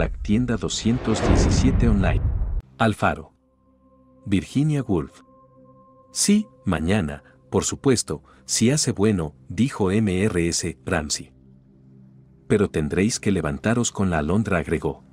la Tienda 217 Online. Alfaro. Virginia Woolf. Sí, mañana, por supuesto, si hace bueno, dijo MRS Ramsey. Pero tendréis que levantaros con la alondra, agregó.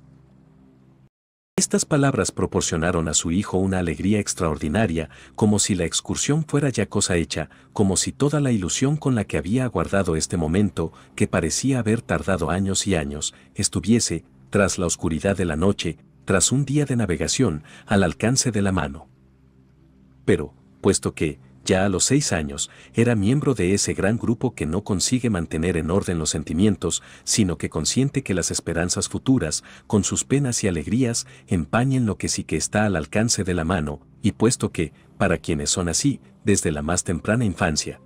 Estas palabras proporcionaron a su hijo una alegría extraordinaria, como si la excursión fuera ya cosa hecha, como si toda la ilusión con la que había aguardado este momento, que parecía haber tardado años y años, estuviese, tras la oscuridad de la noche, tras un día de navegación, al alcance de la mano. Pero, puesto que, ya a los seis años, era miembro de ese gran grupo que no consigue mantener en orden los sentimientos, sino que consiente que las esperanzas futuras, con sus penas y alegrías, empañen lo que sí que está al alcance de la mano, y puesto que, para quienes son así, desde la más temprana infancia,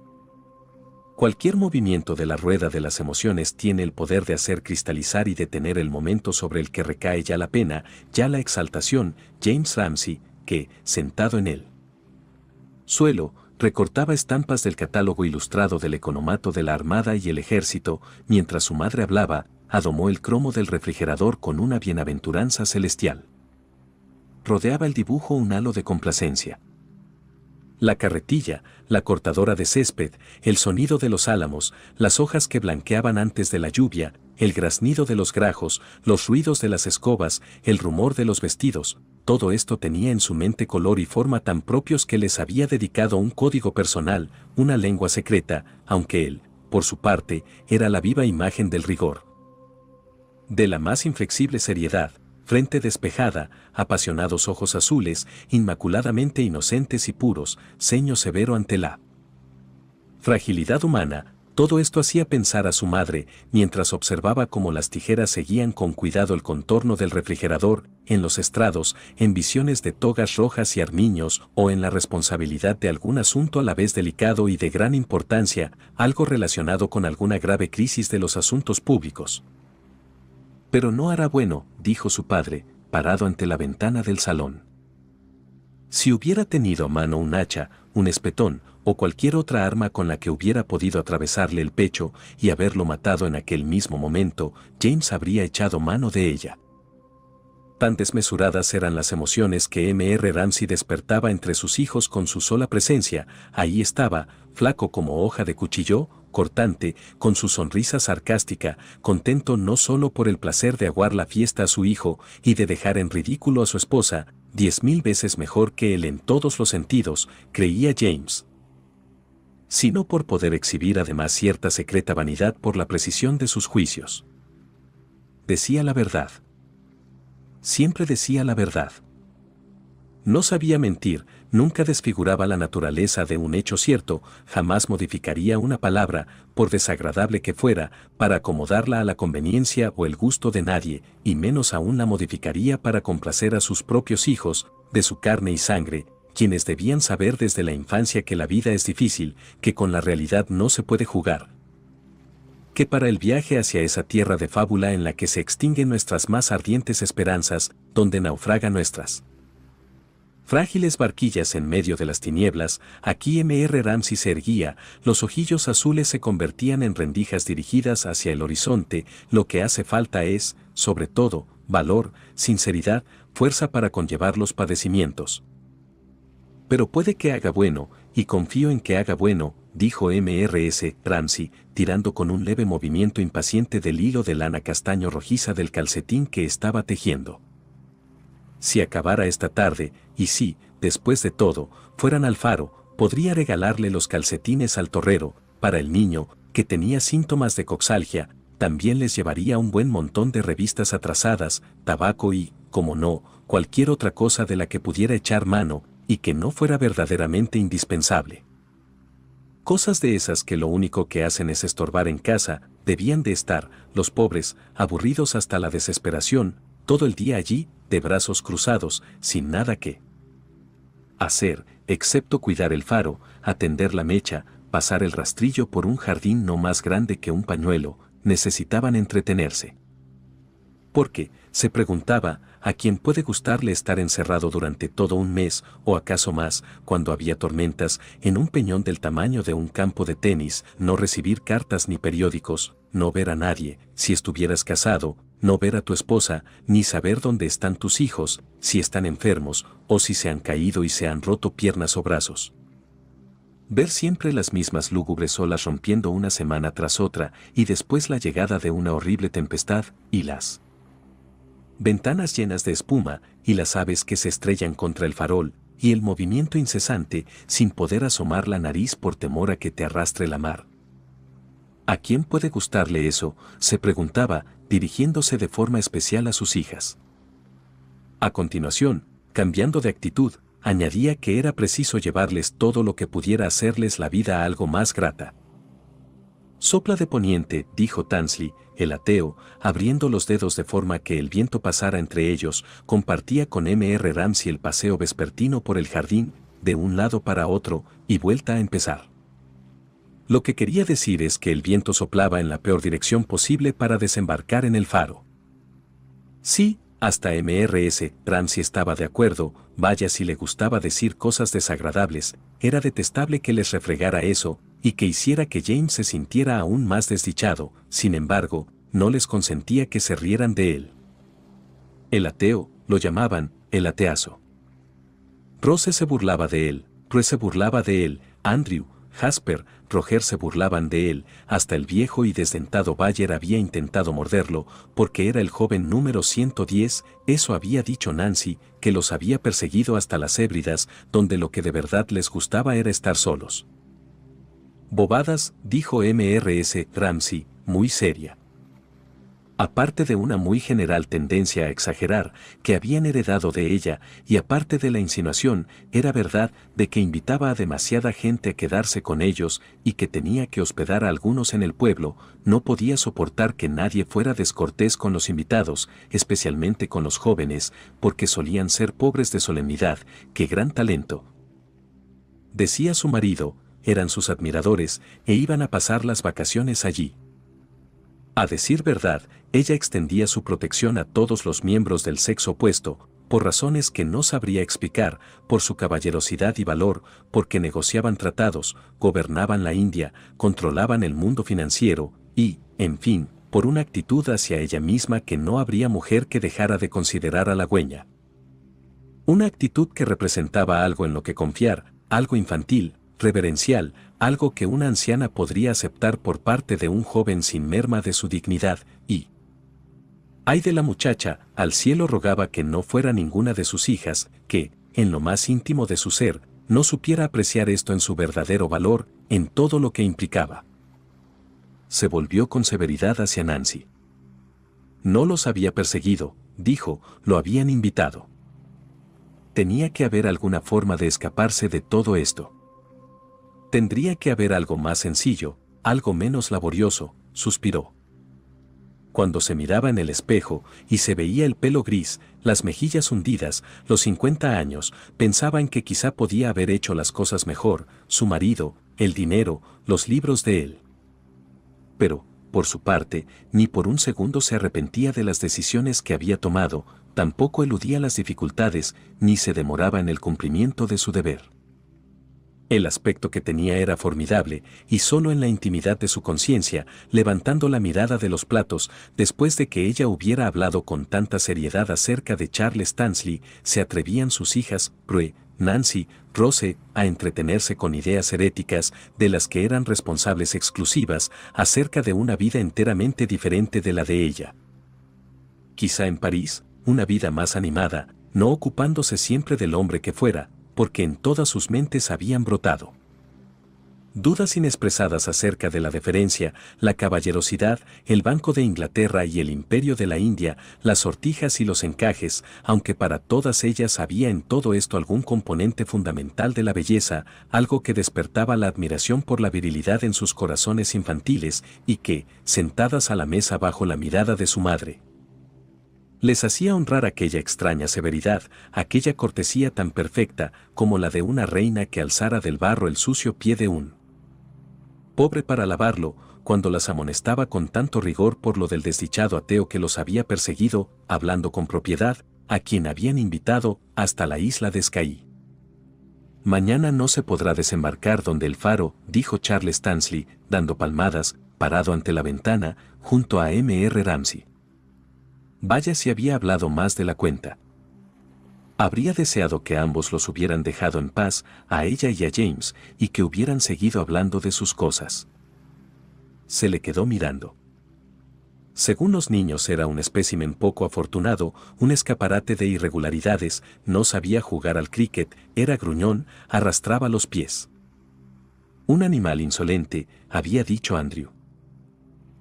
Cualquier movimiento de la rueda de las emociones tiene el poder de hacer cristalizar y detener el momento sobre el que recae ya la pena, ya la exaltación, James Ramsey, que, sentado en el suelo, recortaba estampas del catálogo ilustrado del economato de la Armada y el Ejército, mientras su madre hablaba, adomó el cromo del refrigerador con una bienaventuranza celestial. Rodeaba el dibujo un halo de complacencia la carretilla, la cortadora de césped, el sonido de los álamos, las hojas que blanqueaban antes de la lluvia, el graznido de los grajos, los ruidos de las escobas, el rumor de los vestidos, todo esto tenía en su mente color y forma tan propios que les había dedicado un código personal, una lengua secreta, aunque él, por su parte, era la viva imagen del rigor. De la más inflexible seriedad, frente despejada, apasionados ojos azules, inmaculadamente inocentes y puros, ceño severo ante la fragilidad humana, todo esto hacía pensar a su madre mientras observaba cómo las tijeras seguían con cuidado el contorno del refrigerador, en los estrados, en visiones de togas rojas y armiños o en la responsabilidad de algún asunto a la vez delicado y de gran importancia, algo relacionado con alguna grave crisis de los asuntos públicos. Pero no hará bueno, dijo su padre, parado ante la ventana del salón. Si hubiera tenido a mano un hacha, un espetón o cualquier otra arma con la que hubiera podido atravesarle el pecho y haberlo matado en aquel mismo momento, James habría echado mano de ella. Tan desmesuradas eran las emociones que M.R. Ramsey despertaba entre sus hijos con su sola presencia, ahí estaba, flaco como hoja de cuchillo, cortante, con su sonrisa sarcástica, contento no solo por el placer de aguar la fiesta a su hijo y de dejar en ridículo a su esposa, diez mil veces mejor que él en todos los sentidos, creía James sino por poder exhibir además cierta secreta vanidad por la precisión de sus juicios. Decía la verdad. Siempre decía la verdad. No sabía mentir, nunca desfiguraba la naturaleza de un hecho cierto, jamás modificaría una palabra, por desagradable que fuera, para acomodarla a la conveniencia o el gusto de nadie, y menos aún la modificaría para complacer a sus propios hijos, de su carne y sangre, quienes debían saber desde la infancia que la vida es difícil, que con la realidad no se puede jugar, que para el viaje hacia esa tierra de fábula en la que se extinguen nuestras más ardientes esperanzas, donde naufraga nuestras Frágiles barquillas en medio de las tinieblas, aquí M.R. Ramsey se erguía, los ojillos azules se convertían en rendijas dirigidas hacia el horizonte, lo que hace falta es, sobre todo, valor, sinceridad, fuerza para conllevar los padecimientos. Pero puede que haga bueno, y confío en que haga bueno, dijo M.R.S. Ramsey, tirando con un leve movimiento impaciente del hilo de lana castaño rojiza del calcetín que estaba tejiendo si acabara esta tarde, y si, después de todo, fueran al faro, podría regalarle los calcetines al torrero, para el niño, que tenía síntomas de coxalgia, también les llevaría un buen montón de revistas atrasadas, tabaco y, como no, cualquier otra cosa de la que pudiera echar mano, y que no fuera verdaderamente indispensable. Cosas de esas que lo único que hacen es estorbar en casa, debían de estar, los pobres, aburridos hasta la desesperación, todo el día allí, de brazos cruzados, sin nada que hacer, excepto cuidar el faro, atender la mecha, pasar el rastrillo por un jardín no más grande que un pañuelo, necesitaban entretenerse. Porque, se preguntaba, ¿a quién puede gustarle estar encerrado durante todo un mes o acaso más, cuando había tormentas, en un peñón del tamaño de un campo de tenis, no recibir cartas ni periódicos, no ver a nadie, si estuvieras casado, no ver a tu esposa, ni saber dónde están tus hijos, si están enfermos o si se han caído y se han roto piernas o brazos. Ver siempre las mismas lúgubres olas rompiendo una semana tras otra y después la llegada de una horrible tempestad y las ventanas llenas de espuma y las aves que se estrellan contra el farol y el movimiento incesante sin poder asomar la nariz por temor a que te arrastre la mar. ¿A quién puede gustarle eso? se preguntaba, dirigiéndose de forma especial a sus hijas. A continuación, cambiando de actitud, añadía que era preciso llevarles todo lo que pudiera hacerles la vida algo más grata. Sopla de poniente, dijo Tansley, el ateo, abriendo los dedos de forma que el viento pasara entre ellos, compartía con M.R. Ramsey el paseo vespertino por el jardín, de un lado para otro, y vuelta a empezar. Lo que quería decir es que el viento soplaba en la peor dirección posible para desembarcar en el faro. Sí, hasta MRS, Ramsey estaba de acuerdo, vaya si le gustaba decir cosas desagradables, era detestable que les refregara eso, y que hiciera que James se sintiera aún más desdichado, sin embargo, no les consentía que se rieran de él. El ateo, lo llamaban, el ateazo. Rose se burlaba de él, Rue se burlaba de él, Andrew, Jasper, Roger se burlaban de él, hasta el viejo y desdentado Bayer había intentado morderlo, porque era el joven número 110, eso había dicho Nancy, que los había perseguido hasta las ébridas, donde lo que de verdad les gustaba era estar solos. Bobadas, dijo MRS Ramsey, muy seria aparte de una muy general tendencia a exagerar que habían heredado de ella y aparte de la insinuación, era verdad de que invitaba a demasiada gente a quedarse con ellos y que tenía que hospedar a algunos en el pueblo, no podía soportar que nadie fuera descortés con los invitados, especialmente con los jóvenes, porque solían ser pobres de solemnidad, ¡qué gran talento. Decía su marido, eran sus admiradores e iban a pasar las vacaciones allí. A decir verdad, ella extendía su protección a todos los miembros del sexo opuesto, por razones que no sabría explicar, por su caballerosidad y valor, porque negociaban tratados, gobernaban la India, controlaban el mundo financiero, y, en fin, por una actitud hacia ella misma que no habría mujer que dejara de considerar halagüeña. Una actitud que representaba algo en lo que confiar, algo infantil, reverencial, algo que una anciana podría aceptar por parte de un joven sin merma de su dignidad, y... Ay de la muchacha, al cielo rogaba que no fuera ninguna de sus hijas, que, en lo más íntimo de su ser, no supiera apreciar esto en su verdadero valor, en todo lo que implicaba. Se volvió con severidad hacia Nancy. No los había perseguido, dijo, lo habían invitado. Tenía que haber alguna forma de escaparse de todo esto. Tendría que haber algo más sencillo, algo menos laborioso, suspiró. Cuando se miraba en el espejo y se veía el pelo gris, las mejillas hundidas, los 50 años, pensaba en que quizá podía haber hecho las cosas mejor, su marido, el dinero, los libros de él. Pero, por su parte, ni por un segundo se arrepentía de las decisiones que había tomado, tampoco eludía las dificultades, ni se demoraba en el cumplimiento de su deber. El aspecto que tenía era formidable, y solo en la intimidad de su conciencia, levantando la mirada de los platos, después de que ella hubiera hablado con tanta seriedad acerca de Charles Tansley, se atrevían sus hijas, Rue, Nancy, Rose, a entretenerse con ideas heréticas de las que eran responsables exclusivas acerca de una vida enteramente diferente de la de ella. Quizá en París, una vida más animada, no ocupándose siempre del hombre que fuera, porque en todas sus mentes habían brotado. Dudas inexpresadas acerca de la deferencia, la caballerosidad, el Banco de Inglaterra y el Imperio de la India, las sortijas y los encajes, aunque para todas ellas había en todo esto algún componente fundamental de la belleza, algo que despertaba la admiración por la virilidad en sus corazones infantiles y que, sentadas a la mesa bajo la mirada de su madre, les hacía honrar aquella extraña severidad, aquella cortesía tan perfecta como la de una reina que alzara del barro el sucio pie de un pobre para lavarlo, cuando las amonestaba con tanto rigor por lo del desdichado ateo que los había perseguido, hablando con propiedad, a quien habían invitado hasta la isla de Escaí. Mañana no se podrá desembarcar donde el faro, dijo Charles Tansley, dando palmadas, parado ante la ventana, junto a M.R. Ramsey. Vaya si había hablado más de la cuenta. Habría deseado que ambos los hubieran dejado en paz, a ella y a James, y que hubieran seguido hablando de sus cosas. Se le quedó mirando. Según los niños era un espécimen poco afortunado, un escaparate de irregularidades, no sabía jugar al cricket, era gruñón, arrastraba los pies. Un animal insolente, había dicho Andrew.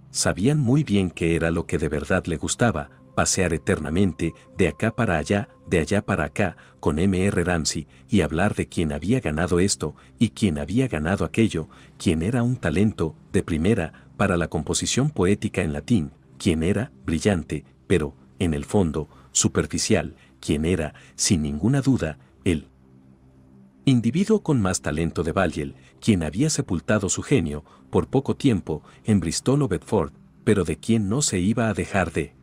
Sabían muy bien que era lo que de verdad le gustaba, pasear eternamente de acá para allá, de allá para acá, con M.R. Ramsey, y hablar de quién había ganado esto y quién había ganado aquello, quien era un talento, de primera, para la composición poética en latín, quien era, brillante, pero, en el fondo, superficial, quien era, sin ninguna duda, él. Individuo con más talento de Balliel, quien había sepultado su genio, por poco tiempo, en Bristol o Bedford, pero de quien no se iba a dejar de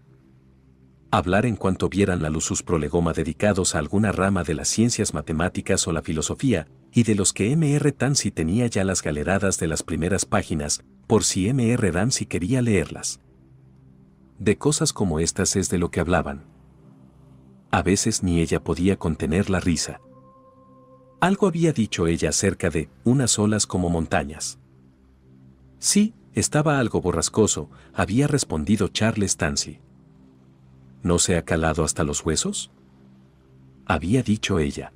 hablar en cuanto vieran la luz sus prolegoma dedicados a alguna rama de las ciencias matemáticas o la filosofía, y de los que M.R. Tansi tenía ya las galeradas de las primeras páginas, por si M.R. Ramsey quería leerlas. De cosas como estas es de lo que hablaban. A veces ni ella podía contener la risa. Algo había dicho ella acerca de unas olas como montañas. Sí, estaba algo borrascoso, había respondido Charles Tansey. ¿no se ha calado hasta los huesos? Había dicho ella.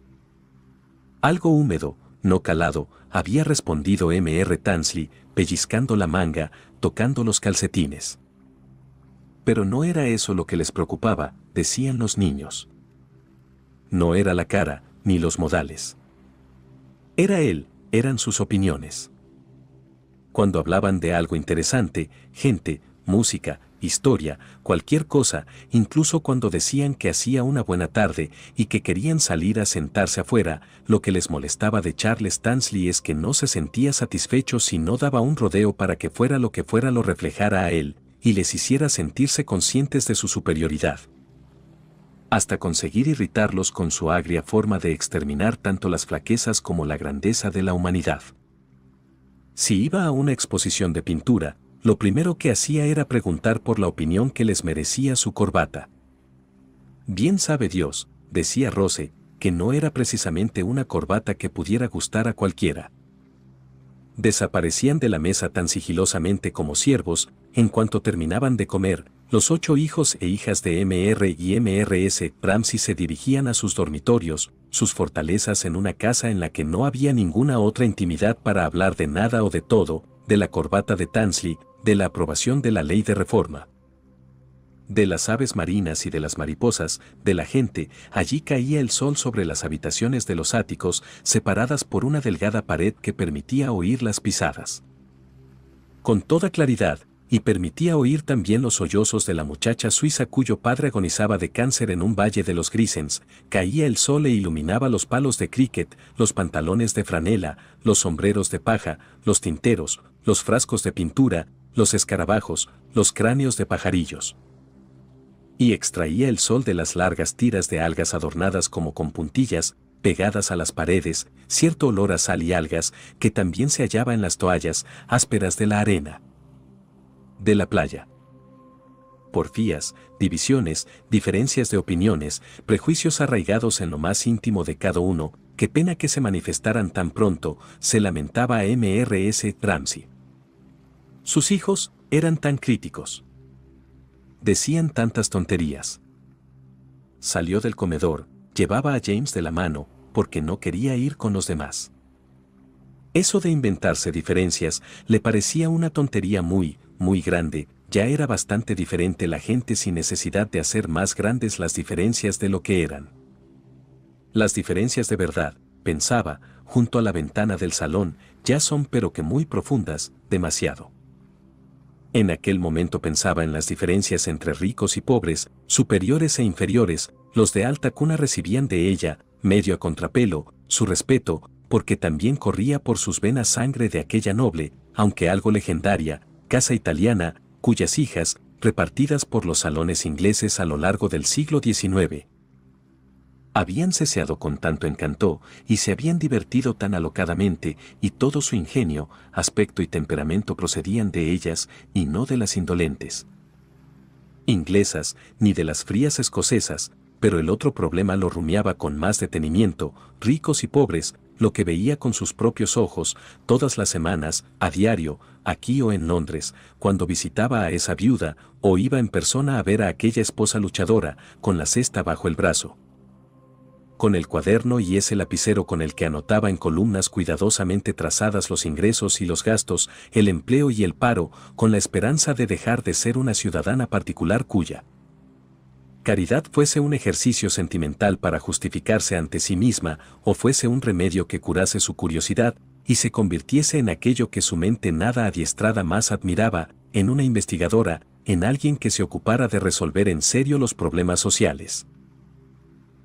Algo húmedo, no calado, había respondido M.R. Tansley, pellizcando la manga, tocando los calcetines. Pero no era eso lo que les preocupaba, decían los niños. No era la cara, ni los modales. Era él, eran sus opiniones. Cuando hablaban de algo interesante, gente, música, historia, cualquier cosa, incluso cuando decían que hacía una buena tarde y que querían salir a sentarse afuera, lo que les molestaba de Charles Tansley es que no se sentía satisfecho si no daba un rodeo para que fuera lo que fuera lo reflejara a él y les hiciera sentirse conscientes de su superioridad. Hasta conseguir irritarlos con su agria forma de exterminar tanto las flaquezas como la grandeza de la humanidad. Si iba a una exposición de pintura, lo primero que hacía era preguntar por la opinión que les merecía su corbata. Bien sabe Dios, decía Rose, que no era precisamente una corbata que pudiera gustar a cualquiera. Desaparecían de la mesa tan sigilosamente como siervos, en cuanto terminaban de comer, los ocho hijos e hijas de MR y MRS Ramsey se dirigían a sus dormitorios, sus fortalezas en una casa en la que no había ninguna otra intimidad para hablar de nada o de todo, de la corbata de Tansley, de la aprobación de la ley de reforma. De las aves marinas y de las mariposas, de la gente, allí caía el sol sobre las habitaciones de los áticos, separadas por una delgada pared que permitía oír las pisadas. Con toda claridad, y permitía oír también los sollozos de la muchacha suiza cuyo padre agonizaba de cáncer en un valle de los Grisens, caía el sol e iluminaba los palos de cricket, los pantalones de franela, los sombreros de paja, los tinteros, los frascos de pintura, los escarabajos, los cráneos de pajarillos. Y extraía el sol de las largas tiras de algas adornadas como con puntillas, pegadas a las paredes, cierto olor a sal y algas que también se hallaba en las toallas ásperas de la arena. De la playa. Porfías, divisiones, diferencias de opiniones, prejuicios arraigados en lo más íntimo de cada uno, qué pena que se manifestaran tan pronto, se lamentaba MRS Ramsey. Sus hijos eran tan críticos. Decían tantas tonterías. Salió del comedor, llevaba a James de la mano, porque no quería ir con los demás. Eso de inventarse diferencias le parecía una tontería muy, muy grande, ya era bastante diferente la gente sin necesidad de hacer más grandes las diferencias de lo que eran. Las diferencias de verdad, pensaba, junto a la ventana del salón, ya son pero que muy profundas, demasiado. En aquel momento pensaba en las diferencias entre ricos y pobres, superiores e inferiores, los de alta cuna recibían de ella, medio a contrapelo, su respeto, porque también corría por sus venas sangre de aquella noble, aunque algo legendaria, casa italiana, cuyas hijas, repartidas por los salones ingleses a lo largo del siglo XIX, habían ceseado con tanto encanto y se habían divertido tan alocadamente, y todo su ingenio, aspecto y temperamento procedían de ellas y no de las indolentes inglesas ni de las frías escocesas, pero el otro problema lo rumiaba con más detenimiento, ricos y pobres, lo que veía con sus propios ojos todas las semanas, a diario, aquí o en Londres, cuando visitaba a esa viuda o iba en persona a ver a aquella esposa luchadora, con la cesta bajo el brazo con el cuaderno y ese lapicero con el que anotaba en columnas cuidadosamente trazadas los ingresos y los gastos, el empleo y el paro, con la esperanza de dejar de ser una ciudadana particular cuya caridad fuese un ejercicio sentimental para justificarse ante sí misma o fuese un remedio que curase su curiosidad y se convirtiese en aquello que su mente nada adiestrada más admiraba, en una investigadora, en alguien que se ocupara de resolver en serio los problemas sociales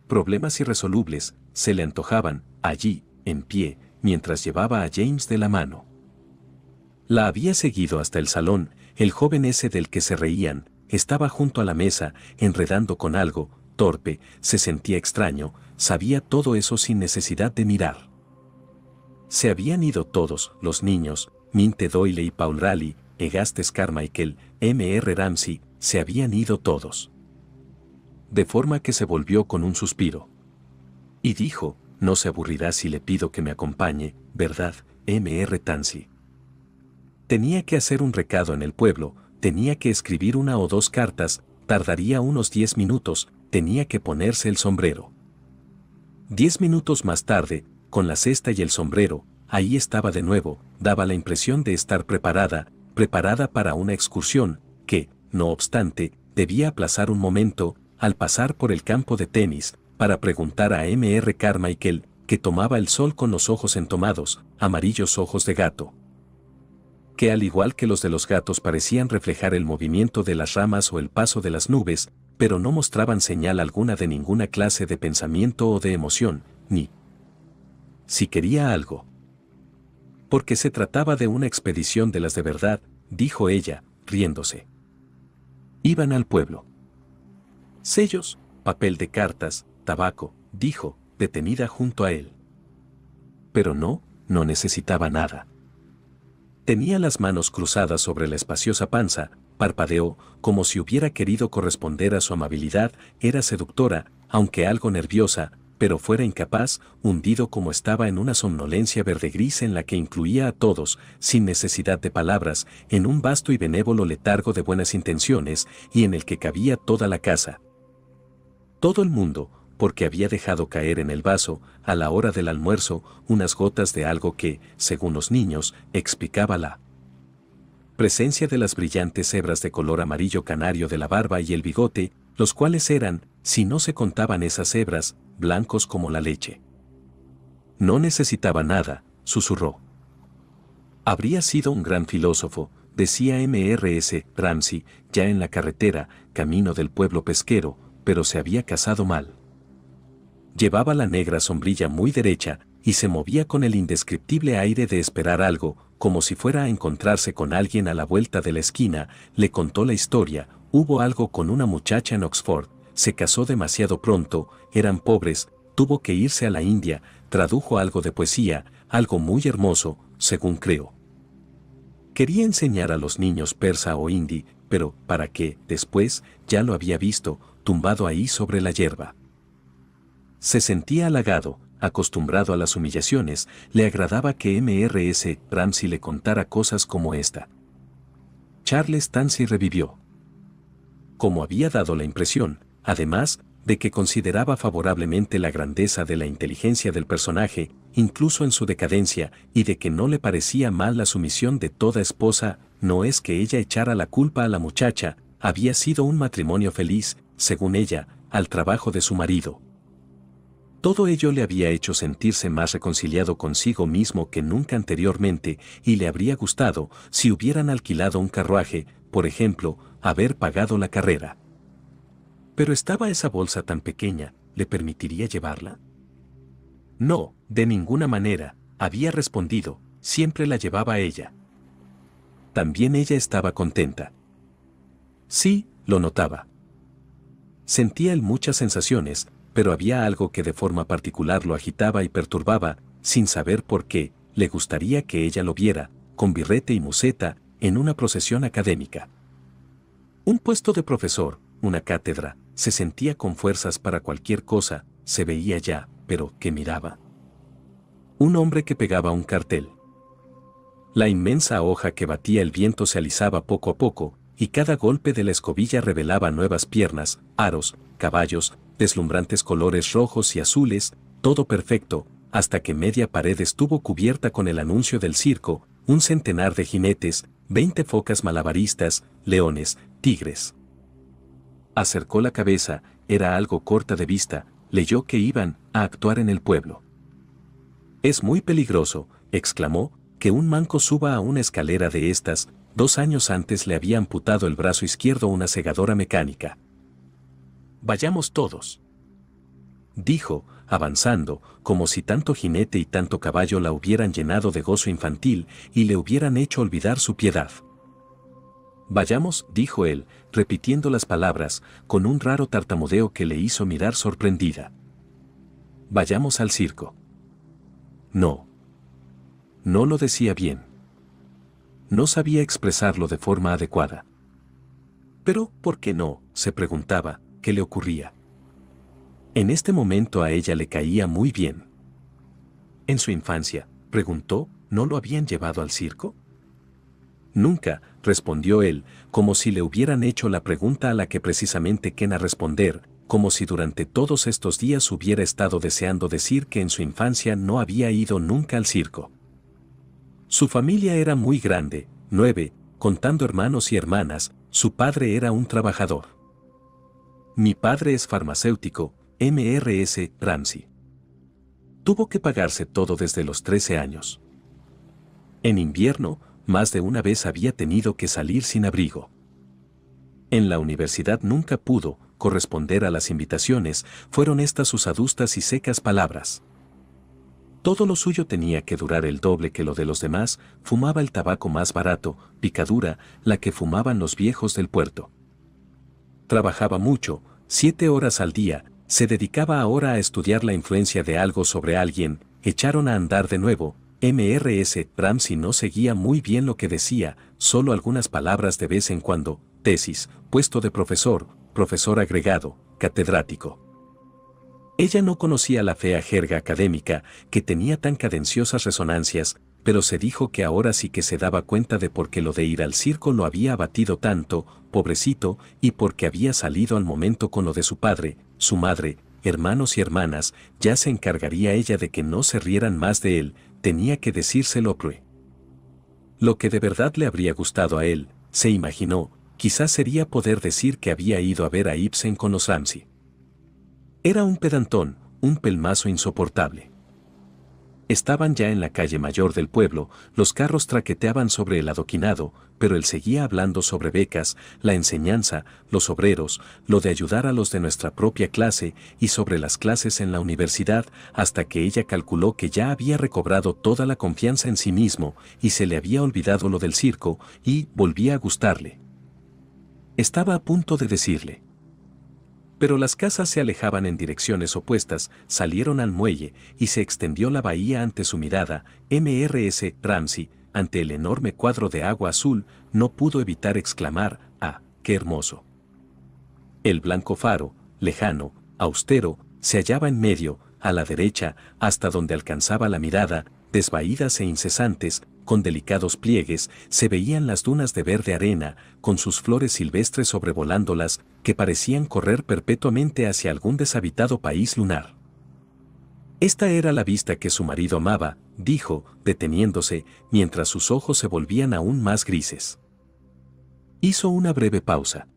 problemas irresolubles, se le antojaban, allí, en pie, mientras llevaba a James de la mano. La había seguido hasta el salón, el joven ese del que se reían, estaba junto a la mesa, enredando con algo, torpe, se sentía extraño, sabía todo eso sin necesidad de mirar. Se habían ido todos, los niños, Minte Doyle y Paul Raleigh, Egastes Carmichael, M.R. Ramsey, se habían ido todos de forma que se volvió con un suspiro. Y dijo, no se aburrirá si le pido que me acompañe, ¿verdad, M.R. Tansy? Tenía que hacer un recado en el pueblo, tenía que escribir una o dos cartas, tardaría unos diez minutos, tenía que ponerse el sombrero. Diez minutos más tarde, con la cesta y el sombrero, ahí estaba de nuevo, daba la impresión de estar preparada, preparada para una excursión, que, no obstante, debía aplazar un momento, al pasar por el campo de tenis, para preguntar a M.R. Carmichael, que tomaba el sol con los ojos entomados, amarillos ojos de gato. Que al igual que los de los gatos parecían reflejar el movimiento de las ramas o el paso de las nubes, pero no mostraban señal alguna de ninguna clase de pensamiento o de emoción, ni si quería algo. Porque se trataba de una expedición de las de verdad, dijo ella, riéndose. Iban al pueblo sellos, papel de cartas, tabaco, dijo, detenida junto a él. Pero no, no necesitaba nada. Tenía las manos cruzadas sobre la espaciosa panza, parpadeó, como si hubiera querido corresponder a su amabilidad, era seductora, aunque algo nerviosa, pero fuera incapaz, hundido como estaba en una somnolencia verde-gris en la que incluía a todos, sin necesidad de palabras, en un vasto y benévolo letargo de buenas intenciones, y en el que cabía toda la casa, todo el mundo, porque había dejado caer en el vaso, a la hora del almuerzo, unas gotas de algo que, según los niños, explicaba la presencia de las brillantes hebras de color amarillo canario de la barba y el bigote, los cuales eran, si no se contaban esas hebras, blancos como la leche. No necesitaba nada, susurró. Habría sido un gran filósofo, decía MRS Ramsey, ya en la carretera, camino del pueblo pesquero, pero se había casado mal. Llevaba la negra sombrilla muy derecha y se movía con el indescriptible aire de esperar algo, como si fuera a encontrarse con alguien a la vuelta de la esquina, le contó la historia, hubo algo con una muchacha en Oxford, se casó demasiado pronto, eran pobres, tuvo que irse a la India, tradujo algo de poesía, algo muy hermoso, según creo. Quería enseñar a los niños persa o hindi, pero, ¿para qué? Después, ya lo había visto, tumbado ahí sobre la hierba. Se sentía halagado, acostumbrado a las humillaciones, le agradaba que MRS Ramsey le contara cosas como esta. Charles Tansy revivió. Como había dado la impresión, además, de que consideraba favorablemente la grandeza de la inteligencia del personaje, incluso en su decadencia, y de que no le parecía mal la sumisión de toda esposa, no es que ella echara la culpa a la muchacha, había sido un matrimonio feliz, según ella, al trabajo de su marido. Todo ello le había hecho sentirse más reconciliado consigo mismo que nunca anteriormente y le habría gustado, si hubieran alquilado un carruaje, por ejemplo, haber pagado la carrera. Pero estaba esa bolsa tan pequeña, ¿le permitiría llevarla? No, de ninguna manera, había respondido, siempre la llevaba ella. También ella estaba contenta. Sí, lo notaba. Sentía él muchas sensaciones, pero había algo que de forma particular lo agitaba y perturbaba, sin saber por qué, le gustaría que ella lo viera, con birrete y museta, en una procesión académica. Un puesto de profesor, una cátedra, se sentía con fuerzas para cualquier cosa, se veía ya, pero que miraba. Un hombre que pegaba un cartel. La inmensa hoja que batía el viento se alisaba poco a poco, y cada golpe de la escobilla revelaba nuevas piernas, aros, caballos, deslumbrantes colores rojos y azules, todo perfecto, hasta que media pared estuvo cubierta con el anuncio del circo, un centenar de jinetes, veinte focas malabaristas, leones, tigres. Acercó la cabeza, era algo corta de vista, leyó que iban a actuar en el pueblo. Es muy peligroso, exclamó, que un manco suba a una escalera de estas, Dos años antes le había amputado el brazo izquierdo una segadora mecánica. Vayamos todos. Dijo, avanzando, como si tanto jinete y tanto caballo la hubieran llenado de gozo infantil y le hubieran hecho olvidar su piedad. Vayamos, dijo él, repitiendo las palabras, con un raro tartamudeo que le hizo mirar sorprendida. Vayamos al circo. No. No lo decía bien no sabía expresarlo de forma adecuada. Pero, ¿por qué no? se preguntaba, ¿qué le ocurría? En este momento a ella le caía muy bien. En su infancia, preguntó, ¿no lo habían llevado al circo? Nunca, respondió él, como si le hubieran hecho la pregunta a la que precisamente quena responder, como si durante todos estos días hubiera estado deseando decir que en su infancia no había ido nunca al circo. Su familia era muy grande, nueve, contando hermanos y hermanas, su padre era un trabajador. Mi padre es farmacéutico, MRS Ramsey. Tuvo que pagarse todo desde los 13 años. En invierno, más de una vez había tenido que salir sin abrigo. En la universidad nunca pudo corresponder a las invitaciones, fueron estas sus adustas y secas palabras. Todo lo suyo tenía que durar el doble que lo de los demás, fumaba el tabaco más barato, picadura, la que fumaban los viejos del puerto. Trabajaba mucho, siete horas al día, se dedicaba ahora a estudiar la influencia de algo sobre alguien, echaron a andar de nuevo, MRS Ramsey no seguía muy bien lo que decía, solo algunas palabras de vez en cuando, tesis, puesto de profesor, profesor agregado, catedrático. Ella no conocía la fea jerga académica, que tenía tan cadenciosas resonancias, pero se dijo que ahora sí que se daba cuenta de por qué lo de ir al circo lo había abatido tanto, pobrecito, y porque había salido al momento con lo de su padre, su madre, hermanos y hermanas, ya se encargaría ella de que no se rieran más de él, tenía que decírselo a Lo que de verdad le habría gustado a él, se imaginó, quizás sería poder decir que había ido a ver a Ibsen con los Ramsey. Era un pedantón, un pelmazo insoportable. Estaban ya en la calle mayor del pueblo, los carros traqueteaban sobre el adoquinado, pero él seguía hablando sobre becas, la enseñanza, los obreros, lo de ayudar a los de nuestra propia clase y sobre las clases en la universidad, hasta que ella calculó que ya había recobrado toda la confianza en sí mismo y se le había olvidado lo del circo y volvía a gustarle. Estaba a punto de decirle, pero las casas se alejaban en direcciones opuestas, salieron al muelle y se extendió la bahía ante su mirada. MRS Ramsey, ante el enorme cuadro de agua azul, no pudo evitar exclamar, ¡ah, qué hermoso! El blanco faro, lejano, austero, se hallaba en medio, a la derecha, hasta donde alcanzaba la mirada, desvaídas e incesantes, con delicados pliegues, se veían las dunas de verde arena, con sus flores silvestres sobrevolándolas, que parecían correr perpetuamente hacia algún deshabitado país lunar. Esta era la vista que su marido amaba, dijo, deteniéndose, mientras sus ojos se volvían aún más grises. Hizo una breve pausa.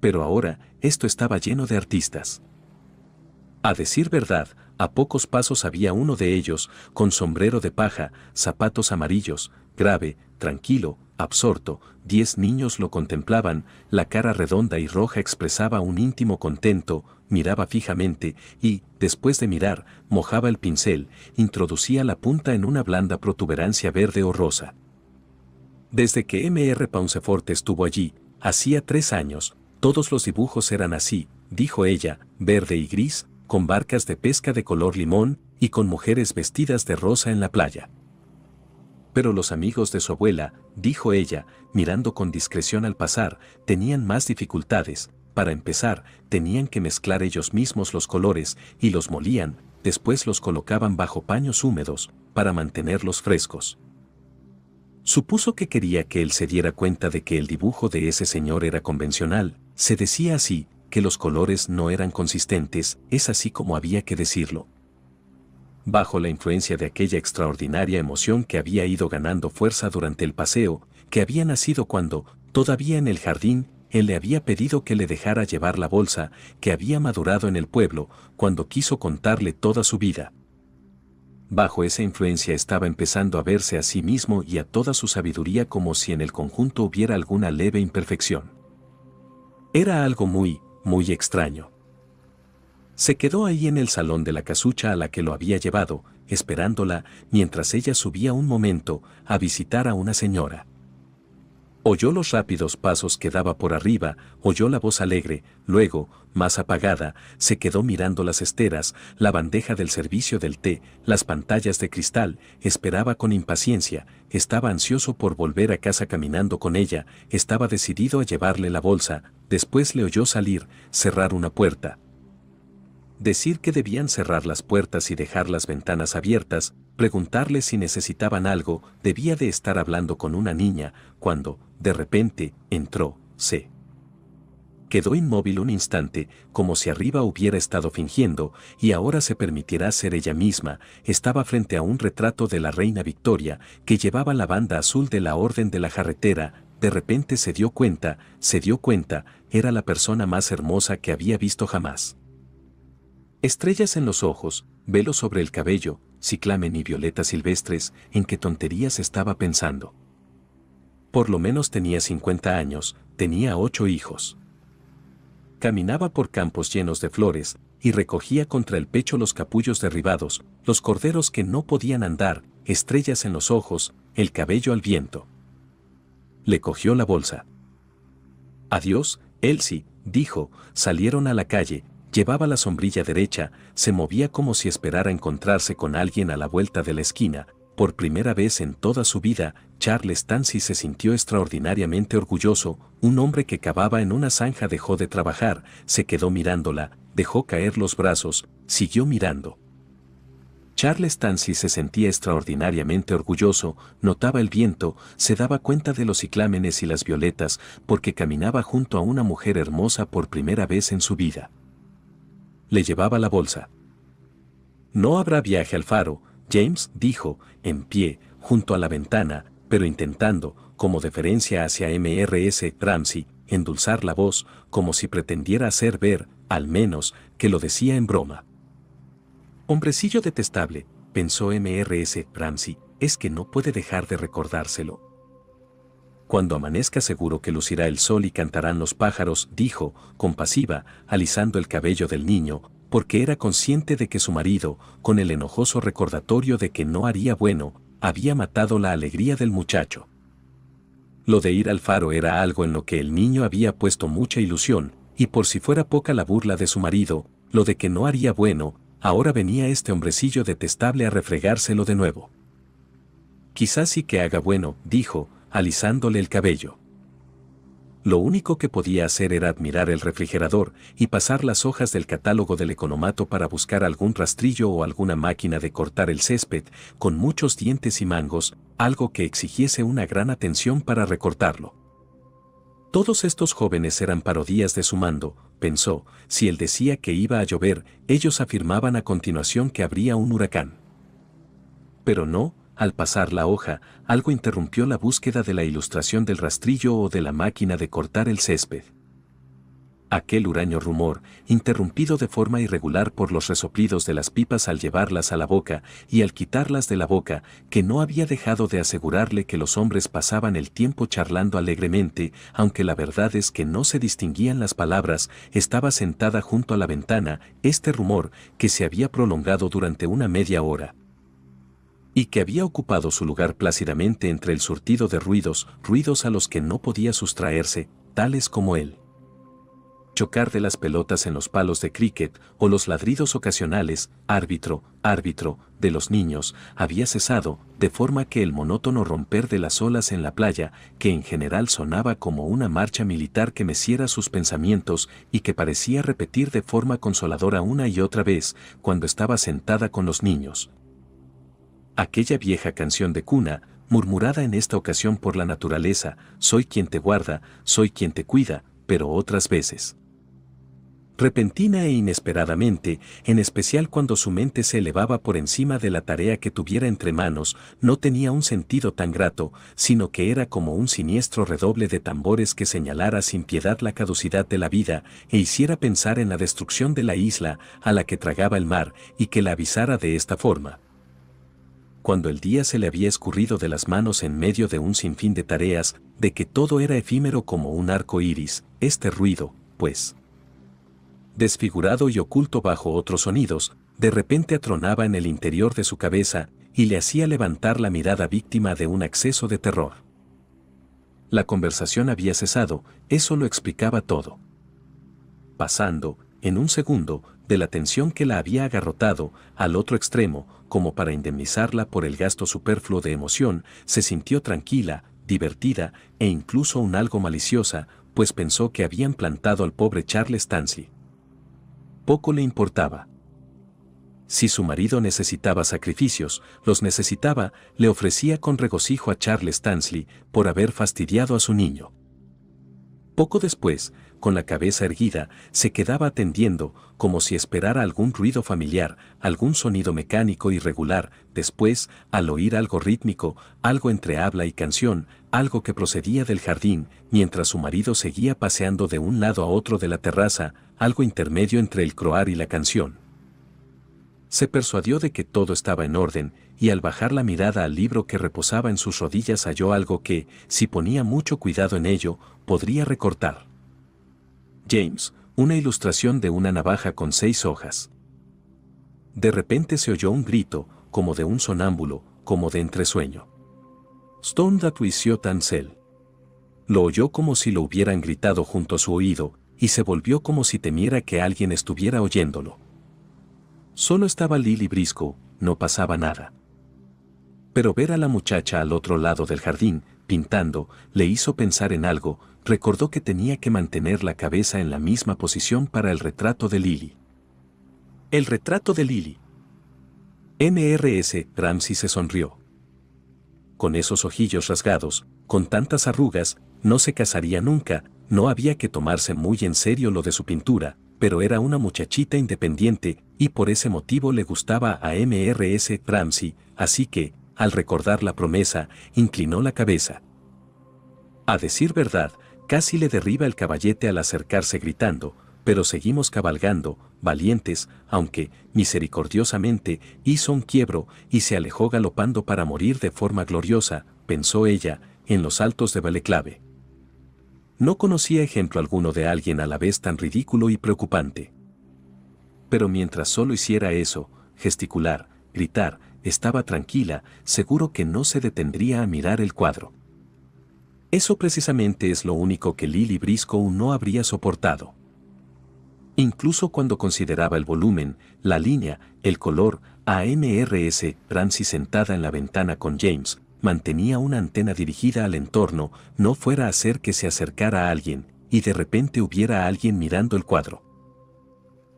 Pero ahora, esto estaba lleno de artistas. A decir verdad, a pocos pasos había uno de ellos, con sombrero de paja, zapatos amarillos, grave, tranquilo, absorto, diez niños lo contemplaban, la cara redonda y roja expresaba un íntimo contento, miraba fijamente y, después de mirar, mojaba el pincel, introducía la punta en una blanda protuberancia verde o rosa. Desde que M.R. Ponceforte estuvo allí, hacía tres años, todos los dibujos eran así, dijo ella, verde y gris, con barcas de pesca de color limón y con mujeres vestidas de rosa en la playa. Pero los amigos de su abuela, dijo ella, mirando con discreción al pasar, tenían más dificultades. Para empezar, tenían que mezclar ellos mismos los colores y los molían, después los colocaban bajo paños húmedos, para mantenerlos frescos. Supuso que quería que él se diera cuenta de que el dibujo de ese señor era convencional, se decía así, que los colores no eran consistentes, es así como había que decirlo. Bajo la influencia de aquella extraordinaria emoción que había ido ganando fuerza durante el paseo, que había nacido cuando, todavía en el jardín, él le había pedido que le dejara llevar la bolsa, que había madurado en el pueblo, cuando quiso contarle toda su vida. Bajo esa influencia estaba empezando a verse a sí mismo y a toda su sabiduría como si en el conjunto hubiera alguna leve imperfección. Era algo muy, muy extraño. Se quedó ahí en el salón de la casucha a la que lo había llevado, esperándola mientras ella subía un momento a visitar a una señora. Oyó los rápidos pasos que daba por arriba, oyó la voz alegre, luego, más apagada, se quedó mirando las esteras, la bandeja del servicio del té, las pantallas de cristal, esperaba con impaciencia, estaba ansioso por volver a casa caminando con ella, estaba decidido a llevarle la bolsa, después le oyó salir, cerrar una puerta. Decir que debían cerrar las puertas y dejar las ventanas abiertas, preguntarle si necesitaban algo, debía de estar hablando con una niña, cuando, de repente, entró, se quedó inmóvil un instante, como si arriba hubiera estado fingiendo, y ahora se permitirá ser ella misma, estaba frente a un retrato de la reina Victoria, que llevaba la banda azul de la Orden de la Jarretera, de repente se dio cuenta, se dio cuenta, era la persona más hermosa que había visto jamás. Estrellas en los ojos, velo sobre el cabello, ciclamen y violetas silvestres, en qué tonterías estaba pensando por lo menos tenía 50 años, tenía ocho hijos. Caminaba por campos llenos de flores, y recogía contra el pecho los capullos derribados, los corderos que no podían andar, estrellas en los ojos, el cabello al viento. Le cogió la bolsa. Adiós, Elsie, dijo, salieron a la calle, llevaba la sombrilla derecha, se movía como si esperara encontrarse con alguien a la vuelta de la esquina, por primera vez en toda su vida, Charles Tansy se sintió extraordinariamente orgulloso, un hombre que cavaba en una zanja dejó de trabajar, se quedó mirándola, dejó caer los brazos, siguió mirando. Charles Tansy se sentía extraordinariamente orgulloso, notaba el viento, se daba cuenta de los ciclámenes y las violetas, porque caminaba junto a una mujer hermosa por primera vez en su vida. Le llevaba la bolsa. No habrá viaje al faro, James dijo, en pie, junto a la ventana, pero intentando, como deferencia hacia MRS Ramsey, endulzar la voz, como si pretendiera hacer ver, al menos, que lo decía en broma. Hombrecillo detestable, pensó MRS Ramsey, es que no puede dejar de recordárselo. Cuando amanezca seguro que lucirá el sol y cantarán los pájaros, dijo, compasiva, alisando el cabello del niño, porque era consciente de que su marido, con el enojoso recordatorio de que no haría bueno, había matado la alegría del muchacho. Lo de ir al faro era algo en lo que el niño había puesto mucha ilusión, y por si fuera poca la burla de su marido, lo de que no haría bueno, ahora venía este hombrecillo detestable a refregárselo de nuevo. Quizás sí que haga bueno, dijo, alisándole el cabello. Lo único que podía hacer era admirar el refrigerador y pasar las hojas del catálogo del economato para buscar algún rastrillo o alguna máquina de cortar el césped con muchos dientes y mangos, algo que exigiese una gran atención para recortarlo. Todos estos jóvenes eran parodías de su mando, pensó, si él decía que iba a llover, ellos afirmaban a continuación que habría un huracán. Pero no, al pasar la hoja, algo interrumpió la búsqueda de la ilustración del rastrillo o de la máquina de cortar el césped. Aquel huraño rumor, interrumpido de forma irregular por los resoplidos de las pipas al llevarlas a la boca y al quitarlas de la boca, que no había dejado de asegurarle que los hombres pasaban el tiempo charlando alegremente, aunque la verdad es que no se distinguían las palabras, estaba sentada junto a la ventana, este rumor, que se había prolongado durante una media hora y que había ocupado su lugar plácidamente entre el surtido de ruidos, ruidos a los que no podía sustraerse, tales como él. chocar de las pelotas en los palos de cricket o los ladridos ocasionales, árbitro, árbitro, de los niños, había cesado, de forma que el monótono romper de las olas en la playa, que en general sonaba como una marcha militar que meciera sus pensamientos y que parecía repetir de forma consoladora una y otra vez cuando estaba sentada con los niños, aquella vieja canción de cuna, murmurada en esta ocasión por la naturaleza, soy quien te guarda, soy quien te cuida, pero otras veces. Repentina e inesperadamente, en especial cuando su mente se elevaba por encima de la tarea que tuviera entre manos, no tenía un sentido tan grato, sino que era como un siniestro redoble de tambores que señalara sin piedad la caducidad de la vida e hiciera pensar en la destrucción de la isla a la que tragaba el mar y que la avisara de esta forma cuando el día se le había escurrido de las manos en medio de un sinfín de tareas, de que todo era efímero como un arco iris, este ruido, pues, desfigurado y oculto bajo otros sonidos, de repente atronaba en el interior de su cabeza y le hacía levantar la mirada víctima de un acceso de terror. La conversación había cesado, eso lo explicaba todo. Pasando, en un segundo, de la tensión que la había agarrotado al otro extremo, como para indemnizarla por el gasto superfluo de emoción, se sintió tranquila, divertida e incluso un algo maliciosa, pues pensó que habían plantado al pobre Charles Stanley. Poco le importaba. Si su marido necesitaba sacrificios, los necesitaba, le ofrecía con regocijo a Charles Stanley por haber fastidiado a su niño. Poco después, con la cabeza erguida, se quedaba atendiendo, como si esperara algún ruido familiar, algún sonido mecánico irregular, después, al oír algo rítmico, algo entre habla y canción, algo que procedía del jardín, mientras su marido seguía paseando de un lado a otro de la terraza, algo intermedio entre el croar y la canción. Se persuadió de que todo estaba en orden, y al bajar la mirada al libro que reposaba en sus rodillas halló algo que, si ponía mucho cuidado en ello, podría recortar. James, una ilustración de una navaja con seis hojas. De repente se oyó un grito, como de un sonámbulo, como de entresueño. Stone tan Tansel. Lo oyó como si lo hubieran gritado junto a su oído, y se volvió como si temiera que alguien estuviera oyéndolo. Solo estaba Lily Brisco, no pasaba nada. Pero ver a la muchacha al otro lado del jardín, pintando, le hizo pensar en algo, recordó que tenía que mantener la cabeza en la misma posición para el retrato de Lily. El retrato de Lily. MRS Ramsey se sonrió. Con esos ojillos rasgados, con tantas arrugas, no se casaría nunca, no había que tomarse muy en serio lo de su pintura, pero era una muchachita independiente y por ese motivo le gustaba a MRS Ramsey, así que, al recordar la promesa, inclinó la cabeza. A decir verdad, Casi le derriba el caballete al acercarse gritando, pero seguimos cabalgando, valientes, aunque, misericordiosamente, hizo un quiebro y se alejó galopando para morir de forma gloriosa, pensó ella, en los altos de Valeclave. No conocía ejemplo alguno de alguien a la vez tan ridículo y preocupante. Pero mientras solo hiciera eso, gesticular, gritar, estaba tranquila, seguro que no se detendría a mirar el cuadro. Eso precisamente es lo único que Lily Briscoe no habría soportado. Incluso cuando consideraba el volumen, la línea, el color, AMRS, MRS, sentada en la ventana con James, mantenía una antena dirigida al entorno, no fuera a hacer que se acercara a alguien, y de repente hubiera alguien mirando el cuadro.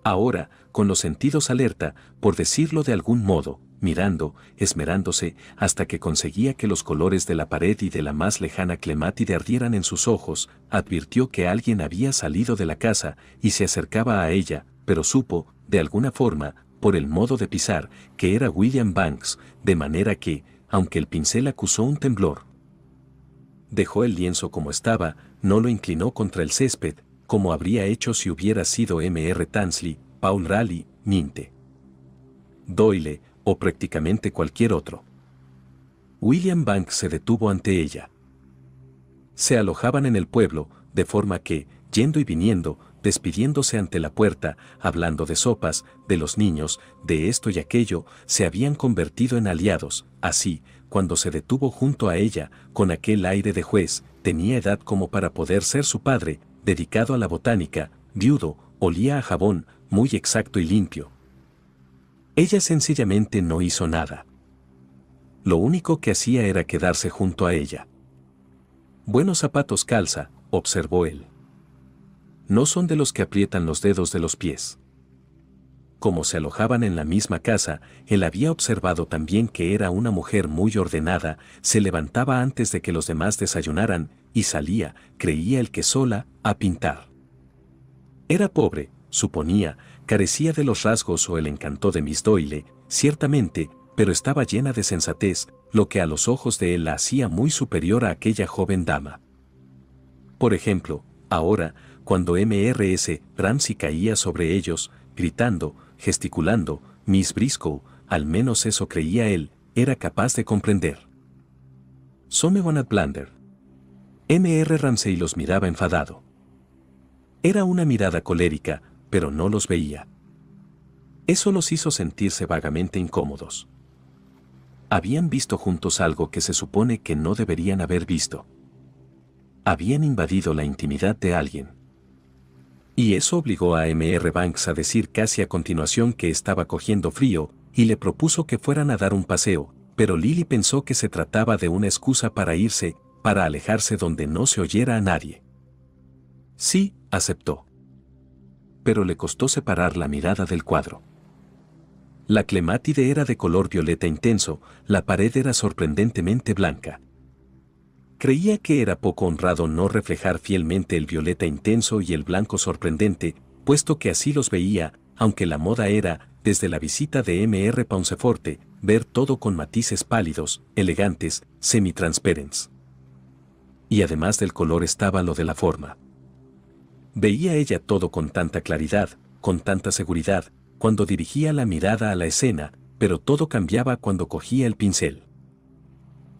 Ahora, con los sentidos alerta, por decirlo de algún modo, mirando, esmerándose, hasta que conseguía que los colores de la pared y de la más lejana clemátide ardieran en sus ojos, advirtió que alguien había salido de la casa y se acercaba a ella, pero supo, de alguna forma, por el modo de pisar, que era William Banks, de manera que, aunque el pincel acusó un temblor, dejó el lienzo como estaba, no lo inclinó contra el césped, como habría hecho si hubiera sido M.R. Tansley, Paul Raleigh, Ninte. Doyle, o prácticamente cualquier otro. William Banks se detuvo ante ella. Se alojaban en el pueblo, de forma que, yendo y viniendo, despidiéndose ante la puerta, hablando de sopas, de los niños, de esto y aquello, se habían convertido en aliados. Así, cuando se detuvo junto a ella, con aquel aire de juez, tenía edad como para poder ser su padre, dedicado a la botánica, viudo, olía a jabón, muy exacto y limpio. Ella sencillamente no hizo nada. Lo único que hacía era quedarse junto a ella. Buenos zapatos calza, observó él. No son de los que aprietan los dedos de los pies. Como se alojaban en la misma casa, él había observado también que era una mujer muy ordenada, se levantaba antes de que los demás desayunaran y salía, creía el que sola, a pintar. Era pobre, suponía, carecía de los rasgos o el encanto de Miss Doyle, ciertamente, pero estaba llena de sensatez, lo que a los ojos de él la hacía muy superior a aquella joven dama. Por ejemplo, ahora, cuando MRS Ramsey caía sobre ellos, gritando, gesticulando, Miss Briscoe, al menos eso creía él, era capaz de comprender. at Blander. MR Ramsey los miraba enfadado. Era una mirada colérica, pero no los veía. Eso los hizo sentirse vagamente incómodos. Habían visto juntos algo que se supone que no deberían haber visto. Habían invadido la intimidad de alguien. Y eso obligó a MR Banks a decir casi a continuación que estaba cogiendo frío, y le propuso que fueran a dar un paseo, pero Lily pensó que se trataba de una excusa para irse, para alejarse donde no se oyera a nadie. Sí, aceptó pero le costó separar la mirada del cuadro. La clemátide era de color violeta intenso, la pared era sorprendentemente blanca. Creía que era poco honrado no reflejar fielmente el violeta intenso y el blanco sorprendente, puesto que así los veía, aunque la moda era, desde la visita de M.R. Ponceforte, ver todo con matices pálidos, elegantes, semi semi-transparents. Y además del color estaba lo de la forma. Veía ella todo con tanta claridad, con tanta seguridad, cuando dirigía la mirada a la escena, pero todo cambiaba cuando cogía el pincel.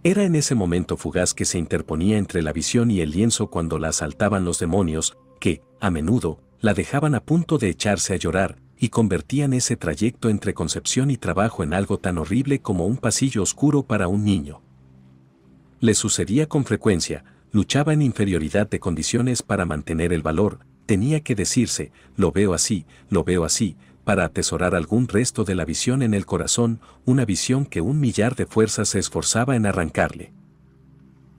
Era en ese momento fugaz que se interponía entre la visión y el lienzo cuando la asaltaban los demonios, que, a menudo, la dejaban a punto de echarse a llorar, y convertían ese trayecto entre concepción y trabajo en algo tan horrible como un pasillo oscuro para un niño. Le sucedía con frecuencia, luchaba en inferioridad de condiciones para mantener el valor, tenía que decirse, lo veo así, lo veo así, para atesorar algún resto de la visión en el corazón, una visión que un millar de fuerzas se esforzaba en arrancarle.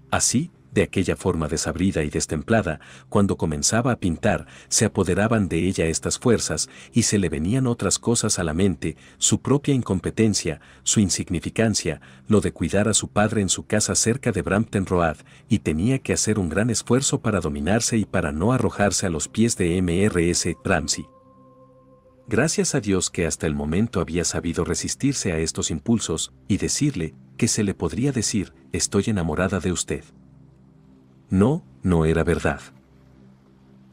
Así, de aquella forma desabrida y destemplada, cuando comenzaba a pintar, se apoderaban de ella estas fuerzas y se le venían otras cosas a la mente, su propia incompetencia, su insignificancia, lo de cuidar a su padre en su casa cerca de Brampton Road, y tenía que hacer un gran esfuerzo para dominarse y para no arrojarse a los pies de MRS Ramsey. Gracias a Dios que hasta el momento había sabido resistirse a estos impulsos y decirle que se le podría decir, estoy enamorada de usted. No, no era verdad.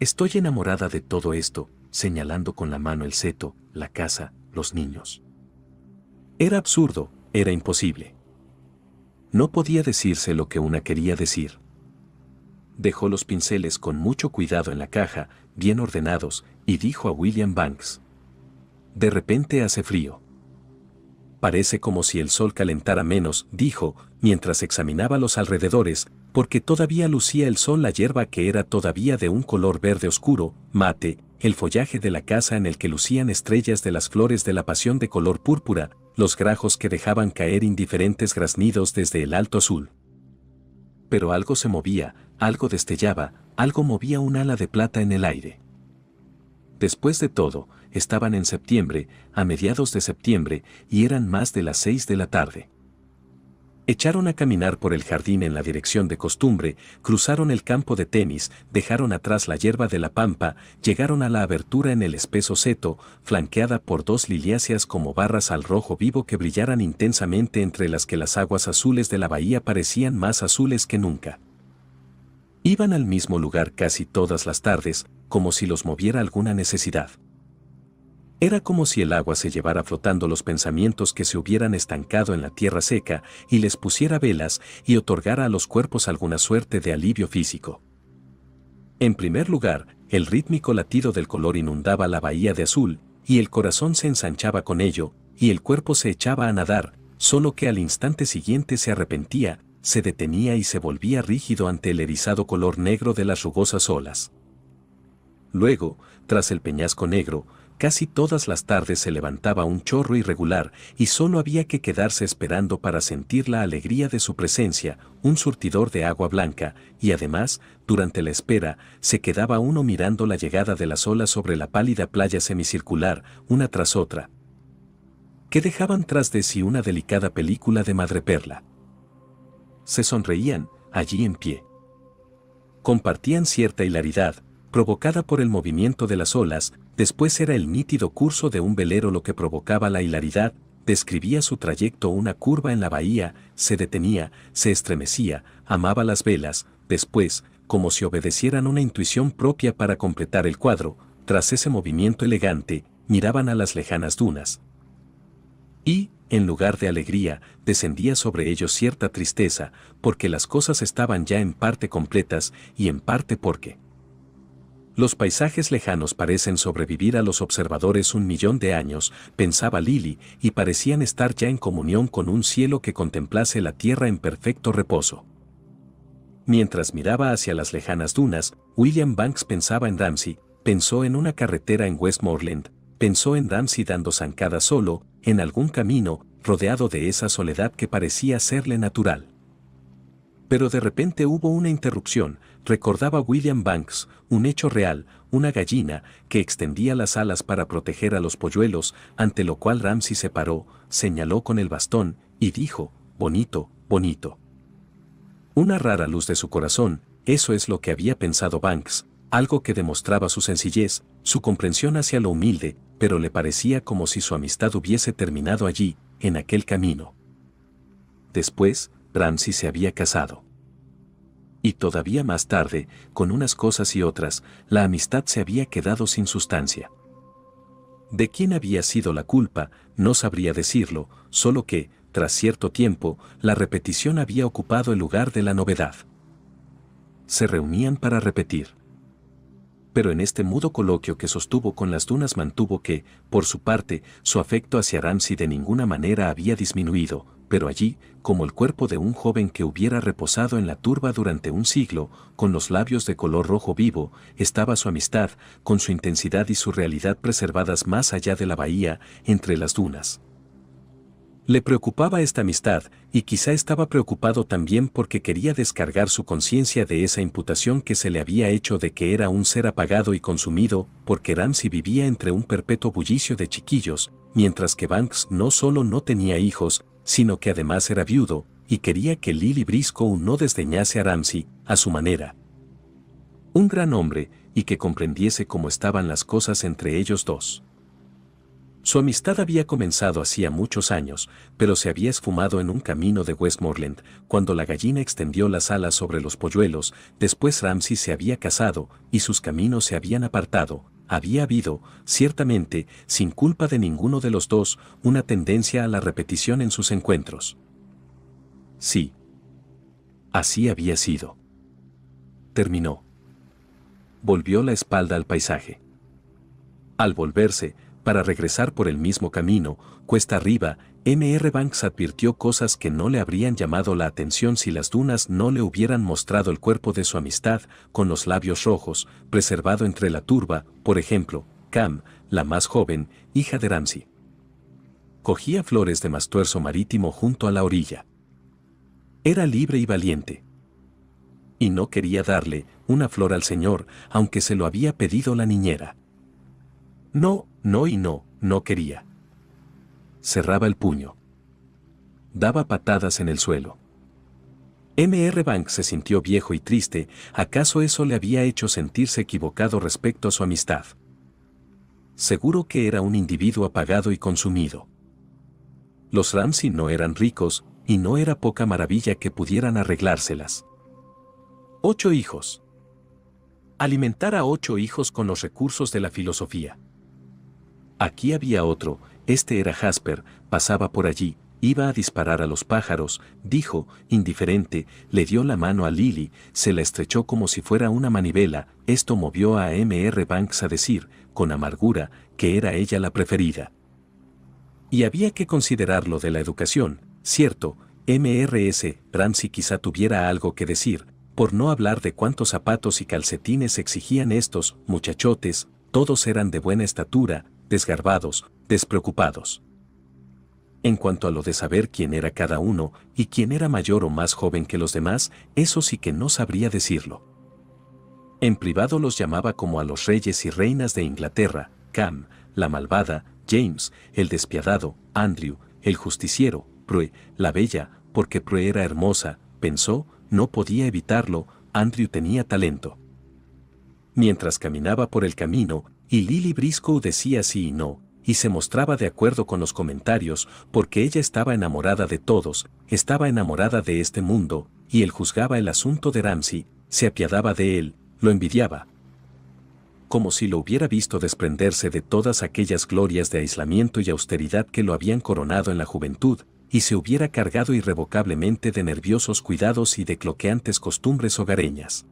Estoy enamorada de todo esto, señalando con la mano el seto, la casa, los niños. Era absurdo, era imposible. No podía decirse lo que una quería decir. Dejó los pinceles con mucho cuidado en la caja, bien ordenados, y dijo a William Banks. De repente hace frío. Parece como si el sol calentara menos, dijo, mientras examinaba los alrededores, porque todavía lucía el sol la hierba que era todavía de un color verde oscuro, mate, el follaje de la casa en el que lucían estrellas de las flores de la pasión de color púrpura, los grajos que dejaban caer indiferentes graznidos desde el alto azul. Pero algo se movía, algo destellaba, algo movía un ala de plata en el aire. Después de todo, estaban en septiembre, a mediados de septiembre, y eran más de las seis de la tarde. Echaron a caminar por el jardín en la dirección de costumbre, cruzaron el campo de tenis, dejaron atrás la hierba de la pampa, llegaron a la abertura en el espeso seto, flanqueada por dos liliáceas como barras al rojo vivo que brillaran intensamente entre las que las aguas azules de la bahía parecían más azules que nunca. Iban al mismo lugar casi todas las tardes, como si los moviera alguna necesidad. Era como si el agua se llevara flotando los pensamientos que se hubieran estancado en la tierra seca y les pusiera velas y otorgara a los cuerpos alguna suerte de alivio físico. En primer lugar, el rítmico latido del color inundaba la bahía de azul, y el corazón se ensanchaba con ello, y el cuerpo se echaba a nadar, solo que al instante siguiente se arrepentía, se detenía y se volvía rígido ante el erizado color negro de las rugosas olas. Luego, tras el peñasco negro, Casi todas las tardes se levantaba un chorro irregular y solo había que quedarse esperando para sentir la alegría de su presencia, un surtidor de agua blanca, y además, durante la espera, se quedaba uno mirando la llegada de las olas sobre la pálida playa semicircular, una tras otra, que dejaban tras de sí una delicada película de Madre Perla? Se sonreían, allí en pie. Compartían cierta hilaridad, provocada por el movimiento de las olas, después era el nítido curso de un velero lo que provocaba la hilaridad, describía su trayecto una curva en la bahía, se detenía, se estremecía, amaba las velas, después, como si obedecieran una intuición propia para completar el cuadro, tras ese movimiento elegante, miraban a las lejanas dunas. Y, en lugar de alegría, descendía sobre ellos cierta tristeza, porque las cosas estaban ya en parte completas y en parte porque los paisajes lejanos parecen sobrevivir a los observadores un millón de años, pensaba Lily, y parecían estar ya en comunión con un cielo que contemplase la tierra en perfecto reposo. Mientras miraba hacia las lejanas dunas, William Banks pensaba en Ramsey, pensó en una carretera en Westmoreland, pensó en Ramsey dando zancada solo, en algún camino, rodeado de esa soledad que parecía serle natural. Pero de repente hubo una interrupción, recordaba William Banks, un hecho real, una gallina que extendía las alas para proteger a los polluelos, ante lo cual Ramsey se paró, señaló con el bastón y dijo, bonito, bonito. Una rara luz de su corazón, eso es lo que había pensado Banks, algo que demostraba su sencillez, su comprensión hacia lo humilde, pero le parecía como si su amistad hubiese terminado allí, en aquel camino. Después, Ramsey se había casado y todavía más tarde, con unas cosas y otras, la amistad se había quedado sin sustancia. De quién había sido la culpa, no sabría decirlo, solo que, tras cierto tiempo, la repetición había ocupado el lugar de la novedad. Se reunían para repetir pero en este mudo coloquio que sostuvo con las dunas mantuvo que, por su parte, su afecto hacia Ramsey de ninguna manera había disminuido, pero allí, como el cuerpo de un joven que hubiera reposado en la turba durante un siglo, con los labios de color rojo vivo, estaba su amistad, con su intensidad y su realidad preservadas más allá de la bahía, entre las dunas. Le preocupaba esta amistad, y quizá estaba preocupado también porque quería descargar su conciencia de esa imputación que se le había hecho de que era un ser apagado y consumido, porque Ramsey vivía entre un perpetuo bullicio de chiquillos, mientras que Banks no solo no tenía hijos, sino que además era viudo, y quería que Lily Briscoe no desdeñase a Ramsey, a su manera. Un gran hombre, y que comprendiese cómo estaban las cosas entre ellos dos. Su amistad había comenzado hacía muchos años, pero se había esfumado en un camino de Westmoreland, cuando la gallina extendió las alas sobre los polluelos, después Ramsey se había casado, y sus caminos se habían apartado, había habido, ciertamente, sin culpa de ninguno de los dos, una tendencia a la repetición en sus encuentros. Sí. Así había sido. Terminó. Volvió la espalda al paisaje. Al volverse, para regresar por el mismo camino, cuesta arriba, MR Banks advirtió cosas que no le habrían llamado la atención si las dunas no le hubieran mostrado el cuerpo de su amistad, con los labios rojos, preservado entre la turba, por ejemplo, Cam, la más joven, hija de Ramsey. Cogía flores de mastuerzo marítimo junto a la orilla. Era libre y valiente. Y no quería darle una flor al señor, aunque se lo había pedido la niñera. No, no y no, no quería. Cerraba el puño. Daba patadas en el suelo. MR Bank se sintió viejo y triste, ¿acaso eso le había hecho sentirse equivocado respecto a su amistad? Seguro que era un individuo apagado y consumido. Los Ramsey no eran ricos, y no era poca maravilla que pudieran arreglárselas. Ocho hijos. Alimentar a ocho hijos con los recursos de la filosofía. Aquí había otro, este era Jasper, pasaba por allí, iba a disparar a los pájaros, dijo, indiferente, le dio la mano a Lily, se la estrechó como si fuera una manivela, esto movió a M.R. Banks a decir, con amargura, que era ella la preferida. Y había que considerar lo de la educación, cierto, M.R.S. Ramsey quizá tuviera algo que decir, por no hablar de cuántos zapatos y calcetines exigían estos muchachotes, todos eran de buena estatura, desgarbados, despreocupados. En cuanto a lo de saber quién era cada uno y quién era mayor o más joven que los demás, eso sí que no sabría decirlo. En privado los llamaba como a los reyes y reinas de Inglaterra, Cam, la malvada, James, el despiadado, Andrew, el justiciero, Prue, la bella, porque Prue era hermosa, pensó, no podía evitarlo, Andrew tenía talento. Mientras caminaba por el camino, y Lily Briscoe decía sí y no, y se mostraba de acuerdo con los comentarios, porque ella estaba enamorada de todos, estaba enamorada de este mundo, y él juzgaba el asunto de Ramsey, se apiadaba de él, lo envidiaba. Como si lo hubiera visto desprenderse de todas aquellas glorias de aislamiento y austeridad que lo habían coronado en la juventud, y se hubiera cargado irrevocablemente de nerviosos cuidados y de cloqueantes costumbres hogareñas.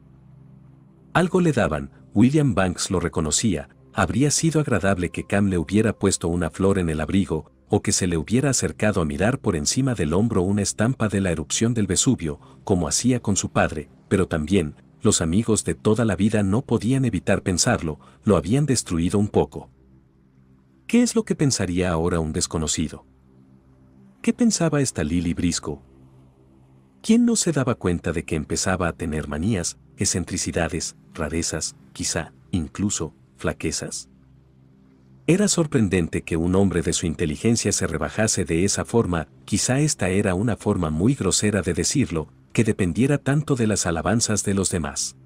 Algo le daban, William Banks lo reconocía, Habría sido agradable que Cam le hubiera puesto una flor en el abrigo, o que se le hubiera acercado a mirar por encima del hombro una estampa de la erupción del Vesubio, como hacía con su padre, pero también, los amigos de toda la vida no podían evitar pensarlo, lo habían destruido un poco. ¿Qué es lo que pensaría ahora un desconocido? ¿Qué pensaba esta Lily Brisco? ¿Quién no se daba cuenta de que empezaba a tener manías, excentricidades, rarezas, quizá, incluso, flaquezas? Era sorprendente que un hombre de su inteligencia se rebajase de esa forma, quizá esta era una forma muy grosera de decirlo, que dependiera tanto de las alabanzas de los demás.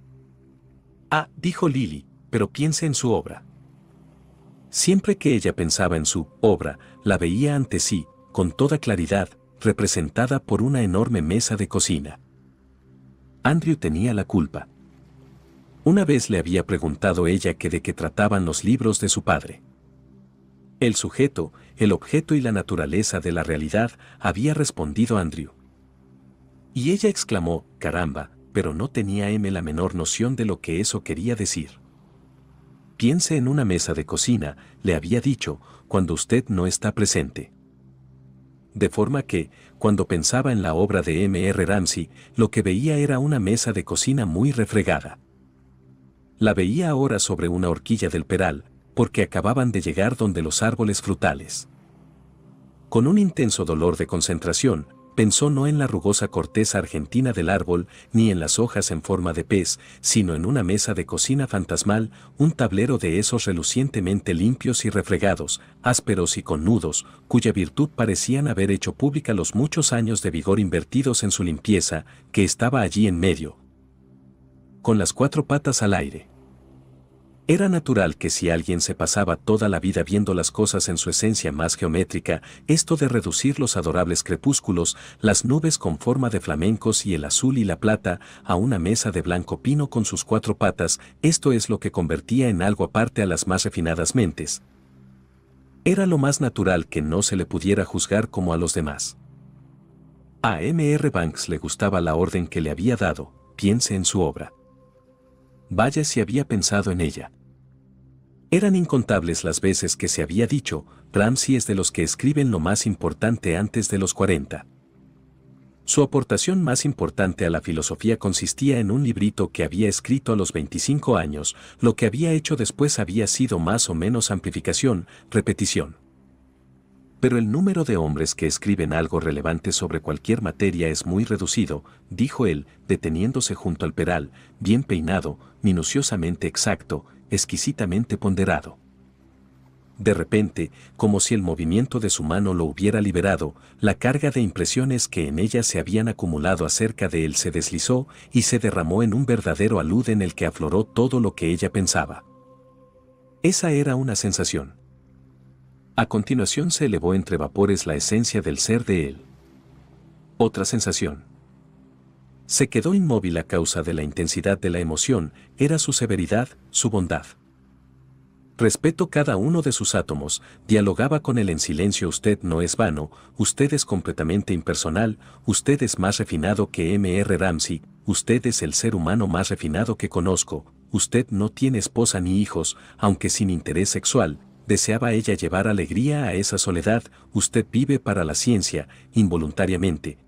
Ah, dijo Lily, pero piense en su obra. Siempre que ella pensaba en su obra, la veía ante sí, con toda claridad, representada por una enorme mesa de cocina. Andrew tenía la culpa. Una vez le había preguntado ella que de qué trataban los libros de su padre. El sujeto, el objeto y la naturaleza de la realidad, había respondido Andrew. Y ella exclamó, caramba, pero no tenía M la menor noción de lo que eso quería decir. Piense en una mesa de cocina, le había dicho, cuando usted no está presente. De forma que, cuando pensaba en la obra de M. R. Ramsey, lo que veía era una mesa de cocina muy refregada. La veía ahora sobre una horquilla del peral, porque acababan de llegar donde los árboles frutales. Con un intenso dolor de concentración, pensó no en la rugosa corteza argentina del árbol, ni en las hojas en forma de pez, sino en una mesa de cocina fantasmal, un tablero de esos relucientemente limpios y refregados, ásperos y con nudos, cuya virtud parecían haber hecho pública los muchos años de vigor invertidos en su limpieza, que estaba allí en medio, con las cuatro patas al aire. Era natural que si alguien se pasaba toda la vida viendo las cosas en su esencia más geométrica, esto de reducir los adorables crepúsculos, las nubes con forma de flamencos y el azul y la plata, a una mesa de blanco pino con sus cuatro patas, esto es lo que convertía en algo aparte a las más refinadas mentes. Era lo más natural que no se le pudiera juzgar como a los demás. A R. Banks le gustaba la orden que le había dado, piense en su obra vaya si había pensado en ella. Eran incontables las veces que se había dicho, Ramsey es de los que escriben lo más importante antes de los 40. Su aportación más importante a la filosofía consistía en un librito que había escrito a los 25 años, lo que había hecho después había sido más o menos amplificación, repetición. Pero el número de hombres que escriben algo relevante sobre cualquier materia es muy reducido, dijo él, deteniéndose junto al peral, bien peinado, minuciosamente exacto, exquisitamente ponderado. De repente, como si el movimiento de su mano lo hubiera liberado, la carga de impresiones que en ella se habían acumulado acerca de él se deslizó y se derramó en un verdadero alud en el que afloró todo lo que ella pensaba. Esa era una sensación. A continuación se elevó entre vapores la esencia del ser de él. Otra sensación. Se quedó inmóvil a causa de la intensidad de la emoción, era su severidad, su bondad. Respeto cada uno de sus átomos, dialogaba con él en silencio usted no es vano, usted es completamente impersonal, usted es más refinado que M.R. Ramsey, usted es el ser humano más refinado que conozco, usted no tiene esposa ni hijos, aunque sin interés sexual, deseaba ella llevar alegría a esa soledad, usted vive para la ciencia, involuntariamente.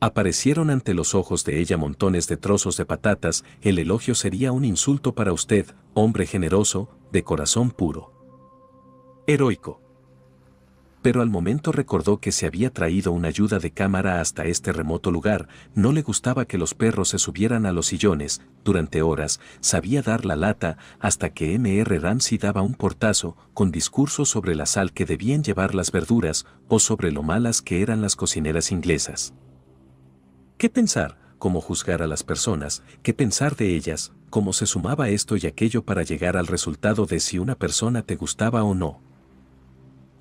Aparecieron ante los ojos de ella montones de trozos de patatas, el elogio sería un insulto para usted, hombre generoso, de corazón puro. Heroico pero al momento recordó que se había traído una ayuda de cámara hasta este remoto lugar, no le gustaba que los perros se subieran a los sillones, durante horas, sabía dar la lata hasta que M.R. Ramsey daba un portazo con discursos sobre la sal que debían llevar las verduras o sobre lo malas que eran las cocineras inglesas. ¿Qué pensar? cómo juzgar a las personas, qué pensar de ellas, cómo se sumaba esto y aquello para llegar al resultado de si una persona te gustaba o no.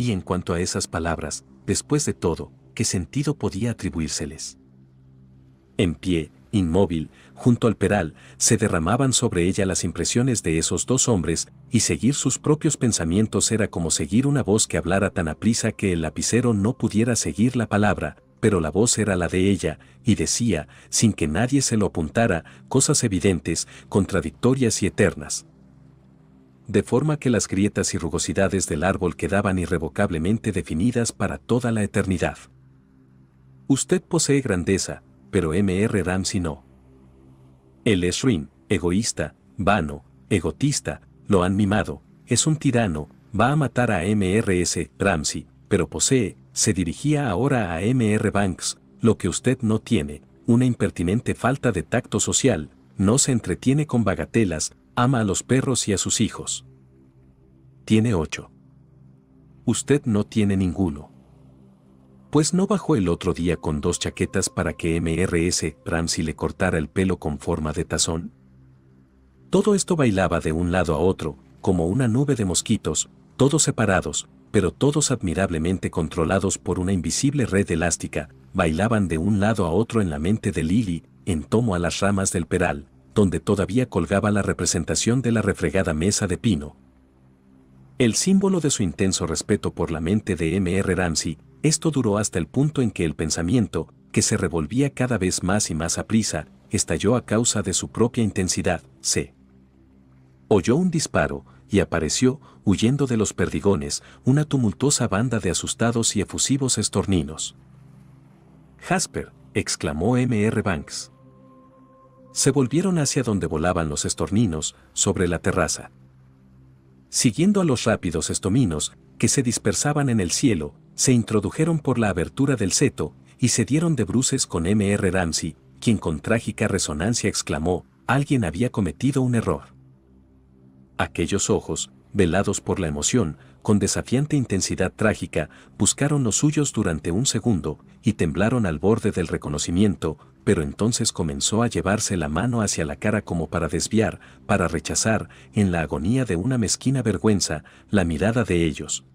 Y en cuanto a esas palabras, después de todo, ¿qué sentido podía atribuírseles? En pie, inmóvil, junto al peral, se derramaban sobre ella las impresiones de esos dos hombres, y seguir sus propios pensamientos era como seguir una voz que hablara tan aprisa que el lapicero no pudiera seguir la palabra, pero la voz era la de ella, y decía, sin que nadie se lo apuntara, cosas evidentes, contradictorias y eternas de forma que las grietas y rugosidades del árbol quedaban irrevocablemente definidas para toda la eternidad. Usted posee grandeza, pero M.R. Ramsey no. El es egoísta, vano, egotista, lo han mimado, es un tirano, va a matar a M.R.S. Ramsey, pero posee, se dirigía ahora a M.R. Banks, lo que usted no tiene, una impertinente falta de tacto social, no se entretiene con bagatelas, Ama a los perros y a sus hijos. Tiene ocho. Usted no tiene ninguno. Pues no bajó el otro día con dos chaquetas para que MRS Ramsey le cortara el pelo con forma de tazón. Todo esto bailaba de un lado a otro, como una nube de mosquitos, todos separados, pero todos admirablemente controlados por una invisible red elástica, bailaban de un lado a otro en la mente de Lily, en tomo a las ramas del peral, donde todavía colgaba la representación de la refregada mesa de pino. El símbolo de su intenso respeto por la mente de M.R. Ramsey, esto duró hasta el punto en que el pensamiento, que se revolvía cada vez más y más a prisa, estalló a causa de su propia intensidad, se oyó un disparo, y apareció, huyendo de los perdigones, una tumultuosa banda de asustados y efusivos estorninos. Jasper, exclamó M.R. Banks. Se volvieron hacia donde volaban los estorninos, sobre la terraza. Siguiendo a los rápidos estominos, que se dispersaban en el cielo, se introdujeron por la abertura del seto y se dieron de bruces con M. R. Ramsey, quien con trágica resonancia exclamó, alguien había cometido un error. Aquellos ojos, velados por la emoción, con desafiante intensidad trágica, buscaron los suyos durante un segundo y temblaron al borde del reconocimiento, pero entonces comenzó a llevarse la mano hacia la cara como para desviar, para rechazar, en la agonía de una mezquina vergüenza, la mirada de ellos.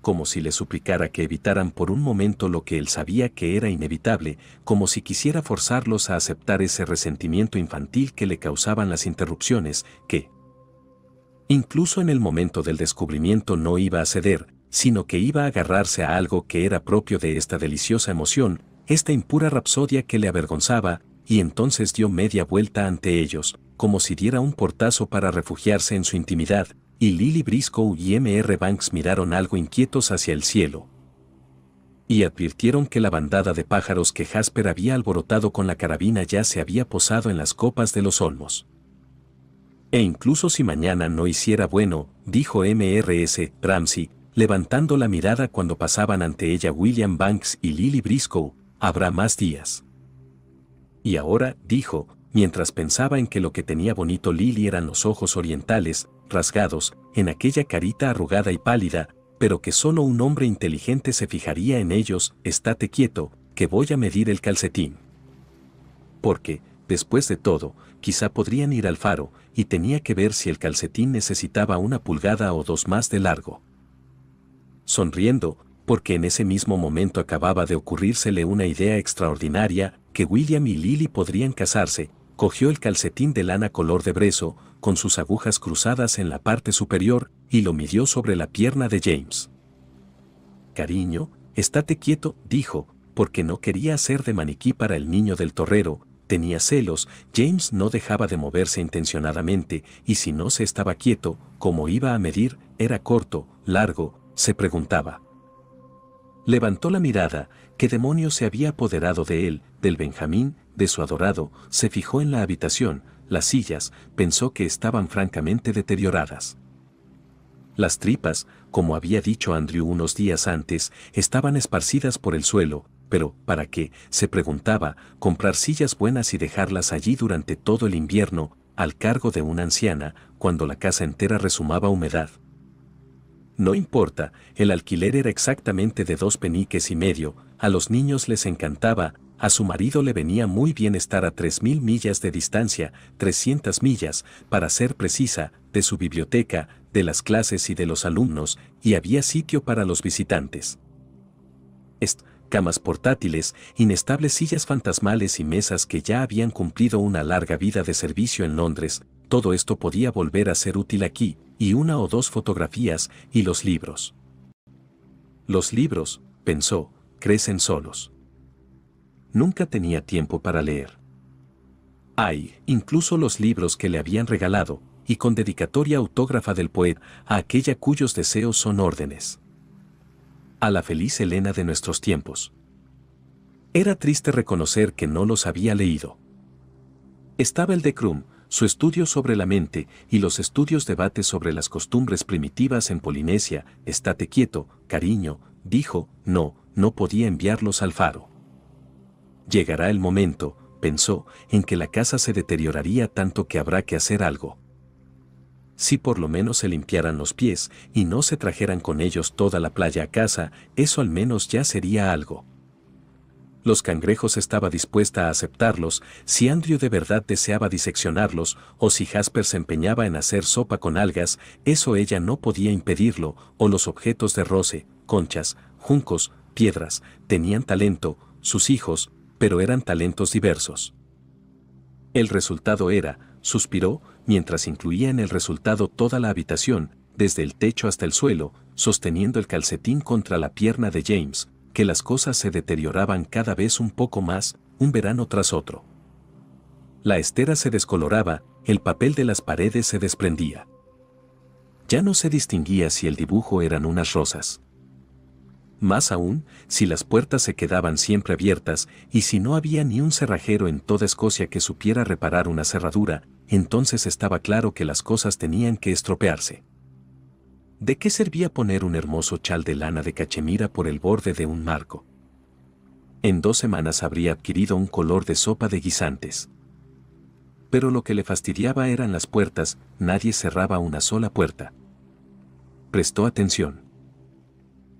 Como si le suplicara que evitaran por un momento lo que él sabía que era inevitable, como si quisiera forzarlos a aceptar ese resentimiento infantil que le causaban las interrupciones, que, Incluso en el momento del descubrimiento no iba a ceder, sino que iba a agarrarse a algo que era propio de esta deliciosa emoción, esta impura rapsodia que le avergonzaba, y entonces dio media vuelta ante ellos, como si diera un portazo para refugiarse en su intimidad, y Lily Briscoe y M.R. Banks miraron algo inquietos hacia el cielo. Y advirtieron que la bandada de pájaros que Jasper había alborotado con la carabina ya se había posado en las copas de los olmos. E incluso si mañana no hiciera bueno, dijo MRS Ramsey, levantando la mirada cuando pasaban ante ella William Banks y Lily Briscoe, habrá más días. Y ahora, dijo, mientras pensaba en que lo que tenía bonito Lily eran los ojos orientales, rasgados, en aquella carita arrugada y pálida, pero que solo un hombre inteligente se fijaría en ellos, estate quieto, que voy a medir el calcetín. Porque, después de todo, quizá podrían ir al faro, y tenía que ver si el calcetín necesitaba una pulgada o dos más de largo. Sonriendo, porque en ese mismo momento acababa de ocurrírsele una idea extraordinaria, que William y Lily podrían casarse, cogió el calcetín de lana color de brezo, con sus agujas cruzadas en la parte superior, y lo midió sobre la pierna de James. Cariño, estate quieto, dijo, porque no quería ser de maniquí para el niño del torrero, Tenía celos, James no dejaba de moverse intencionadamente, y si no se estaba quieto, como iba a medir, era corto, largo, se preguntaba. Levantó la mirada, qué demonio se había apoderado de él, del Benjamín, de su adorado, se fijó en la habitación, las sillas, pensó que estaban francamente deterioradas. Las tripas, como había dicho Andrew unos días antes, estaban esparcidas por el suelo, pero, ¿para qué? se preguntaba, comprar sillas buenas y dejarlas allí durante todo el invierno, al cargo de una anciana, cuando la casa entera resumaba humedad. No importa, el alquiler era exactamente de dos peniques y medio, a los niños les encantaba, a su marido le venía muy bien estar a 3.000 millas de distancia, 300 millas, para ser precisa, de su biblioteca, de las clases y de los alumnos, y había sitio para los visitantes camas portátiles, inestables sillas fantasmales y mesas que ya habían cumplido una larga vida de servicio en Londres, todo esto podía volver a ser útil aquí, y una o dos fotografías y los libros. Los libros, pensó, crecen solos. Nunca tenía tiempo para leer. Hay, incluso los libros que le habían regalado, y con dedicatoria autógrafa del poeta a aquella cuyos deseos son órdenes a la feliz Elena de nuestros tiempos. Era triste reconocer que no los había leído. Estaba el de Krum, su estudio sobre la mente y los estudios debates sobre las costumbres primitivas en Polinesia, estate quieto, cariño, dijo, no, no podía enviarlos al faro. Llegará el momento, pensó, en que la casa se deterioraría tanto que habrá que hacer algo. Si por lo menos se limpiaran los pies y no se trajeran con ellos toda la playa a casa, eso al menos ya sería algo. Los cangrejos estaba dispuesta a aceptarlos si Andrew de verdad deseaba diseccionarlos o si Jasper se empeñaba en hacer sopa con algas, eso ella no podía impedirlo, o los objetos de roce, conchas, juncos, piedras, tenían talento, sus hijos, pero eran talentos diversos. El resultado era, suspiró, mientras incluía en el resultado toda la habitación, desde el techo hasta el suelo, sosteniendo el calcetín contra la pierna de James, que las cosas se deterioraban cada vez un poco más, un verano tras otro. La estera se descoloraba, el papel de las paredes se desprendía. Ya no se distinguía si el dibujo eran unas rosas, más aún, si las puertas se quedaban siempre abiertas y si no había ni un cerrajero en toda Escocia que supiera reparar una cerradura, entonces estaba claro que las cosas tenían que estropearse. ¿De qué servía poner un hermoso chal de lana de cachemira por el borde de un marco? En dos semanas habría adquirido un color de sopa de guisantes. Pero lo que le fastidiaba eran las puertas, nadie cerraba una sola puerta. Prestó atención.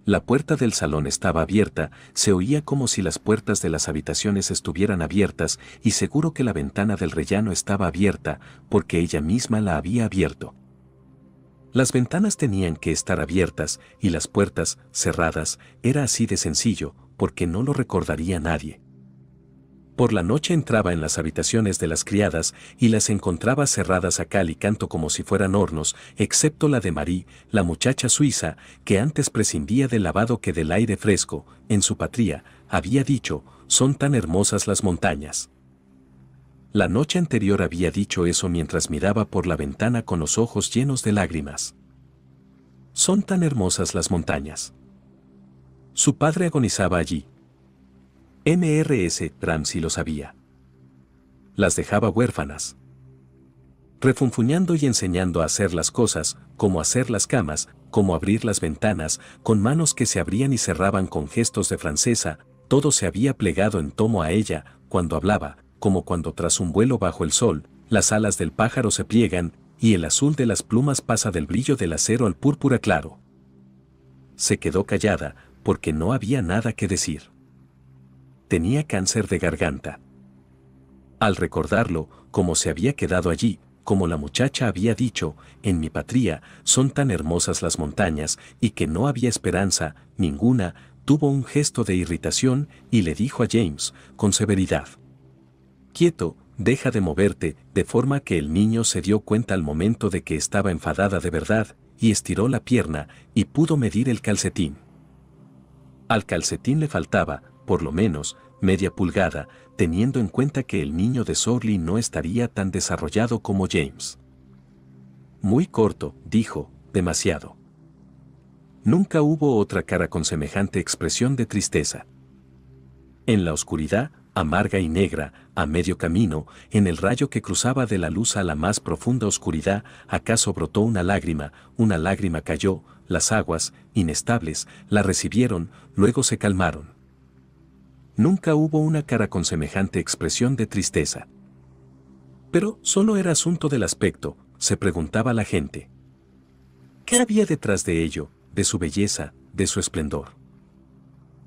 La puerta del salón estaba abierta, se oía como si las puertas de las habitaciones estuvieran abiertas y seguro que la ventana del rellano estaba abierta porque ella misma la había abierto. Las ventanas tenían que estar abiertas y las puertas cerradas, era así de sencillo, porque no lo recordaría nadie. Por la noche entraba en las habitaciones de las criadas y las encontraba cerradas a cal y canto como si fueran hornos, excepto la de Marie, la muchacha suiza, que antes prescindía del lavado que del aire fresco, en su patria, había dicho, son tan hermosas las montañas. La noche anterior había dicho eso mientras miraba por la ventana con los ojos llenos de lágrimas. Son tan hermosas las montañas. Su padre agonizaba allí, MRS Ramsey lo sabía. Las dejaba huérfanas. Refunfuñando y enseñando a hacer las cosas, como hacer las camas, como abrir las ventanas, con manos que se abrían y cerraban con gestos de francesa, todo se había plegado en tomo a ella, cuando hablaba, como cuando tras un vuelo bajo el sol, las alas del pájaro se pliegan, y el azul de las plumas pasa del brillo del acero al púrpura claro. Se quedó callada, porque no había nada que decir tenía cáncer de garganta. Al recordarlo, como se había quedado allí, como la muchacha había dicho, en mi patria son tan hermosas las montañas y que no había esperanza, ninguna, tuvo un gesto de irritación y le dijo a James, con severidad. Quieto, deja de moverte, de forma que el niño se dio cuenta al momento de que estaba enfadada de verdad, y estiró la pierna y pudo medir el calcetín. Al calcetín le faltaba, por lo menos, media pulgada, teniendo en cuenta que el niño de Sorley no estaría tan desarrollado como James. Muy corto, dijo, demasiado. Nunca hubo otra cara con semejante expresión de tristeza. En la oscuridad, amarga y negra, a medio camino, en el rayo que cruzaba de la luz a la más profunda oscuridad, acaso brotó una lágrima, una lágrima cayó, las aguas, inestables, la recibieron, luego se calmaron nunca hubo una cara con semejante expresión de tristeza. Pero solo era asunto del aspecto, se preguntaba la gente. ¿Qué había detrás de ello, de su belleza, de su esplendor?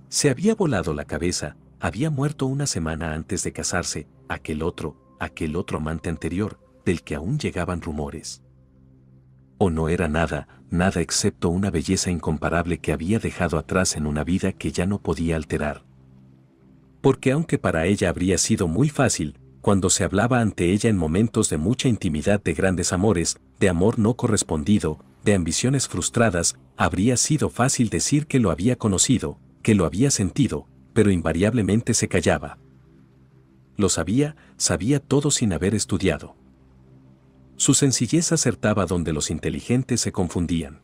Se había volado la cabeza, había muerto una semana antes de casarse, aquel otro, aquel otro amante anterior, del que aún llegaban rumores. O no era nada, nada excepto una belleza incomparable que había dejado atrás en una vida que ya no podía alterar, porque aunque para ella habría sido muy fácil, cuando se hablaba ante ella en momentos de mucha intimidad de grandes amores, de amor no correspondido, de ambiciones frustradas, habría sido fácil decir que lo había conocido, que lo había sentido, pero invariablemente se callaba. Lo sabía, sabía todo sin haber estudiado. Su sencillez acertaba donde los inteligentes se confundían.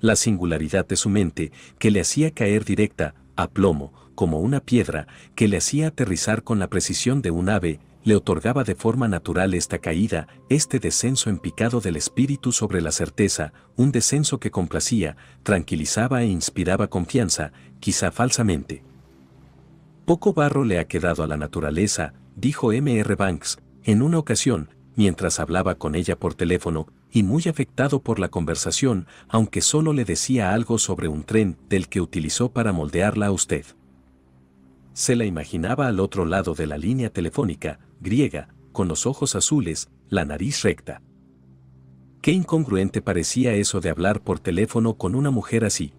La singularidad de su mente, que le hacía caer directa, a plomo, como una piedra, que le hacía aterrizar con la precisión de un ave, le otorgaba de forma natural esta caída, este descenso empicado del espíritu sobre la certeza, un descenso que complacía, tranquilizaba e inspiraba confianza, quizá falsamente. Poco barro le ha quedado a la naturaleza, dijo M. R. Banks, en una ocasión, mientras hablaba con ella por teléfono, y muy afectado por la conversación, aunque solo le decía algo sobre un tren del que utilizó para moldearla a usted se la imaginaba al otro lado de la línea telefónica, griega, con los ojos azules, la nariz recta. Qué incongruente parecía eso de hablar por teléfono con una mujer así.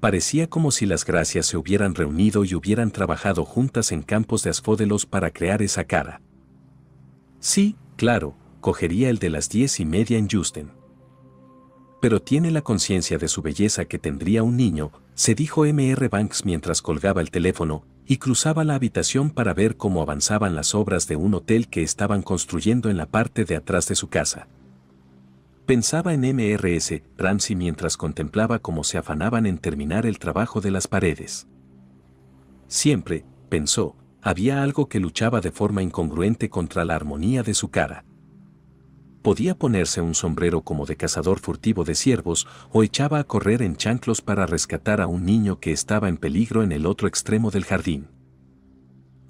Parecía como si las gracias se hubieran reunido y hubieran trabajado juntas en campos de asfódelos para crear esa cara. Sí, claro, cogería el de las diez y media en Justin pero tiene la conciencia de su belleza que tendría un niño, se dijo M.R. Banks mientras colgaba el teléfono y cruzaba la habitación para ver cómo avanzaban las obras de un hotel que estaban construyendo en la parte de atrás de su casa. Pensaba en MRS Ramsey mientras contemplaba cómo se afanaban en terminar el trabajo de las paredes. Siempre, pensó, había algo que luchaba de forma incongruente contra la armonía de su cara podía ponerse un sombrero como de cazador furtivo de ciervos o echaba a correr en chanclos para rescatar a un niño que estaba en peligro en el otro extremo del jardín.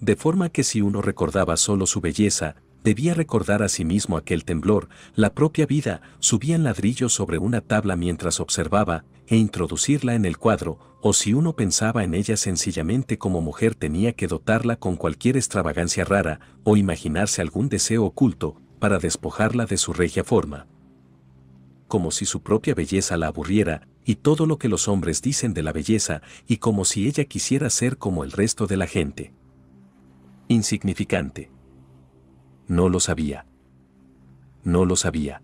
De forma que si uno recordaba solo su belleza, debía recordar a sí mismo aquel temblor, la propia vida, subía en ladrillo sobre una tabla mientras observaba, e introducirla en el cuadro, o si uno pensaba en ella sencillamente como mujer tenía que dotarla con cualquier extravagancia rara, o imaginarse algún deseo oculto, para despojarla de su regia forma. Como si su propia belleza la aburriera, y todo lo que los hombres dicen de la belleza, y como si ella quisiera ser como el resto de la gente. Insignificante. No lo sabía. No lo sabía.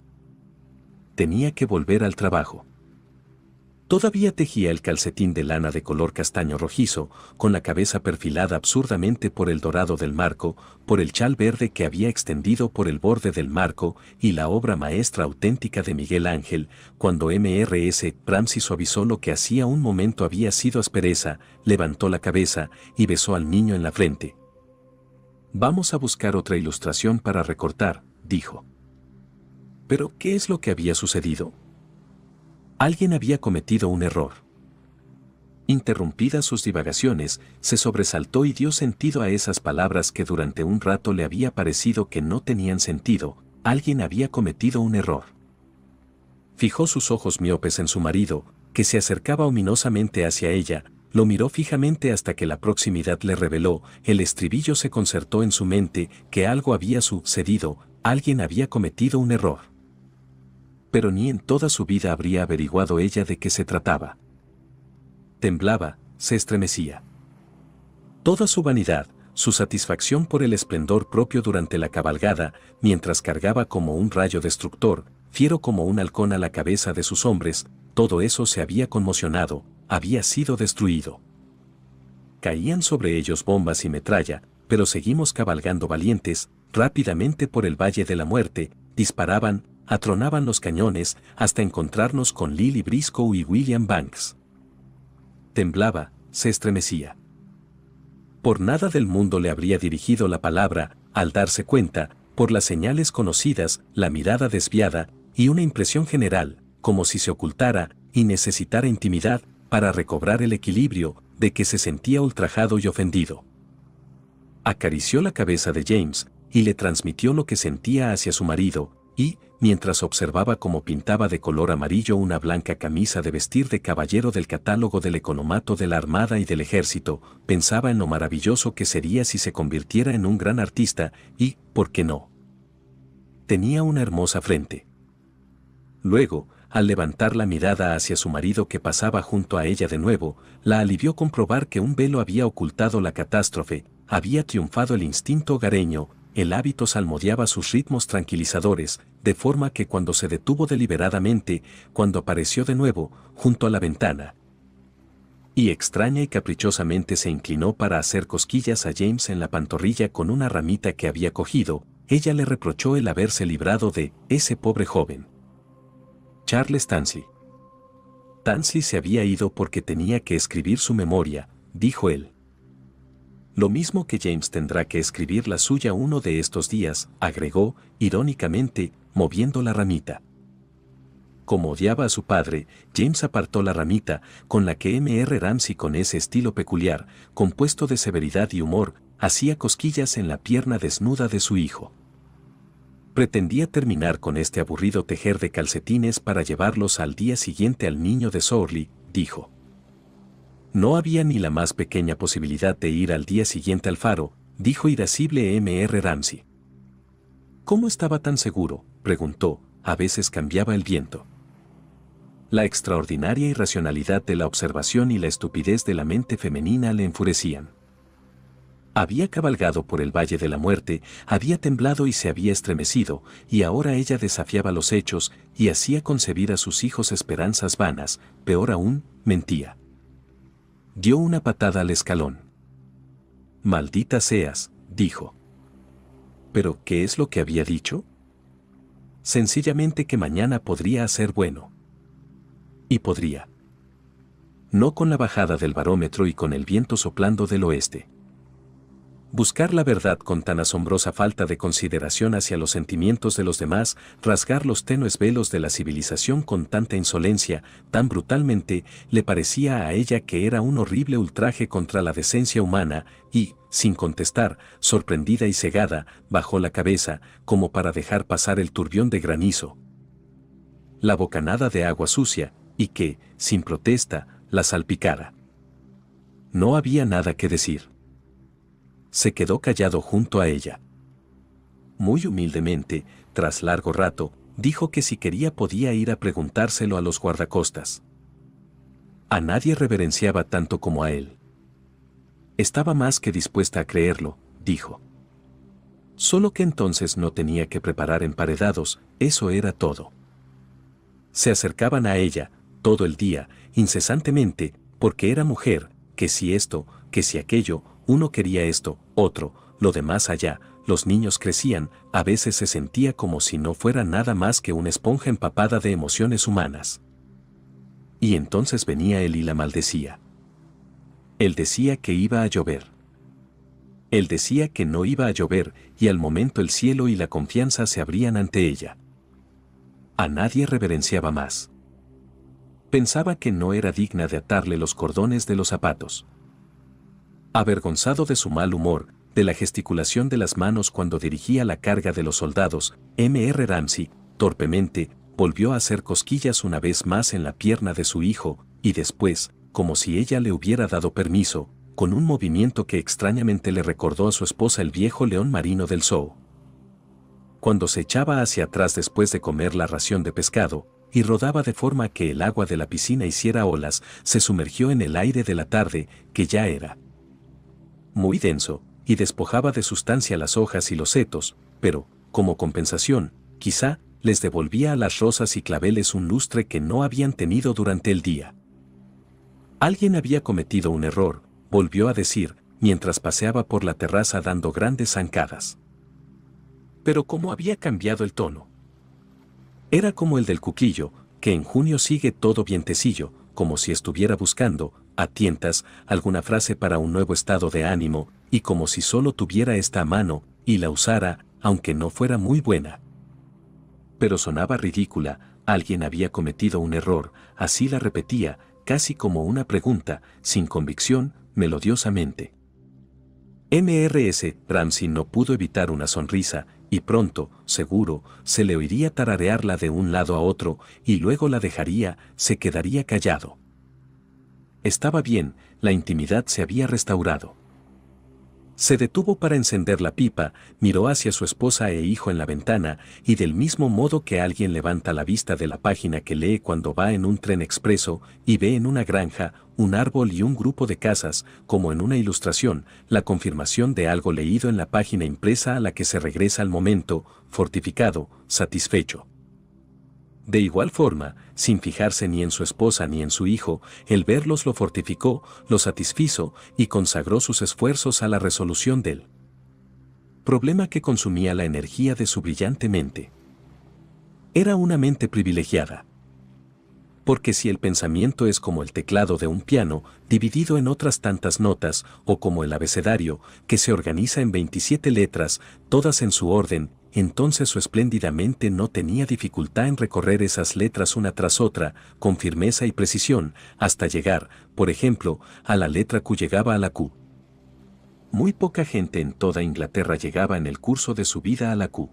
Tenía que volver al trabajo. Todavía tejía el calcetín de lana de color castaño rojizo, con la cabeza perfilada absurdamente por el dorado del marco, por el chal verde que había extendido por el borde del marco y la obra maestra auténtica de Miguel Ángel, cuando MRS Ramsey suavizó lo que hacía un momento había sido aspereza, levantó la cabeza y besó al niño en la frente. Vamos a buscar otra ilustración para recortar, dijo. Pero, ¿qué es lo que había sucedido? Alguien había cometido un error. Interrumpidas sus divagaciones, se sobresaltó y dio sentido a esas palabras que durante un rato le había parecido que no tenían sentido, alguien había cometido un error. Fijó sus ojos miopes en su marido, que se acercaba ominosamente hacia ella, lo miró fijamente hasta que la proximidad le reveló, el estribillo se concertó en su mente, que algo había sucedido, alguien había cometido un error pero ni en toda su vida habría averiguado ella de qué se trataba. Temblaba, se estremecía. Toda su vanidad, su satisfacción por el esplendor propio durante la cabalgada, mientras cargaba como un rayo destructor, fiero como un halcón a la cabeza de sus hombres, todo eso se había conmocionado, había sido destruido. Caían sobre ellos bombas y metralla, pero seguimos cabalgando valientes, rápidamente por el Valle de la Muerte, disparaban, atronaban los cañones hasta encontrarnos con Lily Briscoe y William Banks. Temblaba, se estremecía. Por nada del mundo le habría dirigido la palabra, al darse cuenta, por las señales conocidas, la mirada desviada y una impresión general, como si se ocultara y necesitara intimidad para recobrar el equilibrio de que se sentía ultrajado y ofendido. Acarició la cabeza de James y le transmitió lo que sentía hacia su marido, y, mientras observaba cómo pintaba de color amarillo una blanca camisa de vestir de caballero del catálogo del economato de la Armada y del Ejército, pensaba en lo maravilloso que sería si se convirtiera en un gran artista y, ¿por qué no? Tenía una hermosa frente. Luego, al levantar la mirada hacia su marido que pasaba junto a ella de nuevo, la alivió comprobar que un velo había ocultado la catástrofe, había triunfado el instinto hogareño, el hábito salmodiaba sus ritmos tranquilizadores, de forma que cuando se detuvo deliberadamente, cuando apareció de nuevo, junto a la ventana, y extraña y caprichosamente se inclinó para hacer cosquillas a James en la pantorrilla con una ramita que había cogido, ella le reprochó el haberse librado de ese pobre joven. Charles Tansley. Tansley se había ido porque tenía que escribir su memoria, dijo él. Lo mismo que James tendrá que escribir la suya uno de estos días, agregó, irónicamente, moviendo la ramita. Como odiaba a su padre, James apartó la ramita, con la que M.R. Ramsey con ese estilo peculiar, compuesto de severidad y humor, hacía cosquillas en la pierna desnuda de su hijo. Pretendía terminar con este aburrido tejer de calcetines para llevarlos al día siguiente al niño de Sorley, dijo. No había ni la más pequeña posibilidad de ir al día siguiente al faro, dijo irascible M.R. Ramsey. ¿Cómo estaba tan seguro? preguntó, a veces cambiaba el viento. La extraordinaria irracionalidad de la observación y la estupidez de la mente femenina le enfurecían. Había cabalgado por el Valle de la Muerte, había temblado y se había estremecido, y ahora ella desafiaba los hechos y hacía concebir a sus hijos esperanzas vanas, peor aún, mentía. Dio una patada al escalón. Maldita seas, dijo. ¿Pero qué es lo que había dicho? Sencillamente que mañana podría ser bueno. Y podría. No con la bajada del barómetro y con el viento soplando del oeste. Buscar la verdad con tan asombrosa falta de consideración hacia los sentimientos de los demás, rasgar los tenues velos de la civilización con tanta insolencia, tan brutalmente, le parecía a ella que era un horrible ultraje contra la decencia humana, y, sin contestar, sorprendida y cegada, bajó la cabeza, como para dejar pasar el turbión de granizo. La bocanada de agua sucia, y que, sin protesta, la salpicara. No había nada que decir. Se quedó callado junto a ella. Muy humildemente, tras largo rato, dijo que si quería podía ir a preguntárselo a los guardacostas. A nadie reverenciaba tanto como a él. Estaba más que dispuesta a creerlo, dijo. Solo que entonces no tenía que preparar emparedados, eso era todo. Se acercaban a ella, todo el día, incesantemente, porque era mujer, que si esto, que si aquello, uno quería esto, otro, lo demás allá, los niños crecían, a veces se sentía como si no fuera nada más que una esponja empapada de emociones humanas. Y entonces venía él y la maldecía. Él decía que iba a llover. Él decía que no iba a llover y al momento el cielo y la confianza se abrían ante ella. A nadie reverenciaba más. Pensaba que no era digna de atarle los cordones de los zapatos. Avergonzado de su mal humor, de la gesticulación de las manos cuando dirigía la carga de los soldados, M.R. Ramsey, torpemente, volvió a hacer cosquillas una vez más en la pierna de su hijo, y después, como si ella le hubiera dado permiso, con un movimiento que extrañamente le recordó a su esposa el viejo león marino del zoo. Cuando se echaba hacia atrás después de comer la ración de pescado, y rodaba de forma que el agua de la piscina hiciera olas, se sumergió en el aire de la tarde, que ya era muy denso, y despojaba de sustancia las hojas y los setos, pero, como compensación, quizá, les devolvía a las rosas y claveles un lustre que no habían tenido durante el día. Alguien había cometido un error, volvió a decir, mientras paseaba por la terraza dando grandes zancadas. Pero cómo había cambiado el tono. Era como el del cuquillo, que en junio sigue todo vientecillo, como si estuviera buscando, a tientas, alguna frase para un nuevo estado de ánimo, y como si solo tuviera esta mano, y la usara, aunque no fuera muy buena. Pero sonaba ridícula, alguien había cometido un error, así la repetía, casi como una pregunta, sin convicción, melodiosamente. MRS Ramsey no pudo evitar una sonrisa, y pronto, seguro, se le oiría tararearla de un lado a otro, y luego la dejaría, se quedaría callado. Estaba bien, la intimidad se había restaurado. Se detuvo para encender la pipa, miró hacia su esposa e hijo en la ventana, y del mismo modo que alguien levanta la vista de la página que lee cuando va en un tren expreso y ve en una granja, un árbol y un grupo de casas, como en una ilustración, la confirmación de algo leído en la página impresa a la que se regresa al momento, fortificado, satisfecho. De igual forma, sin fijarse ni en su esposa ni en su hijo, el verlos lo fortificó, lo satisfizo y consagró sus esfuerzos a la resolución del problema que consumía la energía de su brillante mente. Era una mente privilegiada. Porque si el pensamiento es como el teclado de un piano, dividido en otras tantas notas, o como el abecedario, que se organiza en 27 letras, todas en su orden, entonces su espléndida mente no tenía dificultad en recorrer esas letras una tras otra, con firmeza y precisión, hasta llegar, por ejemplo, a la letra Q llegaba a la Q. Muy poca gente en toda Inglaterra llegaba en el curso de su vida a la Q.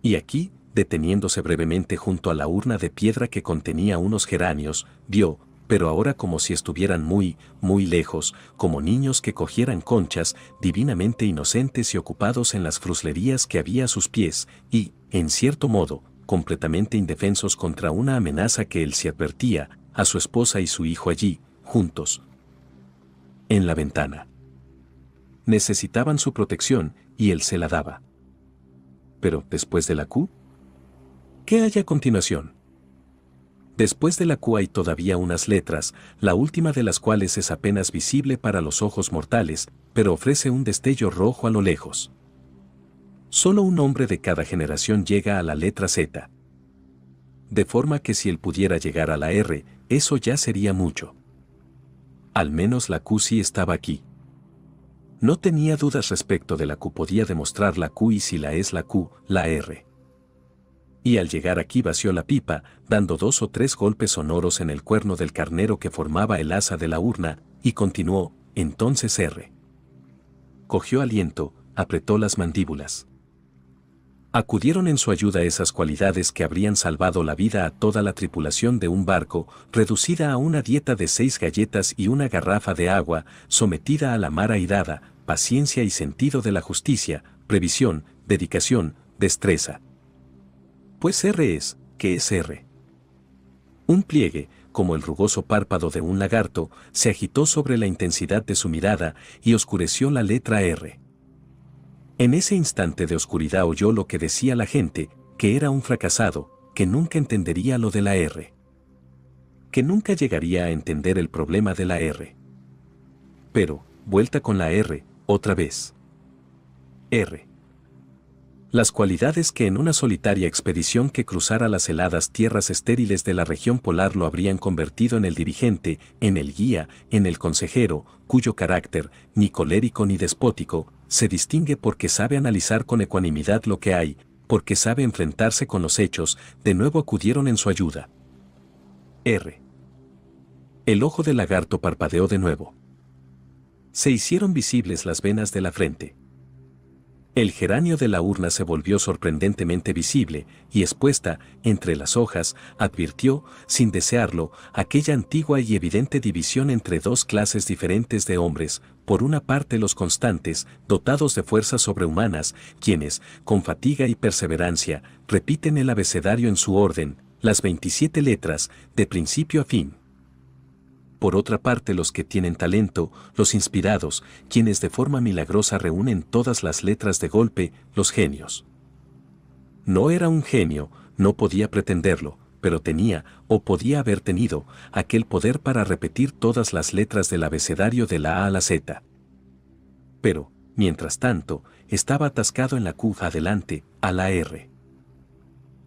Y aquí, deteniéndose brevemente junto a la urna de piedra que contenía unos geranios, vio, pero ahora como si estuvieran muy, muy lejos, como niños que cogieran conchas, divinamente inocentes y ocupados en las fruslerías que había a sus pies, y, en cierto modo, completamente indefensos contra una amenaza que él se advertía, a su esposa y su hijo allí, juntos, en la ventana. Necesitaban su protección, y él se la daba. Pero, después de la Q, ¿qué hay a continuación? Después de la Q hay todavía unas letras, la última de las cuales es apenas visible para los ojos mortales, pero ofrece un destello rojo a lo lejos. Solo un hombre de cada generación llega a la letra Z. De forma que si él pudiera llegar a la R, eso ya sería mucho. Al menos la Q sí estaba aquí. No tenía dudas respecto de la Q, podía demostrar la Q y si la es la Q, la R y al llegar aquí vació la pipa, dando dos o tres golpes sonoros en el cuerno del carnero que formaba el asa de la urna, y continuó, entonces R. Cogió aliento, apretó las mandíbulas. Acudieron en su ayuda esas cualidades que habrían salvado la vida a toda la tripulación de un barco, reducida a una dieta de seis galletas y una garrafa de agua, sometida a la mar airada, paciencia y sentido de la justicia, previsión, dedicación, destreza pues R es, ¿qué es R. Un pliegue, como el rugoso párpado de un lagarto, se agitó sobre la intensidad de su mirada y oscureció la letra R. En ese instante de oscuridad oyó lo que decía la gente, que era un fracasado, que nunca entendería lo de la R. Que nunca llegaría a entender el problema de la R. Pero, vuelta con la R, otra vez. R. Las cualidades que en una solitaria expedición que cruzara las heladas tierras estériles de la región polar lo habrían convertido en el dirigente, en el guía, en el consejero, cuyo carácter, ni colérico ni despótico, se distingue porque sabe analizar con ecuanimidad lo que hay, porque sabe enfrentarse con los hechos, de nuevo acudieron en su ayuda. R. El ojo del lagarto parpadeó de nuevo. Se hicieron visibles las venas de la frente. El geranio de la urna se volvió sorprendentemente visible y expuesta entre las hojas, advirtió, sin desearlo, aquella antigua y evidente división entre dos clases diferentes de hombres, por una parte los constantes, dotados de fuerzas sobrehumanas, quienes, con fatiga y perseverancia, repiten el abecedario en su orden, las 27 letras, de principio a fin por otra parte, los que tienen talento, los inspirados, quienes de forma milagrosa reúnen todas las letras de golpe, los genios. No era un genio, no podía pretenderlo, pero tenía, o podía haber tenido, aquel poder para repetir todas las letras del abecedario de la A a la Z. Pero, mientras tanto, estaba atascado en la Q adelante, a la R.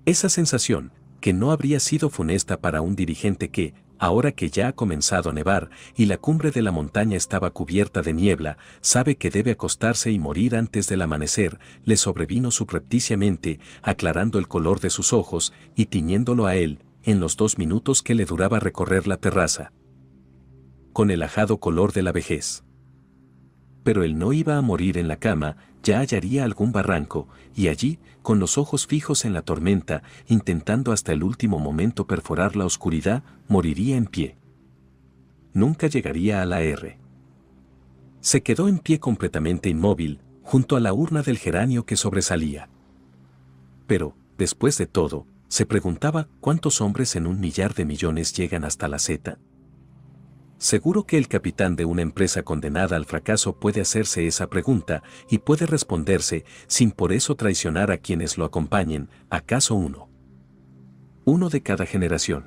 Esa sensación, que no habría sido funesta para un dirigente que, ahora que ya ha comenzado a nevar y la cumbre de la montaña estaba cubierta de niebla, sabe que debe acostarse y morir antes del amanecer, le sobrevino subrepticiamente, aclarando el color de sus ojos y tiñéndolo a él, en los dos minutos que le duraba recorrer la terraza. Con el ajado color de la vejez. Pero él no iba a morir en la cama, ya hallaría algún barranco, y allí, con los ojos fijos en la tormenta, intentando hasta el último momento perforar la oscuridad, moriría en pie. Nunca llegaría a la R. Se quedó en pie completamente inmóvil, junto a la urna del geranio que sobresalía. Pero, después de todo, se preguntaba cuántos hombres en un millar de millones llegan hasta la Z. Seguro que el capitán de una empresa condenada al fracaso puede hacerse esa pregunta y puede responderse sin por eso traicionar a quienes lo acompañen, acaso uno. Uno de cada generación.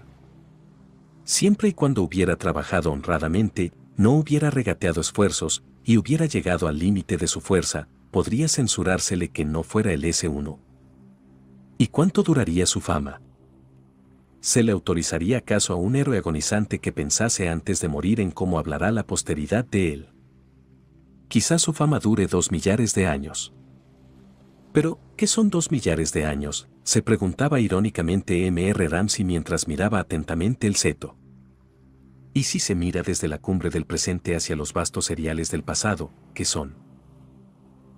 Siempre y cuando hubiera trabajado honradamente, no hubiera regateado esfuerzos y hubiera llegado al límite de su fuerza, podría censurársele que no fuera el S1. ¿Y cuánto duraría su fama? se le autorizaría acaso a un héroe agonizante que pensase antes de morir en cómo hablará la posteridad de él. Quizás su fama dure dos millares de años. Pero, ¿qué son dos millares de años? se preguntaba irónicamente M.R. Ramsey mientras miraba atentamente el seto. ¿Y si se mira desde la cumbre del presente hacia los vastos cereales del pasado, qué son?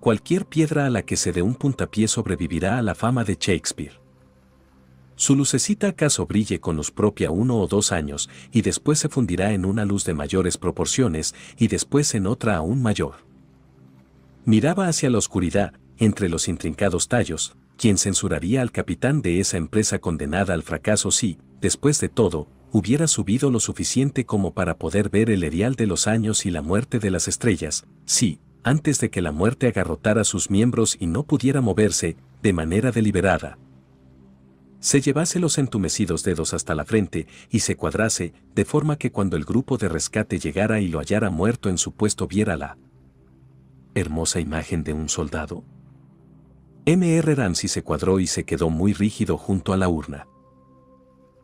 Cualquier piedra a la que se dé un puntapié sobrevivirá a la fama de Shakespeare. Su lucecita acaso brille con luz propia uno o dos años y después se fundirá en una luz de mayores proporciones y después en otra aún mayor. Miraba hacia la oscuridad, entre los intrincados tallos, quien censuraría al capitán de esa empresa condenada al fracaso si, después de todo, hubiera subido lo suficiente como para poder ver el erial de los años y la muerte de las estrellas, si, antes de que la muerte agarrotara sus miembros y no pudiera moverse, de manera deliberada, se llevase los entumecidos dedos hasta la frente y se cuadrase, de forma que cuando el grupo de rescate llegara y lo hallara muerto en su puesto viera la hermosa imagen de un soldado. M.R. Ramsey se cuadró y se quedó muy rígido junto a la urna.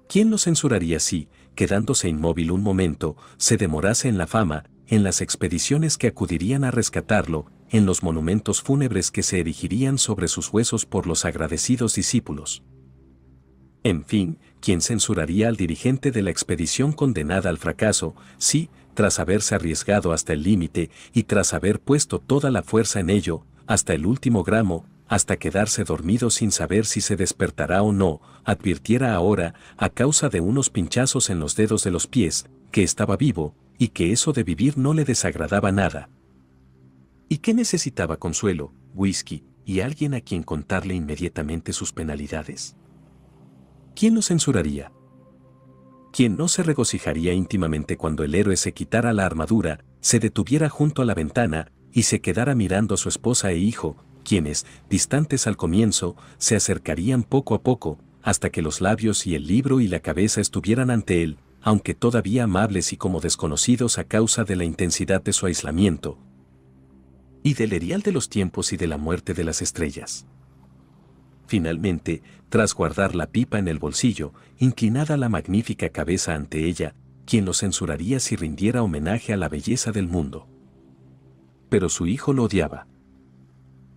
¿Quién lo censuraría si, quedándose inmóvil un momento, se demorase en la fama, en las expediciones que acudirían a rescatarlo, en los monumentos fúnebres que se erigirían sobre sus huesos por los agradecidos discípulos? En fin, ¿quién censuraría al dirigente de la expedición condenada al fracaso si, tras haberse arriesgado hasta el límite y tras haber puesto toda la fuerza en ello, hasta el último gramo, hasta quedarse dormido sin saber si se despertará o no, advirtiera ahora, a causa de unos pinchazos en los dedos de los pies, que estaba vivo, y que eso de vivir no le desagradaba nada. ¿Y qué necesitaba consuelo, whisky, y alguien a quien contarle inmediatamente sus penalidades? ¿Quién lo censuraría? ¿Quién no se regocijaría íntimamente cuando el héroe se quitara la armadura, se detuviera junto a la ventana y se quedara mirando a su esposa e hijo, quienes, distantes al comienzo, se acercarían poco a poco, hasta que los labios y el libro y la cabeza estuvieran ante él, aunque todavía amables y como desconocidos a causa de la intensidad de su aislamiento, y del erial de los tiempos y de la muerte de las estrellas. Finalmente, tras guardar la pipa en el bolsillo, inclinada la magnífica cabeza ante ella, quien lo censuraría si rindiera homenaje a la belleza del mundo. Pero su hijo lo odiaba.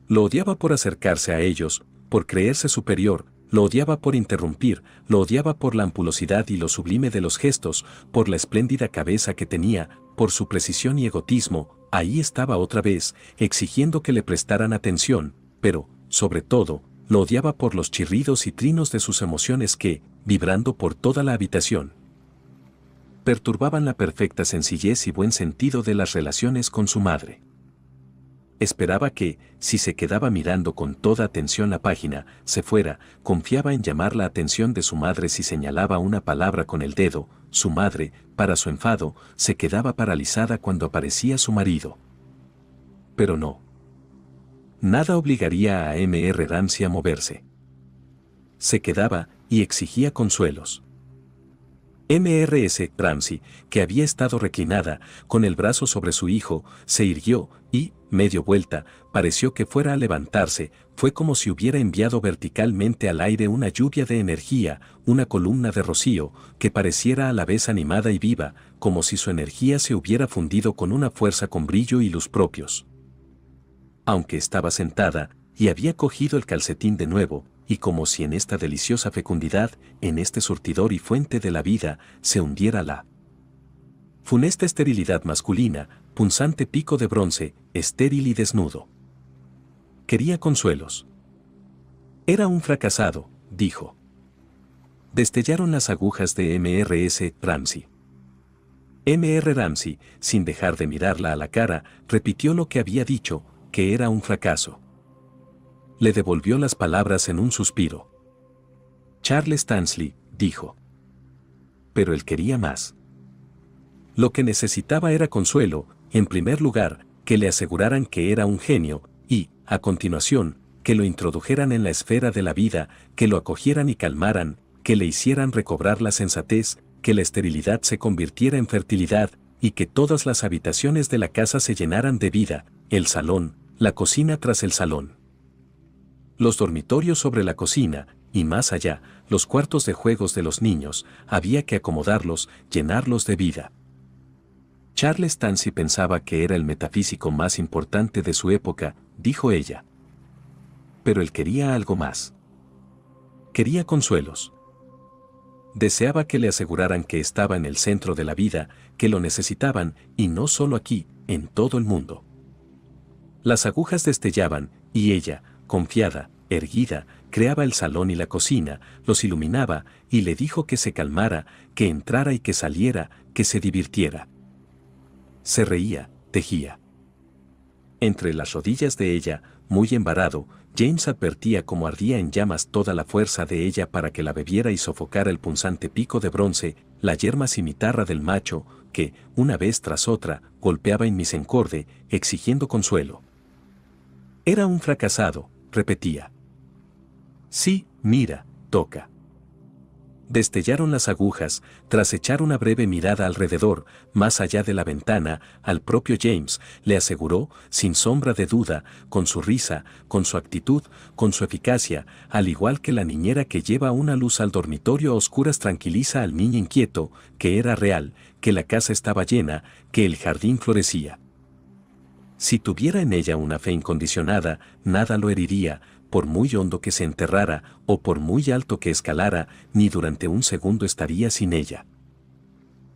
Lo odiaba por acercarse a ellos, por creerse superior, lo odiaba por interrumpir, lo odiaba por la ampulosidad y lo sublime de los gestos, por la espléndida cabeza que tenía, por su precisión y egotismo, ahí estaba otra vez, exigiendo que le prestaran atención, pero, sobre todo, lo odiaba por los chirridos y trinos de sus emociones que, vibrando por toda la habitación, perturbaban la perfecta sencillez y buen sentido de las relaciones con su madre. Esperaba que, si se quedaba mirando con toda atención la página, se fuera, confiaba en llamar la atención de su madre si señalaba una palabra con el dedo, su madre, para su enfado, se quedaba paralizada cuando aparecía su marido. Pero no nada obligaría a M.R. Ramsey a moverse. Se quedaba y exigía consuelos. M.R.S. Ramsey, que había estado reclinada, con el brazo sobre su hijo, se irguió y, medio vuelta, pareció que fuera a levantarse, fue como si hubiera enviado verticalmente al aire una lluvia de energía, una columna de rocío, que pareciera a la vez animada y viva, como si su energía se hubiera fundido con una fuerza con brillo y luz propios aunque estaba sentada, y había cogido el calcetín de nuevo, y como si en esta deliciosa fecundidad, en este surtidor y fuente de la vida, se hundiera la funesta esterilidad masculina, punzante pico de bronce, estéril y desnudo. Quería consuelos. Era un fracasado, dijo. Destellaron las agujas de MRS Ramsey. MR Ramsey, sin dejar de mirarla a la cara, repitió lo que había dicho, que era un fracaso. Le devolvió las palabras en un suspiro. Charles Tansley, dijo. Pero él quería más. Lo que necesitaba era consuelo, en primer lugar, que le aseguraran que era un genio, y, a continuación, que lo introdujeran en la esfera de la vida, que lo acogieran y calmaran, que le hicieran recobrar la sensatez, que la esterilidad se convirtiera en fertilidad, y que todas las habitaciones de la casa se llenaran de vida, el salón, la cocina tras el salón. Los dormitorios sobre la cocina, y más allá, los cuartos de juegos de los niños, había que acomodarlos, llenarlos de vida. Charles Tansy pensaba que era el metafísico más importante de su época, dijo ella. Pero él quería algo más. Quería consuelos. Deseaba que le aseguraran que estaba en el centro de la vida, que lo necesitaban, y no solo aquí, en todo el mundo. Las agujas destellaban, y ella, confiada, erguida, creaba el salón y la cocina, los iluminaba, y le dijo que se calmara, que entrara y que saliera, que se divirtiera. Se reía, tejía. Entre las rodillas de ella, muy embarado, James advertía como ardía en llamas toda la fuerza de ella para que la bebiera y sofocara el punzante pico de bronce, la yerma cimitarra del macho, que, una vez tras otra, golpeaba en mis encorde, exigiendo consuelo. Era un fracasado, repetía. Sí, mira, toca. Destellaron las agujas, tras echar una breve mirada alrededor, más allá de la ventana, al propio James, le aseguró, sin sombra de duda, con su risa, con su actitud, con su eficacia, al igual que la niñera que lleva una luz al dormitorio a oscuras tranquiliza al niño inquieto, que era real, que la casa estaba llena, que el jardín florecía. Si tuviera en ella una fe incondicionada, nada lo heriría, por muy hondo que se enterrara o por muy alto que escalara, ni durante un segundo estaría sin ella.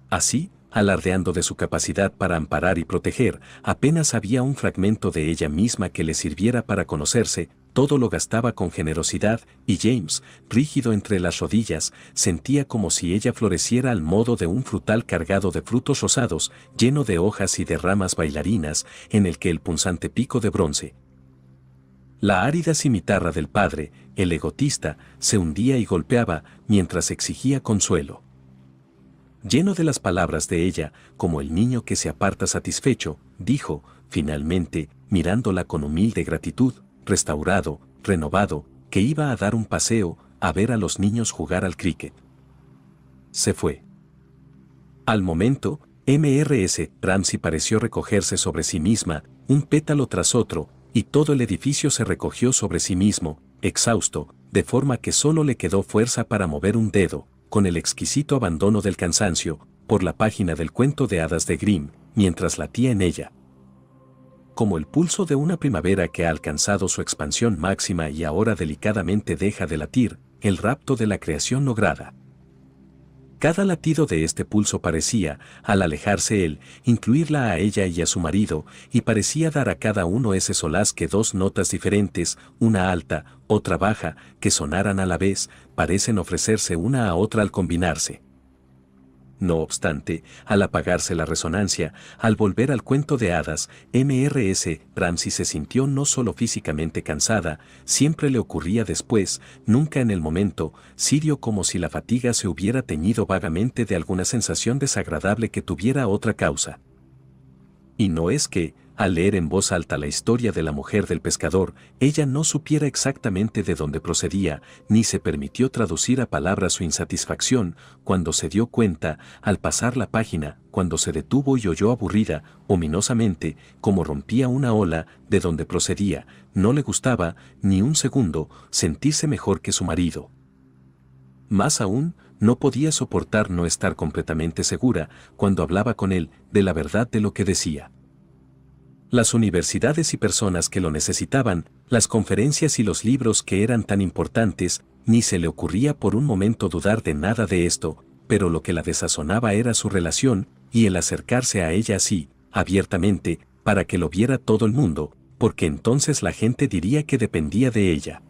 Así, alardeando de su capacidad para amparar y proteger, apenas había un fragmento de ella misma que le sirviera para conocerse, todo lo gastaba con generosidad, y James, rígido entre las rodillas, sentía como si ella floreciera al modo de un frutal cargado de frutos rosados, lleno de hojas y de ramas bailarinas, en el que el punzante pico de bronce. La árida cimitarra del padre, el egotista, se hundía y golpeaba mientras exigía consuelo. Lleno de las palabras de ella, como el niño que se aparta satisfecho, dijo, finalmente, mirándola con humilde gratitud, restaurado, renovado, que iba a dar un paseo, a ver a los niños jugar al cricket. Se fue. Al momento, MRS Ramsey pareció recogerse sobre sí misma, un pétalo tras otro, y todo el edificio se recogió sobre sí mismo, exhausto, de forma que solo le quedó fuerza para mover un dedo, con el exquisito abandono del cansancio, por la página del cuento de hadas de Grimm, mientras latía en ella como el pulso de una primavera que ha alcanzado su expansión máxima y ahora delicadamente deja de latir, el rapto de la creación lograda. Cada latido de este pulso parecía, al alejarse él, incluirla a ella y a su marido, y parecía dar a cada uno ese solaz que dos notas diferentes, una alta, otra baja, que sonaran a la vez, parecen ofrecerse una a otra al combinarse. No obstante, al apagarse la resonancia, al volver al cuento de hadas, MRS Ramsey se sintió no solo físicamente cansada, siempre le ocurría después, nunca en el momento, sirio como si la fatiga se hubiera teñido vagamente de alguna sensación desagradable que tuviera otra causa. Y no es que, al leer en voz alta la historia de la mujer del pescador, ella no supiera exactamente de dónde procedía, ni se permitió traducir a palabras su insatisfacción, cuando se dio cuenta, al pasar la página, cuando se detuvo y oyó aburrida, ominosamente, como rompía una ola, de dónde procedía, no le gustaba, ni un segundo, sentirse mejor que su marido. Más aún, no podía soportar no estar completamente segura, cuando hablaba con él, de la verdad de lo que decía las universidades y personas que lo necesitaban, las conferencias y los libros que eran tan importantes, ni se le ocurría por un momento dudar de nada de esto, pero lo que la desazonaba era su relación, y el acercarse a ella así, abiertamente, para que lo viera todo el mundo, porque entonces la gente diría que dependía de ella.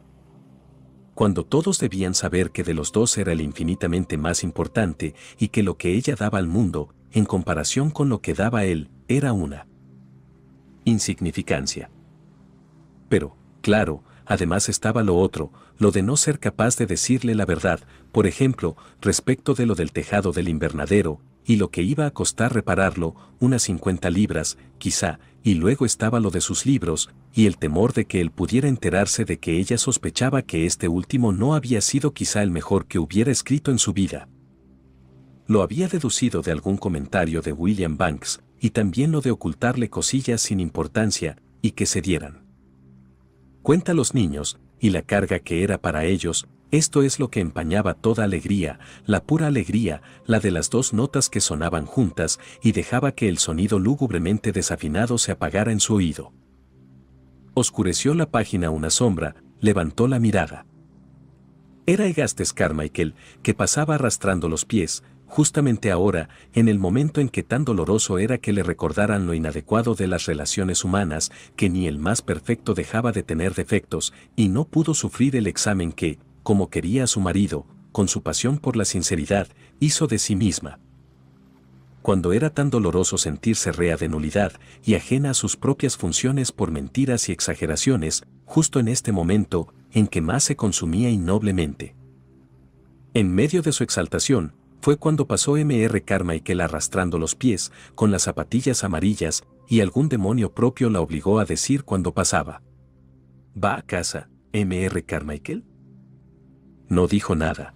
Cuando todos debían saber que de los dos era el infinitamente más importante y que lo que ella daba al mundo, en comparación con lo que daba él, era una insignificancia. Pero, claro, además estaba lo otro, lo de no ser capaz de decirle la verdad, por ejemplo, respecto de lo del tejado del invernadero, y lo que iba a costar repararlo, unas 50 libras, quizá, y luego estaba lo de sus libros, y el temor de que él pudiera enterarse de que ella sospechaba que este último no había sido quizá el mejor que hubiera escrito en su vida. Lo había deducido de algún comentario de William Banks, y también lo de ocultarle cosillas sin importancia y que se dieran. Cuenta los niños, y la carga que era para ellos, esto es lo que empañaba toda alegría, la pura alegría, la de las dos notas que sonaban juntas y dejaba que el sonido lúgubremente desafinado se apagara en su oído. Oscureció la página una sombra, levantó la mirada. Era Egastes Carmichael, que pasaba arrastrando los pies, justamente ahora, en el momento en que tan doloroso era que le recordaran lo inadecuado de las relaciones humanas, que ni el más perfecto dejaba de tener defectos, y no pudo sufrir el examen que, como quería a su marido, con su pasión por la sinceridad, hizo de sí misma. Cuando era tan doloroso sentirse rea de nulidad y ajena a sus propias funciones por mentiras y exageraciones, justo en este momento, en que más se consumía innoblemente. En medio de su exaltación, fue cuando pasó Mr. Carmichael arrastrando los pies, con las zapatillas amarillas, y algún demonio propio la obligó a decir cuando pasaba. ¿Va a casa, Mr. Carmichael? No dijo nada.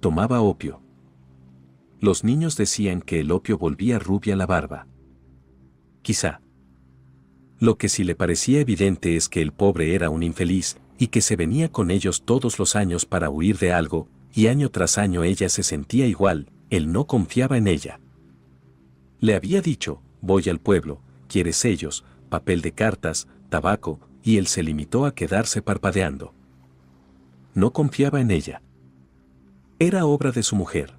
Tomaba opio. Los niños decían que el opio volvía rubia la barba. Quizá. Lo que sí le parecía evidente es que el pobre era un infeliz, y que se venía con ellos todos los años para huir de algo, y año tras año ella se sentía igual, él no confiaba en ella. Le había dicho, voy al pueblo, quieres sellos, papel de cartas, tabaco, y él se limitó a quedarse parpadeando. No confiaba en ella. Era obra de su mujer.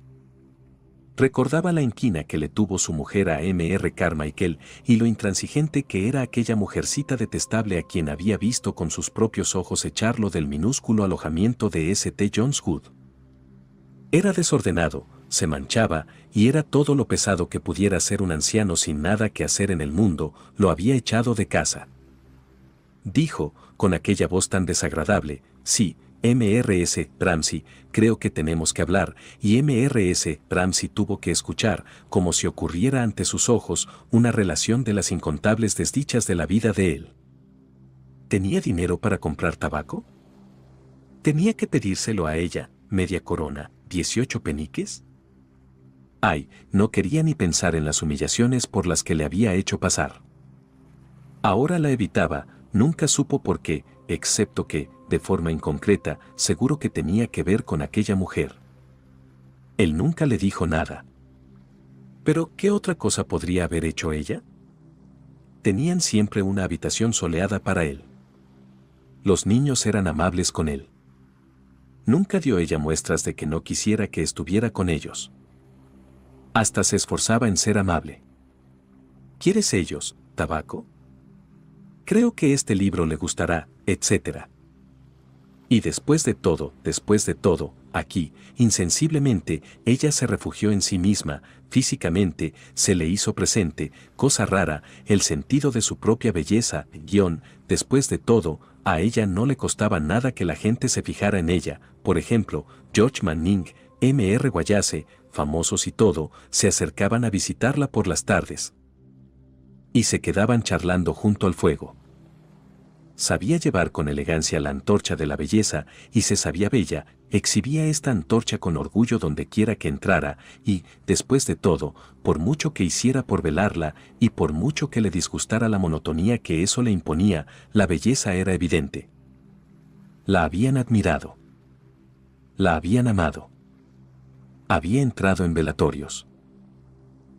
Recordaba la inquina que le tuvo su mujer a M.R. Carmichael y lo intransigente que era aquella mujercita detestable a quien había visto con sus propios ojos echarlo del minúsculo alojamiento de S.T. John's Wood. Era desordenado, se manchaba, y era todo lo pesado que pudiera ser un anciano sin nada que hacer en el mundo, lo había echado de casa. Dijo, con aquella voz tan desagradable, sí, MRS Ramsey, creo que tenemos que hablar, y MRS Ramsey tuvo que escuchar, como si ocurriera ante sus ojos, una relación de las incontables desdichas de la vida de él. ¿Tenía dinero para comprar tabaco? Tenía que pedírselo a ella, media corona, ¿18 peniques? Ay, no quería ni pensar en las humillaciones por las que le había hecho pasar. Ahora la evitaba, nunca supo por qué, excepto que, de forma inconcreta, seguro que tenía que ver con aquella mujer. Él nunca le dijo nada. Pero, ¿qué otra cosa podría haber hecho ella? Tenían siempre una habitación soleada para él. Los niños eran amables con él nunca dio ella muestras de que no quisiera que estuviera con ellos. Hasta se esforzaba en ser amable. ¿Quieres ellos, tabaco? Creo que este libro le gustará, etc. Y después de todo, después de todo, aquí, insensiblemente, ella se refugió en sí misma, físicamente, se le hizo presente, cosa rara, el sentido de su propia belleza, guión, después de todo, a ella no le costaba nada que la gente se fijara en ella. Por ejemplo, George Manning, M.R. Guayase, famosos y todo, se acercaban a visitarla por las tardes. Y se quedaban charlando junto al fuego sabía llevar con elegancia la antorcha de la belleza y se sabía bella, exhibía esta antorcha con orgullo donde quiera que entrara y, después de todo, por mucho que hiciera por velarla y por mucho que le disgustara la monotonía que eso le imponía, la belleza era evidente. La habían admirado. La habían amado. Había entrado en velatorios.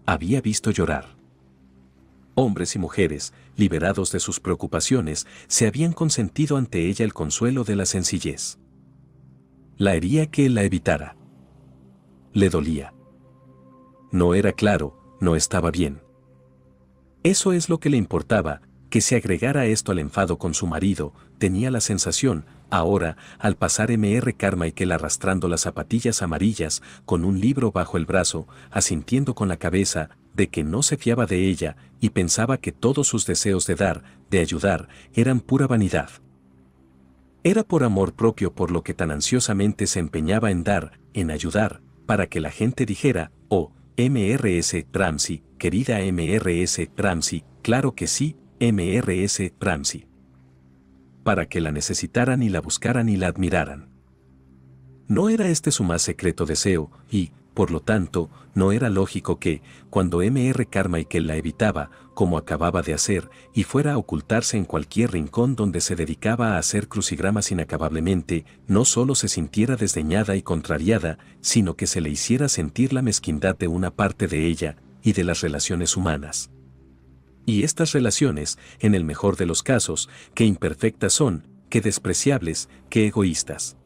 Había visto llorar hombres y mujeres, liberados de sus preocupaciones, se habían consentido ante ella el consuelo de la sencillez. La hería que la evitara. Le dolía. No era claro, no estaba bien. Eso es lo que le importaba, que se agregara esto al enfado con su marido, tenía la sensación, ahora, al pasar MR Carmichael arrastrando las zapatillas amarillas, con un libro bajo el brazo, asintiendo con la cabeza, de que no se fiaba de ella y pensaba que todos sus deseos de dar, de ayudar, eran pura vanidad. Era por amor propio por lo que tan ansiosamente se empeñaba en dar, en ayudar, para que la gente dijera, oh, MRS Ramsey, querida MRS Ramsey, claro que sí, MRS Ramsey. Para que la necesitaran y la buscaran y la admiraran. No era este su más secreto deseo, y, por lo tanto, no era lógico que, cuando M.R. Carmichael la evitaba, como acababa de hacer, y fuera a ocultarse en cualquier rincón donde se dedicaba a hacer crucigramas inacabablemente, no solo se sintiera desdeñada y contrariada, sino que se le hiciera sentir la mezquindad de una parte de ella y de las relaciones humanas. Y estas relaciones, en el mejor de los casos, qué imperfectas son, qué despreciables, qué egoístas.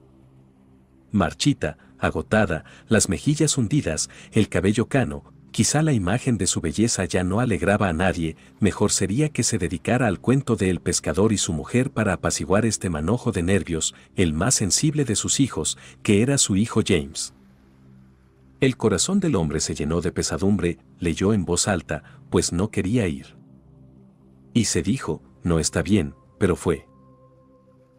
Marchita, agotada, las mejillas hundidas, el cabello cano, quizá la imagen de su belleza ya no alegraba a nadie, mejor sería que se dedicara al cuento de el pescador y su mujer para apaciguar este manojo de nervios, el más sensible de sus hijos, que era su hijo James. El corazón del hombre se llenó de pesadumbre, leyó en voz alta, pues no quería ir. Y se dijo, no está bien, pero fue.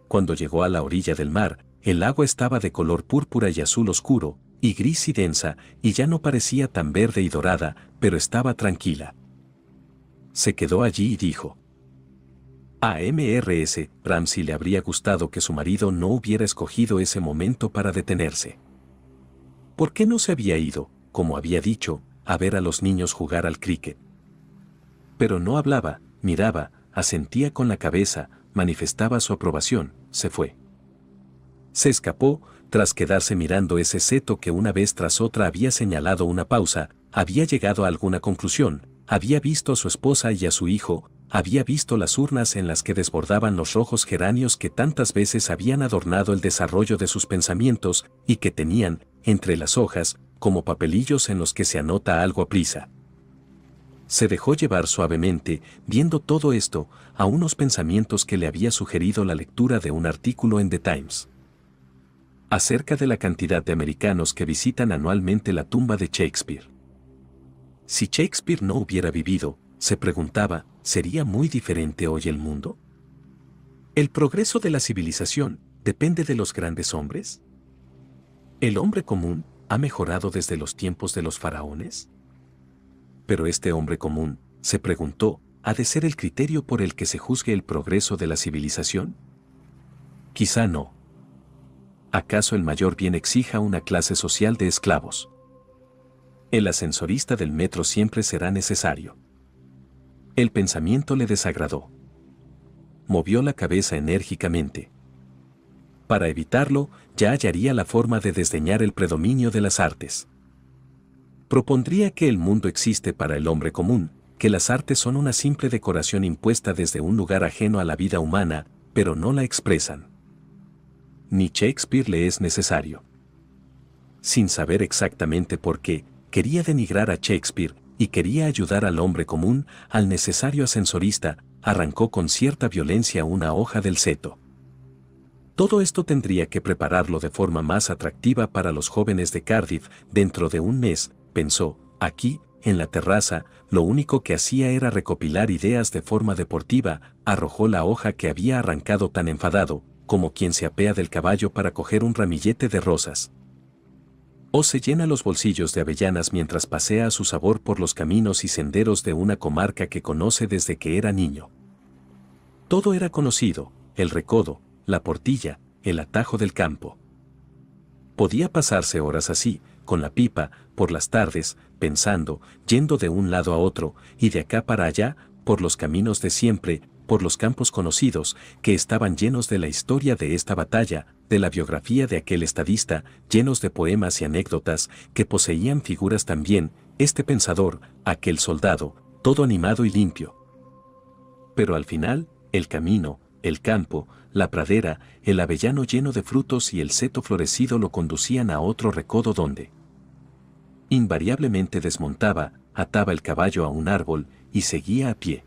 Cuando llegó a la orilla del mar, el agua estaba de color púrpura y azul oscuro, y gris y densa, y ya no parecía tan verde y dorada, pero estaba tranquila. Se quedó allí y dijo. A MRS, Ramsey le habría gustado que su marido no hubiera escogido ese momento para detenerse. ¿Por qué no se había ido, como había dicho, a ver a los niños jugar al cricket? Pero no hablaba, miraba, asentía con la cabeza, manifestaba su aprobación, se fue. Se escapó, tras quedarse mirando ese seto que una vez tras otra había señalado una pausa, había llegado a alguna conclusión, había visto a su esposa y a su hijo, había visto las urnas en las que desbordaban los rojos geranios que tantas veces habían adornado el desarrollo de sus pensamientos y que tenían, entre las hojas, como papelillos en los que se anota algo a prisa. Se dejó llevar suavemente, viendo todo esto, a unos pensamientos que le había sugerido la lectura de un artículo en The Times acerca de la cantidad de americanos que visitan anualmente la tumba de Shakespeare. Si Shakespeare no hubiera vivido, se preguntaba, ¿sería muy diferente hoy el mundo? ¿El progreso de la civilización depende de los grandes hombres? ¿El hombre común ha mejorado desde los tiempos de los faraones? Pero este hombre común, se preguntó, ¿ha de ser el criterio por el que se juzgue el progreso de la civilización? Quizá no. ¿acaso el mayor bien exija una clase social de esclavos? El ascensorista del metro siempre será necesario. El pensamiento le desagradó. Movió la cabeza enérgicamente. Para evitarlo, ya hallaría la forma de desdeñar el predominio de las artes. Propondría que el mundo existe para el hombre común, que las artes son una simple decoración impuesta desde un lugar ajeno a la vida humana, pero no la expresan ni Shakespeare le es necesario. Sin saber exactamente por qué, quería denigrar a Shakespeare y quería ayudar al hombre común, al necesario ascensorista, arrancó con cierta violencia una hoja del seto. Todo esto tendría que prepararlo de forma más atractiva para los jóvenes de Cardiff dentro de un mes, pensó, aquí, en la terraza, lo único que hacía era recopilar ideas de forma deportiva, arrojó la hoja que había arrancado tan enfadado, como quien se apea del caballo para coger un ramillete de rosas. O se llena los bolsillos de avellanas mientras pasea a su sabor por los caminos y senderos de una comarca que conoce desde que era niño. Todo era conocido, el recodo, la portilla, el atajo del campo. Podía pasarse horas así, con la pipa, por las tardes, pensando, yendo de un lado a otro, y de acá para allá, por los caminos de siempre, por los campos conocidos, que estaban llenos de la historia de esta batalla, de la biografía de aquel estadista, llenos de poemas y anécdotas, que poseían figuras también, este pensador, aquel soldado, todo animado y limpio. Pero al final, el camino, el campo, la pradera, el avellano lleno de frutos y el seto florecido lo conducían a otro recodo donde invariablemente desmontaba, ataba el caballo a un árbol y seguía a pie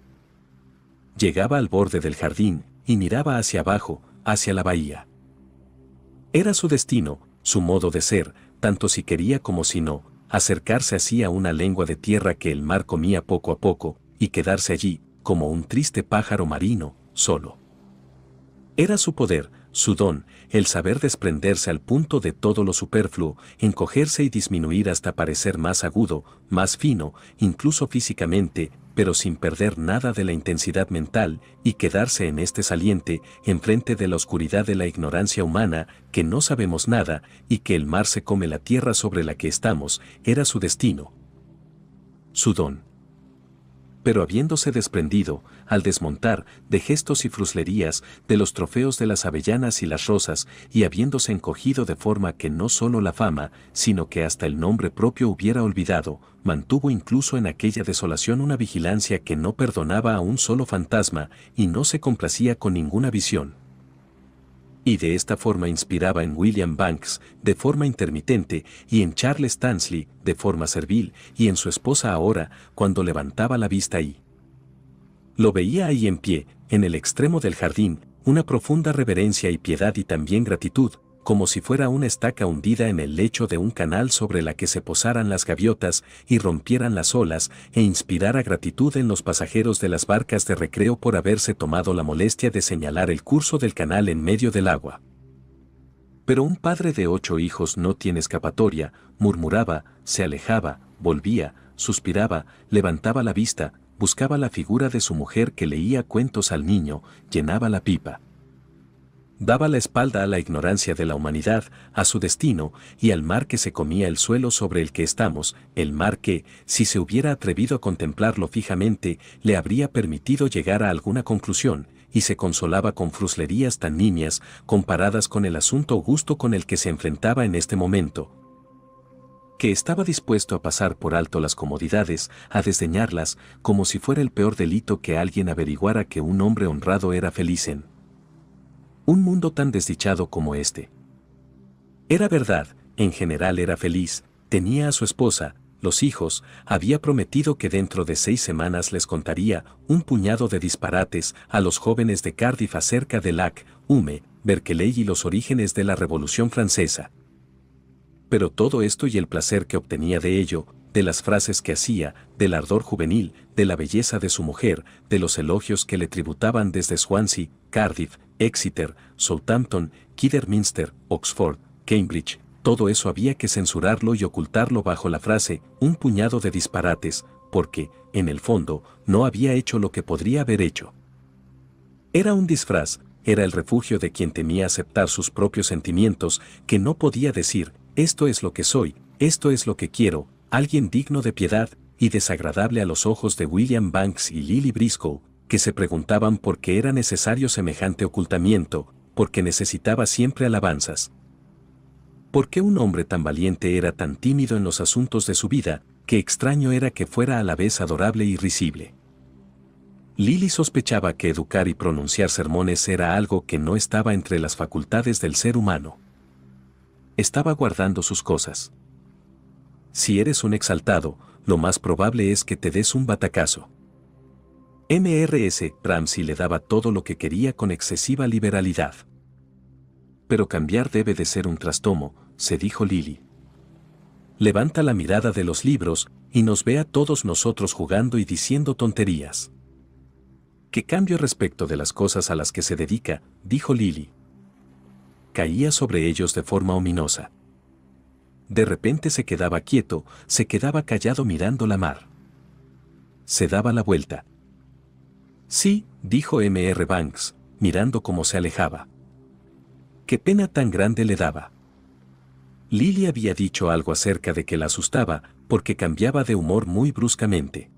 llegaba al borde del jardín y miraba hacia abajo, hacia la bahía. Era su destino, su modo de ser, tanto si quería como si no, acercarse así a una lengua de tierra que el mar comía poco a poco, y quedarse allí, como un triste pájaro marino, solo. Era su poder, su don, el saber desprenderse al punto de todo lo superfluo, encogerse y disminuir hasta parecer más agudo, más fino, incluso físicamente, pero sin perder nada de la intensidad mental y quedarse en este saliente, enfrente de la oscuridad de la ignorancia humana, que no sabemos nada y que el mar se come la tierra sobre la que estamos, era su destino. Su don. Pero habiéndose desprendido, al desmontar, de gestos y fruslerías, de los trofeos de las avellanas y las rosas, y habiéndose encogido de forma que no solo la fama, sino que hasta el nombre propio hubiera olvidado, mantuvo incluso en aquella desolación una vigilancia que no perdonaba a un solo fantasma y no se complacía con ninguna visión y de esta forma inspiraba en William Banks, de forma intermitente, y en Charles Tansley, de forma servil, y en su esposa ahora, cuando levantaba la vista ahí. Lo veía ahí en pie, en el extremo del jardín, una profunda reverencia y piedad y también gratitud, como si fuera una estaca hundida en el lecho de un canal sobre la que se posaran las gaviotas y rompieran las olas e inspirara gratitud en los pasajeros de las barcas de recreo por haberse tomado la molestia de señalar el curso del canal en medio del agua. Pero un padre de ocho hijos no tiene escapatoria, murmuraba, se alejaba, volvía, suspiraba, levantaba la vista, buscaba la figura de su mujer que leía cuentos al niño, llenaba la pipa. Daba la espalda a la ignorancia de la humanidad, a su destino y al mar que se comía el suelo sobre el que estamos, el mar que, si se hubiera atrevido a contemplarlo fijamente, le habría permitido llegar a alguna conclusión, y se consolaba con fruslerías tan nimias comparadas con el asunto gusto con el que se enfrentaba en este momento, que estaba dispuesto a pasar por alto las comodidades, a desdeñarlas, como si fuera el peor delito que alguien averiguara que un hombre honrado era feliz en un mundo tan desdichado como este. Era verdad, en general era feliz, tenía a su esposa, los hijos, había prometido que dentro de seis semanas les contaría un puñado de disparates a los jóvenes de Cardiff acerca de Lac, Hume, Berkeley y los orígenes de la Revolución Francesa pero todo esto y el placer que obtenía de ello, de las frases que hacía, del ardor juvenil, de la belleza de su mujer, de los elogios que le tributaban desde Swansea, Cardiff, Exeter, Southampton, Kidderminster, Oxford, Cambridge, todo eso había que censurarlo y ocultarlo bajo la frase, un puñado de disparates, porque, en el fondo, no había hecho lo que podría haber hecho. Era un disfraz, era el refugio de quien temía aceptar sus propios sentimientos, que no podía decir, esto es lo que soy, esto es lo que quiero, alguien digno de piedad, y desagradable a los ojos de William Banks y Lily Briscoe, que se preguntaban por qué era necesario semejante ocultamiento, porque necesitaba siempre alabanzas. ¿Por qué un hombre tan valiente era tan tímido en los asuntos de su vida, que extraño era que fuera a la vez adorable y risible? Lily sospechaba que educar y pronunciar sermones era algo que no estaba entre las facultades del ser humano estaba guardando sus cosas. Si eres un exaltado, lo más probable es que te des un batacazo. MRS Ramsey le daba todo lo que quería con excesiva liberalidad. Pero cambiar debe de ser un trastomo, se dijo Lily. Levanta la mirada de los libros y nos ve a todos nosotros jugando y diciendo tonterías. ¿Qué cambio respecto de las cosas a las que se dedica? dijo Lily caía sobre ellos de forma ominosa. De repente se quedaba quieto, se quedaba callado mirando la mar. Se daba la vuelta. Sí, dijo M.R. Banks, mirando cómo se alejaba. Qué pena tan grande le daba. Lily había dicho algo acerca de que la asustaba, porque cambiaba de humor muy bruscamente.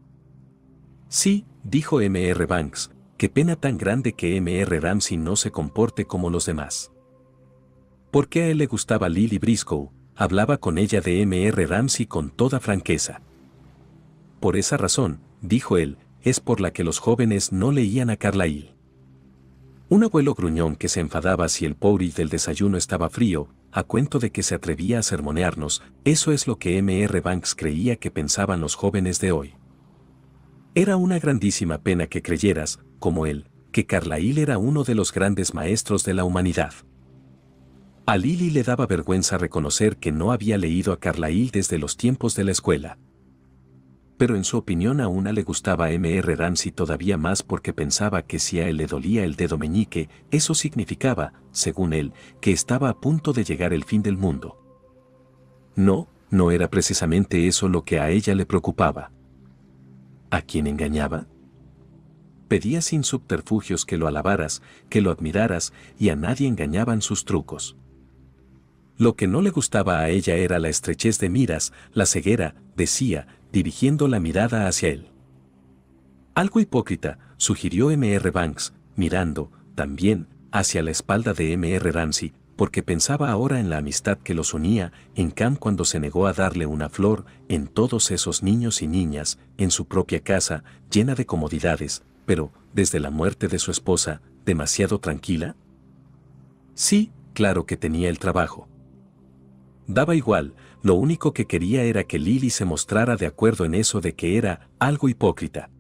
Sí, dijo M.R. Banks, qué pena tan grande que M.R. Ramsey no se comporte como los demás qué a él le gustaba Lily Briscoe, hablaba con ella de M.R. Ramsey con toda franqueza. Por esa razón, dijo él, es por la que los jóvenes no leían a Carlyle. Un abuelo gruñón que se enfadaba si el porridge del desayuno estaba frío, a cuento de que se atrevía a sermonearnos, eso es lo que M.R. Banks creía que pensaban los jóvenes de hoy. Era una grandísima pena que creyeras, como él, que Carlyle era uno de los grandes maestros de la humanidad. A Lily le daba vergüenza reconocer que no había leído a Carlyle desde los tiempos de la escuela. Pero en su opinión a una le gustaba M.R. Ramsey todavía más porque pensaba que si a él le dolía el dedo meñique, eso significaba, según él, que estaba a punto de llegar el fin del mundo. No, no era precisamente eso lo que a ella le preocupaba. ¿A quién engañaba? Pedía sin subterfugios que lo alabaras, que lo admiraras, y a nadie engañaban sus trucos. Lo que no le gustaba a ella era la estrechez de miras, la ceguera, decía, dirigiendo la mirada hacia él. Algo hipócrita, sugirió M.R. Banks, mirando, también, hacia la espalda de M.R. Ramsey, porque pensaba ahora en la amistad que los unía, en Cam cuando se negó a darle una flor, en todos esos niños y niñas, en su propia casa, llena de comodidades, pero, desde la muerte de su esposa, demasiado tranquila. Sí, claro que tenía el trabajo. Daba igual, lo único que quería era que Lily se mostrara de acuerdo en eso de que era algo hipócrita.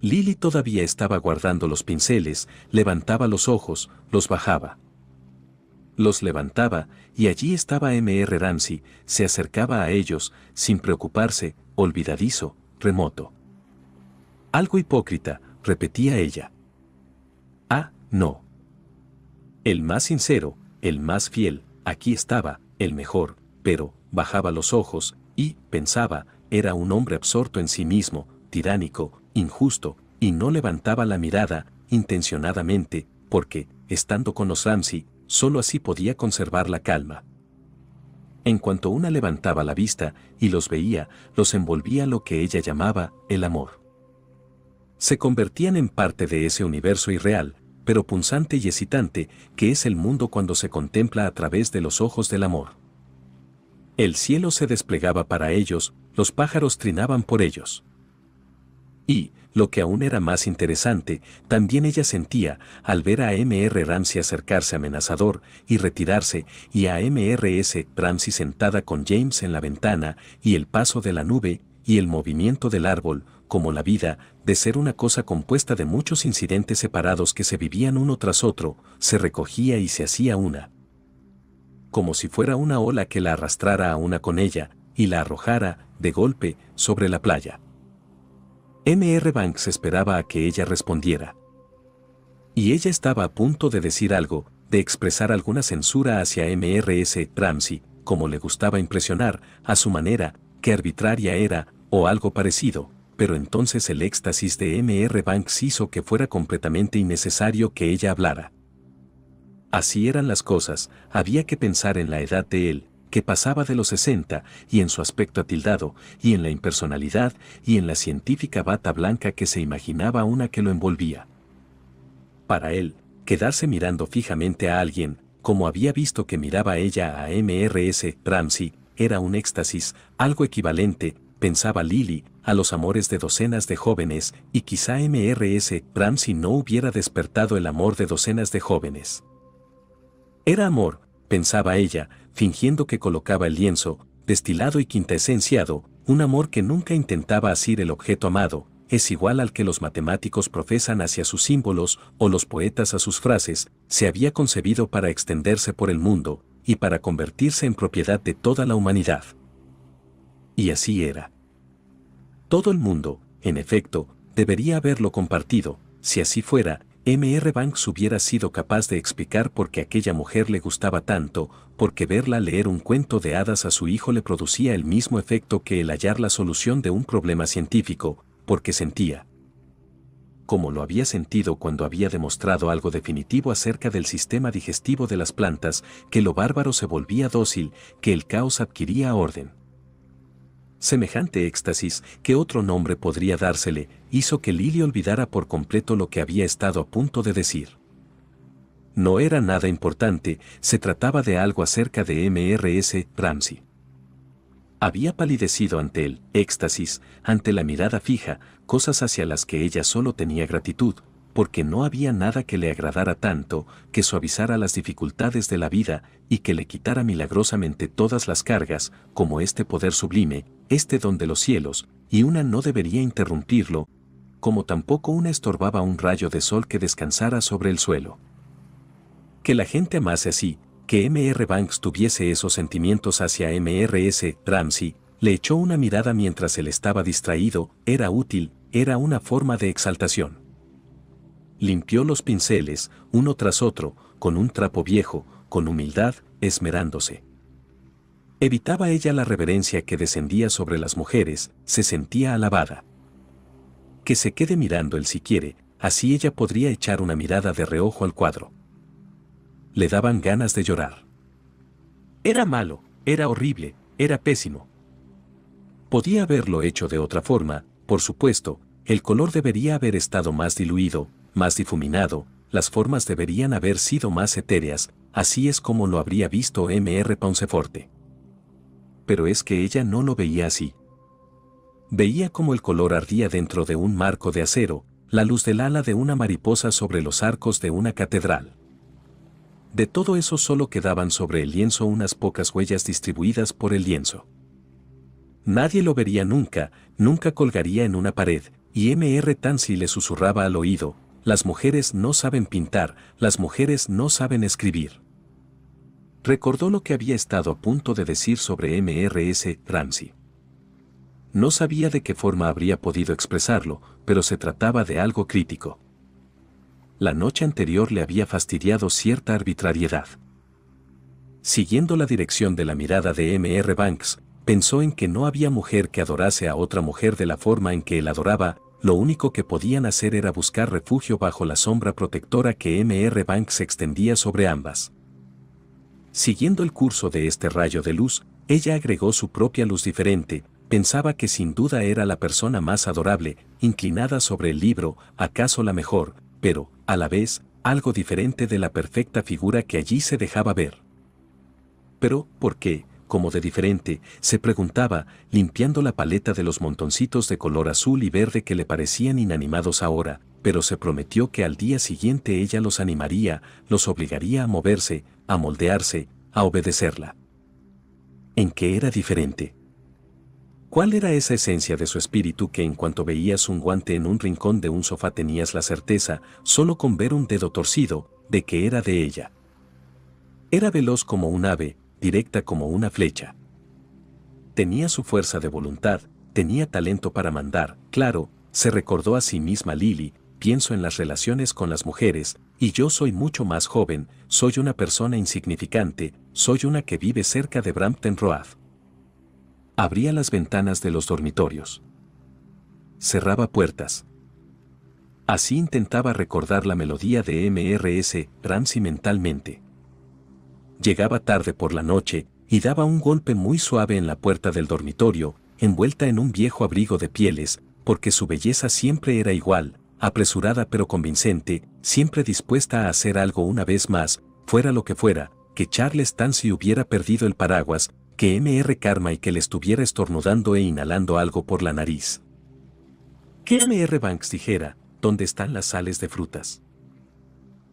Lily todavía estaba guardando los pinceles, levantaba los ojos, los bajaba. Los levantaba, y allí estaba M.R. Ramsey, se acercaba a ellos, sin preocuparse, olvidadizo, remoto. Algo hipócrita, repetía ella. Ah, no. El más sincero, el más fiel, aquí estaba, el mejor, pero bajaba los ojos y, pensaba, era un hombre absorto en sí mismo, tiránico, injusto, y no levantaba la mirada, intencionadamente, porque, estando con los Ramsey, sólo así podía conservar la calma. En cuanto una levantaba la vista y los veía, los envolvía lo que ella llamaba el amor. Se convertían en parte de ese universo irreal, pero punzante y excitante, que es el mundo cuando se contempla a través de los ojos del amor. El cielo se desplegaba para ellos, los pájaros trinaban por ellos. Y, lo que aún era más interesante, también ella sentía, al ver a M.R. Ramsey acercarse amenazador y retirarse, y a M.R.S. Ramsey sentada con James en la ventana, y el paso de la nube, y el movimiento del árbol, como la vida, de ser una cosa compuesta de muchos incidentes separados que se vivían uno tras otro, se recogía y se hacía una. Como si fuera una ola que la arrastrara a una con ella, y la arrojara, de golpe, sobre la playa. M.R. Banks esperaba a que ella respondiera. Y ella estaba a punto de decir algo, de expresar alguna censura hacia S. Ramsey, como le gustaba impresionar, a su manera, que arbitraria era, o algo parecido pero entonces el éxtasis de M.R. Banks hizo que fuera completamente innecesario que ella hablara. Así eran las cosas, había que pensar en la edad de él, que pasaba de los 60, y en su aspecto atildado, y en la impersonalidad, y en la científica bata blanca que se imaginaba una que lo envolvía. Para él, quedarse mirando fijamente a alguien, como había visto que miraba ella a S. Ramsey, era un éxtasis, algo equivalente, pensaba Lily, a los amores de docenas de jóvenes, y quizá MRS Ramsey no hubiera despertado el amor de docenas de jóvenes. Era amor, pensaba ella, fingiendo que colocaba el lienzo, destilado y quintesenciado, un amor que nunca intentaba asir el objeto amado, es igual al que los matemáticos profesan hacia sus símbolos o los poetas a sus frases, se había concebido para extenderse por el mundo y para convertirse en propiedad de toda la humanidad. Y así era. Todo el mundo, en efecto, debería haberlo compartido, si así fuera, MR Banks hubiera sido capaz de explicar por qué aquella mujer le gustaba tanto, porque verla leer un cuento de hadas a su hijo le producía el mismo efecto que el hallar la solución de un problema científico, porque sentía, como lo había sentido cuando había demostrado algo definitivo acerca del sistema digestivo de las plantas, que lo bárbaro se volvía dócil, que el caos adquiría orden. Semejante éxtasis, que otro nombre podría dársele, hizo que Lily olvidara por completo lo que había estado a punto de decir. No era nada importante, se trataba de algo acerca de MRS Ramsey. Había palidecido ante él, éxtasis, ante la mirada fija, cosas hacia las que ella solo tenía gratitud, porque no había nada que le agradara tanto, que suavizara las dificultades de la vida y que le quitara milagrosamente todas las cargas, como este poder sublime, este don de los cielos, y una no debería interrumpirlo, como tampoco una estorbaba un rayo de sol que descansara sobre el suelo. Que la gente amase así, que M.R. Banks tuviese esos sentimientos hacia M.R.S. Ramsey, le echó una mirada mientras él estaba distraído, era útil, era una forma de exaltación. Limpió los pinceles, uno tras otro, con un trapo viejo, con humildad, esmerándose. Evitaba ella la reverencia que descendía sobre las mujeres, se sentía alabada. Que se quede mirando él si quiere, así ella podría echar una mirada de reojo al cuadro. Le daban ganas de llorar. Era malo, era horrible, era pésimo. Podía haberlo hecho de otra forma, por supuesto, el color debería haber estado más diluido, más difuminado, las formas deberían haber sido más etéreas, así es como lo habría visto M.R. Ponceforte. Pero es que ella no lo veía así. Veía como el color ardía dentro de un marco de acero, la luz del ala de una mariposa sobre los arcos de una catedral. De todo eso solo quedaban sobre el lienzo unas pocas huellas distribuidas por el lienzo. Nadie lo vería nunca, nunca colgaría en una pared, y M.R. Tansi le susurraba al oído, las mujeres no saben pintar, las mujeres no saben escribir. Recordó lo que había estado a punto de decir sobre MRS Ramsey. No sabía de qué forma habría podido expresarlo, pero se trataba de algo crítico. La noche anterior le había fastidiado cierta arbitrariedad. Siguiendo la dirección de la mirada de M.R. Banks, pensó en que no había mujer que adorase a otra mujer de la forma en que él adoraba lo único que podían hacer era buscar refugio bajo la sombra protectora que MR R. Banks extendía sobre ambas. Siguiendo el curso de este rayo de luz, ella agregó su propia luz diferente, pensaba que sin duda era la persona más adorable, inclinada sobre el libro, acaso la mejor, pero, a la vez, algo diferente de la perfecta figura que allí se dejaba ver. Pero, ¿por qué? como de diferente, se preguntaba, limpiando la paleta de los montoncitos de color azul y verde que le parecían inanimados ahora, pero se prometió que al día siguiente ella los animaría, los obligaría a moverse, a moldearse, a obedecerla. ¿En qué era diferente? ¿Cuál era esa esencia de su espíritu que en cuanto veías un guante en un rincón de un sofá tenías la certeza, solo con ver un dedo torcido, de que era de ella? Era veloz como un ave, directa como una flecha. Tenía su fuerza de voluntad, tenía talento para mandar, claro, se recordó a sí misma Lily, pienso en las relaciones con las mujeres, y yo soy mucho más joven, soy una persona insignificante, soy una que vive cerca de Brampton road Abría las ventanas de los dormitorios. Cerraba puertas. Así intentaba recordar la melodía de MRS Ramsey mentalmente llegaba tarde por la noche y daba un golpe muy suave en la puerta del dormitorio, envuelta en un viejo abrigo de pieles, porque su belleza siempre era igual, apresurada pero convincente, siempre dispuesta a hacer algo una vez más, fuera lo que fuera, que Charles si hubiera perdido el paraguas, que MR Karma y que le estuviera estornudando e inhalando algo por la nariz. ¿Qué MR Banks dijera, ¿dónde están las sales de frutas?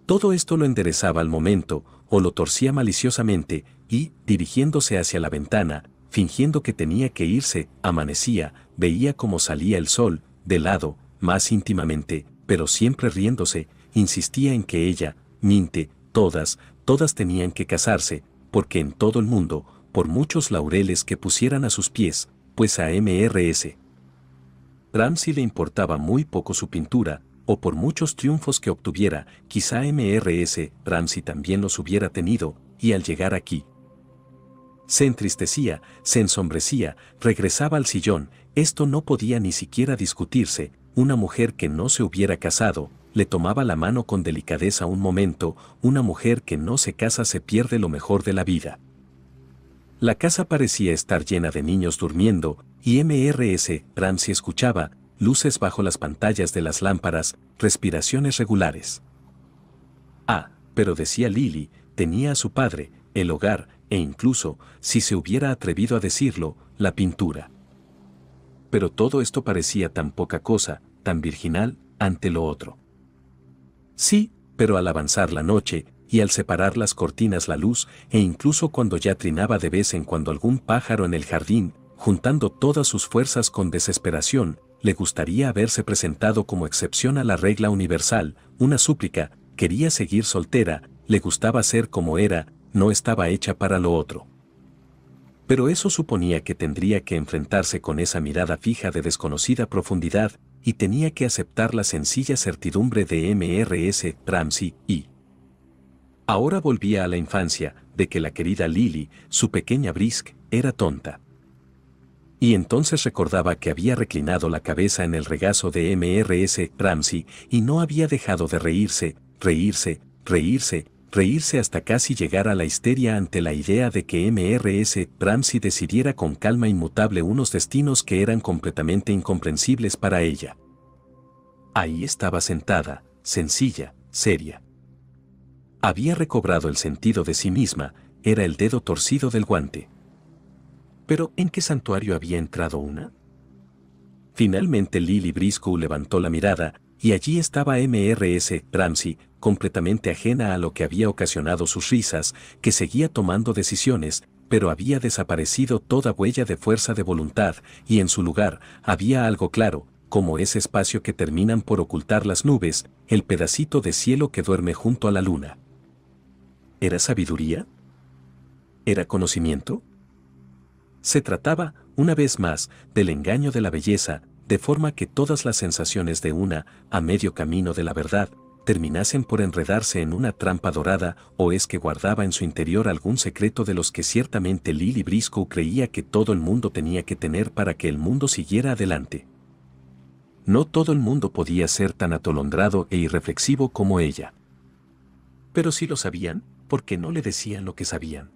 Todo esto lo enderezaba al momento, o lo torcía maliciosamente, y, dirigiéndose hacia la ventana, fingiendo que tenía que irse, amanecía, veía cómo salía el sol, de lado, más íntimamente, pero siempre riéndose, insistía en que ella, Minte, todas, todas tenían que casarse, porque en todo el mundo, por muchos laureles que pusieran a sus pies, pues a MRS. Ramsey le importaba muy poco su pintura, o por muchos triunfos que obtuviera, quizá MRS Ramsey también los hubiera tenido, y al llegar aquí, se entristecía, se ensombrecía, regresaba al sillón, esto no podía ni siquiera discutirse, una mujer que no se hubiera casado, le tomaba la mano con delicadeza un momento, una mujer que no se casa se pierde lo mejor de la vida. La casa parecía estar llena de niños durmiendo, y MRS Ramsey escuchaba, luces bajo las pantallas de las lámparas, respiraciones regulares. Ah, pero decía Lily, tenía a su padre, el hogar, e incluso, si se hubiera atrevido a decirlo, la pintura. Pero todo esto parecía tan poca cosa, tan virginal, ante lo otro. Sí, pero al avanzar la noche, y al separar las cortinas la luz, e incluso cuando ya trinaba de vez en cuando algún pájaro en el jardín, juntando todas sus fuerzas con desesperación, le gustaría haberse presentado como excepción a la regla universal, una súplica, quería seguir soltera, le gustaba ser como era, no estaba hecha para lo otro. Pero eso suponía que tendría que enfrentarse con esa mirada fija de desconocida profundidad, y tenía que aceptar la sencilla certidumbre de MRS Ramsey y... Ahora volvía a la infancia, de que la querida Lily, su pequeña Brisk, era tonta y entonces recordaba que había reclinado la cabeza en el regazo de MRS Ramsey y no había dejado de reírse, reírse, reírse, reírse hasta casi llegar a la histeria ante la idea de que MRS Ramsey decidiera con calma inmutable unos destinos que eran completamente incomprensibles para ella. Ahí estaba sentada, sencilla, seria. Había recobrado el sentido de sí misma, era el dedo torcido del guante. Pero, ¿en qué santuario había entrado una? Finalmente Lily Briscoe levantó la mirada, y allí estaba MRS Ramsey, completamente ajena a lo que había ocasionado sus risas, que seguía tomando decisiones, pero había desaparecido toda huella de fuerza de voluntad, y en su lugar había algo claro, como ese espacio que terminan por ocultar las nubes, el pedacito de cielo que duerme junto a la luna. ¿Era sabiduría? ¿Era conocimiento? Se trataba, una vez más, del engaño de la belleza, de forma que todas las sensaciones de una, a medio camino de la verdad, terminasen por enredarse en una trampa dorada o es que guardaba en su interior algún secreto de los que ciertamente Lily Briscoe creía que todo el mundo tenía que tener para que el mundo siguiera adelante. No todo el mundo podía ser tan atolondrado e irreflexivo como ella. Pero si lo sabían, ¿por qué no le decían lo que sabían?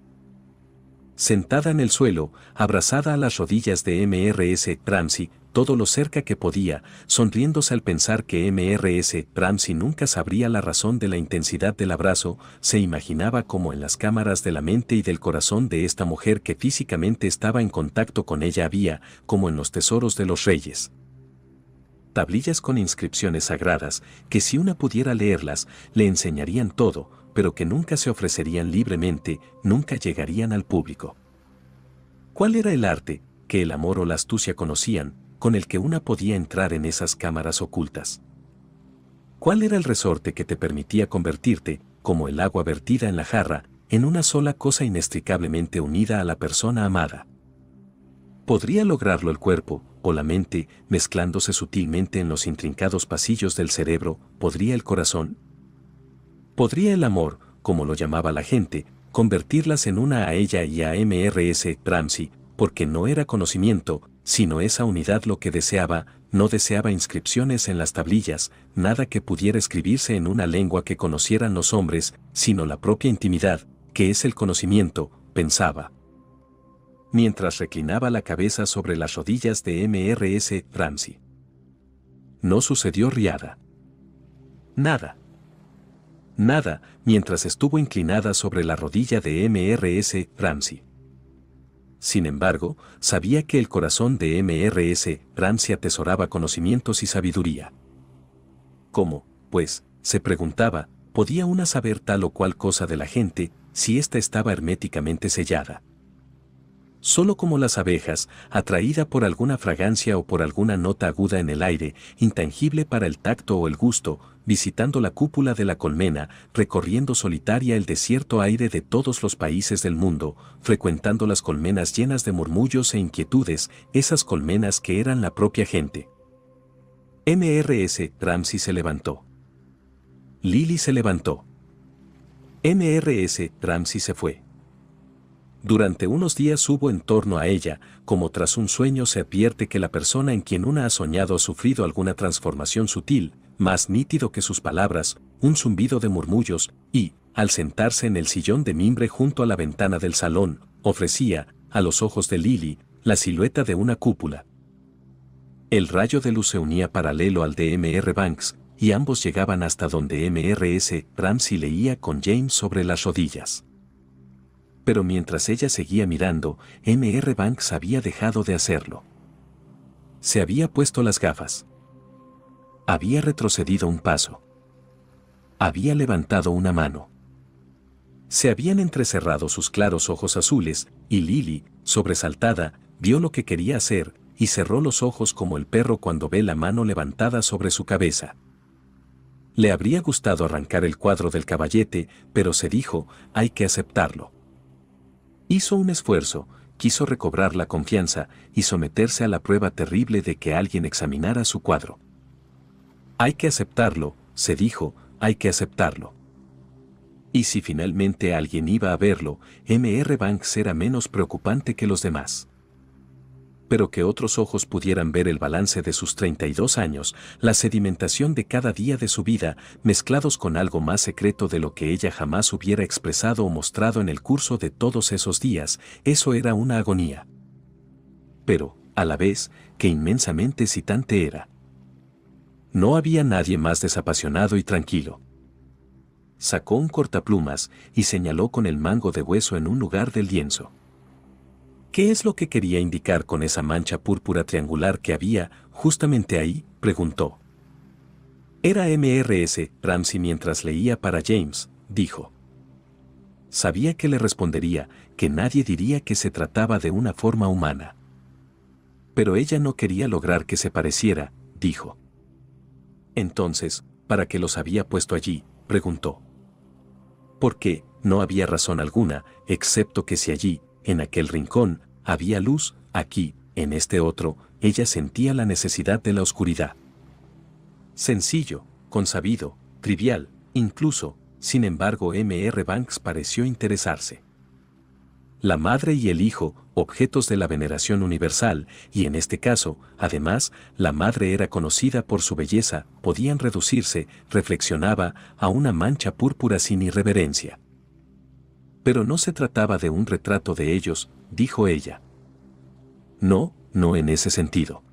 sentada en el suelo, abrazada a las rodillas de MRS Ramsey, todo lo cerca que podía, sonriéndose al pensar que MRS Ramsey nunca sabría la razón de la intensidad del abrazo, se imaginaba como en las cámaras de la mente y del corazón de esta mujer que físicamente estaba en contacto con ella había, como en los tesoros de los reyes. Tablillas con inscripciones sagradas, que si una pudiera leerlas, le enseñarían todo, pero que nunca se ofrecerían libremente, nunca llegarían al público. ¿Cuál era el arte, que el amor o la astucia conocían, con el que una podía entrar en esas cámaras ocultas? ¿Cuál era el resorte que te permitía convertirte, como el agua vertida en la jarra, en una sola cosa inextricablemente unida a la persona amada? Podría lograrlo el cuerpo, o la mente, mezclándose sutilmente en los intrincados pasillos del cerebro, podría el corazón, ¿Podría el amor, como lo llamaba la gente, convertirlas en una a ella y a MRS Ramsey, porque no era conocimiento, sino esa unidad lo que deseaba, no deseaba inscripciones en las tablillas, nada que pudiera escribirse en una lengua que conocieran los hombres, sino la propia intimidad, que es el conocimiento, pensaba. Mientras reclinaba la cabeza sobre las rodillas de MRS Ramsey. No sucedió riada. Nada nada, mientras estuvo inclinada sobre la rodilla de MRS Ramsey. Sin embargo, sabía que el corazón de MRS Ramsey atesoraba conocimientos y sabiduría. ¿Cómo, pues, se preguntaba, podía una saber tal o cual cosa de la gente si ésta estaba herméticamente sellada? Solo como las abejas, atraída por alguna fragancia o por alguna nota aguda en el aire, intangible para el tacto o el gusto, visitando la cúpula de la colmena, recorriendo solitaria el desierto aire de todos los países del mundo, frecuentando las colmenas llenas de murmullos e inquietudes, esas colmenas que eran la propia gente. MRS Ramsey se levantó. Lily se levantó. MRS Ramsey se fue. Durante unos días hubo en torno a ella, como tras un sueño se advierte que la persona en quien una ha soñado ha sufrido alguna transformación sutil, más nítido que sus palabras, un zumbido de murmullos, y, al sentarse en el sillón de mimbre junto a la ventana del salón, ofrecía, a los ojos de Lily, la silueta de una cúpula. El rayo de luz se unía paralelo al de M.R. Banks, y ambos llegaban hasta donde M.R.S. Ramsey leía con James sobre las rodillas pero mientras ella seguía mirando, MR Banks había dejado de hacerlo. Se había puesto las gafas. Había retrocedido un paso. Había levantado una mano. Se habían entrecerrado sus claros ojos azules, y Lily, sobresaltada, vio lo que quería hacer, y cerró los ojos como el perro cuando ve la mano levantada sobre su cabeza. Le habría gustado arrancar el cuadro del caballete, pero se dijo, hay que aceptarlo. Hizo un esfuerzo, quiso recobrar la confianza y someterse a la prueba terrible de que alguien examinara su cuadro. Hay que aceptarlo, se dijo, hay que aceptarlo. Y si finalmente alguien iba a verlo, MR Banks era menos preocupante que los demás pero que otros ojos pudieran ver el balance de sus 32 años, la sedimentación de cada día de su vida, mezclados con algo más secreto de lo que ella jamás hubiera expresado o mostrado en el curso de todos esos días, eso era una agonía. Pero, a la vez, que inmensamente excitante era. No había nadie más desapasionado y tranquilo. Sacó un cortaplumas y señaló con el mango de hueso en un lugar del lienzo. ¿Qué es lo que quería indicar con esa mancha púrpura triangular que había justamente ahí? preguntó. Era MRS, Ramsey mientras leía para James, dijo. Sabía que le respondería que nadie diría que se trataba de una forma humana. Pero ella no quería lograr que se pareciera, dijo. Entonces, ¿para qué los había puesto allí? preguntó. Porque, no había razón alguna, excepto que si allí en aquel rincón, había luz, aquí, en este otro, ella sentía la necesidad de la oscuridad. Sencillo, consabido, trivial, incluso, sin embargo M.R. Banks pareció interesarse. La madre y el hijo, objetos de la veneración universal, y en este caso, además, la madre era conocida por su belleza, podían reducirse, reflexionaba, a una mancha púrpura sin irreverencia pero no se trataba de un retrato de ellos, dijo ella. No, no en ese sentido.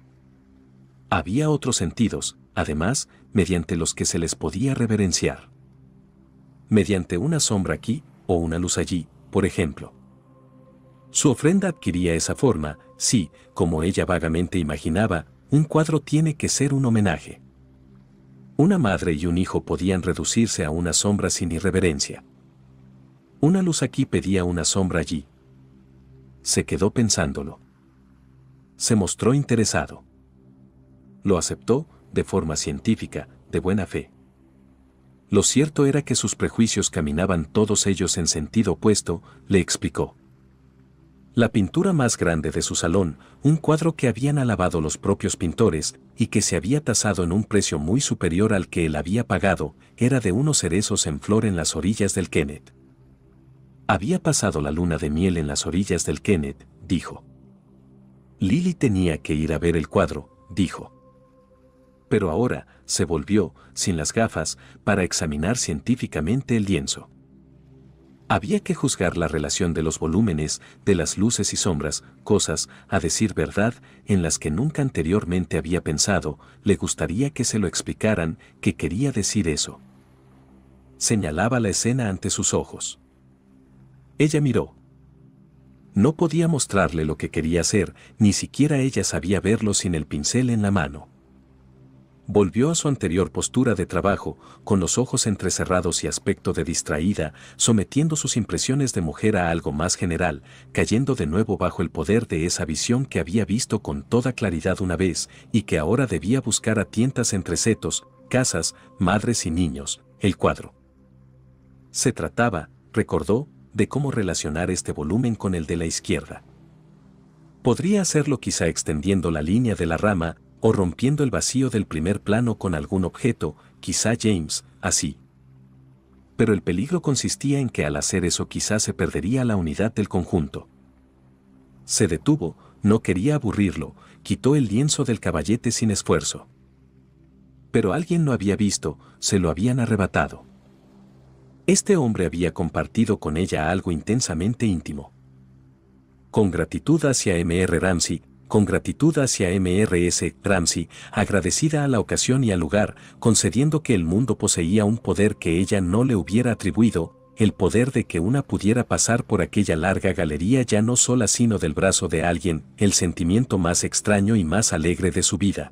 Había otros sentidos, además, mediante los que se les podía reverenciar. Mediante una sombra aquí o una luz allí, por ejemplo. Su ofrenda adquiría esa forma, si, como ella vagamente imaginaba, un cuadro tiene que ser un homenaje. Una madre y un hijo podían reducirse a una sombra sin irreverencia. Una luz aquí pedía una sombra allí. Se quedó pensándolo. Se mostró interesado. Lo aceptó, de forma científica, de buena fe. Lo cierto era que sus prejuicios caminaban todos ellos en sentido opuesto, le explicó. La pintura más grande de su salón, un cuadro que habían alabado los propios pintores y que se había tasado en un precio muy superior al que él había pagado, era de unos cerezos en flor en las orillas del Kenneth. Había pasado la luna de miel en las orillas del Kenneth, dijo. Lily tenía que ir a ver el cuadro, dijo. Pero ahora se volvió, sin las gafas, para examinar científicamente el lienzo. Había que juzgar la relación de los volúmenes, de las luces y sombras, cosas, a decir verdad, en las que nunca anteriormente había pensado, le gustaría que se lo explicaran, que quería decir eso. Señalaba la escena ante sus ojos. Ella miró. No podía mostrarle lo que quería hacer, ni siquiera ella sabía verlo sin el pincel en la mano. Volvió a su anterior postura de trabajo, con los ojos entrecerrados y aspecto de distraída, sometiendo sus impresiones de mujer a algo más general, cayendo de nuevo bajo el poder de esa visión que había visto con toda claridad una vez y que ahora debía buscar a tientas entre setos, casas, madres y niños, el cuadro. Se trataba, recordó, de cómo relacionar este volumen con el de la izquierda. Podría hacerlo quizá extendiendo la línea de la rama o rompiendo el vacío del primer plano con algún objeto, quizá James, así. Pero el peligro consistía en que al hacer eso quizá se perdería la unidad del conjunto. Se detuvo, no quería aburrirlo, quitó el lienzo del caballete sin esfuerzo. Pero alguien lo había visto, se lo habían arrebatado. Este hombre había compartido con ella algo intensamente íntimo. Con gratitud hacia M.R. Ramsey, con gratitud hacia M.R.S. Ramsey, agradecida a la ocasión y al lugar, concediendo que el mundo poseía un poder que ella no le hubiera atribuido, el poder de que una pudiera pasar por aquella larga galería ya no sola sino del brazo de alguien, el sentimiento más extraño y más alegre de su vida.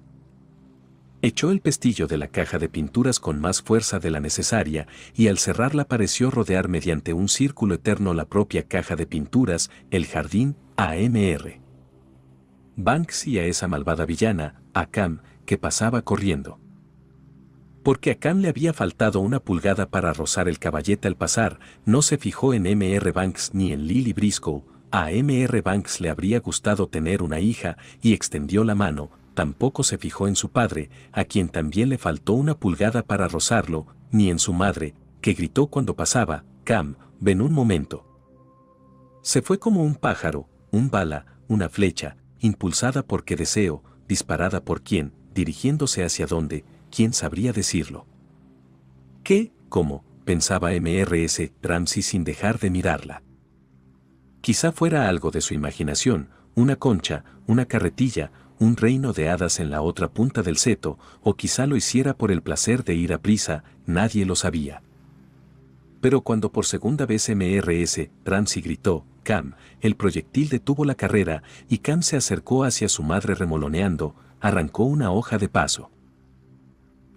Echó el pestillo de la caja de pinturas con más fuerza de la necesaria y al cerrarla pareció rodear mediante un círculo eterno la propia caja de pinturas, el jardín AMR. Banks y a esa malvada villana, a Cam, que pasaba corriendo. Porque a Cam le había faltado una pulgada para rozar el caballete al pasar, no se fijó en MR Banks ni en Lily Briscoe, a MR Banks le habría gustado tener una hija y extendió la mano, tampoco se fijó en su padre, a quien también le faltó una pulgada para rozarlo, ni en su madre, que gritó cuando pasaba, Cam, ven un momento. Se fue como un pájaro, un bala, una flecha, impulsada porque deseo, disparada por quién, dirigiéndose hacia dónde, quién sabría decirlo. ¿Qué? ¿Cómo? pensaba MRS Ramsey sin dejar de mirarla. Quizá fuera algo de su imaginación, una concha, una carretilla, un reino de hadas en la otra punta del seto, o quizá lo hiciera por el placer de ir a prisa, nadie lo sabía. Pero cuando por segunda vez MRS, Ramsey gritó, Cam, el proyectil detuvo la carrera y Cam se acercó hacia su madre remoloneando, arrancó una hoja de paso.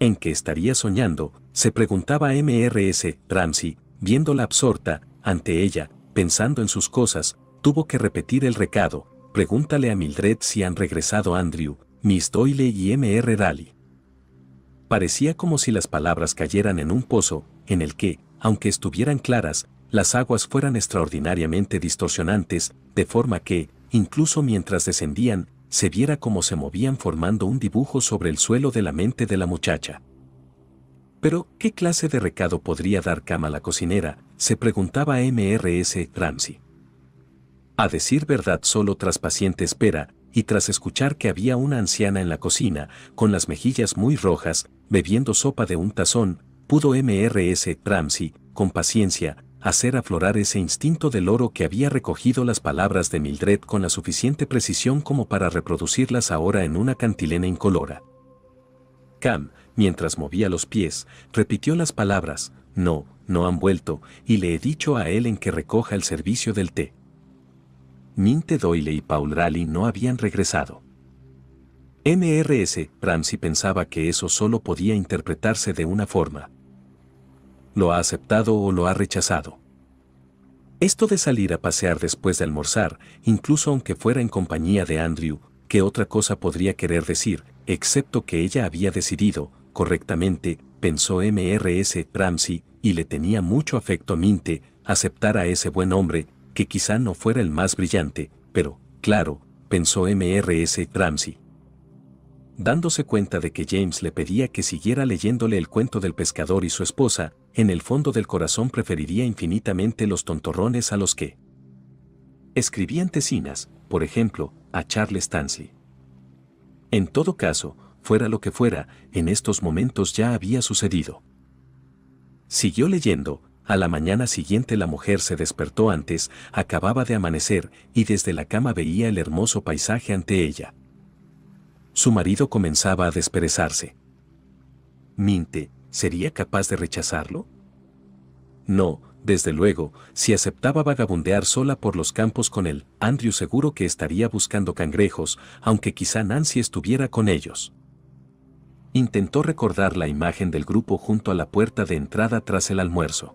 ¿En qué estaría soñando? se preguntaba MRS, Ramsey, viéndola absorta, ante ella, pensando en sus cosas, tuvo que repetir el recado, pregúntale a Mildred si han regresado Andrew, Miss Doyle y M.R. Daly. Parecía como si las palabras cayeran en un pozo, en el que, aunque estuvieran claras, las aguas fueran extraordinariamente distorsionantes, de forma que, incluso mientras descendían, se viera cómo se movían formando un dibujo sobre el suelo de la mente de la muchacha. Pero, ¿qué clase de recado podría dar cama a la cocinera? se preguntaba MRS Ramsey. A decir verdad solo tras paciente espera, y tras escuchar que había una anciana en la cocina, con las mejillas muy rojas, bebiendo sopa de un tazón, pudo MRS Ramsey, con paciencia, hacer aflorar ese instinto del oro que había recogido las palabras de Mildred con la suficiente precisión como para reproducirlas ahora en una cantilena incolora. Cam, mientras movía los pies, repitió las palabras, no, no han vuelto, y le he dicho a él en que recoja el servicio del té. Minte Doyle y Paul Raleigh no habían regresado. MRS, Ramsey pensaba que eso solo podía interpretarse de una forma. Lo ha aceptado o lo ha rechazado. Esto de salir a pasear después de almorzar, incluso aunque fuera en compañía de Andrew, ¿qué otra cosa podría querer decir, excepto que ella había decidido, correctamente, pensó MRS Ramsey, y le tenía mucho afecto a Minte, aceptar a ese buen hombre, que quizá no fuera el más brillante, pero, claro, pensó MRS Ramsey. Dándose cuenta de que James le pedía que siguiera leyéndole el cuento del pescador y su esposa, en el fondo del corazón preferiría infinitamente los tontorrones a los que escribían tesinas, por ejemplo, a Charles Stanley. En todo caso, fuera lo que fuera, en estos momentos ya había sucedido. Siguió leyendo, a la mañana siguiente la mujer se despertó antes, acababa de amanecer, y desde la cama veía el hermoso paisaje ante ella. Su marido comenzaba a desperezarse. Minte, ¿sería capaz de rechazarlo? No, desde luego, si aceptaba vagabundear sola por los campos con él, Andrew seguro que estaría buscando cangrejos, aunque quizá Nancy estuviera con ellos. Intentó recordar la imagen del grupo junto a la puerta de entrada tras el almuerzo.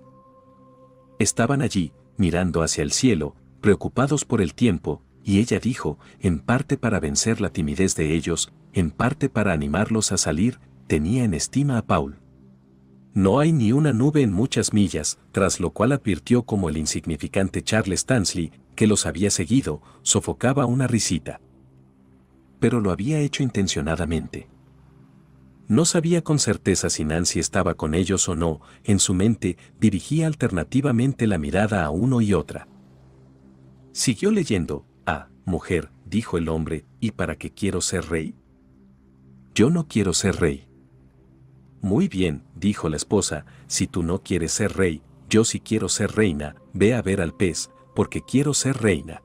Estaban allí, mirando hacia el cielo, preocupados por el tiempo, y ella dijo, en parte para vencer la timidez de ellos, en parte para animarlos a salir, tenía en estima a Paul. No hay ni una nube en muchas millas, tras lo cual advirtió como el insignificante Charles Tansley, que los había seguido, sofocaba una risita. Pero lo había hecho intencionadamente. No sabía con certeza si Nancy estaba con ellos o no, en su mente dirigía alternativamente la mirada a uno y otra. Siguió leyendo, Ah, mujer, dijo el hombre, ¿y para qué quiero ser rey? Yo no quiero ser rey. Muy bien, dijo la esposa, si tú no quieres ser rey, yo sí quiero ser reina, ve a ver al pez, porque quiero ser reina.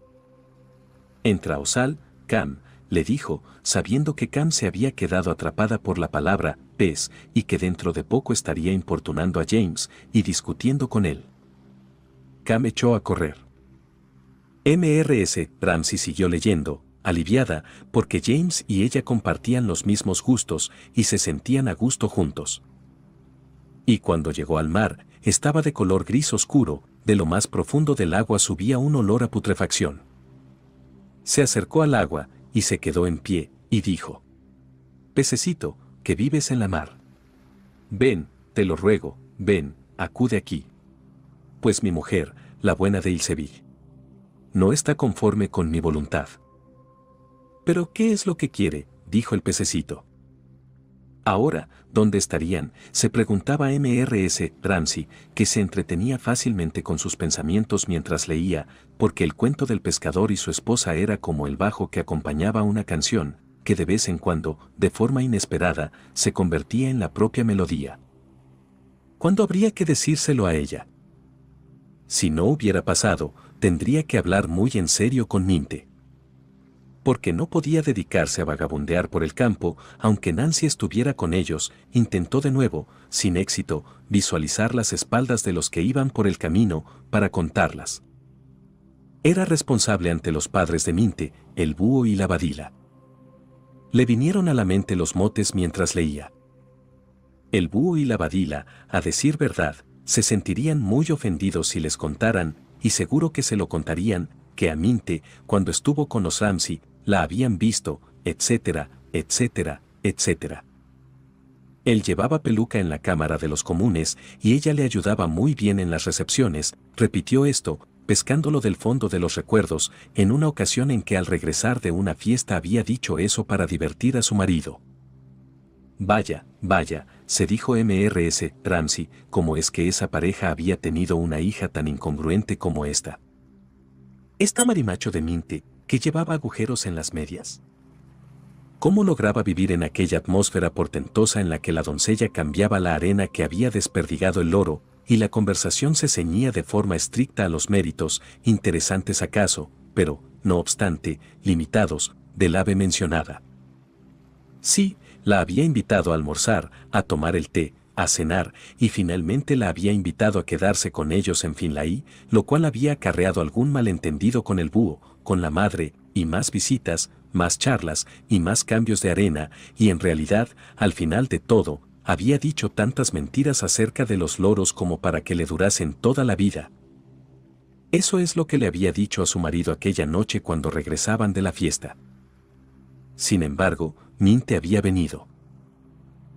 Entra Osal, Cam, le dijo, sabiendo que Cam se había quedado atrapada por la palabra pez y que dentro de poco estaría importunando a James y discutiendo con él. Cam echó a correr. MRS, Ramsey siguió leyendo, aliviada, porque James y ella compartían los mismos gustos y se sentían a gusto juntos. Y cuando llegó al mar, estaba de color gris oscuro, de lo más profundo del agua subía un olor a putrefacción. Se acercó al agua y se quedó en pie, y dijo, Pececito, que vives en la mar. Ven, te lo ruego, ven, acude aquí. Pues mi mujer, la buena de Ilsevig, no está conforme con mi voluntad. Pero ¿qué es lo que quiere? dijo el pececito. Ahora, ¿dónde estarían? se preguntaba MRS Ramsey, que se entretenía fácilmente con sus pensamientos mientras leía, porque el cuento del pescador y su esposa era como el bajo que acompañaba una canción, que de vez en cuando, de forma inesperada, se convertía en la propia melodía. ¿Cuándo habría que decírselo a ella? Si no hubiera pasado, tendría que hablar muy en serio con Minte porque no podía dedicarse a vagabundear por el campo, aunque Nancy estuviera con ellos, intentó de nuevo, sin éxito, visualizar las espaldas de los que iban por el camino para contarlas. Era responsable ante los padres de Minte, el búho y la badila. Le vinieron a la mente los motes mientras leía. El búho y la badila, a decir verdad, se sentirían muy ofendidos si les contaran, y seguro que se lo contarían, que a Minte, cuando estuvo con los Ramsey, la habían visto, etcétera, etcétera, etcétera. Él llevaba peluca en la Cámara de los Comunes y ella le ayudaba muy bien en las recepciones, repitió esto, pescándolo del fondo de los recuerdos, en una ocasión en que al regresar de una fiesta había dicho eso para divertir a su marido. Vaya, vaya, se dijo MRS Ramsey, cómo es que esa pareja había tenido una hija tan incongruente como esta. Esta marimacho de Minty que llevaba agujeros en las medias. ¿Cómo lograba vivir en aquella atmósfera portentosa en la que la doncella cambiaba la arena que había desperdigado el oro, y la conversación se ceñía de forma estricta a los méritos, interesantes acaso, pero, no obstante, limitados, del ave mencionada? Sí, la había invitado a almorzar, a tomar el té, a cenar, y finalmente la había invitado a quedarse con ellos en Finlay, lo cual había acarreado algún malentendido con el búho, con la madre, y más visitas, más charlas, y más cambios de arena, y en realidad, al final de todo, había dicho tantas mentiras acerca de los loros como para que le durasen toda la vida. Eso es lo que le había dicho a su marido aquella noche cuando regresaban de la fiesta. Sin embargo, Minte había venido.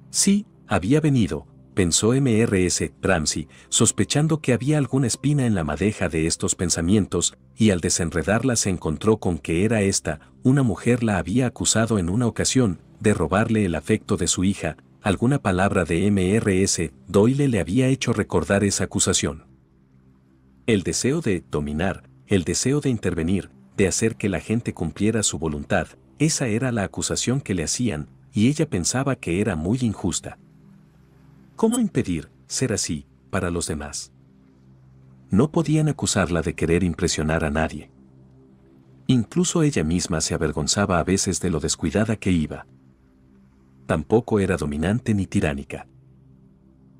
Sí, había venido, pensó MRS Ramsey, sospechando que había alguna espina en la madeja de estos pensamientos, y al desenredarla se encontró con que era esta, una mujer la había acusado en una ocasión de robarle el afecto de su hija, alguna palabra de MRS Doyle le había hecho recordar esa acusación. El deseo de dominar, el deseo de intervenir, de hacer que la gente cumpliera su voluntad, esa era la acusación que le hacían, y ella pensaba que era muy injusta. ¿Cómo impedir ser así para los demás? No podían acusarla de querer impresionar a nadie. Incluso ella misma se avergonzaba a veces de lo descuidada que iba. Tampoco era dominante ni tiránica.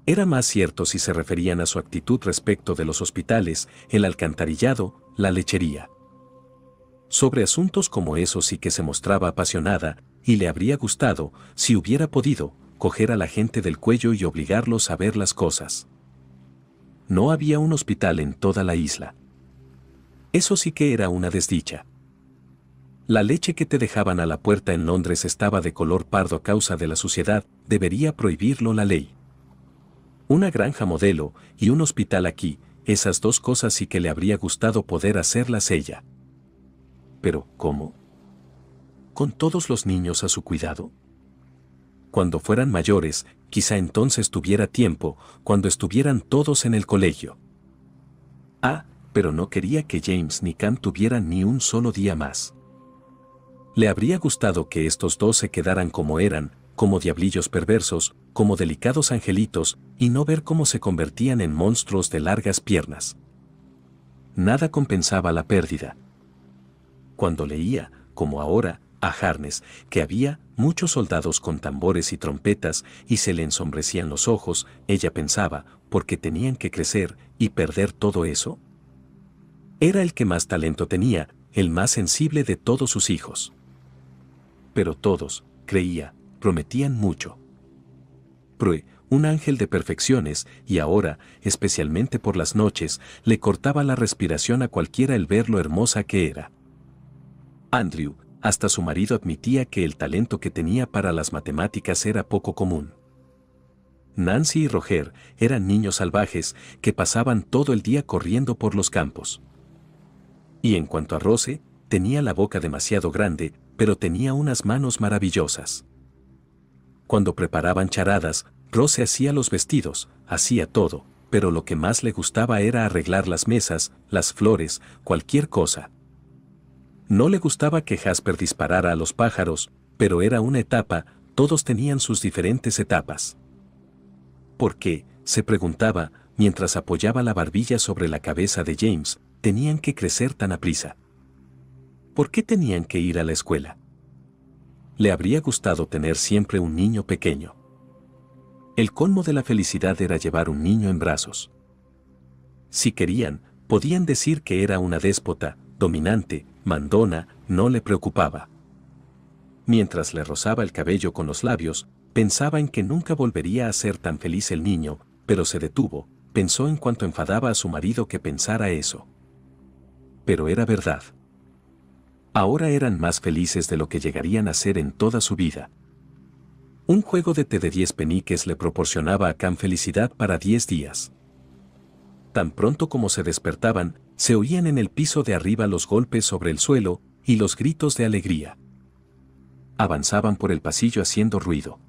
Era más cierto si se referían a su actitud respecto de los hospitales, el alcantarillado, la lechería. Sobre asuntos como esos sí que se mostraba apasionada, y le habría gustado, si hubiera podido, coger a la gente del cuello y obligarlos a ver las cosas. No había un hospital en toda la isla. Eso sí que era una desdicha. La leche que te dejaban a la puerta en Londres estaba de color pardo a causa de la suciedad, debería prohibirlo la ley. Una granja modelo y un hospital aquí, esas dos cosas sí que le habría gustado poder hacerlas ella. Pero, ¿cómo? ¿Con todos los niños a su cuidado? cuando fueran mayores, quizá entonces tuviera tiempo, cuando estuvieran todos en el colegio. Ah, pero no quería que James ni Cam tuvieran ni un solo día más. Le habría gustado que estos dos se quedaran como eran, como diablillos perversos, como delicados angelitos, y no ver cómo se convertían en monstruos de largas piernas. Nada compensaba la pérdida. Cuando leía, como ahora, a Harnes que había muchos soldados con tambores y trompetas y se le ensombrecían los ojos, ella pensaba, porque tenían que crecer y perder todo eso. Era el que más talento tenía, el más sensible de todos sus hijos. Pero todos, creía, prometían mucho. Prue, un ángel de perfecciones, y ahora, especialmente por las noches, le cortaba la respiración a cualquiera el ver lo hermosa que era. Andrew, hasta su marido admitía que el talento que tenía para las matemáticas era poco común. Nancy y Roger eran niños salvajes que pasaban todo el día corriendo por los campos. Y en cuanto a Rose, tenía la boca demasiado grande, pero tenía unas manos maravillosas. Cuando preparaban charadas, Rose hacía los vestidos, hacía todo, pero lo que más le gustaba era arreglar las mesas, las flores, cualquier cosa. No le gustaba que Jasper disparara a los pájaros, pero era una etapa, todos tenían sus diferentes etapas. ¿Por qué? se preguntaba, mientras apoyaba la barbilla sobre la cabeza de James, tenían que crecer tan aprisa. ¿Por qué tenían que ir a la escuela? Le habría gustado tener siempre un niño pequeño. El colmo de la felicidad era llevar un niño en brazos. Si querían, podían decir que era una déspota, dominante, mandona, no le preocupaba. Mientras le rozaba el cabello con los labios, pensaba en que nunca volvería a ser tan feliz el niño, pero se detuvo, pensó en cuanto enfadaba a su marido que pensara eso. Pero era verdad. Ahora eran más felices de lo que llegarían a ser en toda su vida. Un juego de té de 10 peniques le proporcionaba a Cam felicidad para 10 días. Tan pronto como se despertaban, se oían en el piso de arriba los golpes sobre el suelo y los gritos de alegría. Avanzaban por el pasillo haciendo ruido.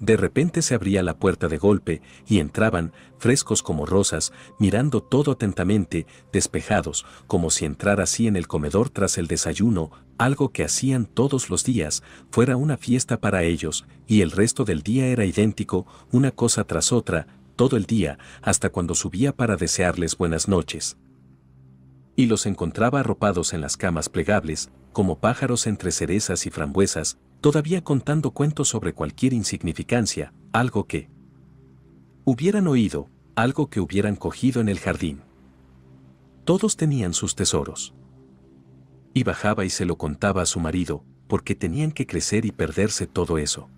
De repente se abría la puerta de golpe y entraban, frescos como rosas, mirando todo atentamente, despejados, como si entrar así en el comedor tras el desayuno, algo que hacían todos los días, fuera una fiesta para ellos, y el resto del día era idéntico, una cosa tras otra, todo el día, hasta cuando subía para desearles buenas noches y los encontraba arropados en las camas plegables, como pájaros entre cerezas y frambuesas, todavía contando cuentos sobre cualquier insignificancia, algo que hubieran oído, algo que hubieran cogido en el jardín. Todos tenían sus tesoros. Y bajaba y se lo contaba a su marido, porque tenían que crecer y perderse todo eso.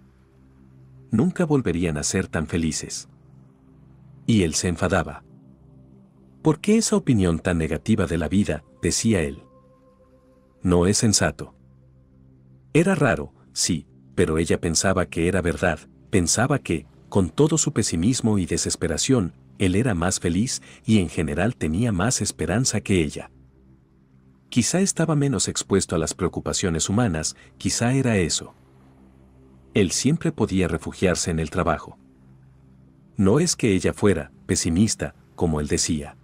Nunca volverían a ser tan felices. Y él se enfadaba. ¿Por qué esa opinión tan negativa de la vida? decía él. No es sensato. Era raro, sí, pero ella pensaba que era verdad, pensaba que, con todo su pesimismo y desesperación, él era más feliz y en general tenía más esperanza que ella. Quizá estaba menos expuesto a las preocupaciones humanas, quizá era eso. Él siempre podía refugiarse en el trabajo. No es que ella fuera pesimista, como él decía.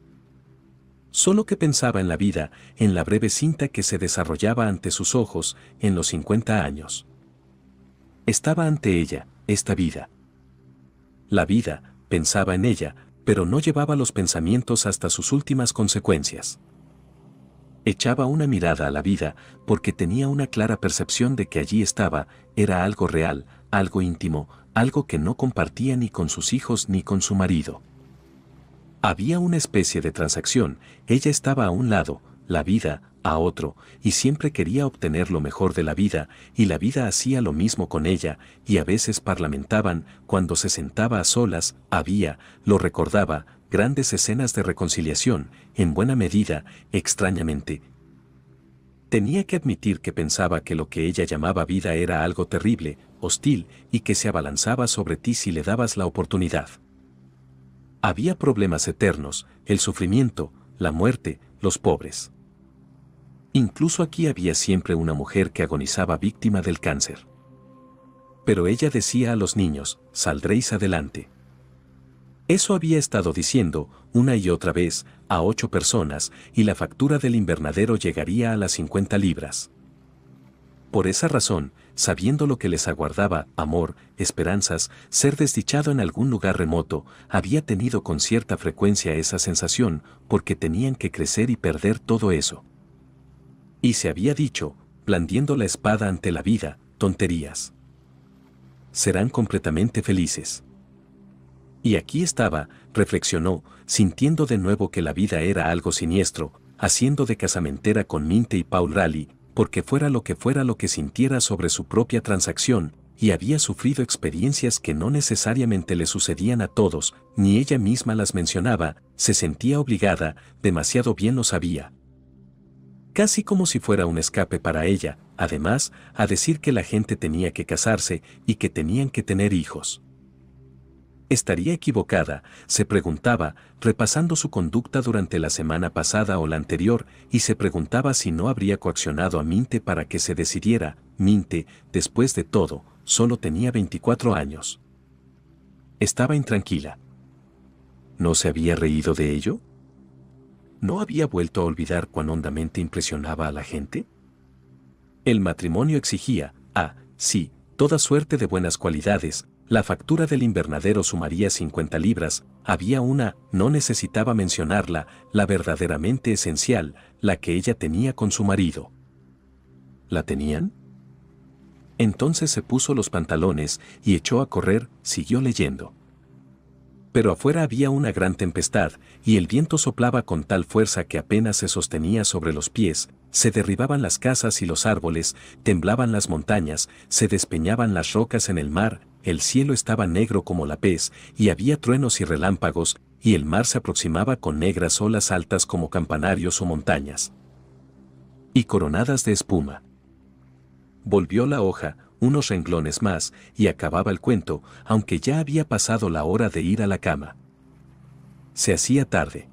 Solo que pensaba en la vida, en la breve cinta que se desarrollaba ante sus ojos, en los 50 años. Estaba ante ella, esta vida. La vida, pensaba en ella, pero no llevaba los pensamientos hasta sus últimas consecuencias. Echaba una mirada a la vida porque tenía una clara percepción de que allí estaba, era algo real, algo íntimo, algo que no compartía ni con sus hijos ni con su marido. Había una especie de transacción, ella estaba a un lado, la vida, a otro, y siempre quería obtener lo mejor de la vida, y la vida hacía lo mismo con ella, y a veces parlamentaban, cuando se sentaba a solas, había, lo recordaba, grandes escenas de reconciliación, en buena medida, extrañamente. Tenía que admitir que pensaba que lo que ella llamaba vida era algo terrible, hostil, y que se abalanzaba sobre ti si le dabas la oportunidad. Había problemas eternos, el sufrimiento, la muerte, los pobres. Incluso aquí había siempre una mujer que agonizaba víctima del cáncer. Pero ella decía a los niños, saldréis adelante. Eso había estado diciendo, una y otra vez, a ocho personas, y la factura del invernadero llegaría a las 50 libras. Por esa razón, sabiendo lo que les aguardaba, amor, esperanzas, ser desdichado en algún lugar remoto, había tenido con cierta frecuencia esa sensación, porque tenían que crecer y perder todo eso. Y se había dicho, blandiendo la espada ante la vida, tonterías. Serán completamente felices. Y aquí estaba, reflexionó, sintiendo de nuevo que la vida era algo siniestro, haciendo de casamentera con Minte y Paul Raleigh, porque fuera lo que fuera lo que sintiera sobre su propia transacción, y había sufrido experiencias que no necesariamente le sucedían a todos, ni ella misma las mencionaba, se sentía obligada, demasiado bien lo sabía. Casi como si fuera un escape para ella, además, a decir que la gente tenía que casarse y que tenían que tener hijos estaría equivocada, se preguntaba, repasando su conducta durante la semana pasada o la anterior, y se preguntaba si no habría coaccionado a Minte para que se decidiera. Minte, después de todo, solo tenía 24 años. Estaba intranquila. ¿No se había reído de ello? ¿No había vuelto a olvidar cuán hondamente impresionaba a la gente? El matrimonio exigía, ah, sí, toda suerte de buenas cualidades, la factura del invernadero sumaría 50 libras, había una, no necesitaba mencionarla, la verdaderamente esencial, la que ella tenía con su marido. ¿La tenían? Entonces se puso los pantalones y echó a correr, siguió leyendo. Pero afuera había una gran tempestad, y el viento soplaba con tal fuerza que apenas se sostenía sobre los pies, se derribaban las casas y los árboles, temblaban las montañas, se despeñaban las rocas en el mar, el cielo estaba negro como la pez, y había truenos y relámpagos, y el mar se aproximaba con negras olas altas como campanarios o montañas. Y coronadas de espuma. Volvió la hoja, unos renglones más, y acababa el cuento, aunque ya había pasado la hora de ir a la cama. Se hacía tarde.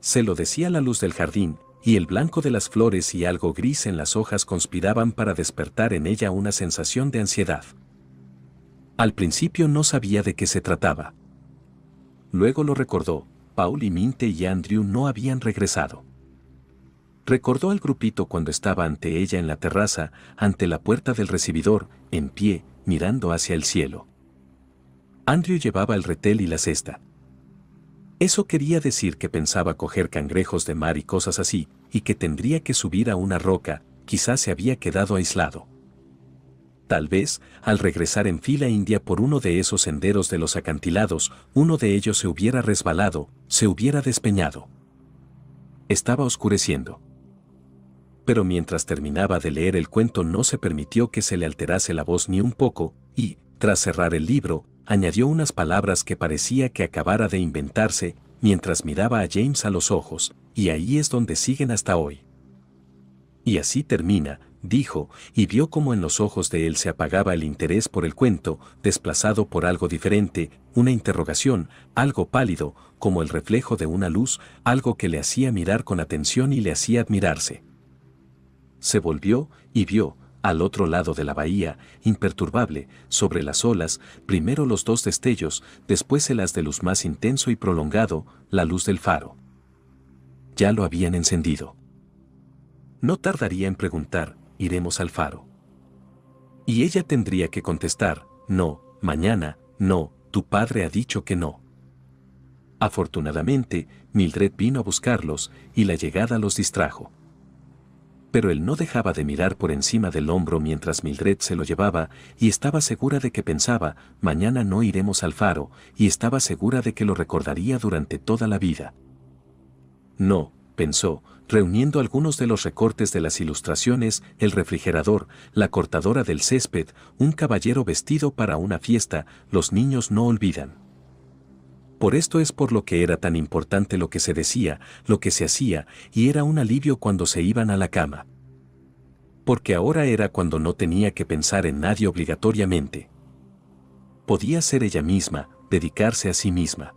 Se lo decía la luz del jardín, y el blanco de las flores y algo gris en las hojas conspiraban para despertar en ella una sensación de ansiedad. Al principio no sabía de qué se trataba. Luego lo recordó, Paul y Minte y Andrew no habían regresado. Recordó al grupito cuando estaba ante ella en la terraza, ante la puerta del recibidor, en pie, mirando hacia el cielo. Andrew llevaba el retel y la cesta. Eso quería decir que pensaba coger cangrejos de mar y cosas así, y que tendría que subir a una roca, quizás se había quedado aislado. Tal vez, al regresar en fila india por uno de esos senderos de los acantilados, uno de ellos se hubiera resbalado, se hubiera despeñado. Estaba oscureciendo. Pero mientras terminaba de leer el cuento no se permitió que se le alterase la voz ni un poco, y, tras cerrar el libro, añadió unas palabras que parecía que acabara de inventarse, mientras miraba a James a los ojos, y ahí es donde siguen hasta hoy. Y así termina, dijo, y vio cómo en los ojos de él se apagaba el interés por el cuento, desplazado por algo diferente, una interrogación, algo pálido, como el reflejo de una luz, algo que le hacía mirar con atención y le hacía admirarse. Se volvió y vio, al otro lado de la bahía, imperturbable, sobre las olas, primero los dos destellos, después el haz de luz más intenso y prolongado, la luz del faro. Ya lo habían encendido. No tardaría en preguntar, iremos al faro. Y ella tendría que contestar, no, mañana, no, tu padre ha dicho que no. Afortunadamente, Mildred vino a buscarlos y la llegada los distrajo. Pero él no dejaba de mirar por encima del hombro mientras Mildred se lo llevaba y estaba segura de que pensaba, mañana no iremos al faro, y estaba segura de que lo recordaría durante toda la vida. No, pensó, reuniendo algunos de los recortes de las ilustraciones, el refrigerador, la cortadora del césped, un caballero vestido para una fiesta, los niños no olvidan. Por esto es por lo que era tan importante lo que se decía, lo que se hacía, y era un alivio cuando se iban a la cama. Porque ahora era cuando no tenía que pensar en nadie obligatoriamente. Podía ser ella misma, dedicarse a sí misma.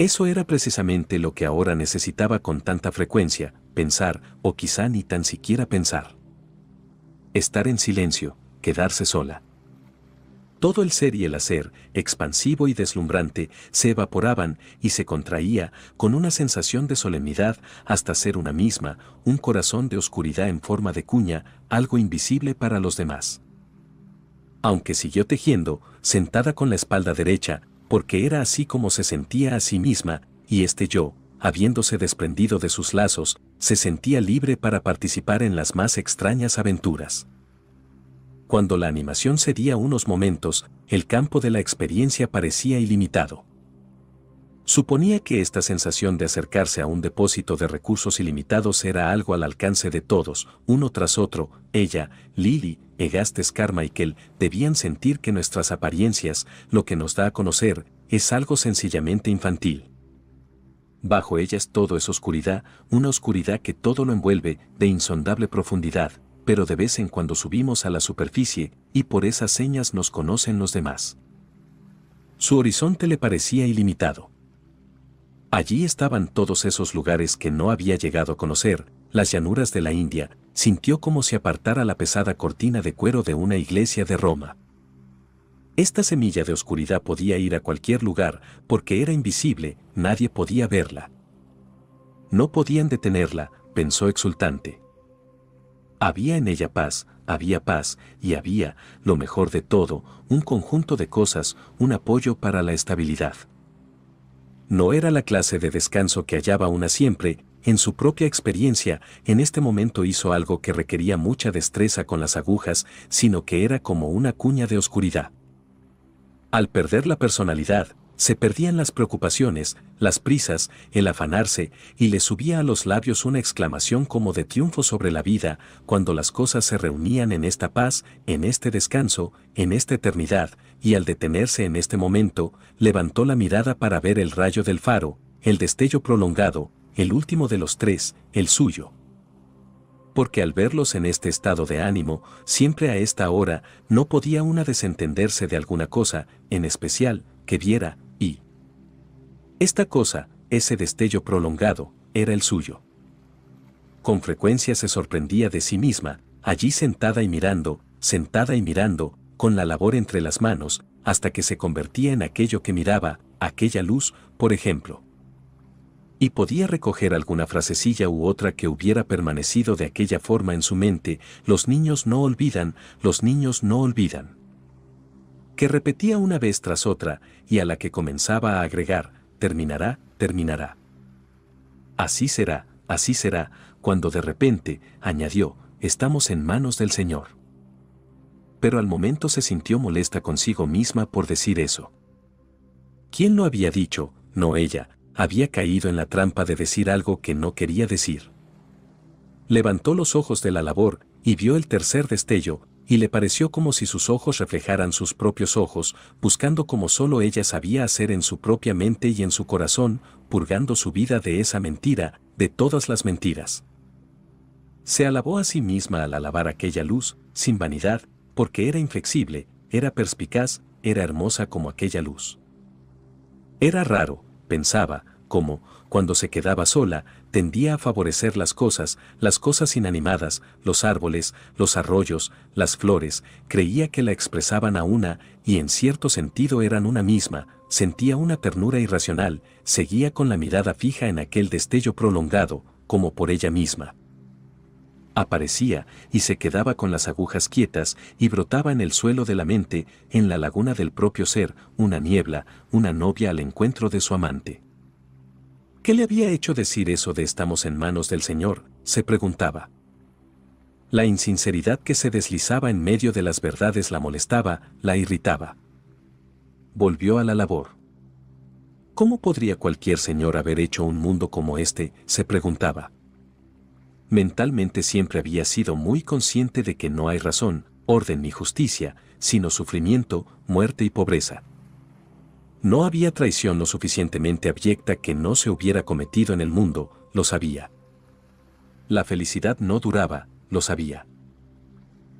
Eso era precisamente lo que ahora necesitaba con tanta frecuencia, pensar, o quizá ni tan siquiera pensar. Estar en silencio, quedarse sola. Todo el ser y el hacer, expansivo y deslumbrante, se evaporaban y se contraía con una sensación de solemnidad hasta ser una misma, un corazón de oscuridad en forma de cuña, algo invisible para los demás. Aunque siguió tejiendo, sentada con la espalda derecha, porque era así como se sentía a sí misma, y este yo, habiéndose desprendido de sus lazos, se sentía libre para participar en las más extrañas aventuras. Cuando la animación cedía unos momentos, el campo de la experiencia parecía ilimitado. Suponía que esta sensación de acercarse a un depósito de recursos ilimitados era algo al alcance de todos, uno tras otro, ella, Lily, Egastes Karma y debían sentir que nuestras apariencias, lo que nos da a conocer, es algo sencillamente infantil. Bajo ellas todo es oscuridad, una oscuridad que todo lo envuelve de insondable profundidad, pero de vez en cuando subimos a la superficie y por esas señas nos conocen los demás. Su horizonte le parecía ilimitado. Allí estaban todos esos lugares que no había llegado a conocer, las llanuras de la India, sintió como si apartara la pesada cortina de cuero de una iglesia de Roma. Esta semilla de oscuridad podía ir a cualquier lugar porque era invisible, nadie podía verla. No podían detenerla, pensó exultante. Había en ella paz, había paz, y había, lo mejor de todo, un conjunto de cosas, un apoyo para la estabilidad. No era la clase de descanso que hallaba una siempre, en su propia experiencia, en este momento hizo algo que requería mucha destreza con las agujas, sino que era como una cuña de oscuridad. Al perder la personalidad, se perdían las preocupaciones, las prisas, el afanarse, y le subía a los labios una exclamación como de triunfo sobre la vida, cuando las cosas se reunían en esta paz, en este descanso, en esta eternidad, y al detenerse en este momento, levantó la mirada para ver el rayo del faro, el destello prolongado, el último de los tres, el suyo. Porque al verlos en este estado de ánimo, siempre a esta hora, no podía una desentenderse de alguna cosa, en especial, que viera, y... Esta cosa, ese destello prolongado, era el suyo. Con frecuencia se sorprendía de sí misma, allí sentada y mirando, sentada y mirando, con la labor entre las manos, hasta que se convertía en aquello que miraba, aquella luz, por ejemplo y podía recoger alguna frasecilla u otra que hubiera permanecido de aquella forma en su mente, los niños no olvidan, los niños no olvidan. Que repetía una vez tras otra, y a la que comenzaba a agregar, terminará, terminará. Así será, así será, cuando de repente, añadió, estamos en manos del Señor. Pero al momento se sintió molesta consigo misma por decir eso. ¿Quién lo había dicho? No ella, había caído en la trampa de decir algo que no quería decir. Levantó los ojos de la labor y vio el tercer destello, y le pareció como si sus ojos reflejaran sus propios ojos, buscando como solo ella sabía hacer en su propia mente y en su corazón, purgando su vida de esa mentira, de todas las mentiras. Se alabó a sí misma al alabar aquella luz, sin vanidad, porque era inflexible, era perspicaz, era hermosa como aquella luz. Era raro, pensaba, como, cuando se quedaba sola, tendía a favorecer las cosas, las cosas inanimadas, los árboles, los arroyos, las flores, creía que la expresaban a una y en cierto sentido eran una misma, sentía una ternura irracional, seguía con la mirada fija en aquel destello prolongado, como por ella misma. Aparecía y se quedaba con las agujas quietas y brotaba en el suelo de la mente, en la laguna del propio ser, una niebla, una novia al encuentro de su amante. ¿Qué le había hecho decir eso de estamos en manos del Señor? se preguntaba. La insinceridad que se deslizaba en medio de las verdades la molestaba, la irritaba. Volvió a la labor. ¿Cómo podría cualquier señor haber hecho un mundo como este? se preguntaba. Mentalmente siempre había sido muy consciente de que no hay razón, orden ni justicia, sino sufrimiento, muerte y pobreza. No había traición lo suficientemente abyecta que no se hubiera cometido en el mundo, lo sabía. La felicidad no duraba, lo sabía.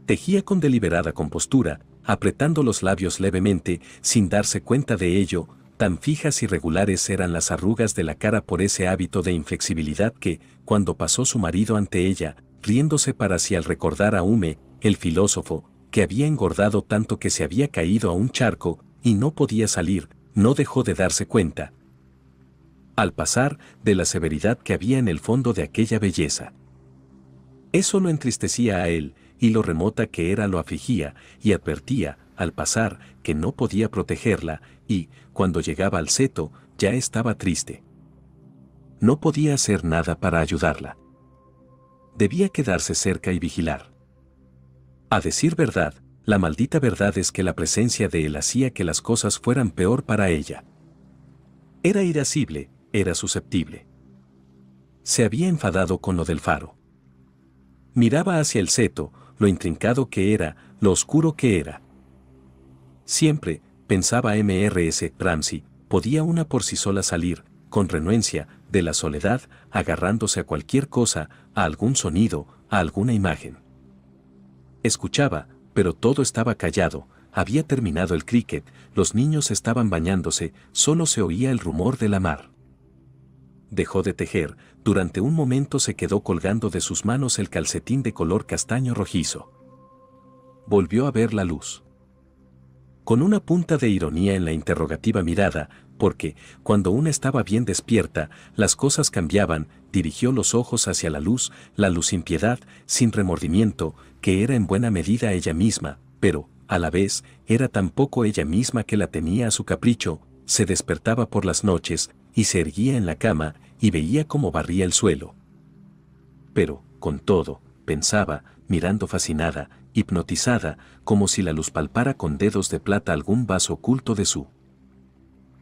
Tejía con deliberada compostura, apretando los labios levemente, sin darse cuenta de ello, tan fijas y regulares eran las arrugas de la cara por ese hábito de inflexibilidad que, cuando pasó su marido ante ella, riéndose para si al recordar a Hume, el filósofo, que había engordado tanto que se había caído a un charco, y no podía salir, no dejó de darse cuenta, al pasar, de la severidad que había en el fondo de aquella belleza. Eso lo entristecía a él, y lo remota que era lo afligía, y advertía, al pasar, que no podía protegerla, y, cuando llegaba al seto, ya estaba triste. No podía hacer nada para ayudarla. Debía quedarse cerca y vigilar. A decir verdad, la maldita verdad es que la presencia de él hacía que las cosas fueran peor para ella. Era irascible, era susceptible. Se había enfadado con lo del faro. Miraba hacia el seto, lo intrincado que era, lo oscuro que era. Siempre, pensaba MRS Ramsey, podía una por sí sola salir, con renuencia, de la soledad, agarrándose a cualquier cosa, a algún sonido, a alguna imagen. Escuchaba, pero todo estaba callado, había terminado el cricket, los niños estaban bañándose, solo se oía el rumor de la mar. Dejó de tejer, durante un momento se quedó colgando de sus manos el calcetín de color castaño rojizo. Volvió a ver la luz. Con una punta de ironía en la interrogativa mirada, porque, cuando una estaba bien despierta, las cosas cambiaban, dirigió los ojos hacia la luz, la luz sin piedad, sin remordimiento, que era en buena medida ella misma, pero, a la vez, era tampoco ella misma que la tenía a su capricho, se despertaba por las noches, y se erguía en la cama, y veía cómo barría el suelo. Pero, con todo, pensaba, mirando fascinada, hipnotizada, como si la luz palpara con dedos de plata algún vaso oculto de su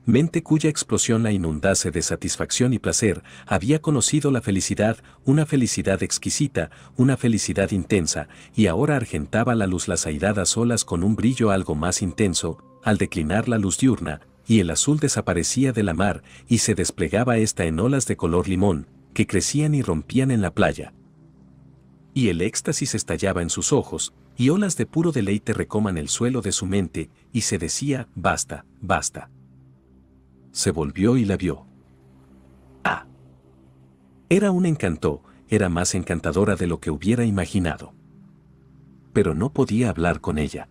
mente cuya explosión la inundase de satisfacción y placer, había conocido la felicidad, una felicidad exquisita, una felicidad intensa, y ahora argentaba la luz las aidadas olas con un brillo algo más intenso, al declinar la luz diurna, y el azul desaparecía de la mar, y se desplegaba esta en olas de color limón, que crecían y rompían en la playa. Y el éxtasis estallaba en sus ojos, y olas de puro deleite recoman el suelo de su mente, y se decía, basta, basta se volvió y la vio. Ah. Era un encanto, era más encantadora de lo que hubiera imaginado. Pero no podía hablar con ella.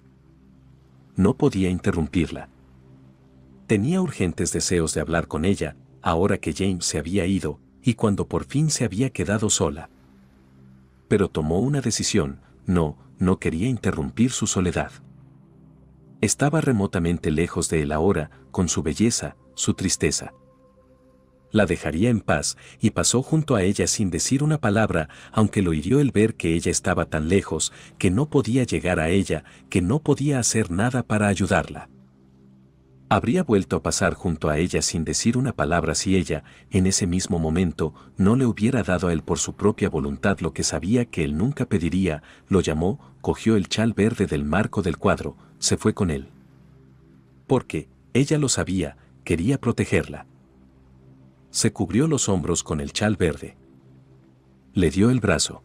No podía interrumpirla. Tenía urgentes deseos de hablar con ella, ahora que James se había ido y cuando por fin se había quedado sola. Pero tomó una decisión, no, no quería interrumpir su soledad. Estaba remotamente lejos de él ahora, con su belleza, su tristeza. La dejaría en paz, y pasó junto a ella sin decir una palabra, aunque lo hirió el ver que ella estaba tan lejos, que no podía llegar a ella, que no podía hacer nada para ayudarla. Habría vuelto a pasar junto a ella sin decir una palabra si ella, en ese mismo momento, no le hubiera dado a él por su propia voluntad lo que sabía que él nunca pediría, lo llamó, cogió el chal verde del marco del cuadro, se fue con él. Porque, ella lo sabía, quería protegerla. Se cubrió los hombros con el chal verde. Le dio el brazo.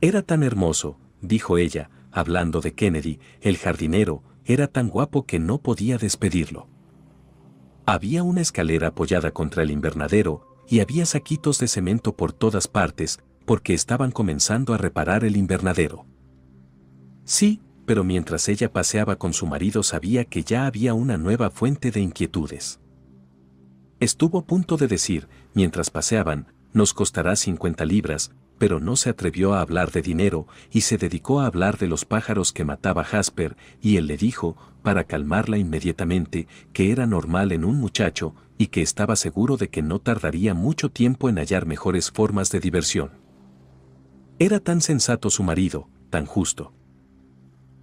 Era tan hermoso, dijo ella, hablando de Kennedy, el jardinero, era tan guapo que no podía despedirlo. Había una escalera apoyada contra el invernadero y había saquitos de cemento por todas partes porque estaban comenzando a reparar el invernadero. Sí, pero mientras ella paseaba con su marido sabía que ya había una nueva fuente de inquietudes. Estuvo a punto de decir, mientras paseaban, nos costará 50 libras, pero no se atrevió a hablar de dinero y se dedicó a hablar de los pájaros que mataba Jasper, y él le dijo, para calmarla inmediatamente, que era normal en un muchacho y que estaba seguro de que no tardaría mucho tiempo en hallar mejores formas de diversión. Era tan sensato su marido, tan justo.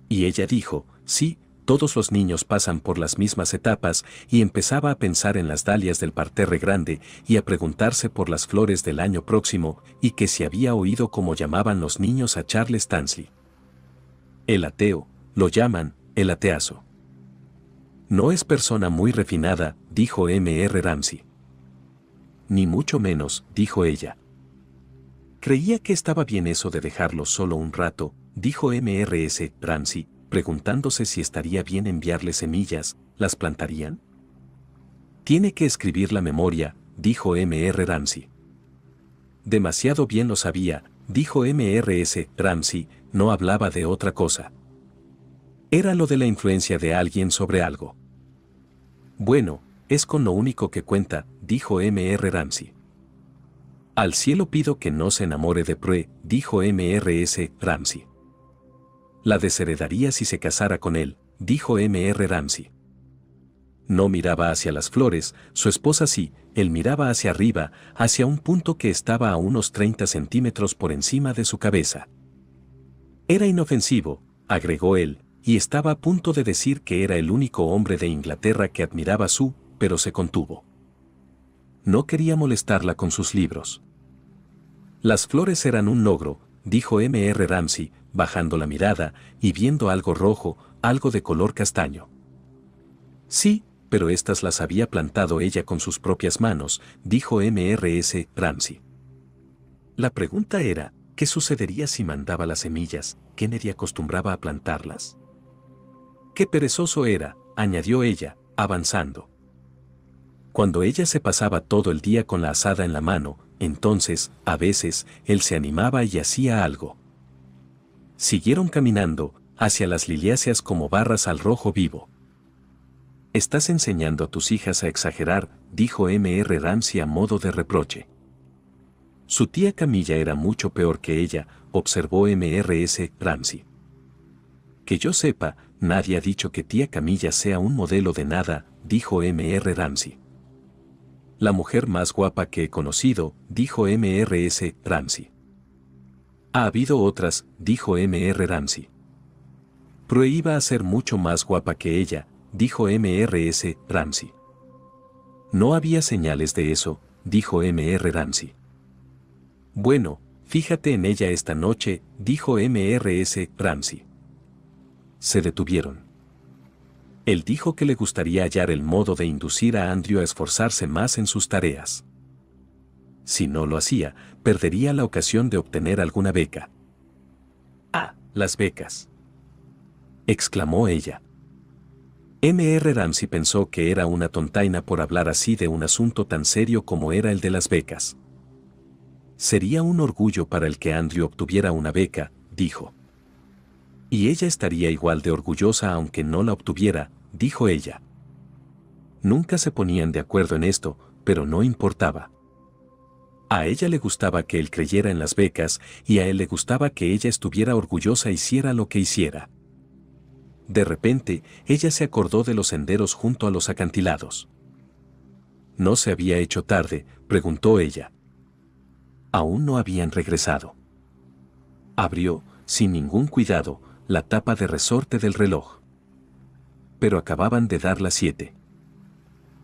Y ella dijo, sí, todos los niños pasan por las mismas etapas y empezaba a pensar en las dalias del parterre grande y a preguntarse por las flores del año próximo y que se había oído cómo llamaban los niños a Charles Tansley. El ateo, lo llaman, el ateazo. No es persona muy refinada, dijo M. R. Ramsey. Ni mucho menos, dijo ella. Creía que estaba bien eso de dejarlo solo un rato, dijo MRS Ramsey, preguntándose si estaría bien enviarle semillas, ¿las plantarían? Tiene que escribir la memoria, dijo M.R. Ramsey. Demasiado bien lo sabía, dijo M.R.S. Ramsey, no hablaba de otra cosa. Era lo de la influencia de alguien sobre algo. Bueno, es con lo único que cuenta, dijo M.R. Ramsey. Al cielo pido que no se enamore de Prue, dijo M.R.S. Ramsey la desheredaría si se casara con él, dijo M. R. Ramsey. No miraba hacia las flores, su esposa sí, él miraba hacia arriba, hacia un punto que estaba a unos 30 centímetros por encima de su cabeza. Era inofensivo, agregó él, y estaba a punto de decir que era el único hombre de Inglaterra que admiraba su, pero se contuvo. No quería molestarla con sus libros. Las flores eran un logro, dijo M. R. Ramsey, bajando la mirada y viendo algo rojo, algo de color castaño. Sí, pero estas las había plantado ella con sus propias manos, dijo M.R.S. Ramsey. La pregunta era, ¿qué sucedería si mandaba las semillas? Kennedy acostumbraba a plantarlas. Qué perezoso era, añadió ella, avanzando. Cuando ella se pasaba todo el día con la asada en la mano, entonces, a veces, él se animaba y hacía algo. Siguieron caminando, hacia las liliáceas como barras al rojo vivo. Estás enseñando a tus hijas a exagerar, dijo M.R. Ramsey a modo de reproche. Su tía Camilla era mucho peor que ella, observó M.R.S. Ramsey. Que yo sepa, nadie ha dicho que tía Camilla sea un modelo de nada, dijo M.R. Ramsey la mujer más guapa que he conocido, dijo MRS Ramsey. Ha habido otras, dijo MR Ramsey. Prohíba a ser mucho más guapa que ella, dijo MRS Ramsey. No había señales de eso, dijo MR Ramsey. Bueno, fíjate en ella esta noche, dijo MRS Ramsey. Se detuvieron. Él dijo que le gustaría hallar el modo de inducir a Andrew a esforzarse más en sus tareas. Si no lo hacía, perdería la ocasión de obtener alguna beca. Ah, las becas. exclamó ella. M.R. Ramsey pensó que era una tontaina por hablar así de un asunto tan serio como era el de las becas. Sería un orgullo para el que Andrew obtuviera una beca, dijo. Y ella estaría igual de orgullosa aunque no la obtuviera, dijo ella. Nunca se ponían de acuerdo en esto, pero no importaba. A ella le gustaba que él creyera en las becas y a él le gustaba que ella estuviera orgullosa hiciera lo que hiciera. De repente, ella se acordó de los senderos junto a los acantilados. ¿No se había hecho tarde? preguntó ella. Aún no habían regresado. Abrió, sin ningún cuidado, la tapa de resorte del reloj. Pero acababan de dar las siete.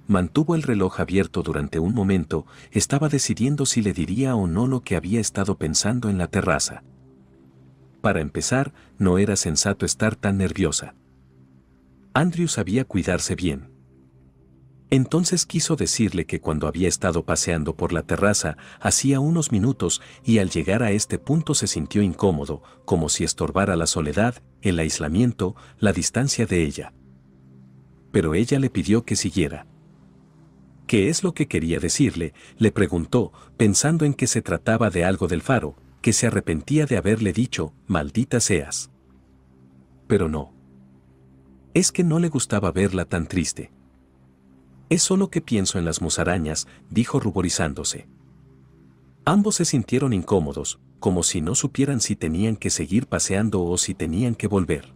Mantuvo el reloj abierto durante un momento, estaba decidiendo si le diría o no lo que había estado pensando en la terraza. Para empezar, no era sensato estar tan nerviosa. Andrew sabía cuidarse bien. Entonces quiso decirle que cuando había estado paseando por la terraza hacía unos minutos y al llegar a este punto se sintió incómodo, como si estorbara la soledad, el aislamiento, la distancia de ella. Pero ella le pidió que siguiera. ¿Qué es lo que quería decirle? le preguntó, pensando en que se trataba de algo del faro, que se arrepentía de haberle dicho, maldita seas. Pero no. Es que no le gustaba verla tan triste. Es solo que pienso en las musarañas, dijo ruborizándose. Ambos se sintieron incómodos, como si no supieran si tenían que seguir paseando o si tenían que volver.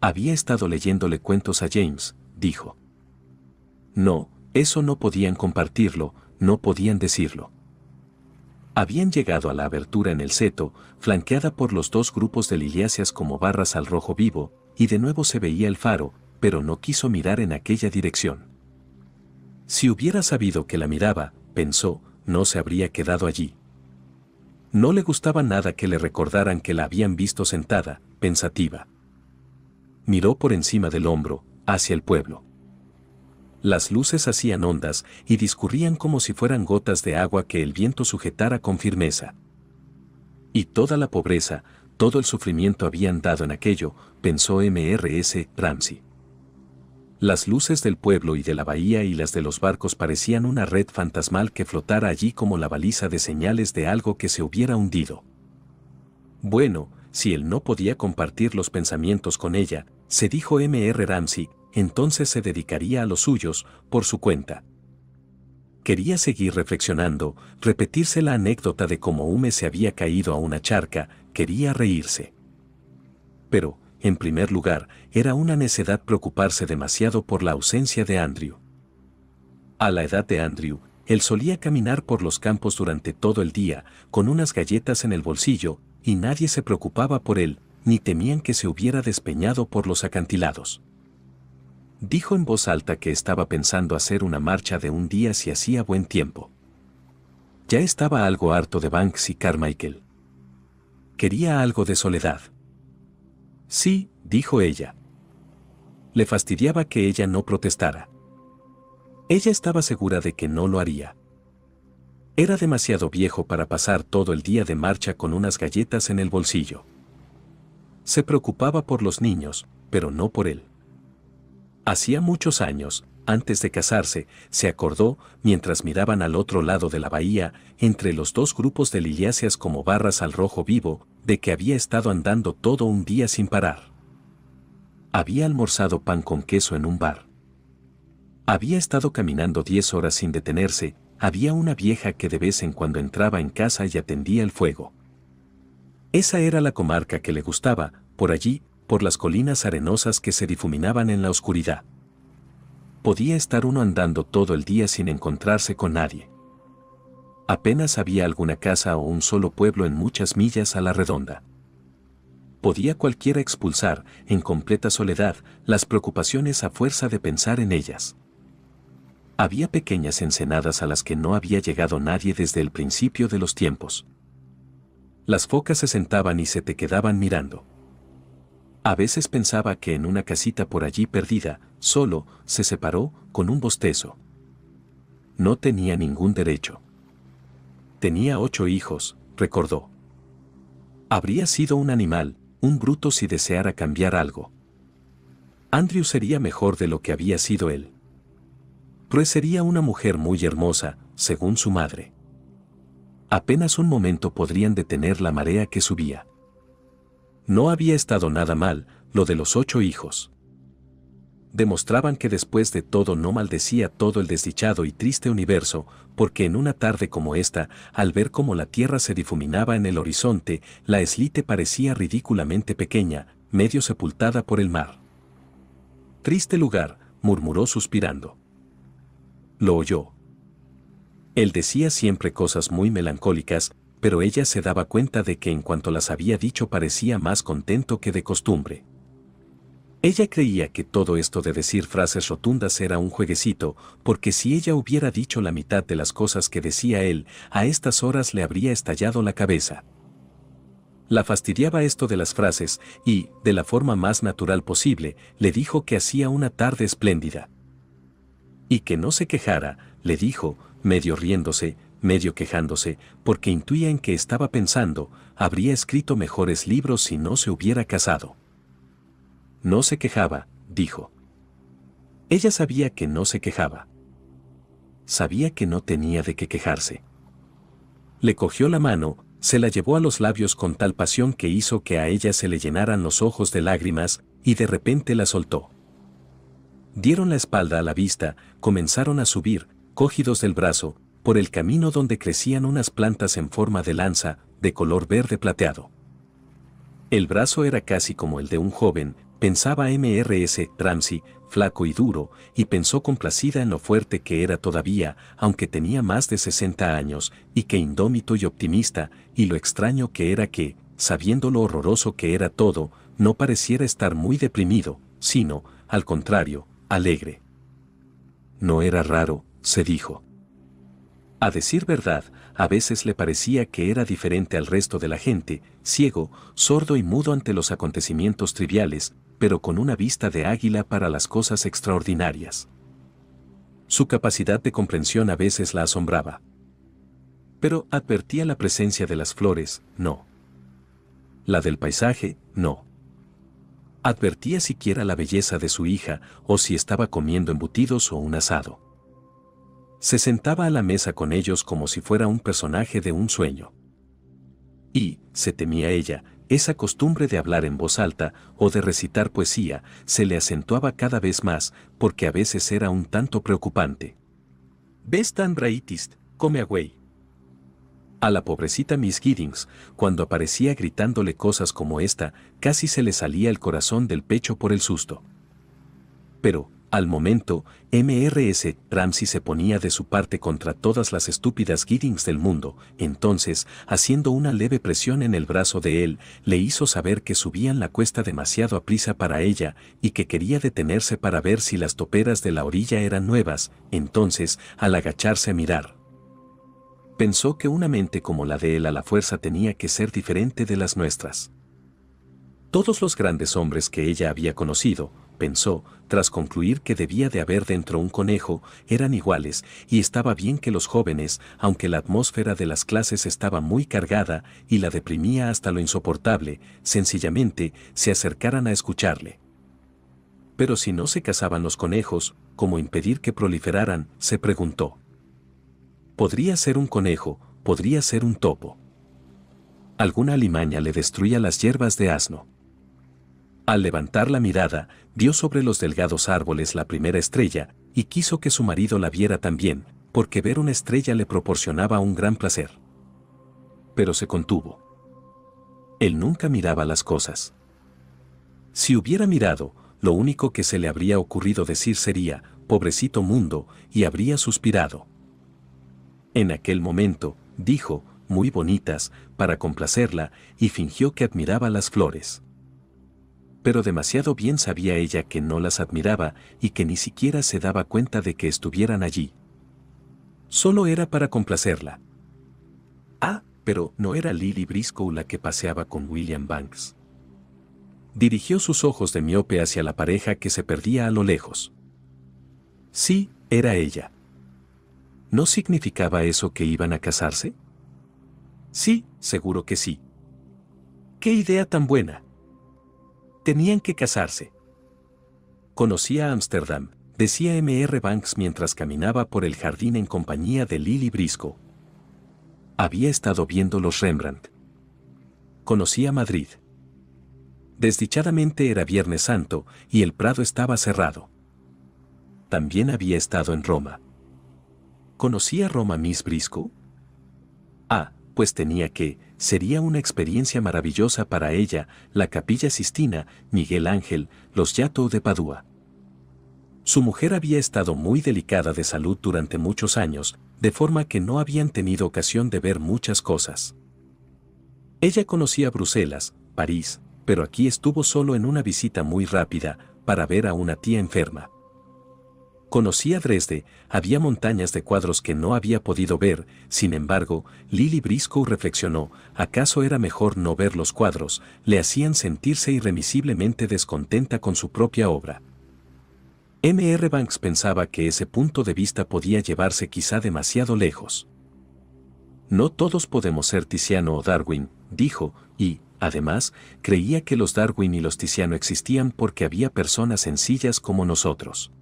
Había estado leyéndole cuentos a James, dijo. No, eso no podían compartirlo, no podían decirlo. Habían llegado a la abertura en el seto, flanqueada por los dos grupos de liliáceas como barras al rojo vivo, y de nuevo se veía el faro, pero no quiso mirar en aquella dirección. Si hubiera sabido que la miraba, pensó, no se habría quedado allí. No le gustaba nada que le recordaran que la habían visto sentada, pensativa. Miró por encima del hombro, hacia el pueblo. Las luces hacían ondas y discurrían como si fueran gotas de agua que el viento sujetara con firmeza. Y toda la pobreza, todo el sufrimiento habían dado en aquello, pensó MRS Ramsey. Las luces del pueblo y de la bahía y las de los barcos parecían una red fantasmal que flotara allí como la baliza de señales de algo que se hubiera hundido. Bueno, si él no podía compartir los pensamientos con ella, se dijo M.R. Ramsey, entonces se dedicaría a los suyos, por su cuenta. Quería seguir reflexionando, repetirse la anécdota de cómo Hume se había caído a una charca, quería reírse. Pero, en primer lugar, era una necedad preocuparse demasiado por la ausencia de Andrew. A la edad de Andrew, él solía caminar por los campos durante todo el día, con unas galletas en el bolsillo, y nadie se preocupaba por él, ni temían que se hubiera despeñado por los acantilados. Dijo en voz alta que estaba pensando hacer una marcha de un día si hacía buen tiempo. Ya estaba algo harto de Banks y Carmichael. Quería algo de soledad. Sí, dijo ella. Le fastidiaba que ella no protestara. Ella estaba segura de que no lo haría. Era demasiado viejo para pasar todo el día de marcha con unas galletas en el bolsillo. Se preocupaba por los niños, pero no por él. Hacía muchos años, antes de casarse, se acordó, mientras miraban al otro lado de la bahía, entre los dos grupos de liliáceas como barras al rojo vivo, de que había estado andando todo un día sin parar. Había almorzado pan con queso en un bar. Había estado caminando diez horas sin detenerse, había una vieja que de vez en cuando entraba en casa y atendía el fuego. Esa era la comarca que le gustaba, por allí, por las colinas arenosas que se difuminaban en la oscuridad podía estar uno andando todo el día sin encontrarse con nadie. Apenas había alguna casa o un solo pueblo en muchas millas a la redonda. Podía cualquiera expulsar, en completa soledad, las preocupaciones a fuerza de pensar en ellas. Había pequeñas ensenadas a las que no había llegado nadie desde el principio de los tiempos. Las focas se sentaban y se te quedaban mirando. A veces pensaba que en una casita por allí perdida, solo, se separó, con un bostezo. No tenía ningún derecho. Tenía ocho hijos, recordó. Habría sido un animal, un bruto si deseara cambiar algo. Andrew sería mejor de lo que había sido él. Rue sería una mujer muy hermosa, según su madre. Apenas un momento podrían detener la marea que subía. No había estado nada mal, lo de los ocho hijos. Demostraban que después de todo no maldecía todo el desdichado y triste universo, porque en una tarde como esta, al ver cómo la tierra se difuminaba en el horizonte, la eslite parecía ridículamente pequeña, medio sepultada por el mar. Triste lugar, murmuró suspirando. Lo oyó. Él decía siempre cosas muy melancólicas, pero ella se daba cuenta de que en cuanto las había dicho parecía más contento que de costumbre. Ella creía que todo esto de decir frases rotundas era un jueguecito, porque si ella hubiera dicho la mitad de las cosas que decía él, a estas horas le habría estallado la cabeza. La fastidiaba esto de las frases, y, de la forma más natural posible, le dijo que hacía una tarde espléndida. Y que no se quejara, le dijo, medio riéndose, medio quejándose, porque intuía en que estaba pensando, habría escrito mejores libros si no se hubiera casado. No se quejaba, dijo. Ella sabía que no se quejaba. Sabía que no tenía de qué quejarse. Le cogió la mano, se la llevó a los labios con tal pasión que hizo que a ella se le llenaran los ojos de lágrimas, y de repente la soltó. Dieron la espalda a la vista, comenzaron a subir, cogidos del brazo, por el camino donde crecían unas plantas en forma de lanza, de color verde plateado. El brazo era casi como el de un joven, pensaba MRS Ramsey, flaco y duro, y pensó complacida en lo fuerte que era todavía, aunque tenía más de 60 años, y que indómito y optimista, y lo extraño que era que, sabiendo lo horroroso que era todo, no pareciera estar muy deprimido, sino, al contrario, alegre. No era raro, se dijo. A decir verdad, a veces le parecía que era diferente al resto de la gente, ciego, sordo y mudo ante los acontecimientos triviales, pero con una vista de águila para las cosas extraordinarias. Su capacidad de comprensión a veces la asombraba. Pero advertía la presencia de las flores, no. La del paisaje, no. Advertía siquiera la belleza de su hija o si estaba comiendo embutidos o un asado se sentaba a la mesa con ellos como si fuera un personaje de un sueño. Y, se temía ella, esa costumbre de hablar en voz alta o de recitar poesía se le acentuaba cada vez más porque a veces era un tanto preocupante. tan raitist, come away. A la pobrecita Miss Giddings, cuando aparecía gritándole cosas como esta, casi se le salía el corazón del pecho por el susto. Pero, al momento, MRS Ramsey se ponía de su parte contra todas las estúpidas Giddings del mundo, entonces, haciendo una leve presión en el brazo de él, le hizo saber que subían la cuesta demasiado a prisa para ella y que quería detenerse para ver si las toperas de la orilla eran nuevas, entonces, al agacharse a mirar. Pensó que una mente como la de él a la fuerza tenía que ser diferente de las nuestras. Todos los grandes hombres que ella había conocido, pensó, tras concluir que debía de haber dentro un conejo, eran iguales, y estaba bien que los jóvenes, aunque la atmósfera de las clases estaba muy cargada y la deprimía hasta lo insoportable, sencillamente se acercaran a escucharle. Pero si no se cazaban los conejos, ¿cómo impedir que proliferaran? se preguntó. Podría ser un conejo, podría ser un topo. Alguna alimaña le destruía las hierbas de asno. Al levantar la mirada, vio sobre los delgados árboles la primera estrella, y quiso que su marido la viera también, porque ver una estrella le proporcionaba un gran placer. Pero se contuvo. Él nunca miraba las cosas. Si hubiera mirado, lo único que se le habría ocurrido decir sería, pobrecito mundo, y habría suspirado. En aquel momento, dijo, muy bonitas, para complacerla, y fingió que admiraba las flores pero demasiado bien sabía ella que no las admiraba y que ni siquiera se daba cuenta de que estuvieran allí. Solo era para complacerla. Ah, pero no era Lily Briscoe la que paseaba con William Banks. Dirigió sus ojos de miope hacia la pareja que se perdía a lo lejos. Sí, era ella. ¿No significaba eso que iban a casarse? Sí, seguro que sí. ¡Qué idea tan buena! Tenían que casarse. Conocí a Ámsterdam, decía M.R. Banks mientras caminaba por el jardín en compañía de Lily Brisco. Había estado viendo los Rembrandt. Conocía Madrid. Desdichadamente era Viernes Santo y el Prado estaba cerrado. También había estado en Roma. ¿Conocía Roma Miss Brisco? pues tenía que, sería una experiencia maravillosa para ella, la capilla Sistina, Miguel Ángel, los Yato de Padua. Su mujer había estado muy delicada de salud durante muchos años, de forma que no habían tenido ocasión de ver muchas cosas. Ella conocía Bruselas, París, pero aquí estuvo solo en una visita muy rápida, para ver a una tía enferma. Conocía Dresde, había montañas de cuadros que no había podido ver, sin embargo, Lily Briscoe reflexionó, ¿acaso era mejor no ver los cuadros? Le hacían sentirse irremisiblemente descontenta con su propia obra. M.R. Banks pensaba que ese punto de vista podía llevarse quizá demasiado lejos. No todos podemos ser Tiziano o Darwin, dijo, y, además, creía que los Darwin y los Tiziano existían porque había personas sencillas como nosotros.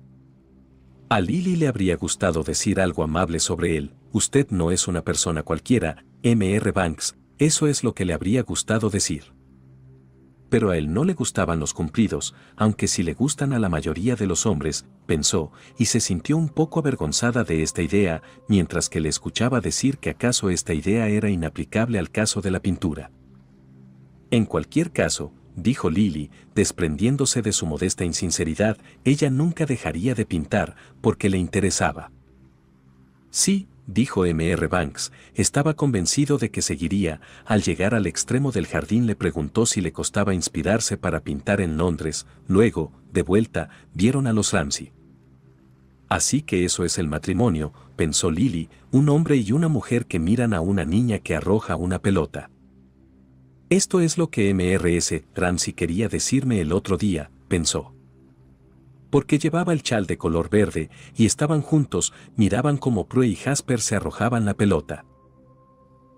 A Lily le habría gustado decir algo amable sobre él, usted no es una persona cualquiera, MR Banks, eso es lo que le habría gustado decir. Pero a él no le gustaban los cumplidos, aunque sí le gustan a la mayoría de los hombres, pensó, y se sintió un poco avergonzada de esta idea, mientras que le escuchaba decir que acaso esta idea era inaplicable al caso de la pintura. En cualquier caso, dijo Lily, desprendiéndose de su modesta insinceridad, ella nunca dejaría de pintar porque le interesaba. Sí, dijo M.R. Banks, estaba convencido de que seguiría. Al llegar al extremo del jardín le preguntó si le costaba inspirarse para pintar en Londres. Luego, de vuelta, vieron a los Ramsey. Así que eso es el matrimonio, pensó Lily, un hombre y una mujer que miran a una niña que arroja una pelota. Esto es lo que MRS Ramsey quería decirme el otro día, pensó. Porque llevaba el chal de color verde y estaban juntos, miraban como Prue y Jasper se arrojaban la pelota.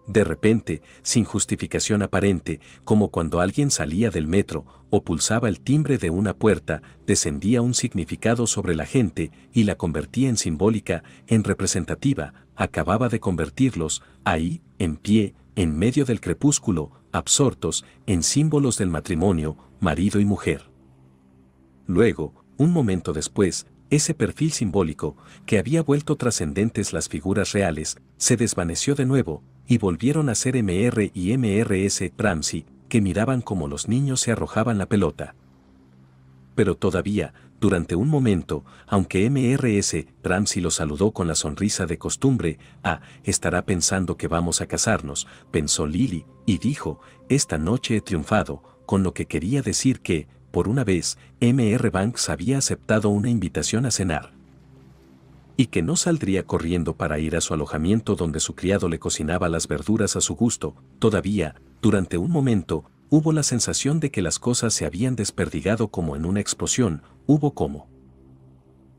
De repente, sin justificación aparente, como cuando alguien salía del metro o pulsaba el timbre de una puerta, descendía un significado sobre la gente y la convertía en simbólica, en representativa, acababa de convertirlos, ahí, en pie, en medio del crepúsculo, absortos en símbolos del matrimonio, marido y mujer. Luego, un momento después, ese perfil simbólico, que había vuelto trascendentes las figuras reales, se desvaneció de nuevo, y volvieron a ser MR y MRS Ramsey, que miraban como los niños se arrojaban la pelota. Pero todavía, durante un momento, aunque MRS Ramsey lo saludó con la sonrisa de costumbre, ah, estará pensando que vamos a casarnos, pensó Lily, y dijo, esta noche he triunfado, con lo que quería decir que, por una vez, MR Banks había aceptado una invitación a cenar. Y que no saldría corriendo para ir a su alojamiento donde su criado le cocinaba las verduras a su gusto, todavía, durante un momento, hubo la sensación de que las cosas se habían desperdigado como en una explosión, hubo cómo.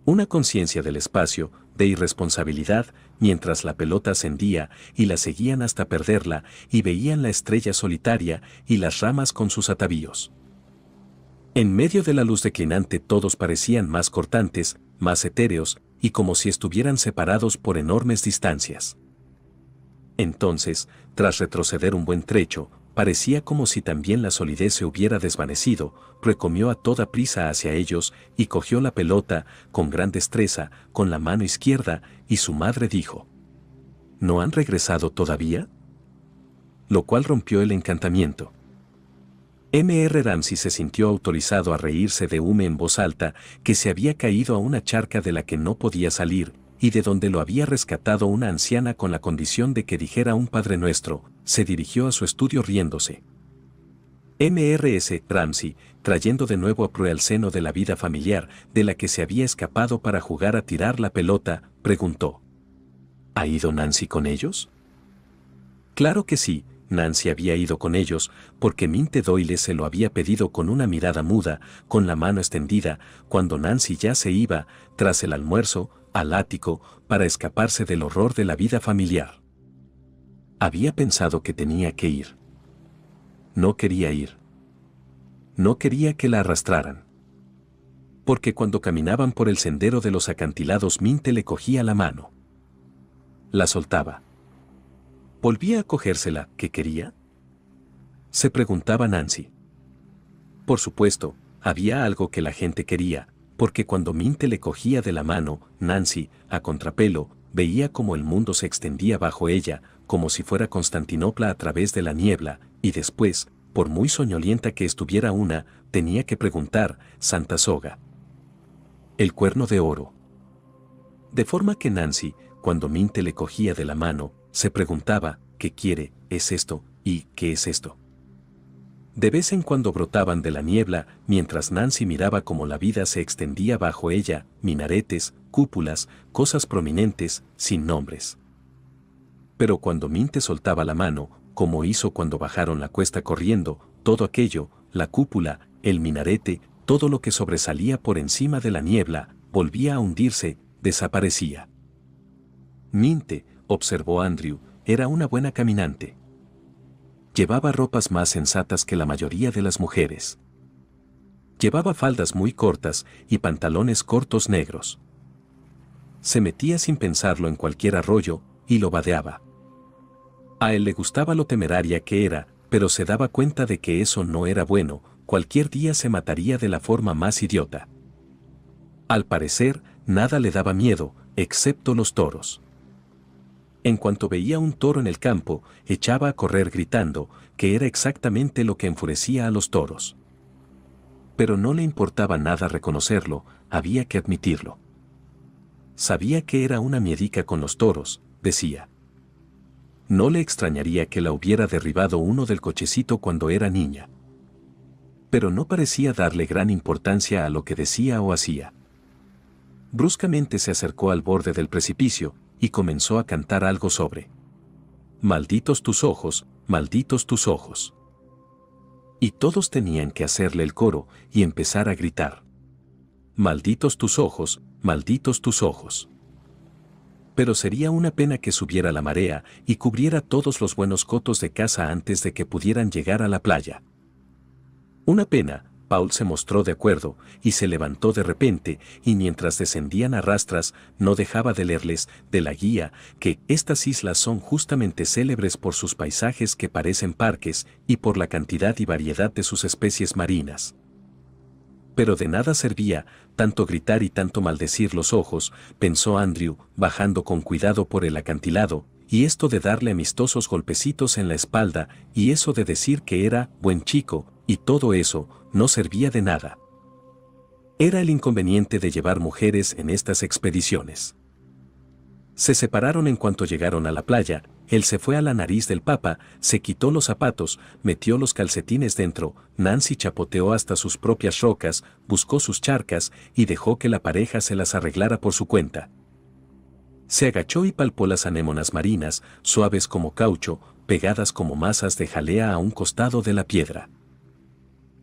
Una conciencia del espacio, de irresponsabilidad, mientras la pelota ascendía y la seguían hasta perderla y veían la estrella solitaria y las ramas con sus atavíos. En medio de la luz declinante todos parecían más cortantes, más etéreos y como si estuvieran separados por enormes distancias. Entonces, tras retroceder un buen trecho, parecía como si también la solidez se hubiera desvanecido, recomió a toda prisa hacia ellos y cogió la pelota, con gran destreza, con la mano izquierda, y su madre dijo, ¿No han regresado todavía? Lo cual rompió el encantamiento. M.R. Ramsey se sintió autorizado a reírse de Hume en voz alta, que se había caído a una charca de la que no podía salir, y de donde lo había rescatado una anciana con la condición de que dijera un Padre Nuestro, se dirigió a su estudio riéndose. MRS Ramsey, trayendo de nuevo a prueba el seno de la vida familiar de la que se había escapado para jugar a tirar la pelota, preguntó. ¿Ha ido Nancy con ellos? Claro que sí, Nancy había ido con ellos porque Minte Doyle se lo había pedido con una mirada muda, con la mano extendida, cuando Nancy ya se iba, tras el almuerzo, al ático, para escaparse del horror de la vida familiar. Había pensado que tenía que ir. No quería ir. No quería que la arrastraran. Porque cuando caminaban por el sendero de los acantilados Minte le cogía la mano. La soltaba. ¿Volvía a cogérsela que quería? Se preguntaba Nancy. Por supuesto, había algo que la gente quería, porque cuando Minte le cogía de la mano, Nancy, a contrapelo, veía como el mundo se extendía bajo ella, como si fuera Constantinopla a través de la niebla, y después, por muy soñolienta que estuviera una, tenía que preguntar, Santa Soga. El cuerno de oro. De forma que Nancy, cuando Minte le cogía de la mano, se preguntaba, ¿qué quiere? ¿Es esto? ¿Y qué es esto? De vez en cuando brotaban de la niebla, mientras Nancy miraba cómo la vida se extendía bajo ella, minaretes, cúpulas, cosas prominentes, sin nombres pero cuando Minte soltaba la mano, como hizo cuando bajaron la cuesta corriendo, todo aquello, la cúpula, el minarete, todo lo que sobresalía por encima de la niebla, volvía a hundirse, desaparecía. Minte, observó Andrew, era una buena caminante. Llevaba ropas más sensatas que la mayoría de las mujeres. Llevaba faldas muy cortas y pantalones cortos negros. Se metía sin pensarlo en cualquier arroyo y lo vadeaba. A él le gustaba lo temeraria que era, pero se daba cuenta de que eso no era bueno, cualquier día se mataría de la forma más idiota. Al parecer, nada le daba miedo, excepto los toros. En cuanto veía un toro en el campo, echaba a correr gritando, que era exactamente lo que enfurecía a los toros. Pero no le importaba nada reconocerlo, había que admitirlo. Sabía que era una miedica con los toros, decía no le extrañaría que la hubiera derribado uno del cochecito cuando era niña. Pero no parecía darle gran importancia a lo que decía o hacía. Bruscamente se acercó al borde del precipicio y comenzó a cantar algo sobre. Malditos tus ojos, malditos tus ojos. Y todos tenían que hacerle el coro y empezar a gritar. Malditos tus ojos, malditos tus ojos pero sería una pena que subiera la marea y cubriera todos los buenos cotos de casa antes de que pudieran llegar a la playa. Una pena, Paul se mostró de acuerdo y se levantó de repente y mientras descendían a rastras no dejaba de leerles de la guía que estas islas son justamente célebres por sus paisajes que parecen parques y por la cantidad y variedad de sus especies marinas pero de nada servía, tanto gritar y tanto maldecir los ojos, pensó Andrew, bajando con cuidado por el acantilado, y esto de darle amistosos golpecitos en la espalda, y eso de decir que era buen chico, y todo eso, no servía de nada. Era el inconveniente de llevar mujeres en estas expediciones. Se separaron en cuanto llegaron a la playa, él se fue a la nariz del Papa, se quitó los zapatos, metió los calcetines dentro, Nancy chapoteó hasta sus propias rocas, buscó sus charcas y dejó que la pareja se las arreglara por su cuenta. Se agachó y palpó las anémonas marinas, suaves como caucho, pegadas como masas de jalea a un costado de la piedra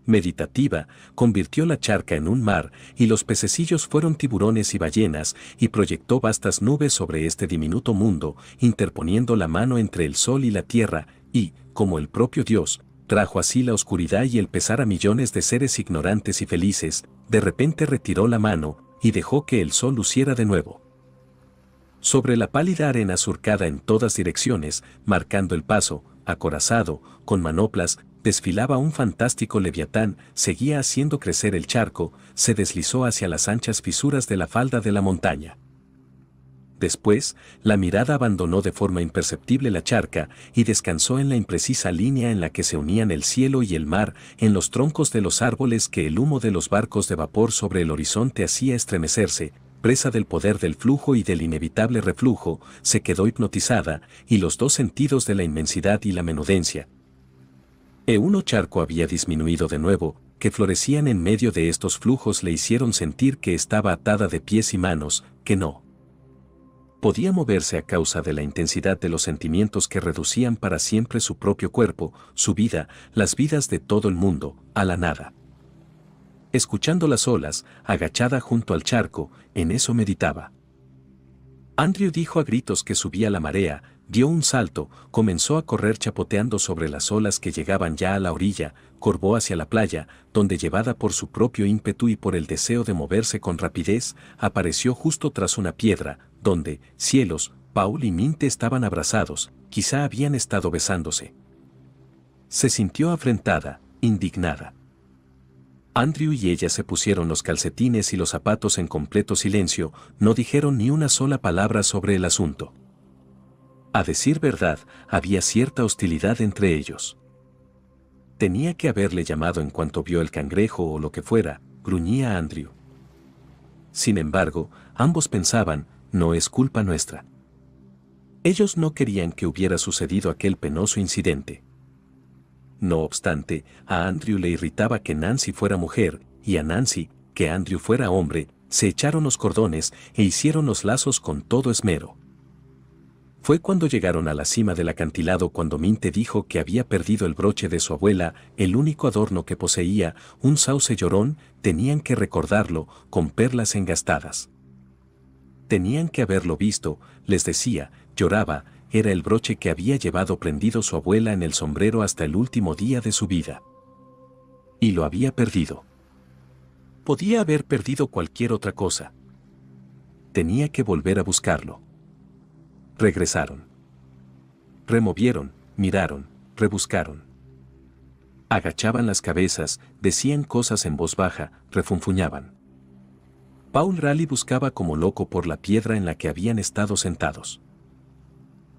meditativa, convirtió la charca en un mar, y los pececillos fueron tiburones y ballenas, y proyectó vastas nubes sobre este diminuto mundo, interponiendo la mano entre el sol y la tierra, y, como el propio Dios, trajo así la oscuridad y el pesar a millones de seres ignorantes y felices, de repente retiró la mano, y dejó que el sol luciera de nuevo. Sobre la pálida arena surcada en todas direcciones, marcando el paso, acorazado, con manoplas, desfilaba un fantástico leviatán, seguía haciendo crecer el charco, se deslizó hacia las anchas fisuras de la falda de la montaña. Después, la mirada abandonó de forma imperceptible la charca y descansó en la imprecisa línea en la que se unían el cielo y el mar, en los troncos de los árboles que el humo de los barcos de vapor sobre el horizonte hacía estremecerse, presa del poder del flujo y del inevitable reflujo, se quedó hipnotizada, y los dos sentidos de la inmensidad y la menudencia, e uno charco había disminuido de nuevo, que florecían en medio de estos flujos le hicieron sentir que estaba atada de pies y manos, que no. Podía moverse a causa de la intensidad de los sentimientos que reducían para siempre su propio cuerpo, su vida, las vidas de todo el mundo, a la nada. Escuchando las olas, agachada junto al charco, en eso meditaba. Andrew dijo a gritos que subía la marea, dio un salto, comenzó a correr chapoteando sobre las olas que llegaban ya a la orilla, corvó hacia la playa, donde llevada por su propio ímpetu y por el deseo de moverse con rapidez, apareció justo tras una piedra, donde, cielos, Paul y Minte estaban abrazados, quizá habían estado besándose. Se sintió afrentada, indignada. Andrew y ella se pusieron los calcetines y los zapatos en completo silencio, no dijeron ni una sola palabra sobre el asunto. A decir verdad, había cierta hostilidad entre ellos. Tenía que haberle llamado en cuanto vio el cangrejo o lo que fuera, gruñía Andrew. Sin embargo, ambos pensaban, no es culpa nuestra. Ellos no querían que hubiera sucedido aquel penoso incidente. No obstante, a Andrew le irritaba que Nancy fuera mujer, y a Nancy, que Andrew fuera hombre, se echaron los cordones e hicieron los lazos con todo esmero. Fue cuando llegaron a la cima del acantilado cuando Minte dijo que había perdido el broche de su abuela, el único adorno que poseía, un sauce llorón, tenían que recordarlo, con perlas engastadas. Tenían que haberlo visto, les decía, lloraba, era el broche que había llevado prendido su abuela en el sombrero hasta el último día de su vida. Y lo había perdido. Podía haber perdido cualquier otra cosa. Tenía que volver a buscarlo regresaron. Removieron, miraron, rebuscaron. Agachaban las cabezas, decían cosas en voz baja, refunfuñaban. Paul Raleigh buscaba como loco por la piedra en la que habían estado sentados.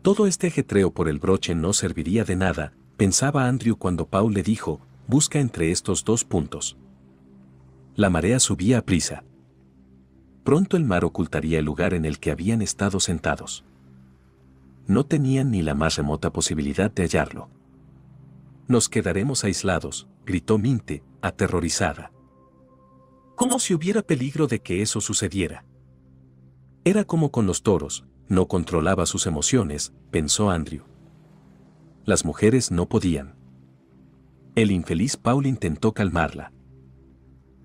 Todo este ajetreo por el broche no serviría de nada, pensaba Andrew cuando Paul le dijo, busca entre estos dos puntos. La marea subía a prisa. Pronto el mar ocultaría el lugar en el que habían estado sentados no tenían ni la más remota posibilidad de hallarlo. Nos quedaremos aislados, gritó Minte, aterrorizada. Como si hubiera peligro de que eso sucediera. Era como con los toros, no controlaba sus emociones, pensó Andrew. Las mujeres no podían. El infeliz Paul intentó calmarla.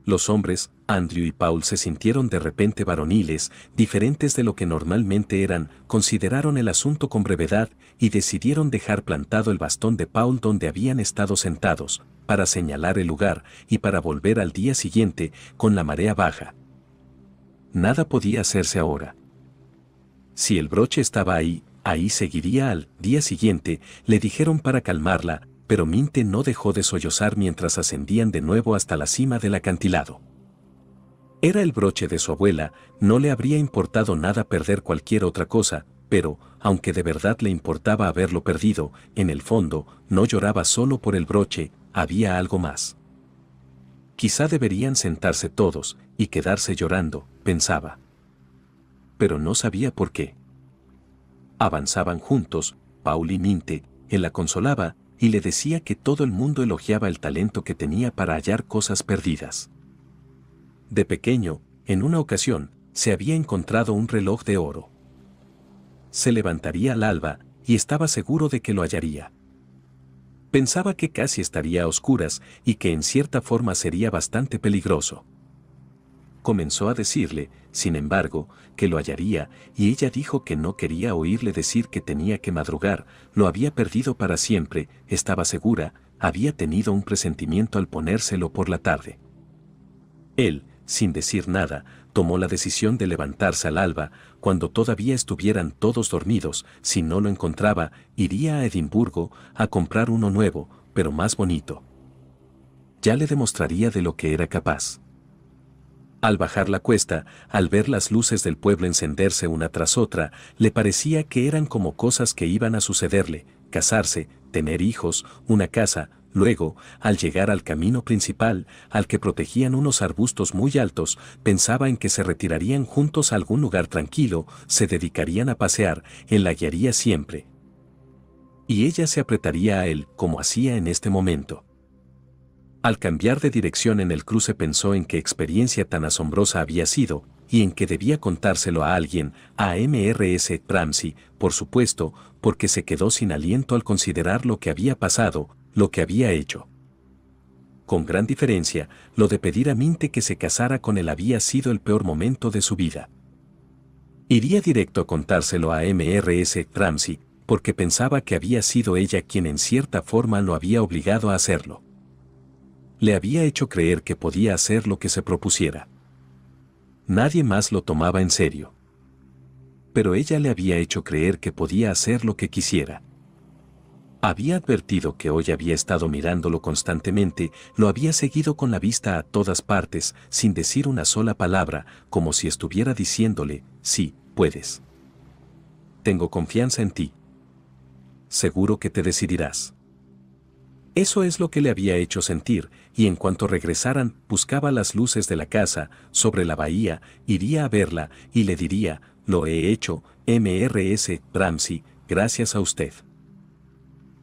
Los hombres, Andrew y Paul se sintieron de repente varoniles, diferentes de lo que normalmente eran, consideraron el asunto con brevedad y decidieron dejar plantado el bastón de Paul donde habían estado sentados, para señalar el lugar y para volver al día siguiente con la marea baja. Nada podía hacerse ahora. Si el broche estaba ahí, ahí seguiría al día siguiente, le dijeron para calmarla, pero Minte no dejó de sollozar mientras ascendían de nuevo hasta la cima del acantilado. Era el broche de su abuela, no le habría importado nada perder cualquier otra cosa, pero, aunque de verdad le importaba haberlo perdido, en el fondo, no lloraba solo por el broche, había algo más. Quizá deberían sentarse todos y quedarse llorando, pensaba. Pero no sabía por qué. Avanzaban juntos, Paul y Minte, él la consolaba y le decía que todo el mundo elogiaba el talento que tenía para hallar cosas perdidas. De pequeño, en una ocasión, se había encontrado un reloj de oro. Se levantaría al alba y estaba seguro de que lo hallaría. Pensaba que casi estaría a oscuras y que en cierta forma sería bastante peligroso comenzó a decirle, sin embargo, que lo hallaría, y ella dijo que no quería oírle decir que tenía que madrugar, lo había perdido para siempre, estaba segura, había tenido un presentimiento al ponérselo por la tarde. Él, sin decir nada, tomó la decisión de levantarse al alba, cuando todavía estuvieran todos dormidos, si no lo encontraba, iría a Edimburgo a comprar uno nuevo, pero más bonito. Ya le demostraría de lo que era capaz. Al bajar la cuesta, al ver las luces del pueblo encenderse una tras otra, le parecía que eran como cosas que iban a sucederle, casarse, tener hijos, una casa, Luego, al llegar al camino principal, al que protegían unos arbustos muy altos, pensaba en que se retirarían juntos a algún lugar tranquilo, se dedicarían a pasear, en la guiaría siempre. Y ella se apretaría a él, como hacía en este momento. Al cambiar de dirección en el cruce pensó en qué experiencia tan asombrosa había sido y en que debía contárselo a alguien, a MRS Ramsey, por supuesto, porque se quedó sin aliento al considerar lo que había pasado, lo que había hecho. Con gran diferencia, lo de pedir a Minte que se casara con él había sido el peor momento de su vida. Iría directo a contárselo a MRS Ramsey, porque pensaba que había sido ella quien en cierta forma lo había obligado a hacerlo le había hecho creer que podía hacer lo que se propusiera. Nadie más lo tomaba en serio. Pero ella le había hecho creer que podía hacer lo que quisiera. Había advertido que hoy había estado mirándolo constantemente, lo había seguido con la vista a todas partes, sin decir una sola palabra, como si estuviera diciéndole, sí, puedes. Tengo confianza en ti. Seguro que te decidirás. Eso es lo que le había hecho sentir, y en cuanto regresaran, buscaba las luces de la casa, sobre la bahía, iría a verla y le diría, lo he hecho, MRS Ramsey, gracias a usted.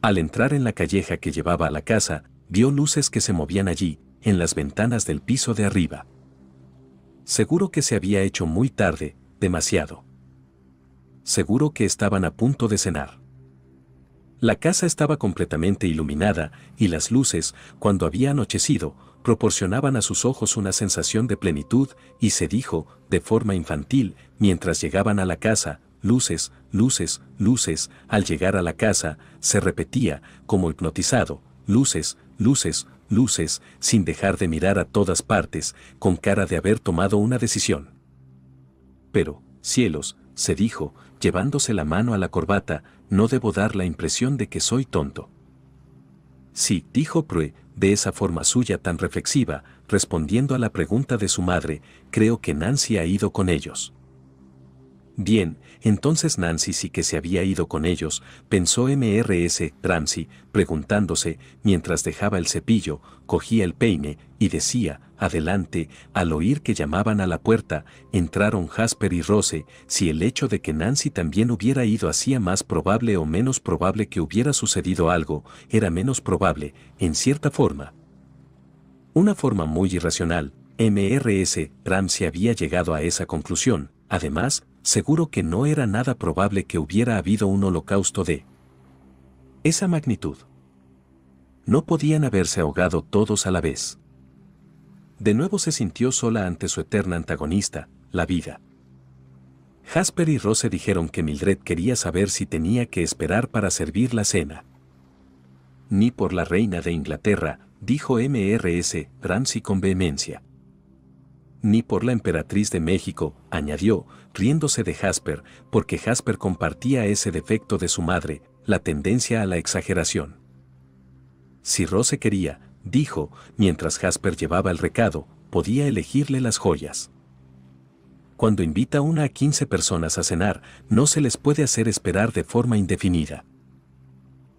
Al entrar en la calleja que llevaba a la casa, vio luces que se movían allí, en las ventanas del piso de arriba. Seguro que se había hecho muy tarde, demasiado. Seguro que estaban a punto de cenar. La casa estaba completamente iluminada y las luces, cuando había anochecido, proporcionaban a sus ojos una sensación de plenitud y se dijo, de forma infantil, mientras llegaban a la casa, luces, luces, luces, al llegar a la casa, se repetía, como hipnotizado, luces, luces, luces, sin dejar de mirar a todas partes, con cara de haber tomado una decisión. Pero, cielos, se dijo, llevándose la mano a la corbata, no debo dar la impresión de que soy tonto. Sí, dijo Prue, de esa forma suya tan reflexiva, respondiendo a la pregunta de su madre, creo que Nancy ha ido con ellos. Bien, entonces Nancy sí que se había ido con ellos, pensó MRS Ramsey, preguntándose, mientras dejaba el cepillo, cogía el peine y decía, adelante, al oír que llamaban a la puerta, entraron Jasper y Rose, si el hecho de que Nancy también hubiera ido hacía más probable o menos probable que hubiera sucedido algo, era menos probable, en cierta forma. Una forma muy irracional, MRS Ramsey había llegado a esa conclusión, además, seguro que no era nada probable que hubiera habido un holocausto de esa magnitud. No podían haberse ahogado todos a la vez. De nuevo se sintió sola ante su eterna antagonista, la vida. Jasper y Rose dijeron que Mildred quería saber si tenía que esperar para servir la cena. Ni por la reina de Inglaterra, dijo MRS Ramsey con vehemencia. Ni por la emperatriz de México, añadió, riéndose de Jasper, porque Jasper compartía ese defecto de su madre, la tendencia a la exageración. Si Rose quería, dijo, mientras Jasper llevaba el recado, podía elegirle las joyas. Cuando invita una a quince personas a cenar, no se les puede hacer esperar de forma indefinida.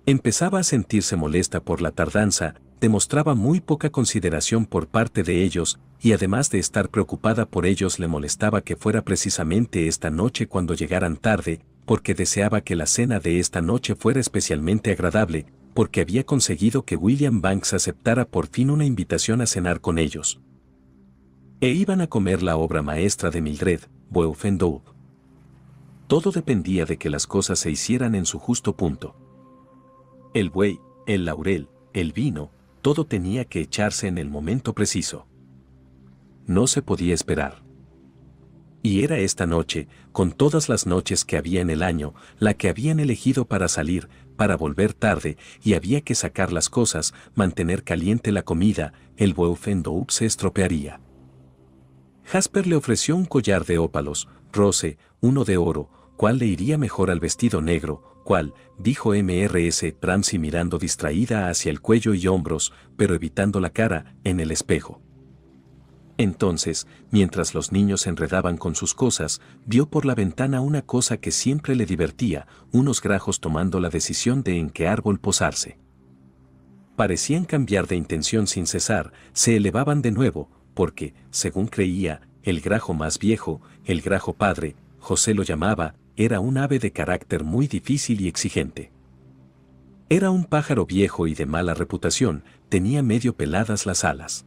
Empezaba a sentirse molesta por la tardanza, demostraba muy poca consideración por parte de ellos, y además de estar preocupada por ellos le molestaba que fuera precisamente esta noche cuando llegaran tarde, porque deseaba que la cena de esta noche fuera especialmente agradable, porque había conseguido que William Banks aceptara por fin una invitación a cenar con ellos. E iban a comer la obra maestra de Mildred, Boeufendow. Todo dependía de que las cosas se hicieran en su justo punto. El buey, el laurel, el vino, todo tenía que echarse en el momento preciso no se podía esperar. Y era esta noche, con todas las noches que había en el año, la que habían elegido para salir, para volver tarde, y había que sacar las cosas, mantener caliente la comida, el Wolfendoup se estropearía. Jasper le ofreció un collar de ópalos, roce, uno de oro, cuál le iría mejor al vestido negro, cuál, dijo MRS Ramsey mirando distraída hacia el cuello y hombros, pero evitando la cara, en el espejo. Entonces, mientras los niños se enredaban con sus cosas, vio por la ventana una cosa que siempre le divertía, unos grajos tomando la decisión de en qué árbol posarse. Parecían cambiar de intención sin cesar, se elevaban de nuevo, porque, según creía, el grajo más viejo, el grajo padre, José lo llamaba, era un ave de carácter muy difícil y exigente. Era un pájaro viejo y de mala reputación, tenía medio peladas las alas.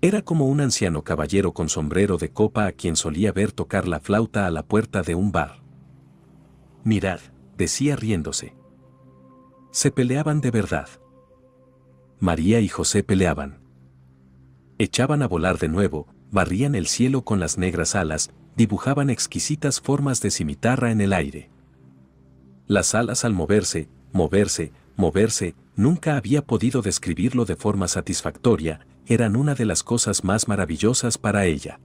Era como un anciano caballero con sombrero de copa a quien solía ver tocar la flauta a la puerta de un bar. Mirad, decía riéndose. Se peleaban de verdad. María y José peleaban. Echaban a volar de nuevo, barrían el cielo con las negras alas, dibujaban exquisitas formas de cimitarra en el aire. Las alas al moverse, moverse, moverse, nunca había podido describirlo de forma satisfactoria, eran una de las cosas más maravillosas para ella.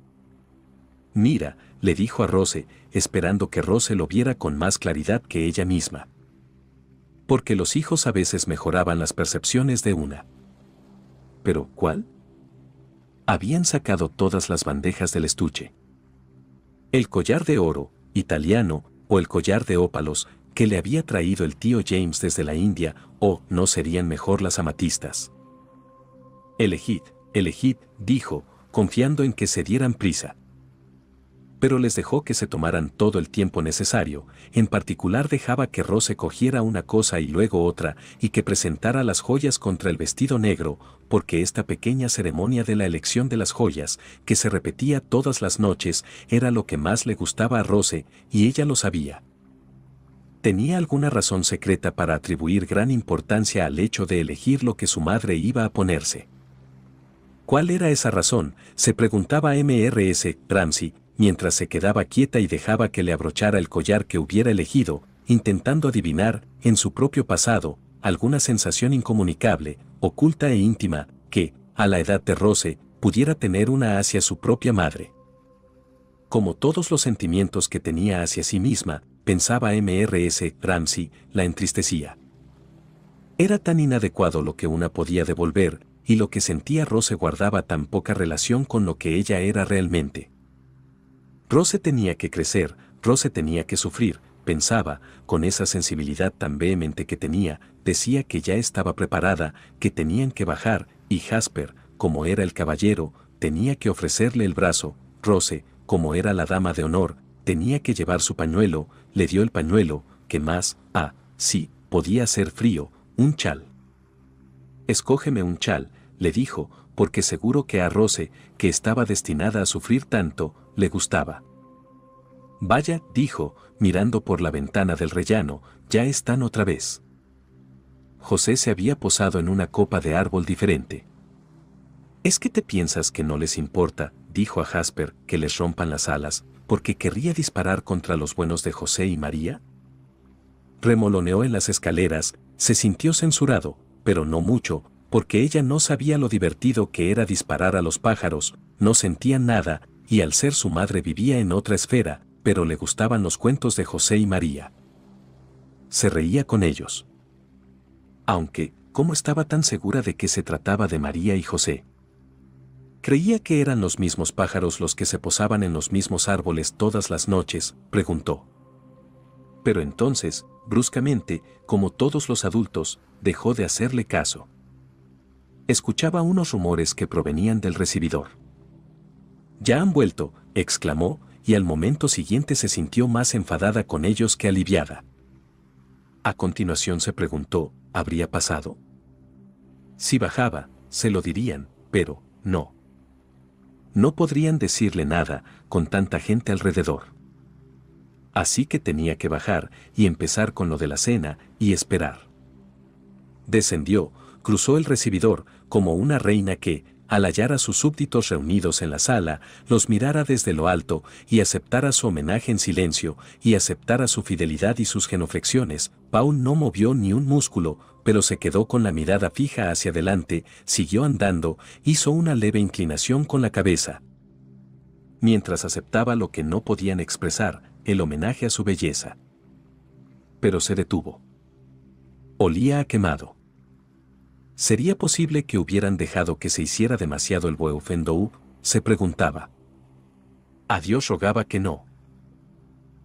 Mira, le dijo a Rose, esperando que Rose lo viera con más claridad que ella misma. Porque los hijos a veces mejoraban las percepciones de una. ¿Pero cuál? Habían sacado todas las bandejas del estuche. El collar de oro, italiano, o el collar de ópalos, que le había traído el tío James desde la India, o no serían mejor las amatistas. Elegid, elegid, dijo, confiando en que se dieran prisa. Pero les dejó que se tomaran todo el tiempo necesario, en particular dejaba que Rose cogiera una cosa y luego otra, y que presentara las joyas contra el vestido negro, porque esta pequeña ceremonia de la elección de las joyas, que se repetía todas las noches, era lo que más le gustaba a Rose, y ella lo sabía. ¿Tenía alguna razón secreta para atribuir gran importancia al hecho de elegir lo que su madre iba a ponerse? ¿Cuál era esa razón? se preguntaba MRS Ramsey, mientras se quedaba quieta y dejaba que le abrochara el collar que hubiera elegido, intentando adivinar, en su propio pasado, alguna sensación incomunicable, oculta e íntima, que, a la edad de Rose, pudiera tener una hacia su propia madre. Como todos los sentimientos que tenía hacia sí misma, pensaba MRS Ramsey, la entristecía. Era tan inadecuado lo que una podía devolver, y lo que sentía Rose guardaba tan poca relación con lo que ella era realmente. Rose tenía que crecer, Rose tenía que sufrir, pensaba, con esa sensibilidad tan vehemente que tenía, decía que ya estaba preparada, que tenían que bajar, y Jasper, como era el caballero, tenía que ofrecerle el brazo, Rose, como era la dama de honor, tenía que llevar su pañuelo, le dio el pañuelo, que más, ah, sí, podía ser frío, un chal. Escógeme un chal, le dijo, porque seguro que a Rose, que estaba destinada a sufrir tanto, le gustaba. Vaya, dijo, mirando por la ventana del rellano, ya están otra vez. José se había posado en una copa de árbol diferente. ¿Es que te piensas que no les importa, dijo a Jasper, que les rompan las alas, porque querría disparar contra los buenos de José y María? Remoloneó en las escaleras, se sintió censurado, pero no mucho, porque ella no sabía lo divertido que era disparar a los pájaros, no sentía nada, y al ser su madre vivía en otra esfera, pero le gustaban los cuentos de José y María. Se reía con ellos. Aunque, ¿cómo estaba tan segura de que se trataba de María y José? Creía que eran los mismos pájaros los que se posaban en los mismos árboles todas las noches, preguntó. Pero entonces, bruscamente, como todos los adultos, dejó de hacerle caso. Escuchaba unos rumores que provenían del recibidor. Ya han vuelto, exclamó, y al momento siguiente se sintió más enfadada con ellos que aliviada. A continuación se preguntó, ¿habría pasado? Si bajaba, se lo dirían, pero, no. No podrían decirle nada, con tanta gente alrededor así que tenía que bajar y empezar con lo de la cena y esperar. Descendió, cruzó el recibidor, como una reina que, al hallar a sus súbditos reunidos en la sala, los mirara desde lo alto y aceptara su homenaje en silencio y aceptara su fidelidad y sus genoflexiones. Paul no movió ni un músculo, pero se quedó con la mirada fija hacia adelante, siguió andando, hizo una leve inclinación con la cabeza. Mientras aceptaba lo que no podían expresar, el homenaje a su belleza. Pero se detuvo. Olía a quemado. ¿Sería posible que hubieran dejado que se hiciera demasiado el Boeufendou? se preguntaba. A Dios rogaba que no.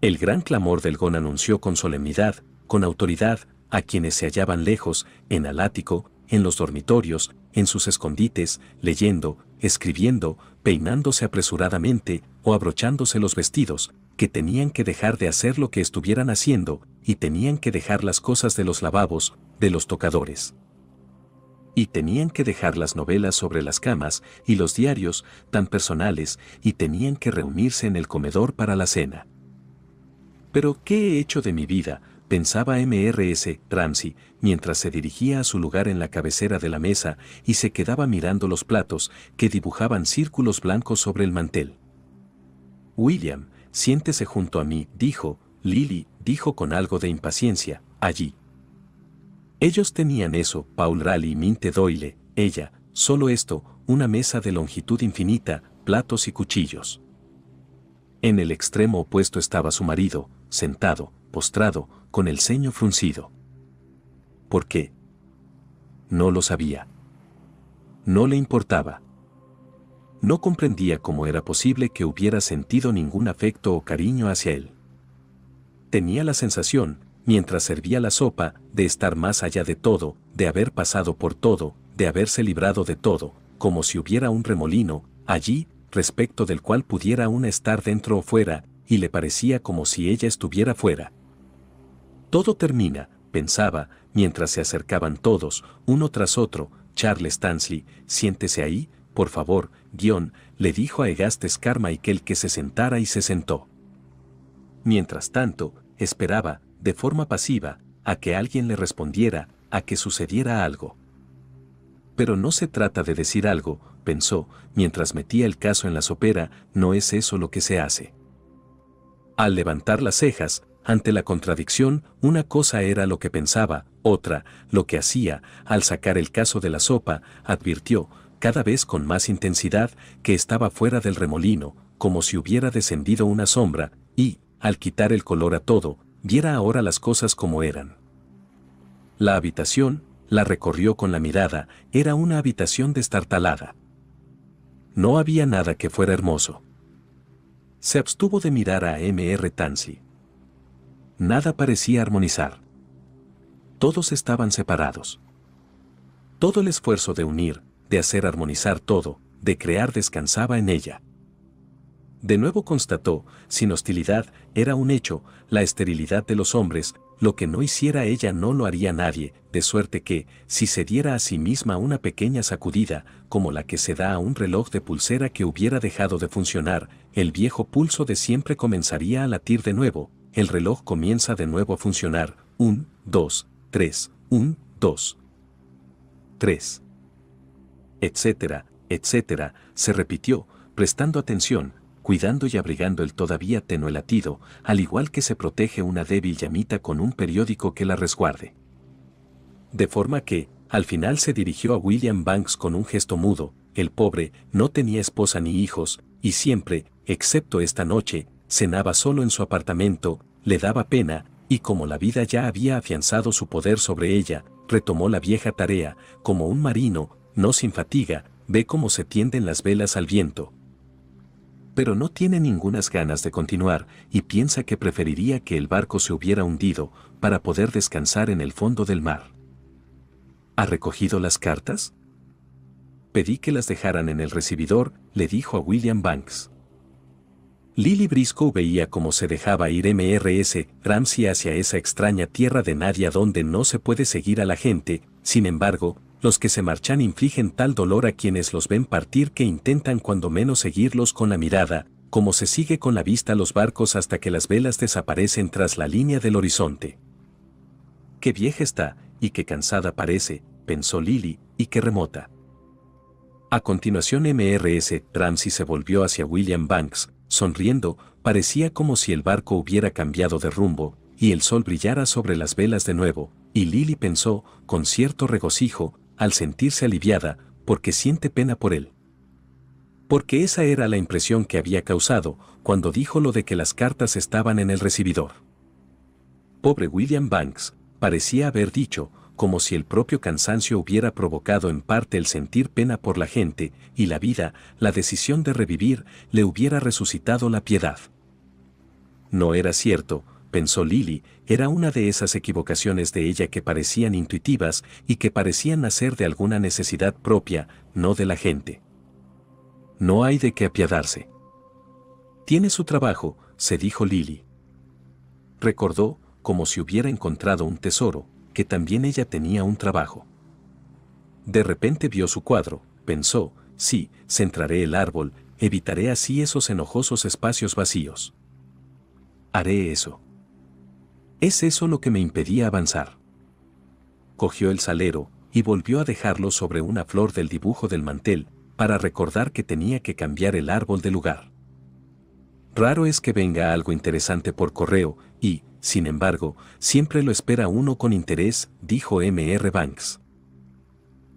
El gran clamor del Gon anunció con solemnidad, con autoridad, a quienes se hallaban lejos, en el ático, en los dormitorios, en sus escondites, leyendo, escribiendo, peinándose apresuradamente o abrochándose los vestidos, que tenían que dejar de hacer lo que estuvieran haciendo y tenían que dejar las cosas de los lavabos, de los tocadores. Y tenían que dejar las novelas sobre las camas y los diarios tan personales y tenían que reunirse en el comedor para la cena. Pero ¿qué he hecho de mi vida? pensaba MRS Ramsey mientras se dirigía a su lugar en la cabecera de la mesa y se quedaba mirando los platos que dibujaban círculos blancos sobre el mantel. William, siéntese junto a mí, dijo, Lily, dijo con algo de impaciencia, allí. Ellos tenían eso, Paul rally y Minte Doyle, ella, solo esto, una mesa de longitud infinita, platos y cuchillos. En el extremo opuesto estaba su marido, sentado, postrado, con el ceño fruncido. ¿Por qué? No lo sabía. No le importaba. No comprendía cómo era posible que hubiera sentido ningún afecto o cariño hacia él. Tenía la sensación, mientras servía la sopa, de estar más allá de todo, de haber pasado por todo, de haberse librado de todo, como si hubiera un remolino, allí, respecto del cual pudiera aún estar dentro o fuera, y le parecía como si ella estuviera fuera. Todo termina, pensaba, mientras se acercaban todos, uno tras otro, Charles Stansley, siéntese ahí, por favor, guión, le dijo a Egastes y que se sentara y se sentó. Mientras tanto, esperaba, de forma pasiva, a que alguien le respondiera, a que sucediera algo. Pero no se trata de decir algo, pensó, mientras metía el caso en la sopera, no es eso lo que se hace. Al levantar las cejas, ante la contradicción, una cosa era lo que pensaba, otra, lo que hacía, al sacar el caso de la sopa, advirtió, cada vez con más intensidad, que estaba fuera del remolino, como si hubiera descendido una sombra, y, al quitar el color a todo, viera ahora las cosas como eran. La habitación, la recorrió con la mirada, era una habitación destartalada. No había nada que fuera hermoso. Se abstuvo de mirar a M.R. Tansy. Nada parecía armonizar. Todos estaban separados. Todo el esfuerzo de unir, de hacer armonizar todo, de crear descansaba en ella. De nuevo constató, sin hostilidad, era un hecho, la esterilidad de los hombres, lo que no hiciera ella no lo haría nadie, de suerte que, si se diera a sí misma una pequeña sacudida, como la que se da a un reloj de pulsera que hubiera dejado de funcionar, el viejo pulso de siempre comenzaría a latir de nuevo, el reloj comienza de nuevo a funcionar, un, dos, tres, un, dos, tres etcétera, etcétera, se repitió, prestando atención, cuidando y abrigando el todavía tenue latido, al igual que se protege una débil llamita con un periódico que la resguarde. De forma que, al final se dirigió a William Banks con un gesto mudo, el pobre no tenía esposa ni hijos, y siempre, excepto esta noche, cenaba solo en su apartamento, le daba pena, y como la vida ya había afianzado su poder sobre ella, retomó la vieja tarea, como un marino, no sin fatiga, ve cómo se tienden las velas al viento. Pero no tiene ningunas ganas de continuar y piensa que preferiría que el barco se hubiera hundido para poder descansar en el fondo del mar. ¿Ha recogido las cartas? Pedí que las dejaran en el recibidor, le dijo a William Banks. Lily Briscoe veía cómo se dejaba ir MRS Ramsey hacia esa extraña tierra de nadie donde no se puede seguir a la gente, sin embargo, los que se marchan infligen tal dolor a quienes los ven partir que intentan cuando menos seguirlos con la mirada, como se sigue con la vista los barcos hasta que las velas desaparecen tras la línea del horizonte. Qué vieja está, y qué cansada parece, pensó Lily, y qué remota. A continuación MRS Ramsey se volvió hacia William Banks, sonriendo, parecía como si el barco hubiera cambiado de rumbo, y el sol brillara sobre las velas de nuevo, y Lily pensó, con cierto regocijo, al sentirse aliviada porque siente pena por él. Porque esa era la impresión que había causado cuando dijo lo de que las cartas estaban en el recibidor. Pobre William Banks, parecía haber dicho, como si el propio cansancio hubiera provocado en parte el sentir pena por la gente y la vida, la decisión de revivir le hubiera resucitado la piedad. No era cierto, pensó Lily, era una de esas equivocaciones de ella que parecían intuitivas y que parecían nacer de alguna necesidad propia, no de la gente. No hay de qué apiadarse. Tiene su trabajo, se dijo Lily. Recordó, como si hubiera encontrado un tesoro, que también ella tenía un trabajo. De repente vio su cuadro, pensó, sí, centraré el árbol, evitaré así esos enojosos espacios vacíos. Haré eso. Es eso lo que me impedía avanzar. Cogió el salero y volvió a dejarlo sobre una flor del dibujo del mantel para recordar que tenía que cambiar el árbol de lugar. Raro es que venga algo interesante por correo y, sin embargo, siempre lo espera uno con interés, dijo M.R. Banks.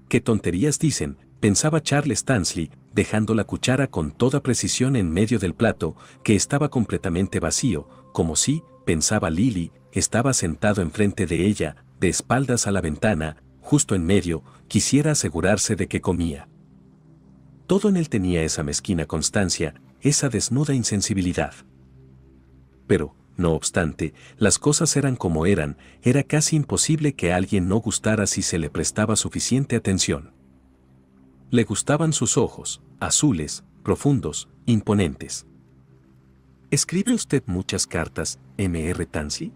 ¿Qué tonterías dicen? pensaba Charles Stansley, dejando la cuchara con toda precisión en medio del plato, que estaba completamente vacío, como si, pensaba Lily, estaba sentado enfrente de ella, de espaldas a la ventana, justo en medio, quisiera asegurarse de que comía. Todo en él tenía esa mezquina constancia, esa desnuda insensibilidad. Pero, no obstante, las cosas eran como eran, era casi imposible que alguien no gustara si se le prestaba suficiente atención. Le gustaban sus ojos, azules, profundos, imponentes. ¿Escribe usted muchas cartas, M.R. Tansy?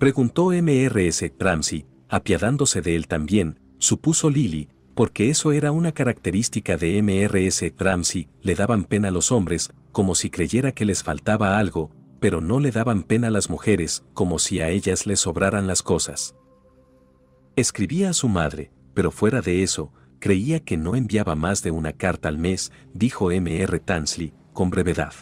Preguntó MRS Ramsey, apiadándose de él también, supuso Lily, porque eso era una característica de MRS Ramsey, le daban pena a los hombres, como si creyera que les faltaba algo, pero no le daban pena a las mujeres, como si a ellas les sobraran las cosas. Escribía a su madre, pero fuera de eso, creía que no enviaba más de una carta al mes, dijo M.R. Tansley, con brevedad.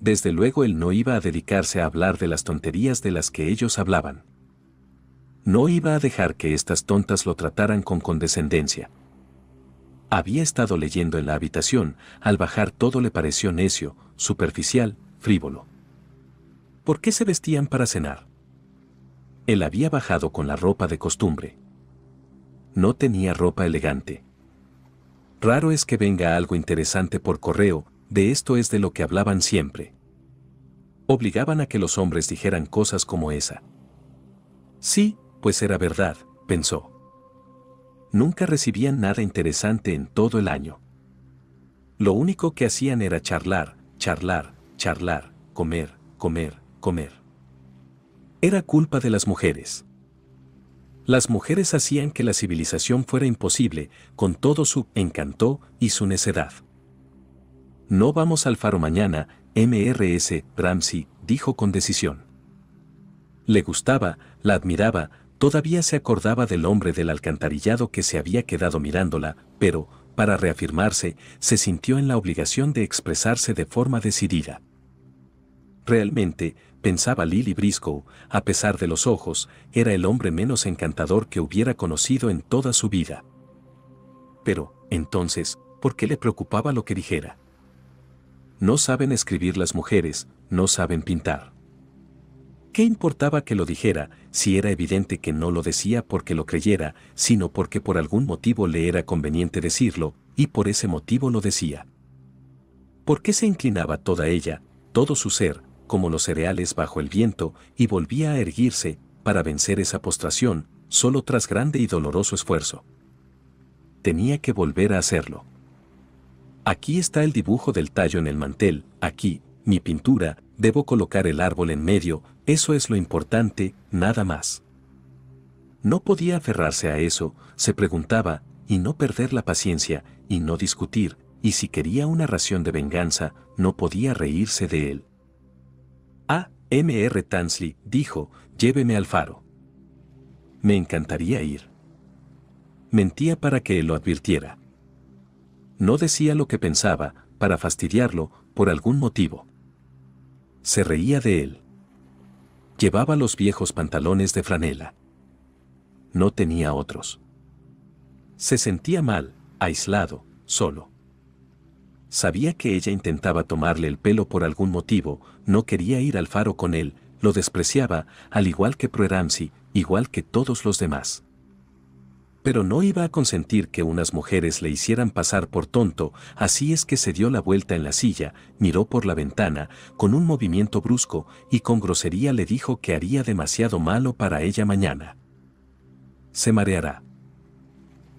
Desde luego él no iba a dedicarse a hablar de las tonterías de las que ellos hablaban. No iba a dejar que estas tontas lo trataran con condescendencia. Había estado leyendo en la habitación, al bajar todo le pareció necio, superficial, frívolo. ¿Por qué se vestían para cenar? Él había bajado con la ropa de costumbre. No tenía ropa elegante. Raro es que venga algo interesante por correo, de esto es de lo que hablaban siempre. Obligaban a que los hombres dijeran cosas como esa. Sí, pues era verdad, pensó. Nunca recibían nada interesante en todo el año. Lo único que hacían era charlar, charlar, charlar, comer, comer, comer. Era culpa de las mujeres. Las mujeres hacían que la civilización fuera imposible con todo su encanto y su necedad. No vamos al faro mañana, MRS, Ramsey, dijo con decisión. Le gustaba, la admiraba, todavía se acordaba del hombre del alcantarillado que se había quedado mirándola, pero, para reafirmarse, se sintió en la obligación de expresarse de forma decidida. Realmente, pensaba Lily Briscoe, a pesar de los ojos, era el hombre menos encantador que hubiera conocido en toda su vida. Pero, entonces, ¿por qué le preocupaba lo que dijera? no saben escribir las mujeres, no saben pintar. ¿Qué importaba que lo dijera si era evidente que no lo decía porque lo creyera, sino porque por algún motivo le era conveniente decirlo, y por ese motivo lo decía? ¿Por qué se inclinaba toda ella, todo su ser, como los cereales bajo el viento, y volvía a erguirse, para vencer esa postración, solo tras grande y doloroso esfuerzo? Tenía que volver a hacerlo. Aquí está el dibujo del tallo en el mantel, aquí, mi pintura, debo colocar el árbol en medio, eso es lo importante, nada más. No podía aferrarse a eso, se preguntaba, y no perder la paciencia, y no discutir, y si quería una ración de venganza, no podía reírse de él. A. M. R. Tansley dijo, lléveme al faro. Me encantaría ir. Mentía para que él lo advirtiera. No decía lo que pensaba, para fastidiarlo, por algún motivo. Se reía de él. Llevaba los viejos pantalones de franela. No tenía otros. Se sentía mal, aislado, solo. Sabía que ella intentaba tomarle el pelo por algún motivo, no quería ir al faro con él, lo despreciaba, al igual que Ramsey, igual que todos los demás pero no iba a consentir que unas mujeres le hicieran pasar por tonto, así es que se dio la vuelta en la silla, miró por la ventana, con un movimiento brusco, y con grosería le dijo que haría demasiado malo para ella mañana. Se mareará.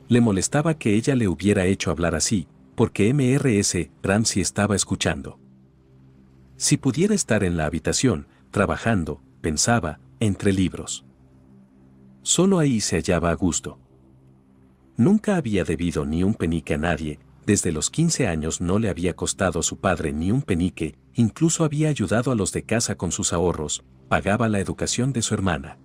Le molestaba que ella le hubiera hecho hablar así, porque MRS Ramsey estaba escuchando. Si pudiera estar en la habitación, trabajando, pensaba, entre libros. Solo ahí se hallaba a gusto. Nunca había debido ni un penique a nadie, desde los 15 años no le había costado a su padre ni un penique, incluso había ayudado a los de casa con sus ahorros, pagaba la educación de su hermana.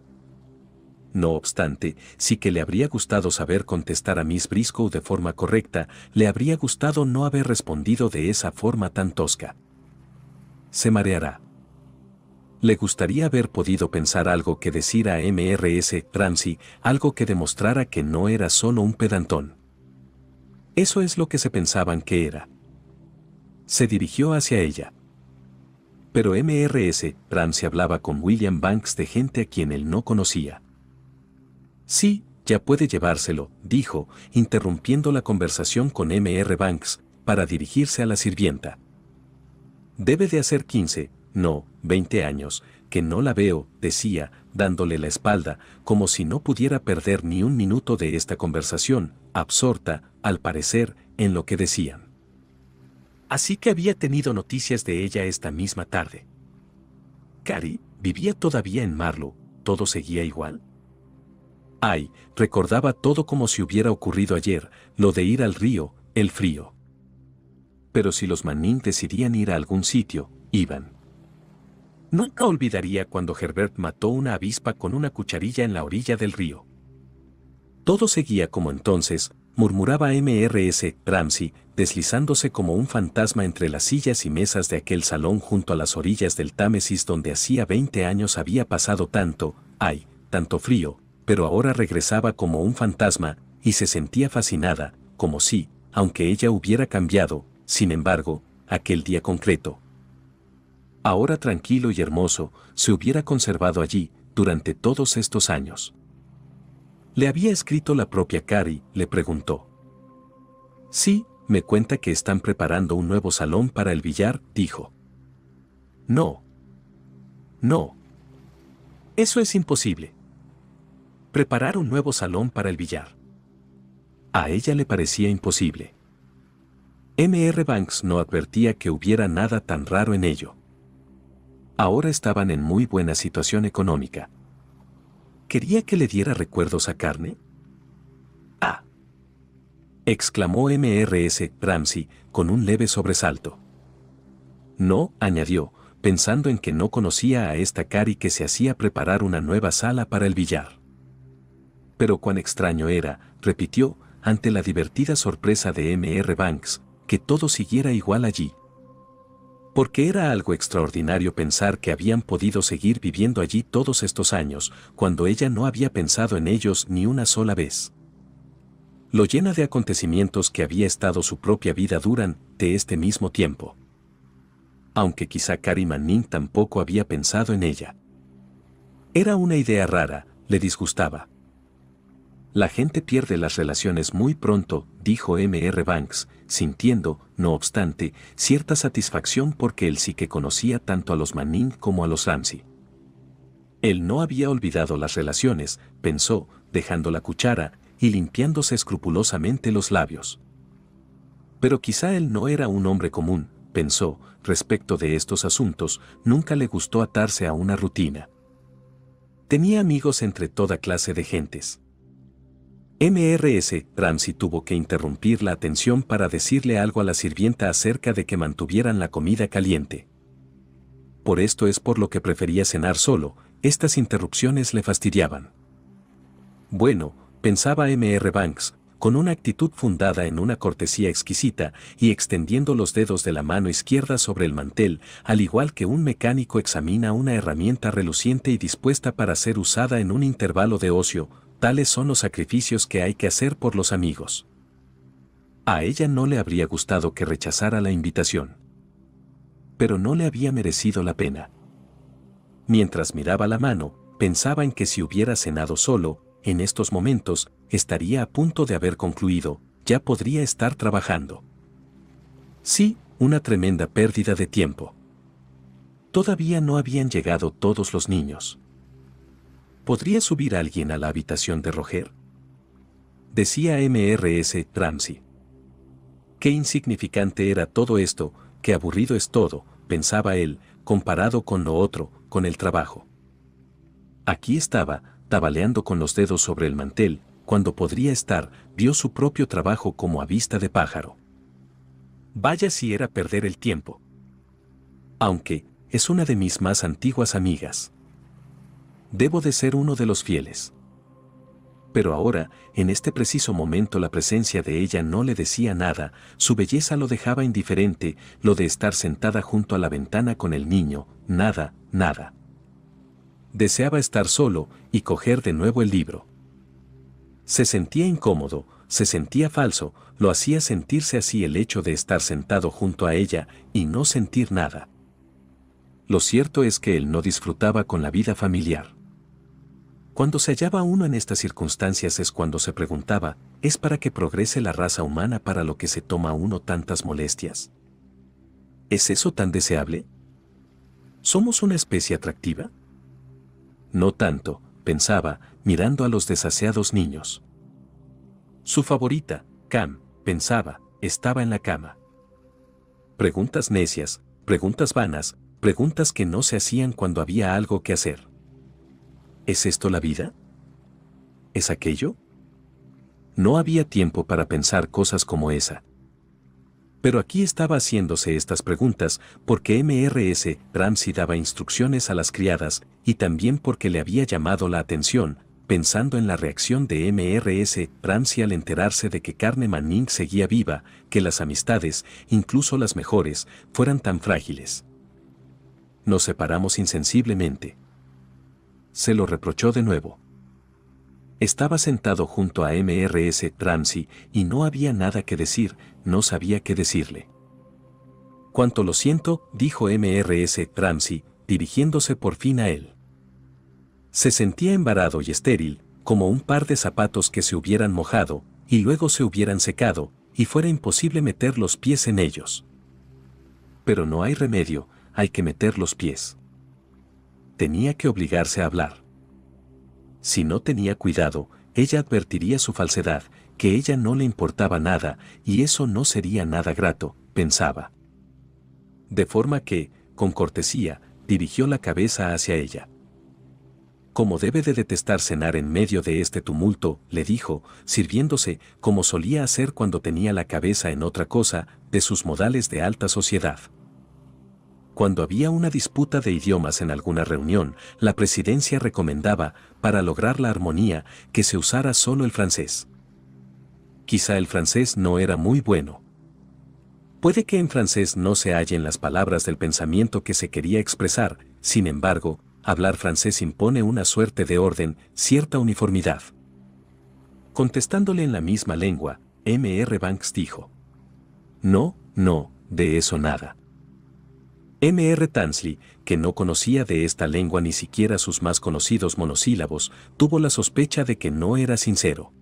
No obstante, sí que le habría gustado saber contestar a Miss Briscoe de forma correcta, le habría gustado no haber respondido de esa forma tan tosca. Se mareará le gustaría haber podido pensar algo que decir a MRS Ramsey, algo que demostrara que no era solo un pedantón. Eso es lo que se pensaban que era. Se dirigió hacia ella. Pero MRS Ramsey hablaba con William Banks de gente a quien él no conocía. Sí, ya puede llevárselo, dijo, interrumpiendo la conversación con MR Banks, para dirigirse a la sirvienta. Debe de hacer 15, no, 20 años, que no la veo, decía, dándole la espalda, como si no pudiera perder ni un minuto de esta conversación, absorta, al parecer, en lo que decían. Así que había tenido noticias de ella esta misma tarde. Cari vivía todavía en Marlow, todo seguía igual. Ay, recordaba todo como si hubiera ocurrido ayer, lo de ir al río, el frío. Pero si los manín decidían ir a algún sitio, iban. Nunca olvidaría cuando Herbert mató una avispa con una cucharilla en la orilla del río. Todo seguía como entonces, murmuraba MRS Ramsey, deslizándose como un fantasma entre las sillas y mesas de aquel salón junto a las orillas del Támesis donde hacía 20 años había pasado tanto, ay, tanto frío, pero ahora regresaba como un fantasma, y se sentía fascinada, como si, aunque ella hubiera cambiado, sin embargo, aquel día concreto, ahora tranquilo y hermoso, se hubiera conservado allí durante todos estos años. Le había escrito la propia Cari, le preguntó. Sí, me cuenta que están preparando un nuevo salón para el billar, dijo. No. No. Eso es imposible. Preparar un nuevo salón para el billar. A ella le parecía imposible. MR Banks no advertía que hubiera nada tan raro en ello ahora estaban en muy buena situación económica. ¿Quería que le diera recuerdos a carne? Ah. exclamó MRS Ramsey con un leve sobresalto. No, añadió, pensando en que no conocía a esta Cari que se hacía preparar una nueva sala para el billar. Pero cuán extraño era, repitió, ante la divertida sorpresa de M.R. Banks, que todo siguiera igual allí porque era algo extraordinario pensar que habían podido seguir viviendo allí todos estos años, cuando ella no había pensado en ellos ni una sola vez. Lo llena de acontecimientos que había estado su propia vida durante este mismo tiempo. Aunque quizá Karim manín tampoco había pensado en ella. Era una idea rara, le disgustaba. La gente pierde las relaciones muy pronto, dijo M.R. Banks, sintiendo, no obstante, cierta satisfacción porque él sí que conocía tanto a los Manning como a los Ramsey. Él no había olvidado las relaciones, pensó, dejando la cuchara y limpiándose escrupulosamente los labios. Pero quizá él no era un hombre común, pensó, respecto de estos asuntos, nunca le gustó atarse a una rutina. Tenía amigos entre toda clase de gentes. MRS, Ramsey tuvo que interrumpir la atención para decirle algo a la sirvienta acerca de que mantuvieran la comida caliente. Por esto es por lo que prefería cenar solo, estas interrupciones le fastidiaban. Bueno, pensaba MR Banks, con una actitud fundada en una cortesía exquisita y extendiendo los dedos de la mano izquierda sobre el mantel, al igual que un mecánico examina una herramienta reluciente y dispuesta para ser usada en un intervalo de ocio, Tales son los sacrificios que hay que hacer por los amigos. A ella no le habría gustado que rechazara la invitación. Pero no le había merecido la pena. Mientras miraba la mano, pensaba en que si hubiera cenado solo, en estos momentos, estaría a punto de haber concluido, ya podría estar trabajando. Sí, una tremenda pérdida de tiempo. Todavía no habían llegado todos los niños. ¿Podría subir alguien a la habitación de Roger? Decía MRS Ramsey. Qué insignificante era todo esto, qué aburrido es todo, pensaba él, comparado con lo otro, con el trabajo. Aquí estaba, tabaleando con los dedos sobre el mantel, cuando podría estar, vio su propio trabajo como a vista de pájaro. Vaya si era perder el tiempo. Aunque, es una de mis más antiguas amigas debo de ser uno de los fieles. Pero ahora, en este preciso momento la presencia de ella no le decía nada, su belleza lo dejaba indiferente, lo de estar sentada junto a la ventana con el niño, nada, nada. Deseaba estar solo y coger de nuevo el libro. Se sentía incómodo, se sentía falso, lo hacía sentirse así el hecho de estar sentado junto a ella y no sentir nada. Lo cierto es que él no disfrutaba con la vida familiar. Cuando se hallaba uno en estas circunstancias es cuando se preguntaba, ¿es para que progrese la raza humana para lo que se toma uno tantas molestias? ¿Es eso tan deseable? ¿Somos una especie atractiva? No tanto, pensaba, mirando a los desaseados niños. Su favorita, Cam, pensaba, estaba en la cama. Preguntas necias, preguntas vanas, preguntas que no se hacían cuando había algo que hacer. ¿Es esto la vida? ¿Es aquello? No había tiempo para pensar cosas como esa. Pero aquí estaba haciéndose estas preguntas porque MRS Ramsey daba instrucciones a las criadas y también porque le había llamado la atención, pensando en la reacción de MRS Ramsey al enterarse de que Carne Manning seguía viva, que las amistades, incluso las mejores, fueran tan frágiles. Nos separamos insensiblemente se lo reprochó de nuevo. Estaba sentado junto a MRS Ramsey y no había nada que decir, no sabía qué decirle. Cuánto lo siento, dijo MRS Ramsey, dirigiéndose por fin a él. Se sentía embarado y estéril, como un par de zapatos que se hubieran mojado, y luego se hubieran secado, y fuera imposible meter los pies en ellos. Pero no hay remedio, hay que meter los pies tenía que obligarse a hablar. Si no tenía cuidado, ella advertiría su falsedad, que ella no le importaba nada, y eso no sería nada grato, pensaba. De forma que, con cortesía, dirigió la cabeza hacia ella. Como debe de detestar cenar en medio de este tumulto, le dijo, sirviéndose, como solía hacer cuando tenía la cabeza en otra cosa, de sus modales de alta sociedad. Cuando había una disputa de idiomas en alguna reunión, la presidencia recomendaba, para lograr la armonía, que se usara solo el francés. Quizá el francés no era muy bueno. Puede que en francés no se hallen las palabras del pensamiento que se quería expresar, sin embargo, hablar francés impone una suerte de orden, cierta uniformidad. Contestándole en la misma lengua, M.R. Banks dijo, No, no, de eso nada. M.R. Tansley, que no conocía de esta lengua ni siquiera sus más conocidos monosílabos, tuvo la sospecha de que no era sincero.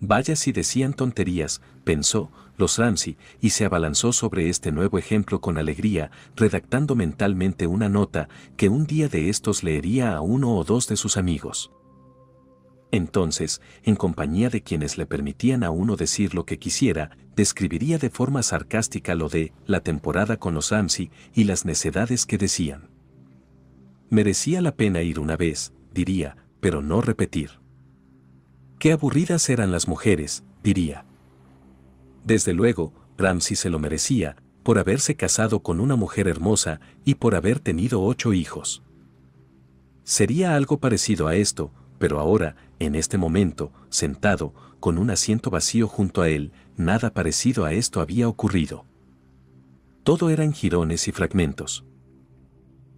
Vaya si decían tonterías, pensó, los Ramsey, y se abalanzó sobre este nuevo ejemplo con alegría, redactando mentalmente una nota que un día de estos leería a uno o dos de sus amigos. Entonces, en compañía de quienes le permitían a uno decir lo que quisiera, describiría de forma sarcástica lo de la temporada con los AMSI y las necedades que decían. Merecía la pena ir una vez, diría, pero no repetir. Qué aburridas eran las mujeres, diría. Desde luego, Ramsey se lo merecía, por haberse casado con una mujer hermosa y por haber tenido ocho hijos. Sería algo parecido a esto, pero ahora, en este momento, sentado, con un asiento vacío junto a él, nada parecido a esto había ocurrido. Todo eran jirones y fragmentos.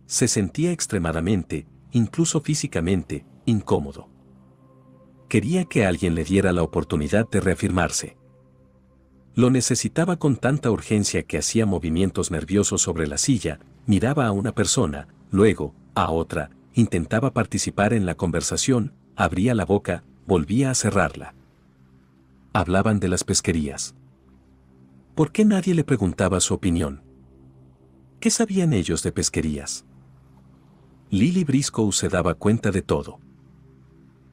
Se sentía extremadamente, incluso físicamente, incómodo. Quería que alguien le diera la oportunidad de reafirmarse. Lo necesitaba con tanta urgencia que hacía movimientos nerviosos sobre la silla, miraba a una persona, luego, a otra, intentaba participar en la conversación, abría la boca, volvía a cerrarla hablaban de las pesquerías. ¿Por qué nadie le preguntaba su opinión? ¿Qué sabían ellos de pesquerías? Lily Briscoe se daba cuenta de todo.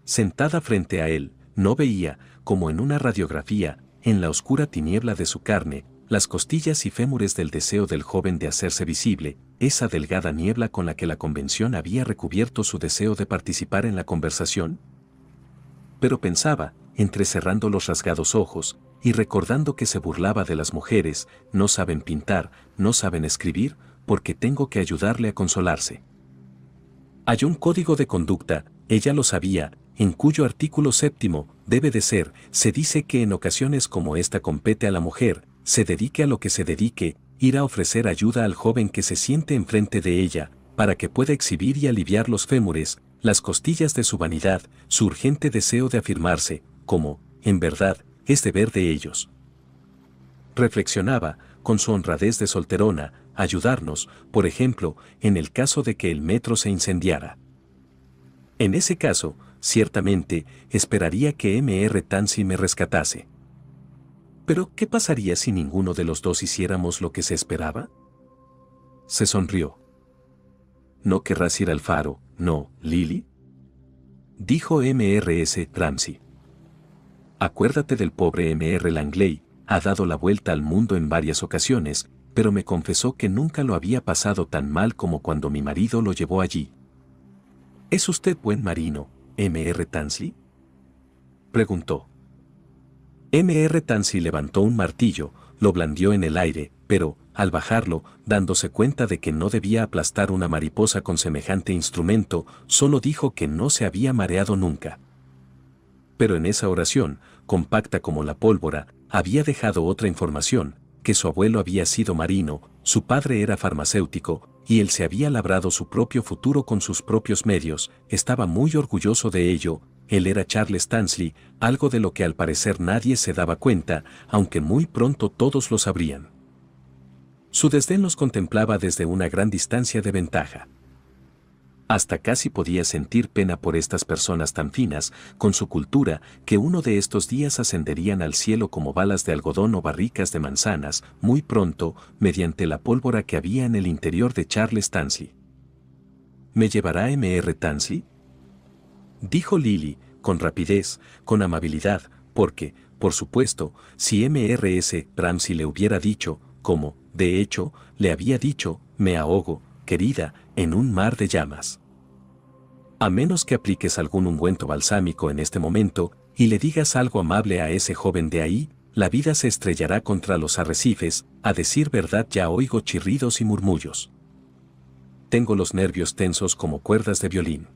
Sentada frente a él, no veía, como en una radiografía, en la oscura tiniebla de su carne, las costillas y fémures del deseo del joven de hacerse visible, esa delgada niebla con la que la convención había recubierto su deseo de participar en la conversación. Pero pensaba, entrecerrando los rasgados ojos y recordando que se burlaba de las mujeres, no saben pintar, no saben escribir, porque tengo que ayudarle a consolarse. Hay un código de conducta, ella lo sabía, en cuyo artículo séptimo, debe de ser, se dice que en ocasiones como esta compete a la mujer, se dedique a lo que se dedique, ir a ofrecer ayuda al joven que se siente enfrente de ella, para que pueda exhibir y aliviar los fémures, las costillas de su vanidad, su urgente deseo de afirmarse, como, en verdad, es deber de ellos. Reflexionaba, con su honradez de solterona, ayudarnos, por ejemplo, en el caso de que el metro se incendiara. En ese caso, ciertamente, esperaría que MR Tansy me rescatase. Pero, ¿qué pasaría si ninguno de los dos hiciéramos lo que se esperaba? Se sonrió. No querrás ir al faro, no, Lily? Dijo MRS Ramsey. Acuérdate del pobre M.R. Langley, ha dado la vuelta al mundo en varias ocasiones, pero me confesó que nunca lo había pasado tan mal como cuando mi marido lo llevó allí. ¿Es usted buen marino, M.R. Tansley? Preguntó. M.R. Tansley levantó un martillo, lo blandió en el aire, pero, al bajarlo, dándose cuenta de que no debía aplastar una mariposa con semejante instrumento, solo dijo que no se había mareado nunca pero en esa oración, compacta como la pólvora, había dejado otra información, que su abuelo había sido marino, su padre era farmacéutico, y él se había labrado su propio futuro con sus propios medios, estaba muy orgulloso de ello, él era Charles Stansley, algo de lo que al parecer nadie se daba cuenta, aunque muy pronto todos lo sabrían. Su desdén los contemplaba desde una gran distancia de ventaja. Hasta casi podía sentir pena por estas personas tan finas, con su cultura, que uno de estos días ascenderían al cielo como balas de algodón o barricas de manzanas, muy pronto, mediante la pólvora que había en el interior de Charles Tansley. ¿Me llevará MR Tansley? Dijo Lily, con rapidez, con amabilidad, porque, por supuesto, si MRS Ramsey le hubiera dicho, como, de hecho, le había dicho, me ahogo, querida, en un mar de llamas. A menos que apliques algún ungüento balsámico en este momento y le digas algo amable a ese joven de ahí, la vida se estrellará contra los arrecifes, a decir verdad ya oigo chirridos y murmullos. Tengo los nervios tensos como cuerdas de violín.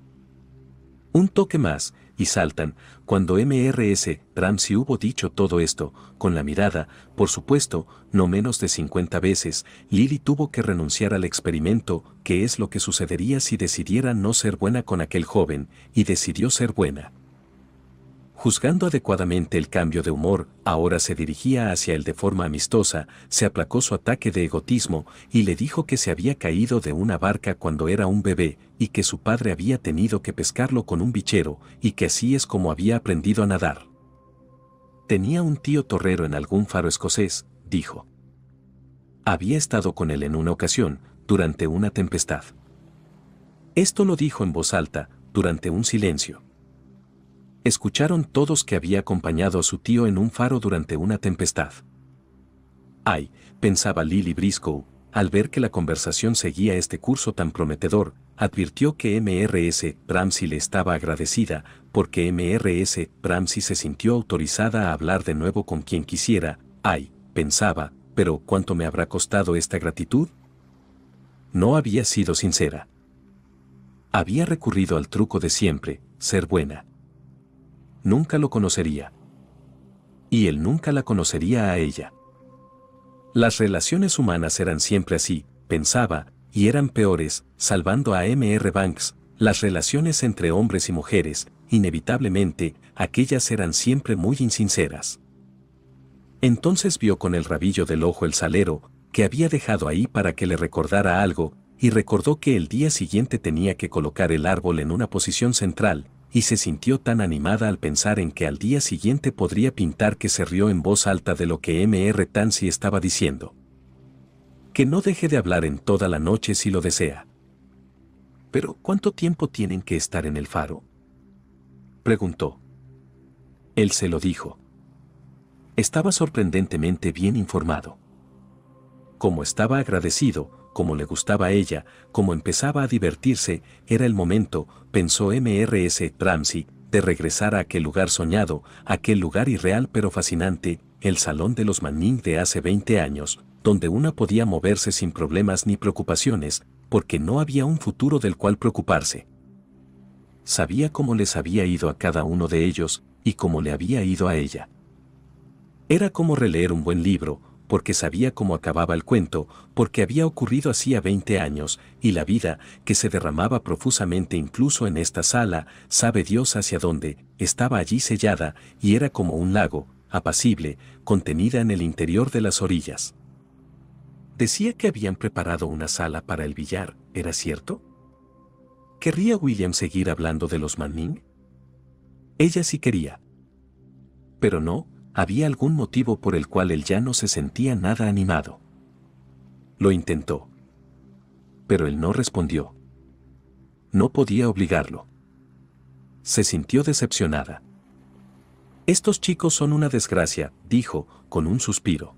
Un toque más, y saltan, cuando MRS Ramsey hubo dicho todo esto, con la mirada, por supuesto, no menos de 50 veces, Lily tuvo que renunciar al experimento, que es lo que sucedería si decidiera no ser buena con aquel joven, y decidió ser buena. Juzgando adecuadamente el cambio de humor, ahora se dirigía hacia él de forma amistosa, se aplacó su ataque de egotismo y le dijo que se había caído de una barca cuando era un bebé y que su padre había tenido que pescarlo con un bichero y que así es como había aprendido a nadar. Tenía un tío torrero en algún faro escocés, dijo. Había estado con él en una ocasión, durante una tempestad. Esto lo dijo en voz alta, durante un silencio escucharon todos que había acompañado a su tío en un faro durante una tempestad. Ay, pensaba Lily Briscoe, al ver que la conversación seguía este curso tan prometedor, advirtió que MRS Ramsey le estaba agradecida porque MRS Ramsey se sintió autorizada a hablar de nuevo con quien quisiera. Ay, pensaba, pero ¿cuánto me habrá costado esta gratitud? No había sido sincera. Había recurrido al truco de siempre, ser buena nunca lo conocería. Y él nunca la conocería a ella. Las relaciones humanas eran siempre así, pensaba, y eran peores, salvando a M.R. Banks, las relaciones entre hombres y mujeres, inevitablemente, aquellas eran siempre muy insinceras. Entonces vio con el rabillo del ojo el salero, que había dejado ahí para que le recordara algo, y recordó que el día siguiente tenía que colocar el árbol en una posición central, y se sintió tan animada al pensar en que al día siguiente podría pintar que se rió en voz alta de lo que M.R. Tansy estaba diciendo. Que no deje de hablar en toda la noche si lo desea. Pero, ¿cuánto tiempo tienen que estar en el faro? Preguntó. Él se lo dijo. Estaba sorprendentemente bien informado. Como estaba agradecido, como le gustaba a ella, como empezaba a divertirse, era el momento, pensó MRS Ramsey, de regresar a aquel lugar soñado, aquel lugar irreal pero fascinante, el salón de los Manning de hace 20 años, donde una podía moverse sin problemas ni preocupaciones, porque no había un futuro del cual preocuparse. Sabía cómo les había ido a cada uno de ellos y cómo le había ido a ella. Era como releer un buen libro, porque sabía cómo acababa el cuento, porque había ocurrido hacía 20 años, y la vida, que se derramaba profusamente incluso en esta sala, sabe Dios hacia dónde, estaba allí sellada, y era como un lago, apacible, contenida en el interior de las orillas. Decía que habían preparado una sala para el billar, ¿era cierto? ¿Querría William seguir hablando de los Manning? Ella sí quería. Pero no, había algún motivo por el cual él ya no se sentía nada animado. Lo intentó. Pero él no respondió. No podía obligarlo. Se sintió decepcionada. Estos chicos son una desgracia, dijo, con un suspiro.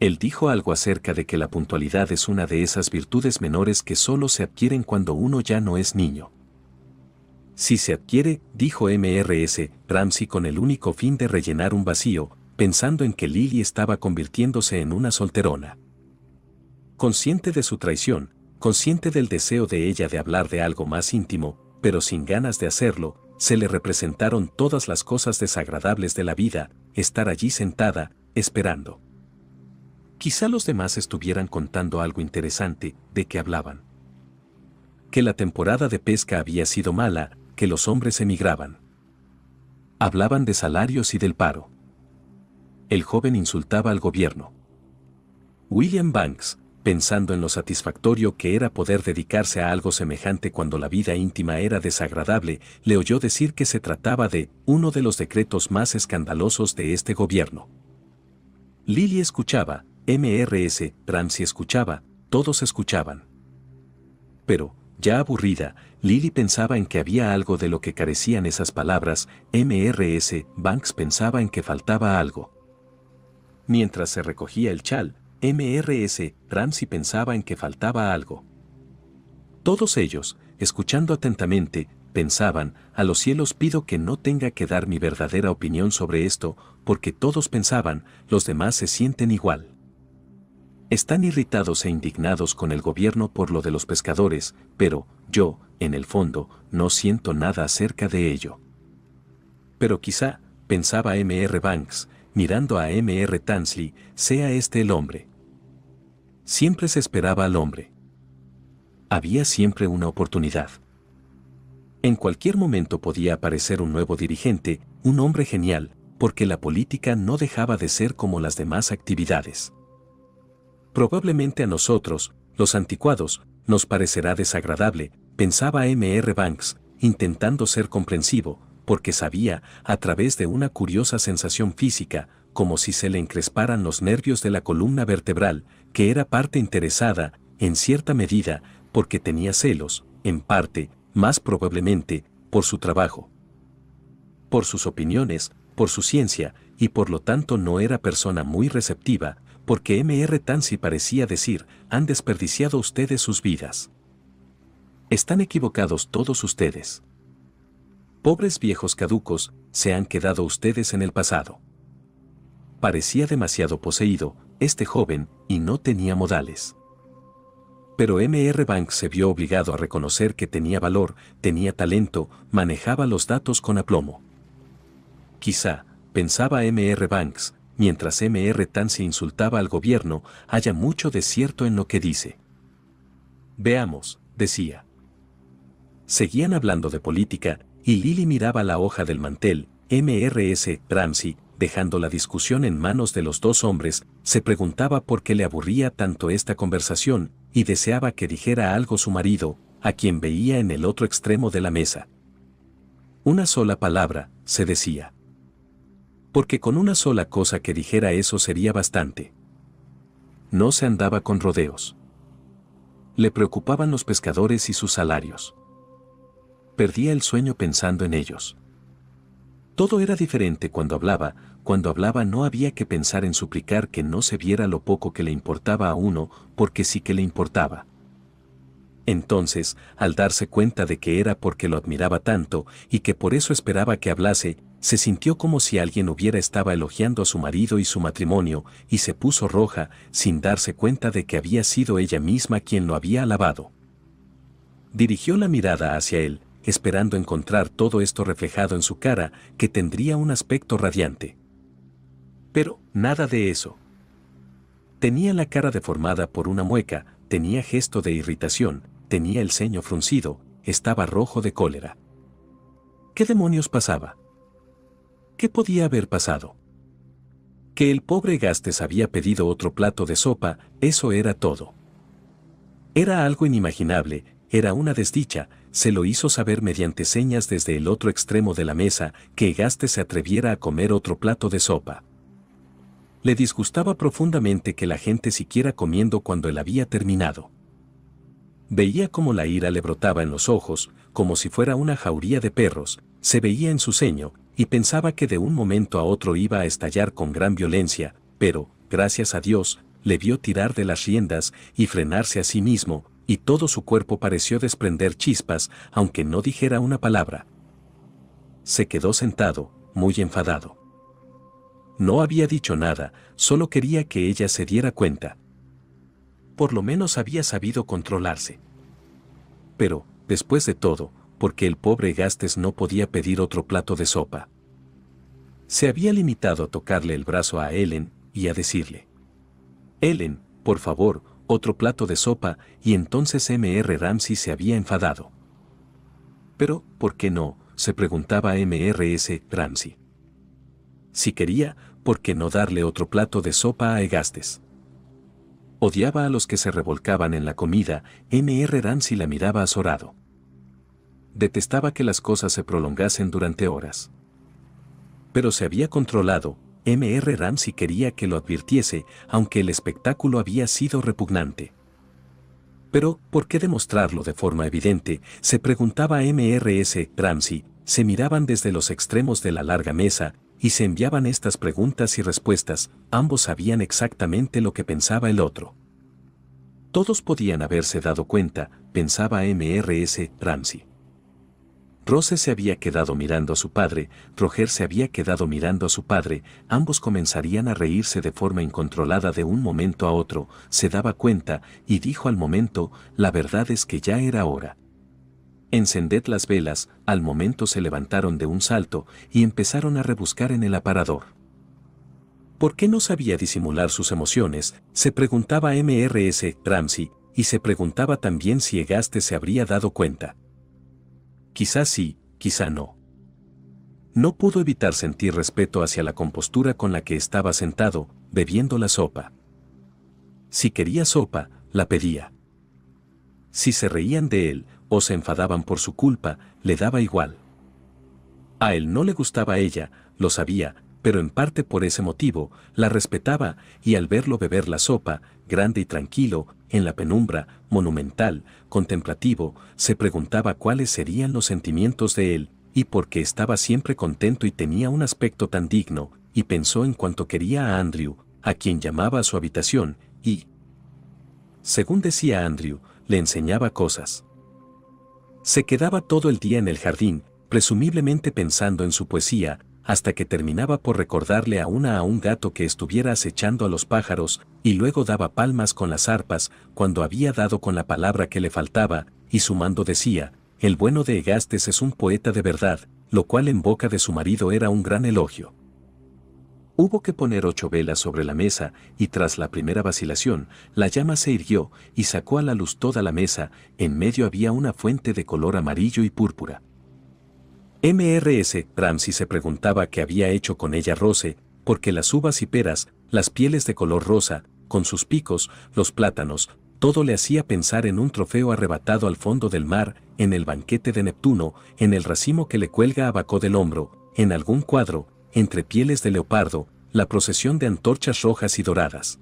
Él dijo algo acerca de que la puntualidad es una de esas virtudes menores que solo se adquieren cuando uno ya no es niño. Si se adquiere, dijo MRS, Ramsey con el único fin de rellenar un vacío, pensando en que Lily estaba convirtiéndose en una solterona. Consciente de su traición, consciente del deseo de ella de hablar de algo más íntimo, pero sin ganas de hacerlo, se le representaron todas las cosas desagradables de la vida, estar allí sentada, esperando. Quizá los demás estuvieran contando algo interesante, de qué hablaban. Que la temporada de pesca había sido mala, que los hombres emigraban. Hablaban de salarios y del paro. El joven insultaba al gobierno. William Banks, pensando en lo satisfactorio que era poder dedicarse a algo semejante cuando la vida íntima era desagradable, le oyó decir que se trataba de uno de los decretos más escandalosos de este gobierno. Lily escuchaba, MRS, Ramsey escuchaba, todos escuchaban. Pero, ya aburrida, Lily pensaba en que había algo de lo que carecían esas palabras, MRS, Banks pensaba en que faltaba algo. Mientras se recogía el chal, MRS, Ramsey pensaba en que faltaba algo. Todos ellos, escuchando atentamente, pensaban, a los cielos pido que no tenga que dar mi verdadera opinión sobre esto, porque todos pensaban, los demás se sienten igual. Están irritados e indignados con el gobierno por lo de los pescadores, pero, yo, en el fondo, no siento nada acerca de ello. Pero quizá, pensaba M.R. Banks, mirando a M.R. Tansley, sea este el hombre. Siempre se esperaba al hombre. Había siempre una oportunidad. En cualquier momento podía aparecer un nuevo dirigente, un hombre genial, porque la política no dejaba de ser como las demás actividades. Probablemente a nosotros, los anticuados, nos parecerá desagradable, pensaba M.R. Banks, intentando ser comprensivo, porque sabía, a través de una curiosa sensación física, como si se le encresparan los nervios de la columna vertebral, que era parte interesada, en cierta medida, porque tenía celos, en parte, más probablemente, por su trabajo. Por sus opiniones, por su ciencia, y por lo tanto no era persona muy receptiva, porque M.R. Tansi parecía decir, han desperdiciado ustedes sus vidas. Están equivocados todos ustedes. Pobres viejos caducos, se han quedado ustedes en el pasado. Parecía demasiado poseído, este joven, y no tenía modales. Pero MR Banks se vio obligado a reconocer que tenía valor, tenía talento, manejaba los datos con aplomo. Quizá, pensaba MR Banks, mientras MR Tan se insultaba al gobierno, haya mucho de cierto en lo que dice. Veamos, decía. Seguían hablando de política, y Lily miraba la hoja del mantel, MRS Ramsey, dejando la discusión en manos de los dos hombres, se preguntaba por qué le aburría tanto esta conversación, y deseaba que dijera algo su marido, a quien veía en el otro extremo de la mesa. Una sola palabra, se decía porque con una sola cosa que dijera eso sería bastante. No se andaba con rodeos. Le preocupaban los pescadores y sus salarios. Perdía el sueño pensando en ellos. Todo era diferente cuando hablaba, cuando hablaba no había que pensar en suplicar que no se viera lo poco que le importaba a uno, porque sí que le importaba. Entonces, al darse cuenta de que era porque lo admiraba tanto y que por eso esperaba que hablase, se sintió como si alguien hubiera estado elogiando a su marido y su matrimonio, y se puso roja, sin darse cuenta de que había sido ella misma quien lo había alabado. Dirigió la mirada hacia él, esperando encontrar todo esto reflejado en su cara, que tendría un aspecto radiante. Pero, nada de eso. Tenía la cara deformada por una mueca, tenía gesto de irritación, tenía el ceño fruncido, estaba rojo de cólera. ¿Qué demonios pasaba? ¿Qué podía haber pasado? Que el pobre Gastes había pedido otro plato de sopa, eso era todo. Era algo inimaginable, era una desdicha, se lo hizo saber mediante señas desde el otro extremo de la mesa que Gastes se atreviera a comer otro plato de sopa. Le disgustaba profundamente que la gente siquiera comiendo cuando él había terminado. Veía cómo la ira le brotaba en los ojos, como si fuera una jauría de perros, se veía en su ceño, y pensaba que de un momento a otro iba a estallar con gran violencia, pero, gracias a Dios, le vio tirar de las riendas y frenarse a sí mismo, y todo su cuerpo pareció desprender chispas, aunque no dijera una palabra. Se quedó sentado, muy enfadado. No había dicho nada, solo quería que ella se diera cuenta. Por lo menos había sabido controlarse. Pero, después de todo, porque el pobre Gastes no podía pedir otro plato de sopa. Se había limitado a tocarle el brazo a Ellen y a decirle, Ellen, por favor, otro plato de sopa, y entonces M.R. Ramsey se había enfadado. Pero, ¿por qué no? se preguntaba M.R.S. Ramsey. Si quería, ¿por qué no darle otro plato de sopa a Egastes? Odiaba a los que se revolcaban en la comida, M.R. Ramsey la miraba azorado detestaba que las cosas se prolongasen durante horas. Pero se había controlado, M.R. Ramsey quería que lo advirtiese, aunque el espectáculo había sido repugnante. Pero, ¿por qué demostrarlo de forma evidente? se preguntaba M.R.S. Ramsey, se miraban desde los extremos de la larga mesa, y se enviaban estas preguntas y respuestas, ambos sabían exactamente lo que pensaba el otro. Todos podían haberse dado cuenta, pensaba M.R.S. Ramsey. Rose se había quedado mirando a su padre, Roger se había quedado mirando a su padre, ambos comenzarían a reírse de forma incontrolada de un momento a otro, se daba cuenta y dijo al momento, la verdad es que ya era hora. Encended las velas, al momento se levantaron de un salto y empezaron a rebuscar en el aparador. ¿Por qué no sabía disimular sus emociones? Se preguntaba MRS Ramsey, y se preguntaba también si Egaste se habría dado cuenta quizás sí, quizá no. No pudo evitar sentir respeto hacia la compostura con la que estaba sentado, bebiendo la sopa. Si quería sopa, la pedía. Si se reían de él o se enfadaban por su culpa, le daba igual. A él no le gustaba ella, lo sabía, pero en parte por ese motivo, la respetaba y al verlo beber la sopa, grande y tranquilo, en la penumbra, monumental, contemplativo, se preguntaba cuáles serían los sentimientos de él, y por qué estaba siempre contento y tenía un aspecto tan digno, y pensó en cuanto quería a Andrew, a quien llamaba a su habitación, y, según decía Andrew, le enseñaba cosas. Se quedaba todo el día en el jardín, presumiblemente pensando en su poesía, hasta que terminaba por recordarle a una a un gato que estuviera acechando a los pájaros, y luego daba palmas con las arpas, cuando había dado con la palabra que le faltaba, y mando decía, el bueno de Egastes es un poeta de verdad, lo cual en boca de su marido era un gran elogio. Hubo que poner ocho velas sobre la mesa, y tras la primera vacilación, la llama se irguió y sacó a la luz toda la mesa, en medio había una fuente de color amarillo y púrpura. MRS, Ramsey se preguntaba qué había hecho con ella Rose, porque las uvas y peras, las pieles de color rosa, con sus picos, los plátanos, todo le hacía pensar en un trofeo arrebatado al fondo del mar, en el banquete de Neptuno, en el racimo que le cuelga a Bacó del hombro, en algún cuadro, entre pieles de leopardo, la procesión de antorchas rojas y doradas.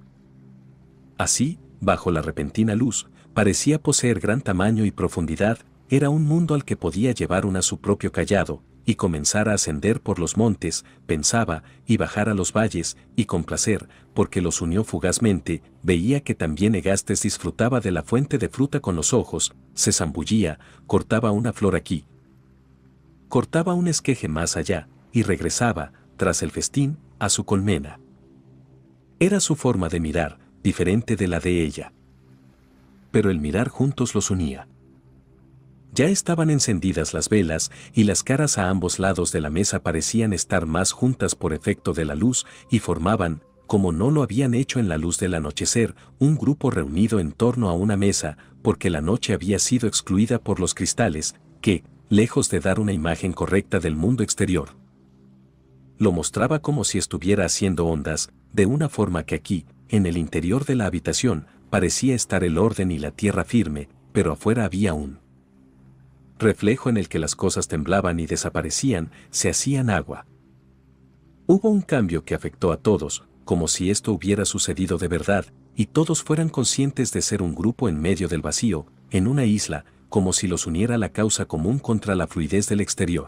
Así, bajo la repentina luz, parecía poseer gran tamaño y profundidad, era un mundo al que podía llevar una su propio callado, y comenzar a ascender por los montes, pensaba, y bajar a los valles, y con placer, porque los unió fugazmente, veía que también Egastes disfrutaba de la fuente de fruta con los ojos, se zambullía, cortaba una flor aquí, cortaba un esqueje más allá, y regresaba, tras el festín, a su colmena. Era su forma de mirar, diferente de la de ella. Pero el mirar juntos los unía. Ya estaban encendidas las velas y las caras a ambos lados de la mesa parecían estar más juntas por efecto de la luz y formaban, como no lo habían hecho en la luz del anochecer, un grupo reunido en torno a una mesa, porque la noche había sido excluida por los cristales, que, lejos de dar una imagen correcta del mundo exterior, lo mostraba como si estuviera haciendo ondas, de una forma que aquí, en el interior de la habitación, parecía estar el orden y la tierra firme, pero afuera había un reflejo en el que las cosas temblaban y desaparecían, se hacían agua. Hubo un cambio que afectó a todos, como si esto hubiera sucedido de verdad, y todos fueran conscientes de ser un grupo en medio del vacío, en una isla, como si los uniera la causa común contra la fluidez del exterior.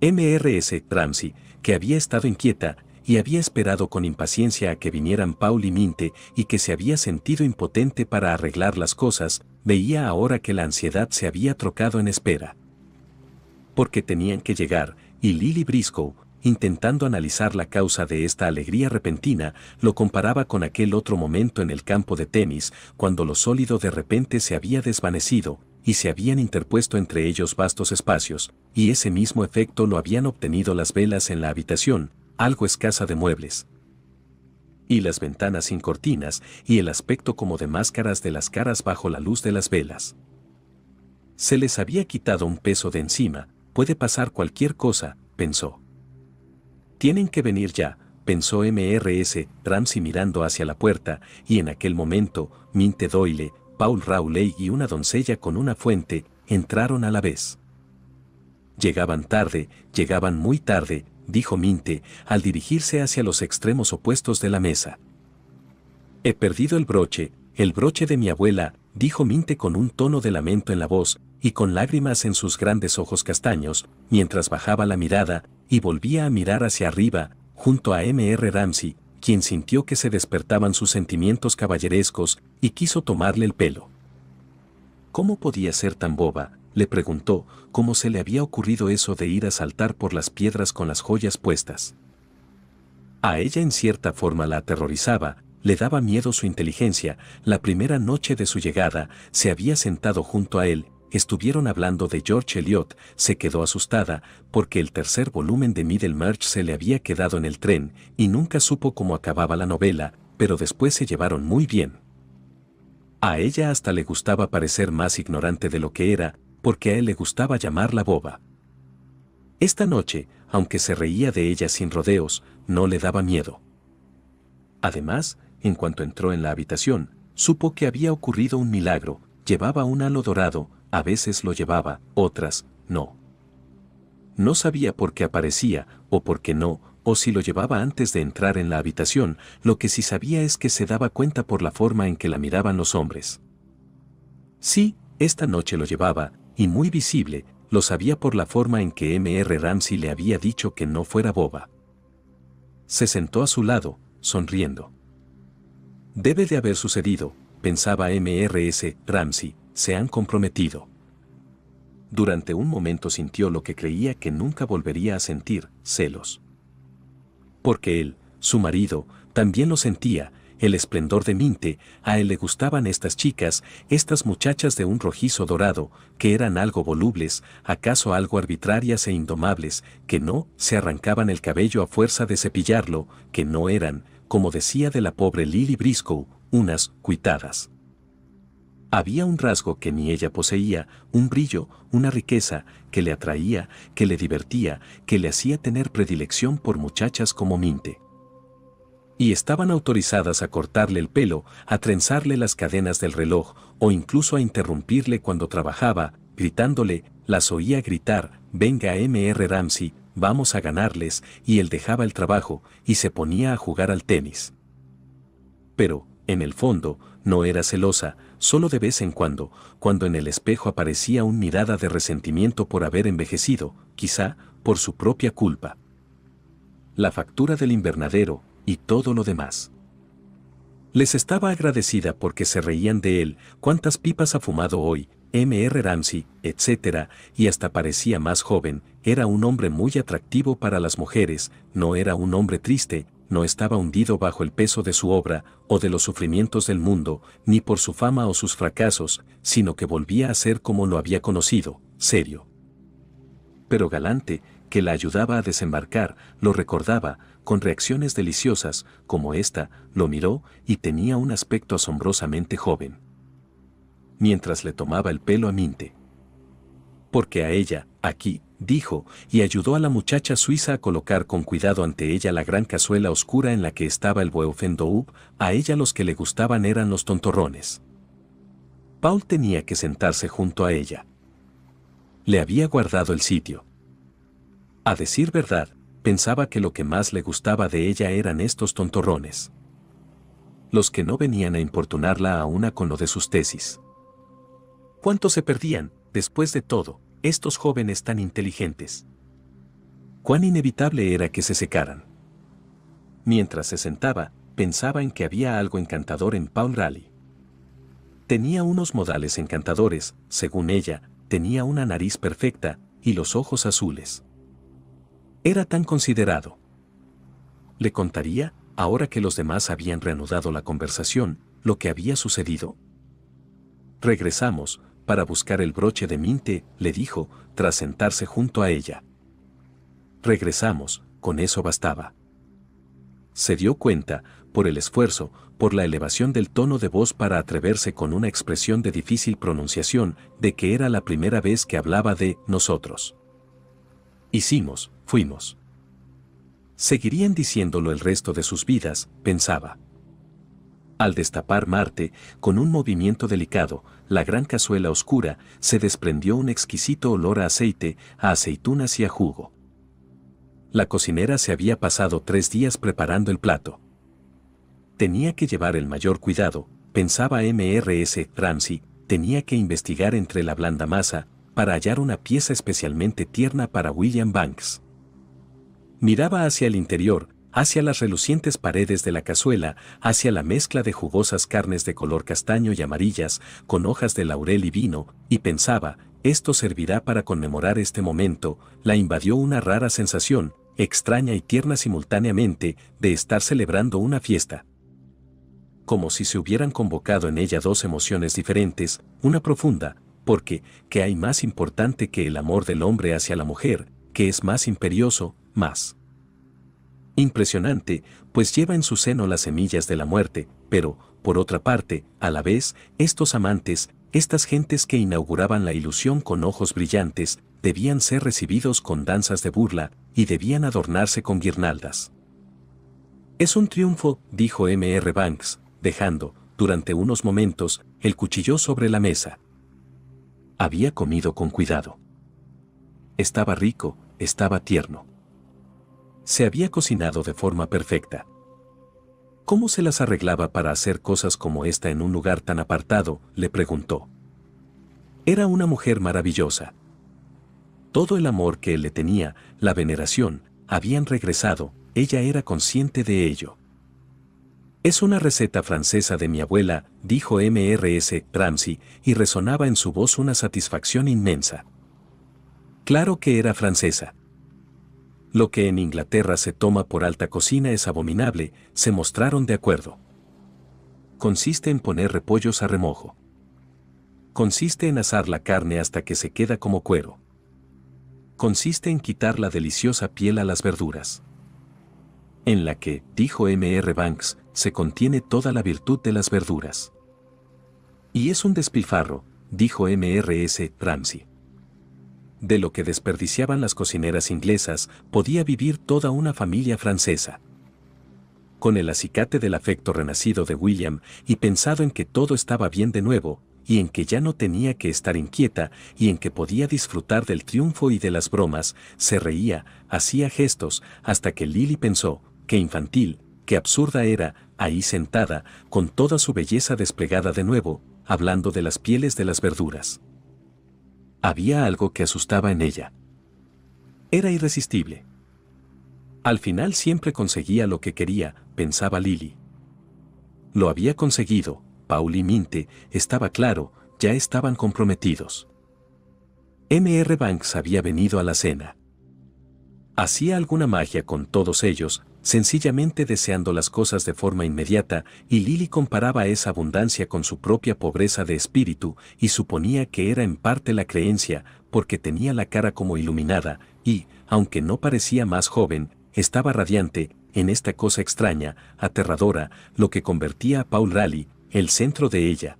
MRS Ramsey, que había estado inquieta y había esperado con impaciencia a que vinieran Paul y Minte y que se había sentido impotente para arreglar las cosas, veía ahora que la ansiedad se había trocado en espera. Porque tenían que llegar, y Lily Briscoe, intentando analizar la causa de esta alegría repentina, lo comparaba con aquel otro momento en el campo de tenis, cuando lo sólido de repente se había desvanecido, y se habían interpuesto entre ellos vastos espacios, y ese mismo efecto lo habían obtenido las velas en la habitación, algo escasa de muebles y las ventanas sin cortinas y el aspecto como de máscaras de las caras bajo la luz de las velas. Se les había quitado un peso de encima, puede pasar cualquier cosa, pensó. Tienen que venir ya, pensó MRS Ramsey mirando hacia la puerta, y en aquel momento, Minte Doyle, Paul Rowley y una doncella con una fuente entraron a la vez. Llegaban tarde, llegaban muy tarde, dijo Minte, al dirigirse hacia los extremos opuestos de la mesa. He perdido el broche, el broche de mi abuela, dijo Minte con un tono de lamento en la voz y con lágrimas en sus grandes ojos castaños, mientras bajaba la mirada y volvía a mirar hacia arriba, junto a M.R. Ramsey, quien sintió que se despertaban sus sentimientos caballerescos y quiso tomarle el pelo. ¿Cómo podía ser tan boba? le preguntó cómo se le había ocurrido eso de ir a saltar por las piedras con las joyas puestas. A ella en cierta forma la aterrorizaba, le daba miedo su inteligencia, la primera noche de su llegada se había sentado junto a él, estuvieron hablando de George Eliot, se quedó asustada porque el tercer volumen de Middlemarch se le había quedado en el tren y nunca supo cómo acababa la novela, pero después se llevaron muy bien. A ella hasta le gustaba parecer más ignorante de lo que era, porque a él le gustaba llamarla boba. Esta noche, aunque se reía de ella sin rodeos, no le daba miedo. Además, en cuanto entró en la habitación, supo que había ocurrido un milagro, llevaba un halo dorado, a veces lo llevaba, otras, no. No sabía por qué aparecía, o por qué no, o si lo llevaba antes de entrar en la habitación, lo que sí sabía es que se daba cuenta por la forma en que la miraban los hombres. Sí, esta noche lo llevaba, y muy visible, lo sabía por la forma en que M.R. Ramsey le había dicho que no fuera boba. Se sentó a su lado, sonriendo. Debe de haber sucedido, pensaba M.R.S. Ramsey, se han comprometido. Durante un momento sintió lo que creía que nunca volvería a sentir, celos. Porque él, su marido, también lo sentía, el esplendor de Minte, a él le gustaban estas chicas, estas muchachas de un rojizo dorado, que eran algo volubles, acaso algo arbitrarias e indomables, que no se arrancaban el cabello a fuerza de cepillarlo, que no eran, como decía de la pobre Lily Briscoe, unas cuitadas. Había un rasgo que ni ella poseía, un brillo, una riqueza, que le atraía, que le divertía, que le hacía tener predilección por muchachas como Minte y estaban autorizadas a cortarle el pelo, a trenzarle las cadenas del reloj o incluso a interrumpirle cuando trabajaba, gritándole, las oía gritar, venga MR Ramsey, vamos a ganarles, y él dejaba el trabajo y se ponía a jugar al tenis. Pero, en el fondo, no era celosa, solo de vez en cuando, cuando en el espejo aparecía un mirada de resentimiento por haber envejecido, quizá por su propia culpa. La factura del invernadero, y todo lo demás. Les estaba agradecida porque se reían de él, cuántas pipas ha fumado hoy, M.R. Ramsey, etc., y hasta parecía más joven, era un hombre muy atractivo para las mujeres, no era un hombre triste, no estaba hundido bajo el peso de su obra, o de los sufrimientos del mundo, ni por su fama o sus fracasos, sino que volvía a ser como lo había conocido, serio. Pero galante, que la ayudaba a desembarcar, lo recordaba, con reacciones deliciosas, como esta, lo miró y tenía un aspecto asombrosamente joven. Mientras le tomaba el pelo a Minte. Porque a ella, aquí, dijo, y ayudó a la muchacha suiza a colocar con cuidado ante ella la gran cazuela oscura en la que estaba el Boeufendoub, a ella los que le gustaban eran los tontorrones. Paul tenía que sentarse junto a ella. Le había guardado el sitio. A decir verdad, pensaba que lo que más le gustaba de ella eran estos tontorrones. Los que no venían a importunarla a una con lo de sus tesis. ¿Cuánto se perdían, después de todo, estos jóvenes tan inteligentes? Cuán inevitable era que se secaran. Mientras se sentaba, pensaba en que había algo encantador en Paul Raleigh. Tenía unos modales encantadores, según ella, tenía una nariz perfecta y los ojos azules era tan considerado. ¿Le contaría, ahora que los demás habían reanudado la conversación, lo que había sucedido? Regresamos, para buscar el broche de minte, le dijo, tras sentarse junto a ella. Regresamos, con eso bastaba. Se dio cuenta, por el esfuerzo, por la elevación del tono de voz para atreverse con una expresión de difícil pronunciación, de que era la primera vez que hablaba de nosotros. Hicimos, fuimos. Seguirían diciéndolo el resto de sus vidas, pensaba. Al destapar Marte, con un movimiento delicado, la gran cazuela oscura, se desprendió un exquisito olor a aceite, a aceitunas y a jugo. La cocinera se había pasado tres días preparando el plato. Tenía que llevar el mayor cuidado, pensaba MRS Ramsey, tenía que investigar entre la blanda masa, para hallar una pieza especialmente tierna para William Banks. Miraba hacia el interior, hacia las relucientes paredes de la cazuela, hacia la mezcla de jugosas carnes de color castaño y amarillas, con hojas de laurel y vino, y pensaba, esto servirá para conmemorar este momento, la invadió una rara sensación, extraña y tierna simultáneamente, de estar celebrando una fiesta. Como si se hubieran convocado en ella dos emociones diferentes, una profunda, porque, ¿qué hay más importante que el amor del hombre hacia la mujer, que es más imperioso, más. Impresionante, pues lleva en su seno las semillas de la muerte, pero, por otra parte, a la vez, estos amantes, estas gentes que inauguraban la ilusión con ojos brillantes, debían ser recibidos con danzas de burla y debían adornarse con guirnaldas. Es un triunfo, dijo mr Banks, dejando, durante unos momentos, el cuchillo sobre la mesa. Había comido con cuidado. Estaba rico, estaba tierno. Se había cocinado de forma perfecta. ¿Cómo se las arreglaba para hacer cosas como esta en un lugar tan apartado? le preguntó. Era una mujer maravillosa. Todo el amor que él le tenía, la veneración, habían regresado, ella era consciente de ello. Es una receta francesa de mi abuela, dijo MRS Ramsey, y resonaba en su voz una satisfacción inmensa. Claro que era francesa lo que en Inglaterra se toma por alta cocina es abominable, se mostraron de acuerdo. Consiste en poner repollos a remojo. Consiste en asar la carne hasta que se queda como cuero. Consiste en quitar la deliciosa piel a las verduras. En la que, dijo M.R. Banks, se contiene toda la virtud de las verduras. Y es un despilfarro, dijo M.R.S. Ramsey de lo que desperdiciaban las cocineras inglesas, podía vivir toda una familia francesa. Con el acicate del afecto renacido de William y pensado en que todo estaba bien de nuevo, y en que ya no tenía que estar inquieta y en que podía disfrutar del triunfo y de las bromas, se reía, hacía gestos, hasta que Lily pensó, que infantil, que absurda era, ahí sentada, con toda su belleza desplegada de nuevo, hablando de las pieles de las verduras. Había algo que asustaba en ella. Era irresistible. Al final siempre conseguía lo que quería, pensaba Lily. Lo había conseguido, Paul y Minte, estaba claro, ya estaban comprometidos. M.R. Banks había venido a la cena. Hacía alguna magia con todos ellos, sencillamente deseando las cosas de forma inmediata, y Lily comparaba esa abundancia con su propia pobreza de espíritu, y suponía que era en parte la creencia, porque tenía la cara como iluminada, y, aunque no parecía más joven, estaba radiante, en esta cosa extraña, aterradora, lo que convertía a Paul Raleigh, el centro de ella.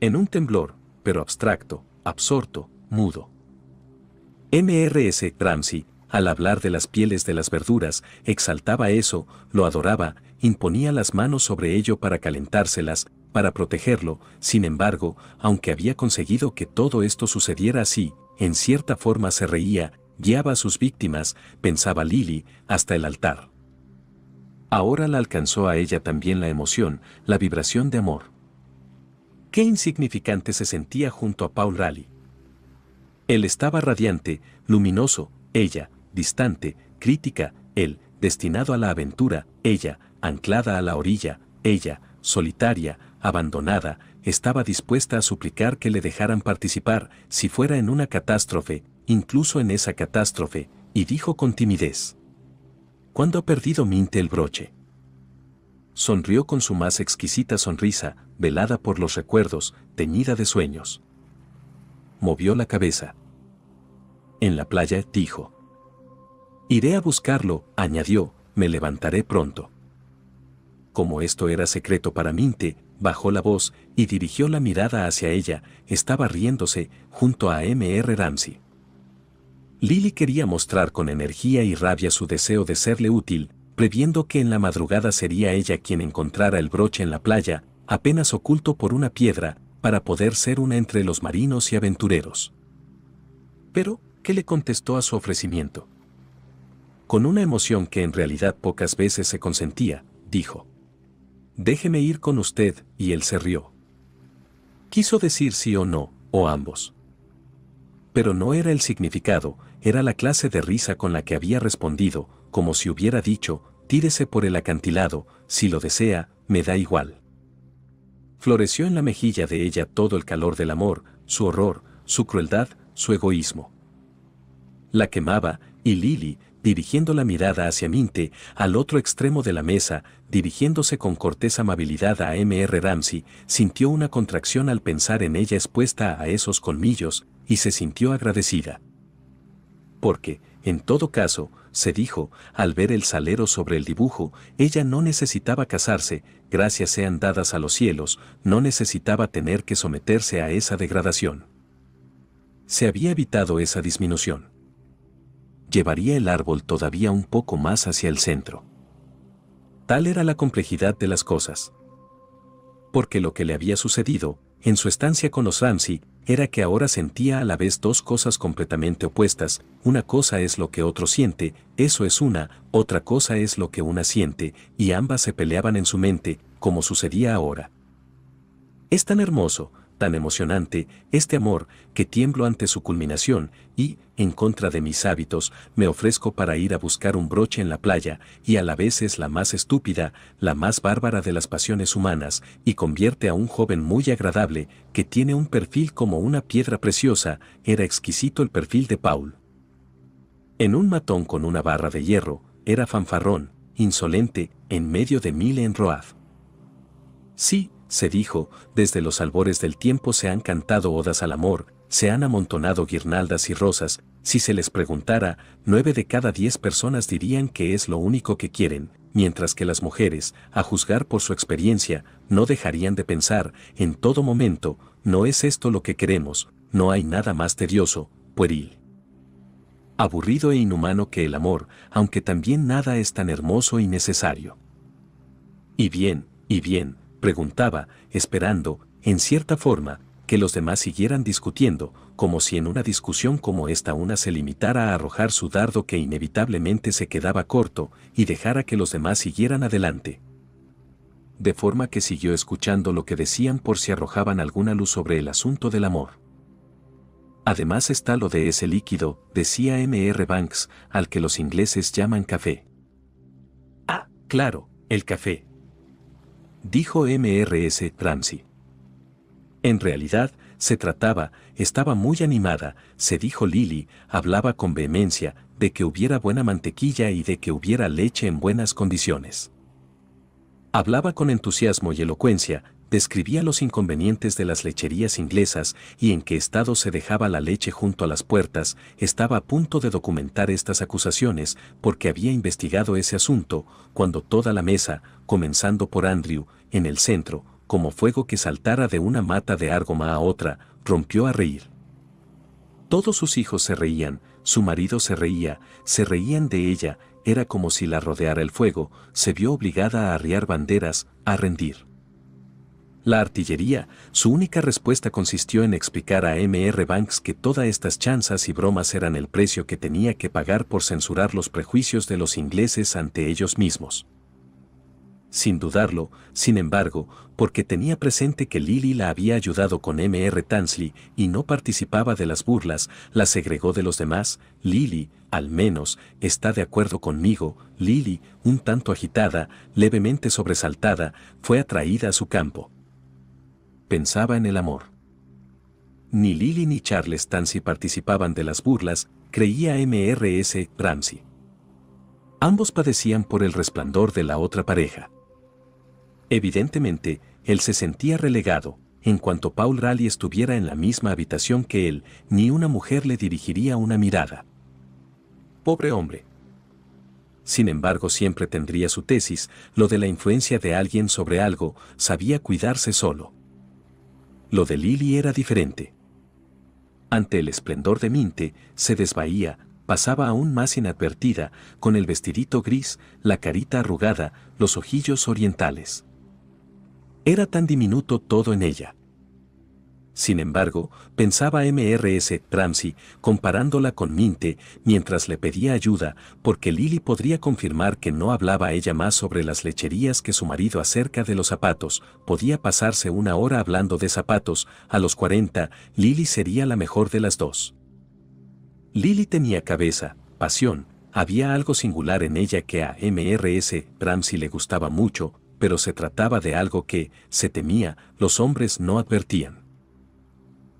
En un temblor, pero abstracto, absorto, mudo. MRS Ramsey al hablar de las pieles de las verduras, exaltaba eso, lo adoraba, imponía las manos sobre ello para calentárselas, para protegerlo, sin embargo, aunque había conseguido que todo esto sucediera así, en cierta forma se reía, guiaba a sus víctimas, pensaba Lily, hasta el altar. Ahora la alcanzó a ella también la emoción, la vibración de amor. Qué insignificante se sentía junto a Paul Raleigh. Él estaba radiante, luminoso, ella, distante, crítica, él, destinado a la aventura, ella, anclada a la orilla, ella, solitaria, abandonada, estaba dispuesta a suplicar que le dejaran participar, si fuera en una catástrofe, incluso en esa catástrofe, y dijo con timidez. ¿Cuándo ha perdido Minte el broche? Sonrió con su más exquisita sonrisa, velada por los recuerdos, teñida de sueños. Movió la cabeza. En la playa, dijo. Iré a buscarlo, añadió, me levantaré pronto. Como esto era secreto para Minte, bajó la voz y dirigió la mirada hacia ella, estaba riéndose, junto a M.R. Ramsey. Lily quería mostrar con energía y rabia su deseo de serle útil, previendo que en la madrugada sería ella quien encontrara el broche en la playa, apenas oculto por una piedra, para poder ser una entre los marinos y aventureros. Pero, ¿qué le contestó a su ofrecimiento? con una emoción que en realidad pocas veces se consentía, dijo. Déjeme ir con usted, y él se rió. Quiso decir sí o no, o ambos. Pero no era el significado, era la clase de risa con la que había respondido, como si hubiera dicho, tírese por el acantilado, si lo desea, me da igual. Floreció en la mejilla de ella todo el calor del amor, su horror, su crueldad, su egoísmo. La quemaba, y Lily, dirigiendo la mirada hacia Minte, al otro extremo de la mesa, dirigiéndose con cortés amabilidad a M.R. Ramsey, sintió una contracción al pensar en ella expuesta a esos colmillos, y se sintió agradecida. Porque, en todo caso, se dijo, al ver el salero sobre el dibujo, ella no necesitaba casarse, gracias sean dadas a los cielos, no necesitaba tener que someterse a esa degradación. Se había evitado esa disminución llevaría el árbol todavía un poco más hacia el centro. Tal era la complejidad de las cosas. Porque lo que le había sucedido, en su estancia con los Ramsey, era que ahora sentía a la vez dos cosas completamente opuestas, una cosa es lo que otro siente, eso es una, otra cosa es lo que una siente, y ambas se peleaban en su mente, como sucedía ahora. Es tan hermoso, tan emocionante, este amor, que tiemblo ante su culminación, y, en contra de mis hábitos, me ofrezco para ir a buscar un broche en la playa, y a la vez es la más estúpida, la más bárbara de las pasiones humanas, y convierte a un joven muy agradable, que tiene un perfil como una piedra preciosa, era exquisito el perfil de Paul. En un matón con una barra de hierro, era fanfarrón, insolente, en medio de mil roaz Sí, se dijo, desde los albores del tiempo se han cantado odas al amor, se han amontonado guirnaldas y rosas, si se les preguntara, nueve de cada diez personas dirían que es lo único que quieren, mientras que las mujeres, a juzgar por su experiencia, no dejarían de pensar, en todo momento, no es esto lo que queremos, no hay nada más tedioso, pueril. Aburrido e inhumano que el amor, aunque también nada es tan hermoso y necesario. Y bien, y bien, preguntaba, esperando, en cierta forma, que los demás siguieran discutiendo, como si en una discusión como esta una se limitara a arrojar su dardo que inevitablemente se quedaba corto y dejara que los demás siguieran adelante. De forma que siguió escuchando lo que decían por si arrojaban alguna luz sobre el asunto del amor. Además está lo de ese líquido, decía M.R. Banks, al que los ingleses llaman café. Ah, claro, el café. Dijo M.R.S. Ramsey. En realidad, se trataba, estaba muy animada, se dijo Lily, hablaba con vehemencia, de que hubiera buena mantequilla y de que hubiera leche en buenas condiciones. Hablaba con entusiasmo y elocuencia, describía los inconvenientes de las lecherías inglesas y en qué estado se dejaba la leche junto a las puertas, estaba a punto de documentar estas acusaciones porque había investigado ese asunto, cuando toda la mesa, comenzando por Andrew, en el centro, como fuego que saltara de una mata de argoma a otra, rompió a reír. Todos sus hijos se reían, su marido se reía, se reían de ella, era como si la rodeara el fuego, se vio obligada a arriar banderas, a rendir. La artillería, su única respuesta consistió en explicar a M.R. Banks que todas estas chanzas y bromas eran el precio que tenía que pagar por censurar los prejuicios de los ingleses ante ellos mismos. Sin dudarlo, sin embargo, porque tenía presente que Lily la había ayudado con M.R. Tansley y no participaba de las burlas, la segregó de los demás. Lily, al menos, está de acuerdo conmigo. Lily, un tanto agitada, levemente sobresaltada, fue atraída a su campo. Pensaba en el amor. Ni Lily ni Charles Tansley participaban de las burlas, creía M.R.S. Ramsey. Ambos padecían por el resplandor de la otra pareja. Evidentemente, él se sentía relegado. En cuanto Paul Raleigh estuviera en la misma habitación que él, ni una mujer le dirigiría una mirada. Pobre hombre. Sin embargo, siempre tendría su tesis, lo de la influencia de alguien sobre algo, sabía cuidarse solo. Lo de Lily era diferente. Ante el esplendor de Minte, se desvaía, pasaba aún más inadvertida, con el vestidito gris, la carita arrugada, los ojillos orientales. Era tan diminuto todo en ella. Sin embargo, pensaba MRS Ramsey comparándola con Minte mientras le pedía ayuda porque Lily podría confirmar que no hablaba ella más sobre las lecherías que su marido acerca de los zapatos, podía pasarse una hora hablando de zapatos, a los 40 Lily sería la mejor de las dos. Lily tenía cabeza, pasión, había algo singular en ella que a MRS Ramsey le gustaba mucho, pero se trataba de algo que, se temía, los hombres no advertían.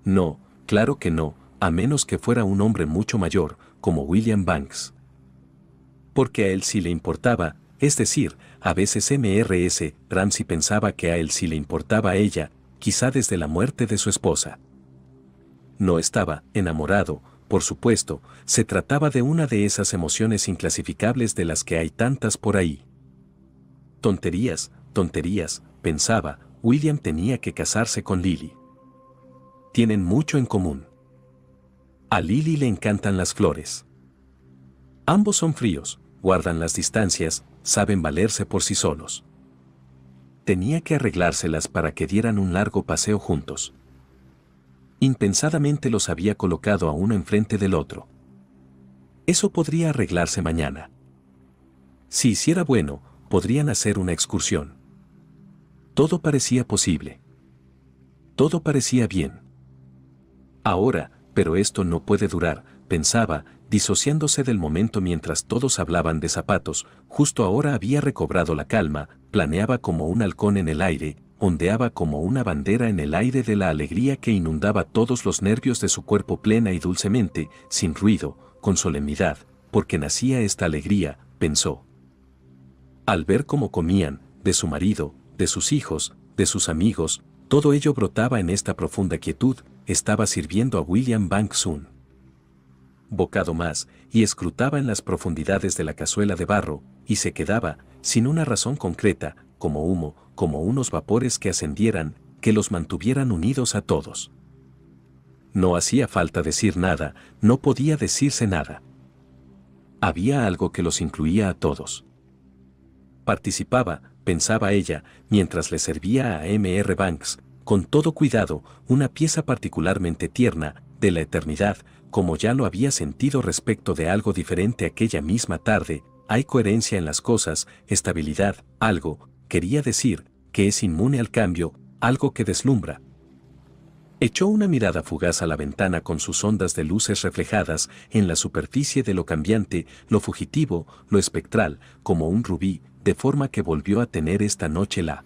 No, claro que no, a menos que fuera un hombre mucho mayor, como William Banks. Porque a él sí le importaba, es decir, a veces MRS, Ramsey pensaba que a él sí le importaba a ella, quizá desde la muerte de su esposa. No estaba enamorado, por supuesto, se trataba de una de esas emociones inclasificables de las que hay tantas por ahí. Tonterías, Tonterías, pensaba, William tenía que casarse con Lily. Tienen mucho en común. A Lily le encantan las flores. Ambos son fríos, guardan las distancias, saben valerse por sí solos. Tenía que arreglárselas para que dieran un largo paseo juntos. Impensadamente los había colocado a uno enfrente del otro. Eso podría arreglarse mañana. Si hiciera bueno, podrían hacer una excursión. Todo parecía posible. Todo parecía bien. Ahora, pero esto no puede durar, pensaba, disociándose del momento mientras todos hablaban de zapatos, justo ahora había recobrado la calma, planeaba como un halcón en el aire, ondeaba como una bandera en el aire de la alegría que inundaba todos los nervios de su cuerpo plena y dulcemente, sin ruido, con solemnidad, porque nacía esta alegría, pensó. Al ver cómo comían, de su marido, de sus hijos, de sus amigos, todo ello brotaba en esta profunda quietud, estaba sirviendo a William Banksun. Bocado más, y escrutaba en las profundidades de la cazuela de barro, y se quedaba, sin una razón concreta, como humo, como unos vapores que ascendieran, que los mantuvieran unidos a todos. No hacía falta decir nada, no podía decirse nada. Había algo que los incluía a todos. Participaba, pensaba ella, mientras le servía a M.R. Banks, con todo cuidado, una pieza particularmente tierna, de la eternidad, como ya lo había sentido respecto de algo diferente aquella misma tarde, hay coherencia en las cosas, estabilidad, algo, quería decir, que es inmune al cambio, algo que deslumbra. Echó una mirada fugaz a la ventana con sus ondas de luces reflejadas en la superficie de lo cambiante, lo fugitivo, lo espectral, como un rubí, de forma que volvió a tener esta noche la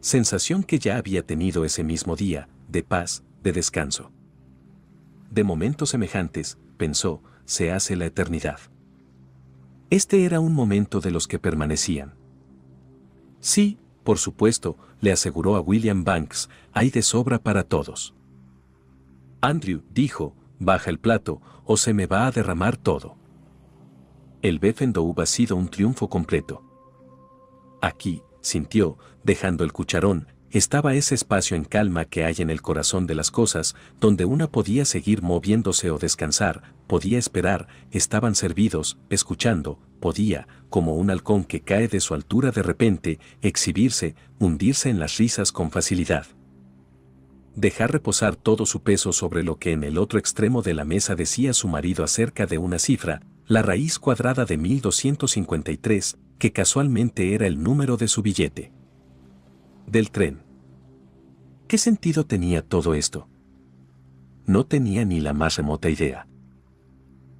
sensación que ya había tenido ese mismo día, de paz, de descanso. De momentos semejantes, pensó, se hace la eternidad. Este era un momento de los que permanecían. Sí, por supuesto, le aseguró a William Banks, hay de sobra para todos. Andrew, dijo, baja el plato, o se me va a derramar todo el Béfendo ha sido un triunfo completo. Aquí, sintió, dejando el cucharón, estaba ese espacio en calma que hay en el corazón de las cosas, donde una podía seguir moviéndose o descansar, podía esperar, estaban servidos, escuchando, podía, como un halcón que cae de su altura de repente, exhibirse, hundirse en las risas con facilidad. Dejar reposar todo su peso sobre lo que en el otro extremo de la mesa decía su marido acerca de una cifra, la raíz cuadrada de 1253, que casualmente era el número de su billete. Del tren. ¿Qué sentido tenía todo esto? No tenía ni la más remota idea.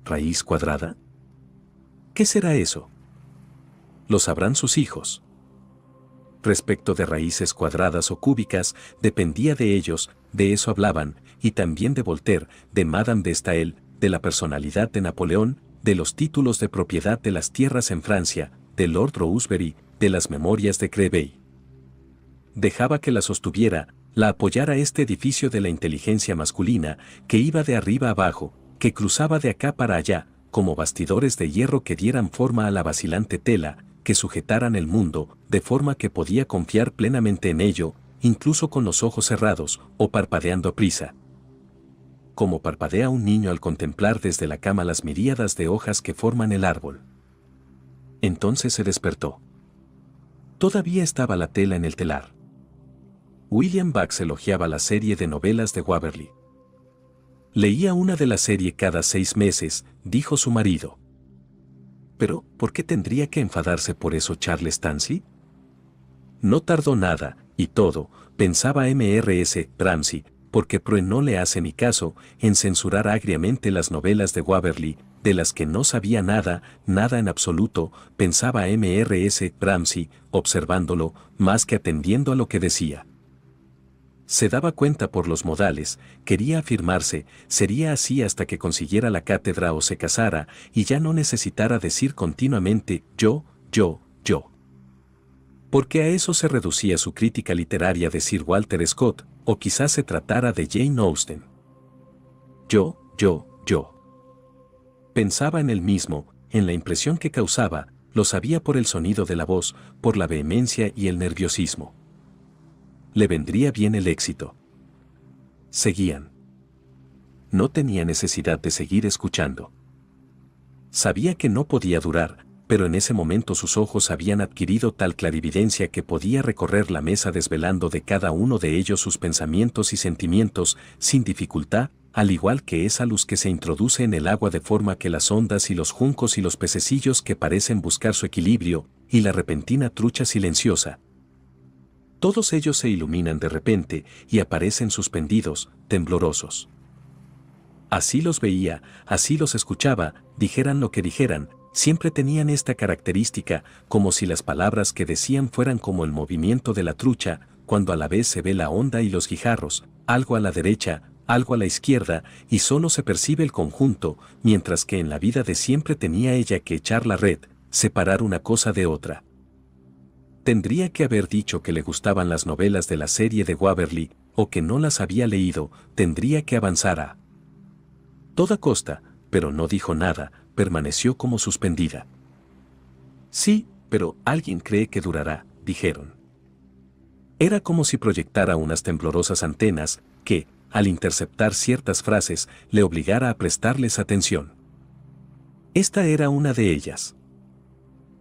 ¿Raíz cuadrada? ¿Qué será eso? Lo sabrán sus hijos. Respecto de raíces cuadradas o cúbicas, dependía de ellos, de eso hablaban, y también de Voltaire, de Madame de Staël, de la personalidad de Napoleón, de los títulos de propiedad de las tierras en Francia, de Lord Rosebery, de las memorias de Crevey. Dejaba que la sostuviera, la apoyara este edificio de la inteligencia masculina, que iba de arriba abajo, que cruzaba de acá para allá, como bastidores de hierro que dieran forma a la vacilante tela, que sujetaran el mundo, de forma que podía confiar plenamente en ello, incluso con los ojos cerrados o parpadeando a prisa como parpadea un niño al contemplar desde la cama las miríadas de hojas que forman el árbol. Entonces se despertó. Todavía estaba la tela en el telar. William Bax elogiaba la serie de novelas de Waverly. Leía una de la serie cada seis meses, dijo su marido. Pero, ¿por qué tendría que enfadarse por eso Charles Tansy? No tardó nada, y todo, pensaba MRS Ramsey, porque Prue no le hace ni caso en censurar agriamente las novelas de Waverly, de las que no sabía nada, nada en absoluto, pensaba MRS Ramsey, observándolo, más que atendiendo a lo que decía. Se daba cuenta por los modales, quería afirmarse, sería así hasta que consiguiera la cátedra o se casara, y ya no necesitara decir continuamente yo, yo, yo. Porque a eso se reducía su crítica literaria de Sir Walter Scott, o quizás se tratara de Jane Austen. Yo, yo, yo. Pensaba en él mismo, en la impresión que causaba, lo sabía por el sonido de la voz, por la vehemencia y el nerviosismo. Le vendría bien el éxito. Seguían. No tenía necesidad de seguir escuchando. Sabía que no podía durar, pero en ese momento sus ojos habían adquirido tal clarividencia que podía recorrer la mesa desvelando de cada uno de ellos sus pensamientos y sentimientos sin dificultad, al igual que esa luz que se introduce en el agua de forma que las ondas y los juncos y los pececillos que parecen buscar su equilibrio, y la repentina trucha silenciosa. Todos ellos se iluminan de repente y aparecen suspendidos, temblorosos. Así los veía, así los escuchaba, dijeran lo que dijeran, siempre tenían esta característica, como si las palabras que decían fueran como el movimiento de la trucha, cuando a la vez se ve la onda y los guijarros, algo a la derecha, algo a la izquierda, y solo se percibe el conjunto, mientras que en la vida de siempre tenía ella que echar la red, separar una cosa de otra. Tendría que haber dicho que le gustaban las novelas de la serie de Waverly, o que no las había leído, tendría que avanzar a toda costa, pero no dijo nada, permaneció como suspendida. Sí, pero alguien cree que durará, dijeron. Era como si proyectara unas temblorosas antenas que, al interceptar ciertas frases, le obligara a prestarles atención. Esta era una de ellas.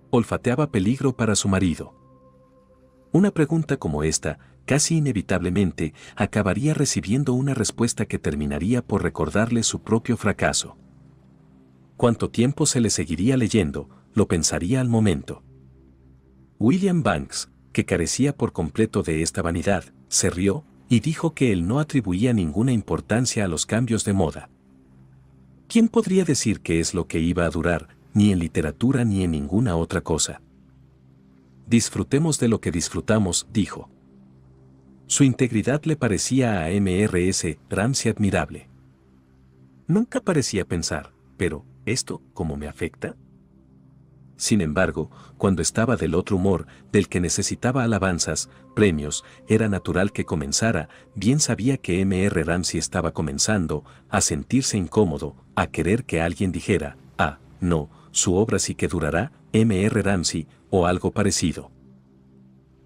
Olfateaba peligro para su marido. Una pregunta como esta, casi inevitablemente, acabaría recibiendo una respuesta que terminaría por recordarle su propio fracaso cuánto tiempo se le seguiría leyendo, lo pensaría al momento. William Banks, que carecía por completo de esta vanidad, se rió y dijo que él no atribuía ninguna importancia a los cambios de moda. ¿Quién podría decir qué es lo que iba a durar, ni en literatura ni en ninguna otra cosa? Disfrutemos de lo que disfrutamos, dijo. Su integridad le parecía a MRS Ramsey admirable. Nunca parecía pensar, pero, ¿esto cómo me afecta? Sin embargo, cuando estaba del otro humor, del que necesitaba alabanzas, premios, era natural que comenzara, bien sabía que M.R. Ramsey estaba comenzando a sentirse incómodo, a querer que alguien dijera, ah, no, su obra sí que durará, M.R. Ramsey, o algo parecido.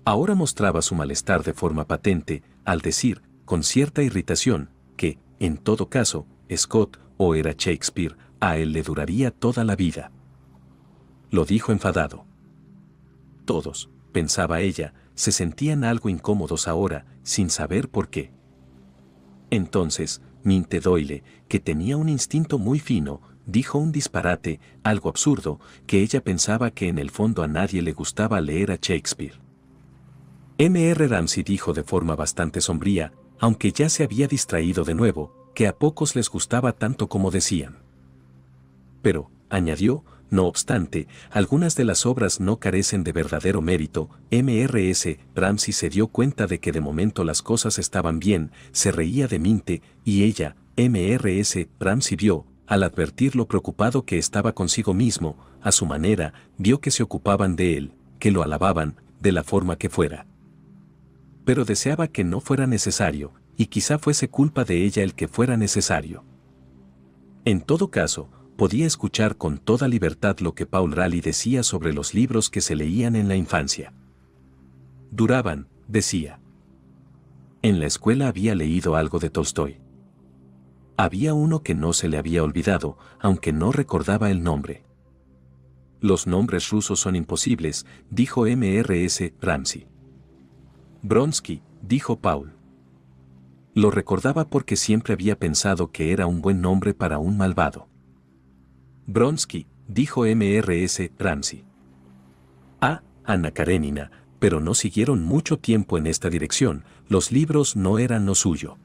Ahora mostraba su malestar de forma patente, al decir, con cierta irritación, que, en todo caso, Scott o era Shakespeare, a él le duraría toda la vida. Lo dijo enfadado. Todos, pensaba ella, se sentían algo incómodos ahora, sin saber por qué. Entonces, Minte Doyle, que tenía un instinto muy fino, dijo un disparate, algo absurdo, que ella pensaba que en el fondo a nadie le gustaba leer a Shakespeare. M.R. Ramsey dijo de forma bastante sombría, aunque ya se había distraído de nuevo, que a pocos les gustaba tanto como decían pero, añadió, no obstante, algunas de las obras no carecen de verdadero mérito. MRS Ramsey se dio cuenta de que de momento las cosas estaban bien, se reía de Minte, y ella, MRS Ramsey vio, al advertir lo preocupado que estaba consigo mismo, a su manera, vio que se ocupaban de él, que lo alababan, de la forma que fuera. Pero deseaba que no fuera necesario, y quizá fuese culpa de ella el que fuera necesario. En todo caso, podía escuchar con toda libertad lo que Paul Raleigh decía sobre los libros que se leían en la infancia. Duraban, decía. En la escuela había leído algo de Tolstoy. Había uno que no se le había olvidado, aunque no recordaba el nombre. Los nombres rusos son imposibles, dijo MRS Ramsey. Bronsky, dijo Paul. Lo recordaba porque siempre había pensado que era un buen nombre para un malvado. Bronsky, dijo MRS Ramsey. A. Ana Karenina, pero no siguieron mucho tiempo en esta dirección, los libros no eran lo suyo.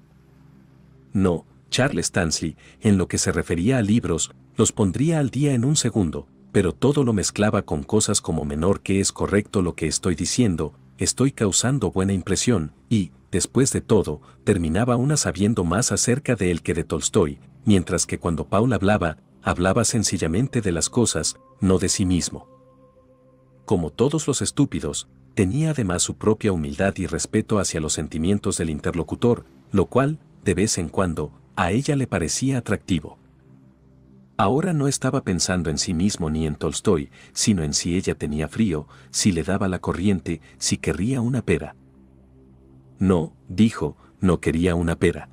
No, Charles Tansley, en lo que se refería a libros, los pondría al día en un segundo, pero todo lo mezclaba con cosas como menor que es correcto lo que estoy diciendo, estoy causando buena impresión, y, después de todo, terminaba una sabiendo más acerca de él que de Tolstoy, mientras que cuando Paul hablaba, hablaba sencillamente de las cosas, no de sí mismo. Como todos los estúpidos, tenía además su propia humildad y respeto hacia los sentimientos del interlocutor, lo cual, de vez en cuando, a ella le parecía atractivo. Ahora no estaba pensando en sí mismo ni en Tolstoy, sino en si ella tenía frío, si le daba la corriente, si querría una pera. No, dijo, no quería una pera.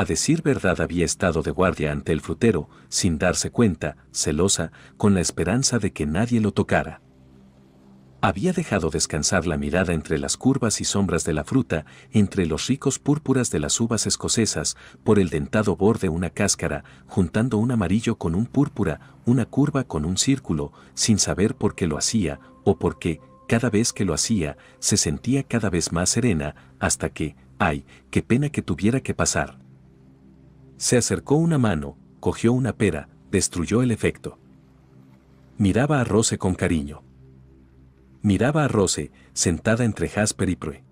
A decir verdad había estado de guardia ante el frutero, sin darse cuenta, celosa, con la esperanza de que nadie lo tocara. Había dejado descansar la mirada entre las curvas y sombras de la fruta, entre los ricos púrpuras de las uvas escocesas, por el dentado borde una cáscara, juntando un amarillo con un púrpura, una curva con un círculo, sin saber por qué lo hacía, o por qué, cada vez que lo hacía, se sentía cada vez más serena, hasta que, ay, qué pena que tuviera que pasar. Se acercó una mano, cogió una pera, destruyó el efecto. Miraba a Rose con cariño. Miraba a Rose, sentada entre Jasper y Prue.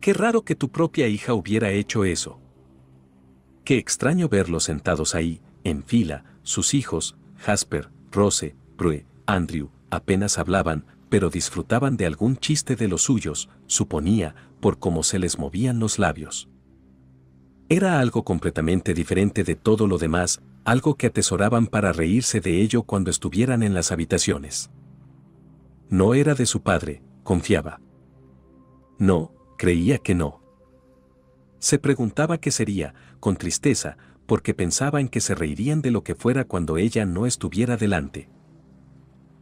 Qué raro que tu propia hija hubiera hecho eso. Qué extraño verlos sentados ahí, en fila, sus hijos, Jasper, Rose, Prue, Andrew, apenas hablaban, pero disfrutaban de algún chiste de los suyos, suponía, por cómo se les movían los labios. Era algo completamente diferente de todo lo demás, algo que atesoraban para reírse de ello cuando estuvieran en las habitaciones. No era de su padre, confiaba. No, creía que no. Se preguntaba qué sería, con tristeza, porque pensaba en que se reirían de lo que fuera cuando ella no estuviera delante.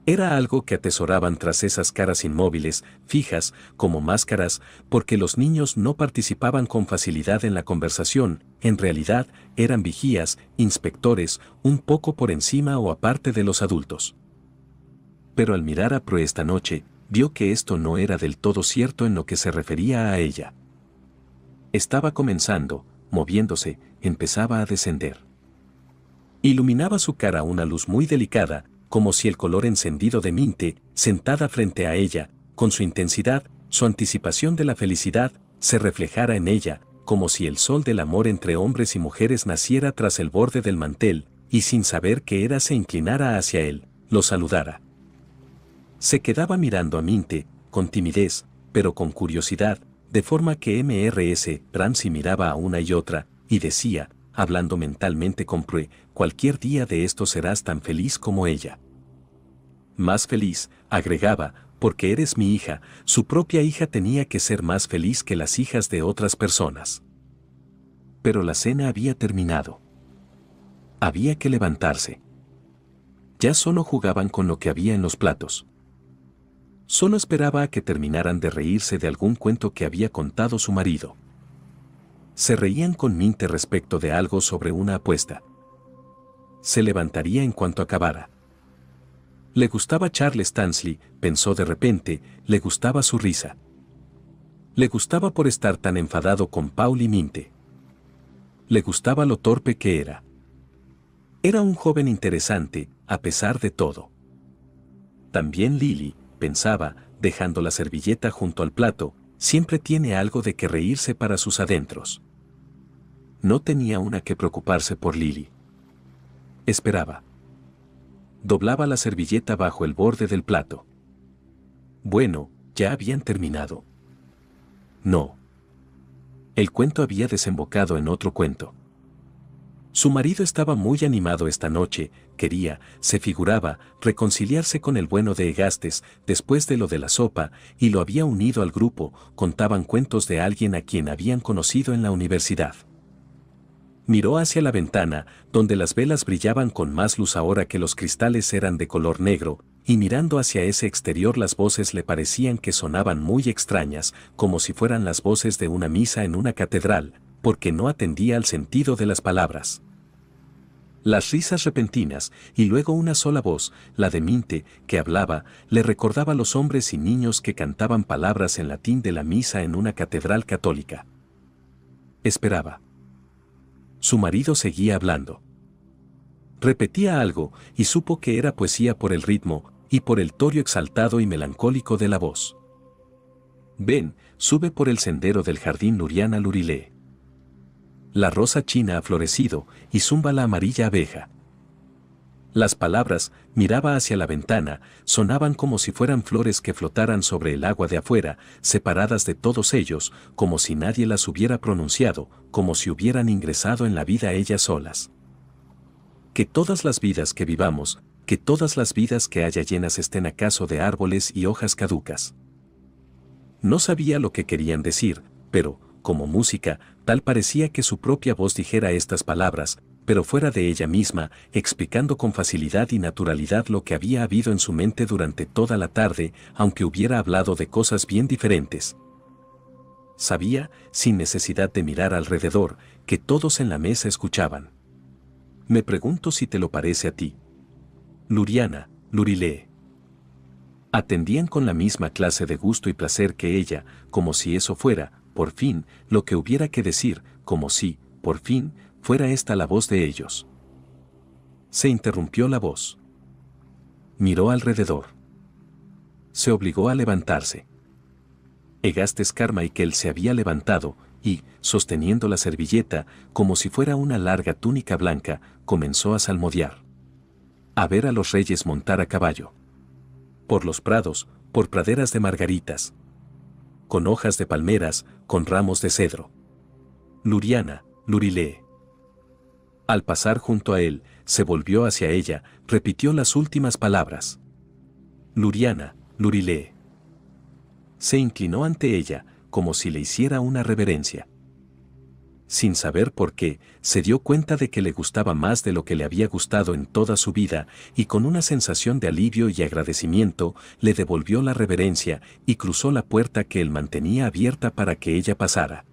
Era algo que atesoraban tras esas caras inmóviles, fijas, como máscaras, porque los niños no participaban con facilidad en la conversación, en realidad eran vigías, inspectores, un poco por encima o aparte de los adultos. Pero al mirar a Pro esta noche, vio que esto no era del todo cierto en lo que se refería a ella. Estaba comenzando, moviéndose, empezaba a descender. Iluminaba su cara una luz muy delicada, como si el color encendido de Minte, sentada frente a ella, con su intensidad, su anticipación de la felicidad, se reflejara en ella, como si el sol del amor entre hombres y mujeres naciera tras el borde del mantel, y sin saber que era se inclinara hacia él, lo saludara. Se quedaba mirando a Minte, con timidez, pero con curiosidad, de forma que MRS Ramsey miraba a una y otra, y decía, hablando mentalmente con Prue, cualquier día de esto serás tan feliz como ella más feliz, agregaba, porque eres mi hija, su propia hija tenía que ser más feliz que las hijas de otras personas. Pero la cena había terminado. Había que levantarse. Ya solo jugaban con lo que había en los platos. Solo esperaba a que terminaran de reírse de algún cuento que había contado su marido. Se reían con Minte respecto de algo sobre una apuesta. Se levantaría en cuanto acabara. Le gustaba Charles Stansley, pensó de repente, le gustaba su risa. Le gustaba por estar tan enfadado con Paul y Minte. Le gustaba lo torpe que era. Era un joven interesante, a pesar de todo. También Lily, pensaba, dejando la servilleta junto al plato, siempre tiene algo de que reírse para sus adentros. No tenía una que preocuparse por Lily. Esperaba doblaba la servilleta bajo el borde del plato. Bueno, ya habían terminado. No. El cuento había desembocado en otro cuento. Su marido estaba muy animado esta noche, quería, se figuraba, reconciliarse con el bueno de Egastes después de lo de la sopa, y lo había unido al grupo, contaban cuentos de alguien a quien habían conocido en la universidad miró hacia la ventana, donde las velas brillaban con más luz ahora que los cristales eran de color negro, y mirando hacia ese exterior las voces le parecían que sonaban muy extrañas, como si fueran las voces de una misa en una catedral, porque no atendía al sentido de las palabras. Las risas repentinas, y luego una sola voz, la de Minte, que hablaba, le recordaba a los hombres y niños que cantaban palabras en latín de la misa en una catedral católica. Esperaba. Su marido seguía hablando. Repetía algo, y supo que era poesía por el ritmo, y por el torio exaltado y melancólico de la voz. Ven, sube por el sendero del jardín Nuriana Lurile. La rosa china ha florecido, y zumba la amarilla abeja. Las palabras, miraba hacia la ventana, sonaban como si fueran flores que flotaran sobre el agua de afuera, separadas de todos ellos, como si nadie las hubiera pronunciado, como si hubieran ingresado en la vida ellas solas. Que todas las vidas que vivamos, que todas las vidas que haya llenas estén acaso de árboles y hojas caducas. No sabía lo que querían decir, pero, como música, tal parecía que su propia voz dijera estas palabras, pero fuera de ella misma, explicando con facilidad y naturalidad lo que había habido en su mente durante toda la tarde, aunque hubiera hablado de cosas bien diferentes. Sabía, sin necesidad de mirar alrededor, que todos en la mesa escuchaban. Me pregunto si te lo parece a ti. Luriana, Lurile. Atendían con la misma clase de gusto y placer que ella, como si eso fuera, por fin, lo que hubiera que decir, como si, por fin, fuera esta la voz de ellos. Se interrumpió la voz. Miró alrededor. Se obligó a levantarse. Egastes Carmichael se había levantado y, sosteniendo la servilleta, como si fuera una larga túnica blanca, comenzó a salmodiar. A ver a los reyes montar a caballo. Por los prados, por praderas de margaritas. Con hojas de palmeras, con ramos de cedro. Luriana, Lurilee. Al pasar junto a él, se volvió hacia ella, repitió las últimas palabras. Luriana, Lurile. Se inclinó ante ella, como si le hiciera una reverencia. Sin saber por qué, se dio cuenta de que le gustaba más de lo que le había gustado en toda su vida, y con una sensación de alivio y agradecimiento, le devolvió la reverencia y cruzó la puerta que él mantenía abierta para que ella pasara.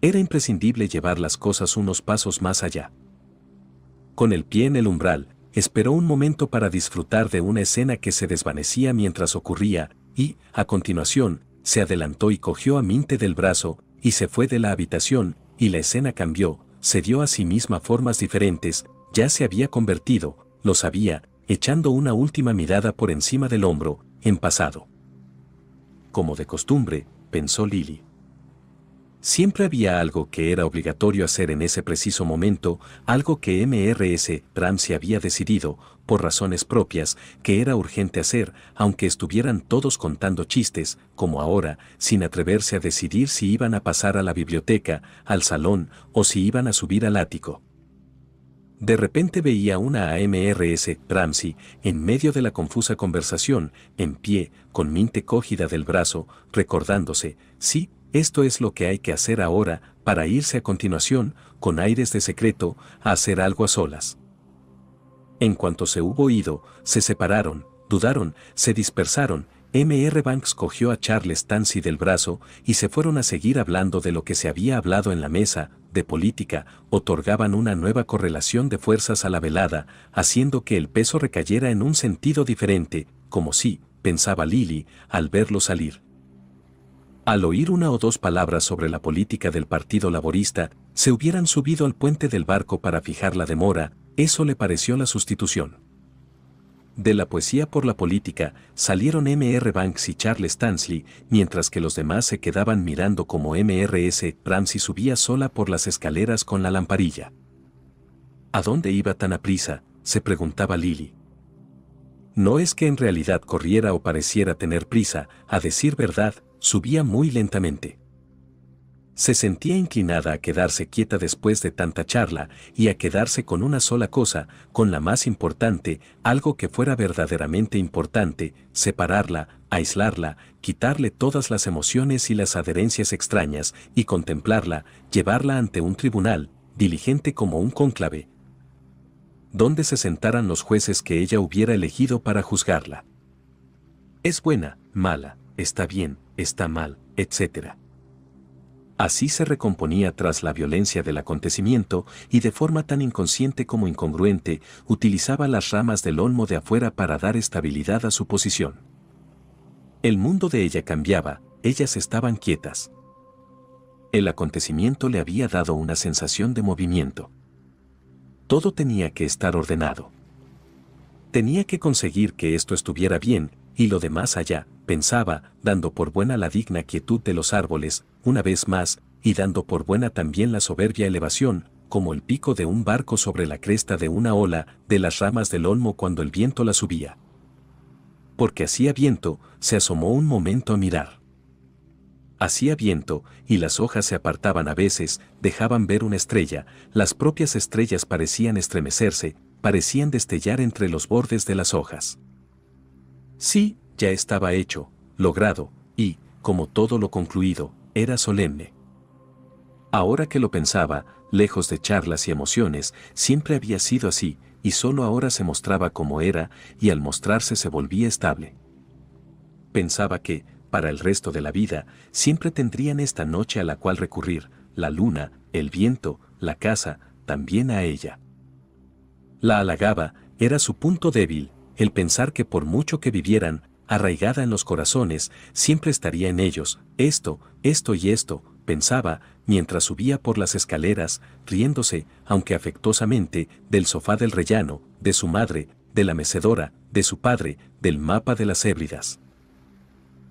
Era imprescindible llevar las cosas unos pasos más allá. Con el pie en el umbral, esperó un momento para disfrutar de una escena que se desvanecía mientras ocurría, y, a continuación, se adelantó y cogió a Minte del brazo, y se fue de la habitación, y la escena cambió, se dio a sí misma formas diferentes, ya se había convertido, lo sabía, echando una última mirada por encima del hombro, en pasado. Como de costumbre, pensó Lili. Siempre había algo que era obligatorio hacer en ese preciso momento, algo que MRS Ramsey había decidido, por razones propias, que era urgente hacer, aunque estuvieran todos contando chistes, como ahora, sin atreverse a decidir si iban a pasar a la biblioteca, al salón, o si iban a subir al ático. De repente veía una M.R.S. Ramsey en medio de la confusa conversación, en pie, con Minte cogida del brazo, recordándose, sí, esto es lo que hay que hacer ahora para irse a continuación, con aires de secreto, a hacer algo a solas. En cuanto se hubo ido, se separaron, dudaron, se dispersaron, MR Banks cogió a Charles Tansy del brazo y se fueron a seguir hablando de lo que se había hablado en la mesa, de política, otorgaban una nueva correlación de fuerzas a la velada, haciendo que el peso recayera en un sentido diferente, como si, pensaba Lily, al verlo salir. Al oír una o dos palabras sobre la política del Partido Laborista, se hubieran subido al puente del barco para fijar la demora, eso le pareció la sustitución. De la poesía por la política salieron M.R. Banks y Charles Stanley, mientras que los demás se quedaban mirando como M.R.S. Ramsey subía sola por las escaleras con la lamparilla. ¿A dónde iba tan aprisa? se preguntaba Lily. No es que en realidad corriera o pareciera tener prisa, a decir verdad, Subía muy lentamente. Se sentía inclinada a quedarse quieta después de tanta charla y a quedarse con una sola cosa, con la más importante, algo que fuera verdaderamente importante, separarla, aislarla, quitarle todas las emociones y las adherencias extrañas y contemplarla, llevarla ante un tribunal, diligente como un cónclave, donde se sentaran los jueces que ella hubiera elegido para juzgarla. Es buena, mala, está bien, está mal, etc. Así se recomponía tras la violencia del acontecimiento y de forma tan inconsciente como incongruente utilizaba las ramas del olmo de afuera para dar estabilidad a su posición. El mundo de ella cambiaba, ellas estaban quietas. El acontecimiento le había dado una sensación de movimiento. Todo tenía que estar ordenado. Tenía que conseguir que esto estuviera bien y lo de más allá, pensaba, dando por buena la digna quietud de los árboles, una vez más, y dando por buena también la soberbia elevación, como el pico de un barco sobre la cresta de una ola, de las ramas del olmo cuando el viento la subía. Porque hacía viento, se asomó un momento a mirar. Hacía viento, y las hojas se apartaban a veces, dejaban ver una estrella, las propias estrellas parecían estremecerse, parecían destellar entre los bordes de las hojas. Sí, ya estaba hecho, logrado, y, como todo lo concluido, era solemne. Ahora que lo pensaba, lejos de charlas y emociones, siempre había sido así, y solo ahora se mostraba como era, y al mostrarse se volvía estable. Pensaba que, para el resto de la vida, siempre tendrían esta noche a la cual recurrir, la luna, el viento, la casa, también a ella. La halagaba, era su punto débil, el pensar que por mucho que vivieran, arraigada en los corazones, siempre estaría en ellos, esto, esto y esto, pensaba, mientras subía por las escaleras, riéndose, aunque afectuosamente, del sofá del rellano, de su madre, de la mecedora, de su padre, del mapa de las ébridas.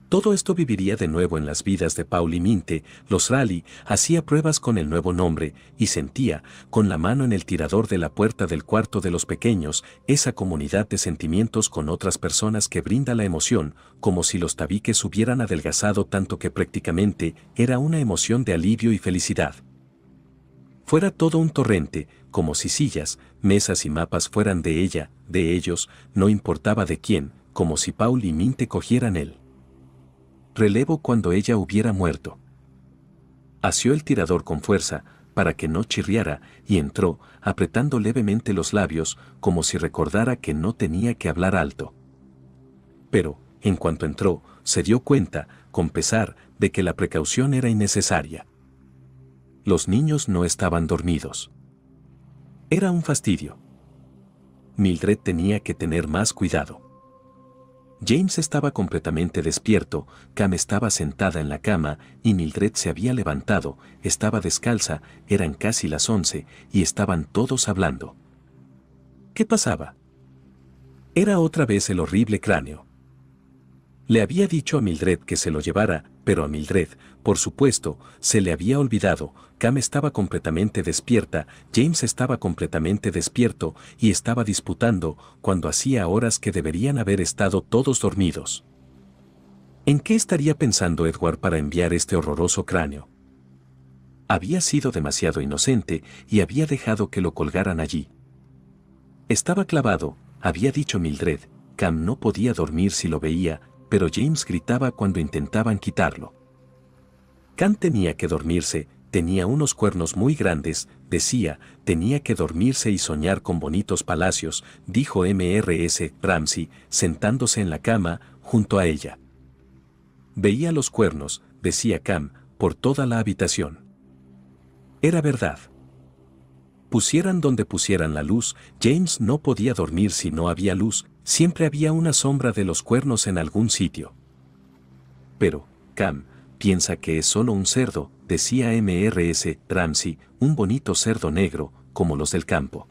Todo esto viviría de nuevo en las vidas de Paul y Minte, los rally, hacía pruebas con el nuevo nombre y sentía, con la mano en el tirador de la puerta del cuarto de los pequeños, esa comunidad de sentimientos con otras personas que brinda la emoción, como si los tabiques hubieran adelgazado tanto que prácticamente era una emoción de alivio y felicidad. Fuera todo un torrente, como si sillas, mesas y mapas fueran de ella, de ellos, no importaba de quién, como si Paul y Minte cogieran él relevo cuando ella hubiera muerto. Asió el tirador con fuerza, para que no chirriara, y entró, apretando levemente los labios, como si recordara que no tenía que hablar alto. Pero, en cuanto entró, se dio cuenta, con pesar, de que la precaución era innecesaria. Los niños no estaban dormidos. Era un fastidio. Mildred tenía que tener más cuidado. James estaba completamente despierto, Cam estaba sentada en la cama y Mildred se había levantado, estaba descalza, eran casi las once y estaban todos hablando. ¿Qué pasaba? Era otra vez el horrible cráneo. Le había dicho a Mildred que se lo llevara, pero a Mildred, por supuesto, se le había olvidado, Cam estaba completamente despierta, James estaba completamente despierto y estaba disputando cuando hacía horas que deberían haber estado todos dormidos. ¿En qué estaría pensando Edward para enviar este horroroso cráneo? Había sido demasiado inocente y había dejado que lo colgaran allí. Estaba clavado, había dicho Mildred, Cam no podía dormir si lo veía, pero James gritaba cuando intentaban quitarlo. Cam tenía que dormirse, tenía unos cuernos muy grandes, decía, tenía que dormirse y soñar con bonitos palacios, dijo MRS Ramsey, sentándose en la cama, junto a ella. Veía los cuernos, decía Cam, por toda la habitación. Era verdad. Pusieran donde pusieran la luz, James no podía dormir si no había luz, siempre había una sombra de los cuernos en algún sitio. Pero, Cam, piensa que es solo un cerdo, decía MRS Ramsey, un bonito cerdo negro, como los del campo.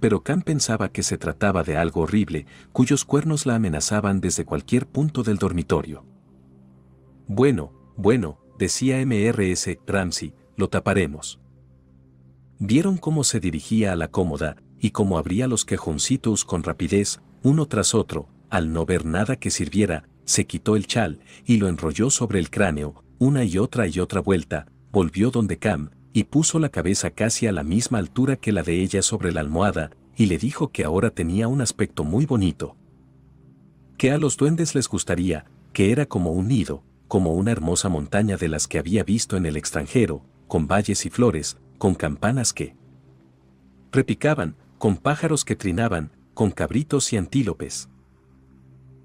Pero Khan pensaba que se trataba de algo horrible, cuyos cuernos la amenazaban desde cualquier punto del dormitorio. Bueno, bueno, decía MRS Ramsey, lo taparemos. Vieron cómo se dirigía a la cómoda y cómo abría los quejoncitos con rapidez, uno tras otro, al no ver nada que sirviera, se quitó el chal y lo enrolló sobre el cráneo, una y otra y otra vuelta, volvió donde Cam, y puso la cabeza casi a la misma altura que la de ella sobre la almohada, y le dijo que ahora tenía un aspecto muy bonito. Que a los duendes les gustaría, que era como un nido, como una hermosa montaña de las que había visto en el extranjero, con valles y flores, con campanas que repicaban, con pájaros que trinaban, con cabritos y antílopes.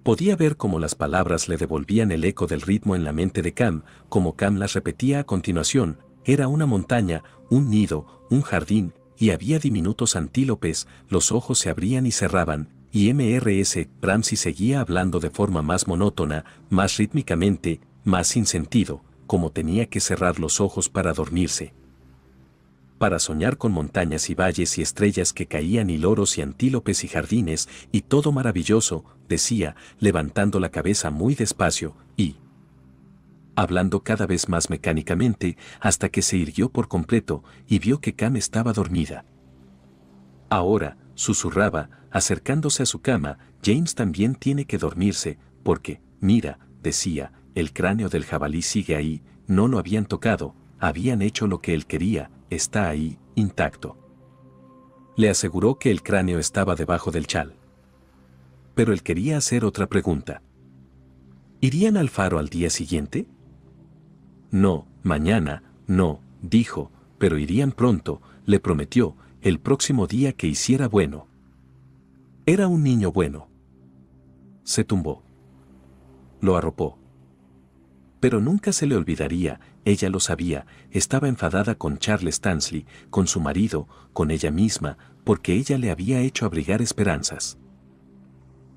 Podía ver cómo las palabras le devolvían el eco del ritmo en la mente de Cam, como Cam las repetía a continuación, era una montaña, un nido, un jardín, y había diminutos antílopes, los ojos se abrían y cerraban, y MRS Ramsey seguía hablando de forma más monótona, más rítmicamente, más sin sentido, como tenía que cerrar los ojos para dormirse. Para soñar con montañas y valles y estrellas que caían y loros y antílopes y jardines y todo maravilloso, decía, levantando la cabeza muy despacio, y hablando cada vez más mecánicamente hasta que se irguió por completo y vio que Cam estaba dormida. Ahora, susurraba, acercándose a su cama, James también tiene que dormirse, porque, mira, decía, el cráneo del jabalí sigue ahí, no lo habían tocado, habían hecho lo que él quería, está ahí, intacto. Le aseguró que el cráneo estaba debajo del chal pero él quería hacer otra pregunta. ¿Irían al faro al día siguiente? No, mañana, no, dijo, pero irían pronto, le prometió, el próximo día que hiciera bueno. Era un niño bueno. Se tumbó. Lo arropó. Pero nunca se le olvidaría, ella lo sabía, estaba enfadada con Charles Stansley, con su marido, con ella misma, porque ella le había hecho abrigar esperanzas.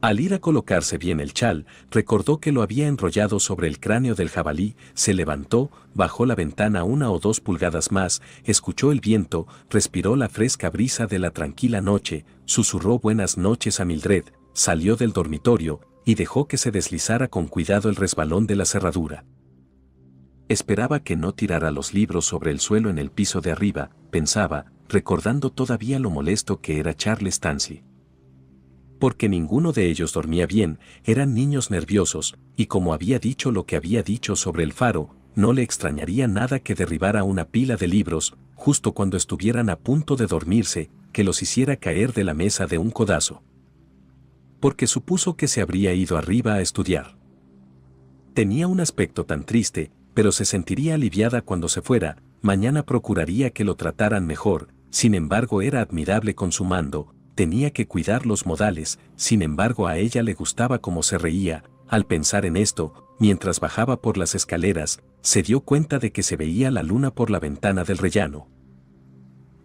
Al ir a colocarse bien el chal, recordó que lo había enrollado sobre el cráneo del jabalí, se levantó, bajó la ventana una o dos pulgadas más, escuchó el viento, respiró la fresca brisa de la tranquila noche, susurró buenas noches a Mildred, salió del dormitorio y dejó que se deslizara con cuidado el resbalón de la cerradura. Esperaba que no tirara los libros sobre el suelo en el piso de arriba, pensaba, recordando todavía lo molesto que era Charles Stanley porque ninguno de ellos dormía bien, eran niños nerviosos, y como había dicho lo que había dicho sobre el faro, no le extrañaría nada que derribara una pila de libros, justo cuando estuvieran a punto de dormirse, que los hiciera caer de la mesa de un codazo. Porque supuso que se habría ido arriba a estudiar. Tenía un aspecto tan triste, pero se sentiría aliviada cuando se fuera, mañana procuraría que lo trataran mejor, sin embargo era admirable con su mando, tenía que cuidar los modales, sin embargo a ella le gustaba cómo se reía, al pensar en esto, mientras bajaba por las escaleras, se dio cuenta de que se veía la luna por la ventana del rellano.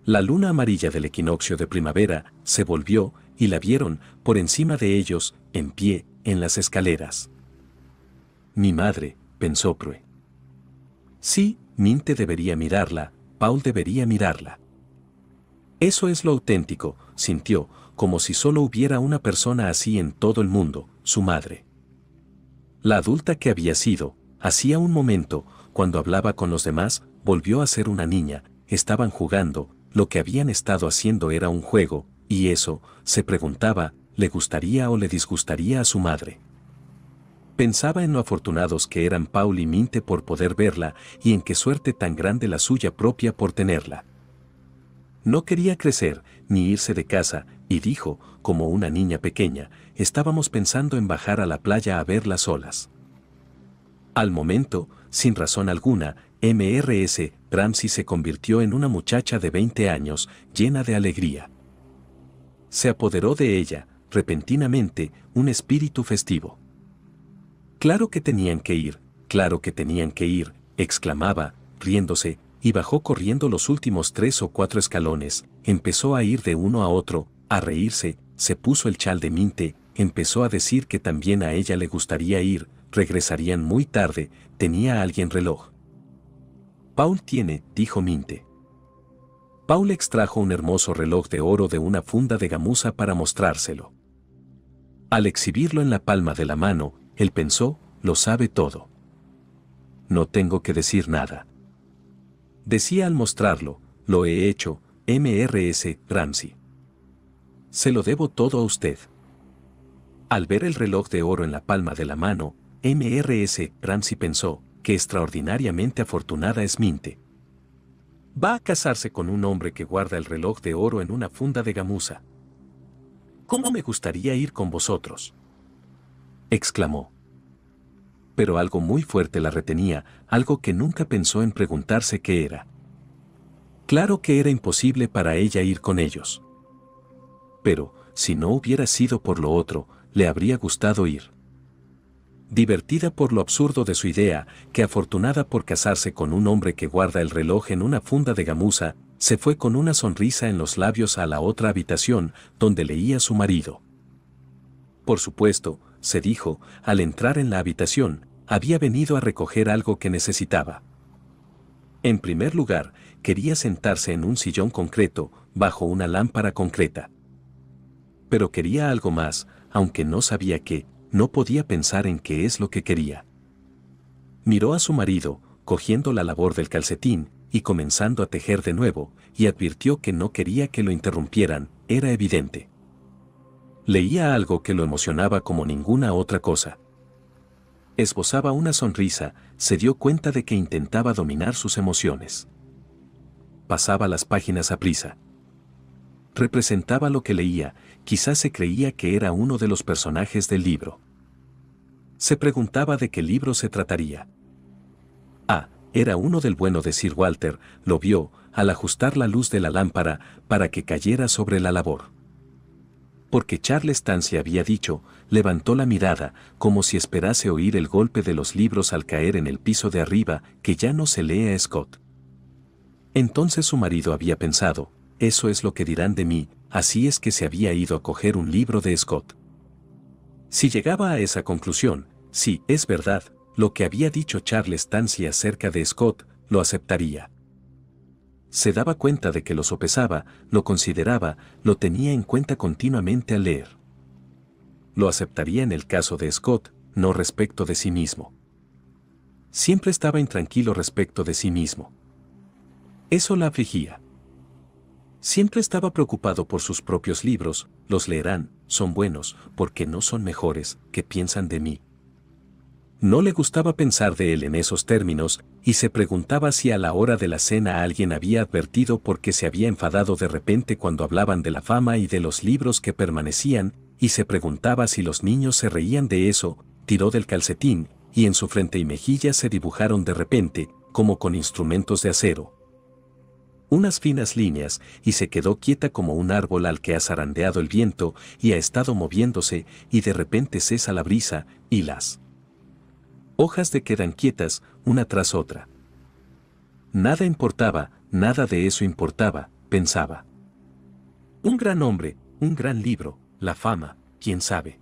La luna amarilla del equinoccio de primavera se volvió y la vieron, por encima de ellos, en pie, en las escaleras. Mi madre, pensó Prue. Sí, Minte debería mirarla, Paul debería mirarla. Eso es lo auténtico, sintió, como si solo hubiera una persona así en todo el mundo, su madre. La adulta que había sido, hacía un momento, cuando hablaba con los demás, volvió a ser una niña, estaban jugando, lo que habían estado haciendo era un juego, y eso, se preguntaba, le gustaría o le disgustaría a su madre. Pensaba en lo afortunados que eran Paul y Minte por poder verla y en qué suerte tan grande la suya propia por tenerla. No quería crecer, ni irse de casa, y dijo, como una niña pequeña, estábamos pensando en bajar a la playa a ver las olas. Al momento, sin razón alguna, MRS Ramsey se convirtió en una muchacha de 20 años, llena de alegría. Se apoderó de ella, repentinamente, un espíritu festivo. Claro que tenían que ir, claro que tenían que ir, exclamaba, riéndose, y bajó corriendo los últimos tres o cuatro escalones, empezó a ir de uno a otro, a reírse, se puso el chal de minte, empezó a decir que también a ella le gustaría ir, regresarían muy tarde, tenía alguien reloj. Paul tiene, dijo Minte. Paul extrajo un hermoso reloj de oro de una funda de gamuza para mostrárselo. Al exhibirlo en la palma de la mano, él pensó, lo sabe todo. No tengo que decir nada, Decía al mostrarlo, lo he hecho, MRS Ramsey. Se lo debo todo a usted. Al ver el reloj de oro en la palma de la mano, MRS Ramsey pensó, que extraordinariamente afortunada es Minte. Va a casarse con un hombre que guarda el reloj de oro en una funda de gamuza. ¿Cómo me gustaría ir con vosotros? exclamó pero algo muy fuerte la retenía, algo que nunca pensó en preguntarse qué era. Claro que era imposible para ella ir con ellos. Pero, si no hubiera sido por lo otro, le habría gustado ir. Divertida por lo absurdo de su idea, que afortunada por casarse con un hombre que guarda el reloj en una funda de gamuza, se fue con una sonrisa en los labios a la otra habitación donde leía su marido. Por supuesto, se dijo, al entrar en la habitación, había venido a recoger algo que necesitaba. En primer lugar, quería sentarse en un sillón concreto, bajo una lámpara concreta. Pero quería algo más, aunque no sabía qué, no podía pensar en qué es lo que quería. Miró a su marido, cogiendo la labor del calcetín y comenzando a tejer de nuevo, y advirtió que no quería que lo interrumpieran, era evidente. Leía algo que lo emocionaba como ninguna otra cosa esbozaba una sonrisa, se dio cuenta de que intentaba dominar sus emociones. Pasaba las páginas a prisa. Representaba lo que leía, quizás se creía que era uno de los personajes del libro. Se preguntaba de qué libro se trataría. Ah, era uno del bueno de Sir Walter, lo vio, al ajustar la luz de la lámpara, para que cayera sobre la labor. Porque Charles Tan había dicho, levantó la mirada, como si esperase oír el golpe de los libros al caer en el piso de arriba, que ya no se lee a Scott. Entonces su marido había pensado, eso es lo que dirán de mí, así es que se había ido a coger un libro de Scott. Si llegaba a esa conclusión, si es verdad, lo que había dicho Charles Tansy acerca de Scott, lo aceptaría. Se daba cuenta de que lo sopesaba, lo consideraba, lo tenía en cuenta continuamente al leer lo aceptaría en el caso de Scott, no respecto de sí mismo. Siempre estaba intranquilo respecto de sí mismo. Eso la afligía. Siempre estaba preocupado por sus propios libros, los leerán, son buenos, porque no son mejores, que piensan de mí. No le gustaba pensar de él en esos términos, y se preguntaba si a la hora de la cena alguien había advertido porque se había enfadado de repente cuando hablaban de la fama y de los libros que permanecían, y se preguntaba si los niños se reían de eso, tiró del calcetín, y en su frente y mejilla se dibujaron de repente, como con instrumentos de acero. Unas finas líneas, y se quedó quieta como un árbol al que ha zarandeado el viento, y ha estado moviéndose, y de repente cesa la brisa, y las hojas de quedan quietas, una tras otra. Nada importaba, nada de eso importaba, pensaba. Un gran hombre, un gran libro, la fama, quién sabe.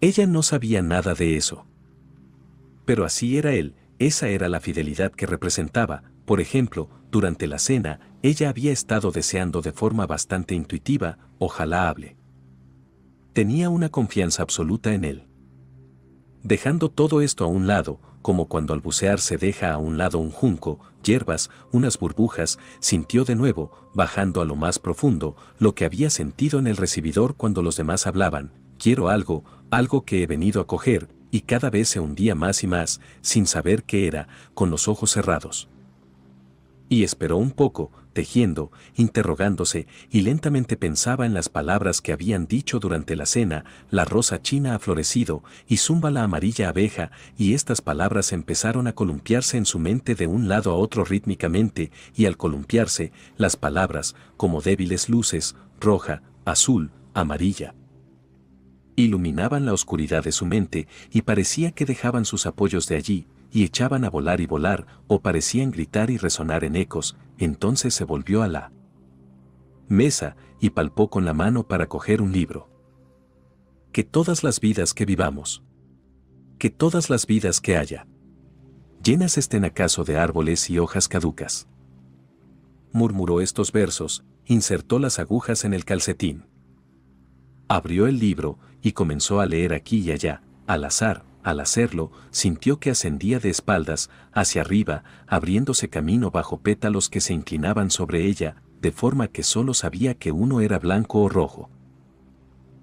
Ella no sabía nada de eso. Pero así era él, esa era la fidelidad que representaba, por ejemplo, durante la cena, ella había estado deseando de forma bastante intuitiva, ojalá hable. Tenía una confianza absoluta en él. Dejando todo esto a un lado, como cuando al bucear se deja a un lado un junco, hierbas, unas burbujas, sintió de nuevo, bajando a lo más profundo, lo que había sentido en el recibidor cuando los demás hablaban, quiero algo, algo que he venido a coger, y cada vez se hundía más y más, sin saber qué era, con los ojos cerrados. Y esperó un poco, tejiendo, interrogándose, y lentamente pensaba en las palabras que habían dicho durante la cena, la rosa china ha florecido, y zumba la amarilla abeja, y estas palabras empezaron a columpiarse en su mente de un lado a otro rítmicamente, y al columpiarse, las palabras, como débiles luces, roja, azul, amarilla, iluminaban la oscuridad de su mente y parecía que dejaban sus apoyos de allí, y echaban a volar y volar, o parecían gritar y resonar en ecos, entonces se volvió a la mesa y palpó con la mano para coger un libro. Que todas las vidas que vivamos, que todas las vidas que haya, llenas estén acaso de árboles y hojas caducas. Murmuró estos versos, insertó las agujas en el calcetín. Abrió el libro y comenzó a leer aquí y allá, al azar, al hacerlo, sintió que ascendía de espaldas, hacia arriba, abriéndose camino bajo pétalos que se inclinaban sobre ella, de forma que solo sabía que uno era blanco o rojo.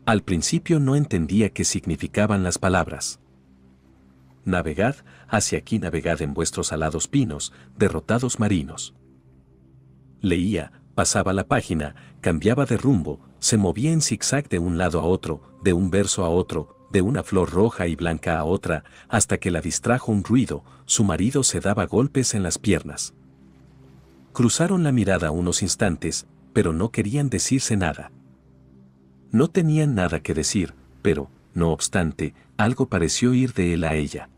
Al principio no entendía qué significaban las palabras. Navegad, hacia aquí navegad en vuestros alados pinos, derrotados marinos. Leía, pasaba la página, cambiaba de rumbo, se movía en zigzag de un lado a otro, de un verso a otro, de una flor roja y blanca a otra, hasta que la distrajo un ruido, su marido se daba golpes en las piernas. Cruzaron la mirada unos instantes, pero no querían decirse nada. No tenían nada que decir, pero, no obstante, algo pareció ir de él a ella.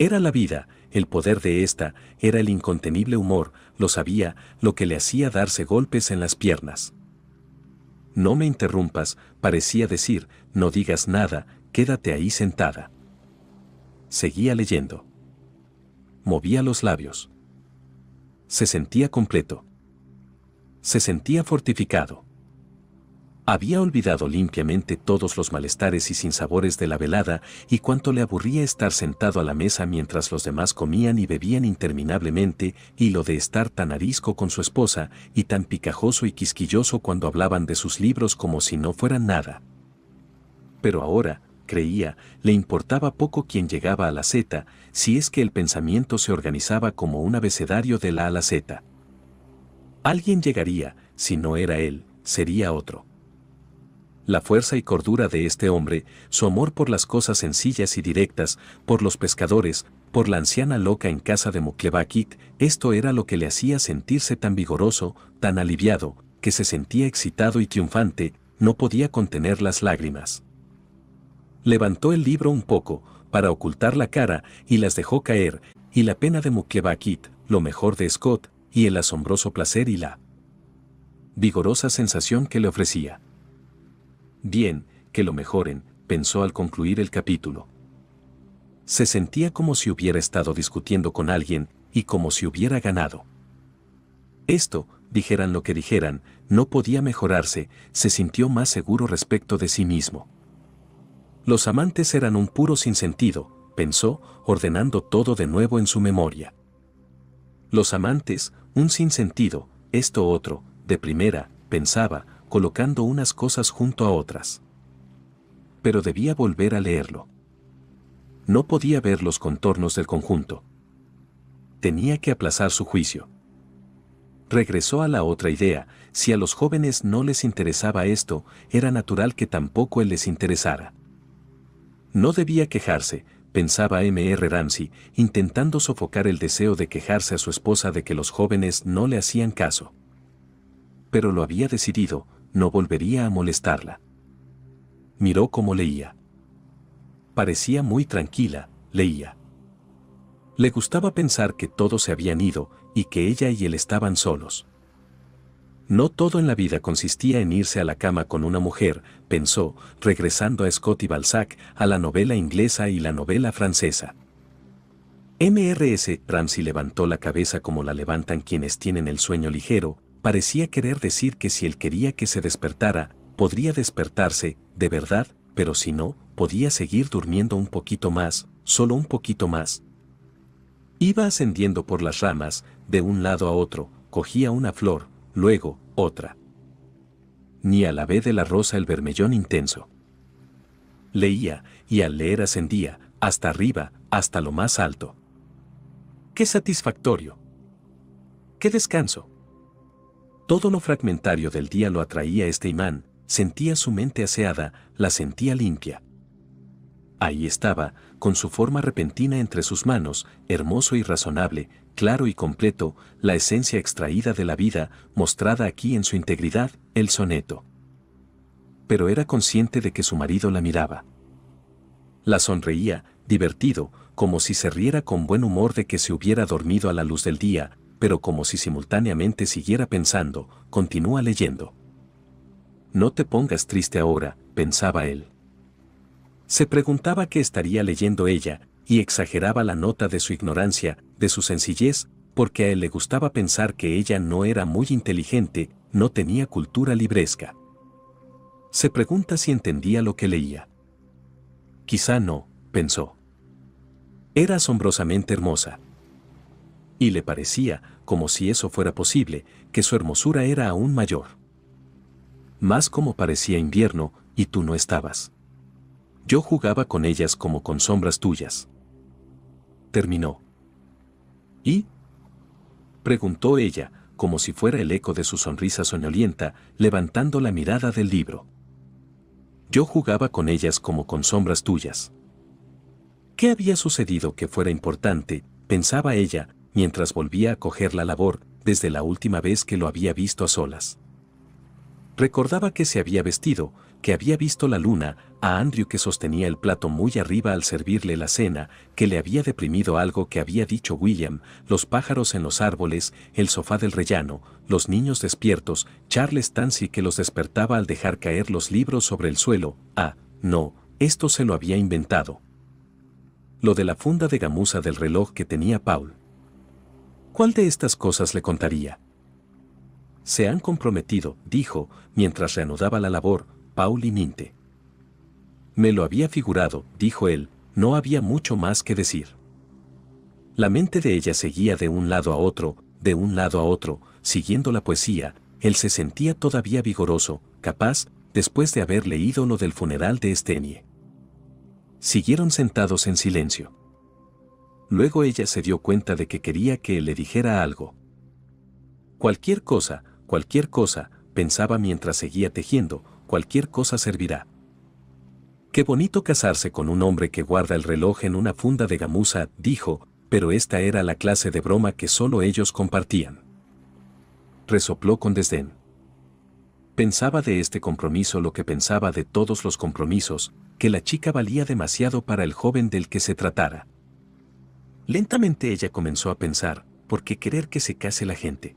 Era la vida, el poder de ésta, era el incontenible humor, lo sabía, lo que le hacía darse golpes en las piernas. No me interrumpas, parecía decir, no digas nada, quédate ahí sentada. Seguía leyendo. Movía los labios. Se sentía completo. Se sentía fortificado. Había olvidado limpiamente todos los malestares y sinsabores de la velada y cuánto le aburría estar sentado a la mesa mientras los demás comían y bebían interminablemente y lo de estar tan arisco con su esposa y tan picajoso y quisquilloso cuando hablaban de sus libros como si no fueran nada pero ahora, creía, le importaba poco quien llegaba a la Z, si es que el pensamiento se organizaba como un abecedario de la a la Z. Alguien llegaría, si no era él, sería otro. La fuerza y cordura de este hombre, su amor por las cosas sencillas y directas, por los pescadores, por la anciana loca en casa de Muklevakit, esto era lo que le hacía sentirse tan vigoroso, tan aliviado, que se sentía excitado y triunfante, no podía contener las lágrimas levantó el libro un poco, para ocultar la cara, y las dejó caer, y la pena de kit lo mejor de Scott, y el asombroso placer y la vigorosa sensación que le ofrecía. Bien, que lo mejoren, pensó al concluir el capítulo. Se sentía como si hubiera estado discutiendo con alguien y como si hubiera ganado. Esto, dijeran lo que dijeran, no podía mejorarse, se sintió más seguro respecto de sí mismo. Los amantes eran un puro sinsentido, pensó, ordenando todo de nuevo en su memoria. Los amantes, un sinsentido, esto otro, de primera, pensaba, colocando unas cosas junto a otras. Pero debía volver a leerlo. No podía ver los contornos del conjunto. Tenía que aplazar su juicio. Regresó a la otra idea, si a los jóvenes no les interesaba esto, era natural que tampoco él les interesara. No debía quejarse, pensaba M.R. Ramsey, intentando sofocar el deseo de quejarse a su esposa de que los jóvenes no le hacían caso. Pero lo había decidido, no volvería a molestarla. Miró cómo leía. Parecía muy tranquila, leía. Le gustaba pensar que todos se habían ido y que ella y él estaban solos. No todo en la vida consistía en irse a la cama con una mujer, pensó, regresando a Scott y Balzac, a la novela inglesa y la novela francesa. MRS Ramsey levantó la cabeza como la levantan quienes tienen el sueño ligero, parecía querer decir que si él quería que se despertara, podría despertarse, de verdad, pero si no, podía seguir durmiendo un poquito más, solo un poquito más. Iba ascendiendo por las ramas, de un lado a otro, cogía una flor, luego, otra. Ni a la vez de la rosa el vermellón intenso. Leía, y al leer ascendía, hasta arriba, hasta lo más alto. ¡Qué satisfactorio! ¡Qué descanso! Todo lo fragmentario del día lo atraía este imán, sentía su mente aseada, la sentía limpia. Ahí estaba, con su forma repentina entre sus manos, hermoso y razonable, claro y completo, la esencia extraída de la vida, mostrada aquí en su integridad, el soneto. Pero era consciente de que su marido la miraba. La sonreía, divertido, como si se riera con buen humor de que se hubiera dormido a la luz del día, pero como si simultáneamente siguiera pensando, continúa leyendo. No te pongas triste ahora, pensaba él. Se preguntaba qué estaría leyendo ella, y exageraba la nota de su ignorancia, de su sencillez, porque a él le gustaba pensar que ella no era muy inteligente, no tenía cultura libresca. Se pregunta si entendía lo que leía. Quizá no, pensó. Era asombrosamente hermosa. Y le parecía, como si eso fuera posible, que su hermosura era aún mayor. Más como parecía invierno, y tú no estabas. Yo jugaba con ellas como con sombras tuyas. Terminó. ¿Y? Preguntó ella, como si fuera el eco de su sonrisa soñolienta, levantando la mirada del libro. Yo jugaba con ellas como con sombras tuyas. ¿Qué había sucedido que fuera importante? pensaba ella, mientras volvía a coger la labor desde la última vez que lo había visto a solas. Recordaba que se había vestido, que había visto la luna, a Andrew que sostenía el plato muy arriba al servirle la cena, que le había deprimido algo que había dicho William, los pájaros en los árboles, el sofá del rellano, los niños despiertos, Charles Tansy que los despertaba al dejar caer los libros sobre el suelo, ah, no, esto se lo había inventado. Lo de la funda de gamuza del reloj que tenía Paul. ¿Cuál de estas cosas le contaría? Se han comprometido, dijo, mientras reanudaba la labor, Pauli Minte. Me lo había figurado, dijo él, no había mucho más que decir. La mente de ella seguía de un lado a otro, de un lado a otro, siguiendo la poesía, él se sentía todavía vigoroso, capaz, después de haber leído lo del funeral de Estenie. Siguieron sentados en silencio. Luego ella se dio cuenta de que quería que él le dijera algo. Cualquier cosa, cualquier cosa, pensaba mientras seguía tejiendo, cualquier cosa servirá. Qué bonito casarse con un hombre que guarda el reloj en una funda de gamuza, dijo, pero esta era la clase de broma que solo ellos compartían. Resopló con desdén. Pensaba de este compromiso lo que pensaba de todos los compromisos, que la chica valía demasiado para el joven del que se tratara. Lentamente ella comenzó a pensar, ¿por qué querer que se case la gente?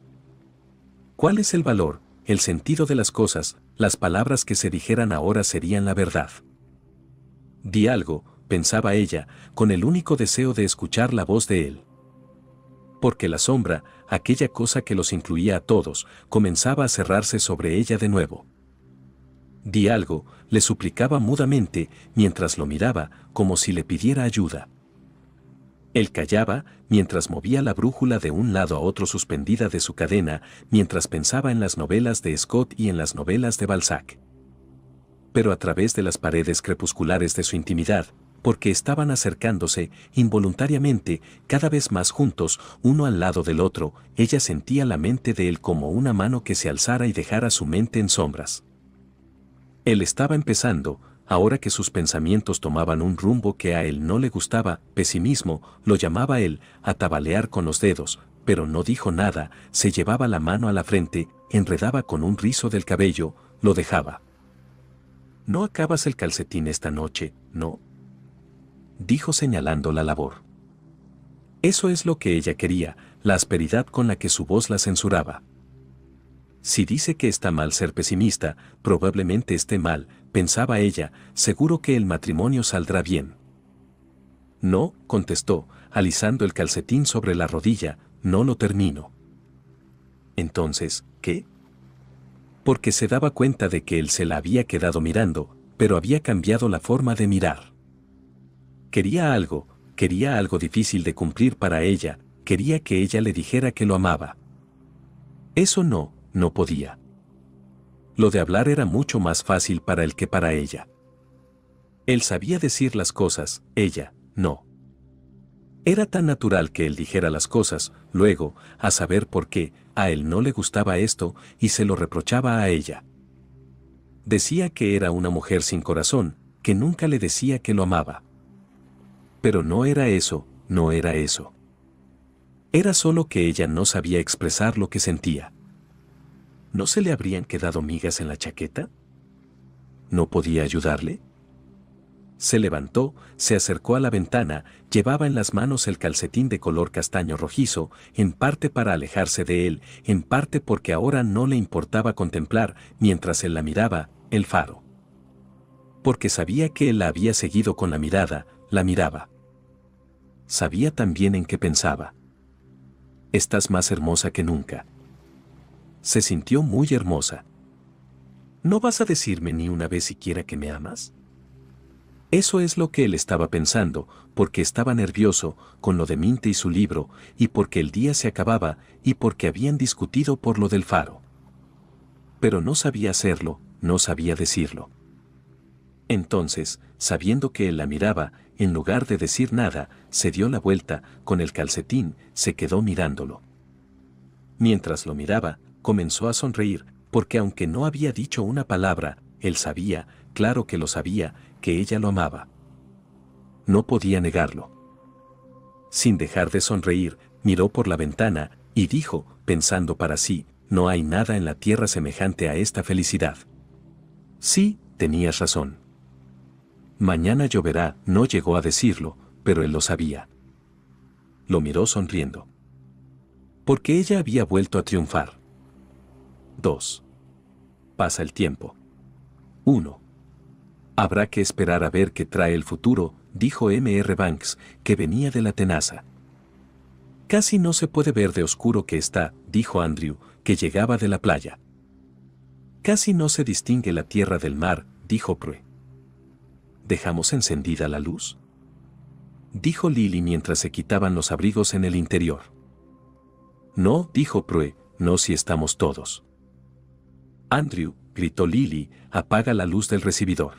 ¿Cuál es el valor, el sentido de las cosas, las palabras que se dijeran ahora serían la verdad. Di algo, pensaba ella, con el único deseo de escuchar la voz de él. Porque la sombra, aquella cosa que los incluía a todos, comenzaba a cerrarse sobre ella de nuevo. Di algo, le suplicaba mudamente, mientras lo miraba, como si le pidiera ayuda. Él callaba, mientras movía la brújula de un lado a otro suspendida de su cadena, mientras pensaba en las novelas de Scott y en las novelas de Balzac. Pero a través de las paredes crepusculares de su intimidad, porque estaban acercándose, involuntariamente, cada vez más juntos, uno al lado del otro, ella sentía la mente de él como una mano que se alzara y dejara su mente en sombras. Él estaba empezando, ahora que sus pensamientos tomaban un rumbo que a él no le gustaba, pesimismo, lo llamaba él, a tabalear con los dedos, pero no dijo nada, se llevaba la mano a la frente, enredaba con un rizo del cabello, lo dejaba. No acabas el calcetín esta noche, no. Dijo señalando la labor. Eso es lo que ella quería, la asperidad con la que su voz la censuraba. Si dice que está mal ser pesimista, probablemente esté mal, pensaba ella, seguro que el matrimonio saldrá bien. No, contestó, alisando el calcetín sobre la rodilla, no lo termino. Entonces, ¿qué? Porque se daba cuenta de que él se la había quedado mirando, pero había cambiado la forma de mirar. Quería algo, quería algo difícil de cumplir para ella, quería que ella le dijera que lo amaba. Eso no, no podía. Lo de hablar era mucho más fácil para él que para ella. Él sabía decir las cosas, ella, no. Era tan natural que él dijera las cosas, luego, a saber por qué, a él no le gustaba esto y se lo reprochaba a ella. Decía que era una mujer sin corazón, que nunca le decía que lo amaba. Pero no era eso, no era eso. Era solo que ella no sabía expresar lo que sentía. ¿No se le habrían quedado migas en la chaqueta? ¿No podía ayudarle? Se levantó, se acercó a la ventana, llevaba en las manos el calcetín de color castaño rojizo, en parte para alejarse de él, en parte porque ahora no le importaba contemplar, mientras él la miraba, el faro. Porque sabía que él la había seguido con la mirada, la miraba. Sabía también en qué pensaba. Estás más hermosa que nunca. Se sintió muy hermosa. ¿No vas a decirme ni una vez siquiera que me amas? Eso es lo que él estaba pensando, porque estaba nervioso con lo de Minte y su libro, y porque el día se acababa, y porque habían discutido por lo del faro. Pero no sabía hacerlo, no sabía decirlo. Entonces, sabiendo que él la miraba, en lugar de decir nada, se dio la vuelta, con el calcetín, se quedó mirándolo. Mientras lo miraba, comenzó a sonreír, porque aunque no había dicho una palabra, él sabía, claro que lo sabía, que ella lo amaba. No podía negarlo. Sin dejar de sonreír, miró por la ventana y dijo, pensando para sí, no hay nada en la tierra semejante a esta felicidad. Sí, tenías razón. Mañana lloverá, no llegó a decirlo, pero él lo sabía. Lo miró sonriendo. Porque ella había vuelto a triunfar. 2. Pasa el tiempo. 1. Habrá que esperar a ver qué trae el futuro, dijo M.R. Banks, que venía de la tenaza. Casi no se puede ver de oscuro que está, dijo Andrew, que llegaba de la playa. Casi no se distingue la tierra del mar, dijo Prue. ¿Dejamos encendida la luz? Dijo Lily mientras se quitaban los abrigos en el interior. No, dijo Prue, no si estamos todos. Andrew, gritó Lily, apaga la luz del recibidor.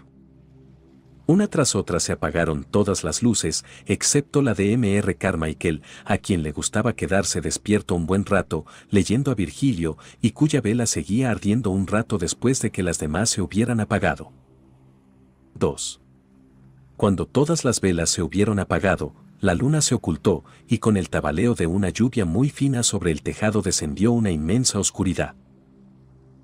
Una tras otra se apagaron todas las luces, excepto la de M.R. Carmichael, a quien le gustaba quedarse despierto un buen rato, leyendo a Virgilio, y cuya vela seguía ardiendo un rato después de que las demás se hubieran apagado. 2. Cuando todas las velas se hubieron apagado, la luna se ocultó, y con el tabaleo de una lluvia muy fina sobre el tejado descendió una inmensa oscuridad.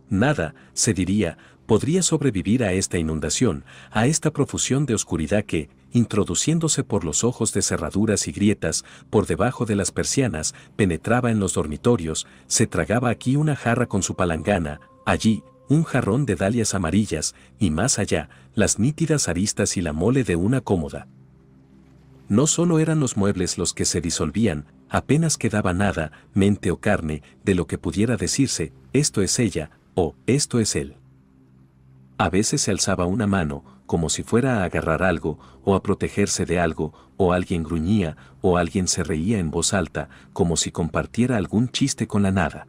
Nada, se diría, podría sobrevivir a esta inundación, a esta profusión de oscuridad que, introduciéndose por los ojos de cerraduras y grietas, por debajo de las persianas, penetraba en los dormitorios, se tragaba aquí una jarra con su palangana, allí, un jarrón de dalias amarillas, y más allá, las nítidas aristas y la mole de una cómoda. No solo eran los muebles los que se disolvían, apenas quedaba nada, mente o carne, de lo que pudiera decirse, esto es ella, o oh, esto es él. A veces se alzaba una mano, como si fuera a agarrar algo, o a protegerse de algo, o alguien gruñía, o alguien se reía en voz alta, como si compartiera algún chiste con la nada.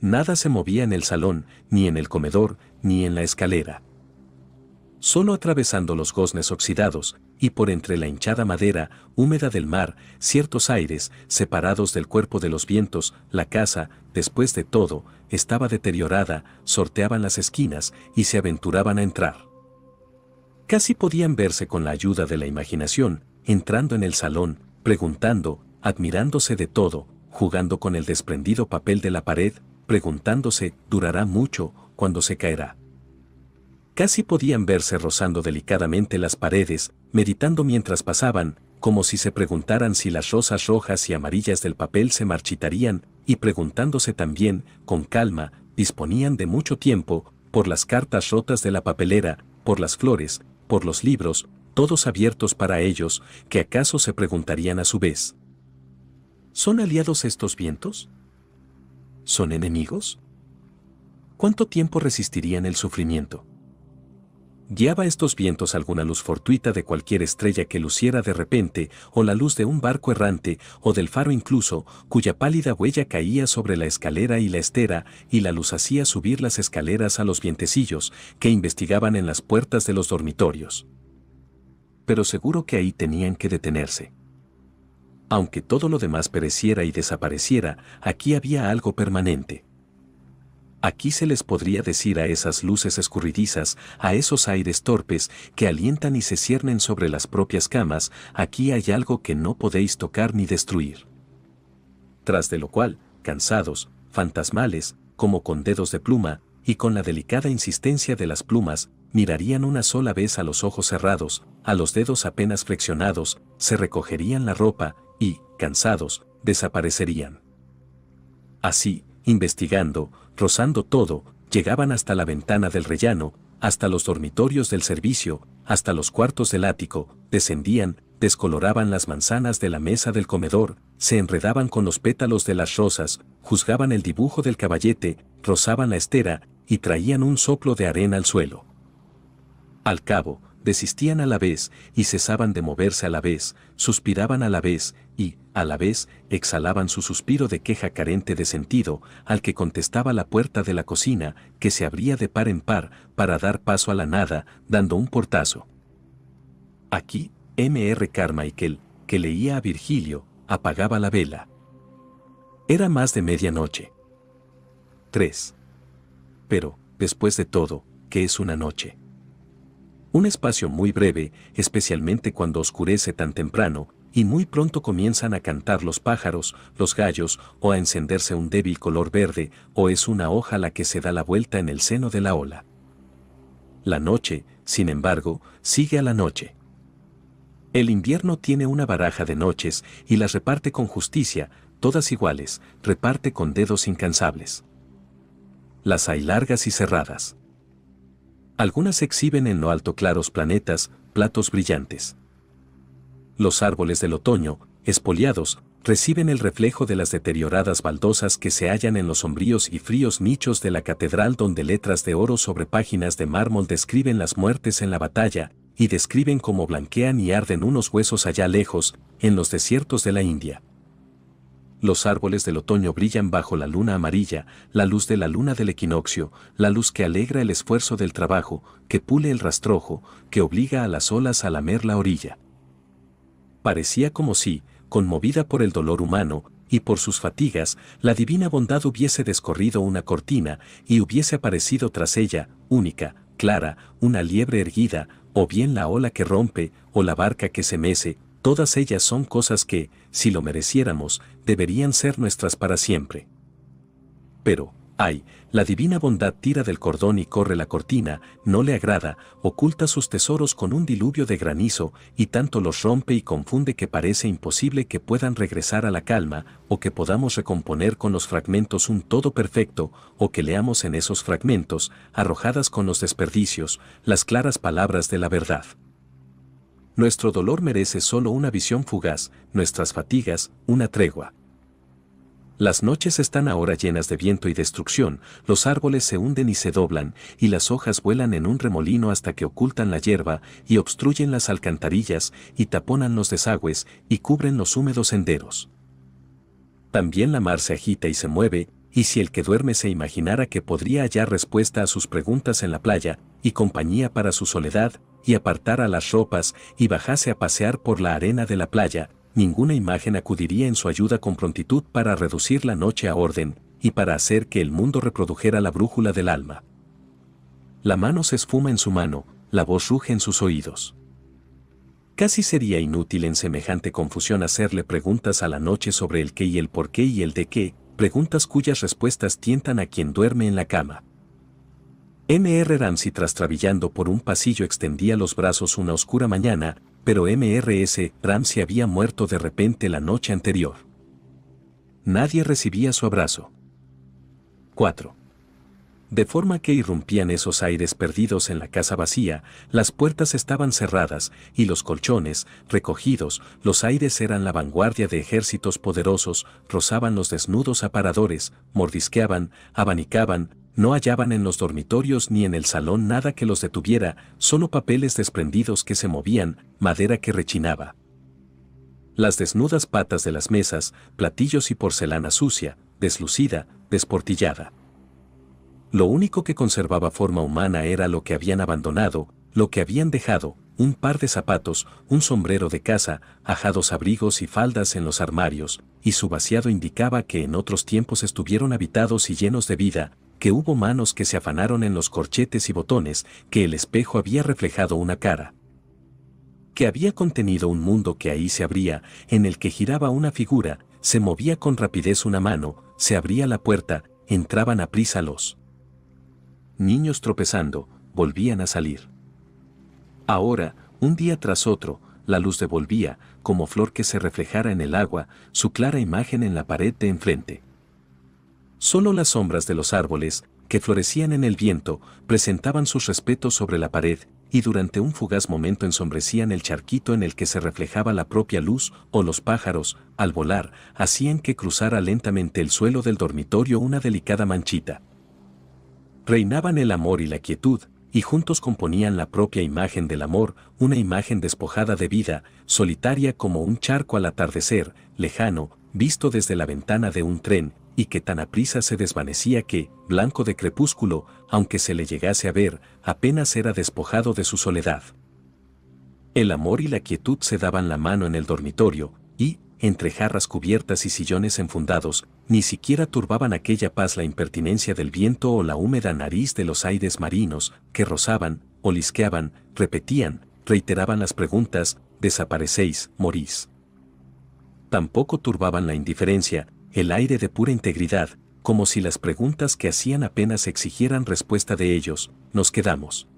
Nada se movía en el salón, ni en el comedor, ni en la escalera. Solo atravesando los goznes oxidados, y por entre la hinchada madera, húmeda del mar, ciertos aires, separados del cuerpo de los vientos, la casa, después de todo, estaba deteriorada, sorteaban las esquinas y se aventuraban a entrar. Casi podían verse con la ayuda de la imaginación, entrando en el salón, preguntando, admirándose de todo, jugando con el desprendido papel de la pared, preguntándose, ¿durará mucho cuando se caerá? Casi podían verse rozando delicadamente las paredes, meditando mientras pasaban, como si se preguntaran si las rosas rojas y amarillas del papel se marchitarían, y preguntándose también, con calma, disponían de mucho tiempo, por las cartas rotas de la papelera, por las flores, por los libros, todos abiertos para ellos, que acaso se preguntarían a su vez. ¿Son aliados estos vientos? ¿Son enemigos? ¿Cuánto tiempo resistirían el sufrimiento? Guiaba estos vientos alguna luz fortuita de cualquier estrella que luciera de repente, o la luz de un barco errante, o del faro incluso, cuya pálida huella caía sobre la escalera y la estera, y la luz hacía subir las escaleras a los vientecillos, que investigaban en las puertas de los dormitorios. Pero seguro que ahí tenían que detenerse. Aunque todo lo demás pereciera y desapareciera, aquí había algo permanente. Aquí se les podría decir a esas luces escurridizas, a esos aires torpes que alientan y se ciernen sobre las propias camas, aquí hay algo que no podéis tocar ni destruir. Tras de lo cual, cansados, fantasmales, como con dedos de pluma, y con la delicada insistencia de las plumas, mirarían una sola vez a los ojos cerrados, a los dedos apenas flexionados, se recogerían la ropa, y, cansados, desaparecerían. Así, investigando, rozando todo, llegaban hasta la ventana del rellano, hasta los dormitorios del servicio, hasta los cuartos del ático, descendían, descoloraban las manzanas de la mesa del comedor, se enredaban con los pétalos de las rosas, juzgaban el dibujo del caballete, rozaban la estera, y traían un soplo de arena al suelo. Al cabo, desistían a la vez, y cesaban de moverse a la vez, suspiraban a la vez, y, a la vez, exhalaban su suspiro de queja carente de sentido, al que contestaba la puerta de la cocina, que se abría de par en par, para dar paso a la nada, dando un portazo. Aquí, M.R. Carmichael, que leía a Virgilio, apagaba la vela. Era más de medianoche. 3. Pero, después de todo, ¿qué es una noche? Un espacio muy breve, especialmente cuando oscurece tan temprano, y muy pronto comienzan a cantar los pájaros, los gallos, o a encenderse un débil color verde, o es una hoja la que se da la vuelta en el seno de la ola. La noche, sin embargo, sigue a la noche. El invierno tiene una baraja de noches y las reparte con justicia, todas iguales, reparte con dedos incansables. Las hay largas y cerradas. Algunas exhiben en lo alto claros planetas, platos brillantes. Los árboles del otoño, espoliados, reciben el reflejo de las deterioradas baldosas que se hallan en los sombríos y fríos nichos de la catedral donde letras de oro sobre páginas de mármol describen las muertes en la batalla, y describen cómo blanquean y arden unos huesos allá lejos, en los desiertos de la India los árboles del otoño brillan bajo la luna amarilla, la luz de la luna del equinoccio, la luz que alegra el esfuerzo del trabajo, que pule el rastrojo, que obliga a las olas a lamer la orilla. Parecía como si, conmovida por el dolor humano, y por sus fatigas, la divina bondad hubiese descorrido una cortina, y hubiese aparecido tras ella, única, clara, una liebre erguida, o bien la ola que rompe, o la barca que se mece, todas ellas son cosas que, si lo mereciéramos, deberían ser nuestras para siempre. Pero, ay, la divina bondad tira del cordón y corre la cortina, no le agrada, oculta sus tesoros con un diluvio de granizo y tanto los rompe y confunde que parece imposible que puedan regresar a la calma o que podamos recomponer con los fragmentos un todo perfecto o que leamos en esos fragmentos, arrojadas con los desperdicios, las claras palabras de la verdad nuestro dolor merece solo una visión fugaz, nuestras fatigas, una tregua. Las noches están ahora llenas de viento y destrucción, los árboles se hunden y se doblan, y las hojas vuelan en un remolino hasta que ocultan la hierba, y obstruyen las alcantarillas, y taponan los desagües, y cubren los húmedos senderos. También la mar se agita y se mueve, y si el que duerme se imaginara que podría hallar respuesta a sus preguntas en la playa, y compañía para su soledad, y apartara las ropas y bajase a pasear por la arena de la playa, ninguna imagen acudiría en su ayuda con prontitud para reducir la noche a orden y para hacer que el mundo reprodujera la brújula del alma. La mano se esfuma en su mano, la voz ruge en sus oídos. Casi sería inútil en semejante confusión hacerle preguntas a la noche sobre el qué y el por qué y el de qué, preguntas cuyas respuestas tientan a quien duerme en la cama. M.R. Ramsey trastrabillando por un pasillo extendía los brazos una oscura mañana, pero M.R.S. Ramsey había muerto de repente la noche anterior. Nadie recibía su abrazo. 4. De forma que irrumpían esos aires perdidos en la casa vacía, las puertas estaban cerradas y los colchones, recogidos, los aires eran la vanguardia de ejércitos poderosos, rozaban los desnudos aparadores, mordisqueaban, abanicaban, no hallaban en los dormitorios ni en el salón nada que los detuviera, solo papeles desprendidos que se movían, madera que rechinaba. Las desnudas patas de las mesas, platillos y porcelana sucia, deslucida, desportillada. Lo único que conservaba forma humana era lo que habían abandonado, lo que habían dejado, un par de zapatos, un sombrero de casa, ajados abrigos y faldas en los armarios, y su vaciado indicaba que en otros tiempos estuvieron habitados y llenos de vida, que hubo manos que se afanaron en los corchetes y botones, que el espejo había reflejado una cara que había contenido un mundo que ahí se abría, en el que giraba una figura, se movía con rapidez una mano, se abría la puerta, entraban a prisa los niños tropezando, volvían a salir. Ahora, un día tras otro, la luz devolvía, como flor que se reflejara en el agua, su clara imagen en la pared de enfrente. Solo las sombras de los árboles, que florecían en el viento, presentaban sus respetos sobre la pared, y durante un fugaz momento ensombrecían el charquito en el que se reflejaba la propia luz, o los pájaros, al volar, hacían que cruzara lentamente el suelo del dormitorio una delicada manchita. Reinaban el amor y la quietud, y juntos componían la propia imagen del amor, una imagen despojada de vida, solitaria como un charco al atardecer, lejano, visto desde la ventana de un tren, y que tan aprisa se desvanecía que, blanco de crepúsculo, aunque se le llegase a ver, apenas era despojado de su soledad. El amor y la quietud se daban la mano en el dormitorio, y, entre jarras cubiertas y sillones enfundados, ni siquiera turbaban aquella paz la impertinencia del viento o la húmeda nariz de los aires marinos, que rozaban, olisqueaban, repetían, reiteraban las preguntas, desaparecéis, morís. Tampoco turbaban la indiferencia, el aire de pura integridad, como si las preguntas que hacían apenas exigieran respuesta de ellos, nos quedamos.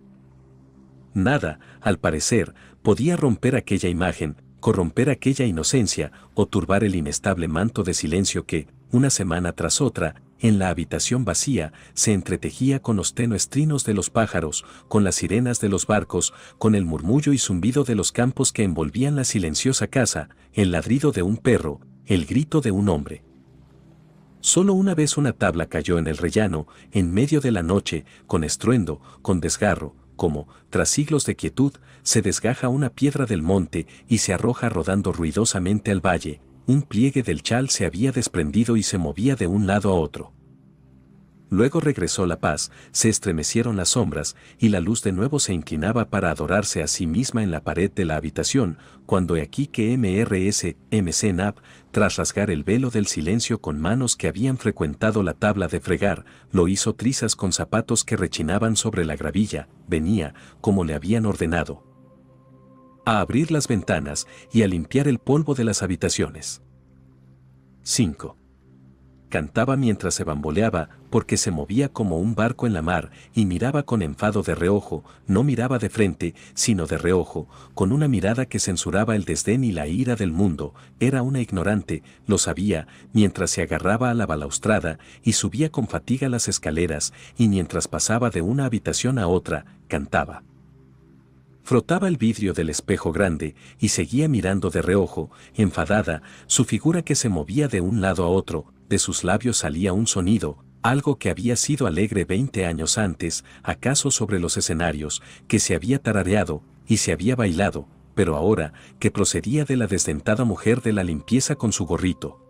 Nada, al parecer, podía romper aquella imagen, corromper aquella inocencia o turbar el inestable manto de silencio que, una semana tras otra, en la habitación vacía, se entretejía con los tenues de los pájaros, con las sirenas de los barcos, con el murmullo y zumbido de los campos que envolvían la silenciosa casa, el ladrido de un perro, el grito de un hombre. Solo una vez una tabla cayó en el rellano, en medio de la noche, con estruendo, con desgarro, como, tras siglos de quietud, se desgaja una piedra del monte y se arroja rodando ruidosamente al valle, un pliegue del chal se había desprendido y se movía de un lado a otro. Luego regresó la paz, se estremecieron las sombras, y la luz de nuevo se inclinaba para adorarse a sí misma en la pared de la habitación, cuando he aquí que MRS, MC tras rasgar el velo del silencio con manos que habían frecuentado la tabla de fregar, lo hizo trizas con zapatos que rechinaban sobre la gravilla, venía, como le habían ordenado, a abrir las ventanas y a limpiar el polvo de las habitaciones. 5. Cantaba mientras se bamboleaba, porque se movía como un barco en la mar y miraba con enfado de reojo, no miraba de frente, sino de reojo, con una mirada que censuraba el desdén y la ira del mundo, era una ignorante, lo sabía, mientras se agarraba a la balaustrada y subía con fatiga las escaleras, y mientras pasaba de una habitación a otra, cantaba. Frotaba el vidrio del espejo grande y seguía mirando de reojo, enfadada, su figura que se movía de un lado a otro, de sus labios salía un sonido, algo que había sido alegre veinte años antes, acaso sobre los escenarios, que se había tarareado y se había bailado, pero ahora que procedía de la desdentada mujer de la limpieza con su gorrito.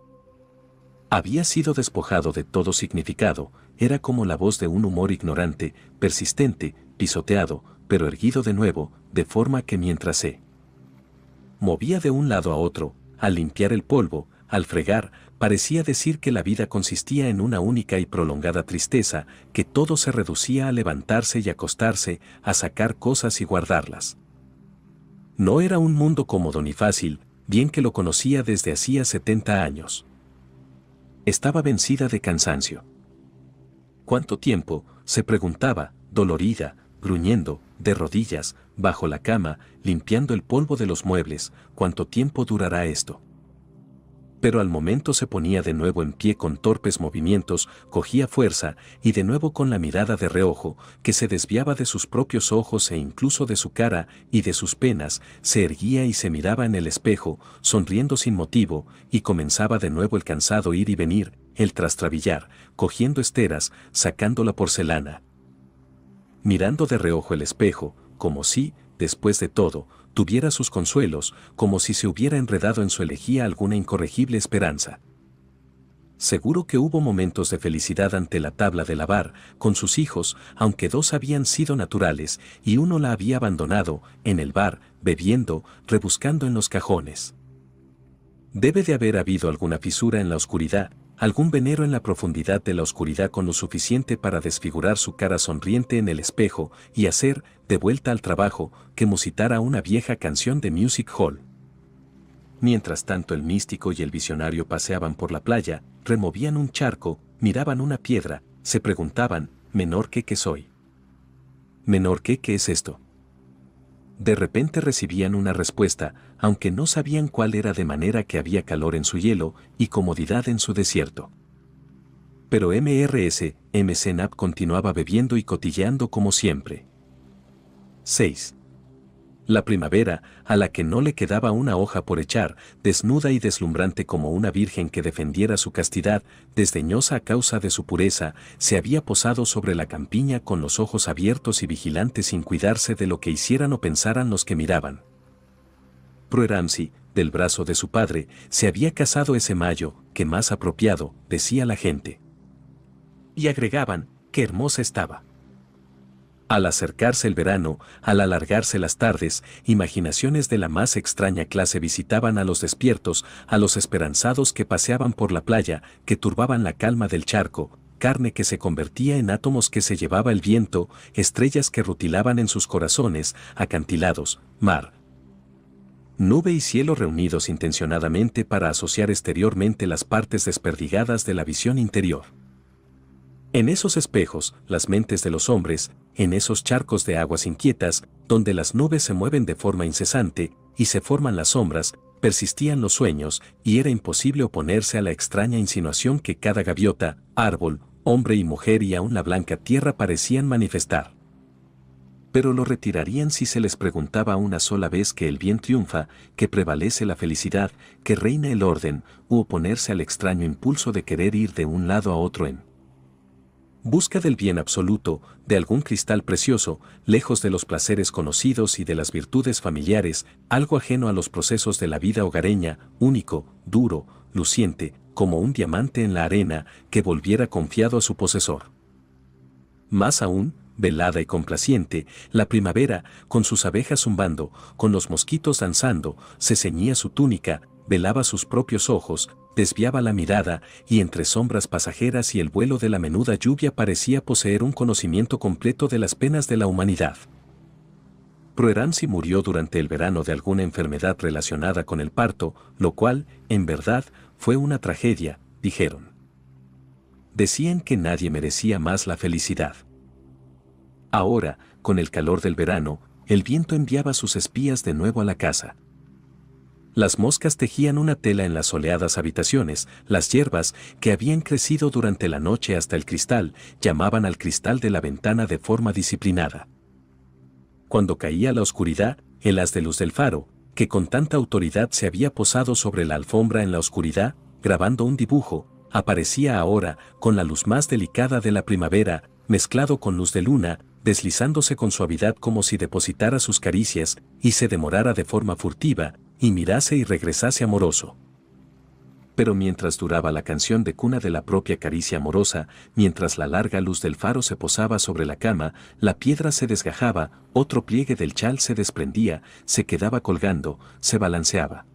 Había sido despojado de todo significado, era como la voz de un humor ignorante, persistente, pisoteado, pero erguido de nuevo, de forma que mientras se movía de un lado a otro, al limpiar el polvo, al fregar, parecía decir que la vida consistía en una única y prolongada tristeza, que todo se reducía a levantarse y acostarse, a sacar cosas y guardarlas. No era un mundo cómodo ni fácil, bien que lo conocía desde hacía 70 años. Estaba vencida de cansancio. ¿Cuánto tiempo? se preguntaba, dolorida, gruñendo, de rodillas, bajo la cama, limpiando el polvo de los muebles, ¿cuánto tiempo durará esto? pero al momento se ponía de nuevo en pie con torpes movimientos, cogía fuerza, y de nuevo con la mirada de reojo, que se desviaba de sus propios ojos e incluso de su cara y de sus penas, se erguía y se miraba en el espejo, sonriendo sin motivo, y comenzaba de nuevo el cansado ir y venir, el trastrabillar, cogiendo esteras, sacando la porcelana. Mirando de reojo el espejo, como si, después de todo, tuviera sus consuelos, como si se hubiera enredado en su elegía alguna incorregible esperanza. Seguro que hubo momentos de felicidad ante la tabla de lavar, con sus hijos, aunque dos habían sido naturales y uno la había abandonado, en el bar, bebiendo, rebuscando en los cajones. Debe de haber habido alguna fisura en la oscuridad, algún venero en la profundidad de la oscuridad con lo suficiente para desfigurar su cara sonriente en el espejo y hacer, de vuelta al trabajo, que musitara una vieja canción de Music Hall. Mientras tanto el místico y el visionario paseaban por la playa, removían un charco, miraban una piedra, se preguntaban, menor que qué soy. Menor que qué es esto. De repente recibían una respuesta, aunque no sabían cuál era de manera que había calor en su hielo y comodidad en su desierto. Pero MRS, MCNAP continuaba bebiendo y cotilleando como siempre. 6. La primavera, a la que no le quedaba una hoja por echar, desnuda y deslumbrante como una virgen que defendiera su castidad, desdeñosa a causa de su pureza, se había posado sobre la campiña con los ojos abiertos y vigilantes sin cuidarse de lo que hicieran o pensaran los que miraban. Proeramsi, del brazo de su padre, se había casado ese mayo, que más apropiado, decía la gente. Y agregaban, qué hermosa estaba. Al acercarse el verano, al alargarse las tardes, imaginaciones de la más extraña clase visitaban a los despiertos, a los esperanzados que paseaban por la playa, que turbaban la calma del charco, carne que se convertía en átomos que se llevaba el viento, estrellas que rutilaban en sus corazones, acantilados, mar, nube y cielo reunidos intencionadamente para asociar exteriormente las partes desperdigadas de la visión interior. En esos espejos, las mentes de los hombres, en esos charcos de aguas inquietas, donde las nubes se mueven de forma incesante y se forman las sombras, persistían los sueños y era imposible oponerse a la extraña insinuación que cada gaviota, árbol, hombre y mujer y aún la blanca tierra parecían manifestar pero lo retirarían si se les preguntaba una sola vez que el bien triunfa, que prevalece la felicidad, que reina el orden, u oponerse al extraño impulso de querer ir de un lado a otro en busca del bien absoluto, de algún cristal precioso, lejos de los placeres conocidos y de las virtudes familiares, algo ajeno a los procesos de la vida hogareña, único, duro, luciente, como un diamante en la arena, que volviera confiado a su posesor. Más aún, velada y complaciente, la primavera, con sus abejas zumbando, con los mosquitos danzando, se ceñía su túnica, velaba sus propios ojos, desviaba la mirada, y entre sombras pasajeras y el vuelo de la menuda lluvia parecía poseer un conocimiento completo de las penas de la humanidad. Proeranzi murió durante el verano de alguna enfermedad relacionada con el parto, lo cual, en verdad, fue una tragedia, dijeron. Decían que nadie merecía más la felicidad. Ahora, con el calor del verano, el viento enviaba sus espías de nuevo a la casa. Las moscas tejían una tela en las soleadas habitaciones, las hierbas, que habían crecido durante la noche hasta el cristal, llamaban al cristal de la ventana de forma disciplinada. Cuando caía la oscuridad, el haz de luz del faro, que con tanta autoridad se había posado sobre la alfombra en la oscuridad, grabando un dibujo, aparecía ahora, con la luz más delicada de la primavera, mezclado con luz de luna, deslizándose con suavidad como si depositara sus caricias y se demorara de forma furtiva, y mirase y regresase amoroso. Pero mientras duraba la canción de cuna de la propia caricia amorosa, mientras la larga luz del faro se posaba sobre la cama, la piedra se desgajaba, otro pliegue del chal se desprendía, se quedaba colgando, se balanceaba.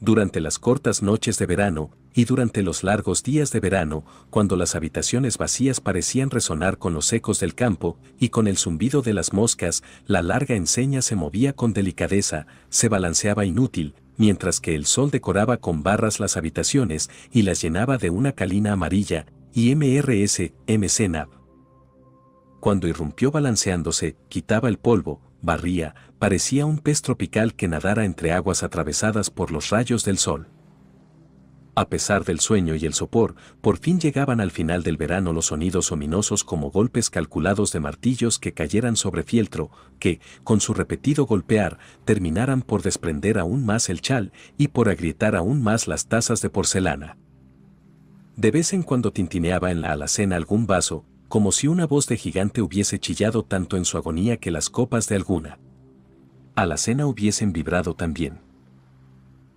Durante las cortas noches de verano, y durante los largos días de verano, cuando las habitaciones vacías parecían resonar con los ecos del campo y con el zumbido de las moscas, la larga enseña se movía con delicadeza, se balanceaba inútil, mientras que el sol decoraba con barras las habitaciones y las llenaba de una calina amarilla, y MRS, Cuando irrumpió balanceándose, quitaba el polvo, barría, parecía un pez tropical que nadara entre aguas atravesadas por los rayos del sol. A pesar del sueño y el sopor, por fin llegaban al final del verano los sonidos ominosos como golpes calculados de martillos que cayeran sobre fieltro, que, con su repetido golpear, terminaran por desprender aún más el chal y por agrietar aún más las tazas de porcelana. De vez en cuando tintineaba en la alacena algún vaso, como si una voz de gigante hubiese chillado tanto en su agonía que las copas de alguna alacena hubiesen vibrado también.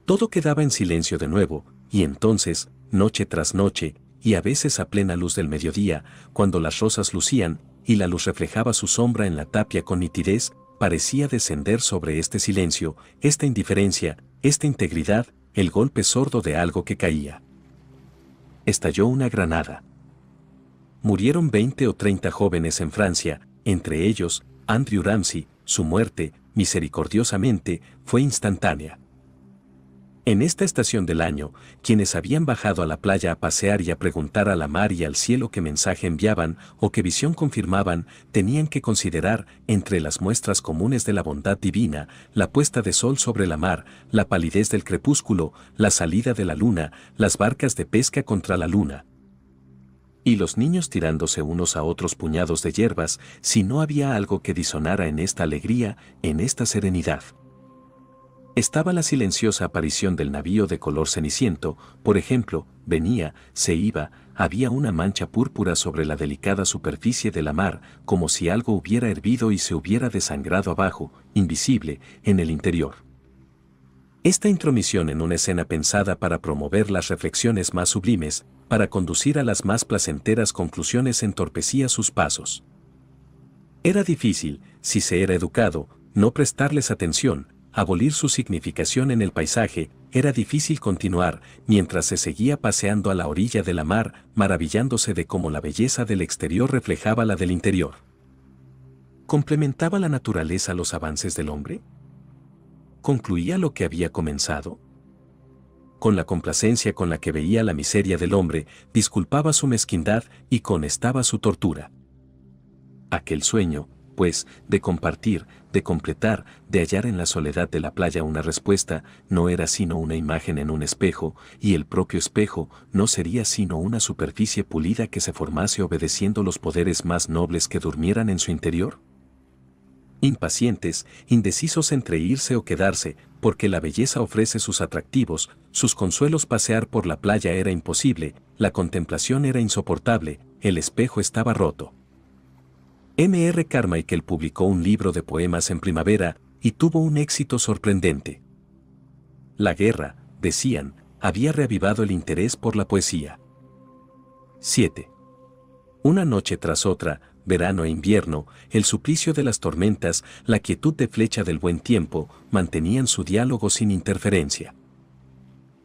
Todo quedaba en silencio de nuevo, y entonces, noche tras noche, y a veces a plena luz del mediodía, cuando las rosas lucían, y la luz reflejaba su sombra en la tapia con nitidez, parecía descender sobre este silencio, esta indiferencia, esta integridad, el golpe sordo de algo que caía. Estalló una granada. Murieron 20 o 30 jóvenes en Francia, entre ellos, Andrew Ramsey, su muerte, misericordiosamente, fue instantánea. En esta estación del año, quienes habían bajado a la playa a pasear y a preguntar a la mar y al cielo qué mensaje enviaban o qué visión confirmaban, tenían que considerar, entre las muestras comunes de la bondad divina, la puesta de sol sobre la mar, la palidez del crepúsculo, la salida de la luna, las barcas de pesca contra la luna. Y los niños tirándose unos a otros puñados de hierbas, si no había algo que disonara en esta alegría, en esta serenidad. Estaba la silenciosa aparición del navío de color ceniciento, por ejemplo, venía, se iba, había una mancha púrpura sobre la delicada superficie de la mar, como si algo hubiera hervido y se hubiera desangrado abajo, invisible, en el interior. Esta intromisión en una escena pensada para promover las reflexiones más sublimes, para conducir a las más placenteras conclusiones entorpecía sus pasos. Era difícil, si se era educado, no prestarles atención, abolir su significación en el paisaje, era difícil continuar mientras se seguía paseando a la orilla de la mar, maravillándose de cómo la belleza del exterior reflejaba la del interior. ¿Complementaba la naturaleza los avances del hombre? ¿Concluía lo que había comenzado? Con la complacencia con la que veía la miseria del hombre, disculpaba su mezquindad y conestaba su tortura. Aquel sueño, pues, de compartir, de completar, de hallar en la soledad de la playa una respuesta, no era sino una imagen en un espejo, y el propio espejo no sería sino una superficie pulida que se formase obedeciendo los poderes más nobles que durmieran en su interior? Impacientes, indecisos entre irse o quedarse, porque la belleza ofrece sus atractivos, sus consuelos pasear por la playa era imposible, la contemplación era insoportable, el espejo estaba roto. M.R. Carmichael publicó un libro de poemas en primavera y tuvo un éxito sorprendente. La guerra, decían, había reavivado el interés por la poesía. 7. Una noche tras otra, verano e invierno, el suplicio de las tormentas, la quietud de flecha del buen tiempo, mantenían su diálogo sin interferencia.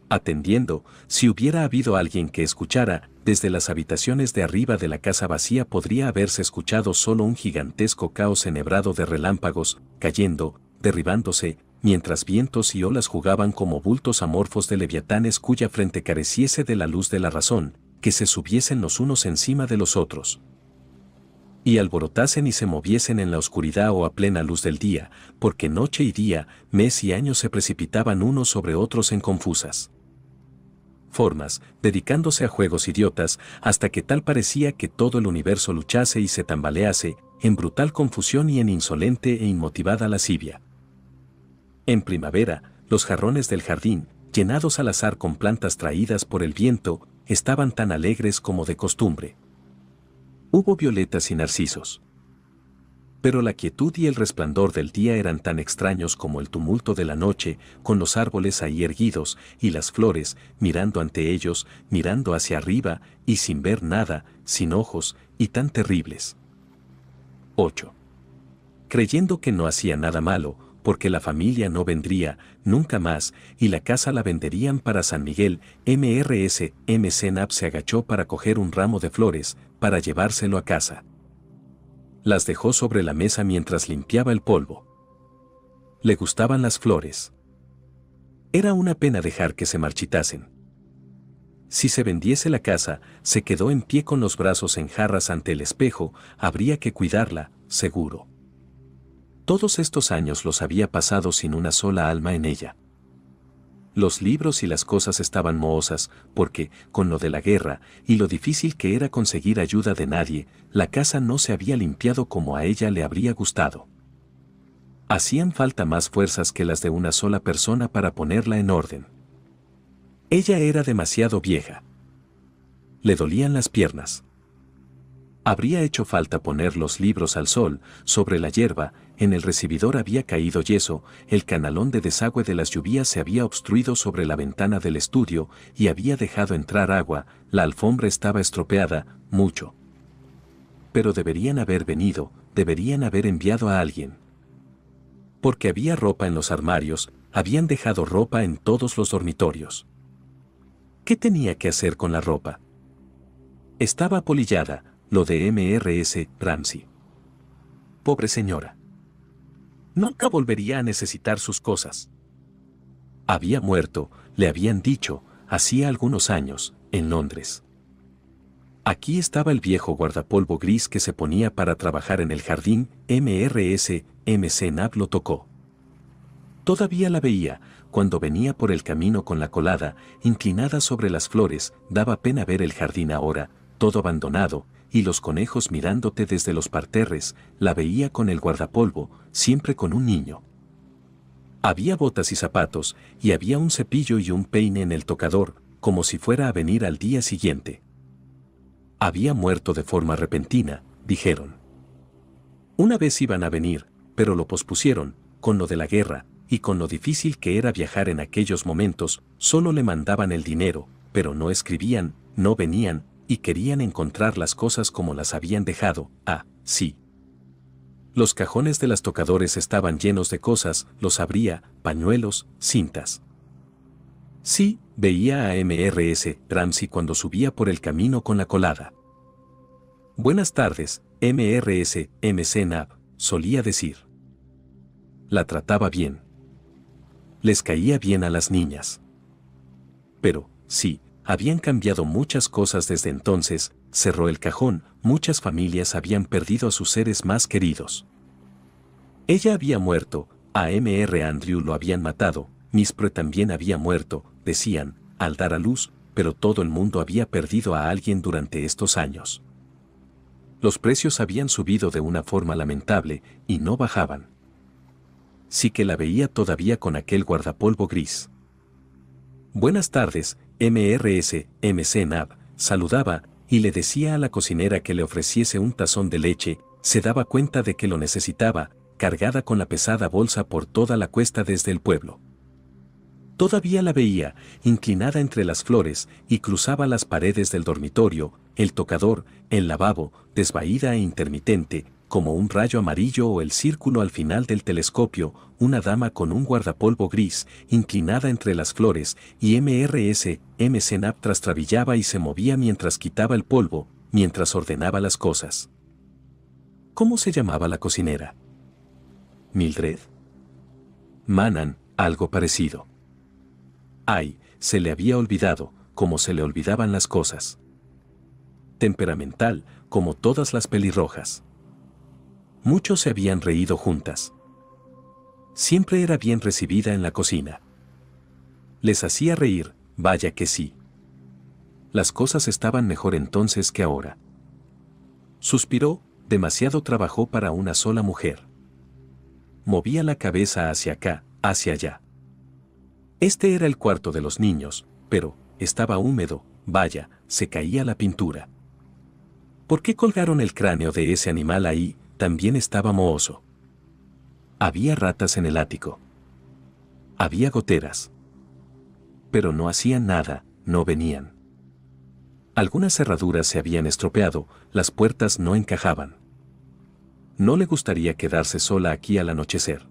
Atendiendo, si hubiera habido alguien que escuchara, desde las habitaciones de arriba de la casa vacía podría haberse escuchado solo un gigantesco caos enhebrado de relámpagos, cayendo, derribándose, mientras vientos y olas jugaban como bultos amorfos de leviatanes cuya frente careciese de la luz de la razón, que se subiesen los unos encima de los otros. Y alborotasen y se moviesen en la oscuridad o a plena luz del día, porque noche y día, mes y año se precipitaban unos sobre otros en confusas formas, dedicándose a juegos idiotas, hasta que tal parecía que todo el universo luchase y se tambalease, en brutal confusión y en insolente e inmotivada lascivia. En primavera, los jarrones del jardín, llenados al azar con plantas traídas por el viento, estaban tan alegres como de costumbre. Hubo violetas y narcisos pero la quietud y el resplandor del día eran tan extraños como el tumulto de la noche, con los árboles ahí erguidos, y las flores, mirando ante ellos, mirando hacia arriba, y sin ver nada, sin ojos, y tan terribles. 8. Creyendo que no hacía nada malo, porque la familia no vendría, nunca más, y la casa la venderían para San Miguel, MRS, MCnap se agachó para coger un ramo de flores, para llevárselo a casa. Las dejó sobre la mesa mientras limpiaba el polvo. Le gustaban las flores. Era una pena dejar que se marchitasen. Si se vendiese la casa, se quedó en pie con los brazos en jarras ante el espejo, habría que cuidarla, seguro. Todos estos años los había pasado sin una sola alma en ella. Los libros y las cosas estaban mohosas, porque, con lo de la guerra, y lo difícil que era conseguir ayuda de nadie, la casa no se había limpiado como a ella le habría gustado. Hacían falta más fuerzas que las de una sola persona para ponerla en orden. Ella era demasiado vieja. Le dolían las piernas. Habría hecho falta poner los libros al sol, sobre la hierba, en el recibidor había caído yeso, el canalón de desagüe de las lluvias se había obstruido sobre la ventana del estudio y había dejado entrar agua, la alfombra estaba estropeada, mucho. Pero deberían haber venido, deberían haber enviado a alguien. Porque había ropa en los armarios, habían dejado ropa en todos los dormitorios. ¿Qué tenía que hacer con la ropa? Estaba apolillada, lo de MRS Ramsey. Pobre señora. Nunca volvería a necesitar sus cosas. Había muerto, le habían dicho, hacía algunos años, en Londres. Aquí estaba el viejo guardapolvo gris que se ponía para trabajar en el jardín, MRS, MC Nab lo tocó. Todavía la veía, cuando venía por el camino con la colada, inclinada sobre las flores, daba pena ver el jardín ahora, todo abandonado, y los conejos mirándote desde los parterres, la veía con el guardapolvo, siempre con un niño. Había botas y zapatos, y había un cepillo y un peine en el tocador, como si fuera a venir al día siguiente. Había muerto de forma repentina, dijeron. Una vez iban a venir, pero lo pospusieron, con lo de la guerra, y con lo difícil que era viajar en aquellos momentos, solo le mandaban el dinero, pero no escribían, no venían, y querían encontrar las cosas como las habían dejado, ah, sí. Los cajones de las tocadores estaban llenos de cosas, los abría, pañuelos, cintas. Sí, veía a MRS Ramsey cuando subía por el camino con la colada. Buenas tardes, MRS MCNAB, solía decir. La trataba bien. Les caía bien a las niñas. Pero, sí, habían cambiado muchas cosas desde entonces, cerró el cajón, muchas familias habían perdido a sus seres más queridos. Ella había muerto, a M.R. Andrew lo habían matado, Mispre también había muerto, decían, al dar a luz, pero todo el mundo había perdido a alguien durante estos años. Los precios habían subido de una forma lamentable y no bajaban. Sí que la veía todavía con aquel guardapolvo gris. Buenas tardes, MRS, MC Nab, saludaba y le decía a la cocinera que le ofreciese un tazón de leche, se daba cuenta de que lo necesitaba, cargada con la pesada bolsa por toda la cuesta desde el pueblo. Todavía la veía, inclinada entre las flores, y cruzaba las paredes del dormitorio, el tocador, el lavabo, desvaída e intermitente, como un rayo amarillo o el círculo al final del telescopio, una dama con un guardapolvo gris, inclinada entre las flores, y MRS, M. trastrabillaba y se movía mientras quitaba el polvo, mientras ordenaba las cosas. ¿Cómo se llamaba la cocinera? Mildred. Manan, algo parecido. Ay, se le había olvidado, como se le olvidaban las cosas. Temperamental, como todas las pelirrojas. Muchos se habían reído juntas. Siempre era bien recibida en la cocina. Les hacía reír, vaya que sí. Las cosas estaban mejor entonces que ahora. Suspiró, demasiado trabajó para una sola mujer. Movía la cabeza hacia acá, hacia allá. Este era el cuarto de los niños, pero estaba húmedo, vaya, se caía la pintura. ¿Por qué colgaron el cráneo de ese animal ahí, también estaba mohoso. Había ratas en el ático. Había goteras. Pero no hacían nada, no venían. Algunas cerraduras se habían estropeado, las puertas no encajaban. No le gustaría quedarse sola aquí al anochecer.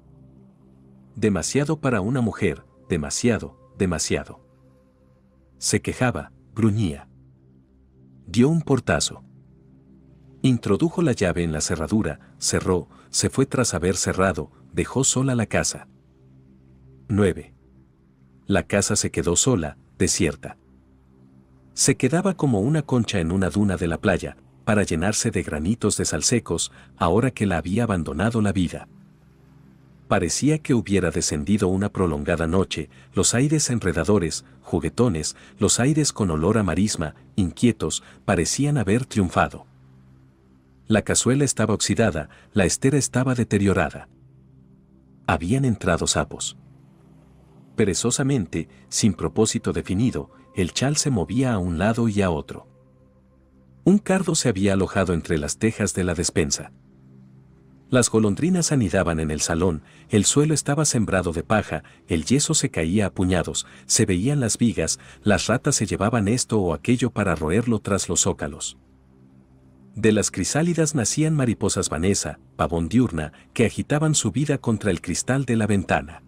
Demasiado para una mujer, demasiado, demasiado. Se quejaba, gruñía. Dio un portazo. Introdujo la llave en la cerradura, cerró, se fue tras haber cerrado, dejó sola la casa. 9. La casa se quedó sola, desierta. Se quedaba como una concha en una duna de la playa, para llenarse de granitos de salsecos, ahora que la había abandonado la vida. Parecía que hubiera descendido una prolongada noche, los aires enredadores, juguetones, los aires con olor a marisma, inquietos, parecían haber triunfado la cazuela estaba oxidada, la estera estaba deteriorada. Habían entrado sapos. Perezosamente, sin propósito definido, el chal se movía a un lado y a otro. Un cardo se había alojado entre las tejas de la despensa. Las golondrinas anidaban en el salón, el suelo estaba sembrado de paja, el yeso se caía a puñados, se veían las vigas, las ratas se llevaban esto o aquello para roerlo tras los zócalos. De las crisálidas nacían mariposas vanesa, pavón diurna, que agitaban su vida contra el cristal de la ventana.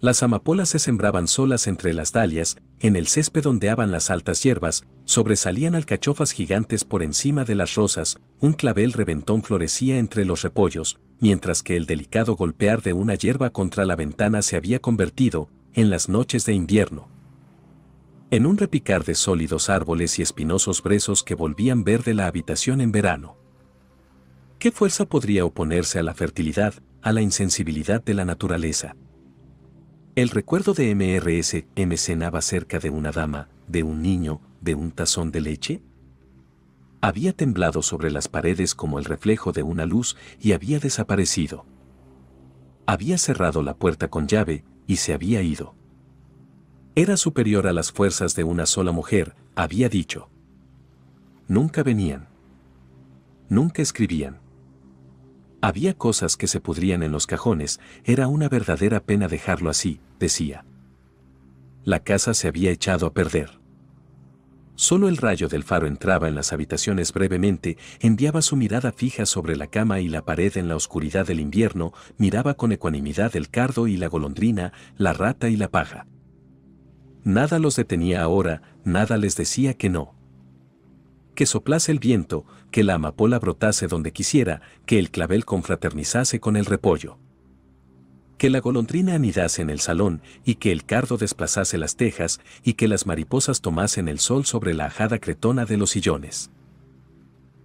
Las amapolas se sembraban solas entre las dalias, en el césped ondeaban las altas hierbas, sobresalían alcachofas gigantes por encima de las rosas, un clavel reventón florecía entre los repollos, mientras que el delicado golpear de una hierba contra la ventana se había convertido, en las noches de invierno, en un repicar de sólidos árboles y espinosos brezos que volvían verde la habitación en verano. ¿Qué fuerza podría oponerse a la fertilidad, a la insensibilidad de la naturaleza? El recuerdo de MRS me cenaba cerca de una dama, de un niño, de un tazón de leche. Había temblado sobre las paredes como el reflejo de una luz y había desaparecido. Había cerrado la puerta con llave y se había ido. Era superior a las fuerzas de una sola mujer, había dicho. Nunca venían. Nunca escribían. Había cosas que se pudrían en los cajones, era una verdadera pena dejarlo así, decía. La casa se había echado a perder. Solo el rayo del faro entraba en las habitaciones brevemente, enviaba su mirada fija sobre la cama y la pared en la oscuridad del invierno, miraba con ecuanimidad el cardo y la golondrina, la rata y la paja. Nada los detenía ahora, nada les decía que no. Que soplase el viento, que la amapola brotase donde quisiera, que el clavel confraternizase con el repollo. Que la golondrina anidase en el salón, y que el cardo desplazase las tejas, y que las mariposas tomasen el sol sobre la ajada cretona de los sillones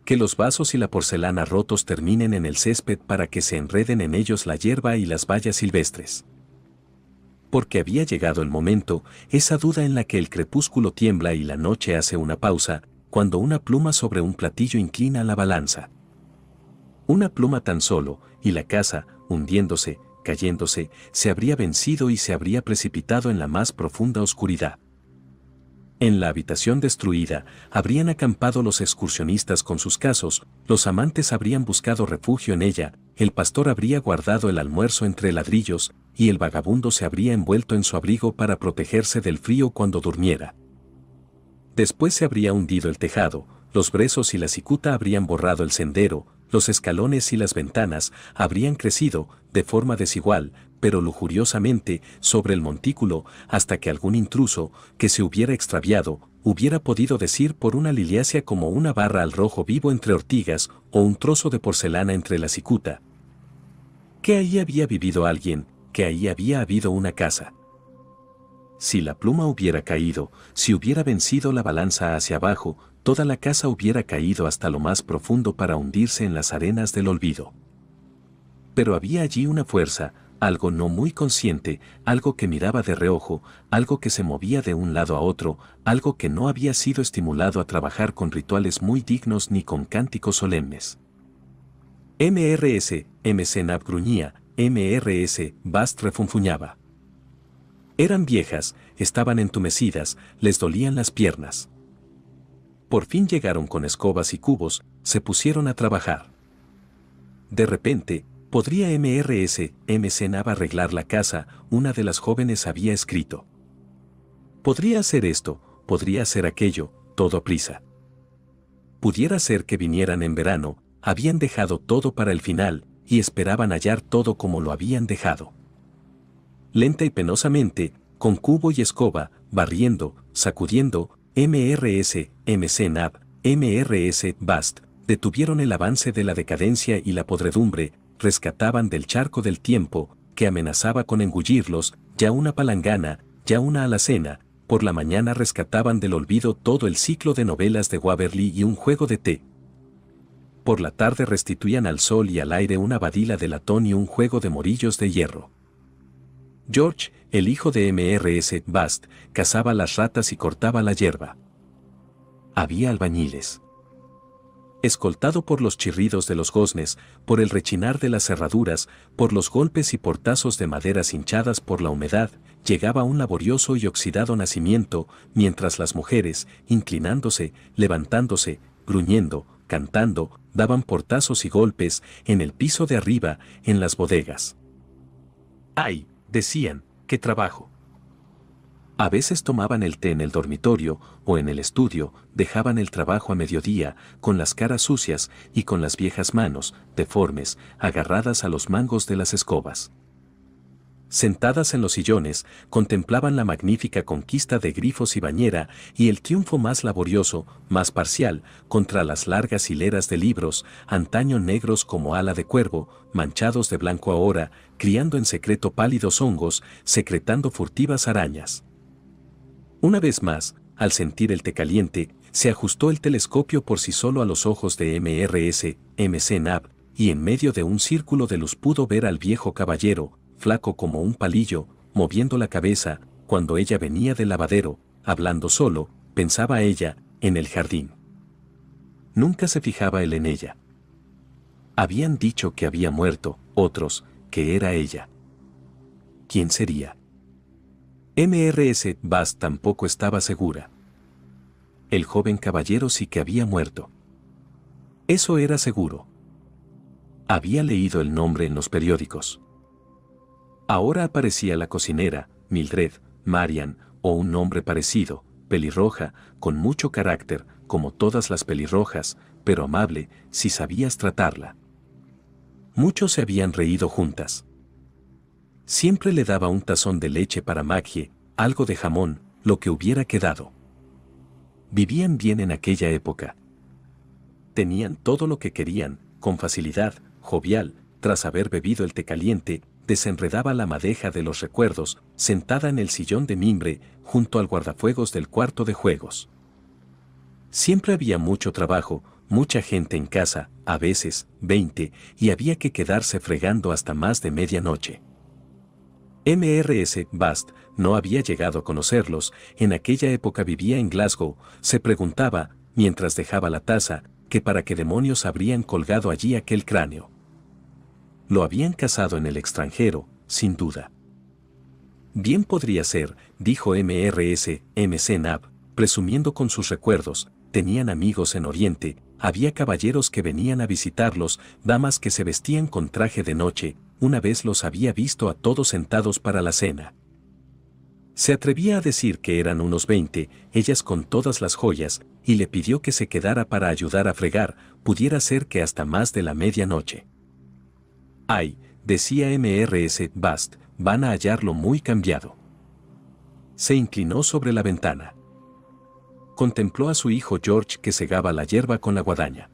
que los vasos y la porcelana rotos terminen en el césped para que se enreden en ellos la hierba y las vallas silvestres porque había llegado el momento, esa duda en la que el crepúsculo tiembla y la noche hace una pausa, cuando una pluma sobre un platillo inclina la balanza. Una pluma tan solo, y la casa, hundiéndose, cayéndose, se habría vencido y se habría precipitado en la más profunda oscuridad. En la habitación destruida habrían acampado los excursionistas con sus casos, los amantes habrían buscado refugio en ella, el pastor habría guardado el almuerzo entre ladrillos, y el vagabundo se habría envuelto en su abrigo para protegerse del frío cuando durmiera. Después se habría hundido el tejado, los brezos y la cicuta habrían borrado el sendero, los escalones y las ventanas habrían crecido, de forma desigual, pero lujuriosamente, sobre el montículo, hasta que algún intruso, que se hubiera extraviado, hubiera podido decir por una liliácea como una barra al rojo vivo entre ortigas o un trozo de porcelana entre la cicuta. Que ahí había vivido alguien, que ahí había habido una casa. Si la pluma hubiera caído, si hubiera vencido la balanza hacia abajo, toda la casa hubiera caído hasta lo más profundo para hundirse en las arenas del olvido. Pero había allí una fuerza, algo no muy consciente, algo que miraba de reojo, algo que se movía de un lado a otro, algo que no había sido estimulado a trabajar con rituales muy dignos ni con cánticos solemnes. MRS, MCNAP gruñía, MRS, Bast refunfuñaba. Eran viejas, estaban entumecidas, les dolían las piernas. Por fin llegaron con escobas y cubos, se pusieron a trabajar. De repente, ¿Podría MRS, MC arreglar la casa? Una de las jóvenes había escrito. Podría hacer esto, podría ser aquello, todo a prisa. Pudiera ser que vinieran en verano, habían dejado todo para el final, y esperaban hallar todo como lo habían dejado. Lenta y penosamente, con cubo y escoba, barriendo, sacudiendo, MRS, MC MRS BAST, detuvieron el avance de la decadencia y la podredumbre, rescataban del charco del tiempo, que amenazaba con engullirlos, ya una palangana, ya una alacena, por la mañana rescataban del olvido todo el ciclo de novelas de Waverly y un juego de té. Por la tarde restituían al sol y al aire una badila de latón y un juego de morillos de hierro. George, el hijo de MRS Bast, cazaba las ratas y cortaba la hierba. Había albañiles escoltado por los chirridos de los goznes, por el rechinar de las cerraduras, por los golpes y portazos de maderas hinchadas por la humedad, llegaba un laborioso y oxidado nacimiento, mientras las mujeres, inclinándose, levantándose, gruñendo, cantando, daban portazos y golpes en el piso de arriba, en las bodegas. ¡Ay! decían, ¡qué trabajo! A veces tomaban el té en el dormitorio o en el estudio, dejaban el trabajo a mediodía, con las caras sucias y con las viejas manos, deformes, agarradas a los mangos de las escobas. Sentadas en los sillones, contemplaban la magnífica conquista de grifos y bañera y el triunfo más laborioso, más parcial, contra las largas hileras de libros, antaño negros como ala de cuervo, manchados de blanco ahora, criando en secreto pálidos hongos, secretando furtivas arañas. Una vez más, al sentir el té caliente, se ajustó el telescopio por sí solo a los ojos de MRS, MC Nab, y en medio de un círculo de luz pudo ver al viejo caballero, flaco como un palillo, moviendo la cabeza, cuando ella venía del lavadero, hablando solo, pensaba ella, en el jardín. Nunca se fijaba él en ella. Habían dicho que había muerto, otros, que era ella. ¿Quién sería? MRS Bass tampoco estaba segura. El joven caballero sí que había muerto. Eso era seguro. Había leído el nombre en los periódicos. Ahora aparecía la cocinera, Mildred, Marian, o un nombre parecido, pelirroja, con mucho carácter, como todas las pelirrojas, pero amable, si sabías tratarla. Muchos se habían reído juntas. Siempre le daba un tazón de leche para magie, algo de jamón, lo que hubiera quedado. Vivían bien en aquella época. Tenían todo lo que querían, con facilidad, jovial, tras haber bebido el té caliente, desenredaba la madeja de los recuerdos, sentada en el sillón de mimbre, junto al guardafuegos del cuarto de juegos. Siempre había mucho trabajo, mucha gente en casa, a veces, 20, y había que quedarse fregando hasta más de medianoche. MRS Bast no había llegado a conocerlos, en aquella época vivía en Glasgow, se preguntaba, mientras dejaba la taza, que para qué demonios habrían colgado allí aquel cráneo. Lo habían cazado en el extranjero, sin duda. Bien podría ser, dijo MRS, MC Nab, presumiendo con sus recuerdos, tenían amigos en Oriente, había caballeros que venían a visitarlos, damas que se vestían con traje de noche, una vez los había visto a todos sentados para la cena. Se atrevía a decir que eran unos veinte, ellas con todas las joyas, y le pidió que se quedara para ayudar a fregar, pudiera ser que hasta más de la medianoche. Ay, decía MRS Bast, van a hallarlo muy cambiado. Se inclinó sobre la ventana. Contempló a su hijo George que segaba la hierba con la guadaña.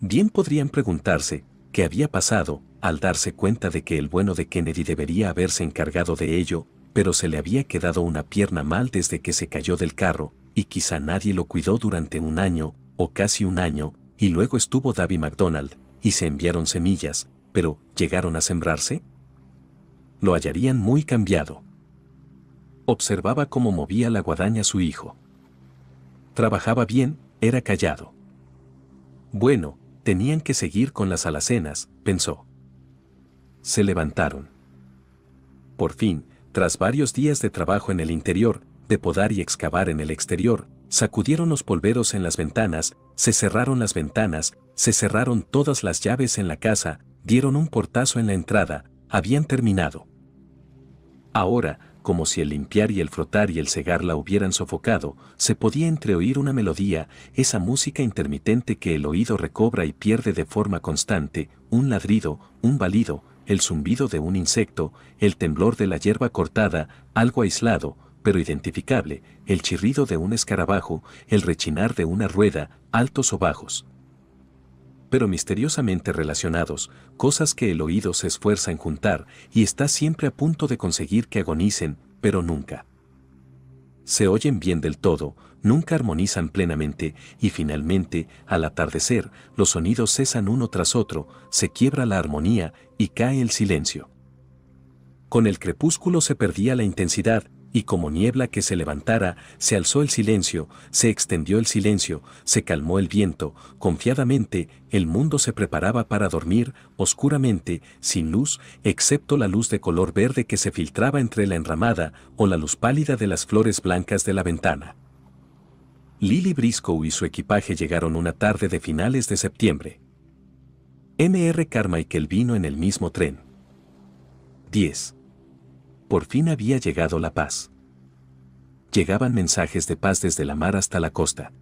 Bien podrían preguntarse qué había pasado, al darse cuenta de que el bueno de Kennedy debería haberse encargado de ello, pero se le había quedado una pierna mal desde que se cayó del carro, y quizá nadie lo cuidó durante un año, o casi un año, y luego estuvo Davy McDonald, y se enviaron semillas, pero ¿llegaron a sembrarse? Lo hallarían muy cambiado. Observaba cómo movía la guadaña su hijo. Trabajaba bien, era callado. Bueno, tenían que seguir con las alacenas, pensó se levantaron. Por fin, tras varios días de trabajo en el interior, de podar y excavar en el exterior, sacudieron los polveros en las ventanas, se cerraron las ventanas, se cerraron todas las llaves en la casa, dieron un portazo en la entrada, habían terminado. Ahora, como si el limpiar y el frotar y el cegar la hubieran sofocado, se podía entreoír una melodía, esa música intermitente que el oído recobra y pierde de forma constante, un ladrido, un balido, el zumbido de un insecto, el temblor de la hierba cortada, algo aislado, pero identificable, el chirrido de un escarabajo, el rechinar de una rueda, altos o bajos. Pero misteriosamente relacionados, cosas que el oído se esfuerza en juntar y está siempre a punto de conseguir que agonicen, pero nunca se oyen bien del todo, nunca armonizan plenamente, y finalmente, al atardecer, los sonidos cesan uno tras otro, se quiebra la armonía y cae el silencio. Con el crepúsculo se perdía la intensidad, y como niebla que se levantara, se alzó el silencio, se extendió el silencio, se calmó el viento, confiadamente, el mundo se preparaba para dormir, oscuramente, sin luz, excepto la luz de color verde que se filtraba entre la enramada o la luz pálida de las flores blancas de la ventana. Lily Briscoe y su equipaje llegaron una tarde de finales de septiembre. M.R. Carmichael vino en el mismo tren. 10 por fin había llegado la paz. Llegaban mensajes de paz desde la mar hasta la costa.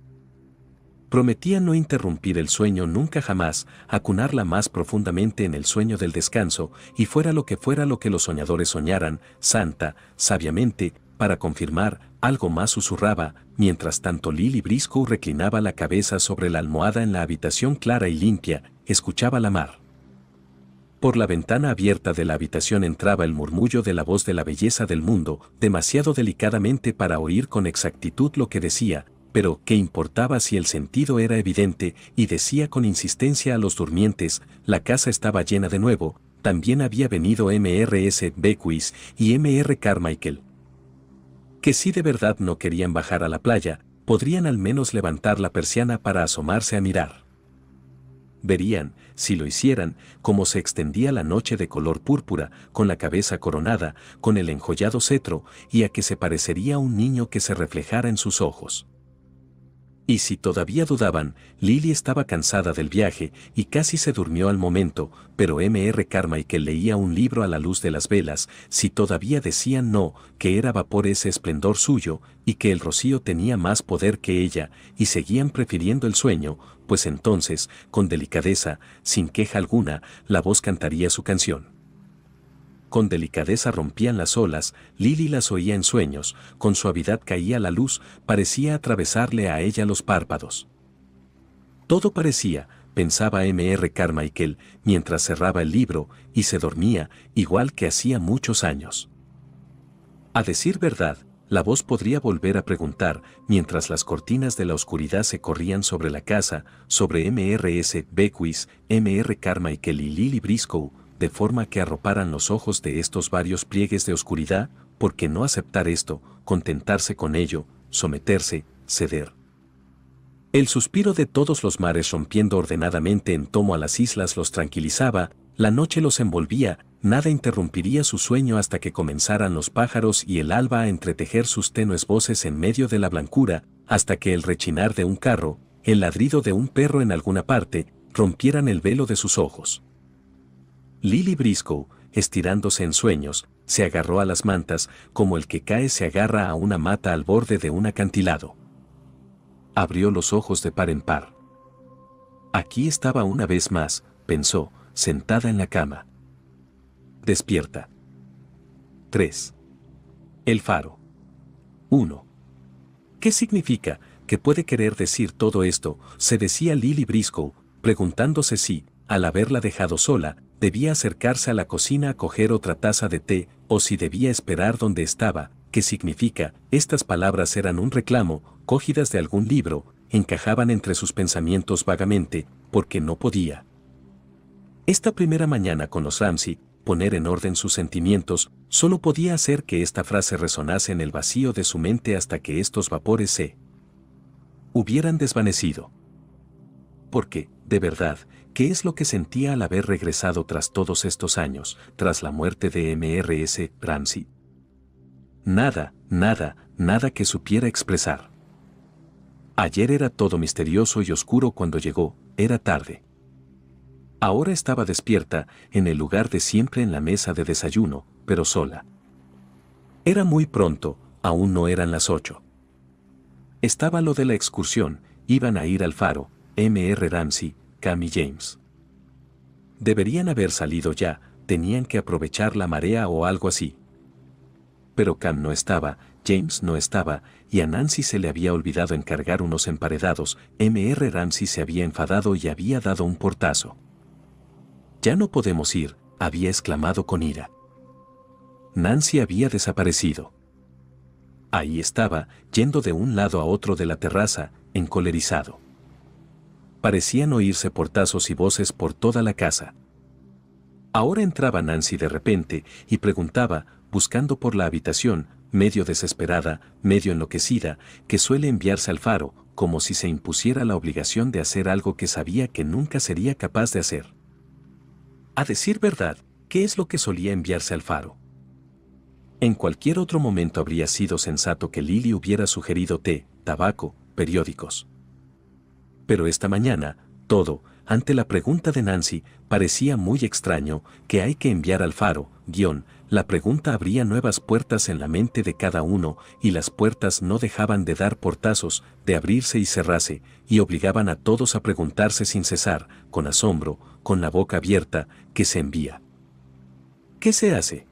Prometía no interrumpir el sueño nunca jamás, acunarla más profundamente en el sueño del descanso, y fuera lo que fuera lo que los soñadores soñaran, santa, sabiamente, para confirmar, algo más susurraba, mientras tanto Lily Briscoe reclinaba la cabeza sobre la almohada en la habitación clara y limpia, escuchaba la mar. Por la ventana abierta de la habitación entraba el murmullo de la voz de la belleza del mundo, demasiado delicadamente para oír con exactitud lo que decía, pero qué importaba si el sentido era evidente, y decía con insistencia a los durmientes, la casa estaba llena de nuevo, también había venido MRS Beckwith y MR Carmichael. Que si de verdad no querían bajar a la playa, podrían al menos levantar la persiana para asomarse a mirar. Verían, si lo hicieran, como se extendía la noche de color púrpura, con la cabeza coronada, con el enjollado cetro, y a que se parecería un niño que se reflejara en sus ojos. Y si todavía dudaban, Lily estaba cansada del viaje y casi se durmió al momento, pero M.R. que leía un libro a la luz de las velas, si todavía decían no, que era vapor ese esplendor suyo y que el rocío tenía más poder que ella, y seguían prefiriendo el sueño, pues entonces, con delicadeza, sin queja alguna, la voz cantaría su canción. Con delicadeza rompían las olas, Lili las oía en sueños, con suavidad caía la luz, parecía atravesarle a ella los párpados. Todo parecía, pensaba M.R. Carmichael, mientras cerraba el libro y se dormía, igual que hacía muchos años. A decir verdad, la voz podría volver a preguntar mientras las cortinas de la oscuridad se corrían sobre la casa, sobre MRS Beckwith, MR Karma y Lily Briscoe, de forma que arroparan los ojos de estos varios pliegues de oscuridad, porque no aceptar esto, contentarse con ello, someterse, ceder. El suspiro de todos los mares rompiendo ordenadamente en tomo a las islas los tranquilizaba, la noche los envolvía, nada interrumpiría su sueño hasta que comenzaran los pájaros y el alba a entretejer sus tenues voces en medio de la blancura, hasta que el rechinar de un carro, el ladrido de un perro en alguna parte, rompieran el velo de sus ojos. Lily Briscoe, estirándose en sueños, se agarró a las mantas como el que cae se agarra a una mata al borde de un acantilado. Abrió los ojos de par en par. Aquí estaba una vez más, pensó, sentada en la cama, Despierta. 3. El faro. 1. ¿Qué significa que puede querer decir todo esto? Se decía Lily Briscoe, preguntándose si, al haberla dejado sola, debía acercarse a la cocina a coger otra taza de té, o si debía esperar donde estaba, ¿Qué significa, estas palabras eran un reclamo, cogidas de algún libro, encajaban entre sus pensamientos vagamente, porque no podía. Esta primera mañana con los Ramsey, poner en orden sus sentimientos, solo podía hacer que esta frase resonase en el vacío de su mente hasta que estos vapores se hubieran desvanecido. Porque, de verdad, ¿qué es lo que sentía al haber regresado tras todos estos años, tras la muerte de MRS Ramsey? Nada, nada, nada que supiera expresar. Ayer era todo misterioso y oscuro cuando llegó, era tarde. Ahora estaba despierta, en el lugar de siempre en la mesa de desayuno, pero sola. Era muy pronto, aún no eran las ocho. Estaba lo de la excursión, iban a ir al faro, M.R. Ramsey, y James. Deberían haber salido ya, tenían que aprovechar la marea o algo así. Pero Cam no estaba, James no estaba, y a Nancy se le había olvidado encargar unos emparedados, M.R. Ramsey se había enfadado y había dado un portazo. Ya no podemos ir, había exclamado con ira. Nancy había desaparecido. Ahí estaba, yendo de un lado a otro de la terraza, encolerizado. Parecían oírse portazos y voces por toda la casa. Ahora entraba Nancy de repente y preguntaba, buscando por la habitación, medio desesperada, medio enloquecida, que suele enviarse al faro, como si se impusiera la obligación de hacer algo que sabía que nunca sería capaz de hacer. A decir verdad, ¿qué es lo que solía enviarse al faro? En cualquier otro momento habría sido sensato que Lily hubiera sugerido té, tabaco, periódicos. Pero esta mañana, todo, ante la pregunta de Nancy, parecía muy extraño que hay que enviar al faro, guión, la pregunta abría nuevas puertas en la mente de cada uno y las puertas no dejaban de dar portazos, de abrirse y cerrarse, y obligaban a todos a preguntarse sin cesar, con asombro, con la boca abierta, que se envía. ¿Qué se hace?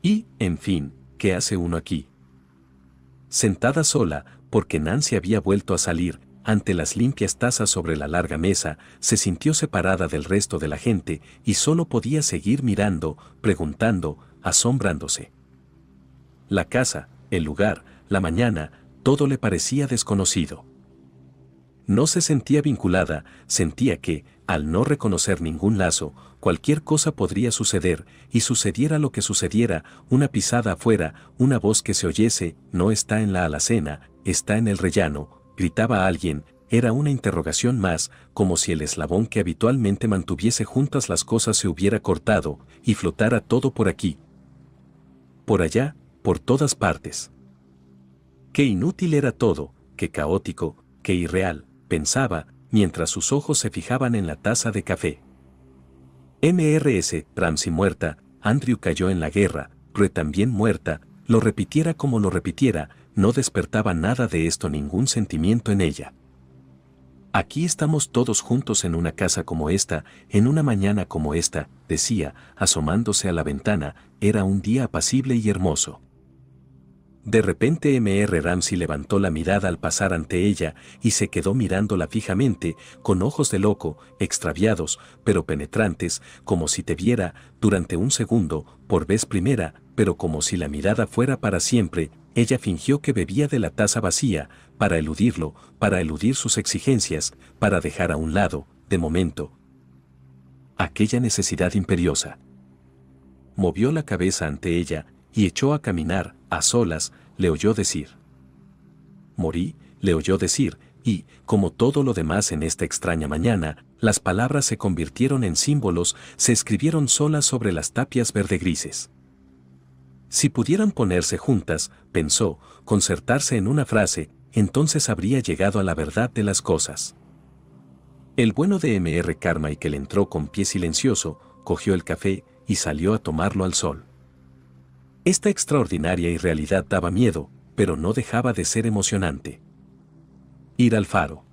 Y, en fin, ¿qué hace uno aquí? Sentada sola, porque Nancy había vuelto a salir, ante las limpias tazas sobre la larga mesa, se sintió separada del resto de la gente y solo podía seguir mirando, preguntando, asombrándose. La casa, el lugar, la mañana, todo le parecía desconocido. No se sentía vinculada, sentía que, al no reconocer ningún lazo, cualquier cosa podría suceder, y sucediera lo que sucediera, una pisada afuera, una voz que se oyese, no está en la alacena, está en el rellano, gritaba alguien, era una interrogación más, como si el eslabón que habitualmente mantuviese juntas las cosas se hubiera cortado, y flotara todo por aquí, por allá, por todas partes. Qué inútil era todo, qué caótico, qué irreal, pensaba, mientras sus ojos se fijaban en la taza de café. MRS, Ramsey muerta, Andrew cayó en la guerra, Rue también muerta, lo repitiera como lo repitiera, no despertaba nada de esto ningún sentimiento en ella. Aquí estamos todos juntos en una casa como esta, en una mañana como esta, decía, asomándose a la ventana, era un día apacible y hermoso. De repente M.R. Ramsey levantó la mirada al pasar ante ella y se quedó mirándola fijamente, con ojos de loco, extraviados, pero penetrantes, como si te viera, durante un segundo, por vez primera, pero como si la mirada fuera para siempre, ella fingió que bebía de la taza vacía, para eludirlo, para eludir sus exigencias, para dejar a un lado, de momento, aquella necesidad imperiosa. Movió la cabeza ante ella y echó a caminar, a solas, le oyó decir. Morí, le oyó decir, y, como todo lo demás en esta extraña mañana, las palabras se convirtieron en símbolos, se escribieron solas sobre las tapias verde grises. Si pudieran ponerse juntas, pensó, concertarse en una frase, entonces habría llegado a la verdad de las cosas. El bueno de M.R. le entró con pie silencioso, cogió el café y salió a tomarlo al sol. Esta extraordinaria irrealidad daba miedo, pero no dejaba de ser emocionante. Ir al faro.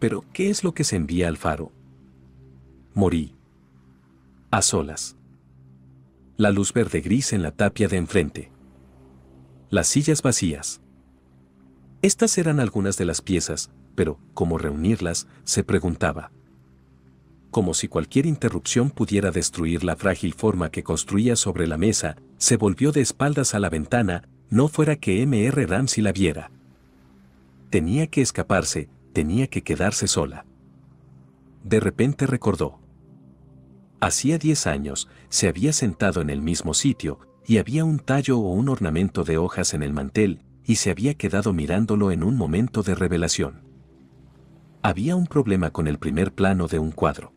Pero, ¿qué es lo que se envía al faro? Morí. A solas. La luz verde gris en la tapia de enfrente. Las sillas vacías. Estas eran algunas de las piezas, pero, ¿cómo reunirlas? se preguntaba como si cualquier interrupción pudiera destruir la frágil forma que construía sobre la mesa, se volvió de espaldas a la ventana, no fuera que M.R. Ramsey la viera. Tenía que escaparse, tenía que quedarse sola. De repente recordó. Hacía diez años, se había sentado en el mismo sitio, y había un tallo o un ornamento de hojas en el mantel, y se había quedado mirándolo en un momento de revelación. Había un problema con el primer plano de un cuadro.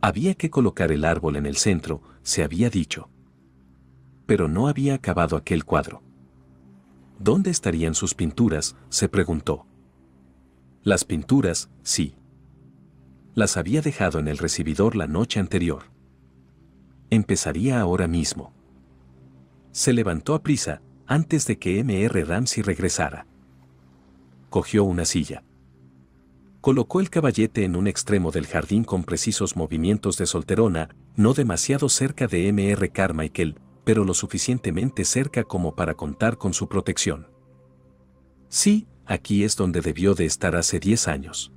Había que colocar el árbol en el centro, se había dicho. Pero no había acabado aquel cuadro. ¿Dónde estarían sus pinturas? se preguntó. Las pinturas, sí. Las había dejado en el recibidor la noche anterior. Empezaría ahora mismo. Se levantó a prisa, antes de que M.R. Ramsey regresara. Cogió una silla. Colocó el caballete en un extremo del jardín con precisos movimientos de solterona, no demasiado cerca de M.R. Carmichael, pero lo suficientemente cerca como para contar con su protección. Sí, aquí es donde debió de estar hace 10 años.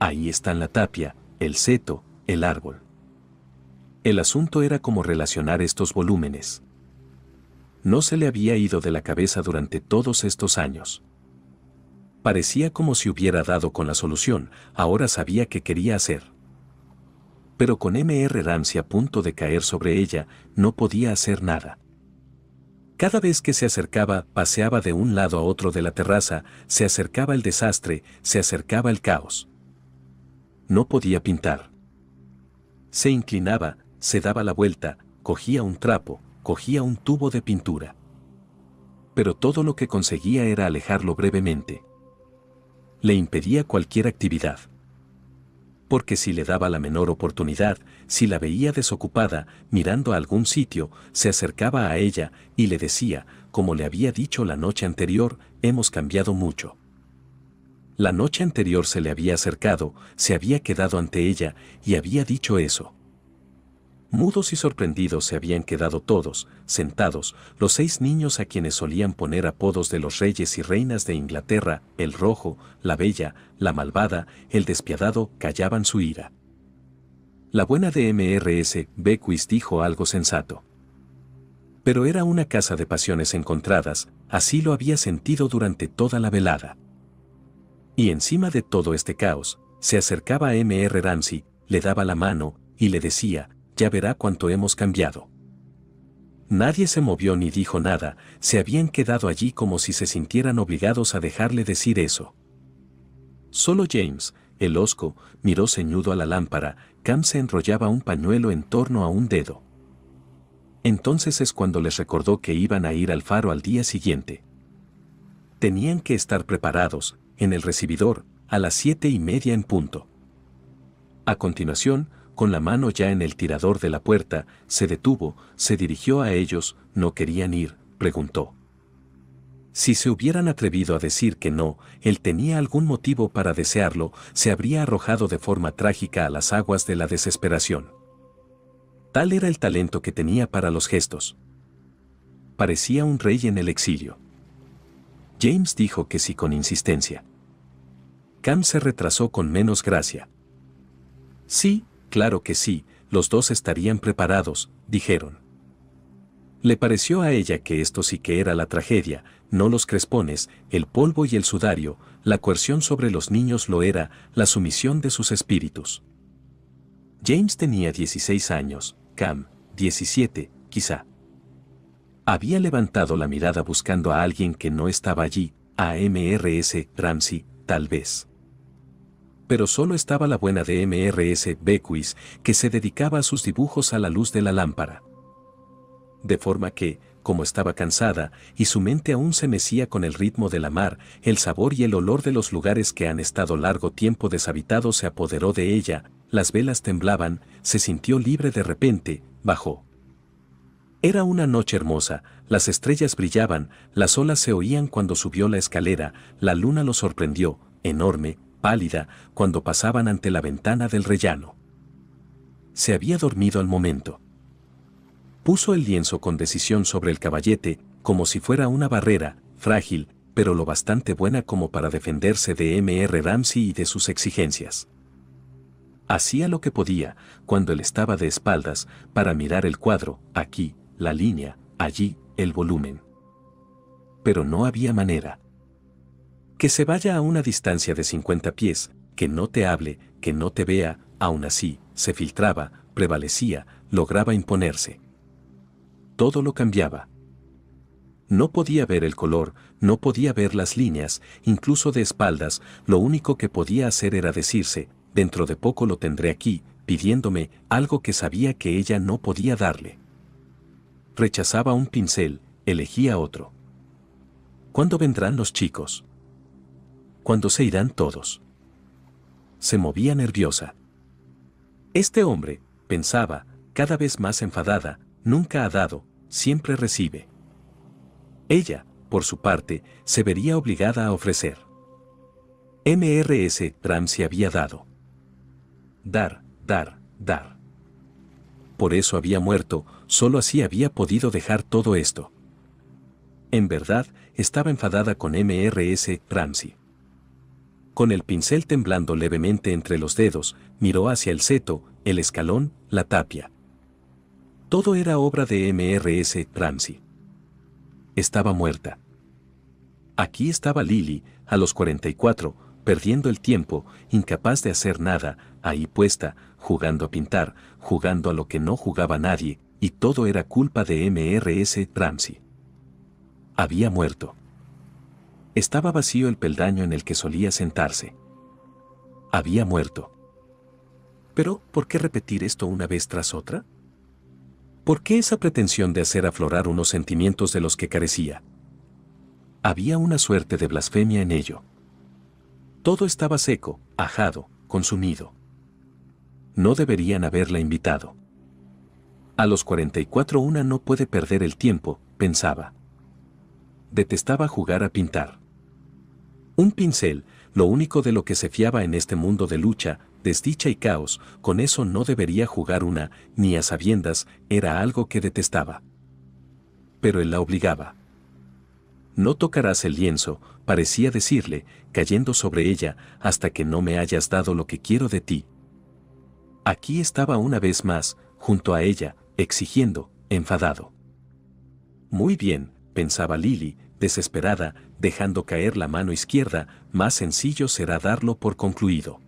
Ahí están la tapia, el seto, el árbol. El asunto era cómo relacionar estos volúmenes. No se le había ido de la cabeza durante todos estos años. Parecía como si hubiera dado con la solución, ahora sabía qué quería hacer. Pero con M.R. Ramsey a punto de caer sobre ella, no podía hacer nada. Cada vez que se acercaba, paseaba de un lado a otro de la terraza, se acercaba el desastre, se acercaba el caos. No podía pintar. Se inclinaba, se daba la vuelta, cogía un trapo, cogía un tubo de pintura. Pero todo lo que conseguía era alejarlo brevemente le impedía cualquier actividad. Porque si le daba la menor oportunidad, si la veía desocupada, mirando a algún sitio, se acercaba a ella y le decía, como le había dicho la noche anterior, hemos cambiado mucho. La noche anterior se le había acercado, se había quedado ante ella y había dicho eso. Mudos y sorprendidos se habían quedado todos, sentados, los seis niños a quienes solían poner apodos de los reyes y reinas de Inglaterra, el rojo, la bella, la malvada, el despiadado, callaban su ira. La buena de MRS, Beckwith dijo algo sensato. Pero era una casa de pasiones encontradas, así lo había sentido durante toda la velada. Y encima de todo este caos, se acercaba a MR Ramsey, le daba la mano, y le decía, ya verá cuánto hemos cambiado. Nadie se movió ni dijo nada, se habían quedado allí como si se sintieran obligados a dejarle decir eso. Solo James, el osco, miró ceñudo a la lámpara, Cam se enrollaba un pañuelo en torno a un dedo. Entonces es cuando les recordó que iban a ir al faro al día siguiente. Tenían que estar preparados, en el recibidor, a las siete y media en punto. A continuación, con la mano ya en el tirador de la puerta, se detuvo, se dirigió a ellos, no querían ir, preguntó. Si se hubieran atrevido a decir que no, él tenía algún motivo para desearlo, se habría arrojado de forma trágica a las aguas de la desesperación. Tal era el talento que tenía para los gestos. Parecía un rey en el exilio. James dijo que sí con insistencia. Cam se retrasó con menos gracia. Sí, Claro que sí, los dos estarían preparados, dijeron. Le pareció a ella que esto sí que era la tragedia, no los crespones, el polvo y el sudario, la coerción sobre los niños lo era, la sumisión de sus espíritus. James tenía 16 años, Cam, 17, quizá. Había levantado la mirada buscando a alguien que no estaba allí, a MRS Ramsey, tal vez pero solo estaba la buena de MRS Becuis, que se dedicaba a sus dibujos a la luz de la lámpara. De forma que, como estaba cansada, y su mente aún se mecía con el ritmo de la mar, el sabor y el olor de los lugares que han estado largo tiempo deshabitados se apoderó de ella, las velas temblaban, se sintió libre de repente, bajó. Era una noche hermosa, las estrellas brillaban, las olas se oían cuando subió la escalera, la luna lo sorprendió, enorme, pálida, cuando pasaban ante la ventana del rellano. Se había dormido al momento. Puso el lienzo con decisión sobre el caballete, como si fuera una barrera, frágil, pero lo bastante buena como para defenderse de M.R. Ramsey y de sus exigencias. Hacía lo que podía, cuando él estaba de espaldas, para mirar el cuadro, aquí, la línea, allí, el volumen. Pero no había manera. Que se vaya a una distancia de 50 pies, que no te hable, que no te vea, aún así, se filtraba, prevalecía, lograba imponerse. Todo lo cambiaba. No podía ver el color, no podía ver las líneas, incluso de espaldas, lo único que podía hacer era decirse, dentro de poco lo tendré aquí, pidiéndome algo que sabía que ella no podía darle. Rechazaba un pincel, elegía otro. ¿Cuándo vendrán los chicos? cuando se irán todos. Se movía nerviosa. Este hombre, pensaba, cada vez más enfadada, nunca ha dado, siempre recibe. Ella, por su parte, se vería obligada a ofrecer. MRS Ramsey había dado. Dar, dar, dar. Por eso había muerto, solo así había podido dejar todo esto. En verdad, estaba enfadada con MRS Ramsey. Con el pincel temblando levemente entre los dedos, miró hacia el seto, el escalón, la tapia. Todo era obra de MRS Ramsey. Estaba muerta. Aquí estaba Lily, a los 44, perdiendo el tiempo, incapaz de hacer nada, ahí puesta, jugando a pintar, jugando a lo que no jugaba nadie, y todo era culpa de MRS Ramsey. Había muerto. Estaba vacío el peldaño en el que solía sentarse. Había muerto. Pero, ¿por qué repetir esto una vez tras otra? ¿Por qué esa pretensión de hacer aflorar unos sentimientos de los que carecía? Había una suerte de blasfemia en ello. Todo estaba seco, ajado, consumido. No deberían haberla invitado. A los 44 una no puede perder el tiempo, pensaba. Detestaba jugar a pintar. Un pincel, lo único de lo que se fiaba en este mundo de lucha, desdicha y caos, con eso no debería jugar una, ni a sabiendas, era algo que detestaba. Pero él la obligaba. No tocarás el lienzo, parecía decirle, cayendo sobre ella, hasta que no me hayas dado lo que quiero de ti. Aquí estaba una vez más, junto a ella, exigiendo, enfadado. Muy bien, pensaba Lily, desesperada, dejando caer la mano izquierda, más sencillo será darlo por concluido.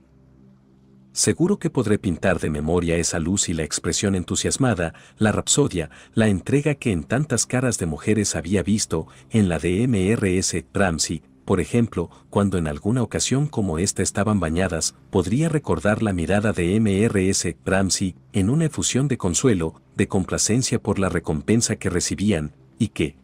Seguro que podré pintar de memoria esa luz y la expresión entusiasmada, la rapsodia, la entrega que en tantas caras de mujeres había visto en la de MRS Ramsey, por ejemplo, cuando en alguna ocasión como esta estaban bañadas, podría recordar la mirada de MRS Ramsey en una efusión de consuelo, de complacencia por la recompensa que recibían, y que,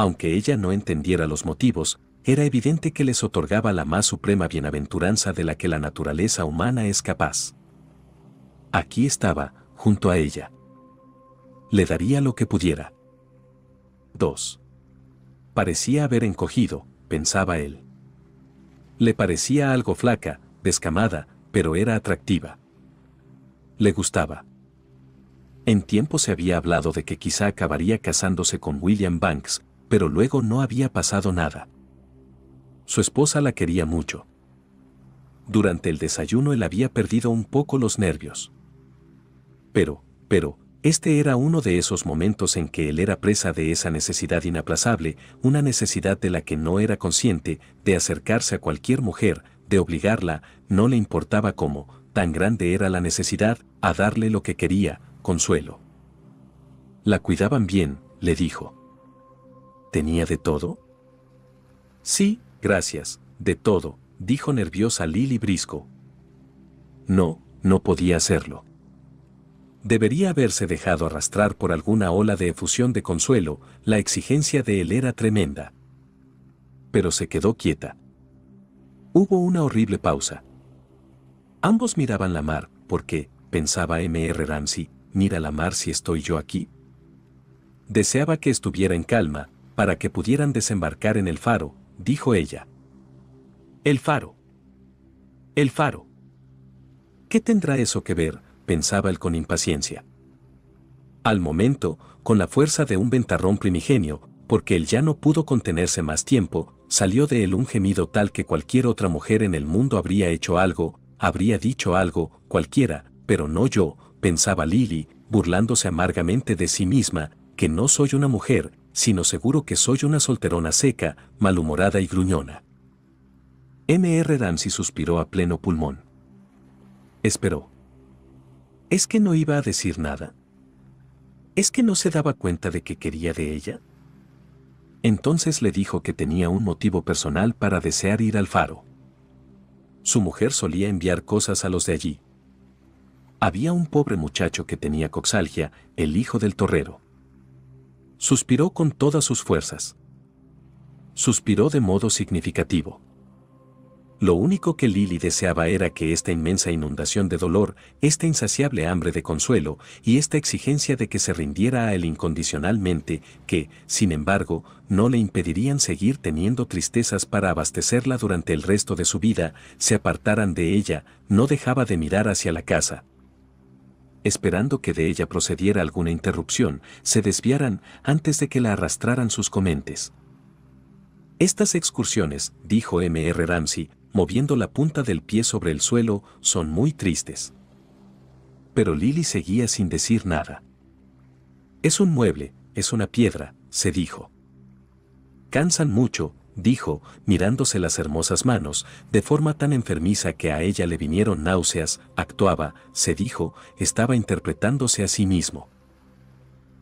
aunque ella no entendiera los motivos, era evidente que les otorgaba la más suprema bienaventuranza de la que la naturaleza humana es capaz. Aquí estaba, junto a ella. Le daría lo que pudiera. 2. Parecía haber encogido, pensaba él. Le parecía algo flaca, descamada, pero era atractiva. Le gustaba. En tiempo se había hablado de que quizá acabaría casándose con William Banks, pero luego no había pasado nada. Su esposa la quería mucho. Durante el desayuno él había perdido un poco los nervios. Pero, pero, este era uno de esos momentos en que él era presa de esa necesidad inaplazable, una necesidad de la que no era consciente, de acercarse a cualquier mujer, de obligarla, no le importaba cómo, tan grande era la necesidad, a darle lo que quería, consuelo. La cuidaban bien, le dijo. ¿Tenía de todo? Sí, gracias, de todo, dijo nerviosa Lily Brisco. No, no podía hacerlo. Debería haberse dejado arrastrar por alguna ola de efusión de consuelo, la exigencia de él era tremenda. Pero se quedó quieta. Hubo una horrible pausa. Ambos miraban la mar, porque, pensaba M.R. Ramsey, mira la mar si estoy yo aquí. Deseaba que estuviera en calma, para que pudieran desembarcar en el faro, dijo ella. El faro. El faro. ¿Qué tendrá eso que ver? pensaba él con impaciencia. Al momento, con la fuerza de un ventarrón primigenio, porque él ya no pudo contenerse más tiempo, salió de él un gemido tal que cualquier otra mujer en el mundo habría hecho algo, habría dicho algo, cualquiera, pero no yo, pensaba Lily, burlándose amargamente de sí misma, que no soy una mujer, sino seguro que soy una solterona seca, malhumorada y gruñona. M.R. Ramsey suspiró a pleno pulmón. Esperó. ¿Es que no iba a decir nada? ¿Es que no se daba cuenta de que quería de ella? Entonces le dijo que tenía un motivo personal para desear ir al faro. Su mujer solía enviar cosas a los de allí. Había un pobre muchacho que tenía coxalgia, el hijo del torrero. Suspiró con todas sus fuerzas. Suspiró de modo significativo. Lo único que Lily deseaba era que esta inmensa inundación de dolor, esta insaciable hambre de consuelo y esta exigencia de que se rindiera a él incondicionalmente, que, sin embargo, no le impedirían seguir teniendo tristezas para abastecerla durante el resto de su vida, se apartaran de ella, no dejaba de mirar hacia la casa, esperando que de ella procediera alguna interrupción, se desviaran antes de que la arrastraran sus comentes. Estas excursiones, dijo M. R. Ramsey, moviendo la punta del pie sobre el suelo, son muy tristes. Pero Lily seguía sin decir nada. Es un mueble, es una piedra, se dijo. Cansan mucho, dijo, mirándose las hermosas manos, de forma tan enfermiza que a ella le vinieron náuseas, actuaba, se dijo, estaba interpretándose a sí mismo.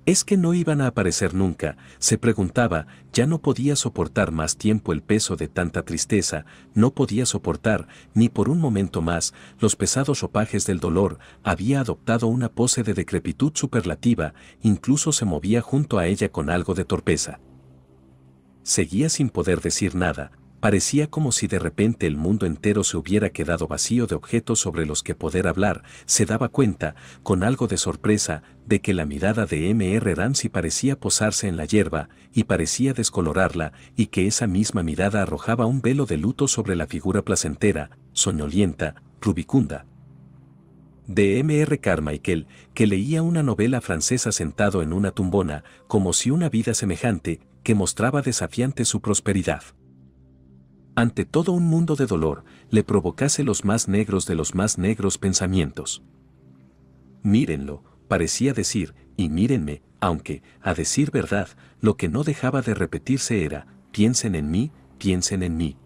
¿Es que no iban a aparecer nunca? Se preguntaba, ya no podía soportar más tiempo el peso de tanta tristeza, no podía soportar, ni por un momento más, los pesados ropajes del dolor, había adoptado una pose de decrepitud superlativa, incluso se movía junto a ella con algo de torpeza. Seguía sin poder decir nada, parecía como si de repente el mundo entero se hubiera quedado vacío de objetos sobre los que poder hablar, se daba cuenta, con algo de sorpresa, de que la mirada de M.R. Ramsey parecía posarse en la hierba, y parecía descolorarla, y que esa misma mirada arrojaba un velo de luto sobre la figura placentera, soñolienta, rubicunda, de M.R. Carmichael, que leía una novela francesa sentado en una tumbona, como si una vida semejante, que mostraba desafiante su prosperidad. Ante todo un mundo de dolor, le provocase los más negros de los más negros pensamientos. Mírenlo, parecía decir, y mírenme, aunque, a decir verdad, lo que no dejaba de repetirse era, piensen en mí, piensen en mí.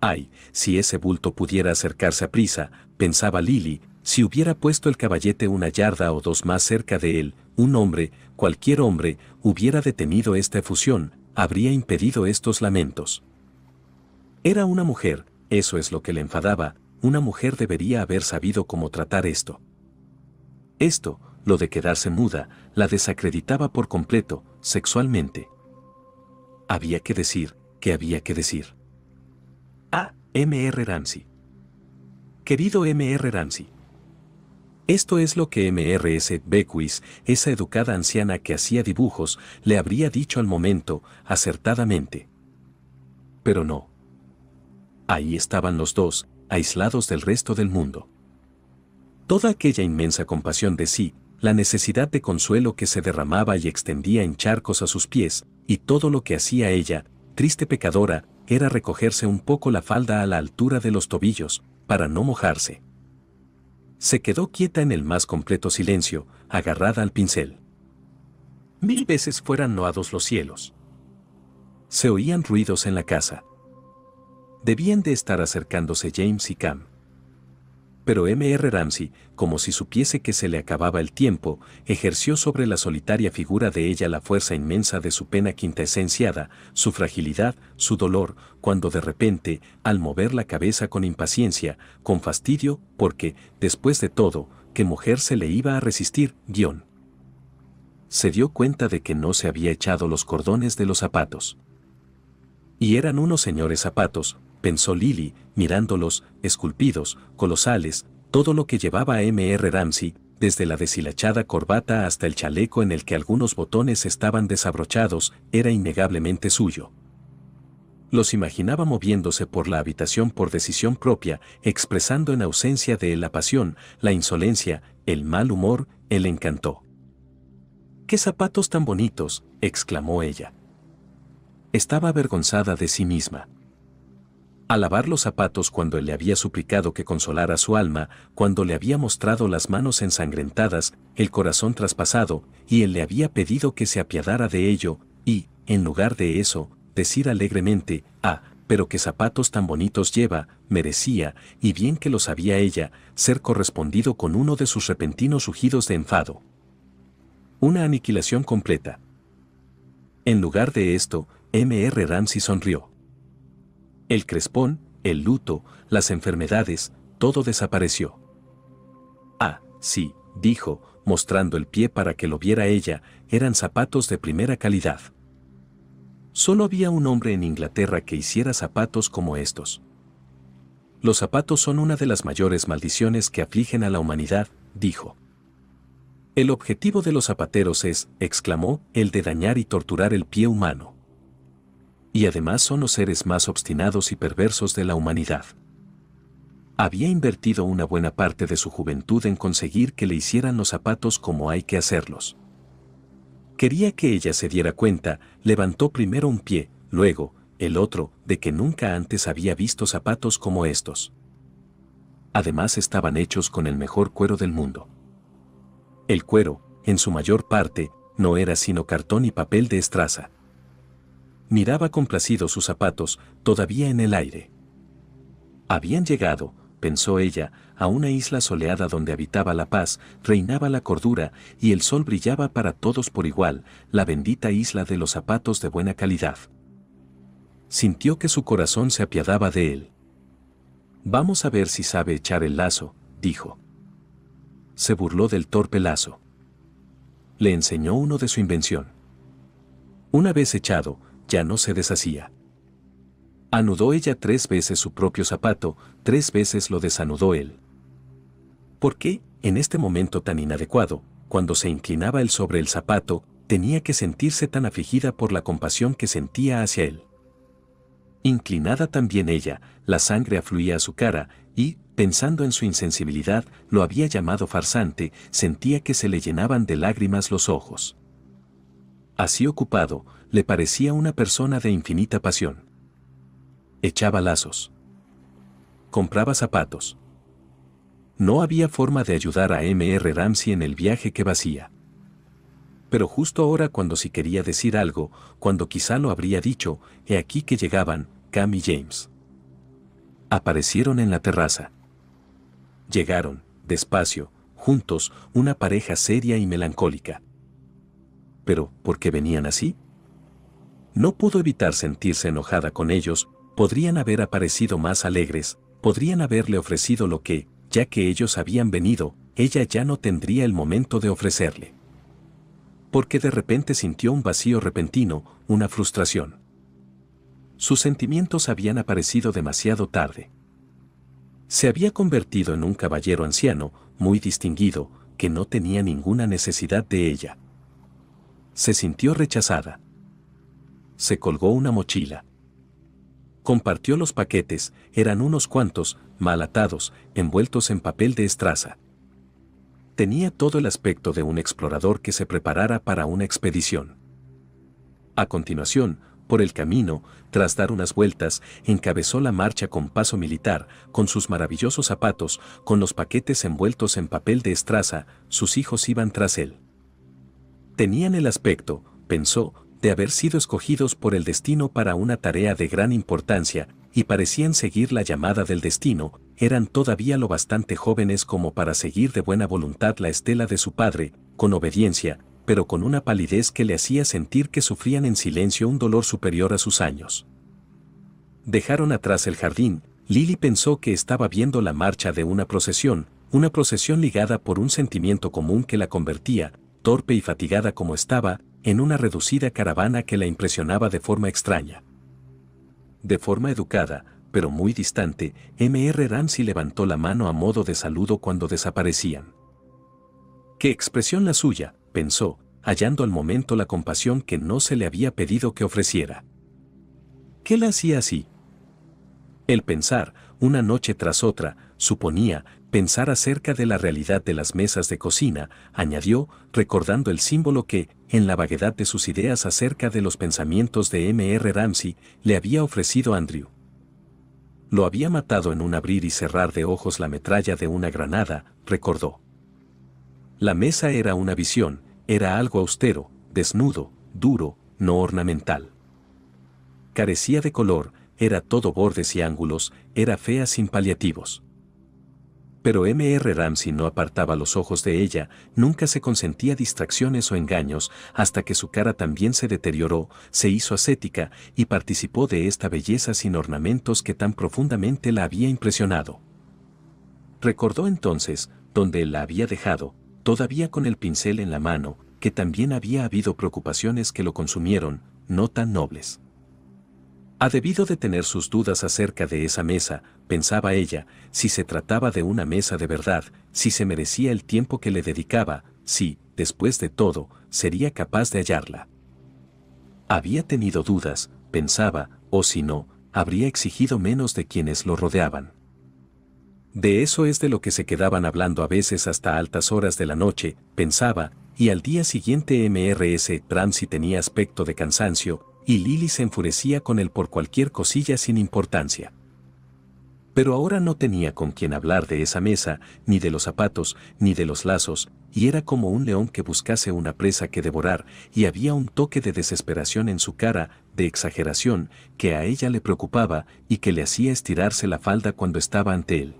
Ay, si ese bulto pudiera acercarse a prisa, pensaba Lily, si hubiera puesto el caballete una yarda o dos más cerca de él, un hombre, cualquier hombre, hubiera detenido esta efusión, habría impedido estos lamentos. Era una mujer, eso es lo que le enfadaba, una mujer debería haber sabido cómo tratar esto. Esto, lo de quedarse muda, la desacreditaba por completo, sexualmente. Había que decir, que había que decir. A. M.R. Ramsey. Querido M.R. Ramsey. Esto es lo que MRS Beckwith, esa educada anciana que hacía dibujos, le habría dicho al momento, acertadamente. Pero no. Ahí estaban los dos, aislados del resto del mundo. Toda aquella inmensa compasión de sí, la necesidad de consuelo que se derramaba y extendía en charcos a sus pies, y todo lo que hacía ella, triste pecadora, era recogerse un poco la falda a la altura de los tobillos, para no mojarse se quedó quieta en el más completo silencio, agarrada al pincel. Mil veces fueran noados los cielos. Se oían ruidos en la casa. Debían de estar acercándose James y Cam pero M.R. Ramsey, como si supiese que se le acababa el tiempo, ejerció sobre la solitaria figura de ella la fuerza inmensa de su pena quintaesenciada, su fragilidad, su dolor, cuando de repente, al mover la cabeza con impaciencia, con fastidio, porque, después de todo, qué mujer se le iba a resistir, guión. Se dio cuenta de que no se había echado los cordones de los zapatos. Y eran unos señores zapatos, pensó Lily, mirándolos, esculpidos, colosales, todo lo que llevaba M.R. Ramsey, desde la deshilachada corbata hasta el chaleco en el que algunos botones estaban desabrochados, era innegablemente suyo. Los imaginaba moviéndose por la habitación por decisión propia, expresando en ausencia de él la pasión, la insolencia, el mal humor, el encanto. ¡Qué zapatos tan bonitos! exclamó ella. Estaba avergonzada de sí misma a lavar los zapatos cuando él le había suplicado que consolara su alma, cuando le había mostrado las manos ensangrentadas, el corazón traspasado, y él le había pedido que se apiadara de ello, y, en lugar de eso, decir alegremente, ah, pero qué zapatos tan bonitos lleva, merecía, y bien que lo sabía ella, ser correspondido con uno de sus repentinos rugidos de enfado. Una aniquilación completa. En lugar de esto, M.R. Ramsey sonrió. El crespón, el luto, las enfermedades, todo desapareció. Ah, sí, dijo, mostrando el pie para que lo viera ella, eran zapatos de primera calidad. Solo había un hombre en Inglaterra que hiciera zapatos como estos. Los zapatos son una de las mayores maldiciones que afligen a la humanidad, dijo. El objetivo de los zapateros es, exclamó, el de dañar y torturar el pie humano y además son los seres más obstinados y perversos de la humanidad. Había invertido una buena parte de su juventud en conseguir que le hicieran los zapatos como hay que hacerlos. Quería que ella se diera cuenta, levantó primero un pie, luego, el otro, de que nunca antes había visto zapatos como estos. Además estaban hechos con el mejor cuero del mundo. El cuero, en su mayor parte, no era sino cartón y papel de estraza miraba complacido sus zapatos, todavía en el aire. Habían llegado, pensó ella, a una isla soleada donde habitaba la paz, reinaba la cordura y el sol brillaba para todos por igual, la bendita isla de los zapatos de buena calidad. Sintió que su corazón se apiadaba de él. Vamos a ver si sabe echar el lazo, dijo. Se burló del torpe lazo. Le enseñó uno de su invención. Una vez echado, ya no se deshacía. Anudó ella tres veces su propio zapato, tres veces lo desanudó él. ¿Por qué, en este momento tan inadecuado, cuando se inclinaba él sobre el zapato, tenía que sentirse tan afligida por la compasión que sentía hacia él? Inclinada también ella, la sangre afluía a su cara y, pensando en su insensibilidad, lo había llamado farsante, sentía que se le llenaban de lágrimas los ojos. Así ocupado, le parecía una persona de infinita pasión. Echaba lazos. Compraba zapatos. No había forma de ayudar a M.R. Ramsey en el viaje que vacía. Pero justo ahora cuando si sí quería decir algo, cuando quizá lo habría dicho, he aquí que llegaban, Cam y James. Aparecieron en la terraza. Llegaron, despacio, juntos, una pareja seria y melancólica. Pero, ¿por qué venían así? No pudo evitar sentirse enojada con ellos, podrían haber aparecido más alegres, podrían haberle ofrecido lo que, ya que ellos habían venido, ella ya no tendría el momento de ofrecerle. Porque de repente sintió un vacío repentino, una frustración. Sus sentimientos habían aparecido demasiado tarde. Se había convertido en un caballero anciano, muy distinguido, que no tenía ninguna necesidad de ella. Se sintió rechazada se colgó una mochila. Compartió los paquetes, eran unos cuantos, mal atados, envueltos en papel de estraza. Tenía todo el aspecto de un explorador que se preparara para una expedición. A continuación, por el camino, tras dar unas vueltas, encabezó la marcha con paso militar, con sus maravillosos zapatos, con los paquetes envueltos en papel de estraza, sus hijos iban tras él. Tenían el aspecto, pensó, de haber sido escogidos por el destino para una tarea de gran importancia, y parecían seguir la llamada del destino, eran todavía lo bastante jóvenes como para seguir de buena voluntad la estela de su padre, con obediencia, pero con una palidez que le hacía sentir que sufrían en silencio un dolor superior a sus años. Dejaron atrás el jardín, Lily pensó que estaba viendo la marcha de una procesión, una procesión ligada por un sentimiento común que la convertía, torpe y fatigada como estaba, en una reducida caravana que la impresionaba de forma extraña. De forma educada, pero muy distante, M.R. Ramsey levantó la mano a modo de saludo cuando desaparecían. ¡Qué expresión la suya! pensó, hallando al momento la compasión que no se le había pedido que ofreciera. ¿Qué la hacía así? El pensar, una noche tras otra, suponía pensar acerca de la realidad de las mesas de cocina, añadió, recordando el símbolo que, en la vaguedad de sus ideas acerca de los pensamientos de M. R. Ramsey, le había ofrecido Andrew. Lo había matado en un abrir y cerrar de ojos la metralla de una granada, recordó. La mesa era una visión, era algo austero, desnudo, duro, no ornamental. Carecía de color, era todo bordes y ángulos, era fea sin paliativos. Pero M.R. Ramsey no apartaba los ojos de ella, nunca se consentía distracciones o engaños, hasta que su cara también se deterioró, se hizo ascética y participó de esta belleza sin ornamentos que tan profundamente la había impresionado. Recordó entonces, donde la había dejado, todavía con el pincel en la mano, que también había habido preocupaciones que lo consumieron, no tan nobles. Ha debido de tener sus dudas acerca de esa mesa, pensaba ella, si se trataba de una mesa de verdad, si se merecía el tiempo que le dedicaba, si, después de todo, sería capaz de hallarla. Había tenido dudas, pensaba, o si no, habría exigido menos de quienes lo rodeaban. De eso es de lo que se quedaban hablando a veces hasta altas horas de la noche, pensaba, y al día siguiente MRS Ramsey tenía aspecto de cansancio, y Lily se enfurecía con él por cualquier cosilla sin importancia pero ahora no tenía con quien hablar de esa mesa, ni de los zapatos, ni de los lazos, y era como un león que buscase una presa que devorar, y había un toque de desesperación en su cara, de exageración, que a ella le preocupaba y que le hacía estirarse la falda cuando estaba ante él.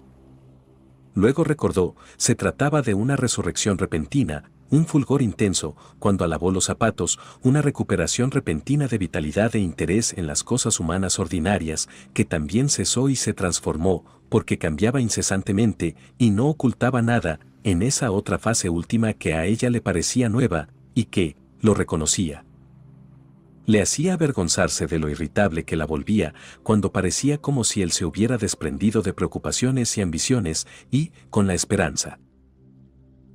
Luego recordó, se trataba de una resurrección repentina, un fulgor intenso, cuando alabó los zapatos, una recuperación repentina de vitalidad e interés en las cosas humanas ordinarias, que también cesó y se transformó, porque cambiaba incesantemente, y no ocultaba nada, en esa otra fase última que a ella le parecía nueva, y que, lo reconocía. Le hacía avergonzarse de lo irritable que la volvía, cuando parecía como si él se hubiera desprendido de preocupaciones y ambiciones, y, con la esperanza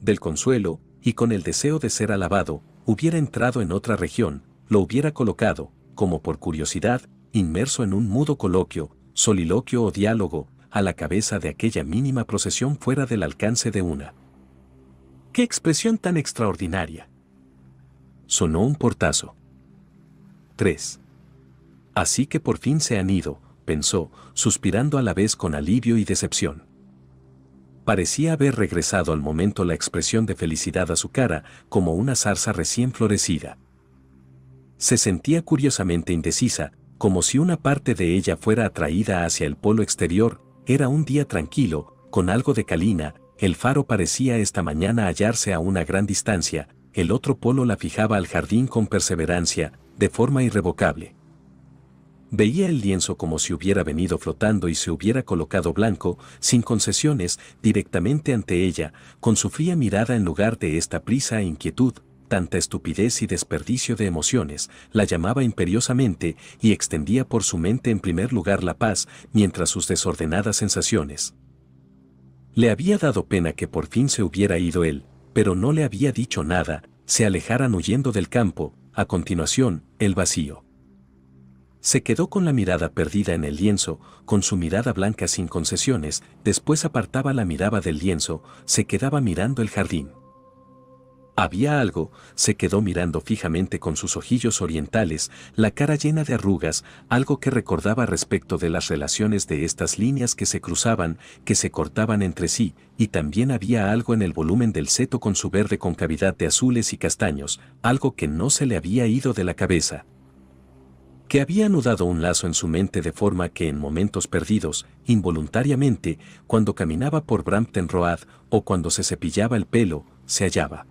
del consuelo, y con el deseo de ser alabado, hubiera entrado en otra región, lo hubiera colocado, como por curiosidad, inmerso en un mudo coloquio, soliloquio o diálogo, a la cabeza de aquella mínima procesión fuera del alcance de una. ¡Qué expresión tan extraordinaria! Sonó un portazo. 3. Así que por fin se han ido, pensó, suspirando a la vez con alivio y decepción. Parecía haber regresado al momento la expresión de felicidad a su cara, como una zarza recién florecida. Se sentía curiosamente indecisa, como si una parte de ella fuera atraída hacia el polo exterior, era un día tranquilo, con algo de calina, el faro parecía esta mañana hallarse a una gran distancia, el otro polo la fijaba al jardín con perseverancia, de forma irrevocable. Veía el lienzo como si hubiera venido flotando y se hubiera colocado blanco, sin concesiones, directamente ante ella, con su fría mirada en lugar de esta prisa e inquietud, tanta estupidez y desperdicio de emociones, la llamaba imperiosamente y extendía por su mente en primer lugar la paz, mientras sus desordenadas sensaciones. Le había dado pena que por fin se hubiera ido él, pero no le había dicho nada, se alejaran huyendo del campo, a continuación, el vacío. Se quedó con la mirada perdida en el lienzo, con su mirada blanca sin concesiones, después apartaba la mirada del lienzo, se quedaba mirando el jardín. Había algo, se quedó mirando fijamente con sus ojillos orientales, la cara llena de arrugas, algo que recordaba respecto de las relaciones de estas líneas que se cruzaban, que se cortaban entre sí, y también había algo en el volumen del seto con su verde concavidad de azules y castaños, algo que no se le había ido de la cabeza que había anudado un lazo en su mente de forma que en momentos perdidos, involuntariamente, cuando caminaba por Brampton Road o cuando se cepillaba el pelo, se hallaba.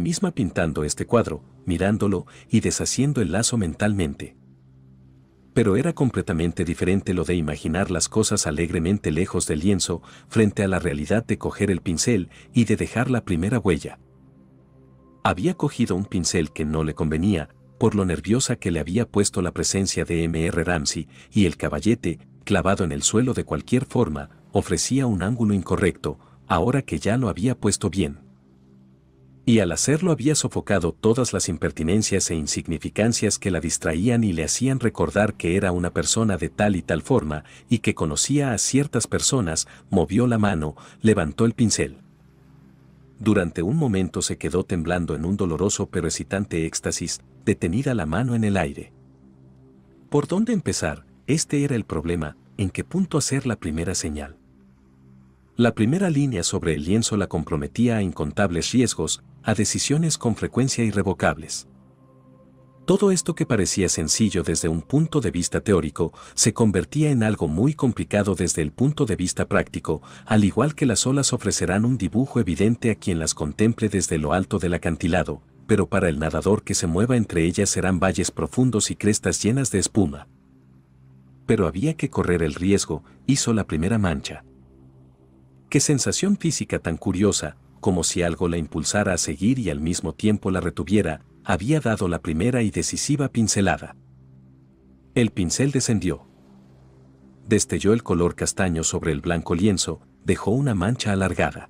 misma pintando este cuadro, mirándolo y deshaciendo el lazo mentalmente. Pero era completamente diferente lo de imaginar las cosas alegremente lejos del lienzo frente a la realidad de coger el pincel y de dejar la primera huella. Había cogido un pincel que no le convenía, por lo nerviosa que le había puesto la presencia de M.R. Ramsey, y el caballete, clavado en el suelo de cualquier forma, ofrecía un ángulo incorrecto, ahora que ya lo había puesto bien. Y al hacerlo había sofocado todas las impertinencias e insignificancias que la distraían y le hacían recordar que era una persona de tal y tal forma, y que conocía a ciertas personas, movió la mano, levantó el pincel. Durante un momento se quedó temblando en un doloroso pero excitante éxtasis, detenida la mano en el aire. ¿Por dónde empezar? Este era el problema, en qué punto hacer la primera señal. La primera línea sobre el lienzo la comprometía a incontables riesgos, a decisiones con frecuencia irrevocables. Todo esto que parecía sencillo desde un punto de vista teórico se convertía en algo muy complicado desde el punto de vista práctico, al igual que las olas ofrecerán un dibujo evidente a quien las contemple desde lo alto del acantilado, pero para el nadador que se mueva entre ellas serán valles profundos y crestas llenas de espuma. Pero había que correr el riesgo, hizo la primera mancha. Qué sensación física tan curiosa, como si algo la impulsara a seguir y al mismo tiempo la retuviera, había dado la primera y decisiva pincelada. El pincel descendió. Destelló el color castaño sobre el blanco lienzo, dejó una mancha alargada.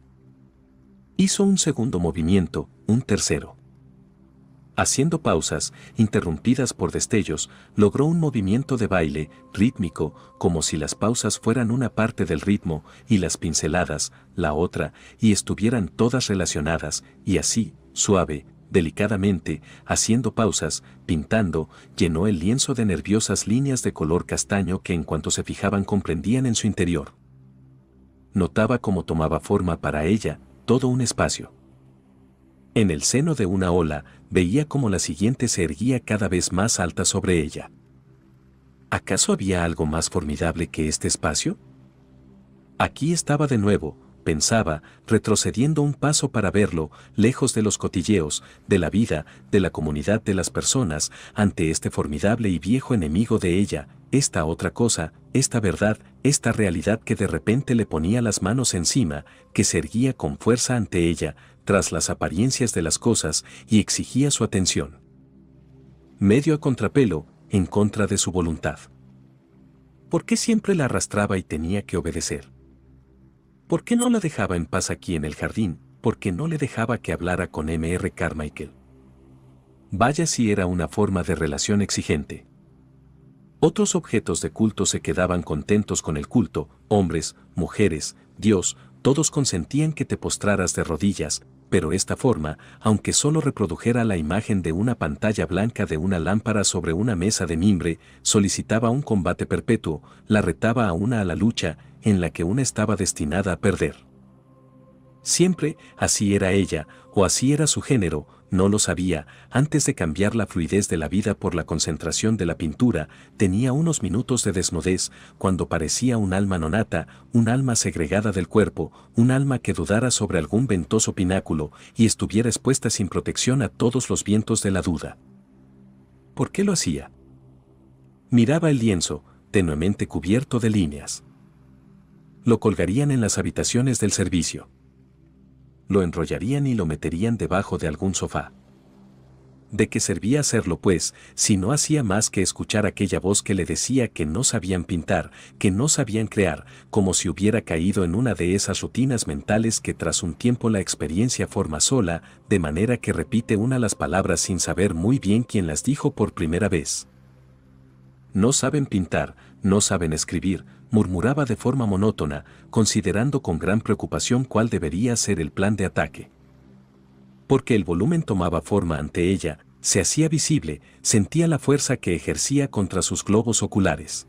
Hizo un segundo movimiento, un tercero. Haciendo pausas, interrumpidas por destellos, logró un movimiento de baile, rítmico, como si las pausas fueran una parte del ritmo y las pinceladas, la otra, y estuvieran todas relacionadas, y así, suave, delicadamente, haciendo pausas, pintando, llenó el lienzo de nerviosas líneas de color castaño que en cuanto se fijaban comprendían en su interior. Notaba cómo tomaba forma para ella todo un espacio. En el seno de una ola, veía cómo la siguiente se erguía cada vez más alta sobre ella. ¿Acaso había algo más formidable que este espacio? Aquí estaba de nuevo, pensaba, retrocediendo un paso para verlo, lejos de los cotilleos, de la vida, de la comunidad de las personas, ante este formidable y viejo enemigo de ella, esta otra cosa, esta verdad, esta realidad que de repente le ponía las manos encima, que se erguía con fuerza ante ella, tras las apariencias de las cosas, y exigía su atención. Medio a contrapelo, en contra de su voluntad. ¿Por qué siempre la arrastraba y tenía que obedecer? ¿Por qué no la dejaba en paz aquí en el jardín? ¿Por qué no le dejaba que hablara con M.R. Carmichael? Vaya si era una forma de relación exigente. Otros objetos de culto se quedaban contentos con el culto, hombres, mujeres, Dios, todos consentían que te postraras de rodillas, pero esta forma, aunque solo reprodujera la imagen de una pantalla blanca de una lámpara sobre una mesa de mimbre, solicitaba un combate perpetuo, la retaba a una a la lucha, en la que una estaba destinada a perder. Siempre así era ella, o así era su género, no lo sabía, antes de cambiar la fluidez de la vida por la concentración de la pintura, tenía unos minutos de desnudez, cuando parecía un alma nonata, un alma segregada del cuerpo, un alma que dudara sobre algún ventoso pináculo y estuviera expuesta sin protección a todos los vientos de la duda. ¿Por qué lo hacía? Miraba el lienzo, tenuemente cubierto de líneas. Lo colgarían en las habitaciones del servicio. Lo enrollarían y lo meterían debajo de algún sofá. ¿De qué servía hacerlo pues, si no hacía más que escuchar aquella voz que le decía que no sabían pintar, que no sabían crear, como si hubiera caído en una de esas rutinas mentales que tras un tiempo la experiencia forma sola, de manera que repite una las palabras sin saber muy bien quién las dijo por primera vez? No saben pintar, no saben escribir, murmuraba de forma monótona, considerando con gran preocupación cuál debería ser el plan de ataque. Porque el volumen tomaba forma ante ella, se hacía visible, sentía la fuerza que ejercía contra sus globos oculares.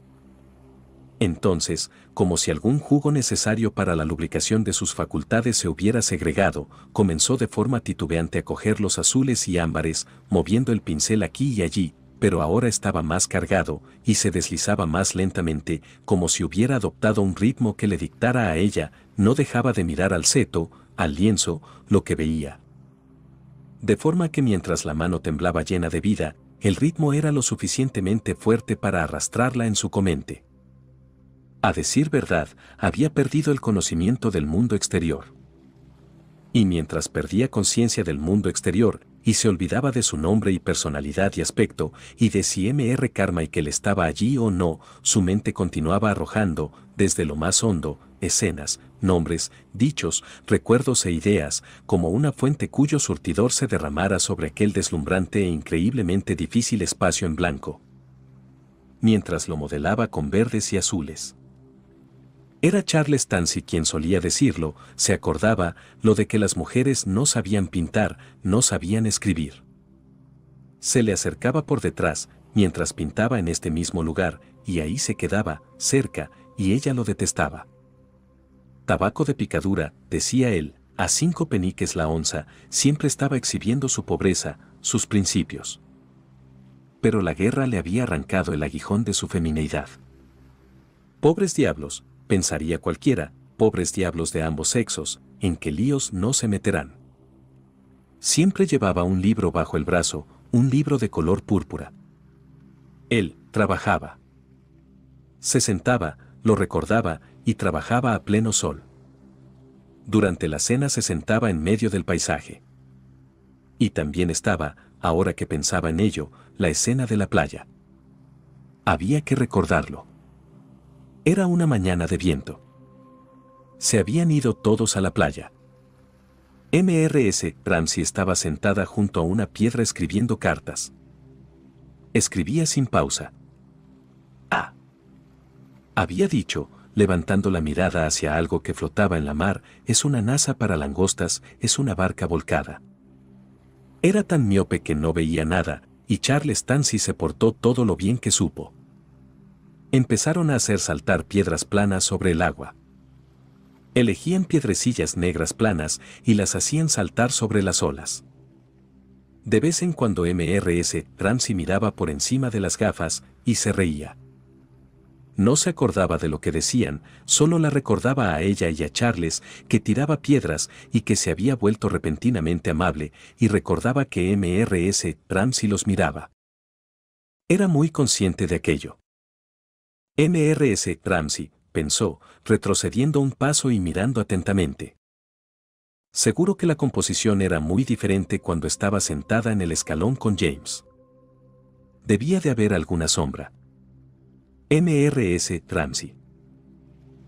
Entonces, como si algún jugo necesario para la lubricación de sus facultades se hubiera segregado, comenzó de forma titubeante a coger los azules y ámbares, moviendo el pincel aquí y allí, pero ahora estaba más cargado y se deslizaba más lentamente, como si hubiera adoptado un ritmo que le dictara a ella, no dejaba de mirar al seto, al lienzo, lo que veía. De forma que mientras la mano temblaba llena de vida, el ritmo era lo suficientemente fuerte para arrastrarla en su comente. A decir verdad, había perdido el conocimiento del mundo exterior. Y mientras perdía conciencia del mundo exterior, y se olvidaba de su nombre y personalidad y aspecto, y de si M.R. Carmichael estaba allí o no, su mente continuaba arrojando, desde lo más hondo, escenas, nombres, dichos, recuerdos e ideas, como una fuente cuyo surtidor se derramara sobre aquel deslumbrante e increíblemente difícil espacio en blanco. Mientras lo modelaba con verdes y azules. Era Charles Tansy quien solía decirlo, se acordaba, lo de que las mujeres no sabían pintar, no sabían escribir. Se le acercaba por detrás, mientras pintaba en este mismo lugar, y ahí se quedaba, cerca, y ella lo detestaba. Tabaco de picadura, decía él, a cinco peniques la onza, siempre estaba exhibiendo su pobreza, sus principios. Pero la guerra le había arrancado el aguijón de su femineidad. Pobres diablos, pensaría cualquiera, pobres diablos de ambos sexos, en que líos no se meterán. Siempre llevaba un libro bajo el brazo, un libro de color púrpura. Él trabajaba. Se sentaba, lo recordaba, y trabajaba a pleno sol. Durante la cena se sentaba en medio del paisaje. Y también estaba, ahora que pensaba en ello, la escena de la playa. Había que recordarlo. Era una mañana de viento. Se habían ido todos a la playa. MRS Ramsey estaba sentada junto a una piedra escribiendo cartas. Escribía sin pausa. Ah. Había dicho, levantando la mirada hacia algo que flotaba en la mar, es una nasa para langostas, es una barca volcada. Era tan miope que no veía nada, y Charles Tansy se portó todo lo bien que supo. Empezaron a hacer saltar piedras planas sobre el agua. Elegían piedrecillas negras planas y las hacían saltar sobre las olas. De vez en cuando MRS Ramsey miraba por encima de las gafas y se reía. No se acordaba de lo que decían, solo la recordaba a ella y a Charles, que tiraba piedras y que se había vuelto repentinamente amable, y recordaba que MRS Ramsey los miraba. Era muy consciente de aquello. MRS Ramsey, pensó, retrocediendo un paso y mirando atentamente. Seguro que la composición era muy diferente cuando estaba sentada en el escalón con James. Debía de haber alguna sombra. MRS Ramsey.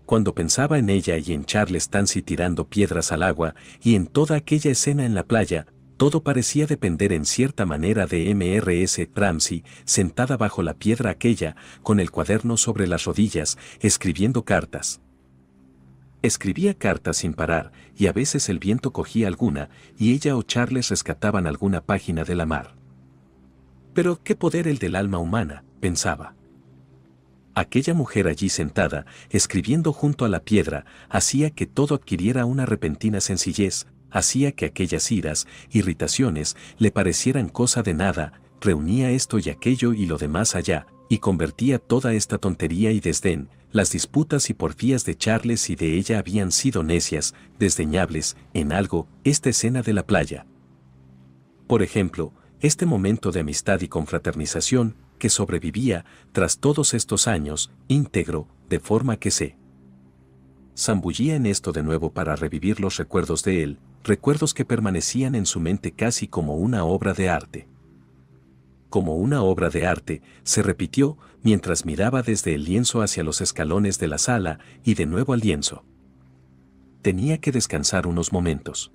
Cuando pensaba en ella y en Charles Tansy tirando piedras al agua y en toda aquella escena en la playa, todo parecía depender en cierta manera de MRS Ramsey, sentada bajo la piedra aquella, con el cuaderno sobre las rodillas, escribiendo cartas. Escribía cartas sin parar, y a veces el viento cogía alguna, y ella o Charles rescataban alguna página de la mar. Pero qué poder el del alma humana, pensaba. Aquella mujer allí sentada, escribiendo junto a la piedra, hacía que todo adquiriera una repentina sencillez, hacía que aquellas iras, irritaciones, le parecieran cosa de nada, reunía esto y aquello y lo demás allá, y convertía toda esta tontería y desdén, las disputas y porfías de Charles y de ella habían sido necias, desdeñables, en algo, esta escena de la playa. Por ejemplo, este momento de amistad y confraternización, que sobrevivía, tras todos estos años, íntegro, de forma que sé. zambullía en esto de nuevo para revivir los recuerdos de él, recuerdos que permanecían en su mente casi como una obra de arte. Como una obra de arte, se repitió mientras miraba desde el lienzo hacia los escalones de la sala y de nuevo al lienzo. Tenía que descansar unos momentos.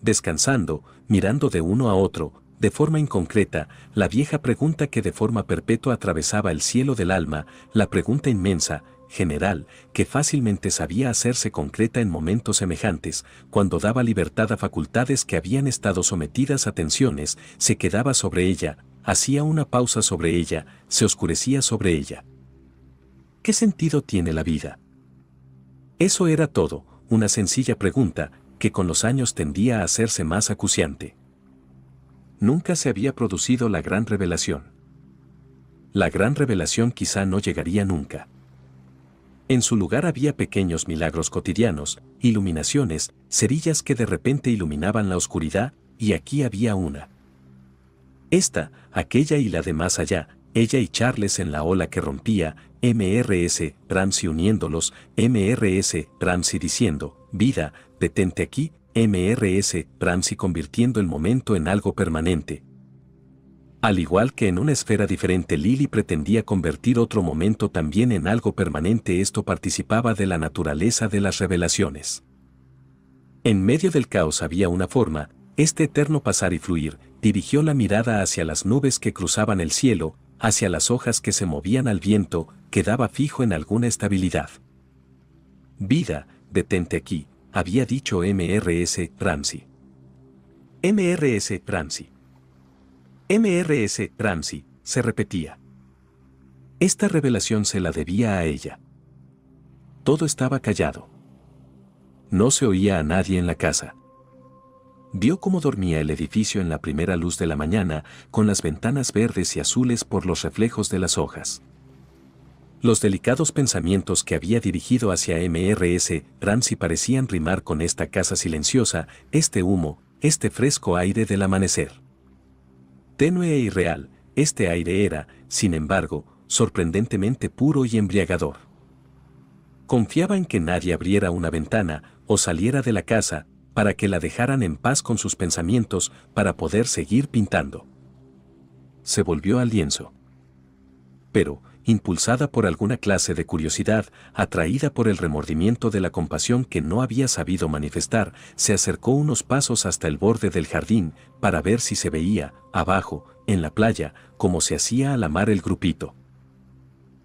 Descansando, mirando de uno a otro, de forma inconcreta, la vieja pregunta que de forma perpetua atravesaba el cielo del alma, la pregunta inmensa, general, que fácilmente sabía hacerse concreta en momentos semejantes, cuando daba libertad a facultades que habían estado sometidas a tensiones, se quedaba sobre ella, hacía una pausa sobre ella, se oscurecía sobre ella. ¿Qué sentido tiene la vida? Eso era todo, una sencilla pregunta, que con los años tendía a hacerse más acuciante. Nunca se había producido la gran revelación. La gran revelación quizá no llegaría nunca. En su lugar había pequeños milagros cotidianos, iluminaciones, cerillas que de repente iluminaban la oscuridad, y aquí había una. Esta, aquella y la de más allá, ella y Charles en la ola que rompía, MRS Ramsey uniéndolos, MRS Ramsey diciendo, vida, detente aquí, MRS Ramsey convirtiendo el momento en algo permanente, al igual que en una esfera diferente Lily pretendía convertir otro momento también en algo permanente, esto participaba de la naturaleza de las revelaciones. En medio del caos había una forma, este eterno pasar y fluir, dirigió la mirada hacia las nubes que cruzaban el cielo, hacia las hojas que se movían al viento, quedaba fijo en alguna estabilidad. Vida, detente aquí, había dicho MRS Ramsey. MRS Ramsey. MRS Ramsey, se repetía. Esta revelación se la debía a ella. Todo estaba callado. No se oía a nadie en la casa. Vio cómo dormía el edificio en la primera luz de la mañana, con las ventanas verdes y azules por los reflejos de las hojas. Los delicados pensamientos que había dirigido hacia MRS Ramsey parecían rimar con esta casa silenciosa, este humo, este fresco aire del amanecer. Tenue e irreal, este aire era, sin embargo, sorprendentemente puro y embriagador. Confiaba en que nadie abriera una ventana o saliera de la casa para que la dejaran en paz con sus pensamientos para poder seguir pintando. Se volvió al lienzo. Pero, impulsada por alguna clase de curiosidad, atraída por el remordimiento de la compasión que no había sabido manifestar, se acercó unos pasos hasta el borde del jardín para ver si se veía, abajo, en la playa, como se hacía la mar el grupito.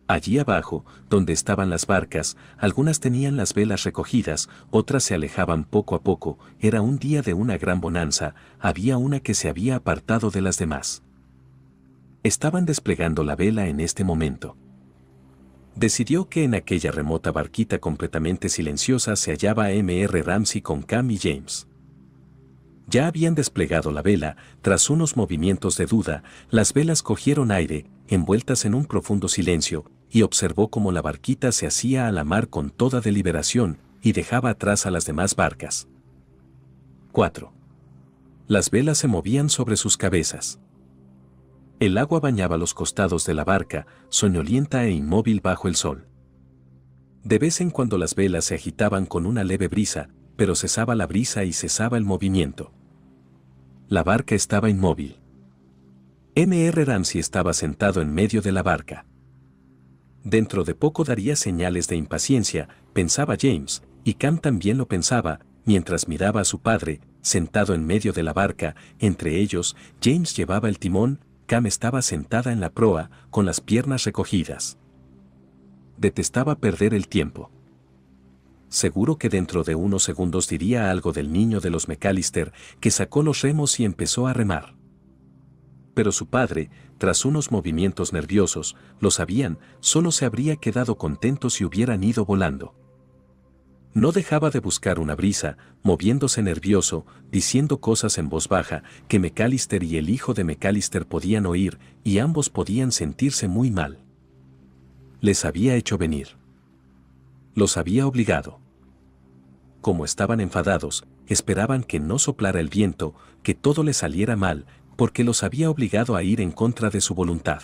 Allí abajo, donde estaban las barcas, algunas tenían las velas recogidas, otras se alejaban poco a poco, era un día de una gran bonanza, había una que se había apartado de las demás estaban desplegando la vela en este momento. Decidió que en aquella remota barquita completamente silenciosa se hallaba M.R. Ramsey con Cam y James. Ya habían desplegado la vela, tras unos movimientos de duda, las velas cogieron aire, envueltas en un profundo silencio, y observó cómo la barquita se hacía a la mar con toda deliberación y dejaba atrás a las demás barcas. 4. Las velas se movían sobre sus cabezas. El agua bañaba los costados de la barca, soñolienta e inmóvil bajo el sol. De vez en cuando las velas se agitaban con una leve brisa, pero cesaba la brisa y cesaba el movimiento. La barca estaba inmóvil. M.R. Ramsey estaba sentado en medio de la barca. Dentro de poco daría señales de impaciencia, pensaba James, y Cam también lo pensaba, mientras miraba a su padre, sentado en medio de la barca, entre ellos, James llevaba el timón, Cam estaba sentada en la proa, con las piernas recogidas. Detestaba perder el tiempo. Seguro que dentro de unos segundos diría algo del niño de los McAllister, que sacó los remos y empezó a remar. Pero su padre, tras unos movimientos nerviosos, lo sabían, solo se habría quedado contento si hubieran ido volando. No dejaba de buscar una brisa, moviéndose nervioso, diciendo cosas en voz baja que McAllister y el hijo de McAllister podían oír y ambos podían sentirse muy mal. Les había hecho venir. Los había obligado. Como estaban enfadados, esperaban que no soplara el viento, que todo les saliera mal, porque los había obligado a ir en contra de su voluntad.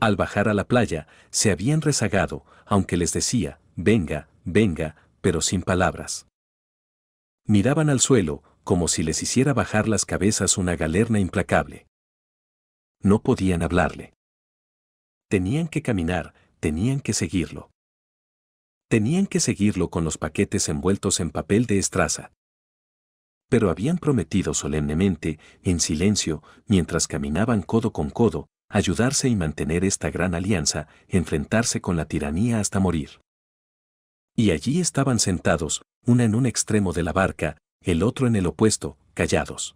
Al bajar a la playa, se habían rezagado, aunque les decía, venga, venga, pero sin palabras. Miraban al suelo, como si les hiciera bajar las cabezas una galerna implacable. No podían hablarle. Tenían que caminar, tenían que seguirlo. Tenían que seguirlo con los paquetes envueltos en papel de estraza. Pero habían prometido solemnemente, en silencio, mientras caminaban codo con codo, ayudarse y mantener esta gran alianza, enfrentarse con la tiranía hasta morir. Y allí estaban sentados, una en un extremo de la barca, el otro en el opuesto, callados.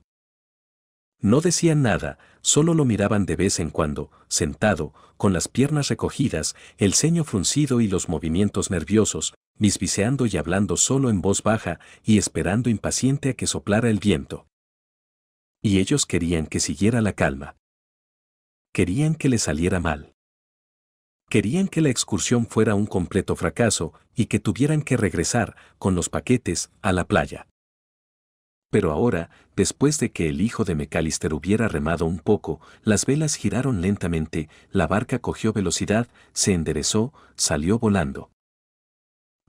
No decían nada, solo lo miraban de vez en cuando, sentado, con las piernas recogidas, el ceño fruncido y los movimientos nerviosos, bisbiseando y hablando solo en voz baja y esperando impaciente a que soplara el viento. Y ellos querían que siguiera la calma. Querían que le saliera mal. Querían que la excursión fuera un completo fracaso y que tuvieran que regresar, con los paquetes, a la playa. Pero ahora, después de que el hijo de McAllister hubiera remado un poco, las velas giraron lentamente, la barca cogió velocidad, se enderezó, salió volando.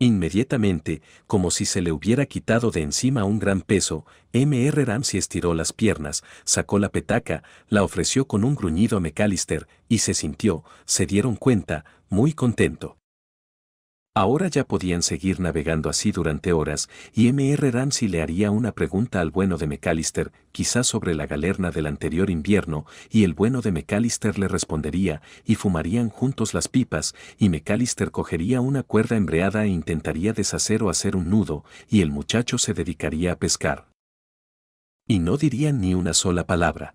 Inmediatamente, como si se le hubiera quitado de encima un gran peso, M.R. Ramsey estiró las piernas, sacó la petaca, la ofreció con un gruñido a McAllister, y se sintió, se dieron cuenta, muy contento. Ahora ya podían seguir navegando así durante horas y M.R. Ramsey le haría una pregunta al bueno de McAllister, quizás sobre la galerna del anterior invierno, y el bueno de McAllister le respondería, y fumarían juntos las pipas, y McAllister cogería una cuerda embreada e intentaría deshacer o hacer un nudo, y el muchacho se dedicaría a pescar. Y no diría ni una sola palabra.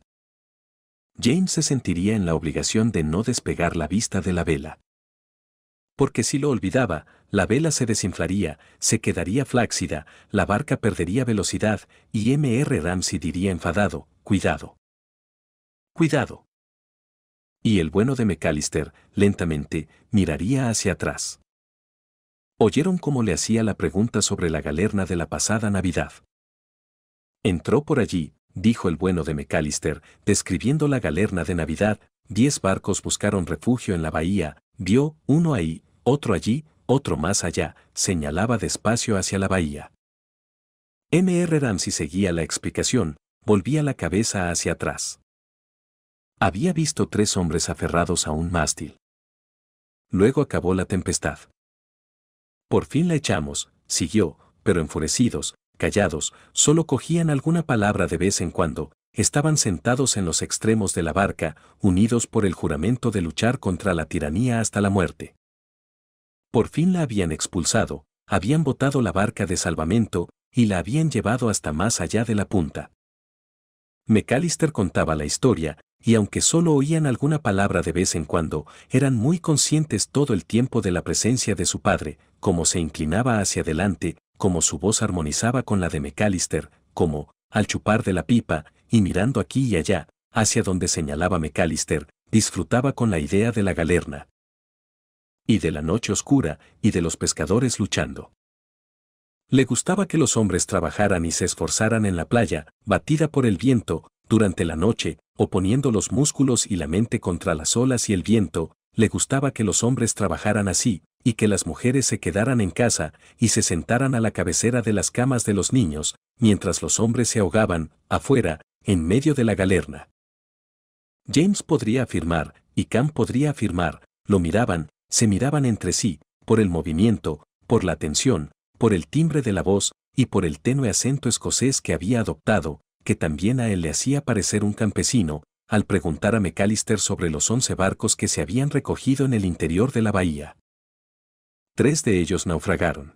James se sentiría en la obligación de no despegar la vista de la vela porque si lo olvidaba, la vela se desinflaría, se quedaría flácida, la barca perdería velocidad, y R. Ramsey diría enfadado, cuidado. Cuidado. Y el bueno de McAllister, lentamente, miraría hacia atrás. Oyeron cómo le hacía la pregunta sobre la galerna de la pasada Navidad. Entró por allí, dijo el bueno de McAllister, describiendo la galerna de Navidad, diez barcos buscaron refugio en la bahía, vio uno ahí, otro allí, otro más allá, señalaba despacio hacia la bahía. M.R. Ramsey seguía la explicación, volvía la cabeza hacia atrás. Había visto tres hombres aferrados a un mástil. Luego acabó la tempestad. Por fin la echamos, siguió, pero enfurecidos, callados, solo cogían alguna palabra de vez en cuando, estaban sentados en los extremos de la barca, unidos por el juramento de luchar contra la tiranía hasta la muerte. Por fin la habían expulsado, habían botado la barca de salvamento y la habían llevado hasta más allá de la punta. McAllister contaba la historia, y aunque solo oían alguna palabra de vez en cuando, eran muy conscientes todo el tiempo de la presencia de su padre, como se inclinaba hacia adelante, como su voz armonizaba con la de McAllister, como, al chupar de la pipa, y mirando aquí y allá, hacia donde señalaba McAllister, disfrutaba con la idea de la galerna y de la noche oscura, y de los pescadores luchando. Le gustaba que los hombres trabajaran y se esforzaran en la playa, batida por el viento, durante la noche, oponiendo los músculos y la mente contra las olas y el viento, le gustaba que los hombres trabajaran así, y que las mujeres se quedaran en casa y se sentaran a la cabecera de las camas de los niños, mientras los hombres se ahogaban, afuera, en medio de la galerna. James podría afirmar, y Cam podría afirmar, lo miraban, se miraban entre sí, por el movimiento, por la tensión, por el timbre de la voz y por el tenue acento escocés que había adoptado, que también a él le hacía parecer un campesino, al preguntar a McAllister sobre los once barcos que se habían recogido en el interior de la bahía. Tres de ellos naufragaron.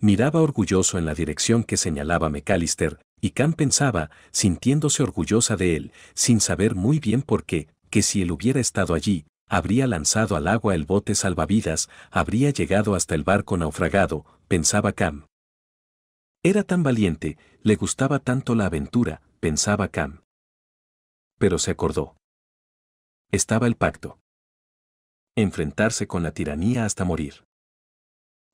Miraba orgulloso en la dirección que señalaba McAllister, y Cam pensaba, sintiéndose orgullosa de él, sin saber muy bien por qué, que si él hubiera estado allí, habría lanzado al agua el bote salvavidas, habría llegado hasta el barco naufragado, pensaba Cam. Era tan valiente, le gustaba tanto la aventura, pensaba Cam. Pero se acordó. Estaba el pacto. Enfrentarse con la tiranía hasta morir.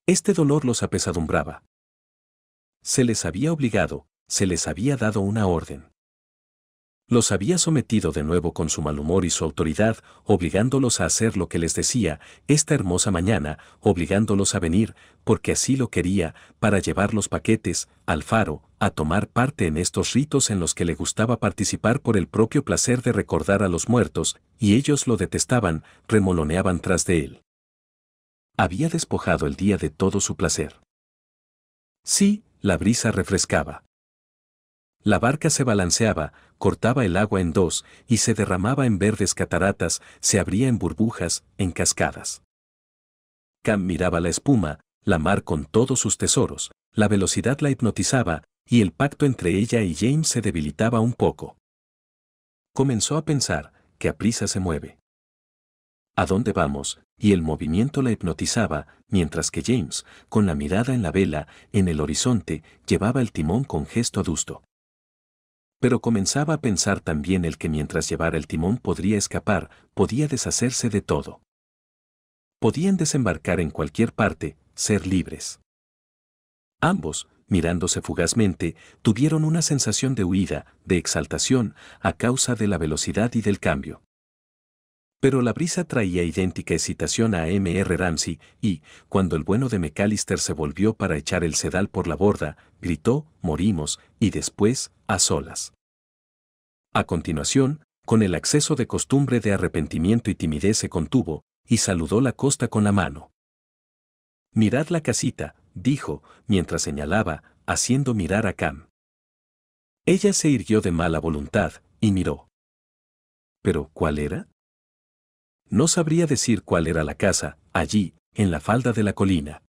Este dolor los apesadumbraba. Se les había obligado, se les había dado una orden. Los había sometido de nuevo con su mal humor y su autoridad, obligándolos a hacer lo que les decía esta hermosa mañana, obligándolos a venir, porque así lo quería, para llevar los paquetes, al faro, a tomar parte en estos ritos en los que le gustaba participar por el propio placer de recordar a los muertos, y ellos lo detestaban, remoloneaban tras de él. Había despojado el día de todo su placer. Sí, la brisa refrescaba. La barca se balanceaba, cortaba el agua en dos y se derramaba en verdes cataratas, se abría en burbujas, en cascadas. Cam miraba la espuma, la mar con todos sus tesoros, la velocidad la hipnotizaba, y el pacto entre ella y James se debilitaba un poco. Comenzó a pensar que a prisa se mueve. ¿A dónde vamos? Y el movimiento la hipnotizaba, mientras que James, con la mirada en la vela, en el horizonte, llevaba el timón con gesto adusto pero comenzaba a pensar también el que mientras llevara el timón podría escapar, podía deshacerse de todo. Podían desembarcar en cualquier parte, ser libres. Ambos, mirándose fugazmente, tuvieron una sensación de huida, de exaltación, a causa de la velocidad y del cambio. Pero la brisa traía idéntica excitación a M.R. Ramsey y, cuando el bueno de McAllister se volvió para echar el sedal por la borda, gritó, morimos, y después, a solas. A continuación, con el acceso de costumbre de arrepentimiento y timidez se contuvo, y saludó la costa con la mano. Mirad la casita, dijo, mientras señalaba, haciendo mirar a Cam. Ella se irguió de mala voluntad, y miró. ¿Pero cuál era? No sabría decir cuál era la casa, allí, en la falda de la colina.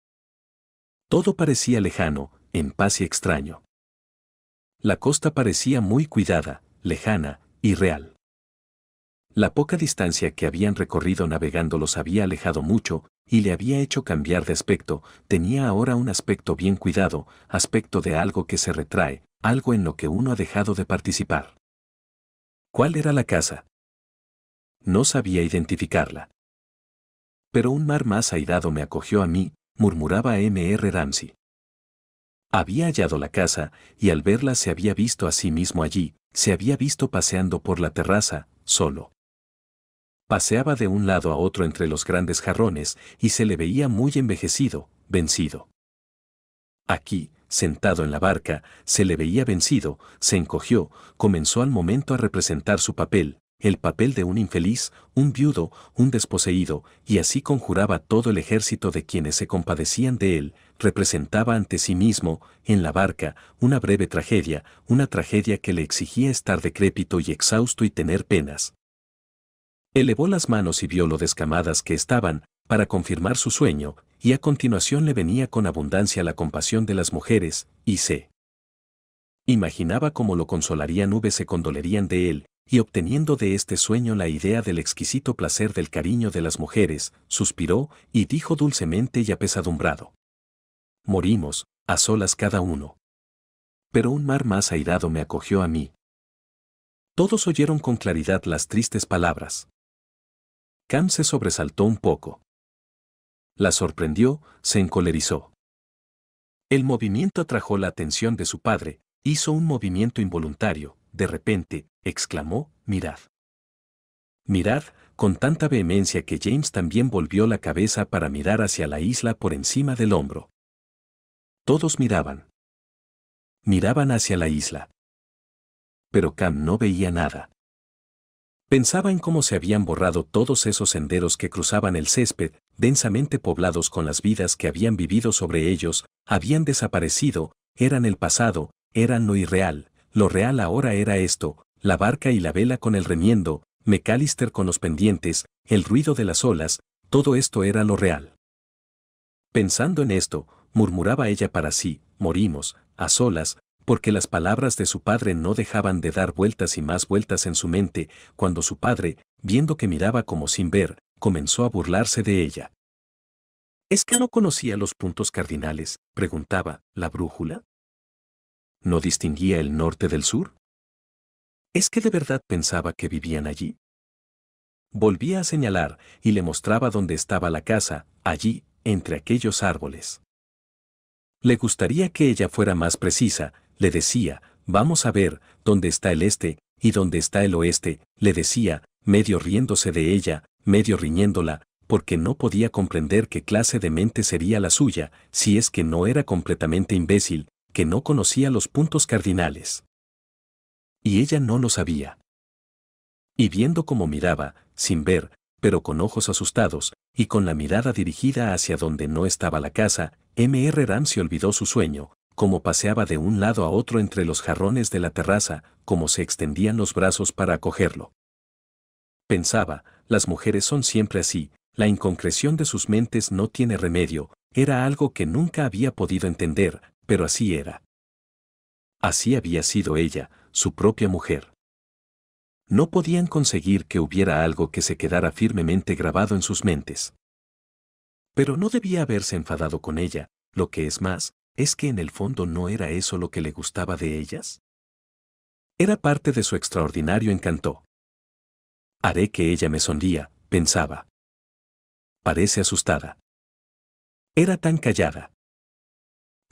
Todo parecía lejano, en paz y extraño. La costa parecía muy cuidada, lejana, y real. La poca distancia que habían recorrido navegando los había alejado mucho y le había hecho cambiar de aspecto, tenía ahora un aspecto bien cuidado, aspecto de algo que se retrae, algo en lo que uno ha dejado de participar. ¿Cuál era la casa? no sabía identificarla. Pero un mar más airado me acogió a mí, murmuraba M.R. Ramsey. Había hallado la casa, y al verla se había visto a sí mismo allí, se había visto paseando por la terraza, solo. Paseaba de un lado a otro entre los grandes jarrones y se le veía muy envejecido, vencido. Aquí, sentado en la barca, se le veía vencido, se encogió, comenzó al momento a representar su papel, el papel de un infeliz, un viudo, un desposeído, y así conjuraba todo el ejército de quienes se compadecían de él, representaba ante sí mismo, en la barca, una breve tragedia, una tragedia que le exigía estar decrépito y exhausto y tener penas. Elevó las manos y vio lo descamadas que estaban, para confirmar su sueño, y a continuación le venía con abundancia la compasión de las mujeres, y se imaginaba cómo lo consolarían nubes se condolerían de él, y obteniendo de este sueño la idea del exquisito placer del cariño de las mujeres, suspiró y dijo dulcemente y apesadumbrado. Morimos, a solas cada uno. Pero un mar más airado me acogió a mí. Todos oyeron con claridad las tristes palabras. Cam se sobresaltó un poco. La sorprendió, se encolerizó. El movimiento atrajo la atención de su padre, hizo un movimiento involuntario, de repente, exclamó, mirad. Mirad, con tanta vehemencia que James también volvió la cabeza para mirar hacia la isla por encima del hombro. Todos miraban. Miraban hacia la isla. Pero Cam no veía nada. Pensaba en cómo se habían borrado todos esos senderos que cruzaban el césped, densamente poblados con las vidas que habían vivido sobre ellos, habían desaparecido, eran el pasado, eran lo irreal, lo real ahora era esto, la barca y la vela con el remiendo, McAllister con los pendientes, el ruido de las olas, todo esto era lo real. Pensando en esto, murmuraba ella para sí, morimos, a solas, porque las palabras de su padre no dejaban de dar vueltas y más vueltas en su mente, cuando su padre, viendo que miraba como sin ver, comenzó a burlarse de ella. ¿Es que no conocía los puntos cardinales? preguntaba, la brújula. ¿No distinguía el norte del sur? ¿Es que de verdad pensaba que vivían allí? Volvía a señalar y le mostraba dónde estaba la casa, allí, entre aquellos árboles. Le gustaría que ella fuera más precisa, le decía, vamos a ver, dónde está el este, y dónde está el oeste, le decía, medio riéndose de ella, medio riñéndola, porque no podía comprender qué clase de mente sería la suya, si es que no era completamente imbécil, que no conocía los puntos cardinales. Y ella no lo sabía. Y viendo cómo miraba, sin ver, pero con ojos asustados, y con la mirada dirigida hacia donde no estaba la casa, M.R. Ramsey olvidó su sueño, como paseaba de un lado a otro entre los jarrones de la terraza, como se extendían los brazos para acogerlo. Pensaba, las mujeres son siempre así, la inconcreción de sus mentes no tiene remedio, era algo que nunca había podido entender, pero así era. Así había sido ella, su propia mujer. No podían conseguir que hubiera algo que se quedara firmemente grabado en sus mentes. Pero no debía haberse enfadado con ella, lo que es más, es que en el fondo no era eso lo que le gustaba de ellas. Era parte de su extraordinario encanto. Haré que ella me sonría, pensaba. Parece asustada. Era tan callada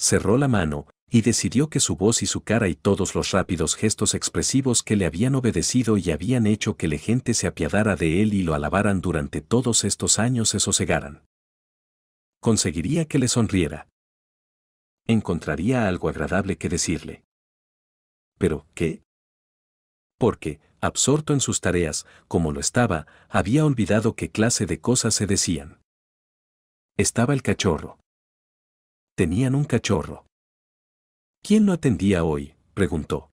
cerró la mano, y decidió que su voz y su cara y todos los rápidos gestos expresivos que le habían obedecido y habían hecho que la gente se apiadara de él y lo alabaran durante todos estos años se sosegaran. Conseguiría que le sonriera. Encontraría algo agradable que decirle. ¿Pero qué? Porque, absorto en sus tareas, como lo estaba, había olvidado qué clase de cosas se decían. Estaba el cachorro tenían un cachorro. ¿Quién lo atendía hoy? preguntó.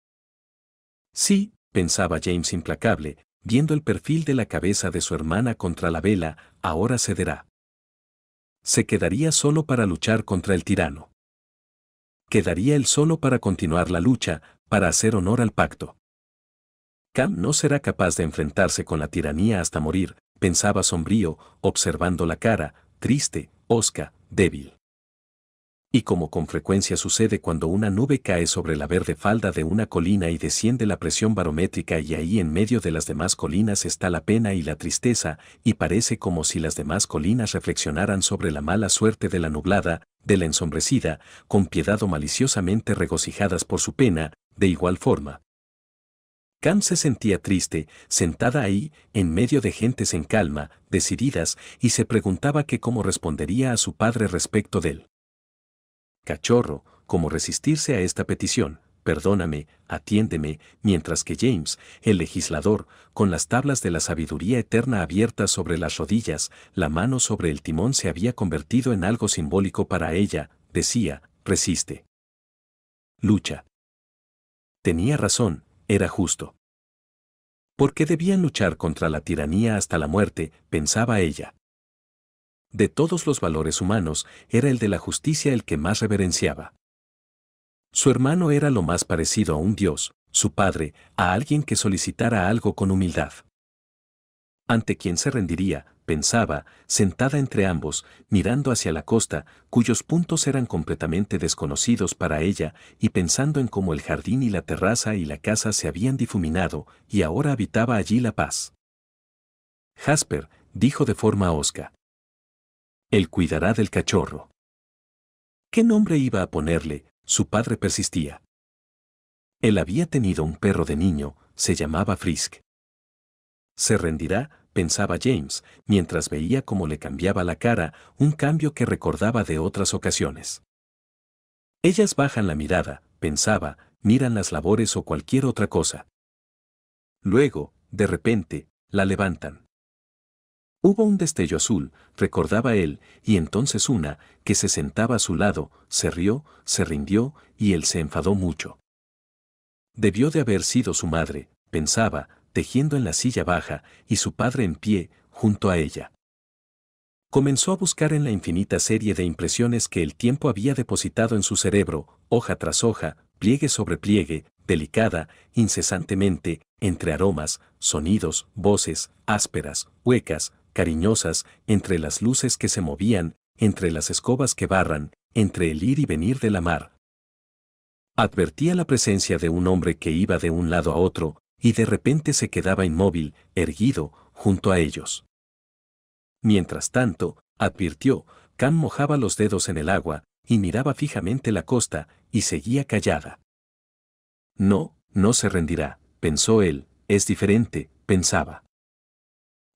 Sí, pensaba James implacable, viendo el perfil de la cabeza de su hermana contra la vela, ahora cederá. Se quedaría solo para luchar contra el tirano. Quedaría él solo para continuar la lucha, para hacer honor al pacto. Cam no será capaz de enfrentarse con la tiranía hasta morir, pensaba sombrío, observando la cara, triste, osca, débil. Y como con frecuencia sucede cuando una nube cae sobre la verde falda de una colina y desciende la presión barométrica y ahí en medio de las demás colinas está la pena y la tristeza, y parece como si las demás colinas reflexionaran sobre la mala suerte de la nublada, de la ensombrecida, con piedad o maliciosamente regocijadas por su pena, de igual forma. Cam se sentía triste, sentada ahí, en medio de gentes en calma, decididas, y se preguntaba qué cómo respondería a su padre respecto de él cachorro, como resistirse a esta petición, perdóname, atiéndeme, mientras que James, el legislador, con las tablas de la sabiduría eterna abiertas sobre las rodillas, la mano sobre el timón se había convertido en algo simbólico para ella, decía, resiste. Lucha. Tenía razón, era justo. ¿Por qué debían luchar contra la tiranía hasta la muerte? pensaba ella. De todos los valores humanos, era el de la justicia el que más reverenciaba. Su hermano era lo más parecido a un dios, su padre, a alguien que solicitara algo con humildad. Ante quien se rendiría, pensaba, sentada entre ambos, mirando hacia la costa, cuyos puntos eran completamente desconocidos para ella, y pensando en cómo el jardín y la terraza y la casa se habían difuminado, y ahora habitaba allí la paz. Jasper, dijo de forma osca. Él cuidará del cachorro. ¿Qué nombre iba a ponerle? Su padre persistía. Él había tenido un perro de niño, se llamaba Frisk. Se rendirá, pensaba James, mientras veía cómo le cambiaba la cara, un cambio que recordaba de otras ocasiones. Ellas bajan la mirada, pensaba, miran las labores o cualquier otra cosa. Luego, de repente, la levantan. Hubo un destello azul, recordaba él, y entonces una, que se sentaba a su lado, se rió, se rindió, y él se enfadó mucho. Debió de haber sido su madre, pensaba, tejiendo en la silla baja, y su padre en pie, junto a ella. Comenzó a buscar en la infinita serie de impresiones que el tiempo había depositado en su cerebro, hoja tras hoja, pliegue sobre pliegue, delicada, incesantemente, entre aromas, sonidos, voces, ásperas, huecas, cariñosas, entre las luces que se movían, entre las escobas que barran, entre el ir y venir de la mar. Advertía la presencia de un hombre que iba de un lado a otro, y de repente se quedaba inmóvil, erguido, junto a ellos. Mientras tanto, advirtió, Can mojaba los dedos en el agua, y miraba fijamente la costa, y seguía callada. No, no se rendirá, pensó él, es diferente, pensaba.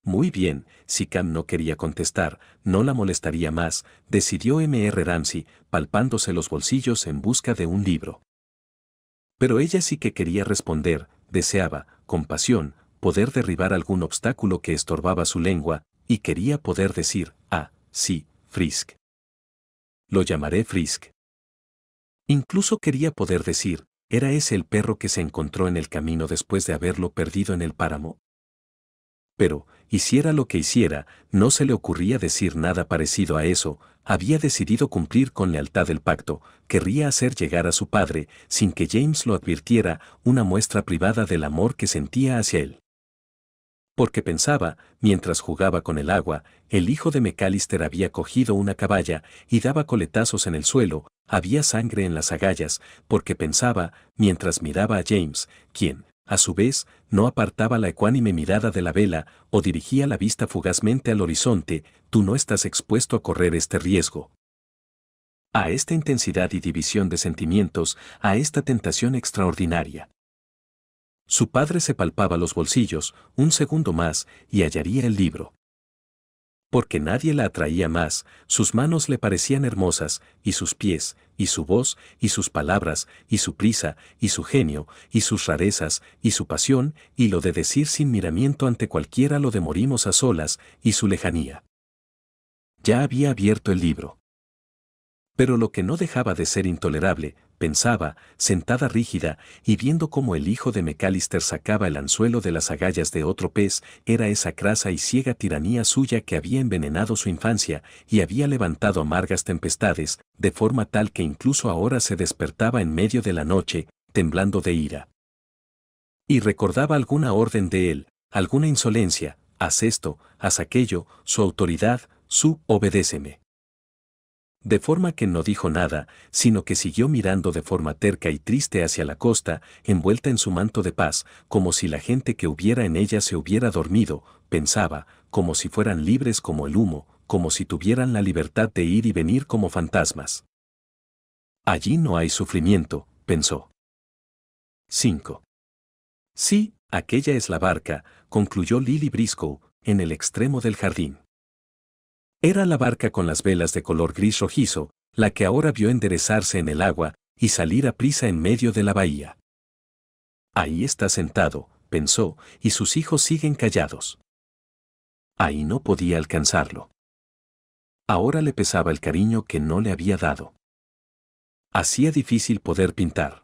Muy bien, si Cam no quería contestar, no la molestaría más, decidió M.R. Ramsey, palpándose los bolsillos en busca de un libro. Pero ella sí que quería responder, deseaba, con pasión, poder derribar algún obstáculo que estorbaba su lengua, y quería poder decir, ah, sí, Frisk. Lo llamaré Frisk. Incluso quería poder decir, era ese el perro que se encontró en el camino después de haberlo perdido en el páramo, pero, hiciera lo que hiciera, no se le ocurría decir nada parecido a eso, había decidido cumplir con lealtad el pacto, querría hacer llegar a su padre, sin que James lo advirtiera, una muestra privada del amor que sentía hacia él. Porque pensaba, mientras jugaba con el agua, el hijo de McAllister había cogido una caballa y daba coletazos en el suelo, había sangre en las agallas, porque pensaba, mientras miraba a James, quien, a su vez, no apartaba la ecuánime mirada de la vela o dirigía la vista fugazmente al horizonte, tú no estás expuesto a correr este riesgo. A esta intensidad y división de sentimientos, a esta tentación extraordinaria. Su padre se palpaba los bolsillos, un segundo más, y hallaría el libro porque nadie la atraía más, sus manos le parecían hermosas, y sus pies, y su voz, y sus palabras, y su prisa, y su genio, y sus rarezas, y su pasión, y lo de decir sin miramiento ante cualquiera lo de morimos a solas, y su lejanía. Ya había abierto el libro. Pero lo que no dejaba de ser intolerable, pensaba, sentada rígida y viendo cómo el hijo de McAllister sacaba el anzuelo de las agallas de otro pez, era esa crasa y ciega tiranía suya que había envenenado su infancia y había levantado amargas tempestades, de forma tal que incluso ahora se despertaba en medio de la noche, temblando de ira. Y recordaba alguna orden de él, alguna insolencia, haz esto, haz aquello, su autoridad, su obedéceme de forma que no dijo nada, sino que siguió mirando de forma terca y triste hacia la costa, envuelta en su manto de paz, como si la gente que hubiera en ella se hubiera dormido, pensaba, como si fueran libres como el humo, como si tuvieran la libertad de ir y venir como fantasmas. Allí no hay sufrimiento, pensó. 5. Sí, aquella es la barca, concluyó Lily Briscoe, en el extremo del jardín. Era la barca con las velas de color gris rojizo, la que ahora vio enderezarse en el agua y salir a prisa en medio de la bahía. Ahí está sentado, pensó, y sus hijos siguen callados. Ahí no podía alcanzarlo. Ahora le pesaba el cariño que no le había dado. Hacía difícil poder pintar.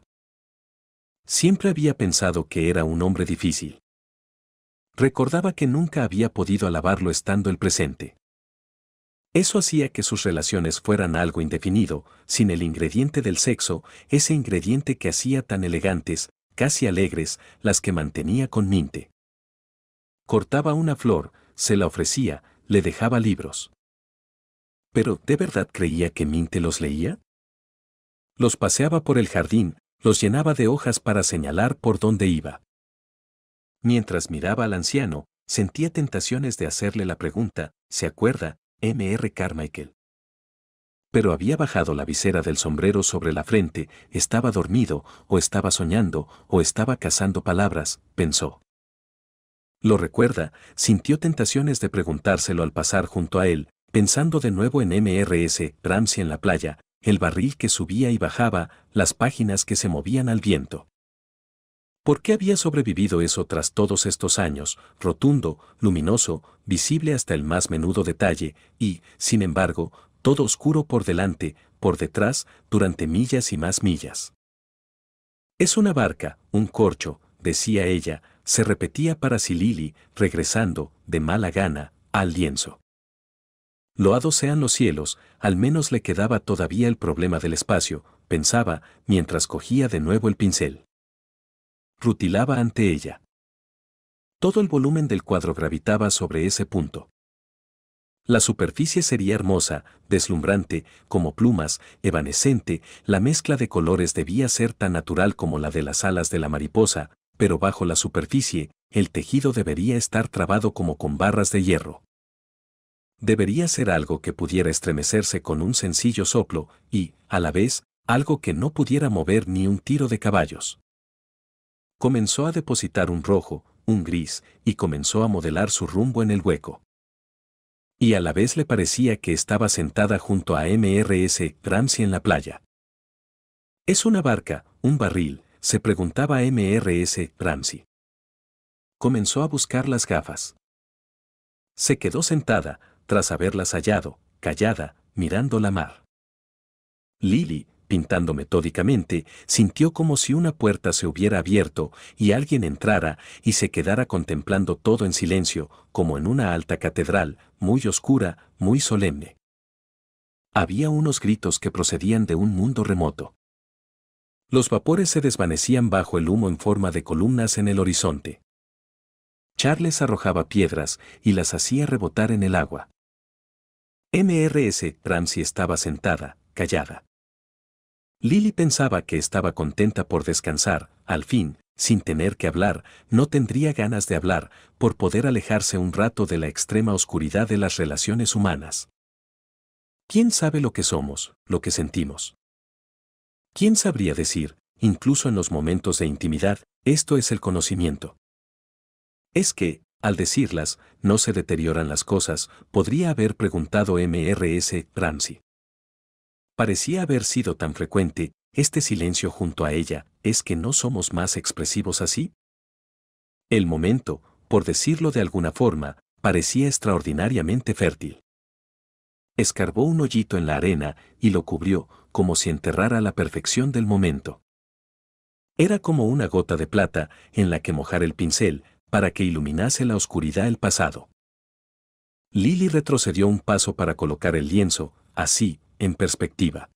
Siempre había pensado que era un hombre difícil. Recordaba que nunca había podido alabarlo estando el presente. Eso hacía que sus relaciones fueran algo indefinido, sin el ingrediente del sexo, ese ingrediente que hacía tan elegantes, casi alegres, las que mantenía con Minte. Cortaba una flor, se la ofrecía, le dejaba libros. Pero, ¿de verdad creía que Minte los leía? Los paseaba por el jardín, los llenaba de hojas para señalar por dónde iba. Mientras miraba al anciano, sentía tentaciones de hacerle la pregunta, ¿se acuerda M.R. Carmichael. Pero había bajado la visera del sombrero sobre la frente, estaba dormido, o estaba soñando, o estaba cazando palabras, pensó. Lo recuerda, sintió tentaciones de preguntárselo al pasar junto a él, pensando de nuevo en MRS, Ramsey en la playa, el barril que subía y bajaba, las páginas que se movían al viento. ¿Por qué había sobrevivido eso tras todos estos años, rotundo, luminoso, visible hasta el más menudo detalle, y, sin embargo, todo oscuro por delante, por detrás, durante millas y más millas? Es una barca, un corcho, decía ella, se repetía para Silili, regresando, de mala gana, al lienzo. Loados sean los cielos, al menos le quedaba todavía el problema del espacio, pensaba, mientras cogía de nuevo el pincel rutilaba ante ella. Todo el volumen del cuadro gravitaba sobre ese punto. La superficie sería hermosa, deslumbrante, como plumas, evanescente, la mezcla de colores debía ser tan natural como la de las alas de la mariposa, pero bajo la superficie, el tejido debería estar trabado como con barras de hierro. Debería ser algo que pudiera estremecerse con un sencillo soplo y, a la vez, algo que no pudiera mover ni un tiro de caballos. Comenzó a depositar un rojo, un gris, y comenzó a modelar su rumbo en el hueco. Y a la vez le parecía que estaba sentada junto a MRS Ramsey en la playa. ¿Es una barca, un barril? se preguntaba MRS Ramsey. Comenzó a buscar las gafas. Se quedó sentada, tras haberlas hallado, callada, mirando la mar. Lily, pintando metódicamente, sintió como si una puerta se hubiera abierto y alguien entrara y se quedara contemplando todo en silencio, como en una alta catedral, muy oscura, muy solemne. Había unos gritos que procedían de un mundo remoto. Los vapores se desvanecían bajo el humo en forma de columnas en el horizonte. Charles arrojaba piedras y las hacía rebotar en el agua. MRS Ramsey estaba sentada, callada. Lily pensaba que estaba contenta por descansar, al fin, sin tener que hablar, no tendría ganas de hablar, por poder alejarse un rato de la extrema oscuridad de las relaciones humanas. ¿Quién sabe lo que somos, lo que sentimos? ¿Quién sabría decir, incluso en los momentos de intimidad, esto es el conocimiento? Es que, al decirlas, no se deterioran las cosas, podría haber preguntado MRS Ramsey parecía haber sido tan frecuente, este silencio junto a ella, es que no somos más expresivos así. El momento, por decirlo de alguna forma, parecía extraordinariamente fértil. Escarbó un hoyito en la arena y lo cubrió, como si enterrara la perfección del momento. Era como una gota de plata en la que mojar el pincel para que iluminase la oscuridad el pasado. Lily retrocedió un paso para colocar el lienzo, así, en perspectiva.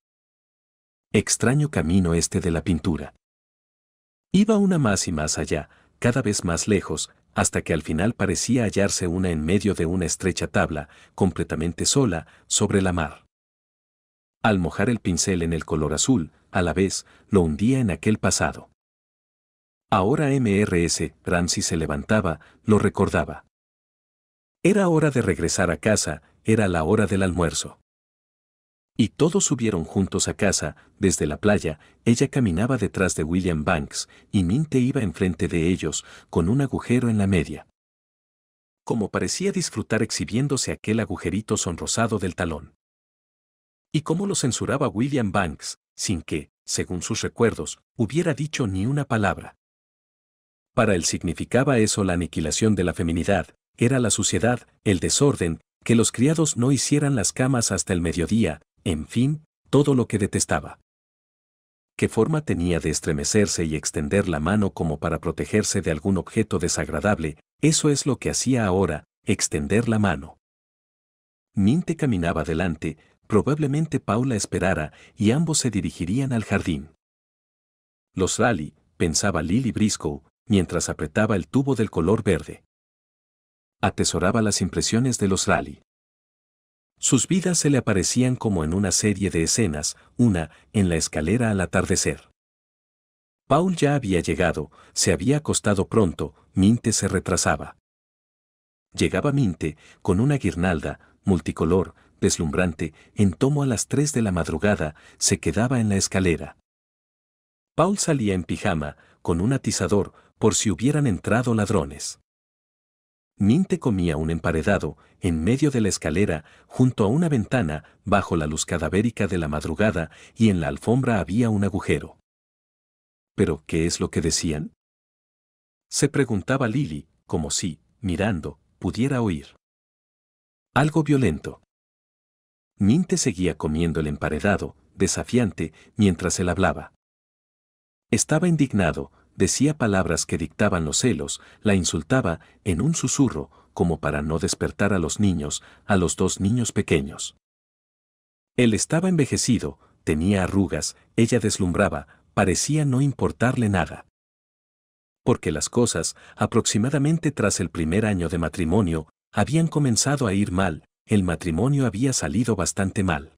Extraño camino este de la pintura. Iba una más y más allá, cada vez más lejos, hasta que al final parecía hallarse una en medio de una estrecha tabla, completamente sola, sobre la mar. Al mojar el pincel en el color azul, a la vez, lo hundía en aquel pasado. Ahora MRS, Ramsey se levantaba, lo recordaba. Era hora de regresar a casa, era la hora del almuerzo. Y todos subieron juntos a casa, desde la playa, ella caminaba detrás de William Banks, y Minte iba enfrente de ellos, con un agujero en la media. Como parecía disfrutar exhibiéndose aquel agujerito sonrosado del talón. Y cómo lo censuraba William Banks, sin que, según sus recuerdos, hubiera dicho ni una palabra. Para él significaba eso la aniquilación de la feminidad, era la suciedad, el desorden, que los criados no hicieran las camas hasta el mediodía, en fin, todo lo que detestaba. ¿Qué forma tenía de estremecerse y extender la mano como para protegerse de algún objeto desagradable? Eso es lo que hacía ahora, extender la mano. Minte caminaba delante, probablemente Paula esperara y ambos se dirigirían al jardín. Los rally, pensaba Lily Briscoe, mientras apretaba el tubo del color verde. Atesoraba las impresiones de los rally. Sus vidas se le aparecían como en una serie de escenas, una, en la escalera al atardecer. Paul ya había llegado, se había acostado pronto, Minte se retrasaba. Llegaba Minte, con una guirnalda, multicolor, deslumbrante, en tomo a las tres de la madrugada, se quedaba en la escalera. Paul salía en pijama, con un atizador, por si hubieran entrado ladrones. Minte comía un emparedado, en medio de la escalera, junto a una ventana, bajo la luz cadavérica de la madrugada, y en la alfombra había un agujero. ¿Pero qué es lo que decían? Se preguntaba Lily, como si, mirando, pudiera oír. Algo violento. Minte seguía comiendo el emparedado, desafiante, mientras él hablaba. Estaba indignado, decía palabras que dictaban los celos, la insultaba en un susurro, como para no despertar a los niños, a los dos niños pequeños. Él estaba envejecido, tenía arrugas, ella deslumbraba, parecía no importarle nada. Porque las cosas, aproximadamente tras el primer año de matrimonio, habían comenzado a ir mal, el matrimonio había salido bastante mal.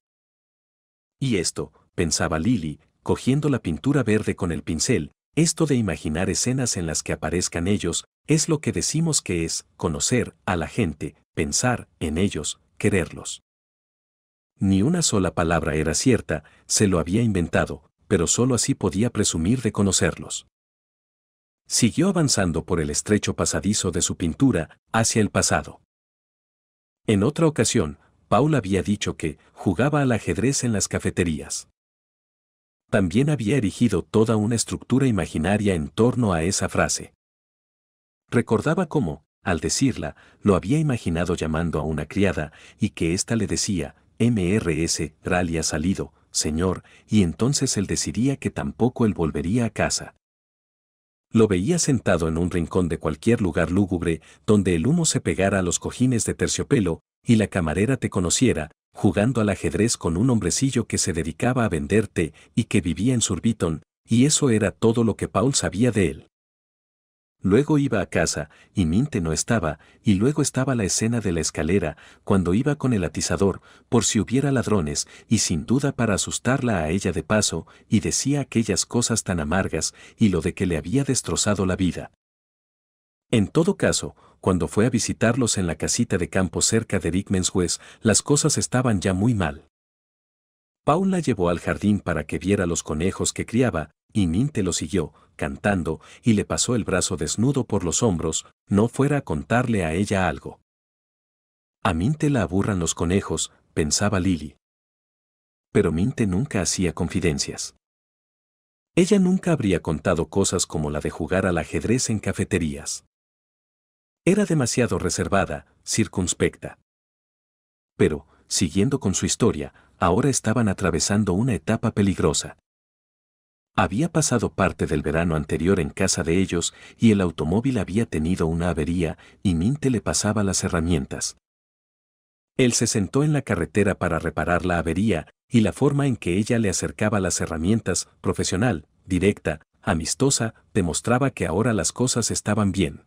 Y esto, pensaba Lily, cogiendo la pintura verde con el pincel, esto de imaginar escenas en las que aparezcan ellos es lo que decimos que es conocer a la gente, pensar en ellos, quererlos. Ni una sola palabra era cierta, se lo había inventado, pero sólo así podía presumir de conocerlos. Siguió avanzando por el estrecho pasadizo de su pintura hacia el pasado. En otra ocasión, Paul había dicho que jugaba al ajedrez en las cafeterías también había erigido toda una estructura imaginaria en torno a esa frase. Recordaba cómo, al decirla, lo había imaginado llamando a una criada y que ésta le decía, MRS, Rally ha salido, señor, y entonces él decidía que tampoco él volvería a casa. Lo veía sentado en un rincón de cualquier lugar lúgubre donde el humo se pegara a los cojines de terciopelo y la camarera te conociera, jugando al ajedrez con un hombrecillo que se dedicaba a venderte y que vivía en Surbiton, y eso era todo lo que Paul sabía de él. Luego iba a casa, y Minte no estaba, y luego estaba la escena de la escalera, cuando iba con el atizador, por si hubiera ladrones, y sin duda para asustarla a ella de paso, y decía aquellas cosas tan amargas, y lo de que le había destrozado la vida. En todo caso, cuando fue a visitarlos en la casita de campo cerca de West, las cosas estaban ya muy mal. Paul la llevó al jardín para que viera los conejos que criaba, y Minte lo siguió, cantando, y le pasó el brazo desnudo por los hombros, no fuera a contarle a ella algo. A Minte la aburran los conejos, pensaba Lily. Pero Minte nunca hacía confidencias. Ella nunca habría contado cosas como la de jugar al ajedrez en cafeterías. Era demasiado reservada, circunspecta. Pero, siguiendo con su historia, ahora estaban atravesando una etapa peligrosa. Había pasado parte del verano anterior en casa de ellos y el automóvil había tenido una avería y Minte le pasaba las herramientas. Él se sentó en la carretera para reparar la avería y la forma en que ella le acercaba las herramientas, profesional, directa, amistosa, demostraba que ahora las cosas estaban bien.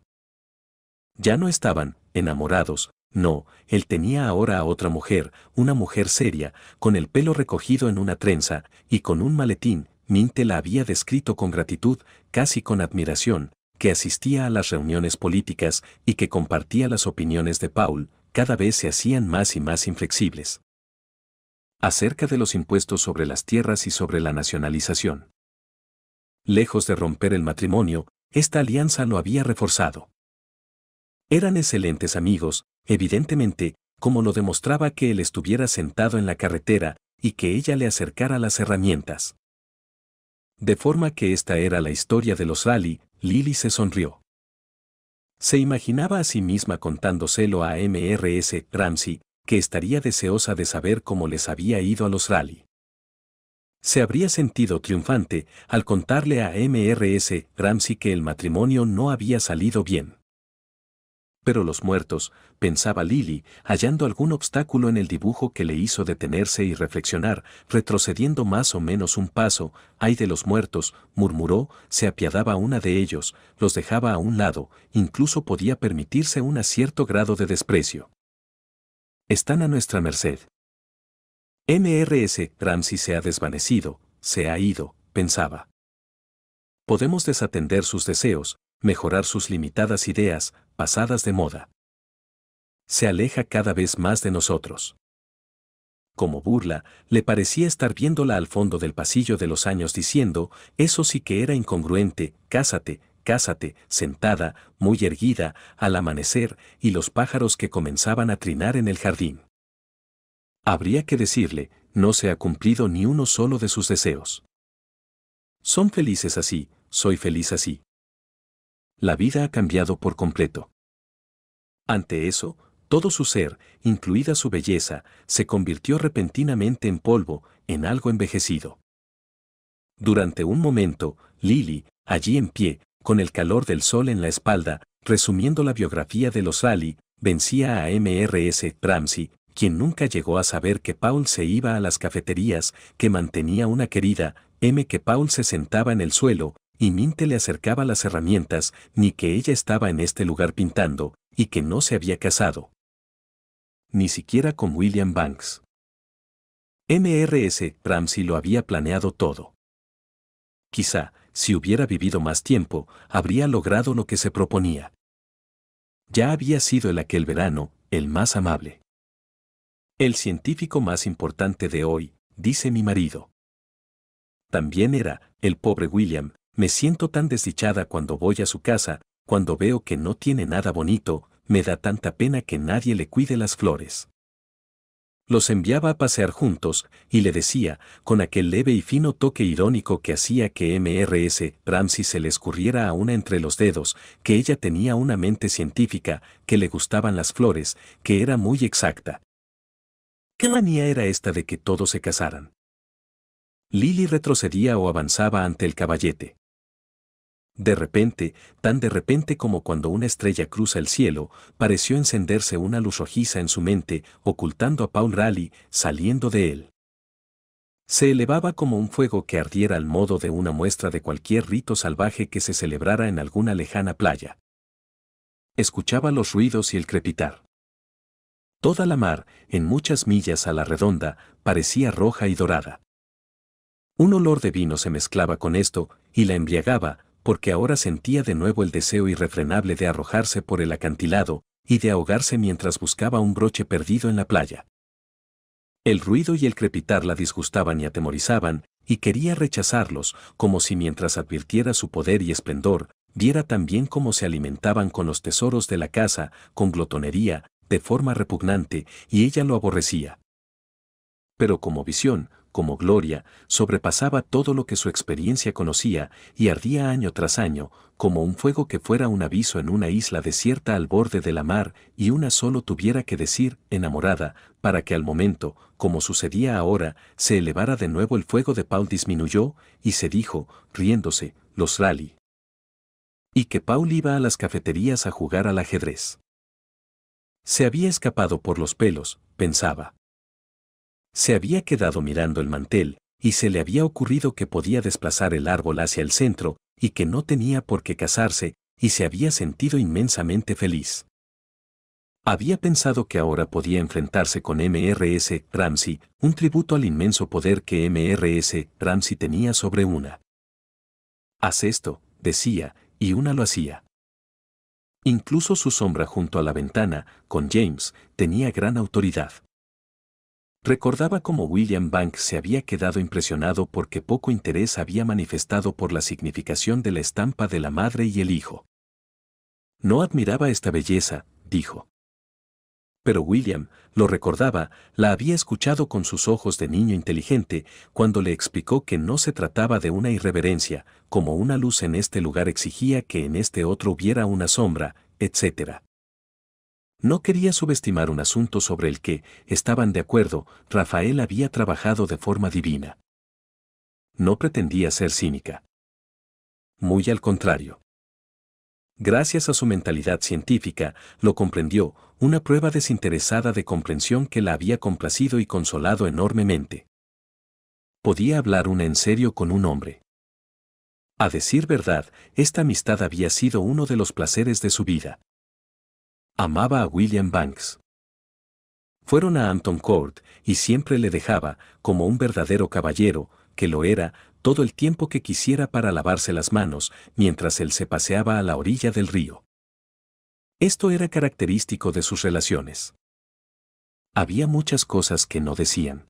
Ya no estaban enamorados, no, él tenía ahora a otra mujer, una mujer seria, con el pelo recogido en una trenza y con un maletín, Minte la había descrito con gratitud, casi con admiración, que asistía a las reuniones políticas y que compartía las opiniones de Paul, cada vez se hacían más y más inflexibles. Acerca de los impuestos sobre las tierras y sobre la nacionalización. Lejos de romper el matrimonio, esta alianza lo había reforzado. Eran excelentes amigos, evidentemente, como lo demostraba que él estuviera sentado en la carretera y que ella le acercara las herramientas. De forma que esta era la historia de los rally, Lily se sonrió. Se imaginaba a sí misma contándoselo a MRS Ramsey, que estaría deseosa de saber cómo les había ido a los rally. Se habría sentido triunfante al contarle a MRS Ramsey que el matrimonio no había salido bien. Pero los muertos, pensaba Lily, hallando algún obstáculo en el dibujo que le hizo detenerse y reflexionar, retrocediendo más o menos un paso, ay de los muertos, murmuró, se apiadaba una de ellos, los dejaba a un lado, incluso podía permitirse un cierto grado de desprecio. Están a nuestra merced. MRS Ramsey se ha desvanecido, se ha ido, pensaba. Podemos desatender sus deseos, mejorar sus limitadas ideas, pasadas de moda. Se aleja cada vez más de nosotros. Como burla, le parecía estar viéndola al fondo del pasillo de los años diciendo, eso sí que era incongruente, cásate, cásate, sentada, muy erguida, al amanecer, y los pájaros que comenzaban a trinar en el jardín. Habría que decirle, no se ha cumplido ni uno solo de sus deseos. Son felices así, soy feliz así la vida ha cambiado por completo. Ante eso, todo su ser, incluida su belleza, se convirtió repentinamente en polvo, en algo envejecido. Durante un momento, Lily, allí en pie, con el calor del sol en la espalda, resumiendo la biografía de los Ali, vencía a MRS Ramsey, quien nunca llegó a saber que Paul se iba a las cafeterías, que mantenía una querida, M que Paul se sentaba en el suelo, y Minte le acercaba las herramientas, ni que ella estaba en este lugar pintando, y que no se había casado. Ni siquiera con William Banks. MRS Ramsey lo había planeado todo. Quizá, si hubiera vivido más tiempo, habría logrado lo que se proponía. Ya había sido el aquel verano, el más amable. El científico más importante de hoy, dice mi marido. También era, el pobre William, me siento tan desdichada cuando voy a su casa, cuando veo que no tiene nada bonito, me da tanta pena que nadie le cuide las flores. Los enviaba a pasear juntos, y le decía, con aquel leve y fino toque irónico que hacía que MRS Ramsey se le escurriera a una entre los dedos, que ella tenía una mente científica, que le gustaban las flores, que era muy exacta. ¿Qué manía era esta de que todos se casaran? Lily retrocedía o avanzaba ante el caballete. De repente, tan de repente como cuando una estrella cruza el cielo, pareció encenderse una luz rojiza en su mente, ocultando a Paul Raleigh, saliendo de él. Se elevaba como un fuego que ardiera al modo de una muestra de cualquier rito salvaje que se celebrara en alguna lejana playa. Escuchaba los ruidos y el crepitar. Toda la mar, en muchas millas a la redonda, parecía roja y dorada. Un olor de vino se mezclaba con esto, y la embriagaba, porque ahora sentía de nuevo el deseo irrefrenable de arrojarse por el acantilado y de ahogarse mientras buscaba un broche perdido en la playa. El ruido y el crepitar la disgustaban y atemorizaban, y quería rechazarlos, como si mientras advirtiera su poder y esplendor, viera también cómo se alimentaban con los tesoros de la casa, con glotonería, de forma repugnante, y ella lo aborrecía. Pero como visión, como gloria, sobrepasaba todo lo que su experiencia conocía y ardía año tras año, como un fuego que fuera un aviso en una isla desierta al borde de la mar y una solo tuviera que decir, enamorada, para que al momento, como sucedía ahora, se elevara de nuevo el fuego de Paul disminuyó y se dijo, riéndose, los rally. Y que Paul iba a las cafeterías a jugar al ajedrez. Se había escapado por los pelos, pensaba. Se había quedado mirando el mantel, y se le había ocurrido que podía desplazar el árbol hacia el centro, y que no tenía por qué casarse, y se había sentido inmensamente feliz. Había pensado que ahora podía enfrentarse con MRS Ramsey, un tributo al inmenso poder que MRS Ramsey tenía sobre una. Haz esto, decía, y una lo hacía. Incluso su sombra junto a la ventana, con James, tenía gran autoridad. Recordaba cómo William Banks se había quedado impresionado porque poco interés había manifestado por la significación de la estampa de la madre y el hijo. No admiraba esta belleza, dijo. Pero William, lo recordaba, la había escuchado con sus ojos de niño inteligente cuando le explicó que no se trataba de una irreverencia, como una luz en este lugar exigía que en este otro hubiera una sombra, etc. No quería subestimar un asunto sobre el que, estaban de acuerdo, Rafael había trabajado de forma divina. No pretendía ser cínica. Muy al contrario. Gracias a su mentalidad científica, lo comprendió, una prueba desinteresada de comprensión que la había complacido y consolado enormemente. Podía hablar una en serio con un hombre. A decir verdad, esta amistad había sido uno de los placeres de su vida. Amaba a William Banks. Fueron a Anton Court y siempre le dejaba, como un verdadero caballero, que lo era, todo el tiempo que quisiera para lavarse las manos mientras él se paseaba a la orilla del río. Esto era característico de sus relaciones. Había muchas cosas que no decían.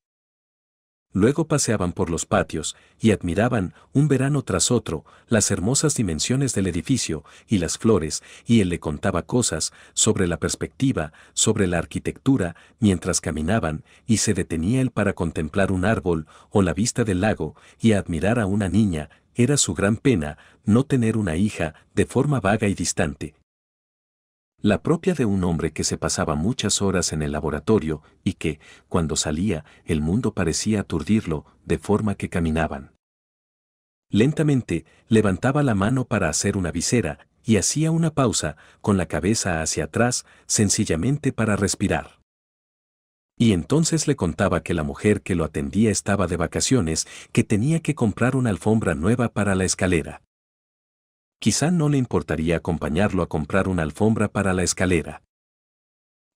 Luego paseaban por los patios y admiraban, un verano tras otro, las hermosas dimensiones del edificio y las flores, y él le contaba cosas sobre la perspectiva, sobre la arquitectura, mientras caminaban, y se detenía él para contemplar un árbol o la vista del lago y admirar a una niña, era su gran pena no tener una hija de forma vaga y distante, la propia de un hombre que se pasaba muchas horas en el laboratorio y que, cuando salía, el mundo parecía aturdirlo, de forma que caminaban. Lentamente, levantaba la mano para hacer una visera y hacía una pausa, con la cabeza hacia atrás, sencillamente para respirar. Y entonces le contaba que la mujer que lo atendía estaba de vacaciones, que tenía que comprar una alfombra nueva para la escalera. Quizá no le importaría acompañarlo a comprar una alfombra para la escalera.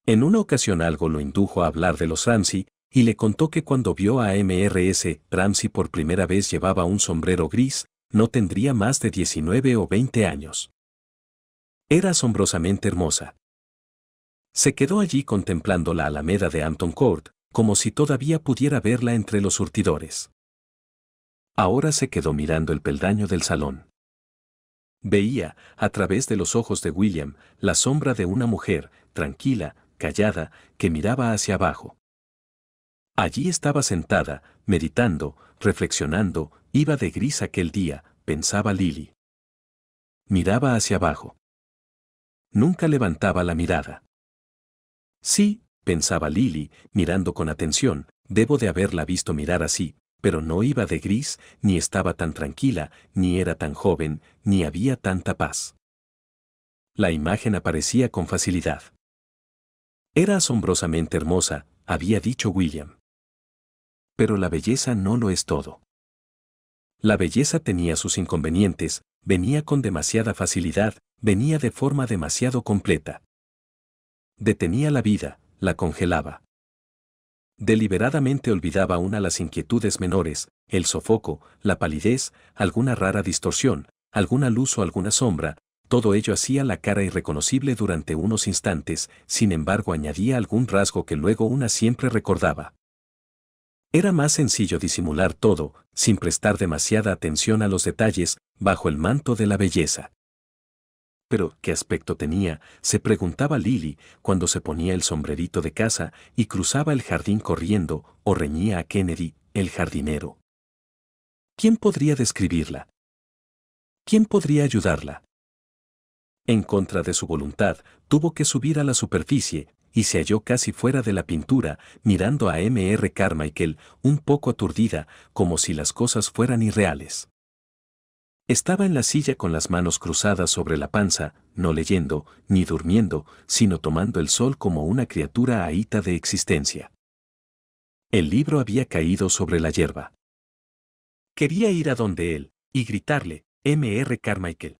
En una ocasión algo lo indujo a hablar de los Ramsey, y le contó que cuando vio a MRS Ramsey por primera vez llevaba un sombrero gris, no tendría más de 19 o 20 años. Era asombrosamente hermosa. Se quedó allí contemplando la alameda de Anton Court, como si todavía pudiera verla entre los surtidores. Ahora se quedó mirando el peldaño del salón. Veía, a través de los ojos de William, la sombra de una mujer, tranquila, callada, que miraba hacia abajo. Allí estaba sentada, meditando, reflexionando, iba de gris aquel día, pensaba Lily. Miraba hacia abajo. Nunca levantaba la mirada. Sí, pensaba Lily, mirando con atención, debo de haberla visto mirar así, pero no iba de gris, ni estaba tan tranquila, ni era tan joven, ni había tanta paz. La imagen aparecía con facilidad. Era asombrosamente hermosa, había dicho William. Pero la belleza no lo es todo. La belleza tenía sus inconvenientes, venía con demasiada facilidad, venía de forma demasiado completa. Detenía la vida, la congelaba. Deliberadamente olvidaba una las inquietudes menores, el sofoco, la palidez, alguna rara distorsión, alguna luz o alguna sombra, todo ello hacía la cara irreconocible durante unos instantes, sin embargo añadía algún rasgo que luego una siempre recordaba. Era más sencillo disimular todo, sin prestar demasiada atención a los detalles, bajo el manto de la belleza. Pero, ¿qué aspecto tenía? se preguntaba Lily cuando se ponía el sombrerito de casa y cruzaba el jardín corriendo o reñía a Kennedy, el jardinero. ¿Quién podría describirla? ¿Quién podría ayudarla? En contra de su voluntad, tuvo que subir a la superficie y se halló casi fuera de la pintura, mirando a M.R. Carmichael, un poco aturdida, como si las cosas fueran irreales. Estaba en la silla con las manos cruzadas sobre la panza, no leyendo, ni durmiendo, sino tomando el sol como una criatura ahíta de existencia. El libro había caído sobre la hierba. Quería ir a donde él, y gritarle, M.R. Carmichael.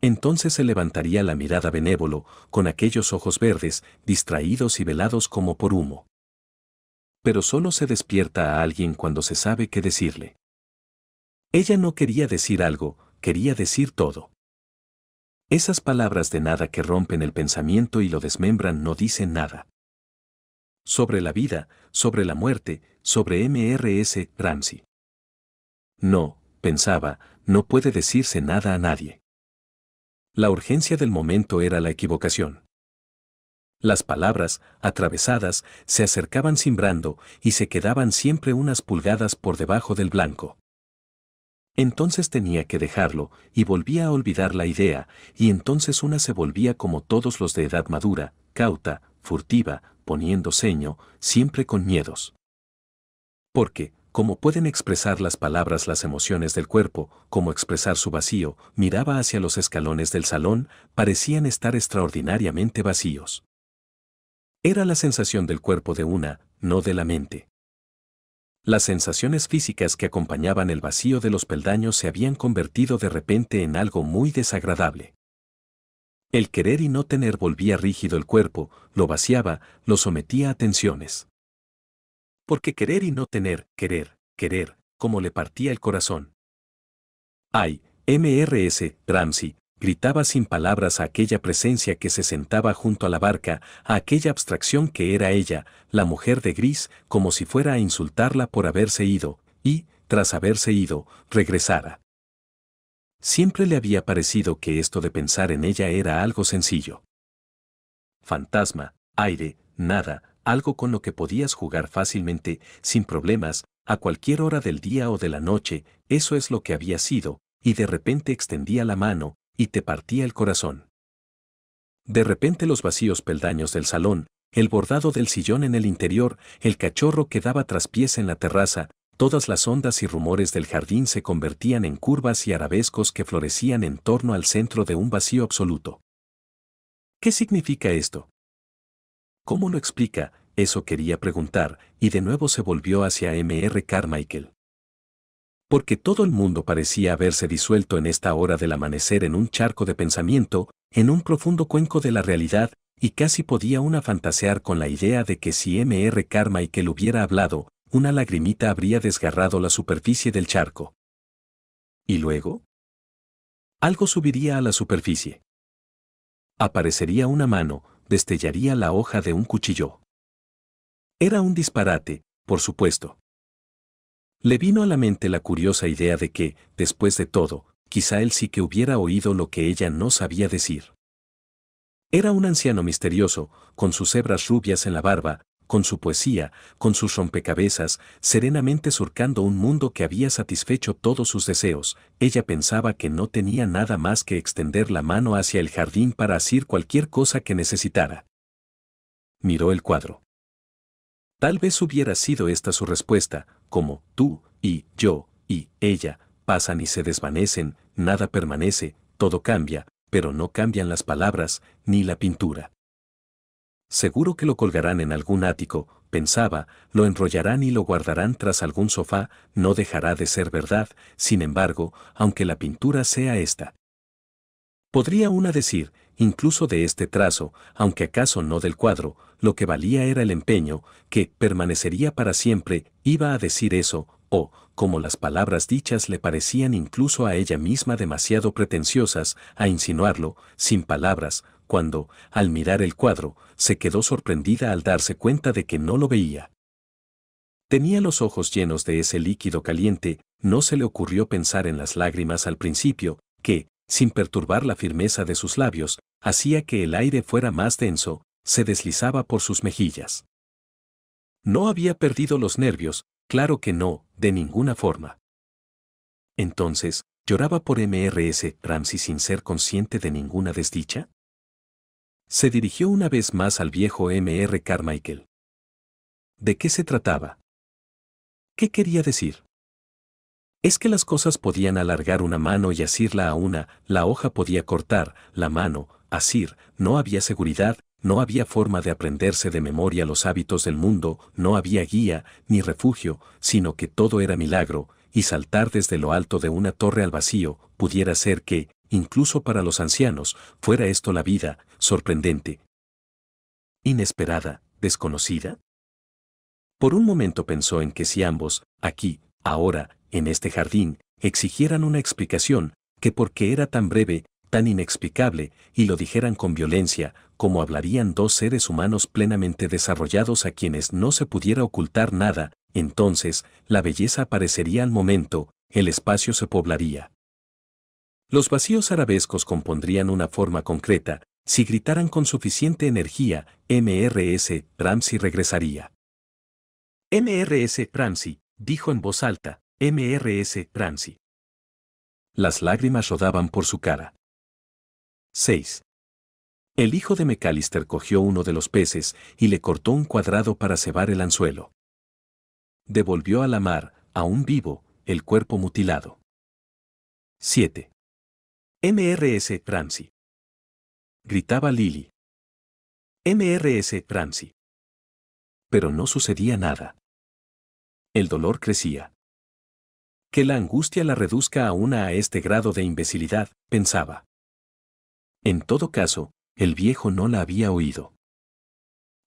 Entonces se levantaría la mirada benévolo, con aquellos ojos verdes, distraídos y velados como por humo. Pero solo se despierta a alguien cuando se sabe qué decirle. Ella no quería decir algo, quería decir todo. Esas palabras de nada que rompen el pensamiento y lo desmembran no dicen nada. Sobre la vida, sobre la muerte, sobre MRS Ramsey. No, pensaba, no puede decirse nada a nadie. La urgencia del momento era la equivocación. Las palabras, atravesadas, se acercaban simbrando y se quedaban siempre unas pulgadas por debajo del blanco entonces tenía que dejarlo, y volvía a olvidar la idea, y entonces una se volvía como todos los de edad madura, cauta, furtiva, poniendo ceño, siempre con miedos. Porque, como pueden expresar las palabras las emociones del cuerpo, como expresar su vacío, miraba hacia los escalones del salón, parecían estar extraordinariamente vacíos. Era la sensación del cuerpo de una, no de la mente. Las sensaciones físicas que acompañaban el vacío de los peldaños se habían convertido de repente en algo muy desagradable. El querer y no tener volvía rígido el cuerpo, lo vaciaba, lo sometía a tensiones. Porque querer y no tener, querer, querer, como le partía el corazón. Ay, MRS, Ramsey, gritaba sin palabras a aquella presencia que se sentaba junto a la barca, a aquella abstracción que era ella, la mujer de gris, como si fuera a insultarla por haberse ido, y, tras haberse ido, regresara. Siempre le había parecido que esto de pensar en ella era algo sencillo. Fantasma, aire, nada, algo con lo que podías jugar fácilmente, sin problemas, a cualquier hora del día o de la noche, eso es lo que había sido, y de repente extendía la mano, y te partía el corazón. De repente los vacíos peldaños del salón, el bordado del sillón en el interior, el cachorro que daba traspiés en la terraza, todas las ondas y rumores del jardín se convertían en curvas y arabescos que florecían en torno al centro de un vacío absoluto. ¿Qué significa esto? ¿Cómo lo explica? Eso quería preguntar, y de nuevo se volvió hacia M.R. Carmichael porque todo el mundo parecía haberse disuelto en esta hora del amanecer en un charco de pensamiento, en un profundo cuenco de la realidad, y casi podía una fantasear con la idea de que si M.R. Karma y que lo hubiera hablado, una lagrimita habría desgarrado la superficie del charco. ¿Y luego? Algo subiría a la superficie. Aparecería una mano, destellaría la hoja de un cuchillo. Era un disparate, por supuesto. Le vino a la mente la curiosa idea de que, después de todo, quizá él sí que hubiera oído lo que ella no sabía decir. Era un anciano misterioso, con sus hebras rubias en la barba, con su poesía, con sus rompecabezas, serenamente surcando un mundo que había satisfecho todos sus deseos, ella pensaba que no tenía nada más que extender la mano hacia el jardín para asir cualquier cosa que necesitara. Miró el cuadro. Tal vez hubiera sido esta su respuesta, como tú y yo y ella pasan y se desvanecen, nada permanece, todo cambia, pero no cambian las palabras ni la pintura. Seguro que lo colgarán en algún ático, pensaba, lo enrollarán y lo guardarán tras algún sofá, no dejará de ser verdad, sin embargo, aunque la pintura sea esta. Podría una decir, incluso de este trazo, aunque acaso no del cuadro, lo que valía era el empeño, que permanecería para siempre, iba a decir eso, o, como las palabras dichas le parecían incluso a ella misma demasiado pretenciosas, a insinuarlo, sin palabras, cuando, al mirar el cuadro, se quedó sorprendida al darse cuenta de que no lo veía. Tenía los ojos llenos de ese líquido caliente, no se le ocurrió pensar en las lágrimas al principio, que, sin perturbar la firmeza de sus labios, hacía que el aire fuera más denso, se deslizaba por sus mejillas. No había perdido los nervios, claro que no, de ninguna forma. Entonces, ¿lloraba por MRS Ramsey sin ser consciente de ninguna desdicha? Se dirigió una vez más al viejo MR Carmichael. ¿De qué se trataba? ¿Qué quería decir? Es que las cosas podían alargar una mano y asirla a una, la hoja podía cortar, la mano, Asir, no había seguridad, no había forma de aprenderse de memoria los hábitos del mundo, no había guía, ni refugio, sino que todo era milagro, y saltar desde lo alto de una torre al vacío pudiera ser que, incluso para los ancianos, fuera esto la vida, sorprendente. Inesperada, desconocida. Por un momento pensó en que si ambos, aquí, ahora, en este jardín, exigieran una explicación, que porque era tan breve, tan inexplicable, y lo dijeran con violencia, como hablarían dos seres humanos plenamente desarrollados a quienes no se pudiera ocultar nada, entonces, la belleza aparecería al momento, el espacio se poblaría. Los vacíos arabescos compondrían una forma concreta, si gritaran con suficiente energía, MRS Ramsey regresaría. MRS Ramsey, dijo en voz alta, MRS Ramsey. Las lágrimas rodaban por su cara. 6. El hijo de McAllister cogió uno de los peces y le cortó un cuadrado para cebar el anzuelo. Devolvió a la mar, aún vivo, el cuerpo mutilado. 7. MRS Ramsey. Gritaba Lily. MRS Ramsey. Pero no sucedía nada. El dolor crecía. Que la angustia la reduzca a una a este grado de imbecilidad, pensaba. En todo caso, el viejo no la había oído.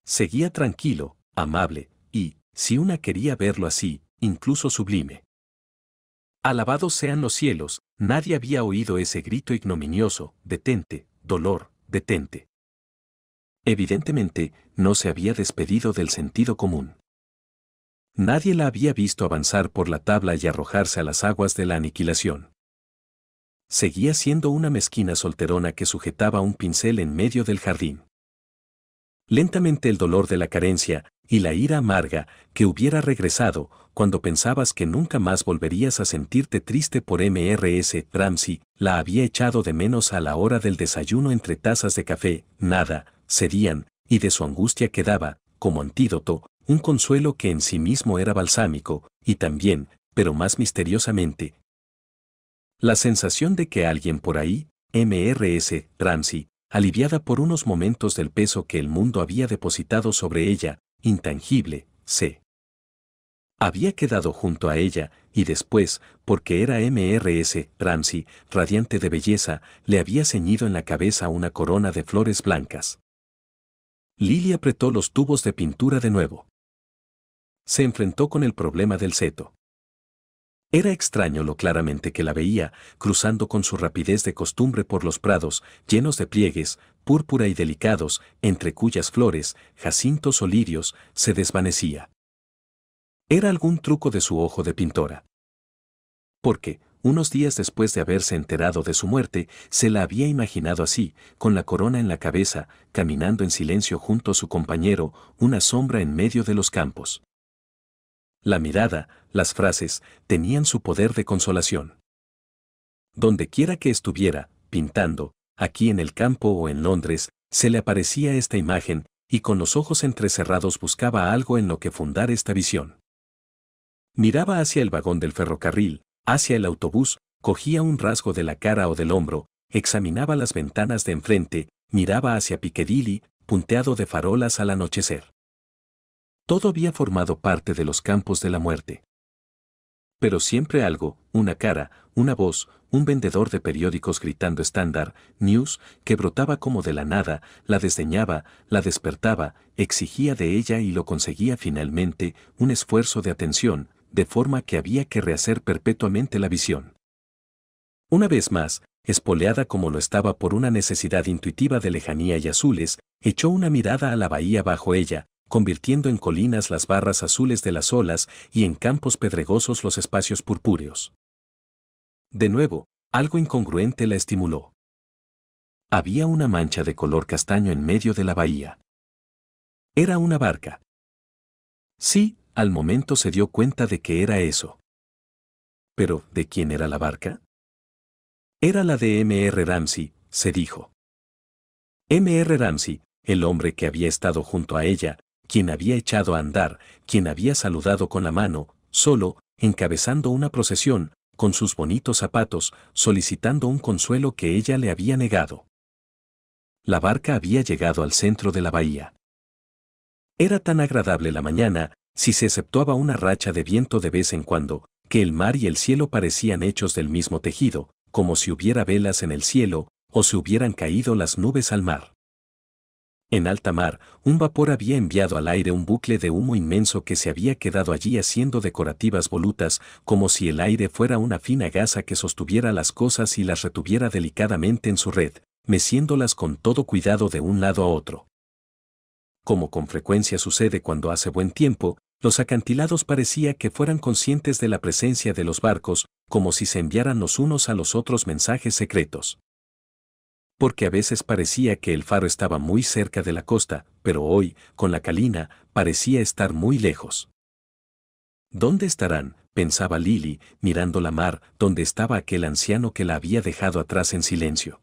Seguía tranquilo, amable, y, si una quería verlo así, incluso sublime. Alabados sean los cielos, nadie había oído ese grito ignominioso, detente, dolor, detente. Evidentemente, no se había despedido del sentido común. Nadie la había visto avanzar por la tabla y arrojarse a las aguas de la aniquilación. Seguía siendo una mezquina solterona que sujetaba un pincel en medio del jardín. Lentamente el dolor de la carencia y la ira amarga que hubiera regresado cuando pensabas que nunca más volverías a sentirte triste por MRS Ramsey, la había echado de menos a la hora del desayuno entre tazas de café, nada, serían, y de su angustia quedaba, como antídoto, un consuelo que en sí mismo era balsámico, y también, pero más misteriosamente, la sensación de que alguien por ahí, MRS, Ramsey, aliviada por unos momentos del peso que el mundo había depositado sobre ella, intangible, se había quedado junto a ella y después, porque era MRS, Ramsey, radiante de belleza, le había ceñido en la cabeza una corona de flores blancas. Lily apretó los tubos de pintura de nuevo. Se enfrentó con el problema del seto. Era extraño lo claramente que la veía, cruzando con su rapidez de costumbre por los prados, llenos de pliegues, púrpura y delicados, entre cuyas flores, jacintos o lirios, se desvanecía. Era algún truco de su ojo de pintora. Porque, unos días después de haberse enterado de su muerte, se la había imaginado así, con la corona en la cabeza, caminando en silencio junto a su compañero, una sombra en medio de los campos. La mirada, las frases, tenían su poder de consolación. Dondequiera que estuviera, pintando, aquí en el campo o en Londres, se le aparecía esta imagen, y con los ojos entrecerrados buscaba algo en lo que fundar esta visión. Miraba hacia el vagón del ferrocarril, hacia el autobús, cogía un rasgo de la cara o del hombro, examinaba las ventanas de enfrente, miraba hacia Piccadilly, punteado de farolas al anochecer. Todo había formado parte de los campos de la muerte. Pero siempre algo, una cara, una voz, un vendedor de periódicos gritando estándar, news, que brotaba como de la nada, la desdeñaba, la despertaba, exigía de ella y lo conseguía finalmente, un esfuerzo de atención, de forma que había que rehacer perpetuamente la visión. Una vez más, espoleada como lo estaba por una necesidad intuitiva de lejanía y azules, echó una mirada a la bahía bajo ella, convirtiendo en colinas las barras azules de las olas y en campos pedregosos los espacios purpúreos. De nuevo, algo incongruente la estimuló. Había una mancha de color castaño en medio de la bahía. Era una barca. Sí, al momento se dio cuenta de que era eso. Pero, ¿de quién era la barca? Era la de M.R. Ramsey, se dijo. M.R. Ramsey, el hombre que había estado junto a ella, quien había echado a andar, quien había saludado con la mano, solo, encabezando una procesión, con sus bonitos zapatos, solicitando un consuelo que ella le había negado. La barca había llegado al centro de la bahía. Era tan agradable la mañana, si se exceptuaba una racha de viento de vez en cuando, que el mar y el cielo parecían hechos del mismo tejido, como si hubiera velas en el cielo, o se hubieran caído las nubes al mar. En alta mar, un vapor había enviado al aire un bucle de humo inmenso que se había quedado allí haciendo decorativas volutas, como si el aire fuera una fina gasa que sostuviera las cosas y las retuviera delicadamente en su red, meciéndolas con todo cuidado de un lado a otro. Como con frecuencia sucede cuando hace buen tiempo, los acantilados parecía que fueran conscientes de la presencia de los barcos, como si se enviaran los unos a los otros mensajes secretos porque a veces parecía que el faro estaba muy cerca de la costa, pero hoy, con la calina, parecía estar muy lejos. ¿Dónde estarán? pensaba Lily, mirando la mar, donde estaba aquel anciano que la había dejado atrás en silencio.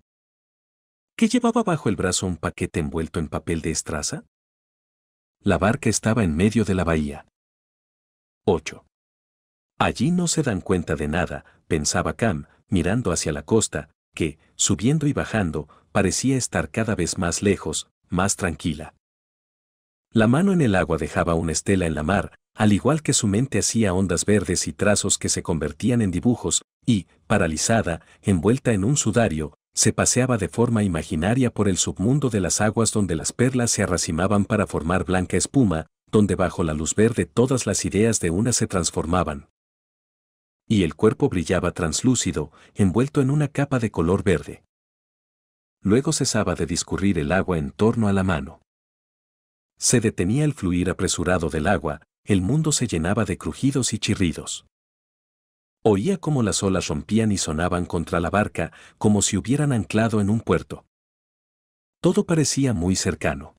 ¿Qué llevaba bajo el brazo un paquete envuelto en papel de estraza? La barca estaba en medio de la bahía. 8. Allí no se dan cuenta de nada, pensaba Cam, mirando hacia la costa, que, subiendo y bajando, parecía estar cada vez más lejos, más tranquila. La mano en el agua dejaba una estela en la mar, al igual que su mente hacía ondas verdes y trazos que se convertían en dibujos, y, paralizada, envuelta en un sudario, se paseaba de forma imaginaria por el submundo de las aguas donde las perlas se arracimaban para formar blanca espuma, donde bajo la luz verde todas las ideas de una se transformaban y el cuerpo brillaba translúcido, envuelto en una capa de color verde. Luego cesaba de discurrir el agua en torno a la mano. Se detenía el fluir apresurado del agua, el mundo se llenaba de crujidos y chirridos. Oía cómo las olas rompían y sonaban contra la barca, como si hubieran anclado en un puerto. Todo parecía muy cercano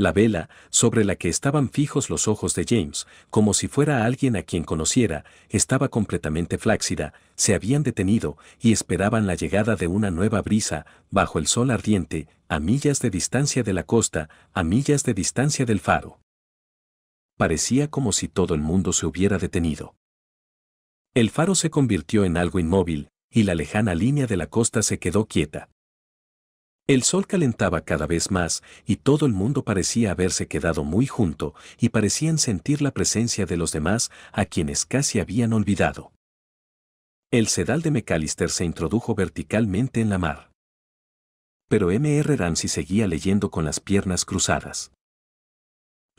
la vela, sobre la que estaban fijos los ojos de James, como si fuera alguien a quien conociera, estaba completamente flácida, se habían detenido y esperaban la llegada de una nueva brisa, bajo el sol ardiente, a millas de distancia de la costa, a millas de distancia del faro. Parecía como si todo el mundo se hubiera detenido. El faro se convirtió en algo inmóvil, y la lejana línea de la costa se quedó quieta. El sol calentaba cada vez más y todo el mundo parecía haberse quedado muy junto y parecían sentir la presencia de los demás a quienes casi habían olvidado. El sedal de McAllister se introdujo verticalmente en la mar. Pero M.R. Ramsey seguía leyendo con las piernas cruzadas.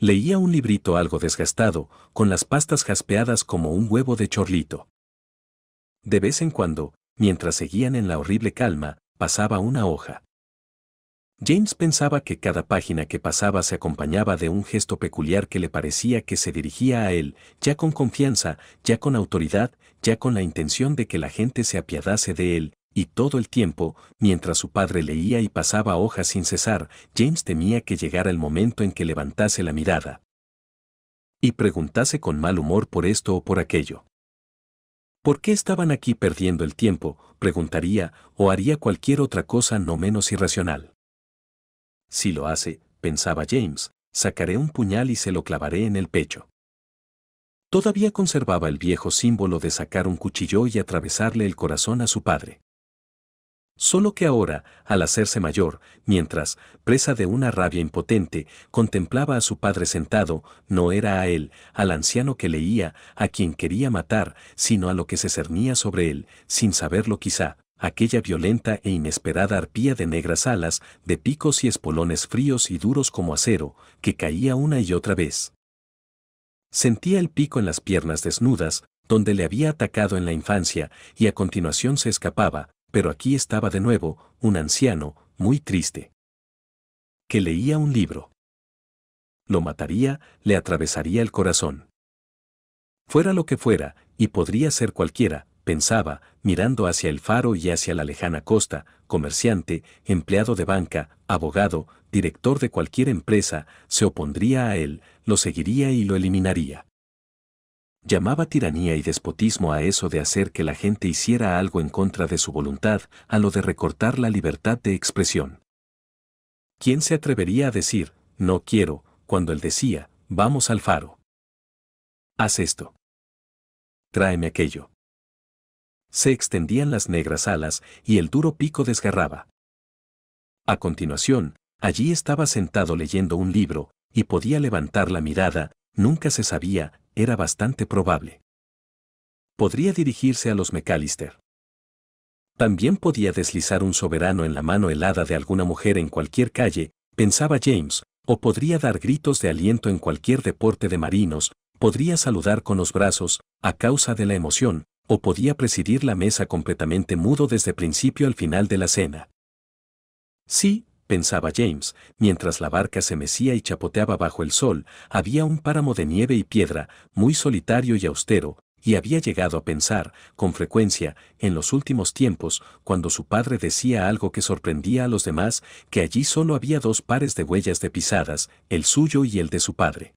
Leía un librito algo desgastado, con las pastas jaspeadas como un huevo de chorlito. De vez en cuando, mientras seguían en la horrible calma, pasaba una hoja. James pensaba que cada página que pasaba se acompañaba de un gesto peculiar que le parecía que se dirigía a él, ya con confianza, ya con autoridad, ya con la intención de que la gente se apiadase de él, y todo el tiempo, mientras su padre leía y pasaba hojas sin cesar, James temía que llegara el momento en que levantase la mirada y preguntase con mal humor por esto o por aquello. ¿Por qué estaban aquí perdiendo el tiempo? preguntaría, o haría cualquier otra cosa no menos irracional. Si lo hace, pensaba James, sacaré un puñal y se lo clavaré en el pecho. Todavía conservaba el viejo símbolo de sacar un cuchillo y atravesarle el corazón a su padre. Solo que ahora, al hacerse mayor, mientras, presa de una rabia impotente, contemplaba a su padre sentado, no era a él, al anciano que leía, a quien quería matar, sino a lo que se cernía sobre él, sin saberlo quizá, aquella violenta e inesperada arpía de negras alas, de picos y espolones fríos y duros como acero, que caía una y otra vez. Sentía el pico en las piernas desnudas, donde le había atacado en la infancia, y a continuación se escapaba, pero aquí estaba de nuevo, un anciano, muy triste. Que leía un libro. Lo mataría, le atravesaría el corazón. Fuera lo que fuera, y podría ser cualquiera, pensaba, mirando hacia el faro y hacia la lejana costa, comerciante, empleado de banca, abogado, director de cualquier empresa, se opondría a él, lo seguiría y lo eliminaría. Llamaba tiranía y despotismo a eso de hacer que la gente hiciera algo en contra de su voluntad, a lo de recortar la libertad de expresión. ¿Quién se atrevería a decir, no quiero, cuando él decía, vamos al faro? Haz esto. Tráeme aquello se extendían las negras alas y el duro pico desgarraba. A continuación, allí estaba sentado leyendo un libro, y podía levantar la mirada, nunca se sabía, era bastante probable. Podría dirigirse a los McAllister. También podía deslizar un soberano en la mano helada de alguna mujer en cualquier calle, pensaba James, o podría dar gritos de aliento en cualquier deporte de marinos, podría saludar con los brazos, a causa de la emoción, o podía presidir la mesa completamente mudo desde principio al final de la cena. Sí, pensaba James, mientras la barca se mecía y chapoteaba bajo el sol, había un páramo de nieve y piedra, muy solitario y austero, y había llegado a pensar, con frecuencia, en los últimos tiempos, cuando su padre decía algo que sorprendía a los demás, que allí solo había dos pares de huellas de pisadas, el suyo y el de su padre.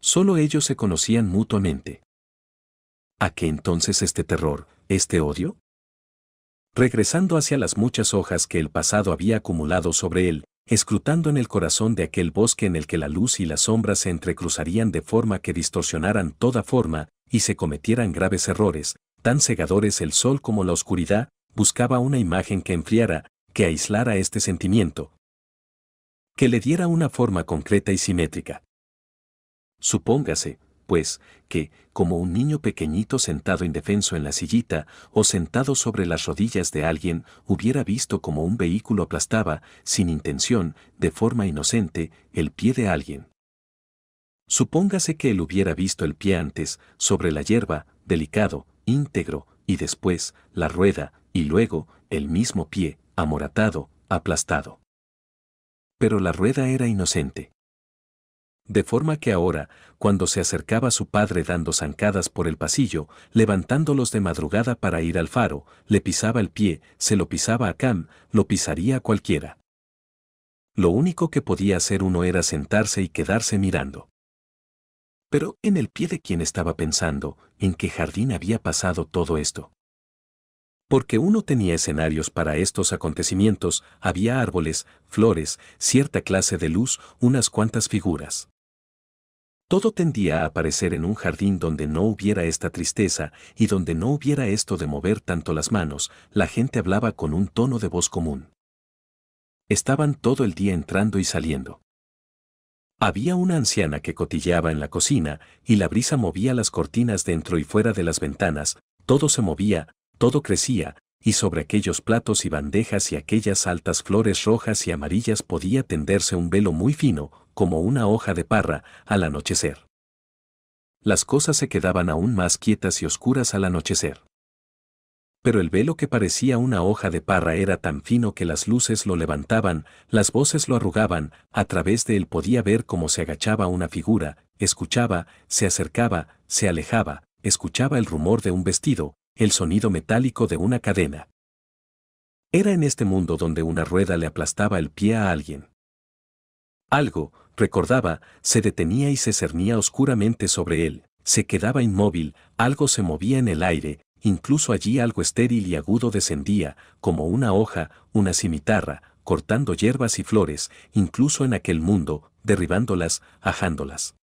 Solo ellos se conocían mutuamente. ¿a qué entonces este terror, este odio? Regresando hacia las muchas hojas que el pasado había acumulado sobre él, escrutando en el corazón de aquel bosque en el que la luz y las sombras se entrecruzarían de forma que distorsionaran toda forma, y se cometieran graves errores, tan cegadores el sol como la oscuridad, buscaba una imagen que enfriara, que aislara este sentimiento, que le diera una forma concreta y simétrica. Supóngase, pues, que, como un niño pequeñito sentado indefenso en la sillita o sentado sobre las rodillas de alguien, hubiera visto como un vehículo aplastaba, sin intención, de forma inocente, el pie de alguien. Supóngase que él hubiera visto el pie antes, sobre la hierba, delicado, íntegro, y después, la rueda, y luego, el mismo pie, amoratado, aplastado. Pero la rueda era inocente. De forma que ahora, cuando se acercaba su padre dando zancadas por el pasillo, levantándolos de madrugada para ir al faro, le pisaba el pie, se lo pisaba a Cam, lo pisaría a cualquiera. Lo único que podía hacer uno era sentarse y quedarse mirando. Pero, ¿en el pie de quien estaba pensando? ¿En qué jardín había pasado todo esto? Porque uno tenía escenarios para estos acontecimientos, había árboles, flores, cierta clase de luz, unas cuantas figuras. Todo tendía a aparecer en un jardín donde no hubiera esta tristeza y donde no hubiera esto de mover tanto las manos, la gente hablaba con un tono de voz común. Estaban todo el día entrando y saliendo. Había una anciana que cotilleaba en la cocina, y la brisa movía las cortinas dentro y fuera de las ventanas, todo se movía, todo crecía, y sobre aquellos platos y bandejas y aquellas altas flores rojas y amarillas podía tenderse un velo muy fino, como una hoja de parra, al anochecer. Las cosas se quedaban aún más quietas y oscuras al anochecer. Pero el velo que parecía una hoja de parra era tan fino que las luces lo levantaban, las voces lo arrugaban, a través de él podía ver cómo se agachaba una figura, escuchaba, se acercaba, se alejaba, escuchaba el rumor de un vestido, el sonido metálico de una cadena. Era en este mundo donde una rueda le aplastaba el pie a alguien. Algo, recordaba, se detenía y se cernía oscuramente sobre él, se quedaba inmóvil, algo se movía en el aire, incluso allí algo estéril y agudo descendía, como una hoja, una cimitarra, cortando hierbas y flores, incluso en aquel mundo, derribándolas, ajándolas.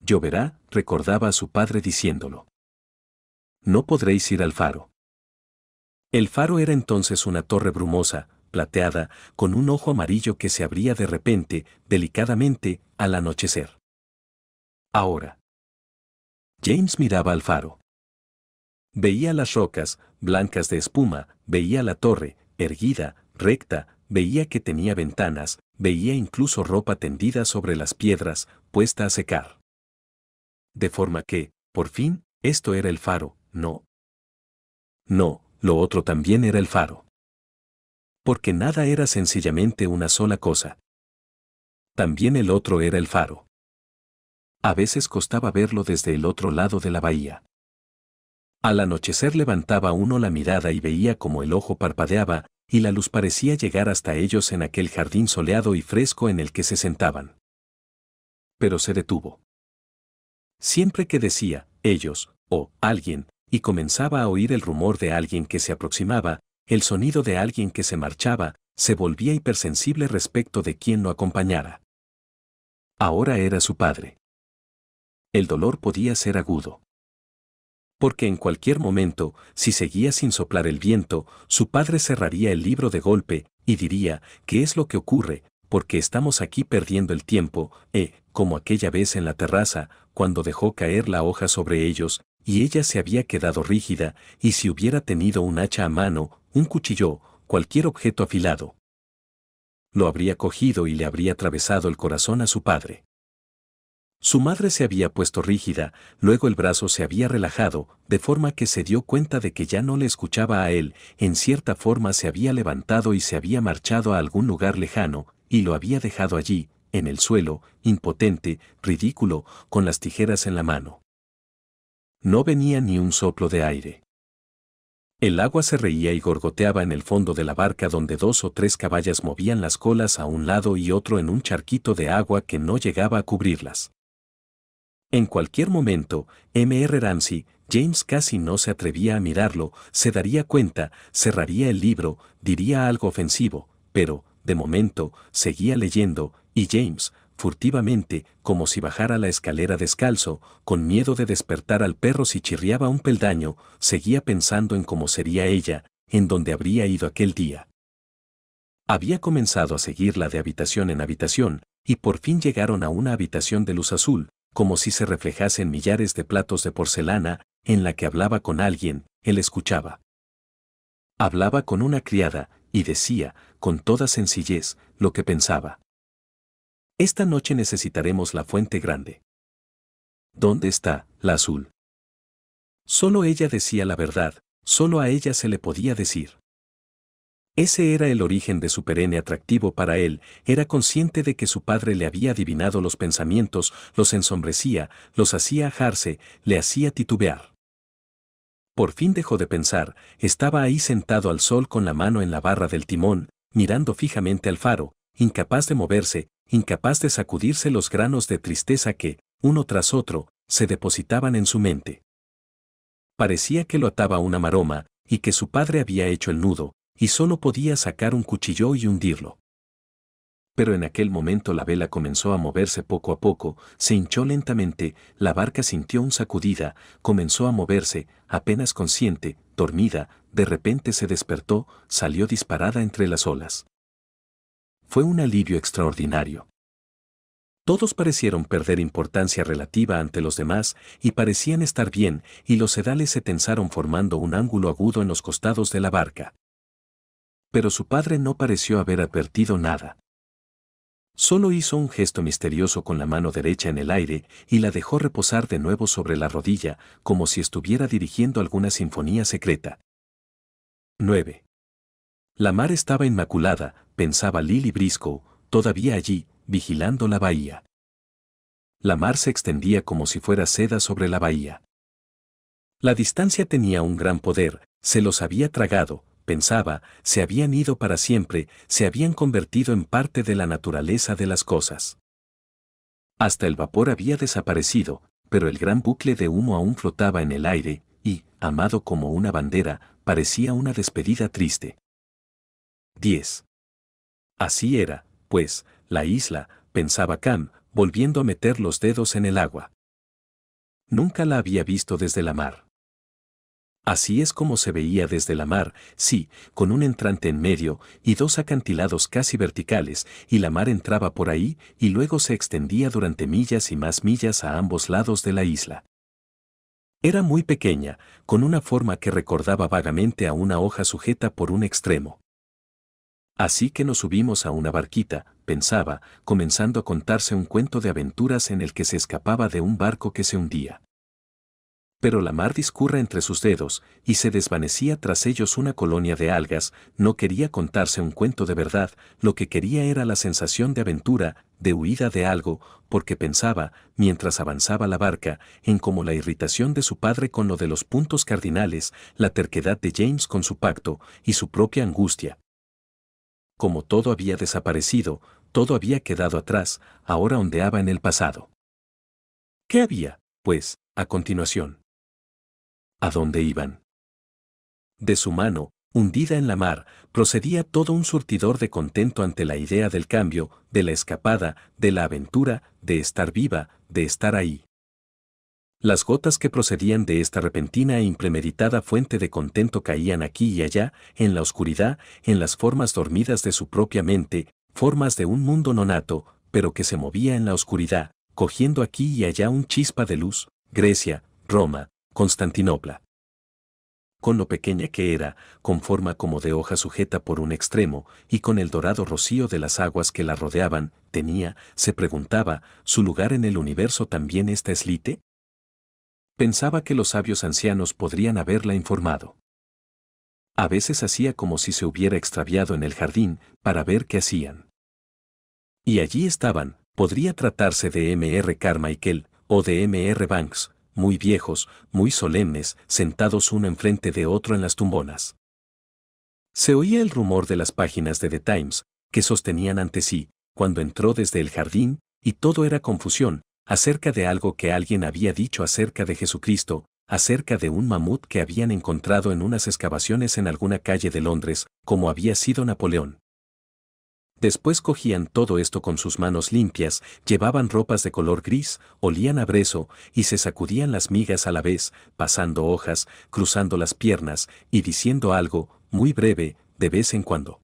Lloverá, recordaba a su padre diciéndolo no podréis ir al faro. El faro era entonces una torre brumosa, plateada, con un ojo amarillo que se abría de repente, delicadamente, al anochecer. Ahora. James miraba al faro. Veía las rocas, blancas de espuma, veía la torre, erguida, recta, veía que tenía ventanas, veía incluso ropa tendida sobre las piedras, puesta a secar. De forma que, por fin, esto era el faro, no. No, lo otro también era el faro. Porque nada era sencillamente una sola cosa. También el otro era el faro. A veces costaba verlo desde el otro lado de la bahía. Al anochecer levantaba uno la mirada y veía como el ojo parpadeaba, y la luz parecía llegar hasta ellos en aquel jardín soleado y fresco en el que se sentaban. Pero se detuvo. Siempre que decía, ellos, o alguien, y comenzaba a oír el rumor de alguien que se aproximaba, el sonido de alguien que se marchaba, se volvía hipersensible respecto de quien lo acompañara. Ahora era su padre. El dolor podía ser agudo. Porque en cualquier momento, si seguía sin soplar el viento, su padre cerraría el libro de golpe y diría, ¿qué es lo que ocurre? Porque estamos aquí perdiendo el tiempo, e, como aquella vez en la terraza, cuando dejó caer la hoja sobre ellos, y ella se había quedado rígida, y si hubiera tenido un hacha a mano, un cuchillo, cualquier objeto afilado. Lo habría cogido y le habría atravesado el corazón a su padre. Su madre se había puesto rígida, luego el brazo se había relajado, de forma que se dio cuenta de que ya no le escuchaba a él, en cierta forma se había levantado y se había marchado a algún lugar lejano, y lo había dejado allí, en el suelo, impotente, ridículo, con las tijeras en la mano. No venía ni un soplo de aire. El agua se reía y gorgoteaba en el fondo de la barca donde dos o tres caballas movían las colas a un lado y otro en un charquito de agua que no llegaba a cubrirlas. En cualquier momento, M.R. Ramsey, James casi no se atrevía a mirarlo, se daría cuenta, cerraría el libro, diría algo ofensivo, pero, de momento, seguía leyendo, y James, furtivamente, como si bajara la escalera descalzo, con miedo de despertar al perro si chirriaba un peldaño, seguía pensando en cómo sería ella, en donde habría ido aquel día. Había comenzado a seguirla de habitación en habitación, y por fin llegaron a una habitación de luz azul, como si se reflejasen millares de platos de porcelana, en la que hablaba con alguien, él escuchaba. Hablaba con una criada, y decía, con toda sencillez, lo que pensaba. Esta noche necesitaremos la fuente grande. ¿Dónde está, la azul? Solo ella decía la verdad, solo a ella se le podía decir. Ese era el origen de su perenne atractivo para él, era consciente de que su padre le había adivinado los pensamientos, los ensombrecía, los hacía ajarse, le hacía titubear. Por fin dejó de pensar, estaba ahí sentado al sol con la mano en la barra del timón, mirando fijamente al faro, incapaz de moverse, incapaz de sacudirse los granos de tristeza que, uno tras otro, se depositaban en su mente. Parecía que lo ataba una maroma, y que su padre había hecho el nudo, y solo podía sacar un cuchillo y hundirlo. Pero en aquel momento la vela comenzó a moverse poco a poco, se hinchó lentamente, la barca sintió un sacudida, comenzó a moverse, apenas consciente, dormida, de repente se despertó, salió disparada entre las olas fue un alivio extraordinario. Todos parecieron perder importancia relativa ante los demás y parecían estar bien, y los sedales se tensaron formando un ángulo agudo en los costados de la barca. Pero su padre no pareció haber advertido nada. Solo hizo un gesto misterioso con la mano derecha en el aire y la dejó reposar de nuevo sobre la rodilla, como si estuviera dirigiendo alguna sinfonía secreta. 9. La mar estaba inmaculada, pensaba Lily Briscoe, todavía allí, vigilando la bahía. La mar se extendía como si fuera seda sobre la bahía. La distancia tenía un gran poder, se los había tragado, pensaba, se habían ido para siempre, se habían convertido en parte de la naturaleza de las cosas. Hasta el vapor había desaparecido, pero el gran bucle de humo aún flotaba en el aire, y, amado como una bandera, parecía una despedida triste. 10. Así era, pues, la isla, pensaba Cam, volviendo a meter los dedos en el agua. Nunca la había visto desde la mar. Así es como se veía desde la mar, sí, con un entrante en medio y dos acantilados casi verticales, y la mar entraba por ahí y luego se extendía durante millas y más millas a ambos lados de la isla. Era muy pequeña, con una forma que recordaba vagamente a una hoja sujeta por un extremo. Así que nos subimos a una barquita, pensaba, comenzando a contarse un cuento de aventuras en el que se escapaba de un barco que se hundía. Pero la mar discurre entre sus dedos, y se desvanecía tras ellos una colonia de algas, no quería contarse un cuento de verdad, lo que quería era la sensación de aventura, de huida de algo, porque pensaba, mientras avanzaba la barca, en cómo la irritación de su padre con lo de los puntos cardinales, la terquedad de James con su pacto, y su propia angustia, como todo había desaparecido, todo había quedado atrás, ahora ondeaba en el pasado. ¿Qué había, pues, a continuación? ¿A dónde iban? De su mano, hundida en la mar, procedía todo un surtidor de contento ante la idea del cambio, de la escapada, de la aventura, de estar viva, de estar ahí. Las gotas que procedían de esta repentina e impremeditada fuente de contento caían aquí y allá, en la oscuridad, en las formas dormidas de su propia mente, formas de un mundo nonato, pero que se movía en la oscuridad, cogiendo aquí y allá un chispa de luz, Grecia, Roma, Constantinopla. Con lo pequeña que era, con forma como de hoja sujeta por un extremo, y con el dorado rocío de las aguas que la rodeaban, tenía, se preguntaba, su lugar en el universo también esta eslite, Pensaba que los sabios ancianos podrían haberla informado. A veces hacía como si se hubiera extraviado en el jardín para ver qué hacían. Y allí estaban, podría tratarse de M.R. Carmichael o de M.R. Banks, muy viejos, muy solemnes, sentados uno enfrente de otro en las tumbonas. Se oía el rumor de las páginas de The Times, que sostenían ante sí, cuando entró desde el jardín, y todo era confusión, acerca de algo que alguien había dicho acerca de Jesucristo, acerca de un mamut que habían encontrado en unas excavaciones en alguna calle de Londres, como había sido Napoleón. Después cogían todo esto con sus manos limpias, llevaban ropas de color gris, olían a brezo, y se sacudían las migas a la vez, pasando hojas, cruzando las piernas, y diciendo algo, muy breve, de vez en cuando.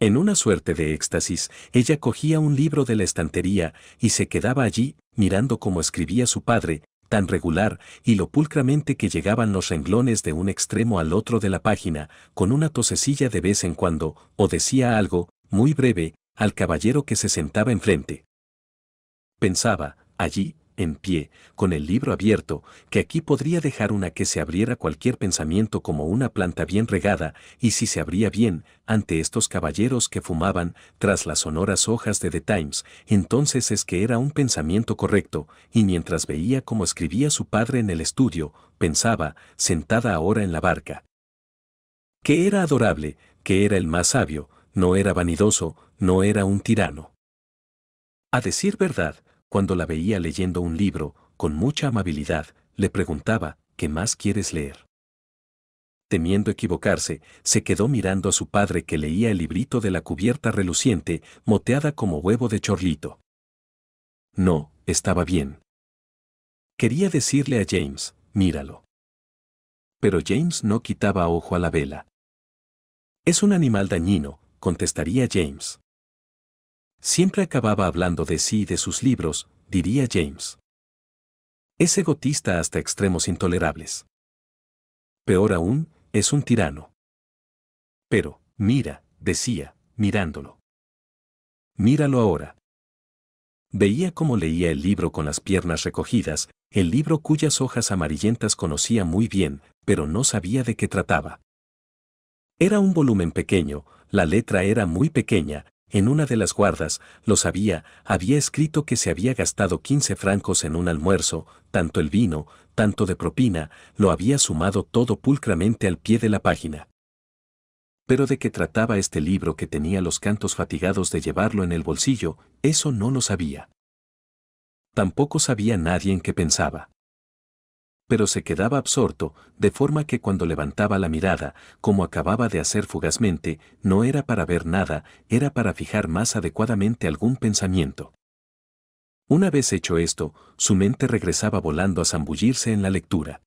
En una suerte de éxtasis, ella cogía un libro de la estantería y se quedaba allí, mirando cómo escribía su padre, tan regular y lo pulcramente que llegaban los renglones de un extremo al otro de la página, con una tosecilla de vez en cuando, o decía algo, muy breve, al caballero que se sentaba enfrente. Pensaba, allí, en pie, con el libro abierto, que aquí podría dejar una que se abriera cualquier pensamiento como una planta bien regada, y si se abría bien, ante estos caballeros que fumaban, tras las sonoras hojas de The Times, entonces es que era un pensamiento correcto, y mientras veía cómo escribía su padre en el estudio, pensaba, sentada ahora en la barca. Que era adorable, que era el más sabio, no era vanidoso, no era un tirano. A decir verdad, cuando la veía leyendo un libro, con mucha amabilidad, le preguntaba, ¿qué más quieres leer? Temiendo equivocarse, se quedó mirando a su padre que leía el librito de la cubierta reluciente, moteada como huevo de chorlito. No, estaba bien. Quería decirle a James, míralo. Pero James no quitaba ojo a la vela. Es un animal dañino, contestaría James. Siempre acababa hablando de sí y de sus libros, diría James. Es egotista hasta extremos intolerables. Peor aún, es un tirano. Pero, mira, decía, mirándolo. Míralo ahora. Veía cómo leía el libro con las piernas recogidas, el libro cuyas hojas amarillentas conocía muy bien, pero no sabía de qué trataba. Era un volumen pequeño, la letra era muy pequeña, en una de las guardas, lo sabía, había escrito que se había gastado 15 francos en un almuerzo, tanto el vino, tanto de propina, lo había sumado todo pulcramente al pie de la página. Pero de qué trataba este libro que tenía los cantos fatigados de llevarlo en el bolsillo, eso no lo sabía. Tampoco sabía nadie en qué pensaba pero se quedaba absorto, de forma que cuando levantaba la mirada, como acababa de hacer fugazmente, no era para ver nada, era para fijar más adecuadamente algún pensamiento. Una vez hecho esto, su mente regresaba volando a zambullirse en la lectura.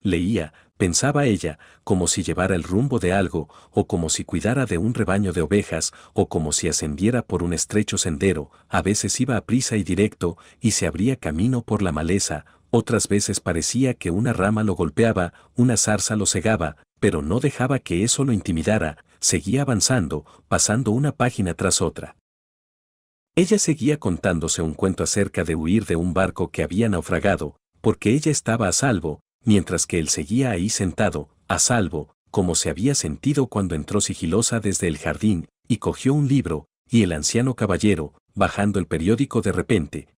Leía, pensaba ella, como si llevara el rumbo de algo, o como si cuidara de un rebaño de ovejas, o como si ascendiera por un estrecho sendero, a veces iba a prisa y directo, y se abría camino por la maleza, otras veces parecía que una rama lo golpeaba, una zarza lo cegaba, pero no dejaba que eso lo intimidara, seguía avanzando, pasando una página tras otra. Ella seguía contándose un cuento acerca de huir de un barco que había naufragado, porque ella estaba a salvo, mientras que él seguía ahí sentado, a salvo, como se había sentido cuando entró sigilosa desde el jardín, y cogió un libro, y el anciano caballero, bajando el periódico de repente,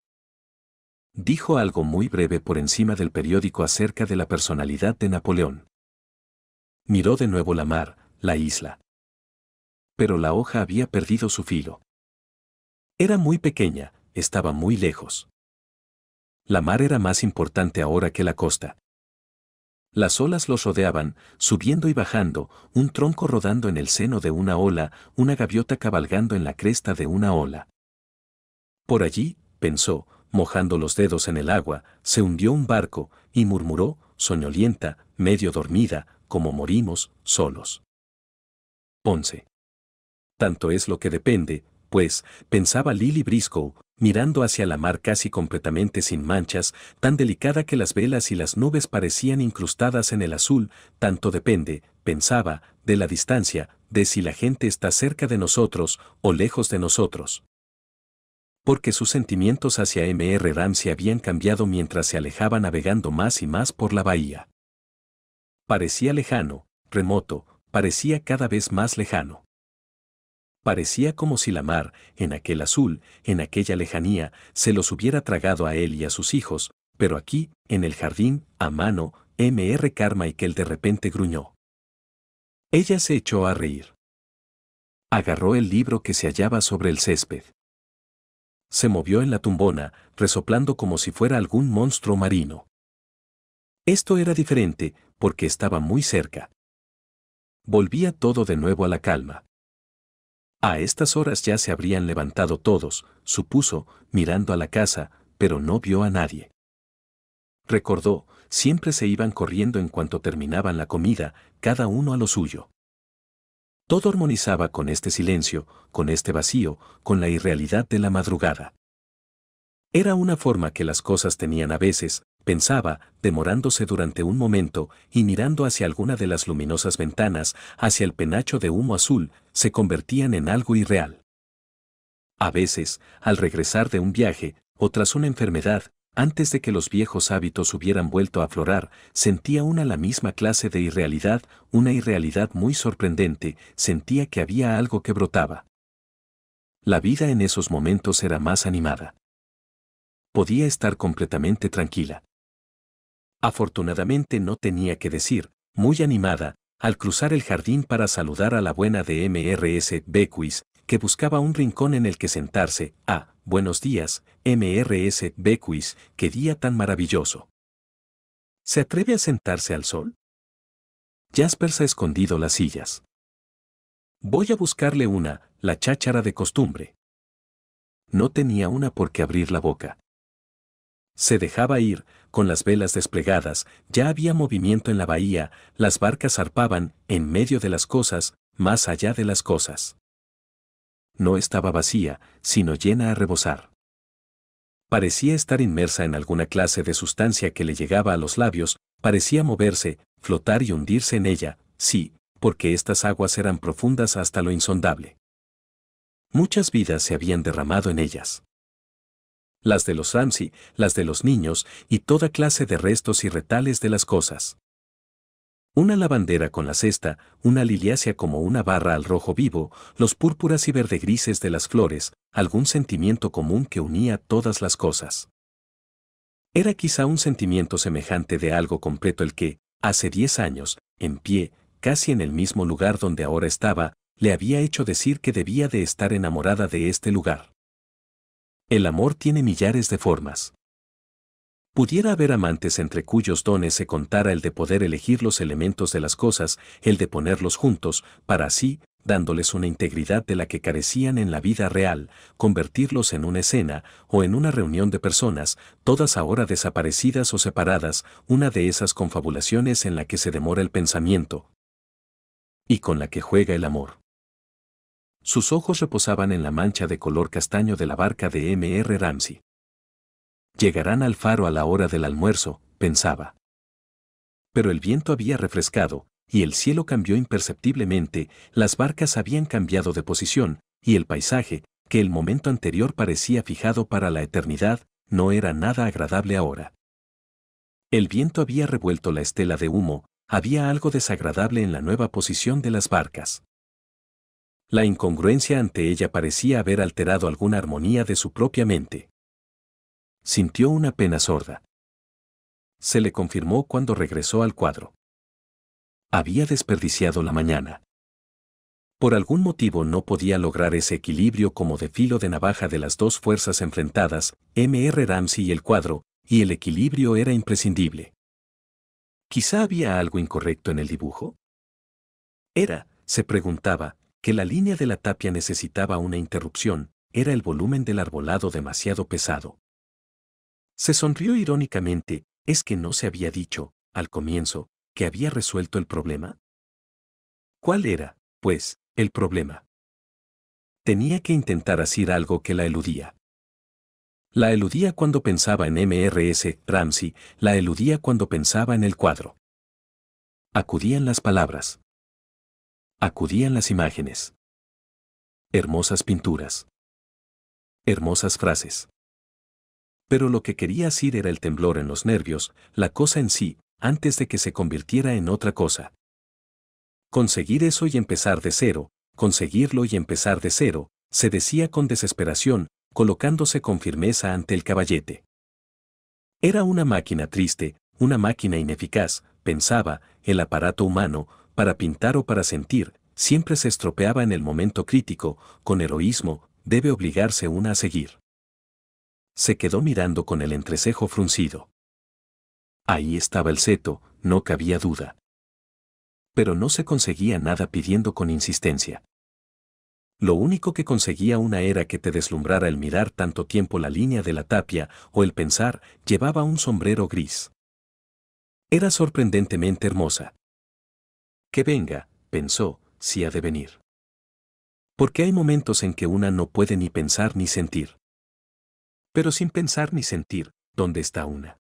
dijo algo muy breve por encima del periódico acerca de la personalidad de Napoleón. Miró de nuevo la mar, la isla. Pero la hoja había perdido su filo. Era muy pequeña, estaba muy lejos. La mar era más importante ahora que la costa. Las olas los rodeaban, subiendo y bajando, un tronco rodando en el seno de una ola, una gaviota cabalgando en la cresta de una ola. Por allí, pensó, mojando los dedos en el agua, se hundió un barco, y murmuró, soñolienta, medio dormida, como morimos, solos. 11. Tanto es lo que depende, pues, pensaba Lily Briscoe, mirando hacia la mar casi completamente sin manchas, tan delicada que las velas y las nubes parecían incrustadas en el azul, tanto depende, pensaba, de la distancia, de si la gente está cerca de nosotros o lejos de nosotros porque sus sentimientos hacia M.R. Ramsey habían cambiado mientras se alejaba navegando más y más por la bahía. Parecía lejano, remoto, parecía cada vez más lejano. Parecía como si la mar, en aquel azul, en aquella lejanía, se los hubiera tragado a él y a sus hijos, pero aquí, en el jardín, a mano, M.R. Carmichael de repente gruñó. Ella se echó a reír. Agarró el libro que se hallaba sobre el césped se movió en la tumbona, resoplando como si fuera algún monstruo marino. Esto era diferente, porque estaba muy cerca. Volvía todo de nuevo a la calma. A estas horas ya se habrían levantado todos, supuso, mirando a la casa, pero no vio a nadie. Recordó, siempre se iban corriendo en cuanto terminaban la comida, cada uno a lo suyo. Todo armonizaba con este silencio, con este vacío, con la irrealidad de la madrugada. Era una forma que las cosas tenían a veces, pensaba, demorándose durante un momento y mirando hacia alguna de las luminosas ventanas, hacia el penacho de humo azul, se convertían en algo irreal. A veces, al regresar de un viaje, o tras una enfermedad, antes de que los viejos hábitos hubieran vuelto a aflorar, sentía una la misma clase de irrealidad, una irrealidad muy sorprendente, sentía que había algo que brotaba. La vida en esos momentos era más animada. Podía estar completamente tranquila. Afortunadamente no tenía que decir, muy animada, al cruzar el jardín para saludar a la buena de MRS Bequis, que buscaba un rincón en el que sentarse, a Buenos días, MRS Bequis, qué día tan maravilloso. ¿Se atreve a sentarse al sol? Jaspers ha escondido las sillas. Voy a buscarle una, la cháchara de costumbre. No tenía una por qué abrir la boca. Se dejaba ir, con las velas desplegadas, ya había movimiento en la bahía, las barcas zarpaban, en medio de las cosas, más allá de las cosas no estaba vacía, sino llena a rebosar. Parecía estar inmersa en alguna clase de sustancia que le llegaba a los labios, parecía moverse, flotar y hundirse en ella, sí, porque estas aguas eran profundas hasta lo insondable. Muchas vidas se habían derramado en ellas. Las de los Ramsey, las de los niños y toda clase de restos y retales de las cosas. Una lavandera con la cesta, una liliácea como una barra al rojo vivo, los púrpuras y verde grises de las flores, algún sentimiento común que unía todas las cosas. Era quizá un sentimiento semejante de algo completo el que, hace diez años, en pie, casi en el mismo lugar donde ahora estaba, le había hecho decir que debía de estar enamorada de este lugar. El amor tiene millares de formas. Pudiera haber amantes entre cuyos dones se contara el de poder elegir los elementos de las cosas, el de ponerlos juntos, para así, dándoles una integridad de la que carecían en la vida real, convertirlos en una escena o en una reunión de personas, todas ahora desaparecidas o separadas, una de esas confabulaciones en la que se demora el pensamiento y con la que juega el amor. Sus ojos reposaban en la mancha de color castaño de la barca de M.R. Ramsey. Llegarán al faro a la hora del almuerzo, pensaba. Pero el viento había refrescado, y el cielo cambió imperceptiblemente, las barcas habían cambiado de posición, y el paisaje, que el momento anterior parecía fijado para la eternidad, no era nada agradable ahora. El viento había revuelto la estela de humo, había algo desagradable en la nueva posición de las barcas. La incongruencia ante ella parecía haber alterado alguna armonía de su propia mente. Sintió una pena sorda. Se le confirmó cuando regresó al cuadro. Había desperdiciado la mañana. Por algún motivo no podía lograr ese equilibrio como de filo de navaja de las dos fuerzas enfrentadas, M.R. Ramsey y el cuadro, y el equilibrio era imprescindible. Quizá había algo incorrecto en el dibujo. Era, se preguntaba, que la línea de la tapia necesitaba una interrupción, era el volumen del arbolado demasiado pesado. Se sonrió irónicamente, ¿es que no se había dicho, al comienzo, que había resuelto el problema? ¿Cuál era, pues, el problema? Tenía que intentar hacer algo que la eludía. La eludía cuando pensaba en MRS Ramsey, la eludía cuando pensaba en el cuadro. Acudían las palabras. Acudían las imágenes. Hermosas pinturas. Hermosas frases. Pero lo que quería decir era el temblor en los nervios, la cosa en sí, antes de que se convirtiera en otra cosa. Conseguir eso y empezar de cero, conseguirlo y empezar de cero, se decía con desesperación, colocándose con firmeza ante el caballete. Era una máquina triste, una máquina ineficaz, pensaba, el aparato humano, para pintar o para sentir, siempre se estropeaba en el momento crítico, con heroísmo, debe obligarse una a seguir se quedó mirando con el entrecejo fruncido. Ahí estaba el seto, no cabía duda. Pero no se conseguía nada pidiendo con insistencia. Lo único que conseguía una era que te deslumbrara el mirar tanto tiempo la línea de la tapia o el pensar llevaba un sombrero gris. Era sorprendentemente hermosa. Que venga, pensó, si ha de venir. Porque hay momentos en que una no puede ni pensar ni sentir pero sin pensar ni sentir, dónde está una.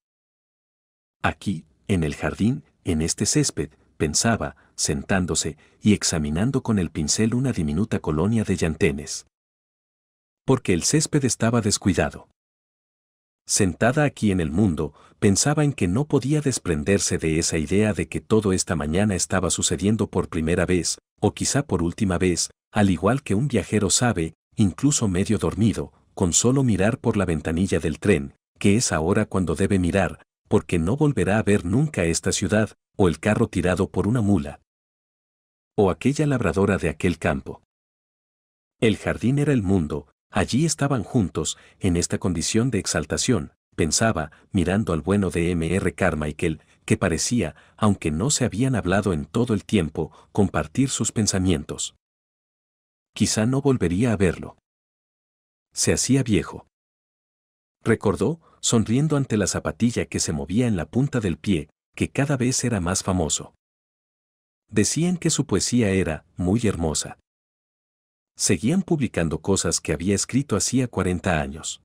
Aquí, en el jardín, en este césped, pensaba, sentándose y examinando con el pincel una diminuta colonia de llantenes. Porque el césped estaba descuidado. Sentada aquí en el mundo, pensaba en que no podía desprenderse de esa idea de que todo esta mañana estaba sucediendo por primera vez, o quizá por última vez, al igual que un viajero sabe, incluso medio dormido, con solo mirar por la ventanilla del tren, que es ahora cuando debe mirar, porque no volverá a ver nunca esta ciudad, o el carro tirado por una mula, o aquella labradora de aquel campo. El jardín era el mundo, allí estaban juntos, en esta condición de exaltación, pensaba, mirando al bueno de R. Carmichael, que parecía, aunque no se habían hablado en todo el tiempo, compartir sus pensamientos. Quizá no volvería a verlo. Se hacía viejo. Recordó, sonriendo ante la zapatilla que se movía en la punta del pie, que cada vez era más famoso. Decían que su poesía era muy hermosa. Seguían publicando cosas que había escrito hacía 40 años.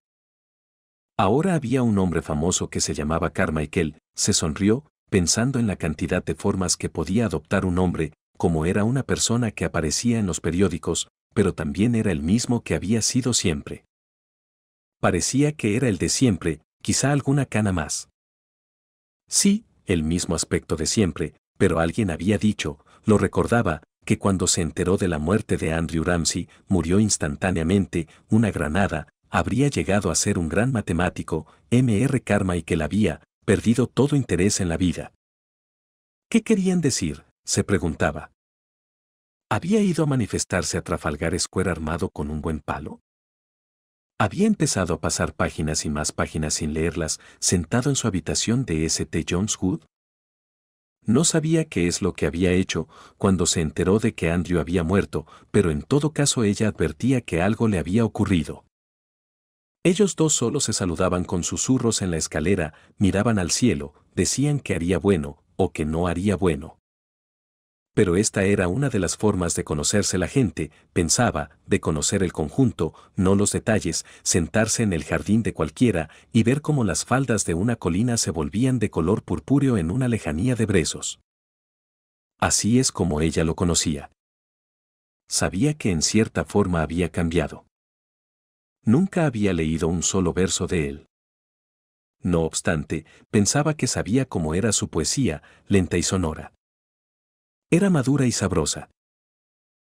Ahora había un hombre famoso que se llamaba Carmichael, se sonrió, pensando en la cantidad de formas que podía adoptar un hombre, como era una persona que aparecía en los periódicos, pero también era el mismo que había sido siempre. Parecía que era el de siempre, quizá alguna cana más. Sí, el mismo aspecto de siempre, pero alguien había dicho, lo recordaba, que cuando se enteró de la muerte de Andrew Ramsey, murió instantáneamente, una granada, habría llegado a ser un gran matemático, M.R. Karma y que la había, perdido todo interés en la vida. ¿Qué querían decir? se preguntaba. Había ido a manifestarse a Trafalgar Square armado con un buen palo. Había empezado a pasar páginas y más páginas sin leerlas, sentado en su habitación de St. John's Wood. No sabía qué es lo que había hecho cuando se enteró de que Andrew había muerto, pero en todo caso ella advertía que algo le había ocurrido. Ellos dos solo se saludaban con susurros en la escalera, miraban al cielo, decían que haría bueno o que no haría bueno pero esta era una de las formas de conocerse la gente, pensaba, de conocer el conjunto, no los detalles, sentarse en el jardín de cualquiera y ver cómo las faldas de una colina se volvían de color purpúreo en una lejanía de brezos. Así es como ella lo conocía. Sabía que en cierta forma había cambiado. Nunca había leído un solo verso de él. No obstante, pensaba que sabía cómo era su poesía, lenta y sonora. Era madura y sabrosa.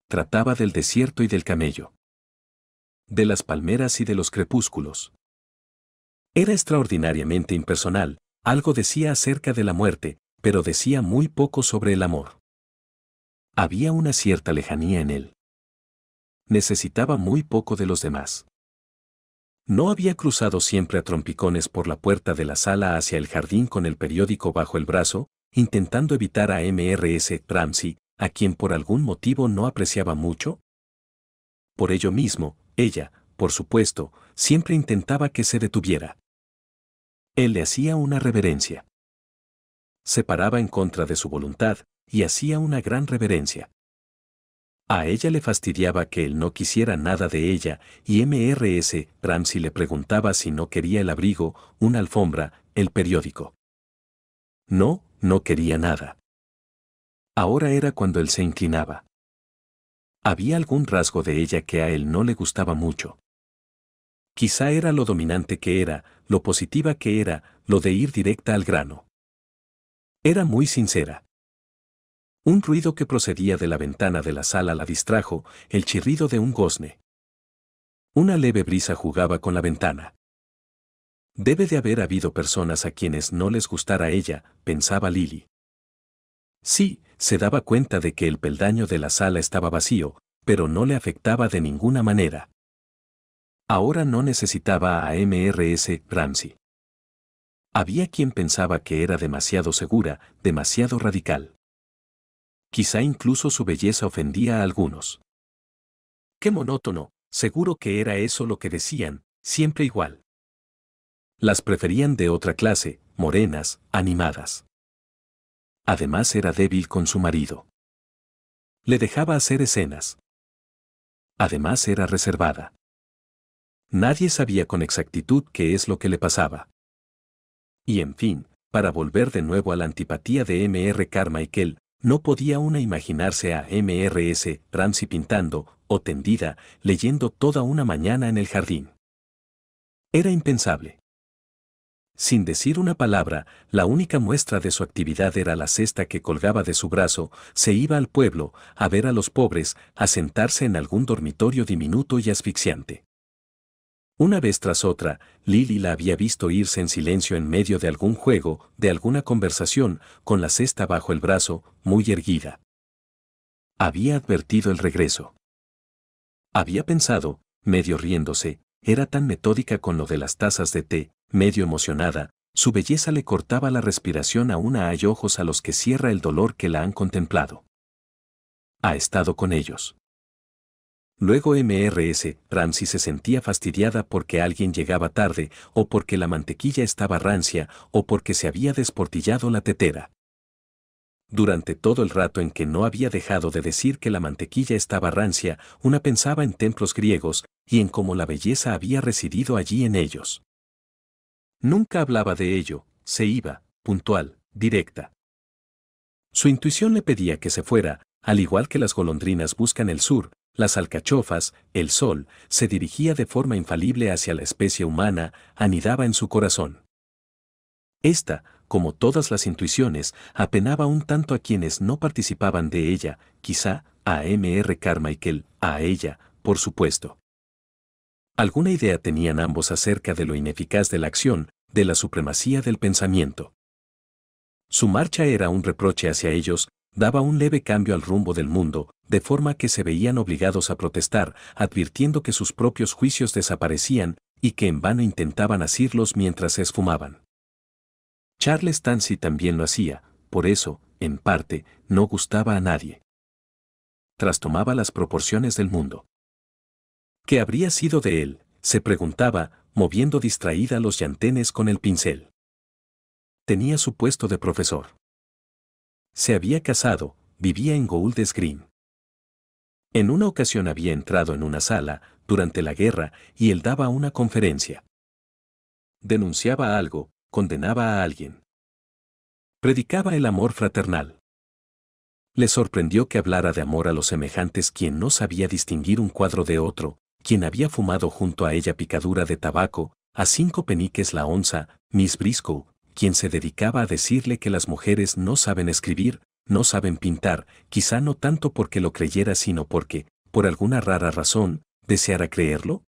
Trataba del desierto y del camello. De las palmeras y de los crepúsculos. Era extraordinariamente impersonal, algo decía acerca de la muerte, pero decía muy poco sobre el amor. Había una cierta lejanía en él. Necesitaba muy poco de los demás. No había cruzado siempre a trompicones por la puerta de la sala hacia el jardín con el periódico bajo el brazo, intentando evitar a MRS Ramsey, a quien por algún motivo no apreciaba mucho? Por ello mismo, ella, por supuesto, siempre intentaba que se detuviera. Él le hacía una reverencia. Se paraba en contra de su voluntad y hacía una gran reverencia. A ella le fastidiaba que él no quisiera nada de ella y MRS Ramsey le preguntaba si no quería el abrigo, una alfombra, el periódico. No, no quería nada. Ahora era cuando él se inclinaba. Había algún rasgo de ella que a él no le gustaba mucho. Quizá era lo dominante que era, lo positiva que era, lo de ir directa al grano. Era muy sincera. Un ruido que procedía de la ventana de la sala la distrajo, el chirrido de un gozne. Una leve brisa jugaba con la ventana. Debe de haber habido personas a quienes no les gustara ella, pensaba Lily. Sí, se daba cuenta de que el peldaño de la sala estaba vacío, pero no le afectaba de ninguna manera. Ahora no necesitaba a MRS Ramsey. Había quien pensaba que era demasiado segura, demasiado radical. Quizá incluso su belleza ofendía a algunos. Qué monótono, seguro que era eso lo que decían, siempre igual las preferían de otra clase, morenas, animadas. Además era débil con su marido. Le dejaba hacer escenas. Además era reservada. Nadie sabía con exactitud qué es lo que le pasaba. Y en fin, para volver de nuevo a la antipatía de M.R. Carmichael, no podía una imaginarse a M.R.S. Ramsey pintando, o tendida, leyendo toda una mañana en el jardín. Era impensable. Sin decir una palabra, la única muestra de su actividad era la cesta que colgaba de su brazo, se iba al pueblo, a ver a los pobres, a sentarse en algún dormitorio diminuto y asfixiante. Una vez tras otra, Lily la había visto irse en silencio en medio de algún juego, de alguna conversación, con la cesta bajo el brazo, muy erguida. Había advertido el regreso. Había pensado, medio riéndose, era tan metódica con lo de las tazas de té, medio emocionada, su belleza le cortaba la respiración a una hay ojos a los que cierra el dolor que la han contemplado. Ha estado con ellos. Luego MRS, Ramsey se sentía fastidiada porque alguien llegaba tarde, o porque la mantequilla estaba rancia, o porque se había desportillado la tetera. Durante todo el rato en que no había dejado de decir que la mantequilla estaba rancia, una pensaba en templos griegos y en cómo la belleza había residido allí en ellos. Nunca hablaba de ello, se iba, puntual, directa. Su intuición le pedía que se fuera, al igual que las golondrinas buscan el sur, las alcachofas, el sol, se dirigía de forma infalible hacia la especie humana, anidaba en su corazón. Esta, como todas las intuiciones, apenaba un tanto a quienes no participaban de ella, quizá a R. Carmichael, a ella, por supuesto. Alguna idea tenían ambos acerca de lo ineficaz de la acción, de la supremacía del pensamiento. Su marcha era un reproche hacia ellos, daba un leve cambio al rumbo del mundo, de forma que se veían obligados a protestar, advirtiendo que sus propios juicios desaparecían y que en vano intentaban asirlos mientras se esfumaban. Charles Tansy también lo hacía, por eso, en parte, no gustaba a nadie. Trastomaba las proporciones del mundo. ¿Qué habría sido de él? se preguntaba, moviendo distraída los llantenes con el pincel. Tenía su puesto de profesor. Se había casado, vivía en Gouldes Green. En una ocasión había entrado en una sala, durante la guerra, y él daba una conferencia. Denunciaba algo, condenaba a alguien. Predicaba el amor fraternal. Le sorprendió que hablara de amor a los semejantes quien no sabía distinguir un cuadro de otro, quien había fumado junto a ella picadura de tabaco, a cinco peniques la onza, Miss Briscoe, quien se dedicaba a decirle que las mujeres no saben escribir, no saben pintar, quizá no tanto porque lo creyera sino porque, por alguna rara razón, deseara creerlo.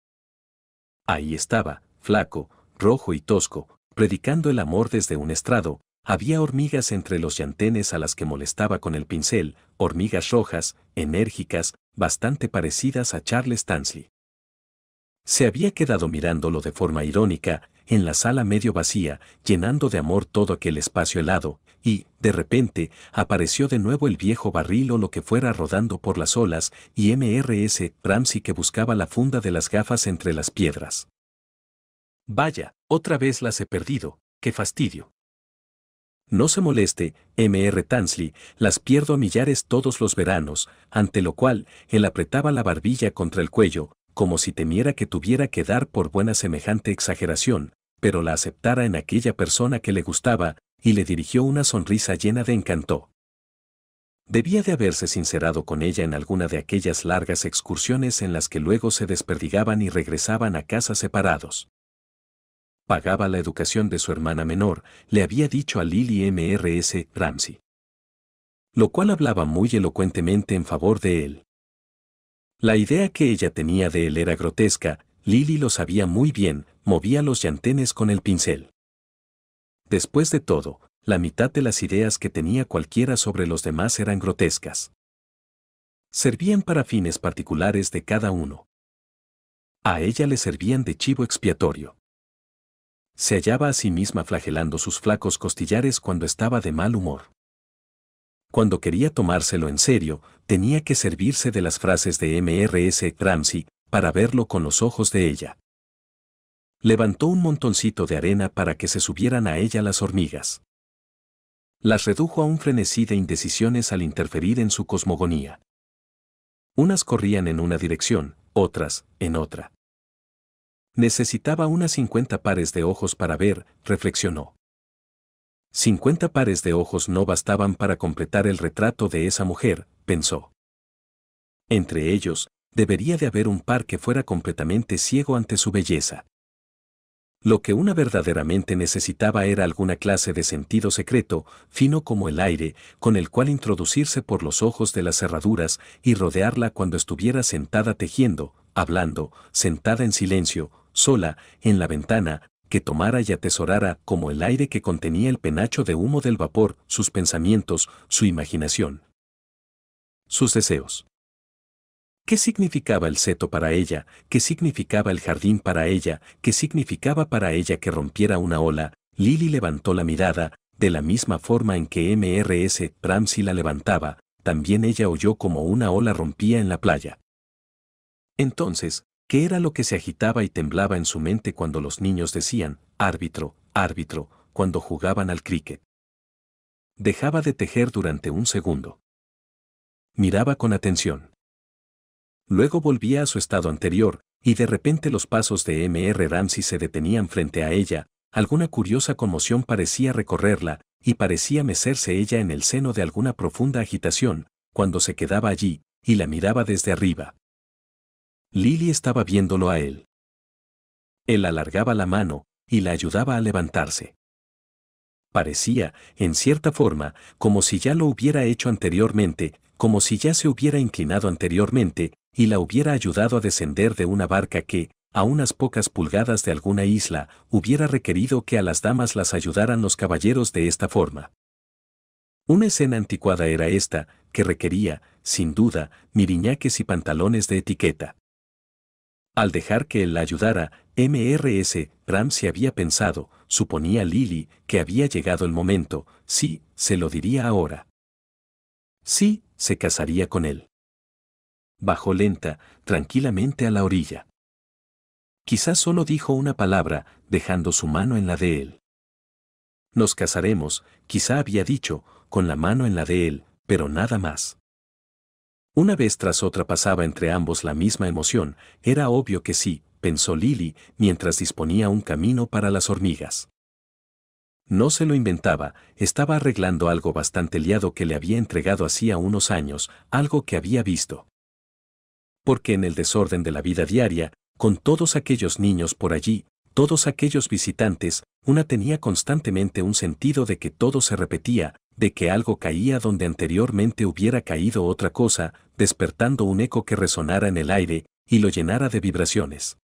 Ahí estaba, flaco, rojo y tosco, predicando el amor desde un estrado, había hormigas entre los llantenes a las que molestaba con el pincel, hormigas rojas, enérgicas, bastante parecidas a Charles Tansley. Se había quedado mirándolo de forma irónica, en la sala medio vacía, llenando de amor todo aquel espacio helado, y, de repente, apareció de nuevo el viejo barril o lo que fuera rodando por las olas, y MRS Ramsey que buscaba la funda de las gafas entre las piedras. Vaya, otra vez las he perdido, qué fastidio. No se moleste, M.R. Tansley, las pierdo a millares todos los veranos, ante lo cual él apretaba la barbilla contra el cuello, como si temiera que tuviera que dar por buena semejante exageración, pero la aceptara en aquella persona que le gustaba, y le dirigió una sonrisa llena de encanto. Debía de haberse sincerado con ella en alguna de aquellas largas excursiones en las que luego se desperdigaban y regresaban a casa separados. Pagaba la educación de su hermana menor, le había dicho a Lily M.R.S. Ramsey. Lo cual hablaba muy elocuentemente en favor de él. La idea que ella tenía de él era grotesca, Lily lo sabía muy bien, movía los llantenes con el pincel. Después de todo, la mitad de las ideas que tenía cualquiera sobre los demás eran grotescas. Servían para fines particulares de cada uno. A ella le servían de chivo expiatorio. Se hallaba a sí misma flagelando sus flacos costillares cuando estaba de mal humor. Cuando quería tomárselo en serio, tenía que servirse de las frases de MRS Ramsey para verlo con los ojos de ella. Levantó un montoncito de arena para que se subieran a ella las hormigas. Las redujo a un frenesí de indecisiones al interferir en su cosmogonía. Unas corrían en una dirección, otras, en otra. Necesitaba unas 50 pares de ojos para ver, reflexionó. Cincuenta pares de ojos no bastaban para completar el retrato de esa mujer, pensó. Entre ellos, debería de haber un par que fuera completamente ciego ante su belleza. Lo que una verdaderamente necesitaba era alguna clase de sentido secreto, fino como el aire, con el cual introducirse por los ojos de las cerraduras y rodearla cuando estuviera sentada tejiendo, hablando, sentada en silencio, sola, en la ventana, que tomara y atesorara, como el aire que contenía el penacho de humo del vapor, sus pensamientos, su imaginación. Sus deseos. ¿Qué significaba el seto para ella? ¿Qué significaba el jardín para ella? ¿Qué significaba para ella que rompiera una ola? Lily levantó la mirada, de la misma forma en que MRS Ramsey la levantaba, también ella oyó como una ola rompía en la playa. Entonces, ¿Qué era lo que se agitaba y temblaba en su mente cuando los niños decían, árbitro, árbitro, cuando jugaban al críquet? Dejaba de tejer durante un segundo. Miraba con atención. Luego volvía a su estado anterior, y de repente los pasos de M.R. Ramsey se detenían frente a ella, alguna curiosa conmoción parecía recorrerla, y parecía mecerse ella en el seno de alguna profunda agitación, cuando se quedaba allí, y la miraba desde arriba, Lily estaba viéndolo a él. Él alargaba la mano y la ayudaba a levantarse. Parecía, en cierta forma, como si ya lo hubiera hecho anteriormente, como si ya se hubiera inclinado anteriormente y la hubiera ayudado a descender de una barca que, a unas pocas pulgadas de alguna isla, hubiera requerido que a las damas las ayudaran los caballeros de esta forma. Una escena anticuada era esta, que requería, sin duda, miriñaques y pantalones de etiqueta. Al dejar que él la ayudara, MRS, Ramsey había pensado, suponía Lily, que había llegado el momento, sí, se lo diría ahora. Sí, se casaría con él. Bajó lenta, tranquilamente a la orilla. Quizás solo dijo una palabra, dejando su mano en la de él. Nos casaremos, quizá había dicho, con la mano en la de él, pero nada más. Una vez tras otra pasaba entre ambos la misma emoción, era obvio que sí, pensó Lily, mientras disponía un camino para las hormigas. No se lo inventaba, estaba arreglando algo bastante liado que le había entregado hacía unos años, algo que había visto. Porque en el desorden de la vida diaria, con todos aquellos niños por allí, todos aquellos visitantes, una tenía constantemente un sentido de que todo se repetía, de que algo caía donde anteriormente hubiera caído otra cosa, despertando un eco que resonara en el aire y lo llenara de vibraciones.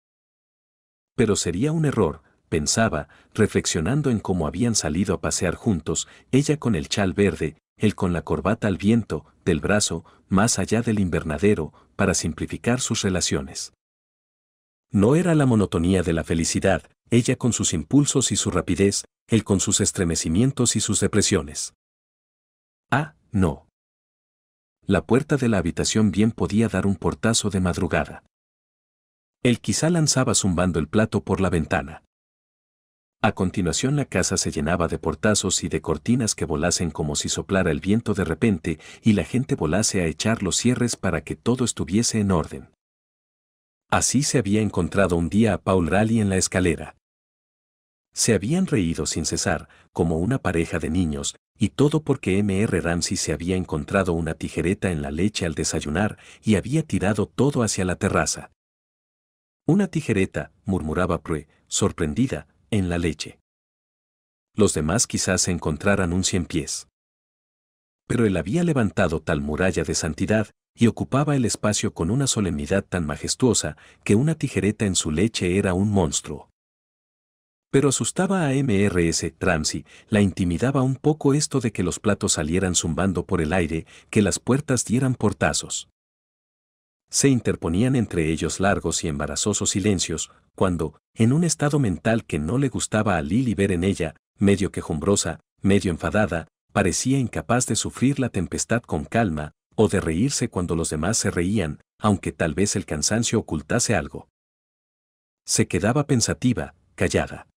Pero sería un error, pensaba, reflexionando en cómo habían salido a pasear juntos, ella con el chal verde, él con la corbata al viento, del brazo, más allá del invernadero, para simplificar sus relaciones. No era la monotonía de la felicidad, ella con sus impulsos y su rapidez, él con sus estremecimientos y sus depresiones. Ah, no. La puerta de la habitación bien podía dar un portazo de madrugada. Él quizá lanzaba zumbando el plato por la ventana. A continuación la casa se llenaba de portazos y de cortinas que volasen como si soplara el viento de repente y la gente volase a echar los cierres para que todo estuviese en orden. Así se había encontrado un día a Paul Raleigh en la escalera. Se habían reído sin cesar, como una pareja de niños, y todo porque M.R. Ramsey se había encontrado una tijereta en la leche al desayunar y había tirado todo hacia la terraza. Una tijereta, murmuraba Prue, sorprendida, en la leche. Los demás quizás encontraran un cien pies. Pero él había levantado tal muralla de santidad y ocupaba el espacio con una solemnidad tan majestuosa que una tijereta en su leche era un monstruo. Pero asustaba a MRS Ramsey, la intimidaba un poco esto de que los platos salieran zumbando por el aire, que las puertas dieran portazos. Se interponían entre ellos largos y embarazosos silencios, cuando, en un estado mental que no le gustaba a Lily ver en ella, medio quejumbrosa, medio enfadada, parecía incapaz de sufrir la tempestad con calma, o de reírse cuando los demás se reían, aunque tal vez el cansancio ocultase algo. Se quedaba pensativa, callada.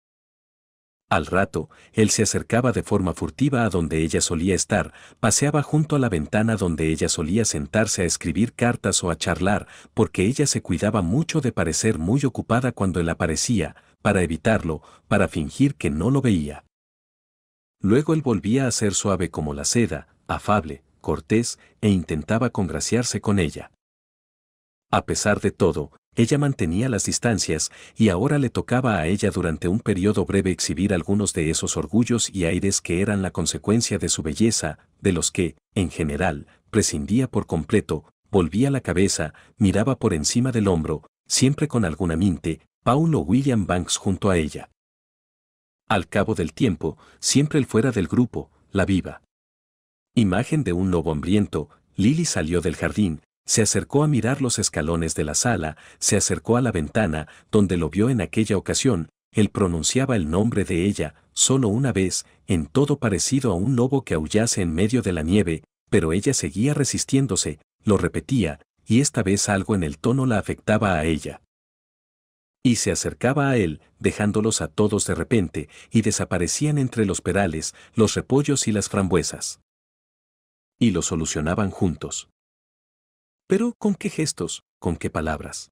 Al rato, él se acercaba de forma furtiva a donde ella solía estar, paseaba junto a la ventana donde ella solía sentarse a escribir cartas o a charlar, porque ella se cuidaba mucho de parecer muy ocupada cuando él aparecía, para evitarlo, para fingir que no lo veía. Luego él volvía a ser suave como la seda, afable, cortés e intentaba congraciarse con ella. A pesar de todo, ella mantenía las distancias y ahora le tocaba a ella durante un periodo breve exhibir algunos de esos orgullos y aires que eran la consecuencia de su belleza, de los que, en general, prescindía por completo, volvía la cabeza, miraba por encima del hombro, siempre con alguna Paul Paulo William Banks junto a ella. Al cabo del tiempo, siempre el fuera del grupo, la viva, Imagen de un lobo hambriento, Lily salió del jardín, se acercó a mirar los escalones de la sala, se acercó a la ventana, donde lo vio en aquella ocasión, él pronunciaba el nombre de ella, solo una vez, en todo parecido a un lobo que aullase en medio de la nieve, pero ella seguía resistiéndose, lo repetía, y esta vez algo en el tono la afectaba a ella. Y se acercaba a él, dejándolos a todos de repente, y desaparecían entre los perales, los repollos y las frambuesas y lo solucionaban juntos. Pero ¿con qué gestos? ¿Con qué palabras?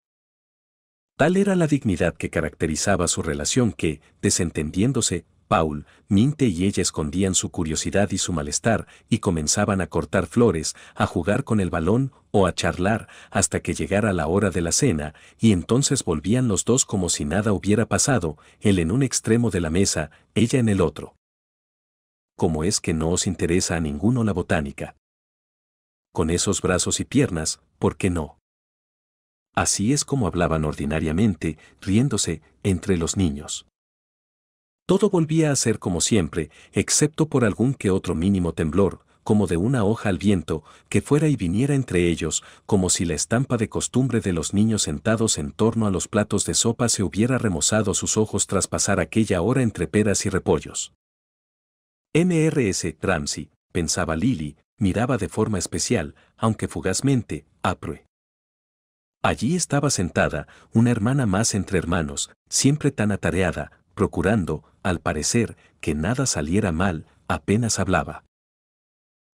Tal era la dignidad que caracterizaba su relación que, desentendiéndose, Paul, Minte y ella escondían su curiosidad y su malestar y comenzaban a cortar flores, a jugar con el balón o a charlar hasta que llegara la hora de la cena y entonces volvían los dos como si nada hubiera pasado, él en un extremo de la mesa, ella en el otro. ¿Cómo es que no os interesa a ninguno la botánica? con esos brazos y piernas, ¿por qué no? Así es como hablaban ordinariamente, riéndose, entre los niños. Todo volvía a ser como siempre, excepto por algún que otro mínimo temblor, como de una hoja al viento, que fuera y viniera entre ellos, como si la estampa de costumbre de los niños sentados en torno a los platos de sopa se hubiera remozado sus ojos tras pasar aquella hora entre peras y repollos. MRS Ramsey, pensaba Lily, miraba de forma especial, aunque fugazmente, a Prue. Allí estaba sentada, una hermana más entre hermanos, siempre tan atareada, procurando, al parecer, que nada saliera mal, apenas hablaba.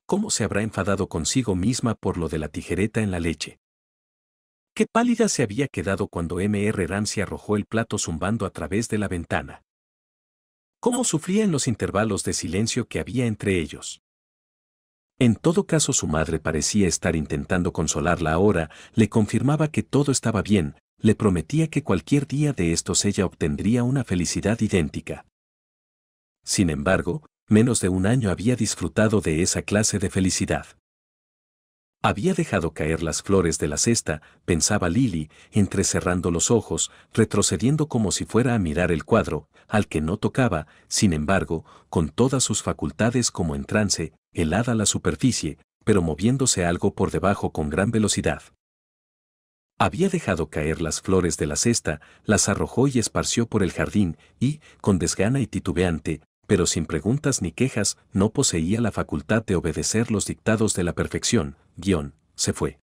¿Cómo se habrá enfadado consigo misma por lo de la tijereta en la leche? Qué pálida se había quedado cuando M.R. Ramsey arrojó el plato zumbando a través de la ventana. Cómo sufría en los intervalos de silencio que había entre ellos. En todo caso su madre parecía estar intentando consolarla ahora, le confirmaba que todo estaba bien, le prometía que cualquier día de estos ella obtendría una felicidad idéntica. Sin embargo, menos de un año había disfrutado de esa clase de felicidad. Había dejado caer las flores de la cesta, pensaba Lily, entrecerrando los ojos, retrocediendo como si fuera a mirar el cuadro, al que no tocaba, sin embargo, con todas sus facultades como en trance, helada la superficie, pero moviéndose algo por debajo con gran velocidad. Había dejado caer las flores de la cesta, las arrojó y esparció por el jardín, y, con desgana y titubeante, pero sin preguntas ni quejas, no poseía la facultad de obedecer los dictados de la perfección, guión, se fue.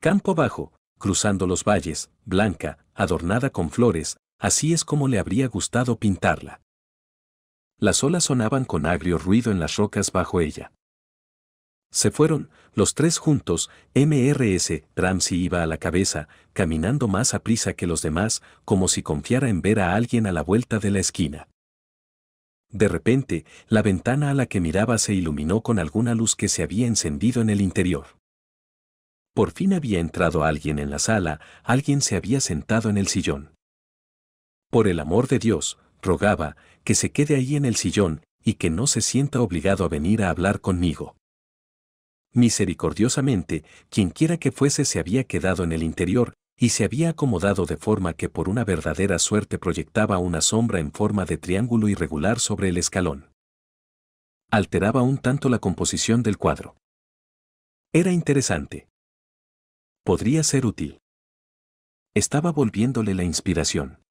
Campo abajo, cruzando los valles, blanca, adornada con flores, así es como le habría gustado pintarla. Las olas sonaban con agrio ruido en las rocas bajo ella. Se fueron, los tres juntos, MRS, Ramsey iba a la cabeza, caminando más a prisa que los demás, como si confiara en ver a alguien a la vuelta de la esquina. De repente, la ventana a la que miraba se iluminó con alguna luz que se había encendido en el interior. Por fin había entrado alguien en la sala, alguien se había sentado en el sillón. Por el amor de Dios, rogaba, que se quede ahí en el sillón y que no se sienta obligado a venir a hablar conmigo. Misericordiosamente, quienquiera que fuese se había quedado en el interior y se había acomodado de forma que por una verdadera suerte proyectaba una sombra en forma de triángulo irregular sobre el escalón. Alteraba un tanto la composición del cuadro. Era interesante. Podría ser útil. Estaba volviéndole la inspiración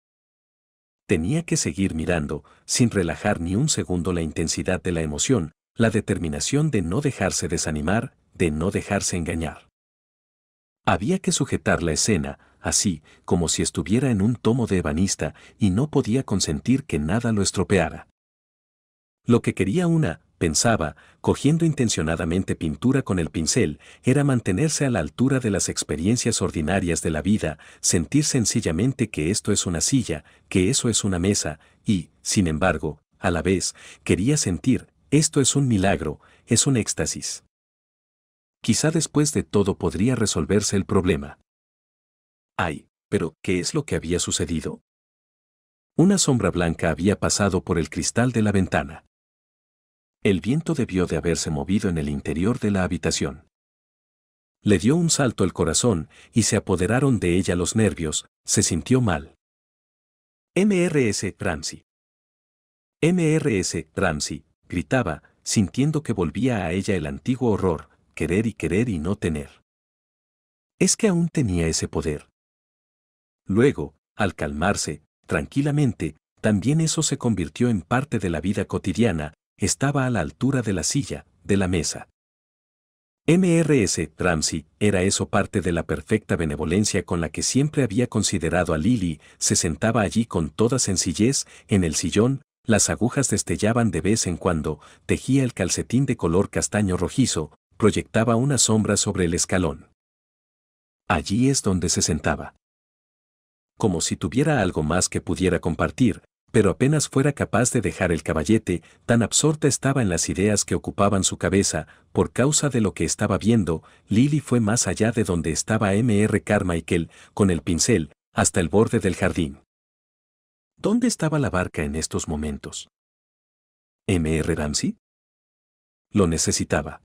tenía que seguir mirando, sin relajar ni un segundo la intensidad de la emoción, la determinación de no dejarse desanimar, de no dejarse engañar. Había que sujetar la escena, así, como si estuviera en un tomo de ebanista y no podía consentir que nada lo estropeara. Lo que quería una pensaba, cogiendo intencionadamente pintura con el pincel, era mantenerse a la altura de las experiencias ordinarias de la vida, sentir sencillamente que esto es una silla, que eso es una mesa, y, sin embargo, a la vez, quería sentir, esto es un milagro, es un éxtasis. Quizá después de todo podría resolverse el problema. Ay, pero, ¿qué es lo que había sucedido? Una sombra blanca había pasado por el cristal de la ventana. El viento debió de haberse movido en el interior de la habitación. Le dio un salto el corazón y se apoderaron de ella los nervios, se sintió mal. MRS Ramsey. MRS Ramsey, gritaba, sintiendo que volvía a ella el antiguo horror, querer y querer y no tener. Es que aún tenía ese poder. Luego, al calmarse, tranquilamente, también eso se convirtió en parte de la vida cotidiana, estaba a la altura de la silla, de la mesa. MRS Ramsey era eso parte de la perfecta benevolencia con la que siempre había considerado a Lily, se sentaba allí con toda sencillez, en el sillón, las agujas destellaban de vez en cuando, tejía el calcetín de color castaño rojizo, proyectaba una sombra sobre el escalón. Allí es donde se sentaba. Como si tuviera algo más que pudiera compartir, pero apenas fuera capaz de dejar el caballete, tan absorta estaba en las ideas que ocupaban su cabeza, por causa de lo que estaba viendo, Lily fue más allá de donde estaba M.R. Carmichael, con el pincel, hasta el borde del jardín. ¿Dónde estaba la barca en estos momentos? ¿M.R. Ramsey? Lo necesitaba.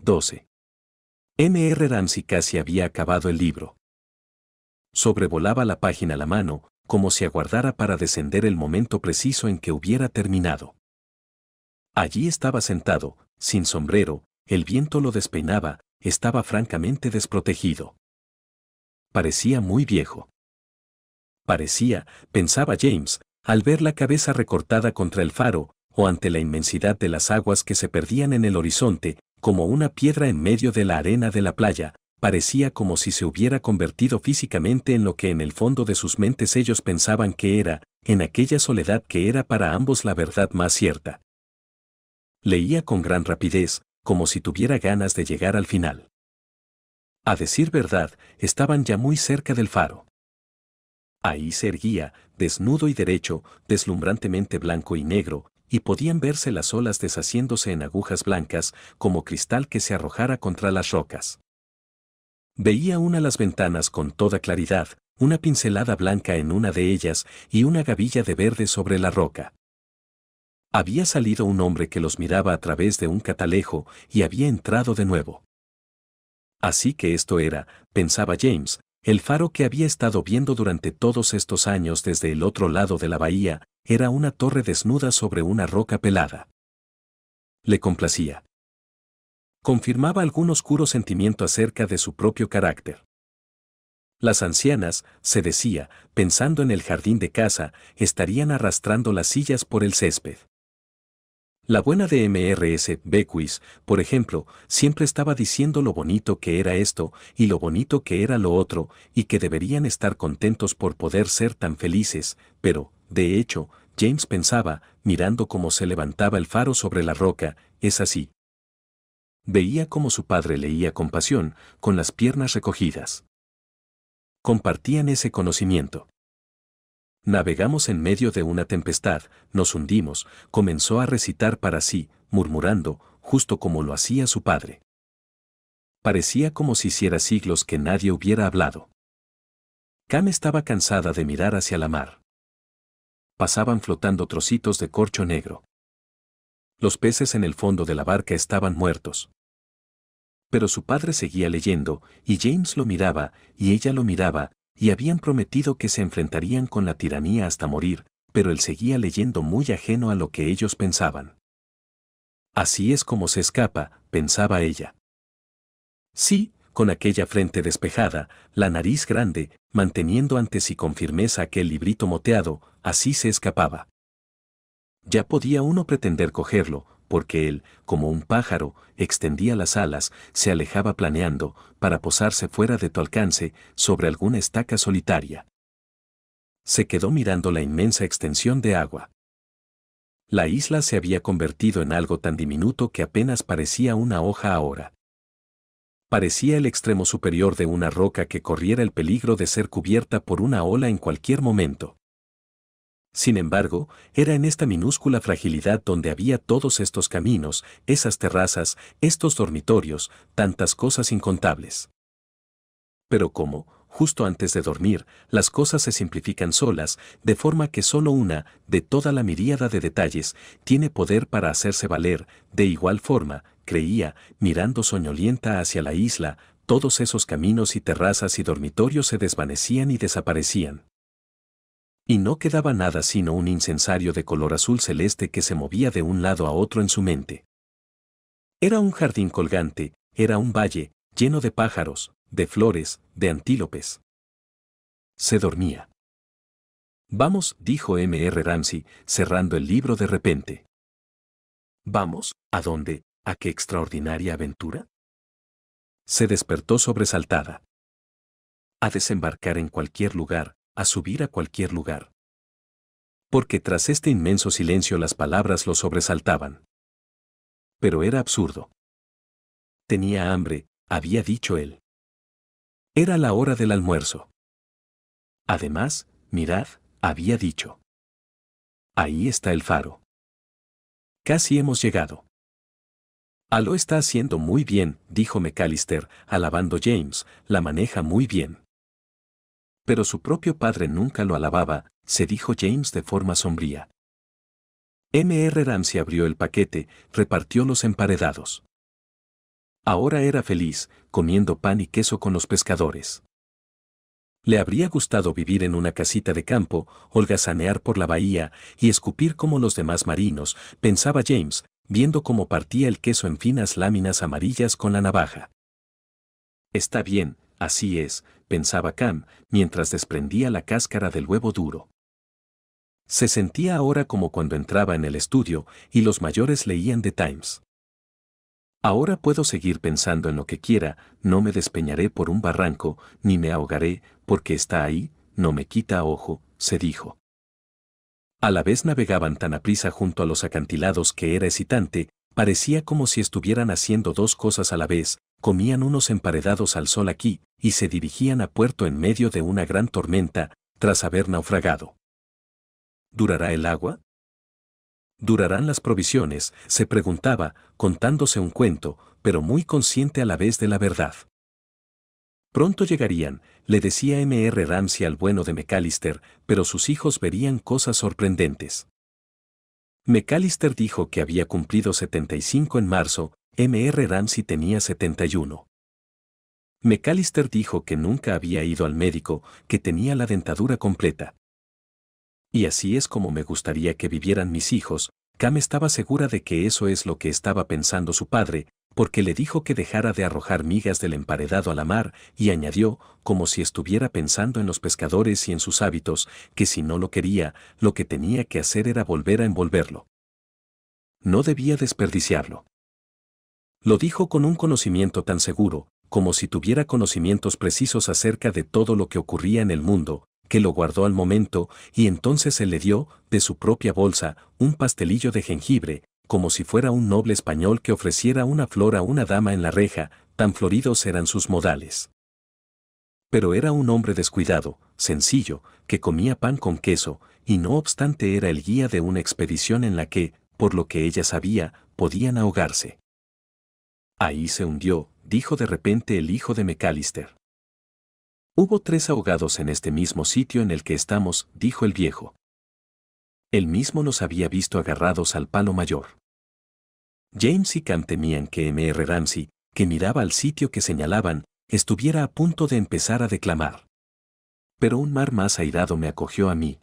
12. M.R. Ramsey casi había acabado el libro. Sobrevolaba la página a la mano, como si aguardara para descender el momento preciso en que hubiera terminado. Allí estaba sentado, sin sombrero, el viento lo despeinaba, estaba francamente desprotegido. Parecía muy viejo. Parecía, pensaba James, al ver la cabeza recortada contra el faro, o ante la inmensidad de las aguas que se perdían en el horizonte, como una piedra en medio de la arena de la playa, parecía como si se hubiera convertido físicamente en lo que en el fondo de sus mentes ellos pensaban que era, en aquella soledad que era para ambos la verdad más cierta. Leía con gran rapidez, como si tuviera ganas de llegar al final. A decir verdad, estaban ya muy cerca del faro. Ahí se erguía, desnudo y derecho, deslumbrantemente blanco y negro, y podían verse las olas deshaciéndose en agujas blancas, como cristal que se arrojara contra las rocas. Veía una las ventanas con toda claridad, una pincelada blanca en una de ellas y una gavilla de verde sobre la roca. Había salido un hombre que los miraba a través de un catalejo y había entrado de nuevo. Así que esto era, pensaba James, el faro que había estado viendo durante todos estos años desde el otro lado de la bahía, era una torre desnuda sobre una roca pelada. Le complacía confirmaba algún oscuro sentimiento acerca de su propio carácter. Las ancianas, se decía, pensando en el jardín de casa, estarían arrastrando las sillas por el césped. La buena de MRS Beckwith, por ejemplo, siempre estaba diciendo lo bonito que era esto y lo bonito que era lo otro, y que deberían estar contentos por poder ser tan felices, pero, de hecho, James pensaba, mirando cómo se levantaba el faro sobre la roca, es así veía cómo su padre leía con pasión, con las piernas recogidas. Compartían ese conocimiento. Navegamos en medio de una tempestad, nos hundimos, comenzó a recitar para sí, murmurando, justo como lo hacía su padre. Parecía como si hiciera siglos que nadie hubiera hablado. Cam estaba cansada de mirar hacia la mar. Pasaban flotando trocitos de corcho negro. Los peces en el fondo de la barca estaban muertos. Pero su padre seguía leyendo, y James lo miraba, y ella lo miraba, y habían prometido que se enfrentarían con la tiranía hasta morir, pero él seguía leyendo muy ajeno a lo que ellos pensaban. Así es como se escapa, pensaba ella. Sí, con aquella frente despejada, la nariz grande, manteniendo ante sí con firmeza aquel librito moteado, así se escapaba. Ya podía uno pretender cogerlo, porque él, como un pájaro, extendía las alas, se alejaba planeando, para posarse fuera de tu alcance, sobre alguna estaca solitaria. Se quedó mirando la inmensa extensión de agua. La isla se había convertido en algo tan diminuto que apenas parecía una hoja ahora. Parecía el extremo superior de una roca que corriera el peligro de ser cubierta por una ola en cualquier momento. Sin embargo, era en esta minúscula fragilidad donde había todos estos caminos, esas terrazas, estos dormitorios, tantas cosas incontables. Pero como, justo antes de dormir, las cosas se simplifican solas, de forma que solo una, de toda la miríada de detalles, tiene poder para hacerse valer, de igual forma, creía, mirando soñolienta hacia la isla, todos esos caminos y terrazas y dormitorios se desvanecían y desaparecían y no quedaba nada sino un incensario de color azul celeste que se movía de un lado a otro en su mente. Era un jardín colgante, era un valle, lleno de pájaros, de flores, de antílopes. Se dormía. Vamos, dijo M. R. Ramsey, cerrando el libro de repente. Vamos, ¿a dónde? ¿A qué extraordinaria aventura? Se despertó sobresaltada. A desembarcar en cualquier lugar, a subir a cualquier lugar. Porque tras este inmenso silencio las palabras lo sobresaltaban. Pero era absurdo. Tenía hambre, había dicho él. Era la hora del almuerzo. Además, mirad, había dicho. Ahí está el faro. Casi hemos llegado. Aló está haciendo muy bien, dijo McAllister, alabando James, la maneja muy bien pero su propio padre nunca lo alababa, se dijo James de forma sombría. M.R. Ramsey abrió el paquete, repartió los emparedados. Ahora era feliz, comiendo pan y queso con los pescadores. Le habría gustado vivir en una casita de campo, holgazanear por la bahía y escupir como los demás marinos, pensaba James, viendo cómo partía el queso en finas láminas amarillas con la navaja. Está bien, Así es, pensaba Cam, mientras desprendía la cáscara del huevo duro. Se sentía ahora como cuando entraba en el estudio y los mayores leían The Times. Ahora puedo seguir pensando en lo que quiera, no me despeñaré por un barranco, ni me ahogaré, porque está ahí, no me quita ojo, se dijo. A la vez navegaban tan aprisa junto a los acantilados que era excitante, parecía como si estuvieran haciendo dos cosas a la vez, comían unos emparedados al sol aquí, y se dirigían a puerto en medio de una gran tormenta, tras haber naufragado. ¿Durará el agua? ¿Durarán las provisiones? se preguntaba, contándose un cuento, pero muy consciente a la vez de la verdad. Pronto llegarían, le decía M.R. Ramsey al bueno de McAllister, pero sus hijos verían cosas sorprendentes. McAllister dijo que había cumplido 75 en marzo, M.R. Ramsey tenía 71. McAllister dijo que nunca había ido al médico, que tenía la dentadura completa. Y así es como me gustaría que vivieran mis hijos, Cam estaba segura de que eso es lo que estaba pensando su padre, porque le dijo que dejara de arrojar migas del emparedado a la mar y añadió, como si estuviera pensando en los pescadores y en sus hábitos, que si no lo quería, lo que tenía que hacer era volver a envolverlo. No debía desperdiciarlo. Lo dijo con un conocimiento tan seguro, como si tuviera conocimientos precisos acerca de todo lo que ocurría en el mundo, que lo guardó al momento, y entonces se le dio, de su propia bolsa, un pastelillo de jengibre, como si fuera un noble español que ofreciera una flor a una dama en la reja, tan floridos eran sus modales. Pero era un hombre descuidado, sencillo, que comía pan con queso, y no obstante era el guía de una expedición en la que, por lo que ella sabía, podían ahogarse. Ahí se hundió, dijo de repente el hijo de McAllister. Hubo tres ahogados en este mismo sitio en el que estamos, dijo el viejo. Él mismo nos había visto agarrados al palo mayor. James y Cam temían que M.R. Ramsey, que miraba al sitio que señalaban, estuviera a punto de empezar a declamar. Pero un mar más airado me acogió a mí.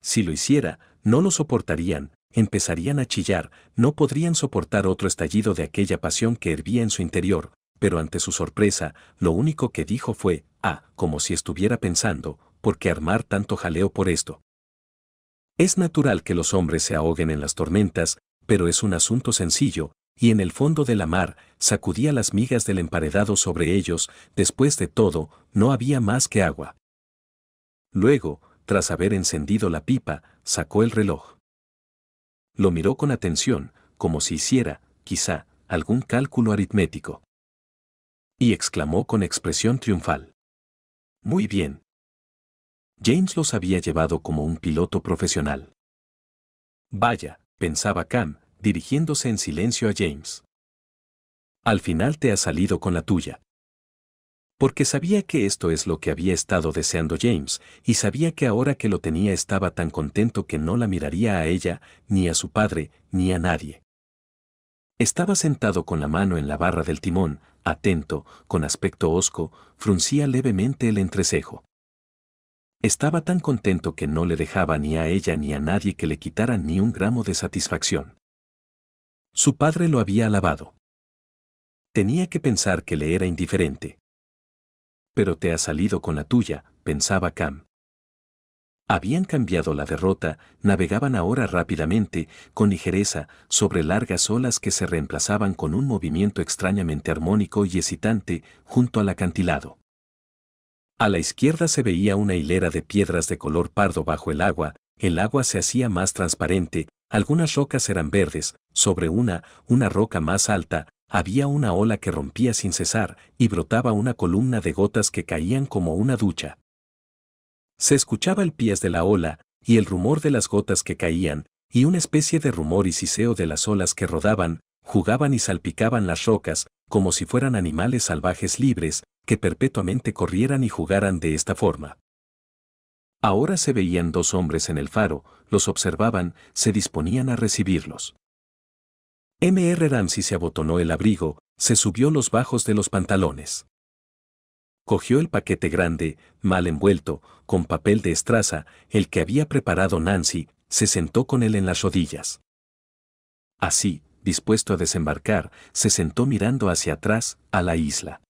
Si lo hiciera, no lo soportarían, Empezarían a chillar, no podrían soportar otro estallido de aquella pasión que hervía en su interior, pero ante su sorpresa, lo único que dijo fue, ah, como si estuviera pensando, ¿por qué armar tanto jaleo por esto? Es natural que los hombres se ahoguen en las tormentas, pero es un asunto sencillo, y en el fondo de la mar, sacudía las migas del emparedado sobre ellos, después de todo, no había más que agua. Luego, tras haber encendido la pipa, sacó el reloj. Lo miró con atención, como si hiciera, quizá, algún cálculo aritmético. Y exclamó con expresión triunfal. Muy bien. James los había llevado como un piloto profesional. Vaya, pensaba Cam, dirigiéndose en silencio a James. Al final te ha salido con la tuya porque sabía que esto es lo que había estado deseando James, y sabía que ahora que lo tenía estaba tan contento que no la miraría a ella, ni a su padre, ni a nadie. Estaba sentado con la mano en la barra del timón, atento, con aspecto hosco, fruncía levemente el entrecejo. Estaba tan contento que no le dejaba ni a ella ni a nadie que le quitara ni un gramo de satisfacción. Su padre lo había alabado. Tenía que pensar que le era indiferente pero te has salido con la tuya, pensaba Cam. Habían cambiado la derrota, navegaban ahora rápidamente, con ligereza, sobre largas olas que se reemplazaban con un movimiento extrañamente armónico y excitante junto al acantilado. A la izquierda se veía una hilera de piedras de color pardo bajo el agua, el agua se hacía más transparente, algunas rocas eran verdes, sobre una, una roca más alta, había una ola que rompía sin cesar y brotaba una columna de gotas que caían como una ducha. Se escuchaba el pies de la ola y el rumor de las gotas que caían, y una especie de rumor y siseo de las olas que rodaban, jugaban y salpicaban las rocas, como si fueran animales salvajes libres, que perpetuamente corrieran y jugaran de esta forma. Ahora se veían dos hombres en el faro, los observaban, se disponían a recibirlos. M.R. Ramsey se abotonó el abrigo, se subió los bajos de los pantalones. Cogió el paquete grande, mal envuelto, con papel de estraza, el que había preparado Nancy, se sentó con él en las rodillas. Así, dispuesto a desembarcar, se sentó mirando hacia atrás, a la isla.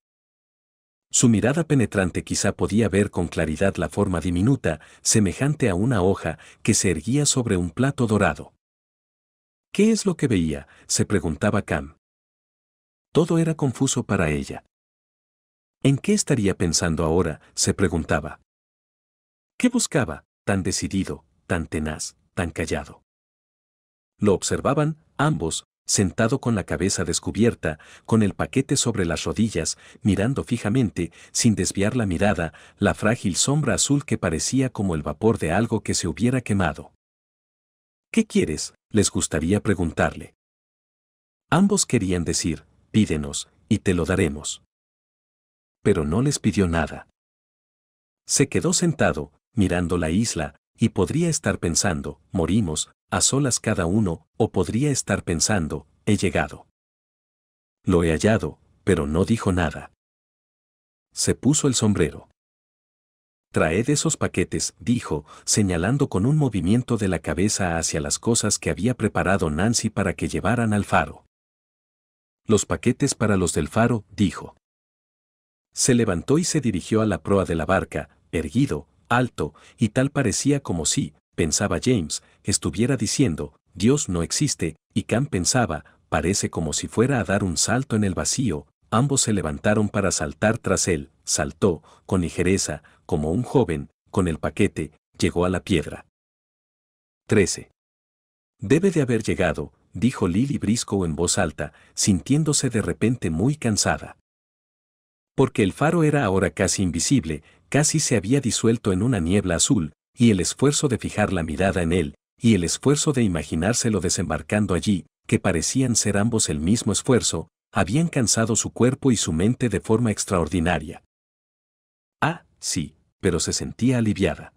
Su mirada penetrante quizá podía ver con claridad la forma diminuta, semejante a una hoja, que se erguía sobre un plato dorado. ¿Qué es lo que veía? se preguntaba Cam. Todo era confuso para ella. ¿En qué estaría pensando ahora? se preguntaba. ¿Qué buscaba, tan decidido, tan tenaz, tan callado? Lo observaban, ambos, sentado con la cabeza descubierta, con el paquete sobre las rodillas, mirando fijamente, sin desviar la mirada, la frágil sombra azul que parecía como el vapor de algo que se hubiera quemado. ¿Qué quieres? les gustaría preguntarle. Ambos querían decir, pídenos, y te lo daremos. Pero no les pidió nada. Se quedó sentado, mirando la isla, y podría estar pensando, morimos, a solas cada uno, o podría estar pensando, he llegado. Lo he hallado, pero no dijo nada. Se puso el sombrero. Traed esos paquetes, dijo, señalando con un movimiento de la cabeza hacia las cosas que había preparado Nancy para que llevaran al faro. Los paquetes para los del faro, dijo. Se levantó y se dirigió a la proa de la barca, erguido, alto, y tal parecía como si, pensaba James, estuviera diciendo, Dios no existe, y Cam pensaba, parece como si fuera a dar un salto en el vacío, ambos se levantaron para saltar tras él, saltó, con ligereza, como un joven, con el paquete, llegó a la piedra. 13. Debe de haber llegado, dijo Lily Briscoe en voz alta, sintiéndose de repente muy cansada. Porque el faro era ahora casi invisible, casi se había disuelto en una niebla azul, y el esfuerzo de fijar la mirada en él, y el esfuerzo de imaginárselo desembarcando allí, que parecían ser ambos el mismo esfuerzo, habían cansado su cuerpo y su mente de forma extraordinaria. Ah, sí, pero se sentía aliviada.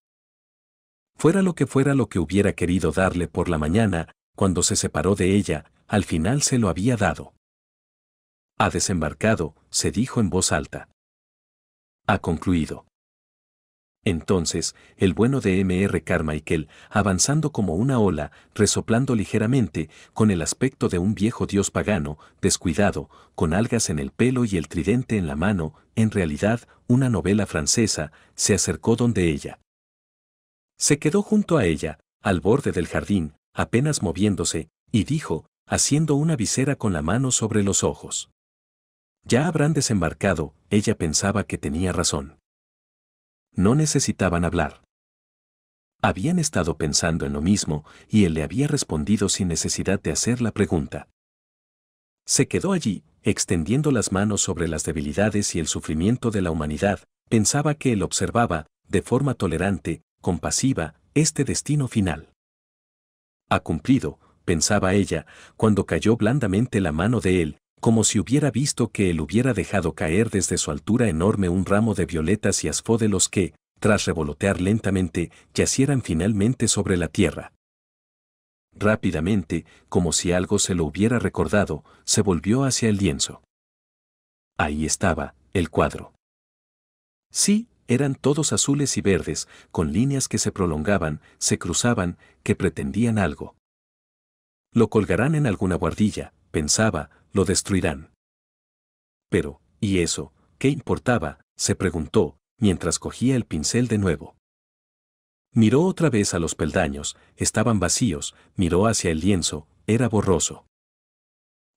Fuera lo que fuera lo que hubiera querido darle por la mañana, cuando se separó de ella, al final se lo había dado. Ha desembarcado, se dijo en voz alta. Ha concluido. Entonces, el bueno de M.R. Carmichael, avanzando como una ola, resoplando ligeramente, con el aspecto de un viejo dios pagano, descuidado, con algas en el pelo y el tridente en la mano, en realidad una novela francesa, se acercó donde ella. Se quedó junto a ella, al borde del jardín, apenas moviéndose, y dijo, haciendo una visera con la mano sobre los ojos. Ya habrán desembarcado, ella pensaba que tenía razón. No necesitaban hablar. Habían estado pensando en lo mismo y él le había respondido sin necesidad de hacer la pregunta. Se quedó allí, extendiendo las manos sobre las debilidades y el sufrimiento de la humanidad, pensaba que él observaba, de forma tolerante, compasiva, este destino final. Ha cumplido, pensaba ella, cuando cayó blandamente la mano de él, como si hubiera visto que él hubiera dejado caer desde su altura enorme un ramo de violetas y asfódelos que, tras revolotear lentamente, yacieran finalmente sobre la tierra. Rápidamente, como si algo se lo hubiera recordado, se volvió hacia el lienzo. Ahí estaba, el cuadro. Sí, eran todos azules y verdes, con líneas que se prolongaban, se cruzaban, que pretendían algo. Lo colgarán en alguna guardilla, pensaba, lo destruirán. Pero, ¿y eso? ¿Qué importaba? se preguntó, mientras cogía el pincel de nuevo. Miró otra vez a los peldaños, estaban vacíos, miró hacia el lienzo, era borroso.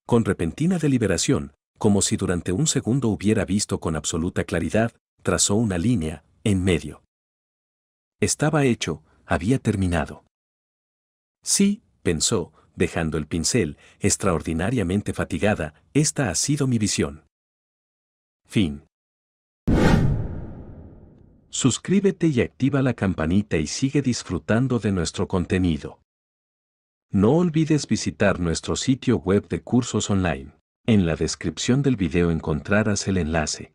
Con repentina deliberación, como si durante un segundo hubiera visto con absoluta claridad, trazó una línea, en medio. Estaba hecho, había terminado. Sí, pensó, dejando el pincel, extraordinariamente fatigada, esta ha sido mi visión. Fin. Suscríbete y activa la campanita y sigue disfrutando de nuestro contenido. No olvides visitar nuestro sitio web de cursos online. En la descripción del video encontrarás el enlace.